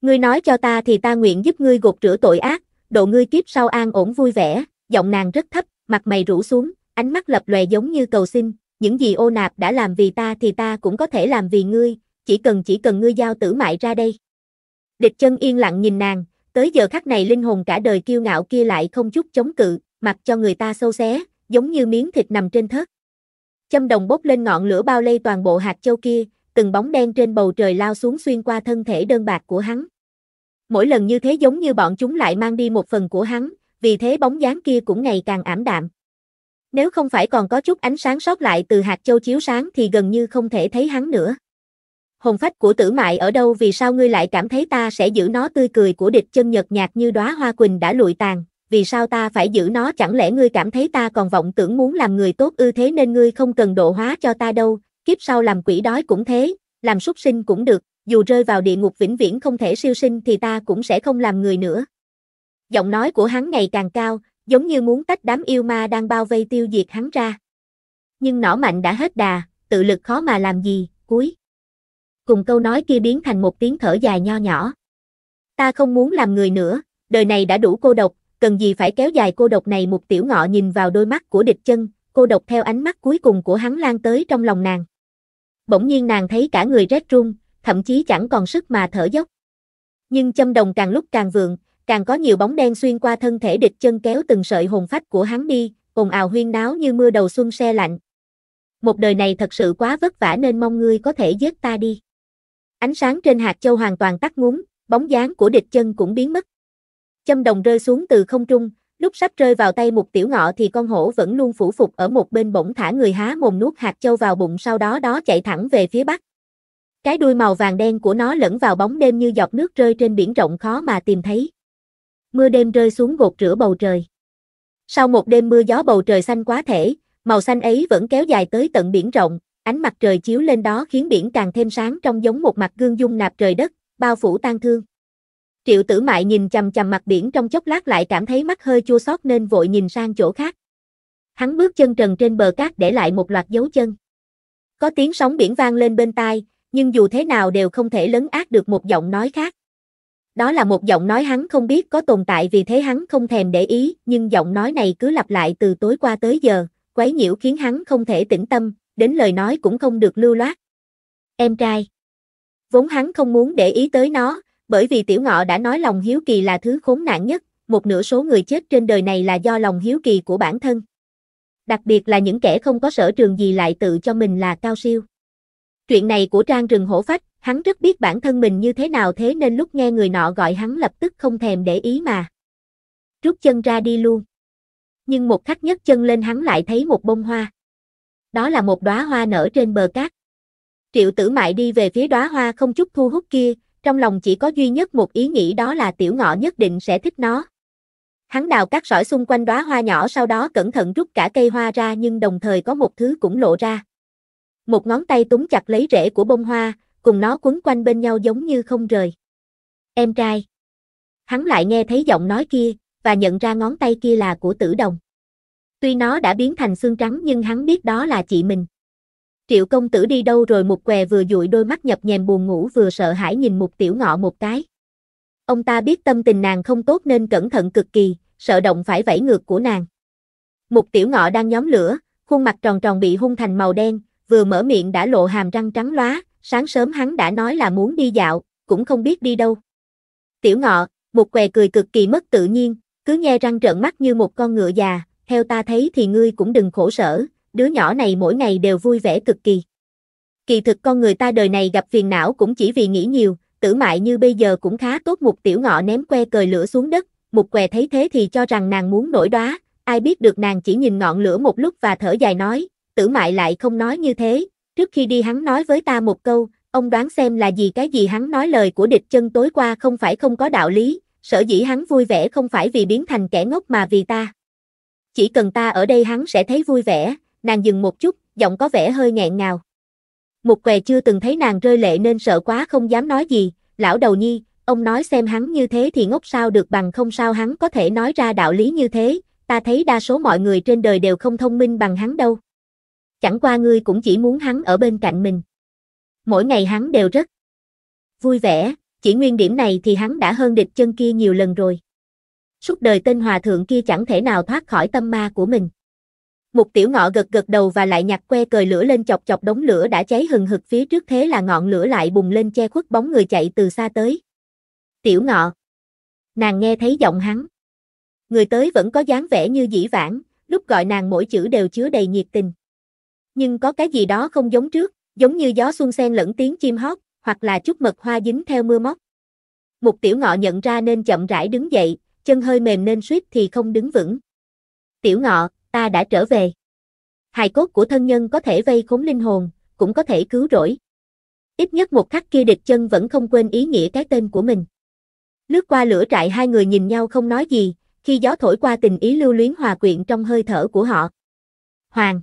Ngươi nói cho ta thì ta nguyện giúp ngươi gột rửa tội ác, độ ngươi kiếp sau an ổn vui vẻ, giọng nàng rất thấp, mặt mày rũ xuống, ánh mắt lập lòe giống như cầu xin, những gì ô nạp đã làm vì ta thì ta cũng có thể làm vì ngươi, chỉ cần chỉ cần ngươi giao tử mại ra đây. Địch chân yên lặng nhìn nàng, tới giờ khắc này linh hồn cả đời kiêu ngạo kia lại không chút chống cự, mặc cho người ta sâu xé, giống như miếng thịt nằm trên thớt. Châm đồng bốc lên ngọn lửa bao lây toàn bộ hạt châu kia, từng bóng đen trên bầu trời lao xuống xuyên qua thân thể đơn bạc của hắn. Mỗi lần như thế giống như bọn chúng lại mang đi một phần của hắn, vì thế bóng dáng kia cũng ngày càng ảm đạm. Nếu không phải còn có chút ánh sáng sót lại từ hạt châu chiếu sáng thì gần như không thể thấy hắn nữa. Hồn phách của tử mại ở đâu vì sao ngươi lại cảm thấy ta sẽ giữ nó tươi cười của địch chân nhật nhạt như đóa hoa quỳnh đã lụi tàn vì sao ta phải giữ nó chẳng lẽ ngươi cảm thấy ta còn vọng tưởng muốn làm người tốt ư thế nên ngươi không cần độ hóa cho ta đâu, kiếp sau làm quỷ đói cũng thế, làm súc sinh cũng được, dù rơi vào địa ngục vĩnh viễn không thể siêu sinh thì ta cũng sẽ không làm người nữa. Giọng nói của hắn ngày càng cao, giống như muốn tách đám yêu ma đang bao vây tiêu diệt hắn ra. Nhưng nỏ mạnh đã hết đà, tự lực khó mà làm gì, cuối. Cùng câu nói kia biến thành một tiếng thở dài nho nhỏ. Ta không muốn làm người nữa, đời này đã đủ cô độc, cần gì phải kéo dài cô độc này một tiểu ngọ nhìn vào đôi mắt của địch chân, cô độc theo ánh mắt cuối cùng của hắn lan tới trong lòng nàng. Bỗng nhiên nàng thấy cả người rét run, thậm chí chẳng còn sức mà thở dốc. Nhưng châm đồng càng lúc càng vượng, càng có nhiều bóng đen xuyên qua thân thể địch chân kéo từng sợi hồn phách của hắn đi, ồn ào huyên náo như mưa đầu xuân xe lạnh. Một đời này thật sự quá vất vả nên mong ngươi có thể giết ta đi. Ánh sáng trên hạt châu hoàn toàn tắt ngúm, bóng dáng của địch chân cũng biến mất châm đồng rơi xuống từ không trung, lúc sắp rơi vào tay một tiểu ngọ thì con hổ vẫn luôn phủ phục ở một bên bỗng thả người há mồm nuốt hạt châu vào bụng sau đó đó chạy thẳng về phía bắc. Cái đuôi màu vàng đen của nó lẫn vào bóng đêm như giọt nước rơi trên biển rộng khó mà tìm thấy. Mưa đêm rơi xuống gột rửa bầu trời. Sau một đêm mưa gió bầu trời xanh quá thể, màu xanh ấy vẫn kéo dài tới tận biển rộng, ánh mặt trời chiếu lên đó khiến biển càng thêm sáng trong giống một mặt gương dung nạp trời đất, bao phủ tang thương. Triệu tử mại nhìn chầm chầm mặt biển trong chốc lát lại cảm thấy mắt hơi chua xót nên vội nhìn sang chỗ khác. Hắn bước chân trần trên bờ cát để lại một loạt dấu chân. Có tiếng sóng biển vang lên bên tai, nhưng dù thế nào đều không thể lấn át được một giọng nói khác. Đó là một giọng nói hắn không biết có tồn tại vì thế hắn không thèm để ý, nhưng giọng nói này cứ lặp lại từ tối qua tới giờ, quấy nhiễu khiến hắn không thể tĩnh tâm, đến lời nói cũng không được lưu loát. Em trai. Vốn hắn không muốn để ý tới nó, bởi vì tiểu ngọ đã nói lòng hiếu kỳ là thứ khốn nạn nhất, một nửa số người chết trên đời này là do lòng hiếu kỳ của bản thân. Đặc biệt là những kẻ không có sở trường gì lại tự cho mình là cao siêu. Chuyện này của Trang Rừng Hổ Phách, hắn rất biết bản thân mình như thế nào thế nên lúc nghe người nọ gọi hắn lập tức không thèm để ý mà. Rút chân ra đi luôn. Nhưng một khắc nhất chân lên hắn lại thấy một bông hoa. Đó là một đóa hoa nở trên bờ cát. Triệu tử mại đi về phía đóa hoa không chút thu hút kia, trong lòng chỉ có duy nhất một ý nghĩ đó là tiểu ngọ nhất định sẽ thích nó. Hắn đào các sỏi xung quanh đóa hoa nhỏ sau đó cẩn thận rút cả cây hoa ra nhưng đồng thời có một thứ cũng lộ ra. Một ngón tay túm chặt lấy rễ của bông hoa, cùng nó quấn quanh bên nhau giống như không rời. Em trai. Hắn lại nghe thấy giọng nói kia, và nhận ra ngón tay kia là của tử đồng. Tuy nó đã biến thành xương trắng nhưng hắn biết đó là chị mình. Triệu công tử đi đâu rồi một què vừa dụi đôi mắt nhập nhèm buồn ngủ vừa sợ hãi nhìn một tiểu ngọ một cái. Ông ta biết tâm tình nàng không tốt nên cẩn thận cực kỳ, sợ động phải vẫy ngược của nàng. Một tiểu ngọ đang nhóm lửa, khuôn mặt tròn tròn bị hung thành màu đen, vừa mở miệng đã lộ hàm răng trắng lóa, sáng sớm hắn đã nói là muốn đi dạo, cũng không biết đi đâu. Tiểu ngọ, một què cười cực kỳ mất tự nhiên, cứ nghe răng trợn mắt như một con ngựa già, theo ta thấy thì ngươi cũng đừng khổ sở, đứa nhỏ này mỗi ngày đều vui vẻ cực kỳ. Kỳ thực con người ta đời này gặp phiền não cũng chỉ vì nghĩ nhiều, tử mại như bây giờ cũng khá tốt một tiểu ngọ ném que cờ lửa xuống đất, một què thấy thế thì cho rằng nàng muốn nổi đóa, ai biết được nàng chỉ nhìn ngọn lửa một lúc và thở dài nói, tử mại lại không nói như thế, trước khi đi hắn nói với ta một câu, ông đoán xem là gì cái gì hắn nói lời của địch chân tối qua không phải không có đạo lý, sở dĩ hắn vui vẻ không phải vì biến thành kẻ ngốc mà vì ta. Chỉ cần ta ở đây hắn sẽ thấy vui vẻ, nàng dừng một chút, giọng có vẻ hơi nghẹn ngào. Một què chưa từng thấy nàng rơi lệ nên sợ quá không dám nói gì, lão đầu nhi, ông nói xem hắn như thế thì ngốc sao được bằng không sao hắn có thể nói ra đạo lý như thế, ta thấy đa số mọi người trên đời đều không thông minh bằng hắn đâu. Chẳng qua ngươi cũng chỉ muốn hắn ở bên cạnh mình. Mỗi ngày hắn đều rất vui vẻ, chỉ nguyên điểm này thì hắn đã hơn địch chân kia nhiều lần rồi. Suốt đời tên hòa thượng kia chẳng thể nào thoát khỏi tâm ma của mình một tiểu ngọ gật gật đầu và lại nhặt que cờ lửa lên chọc chọc đống lửa đã cháy hừng hực phía trước thế là ngọn lửa lại bùng lên che khuất bóng người chạy từ xa tới. Tiểu ngọ. Nàng nghe thấy giọng hắn. Người tới vẫn có dáng vẻ như dĩ vãng, lúc gọi nàng mỗi chữ đều chứa đầy nhiệt tình. Nhưng có cái gì đó không giống trước, giống như gió xuân sen lẫn tiếng chim hót, hoặc là chút mật hoa dính theo mưa móc. một tiểu ngọ nhận ra nên chậm rãi đứng dậy, chân hơi mềm nên suýt thì không đứng vững. Tiểu ngọ, ta đã trở về. Hài cốt của thân nhân có thể vây khốn linh hồn, cũng có thể cứu rỗi. Ít nhất một khắc kia địch chân vẫn không quên ý nghĩa cái tên của mình. Lướt qua lửa trại hai người nhìn nhau không nói gì, khi gió thổi qua tình ý lưu luyến hòa quyện trong hơi thở của họ. Hoàng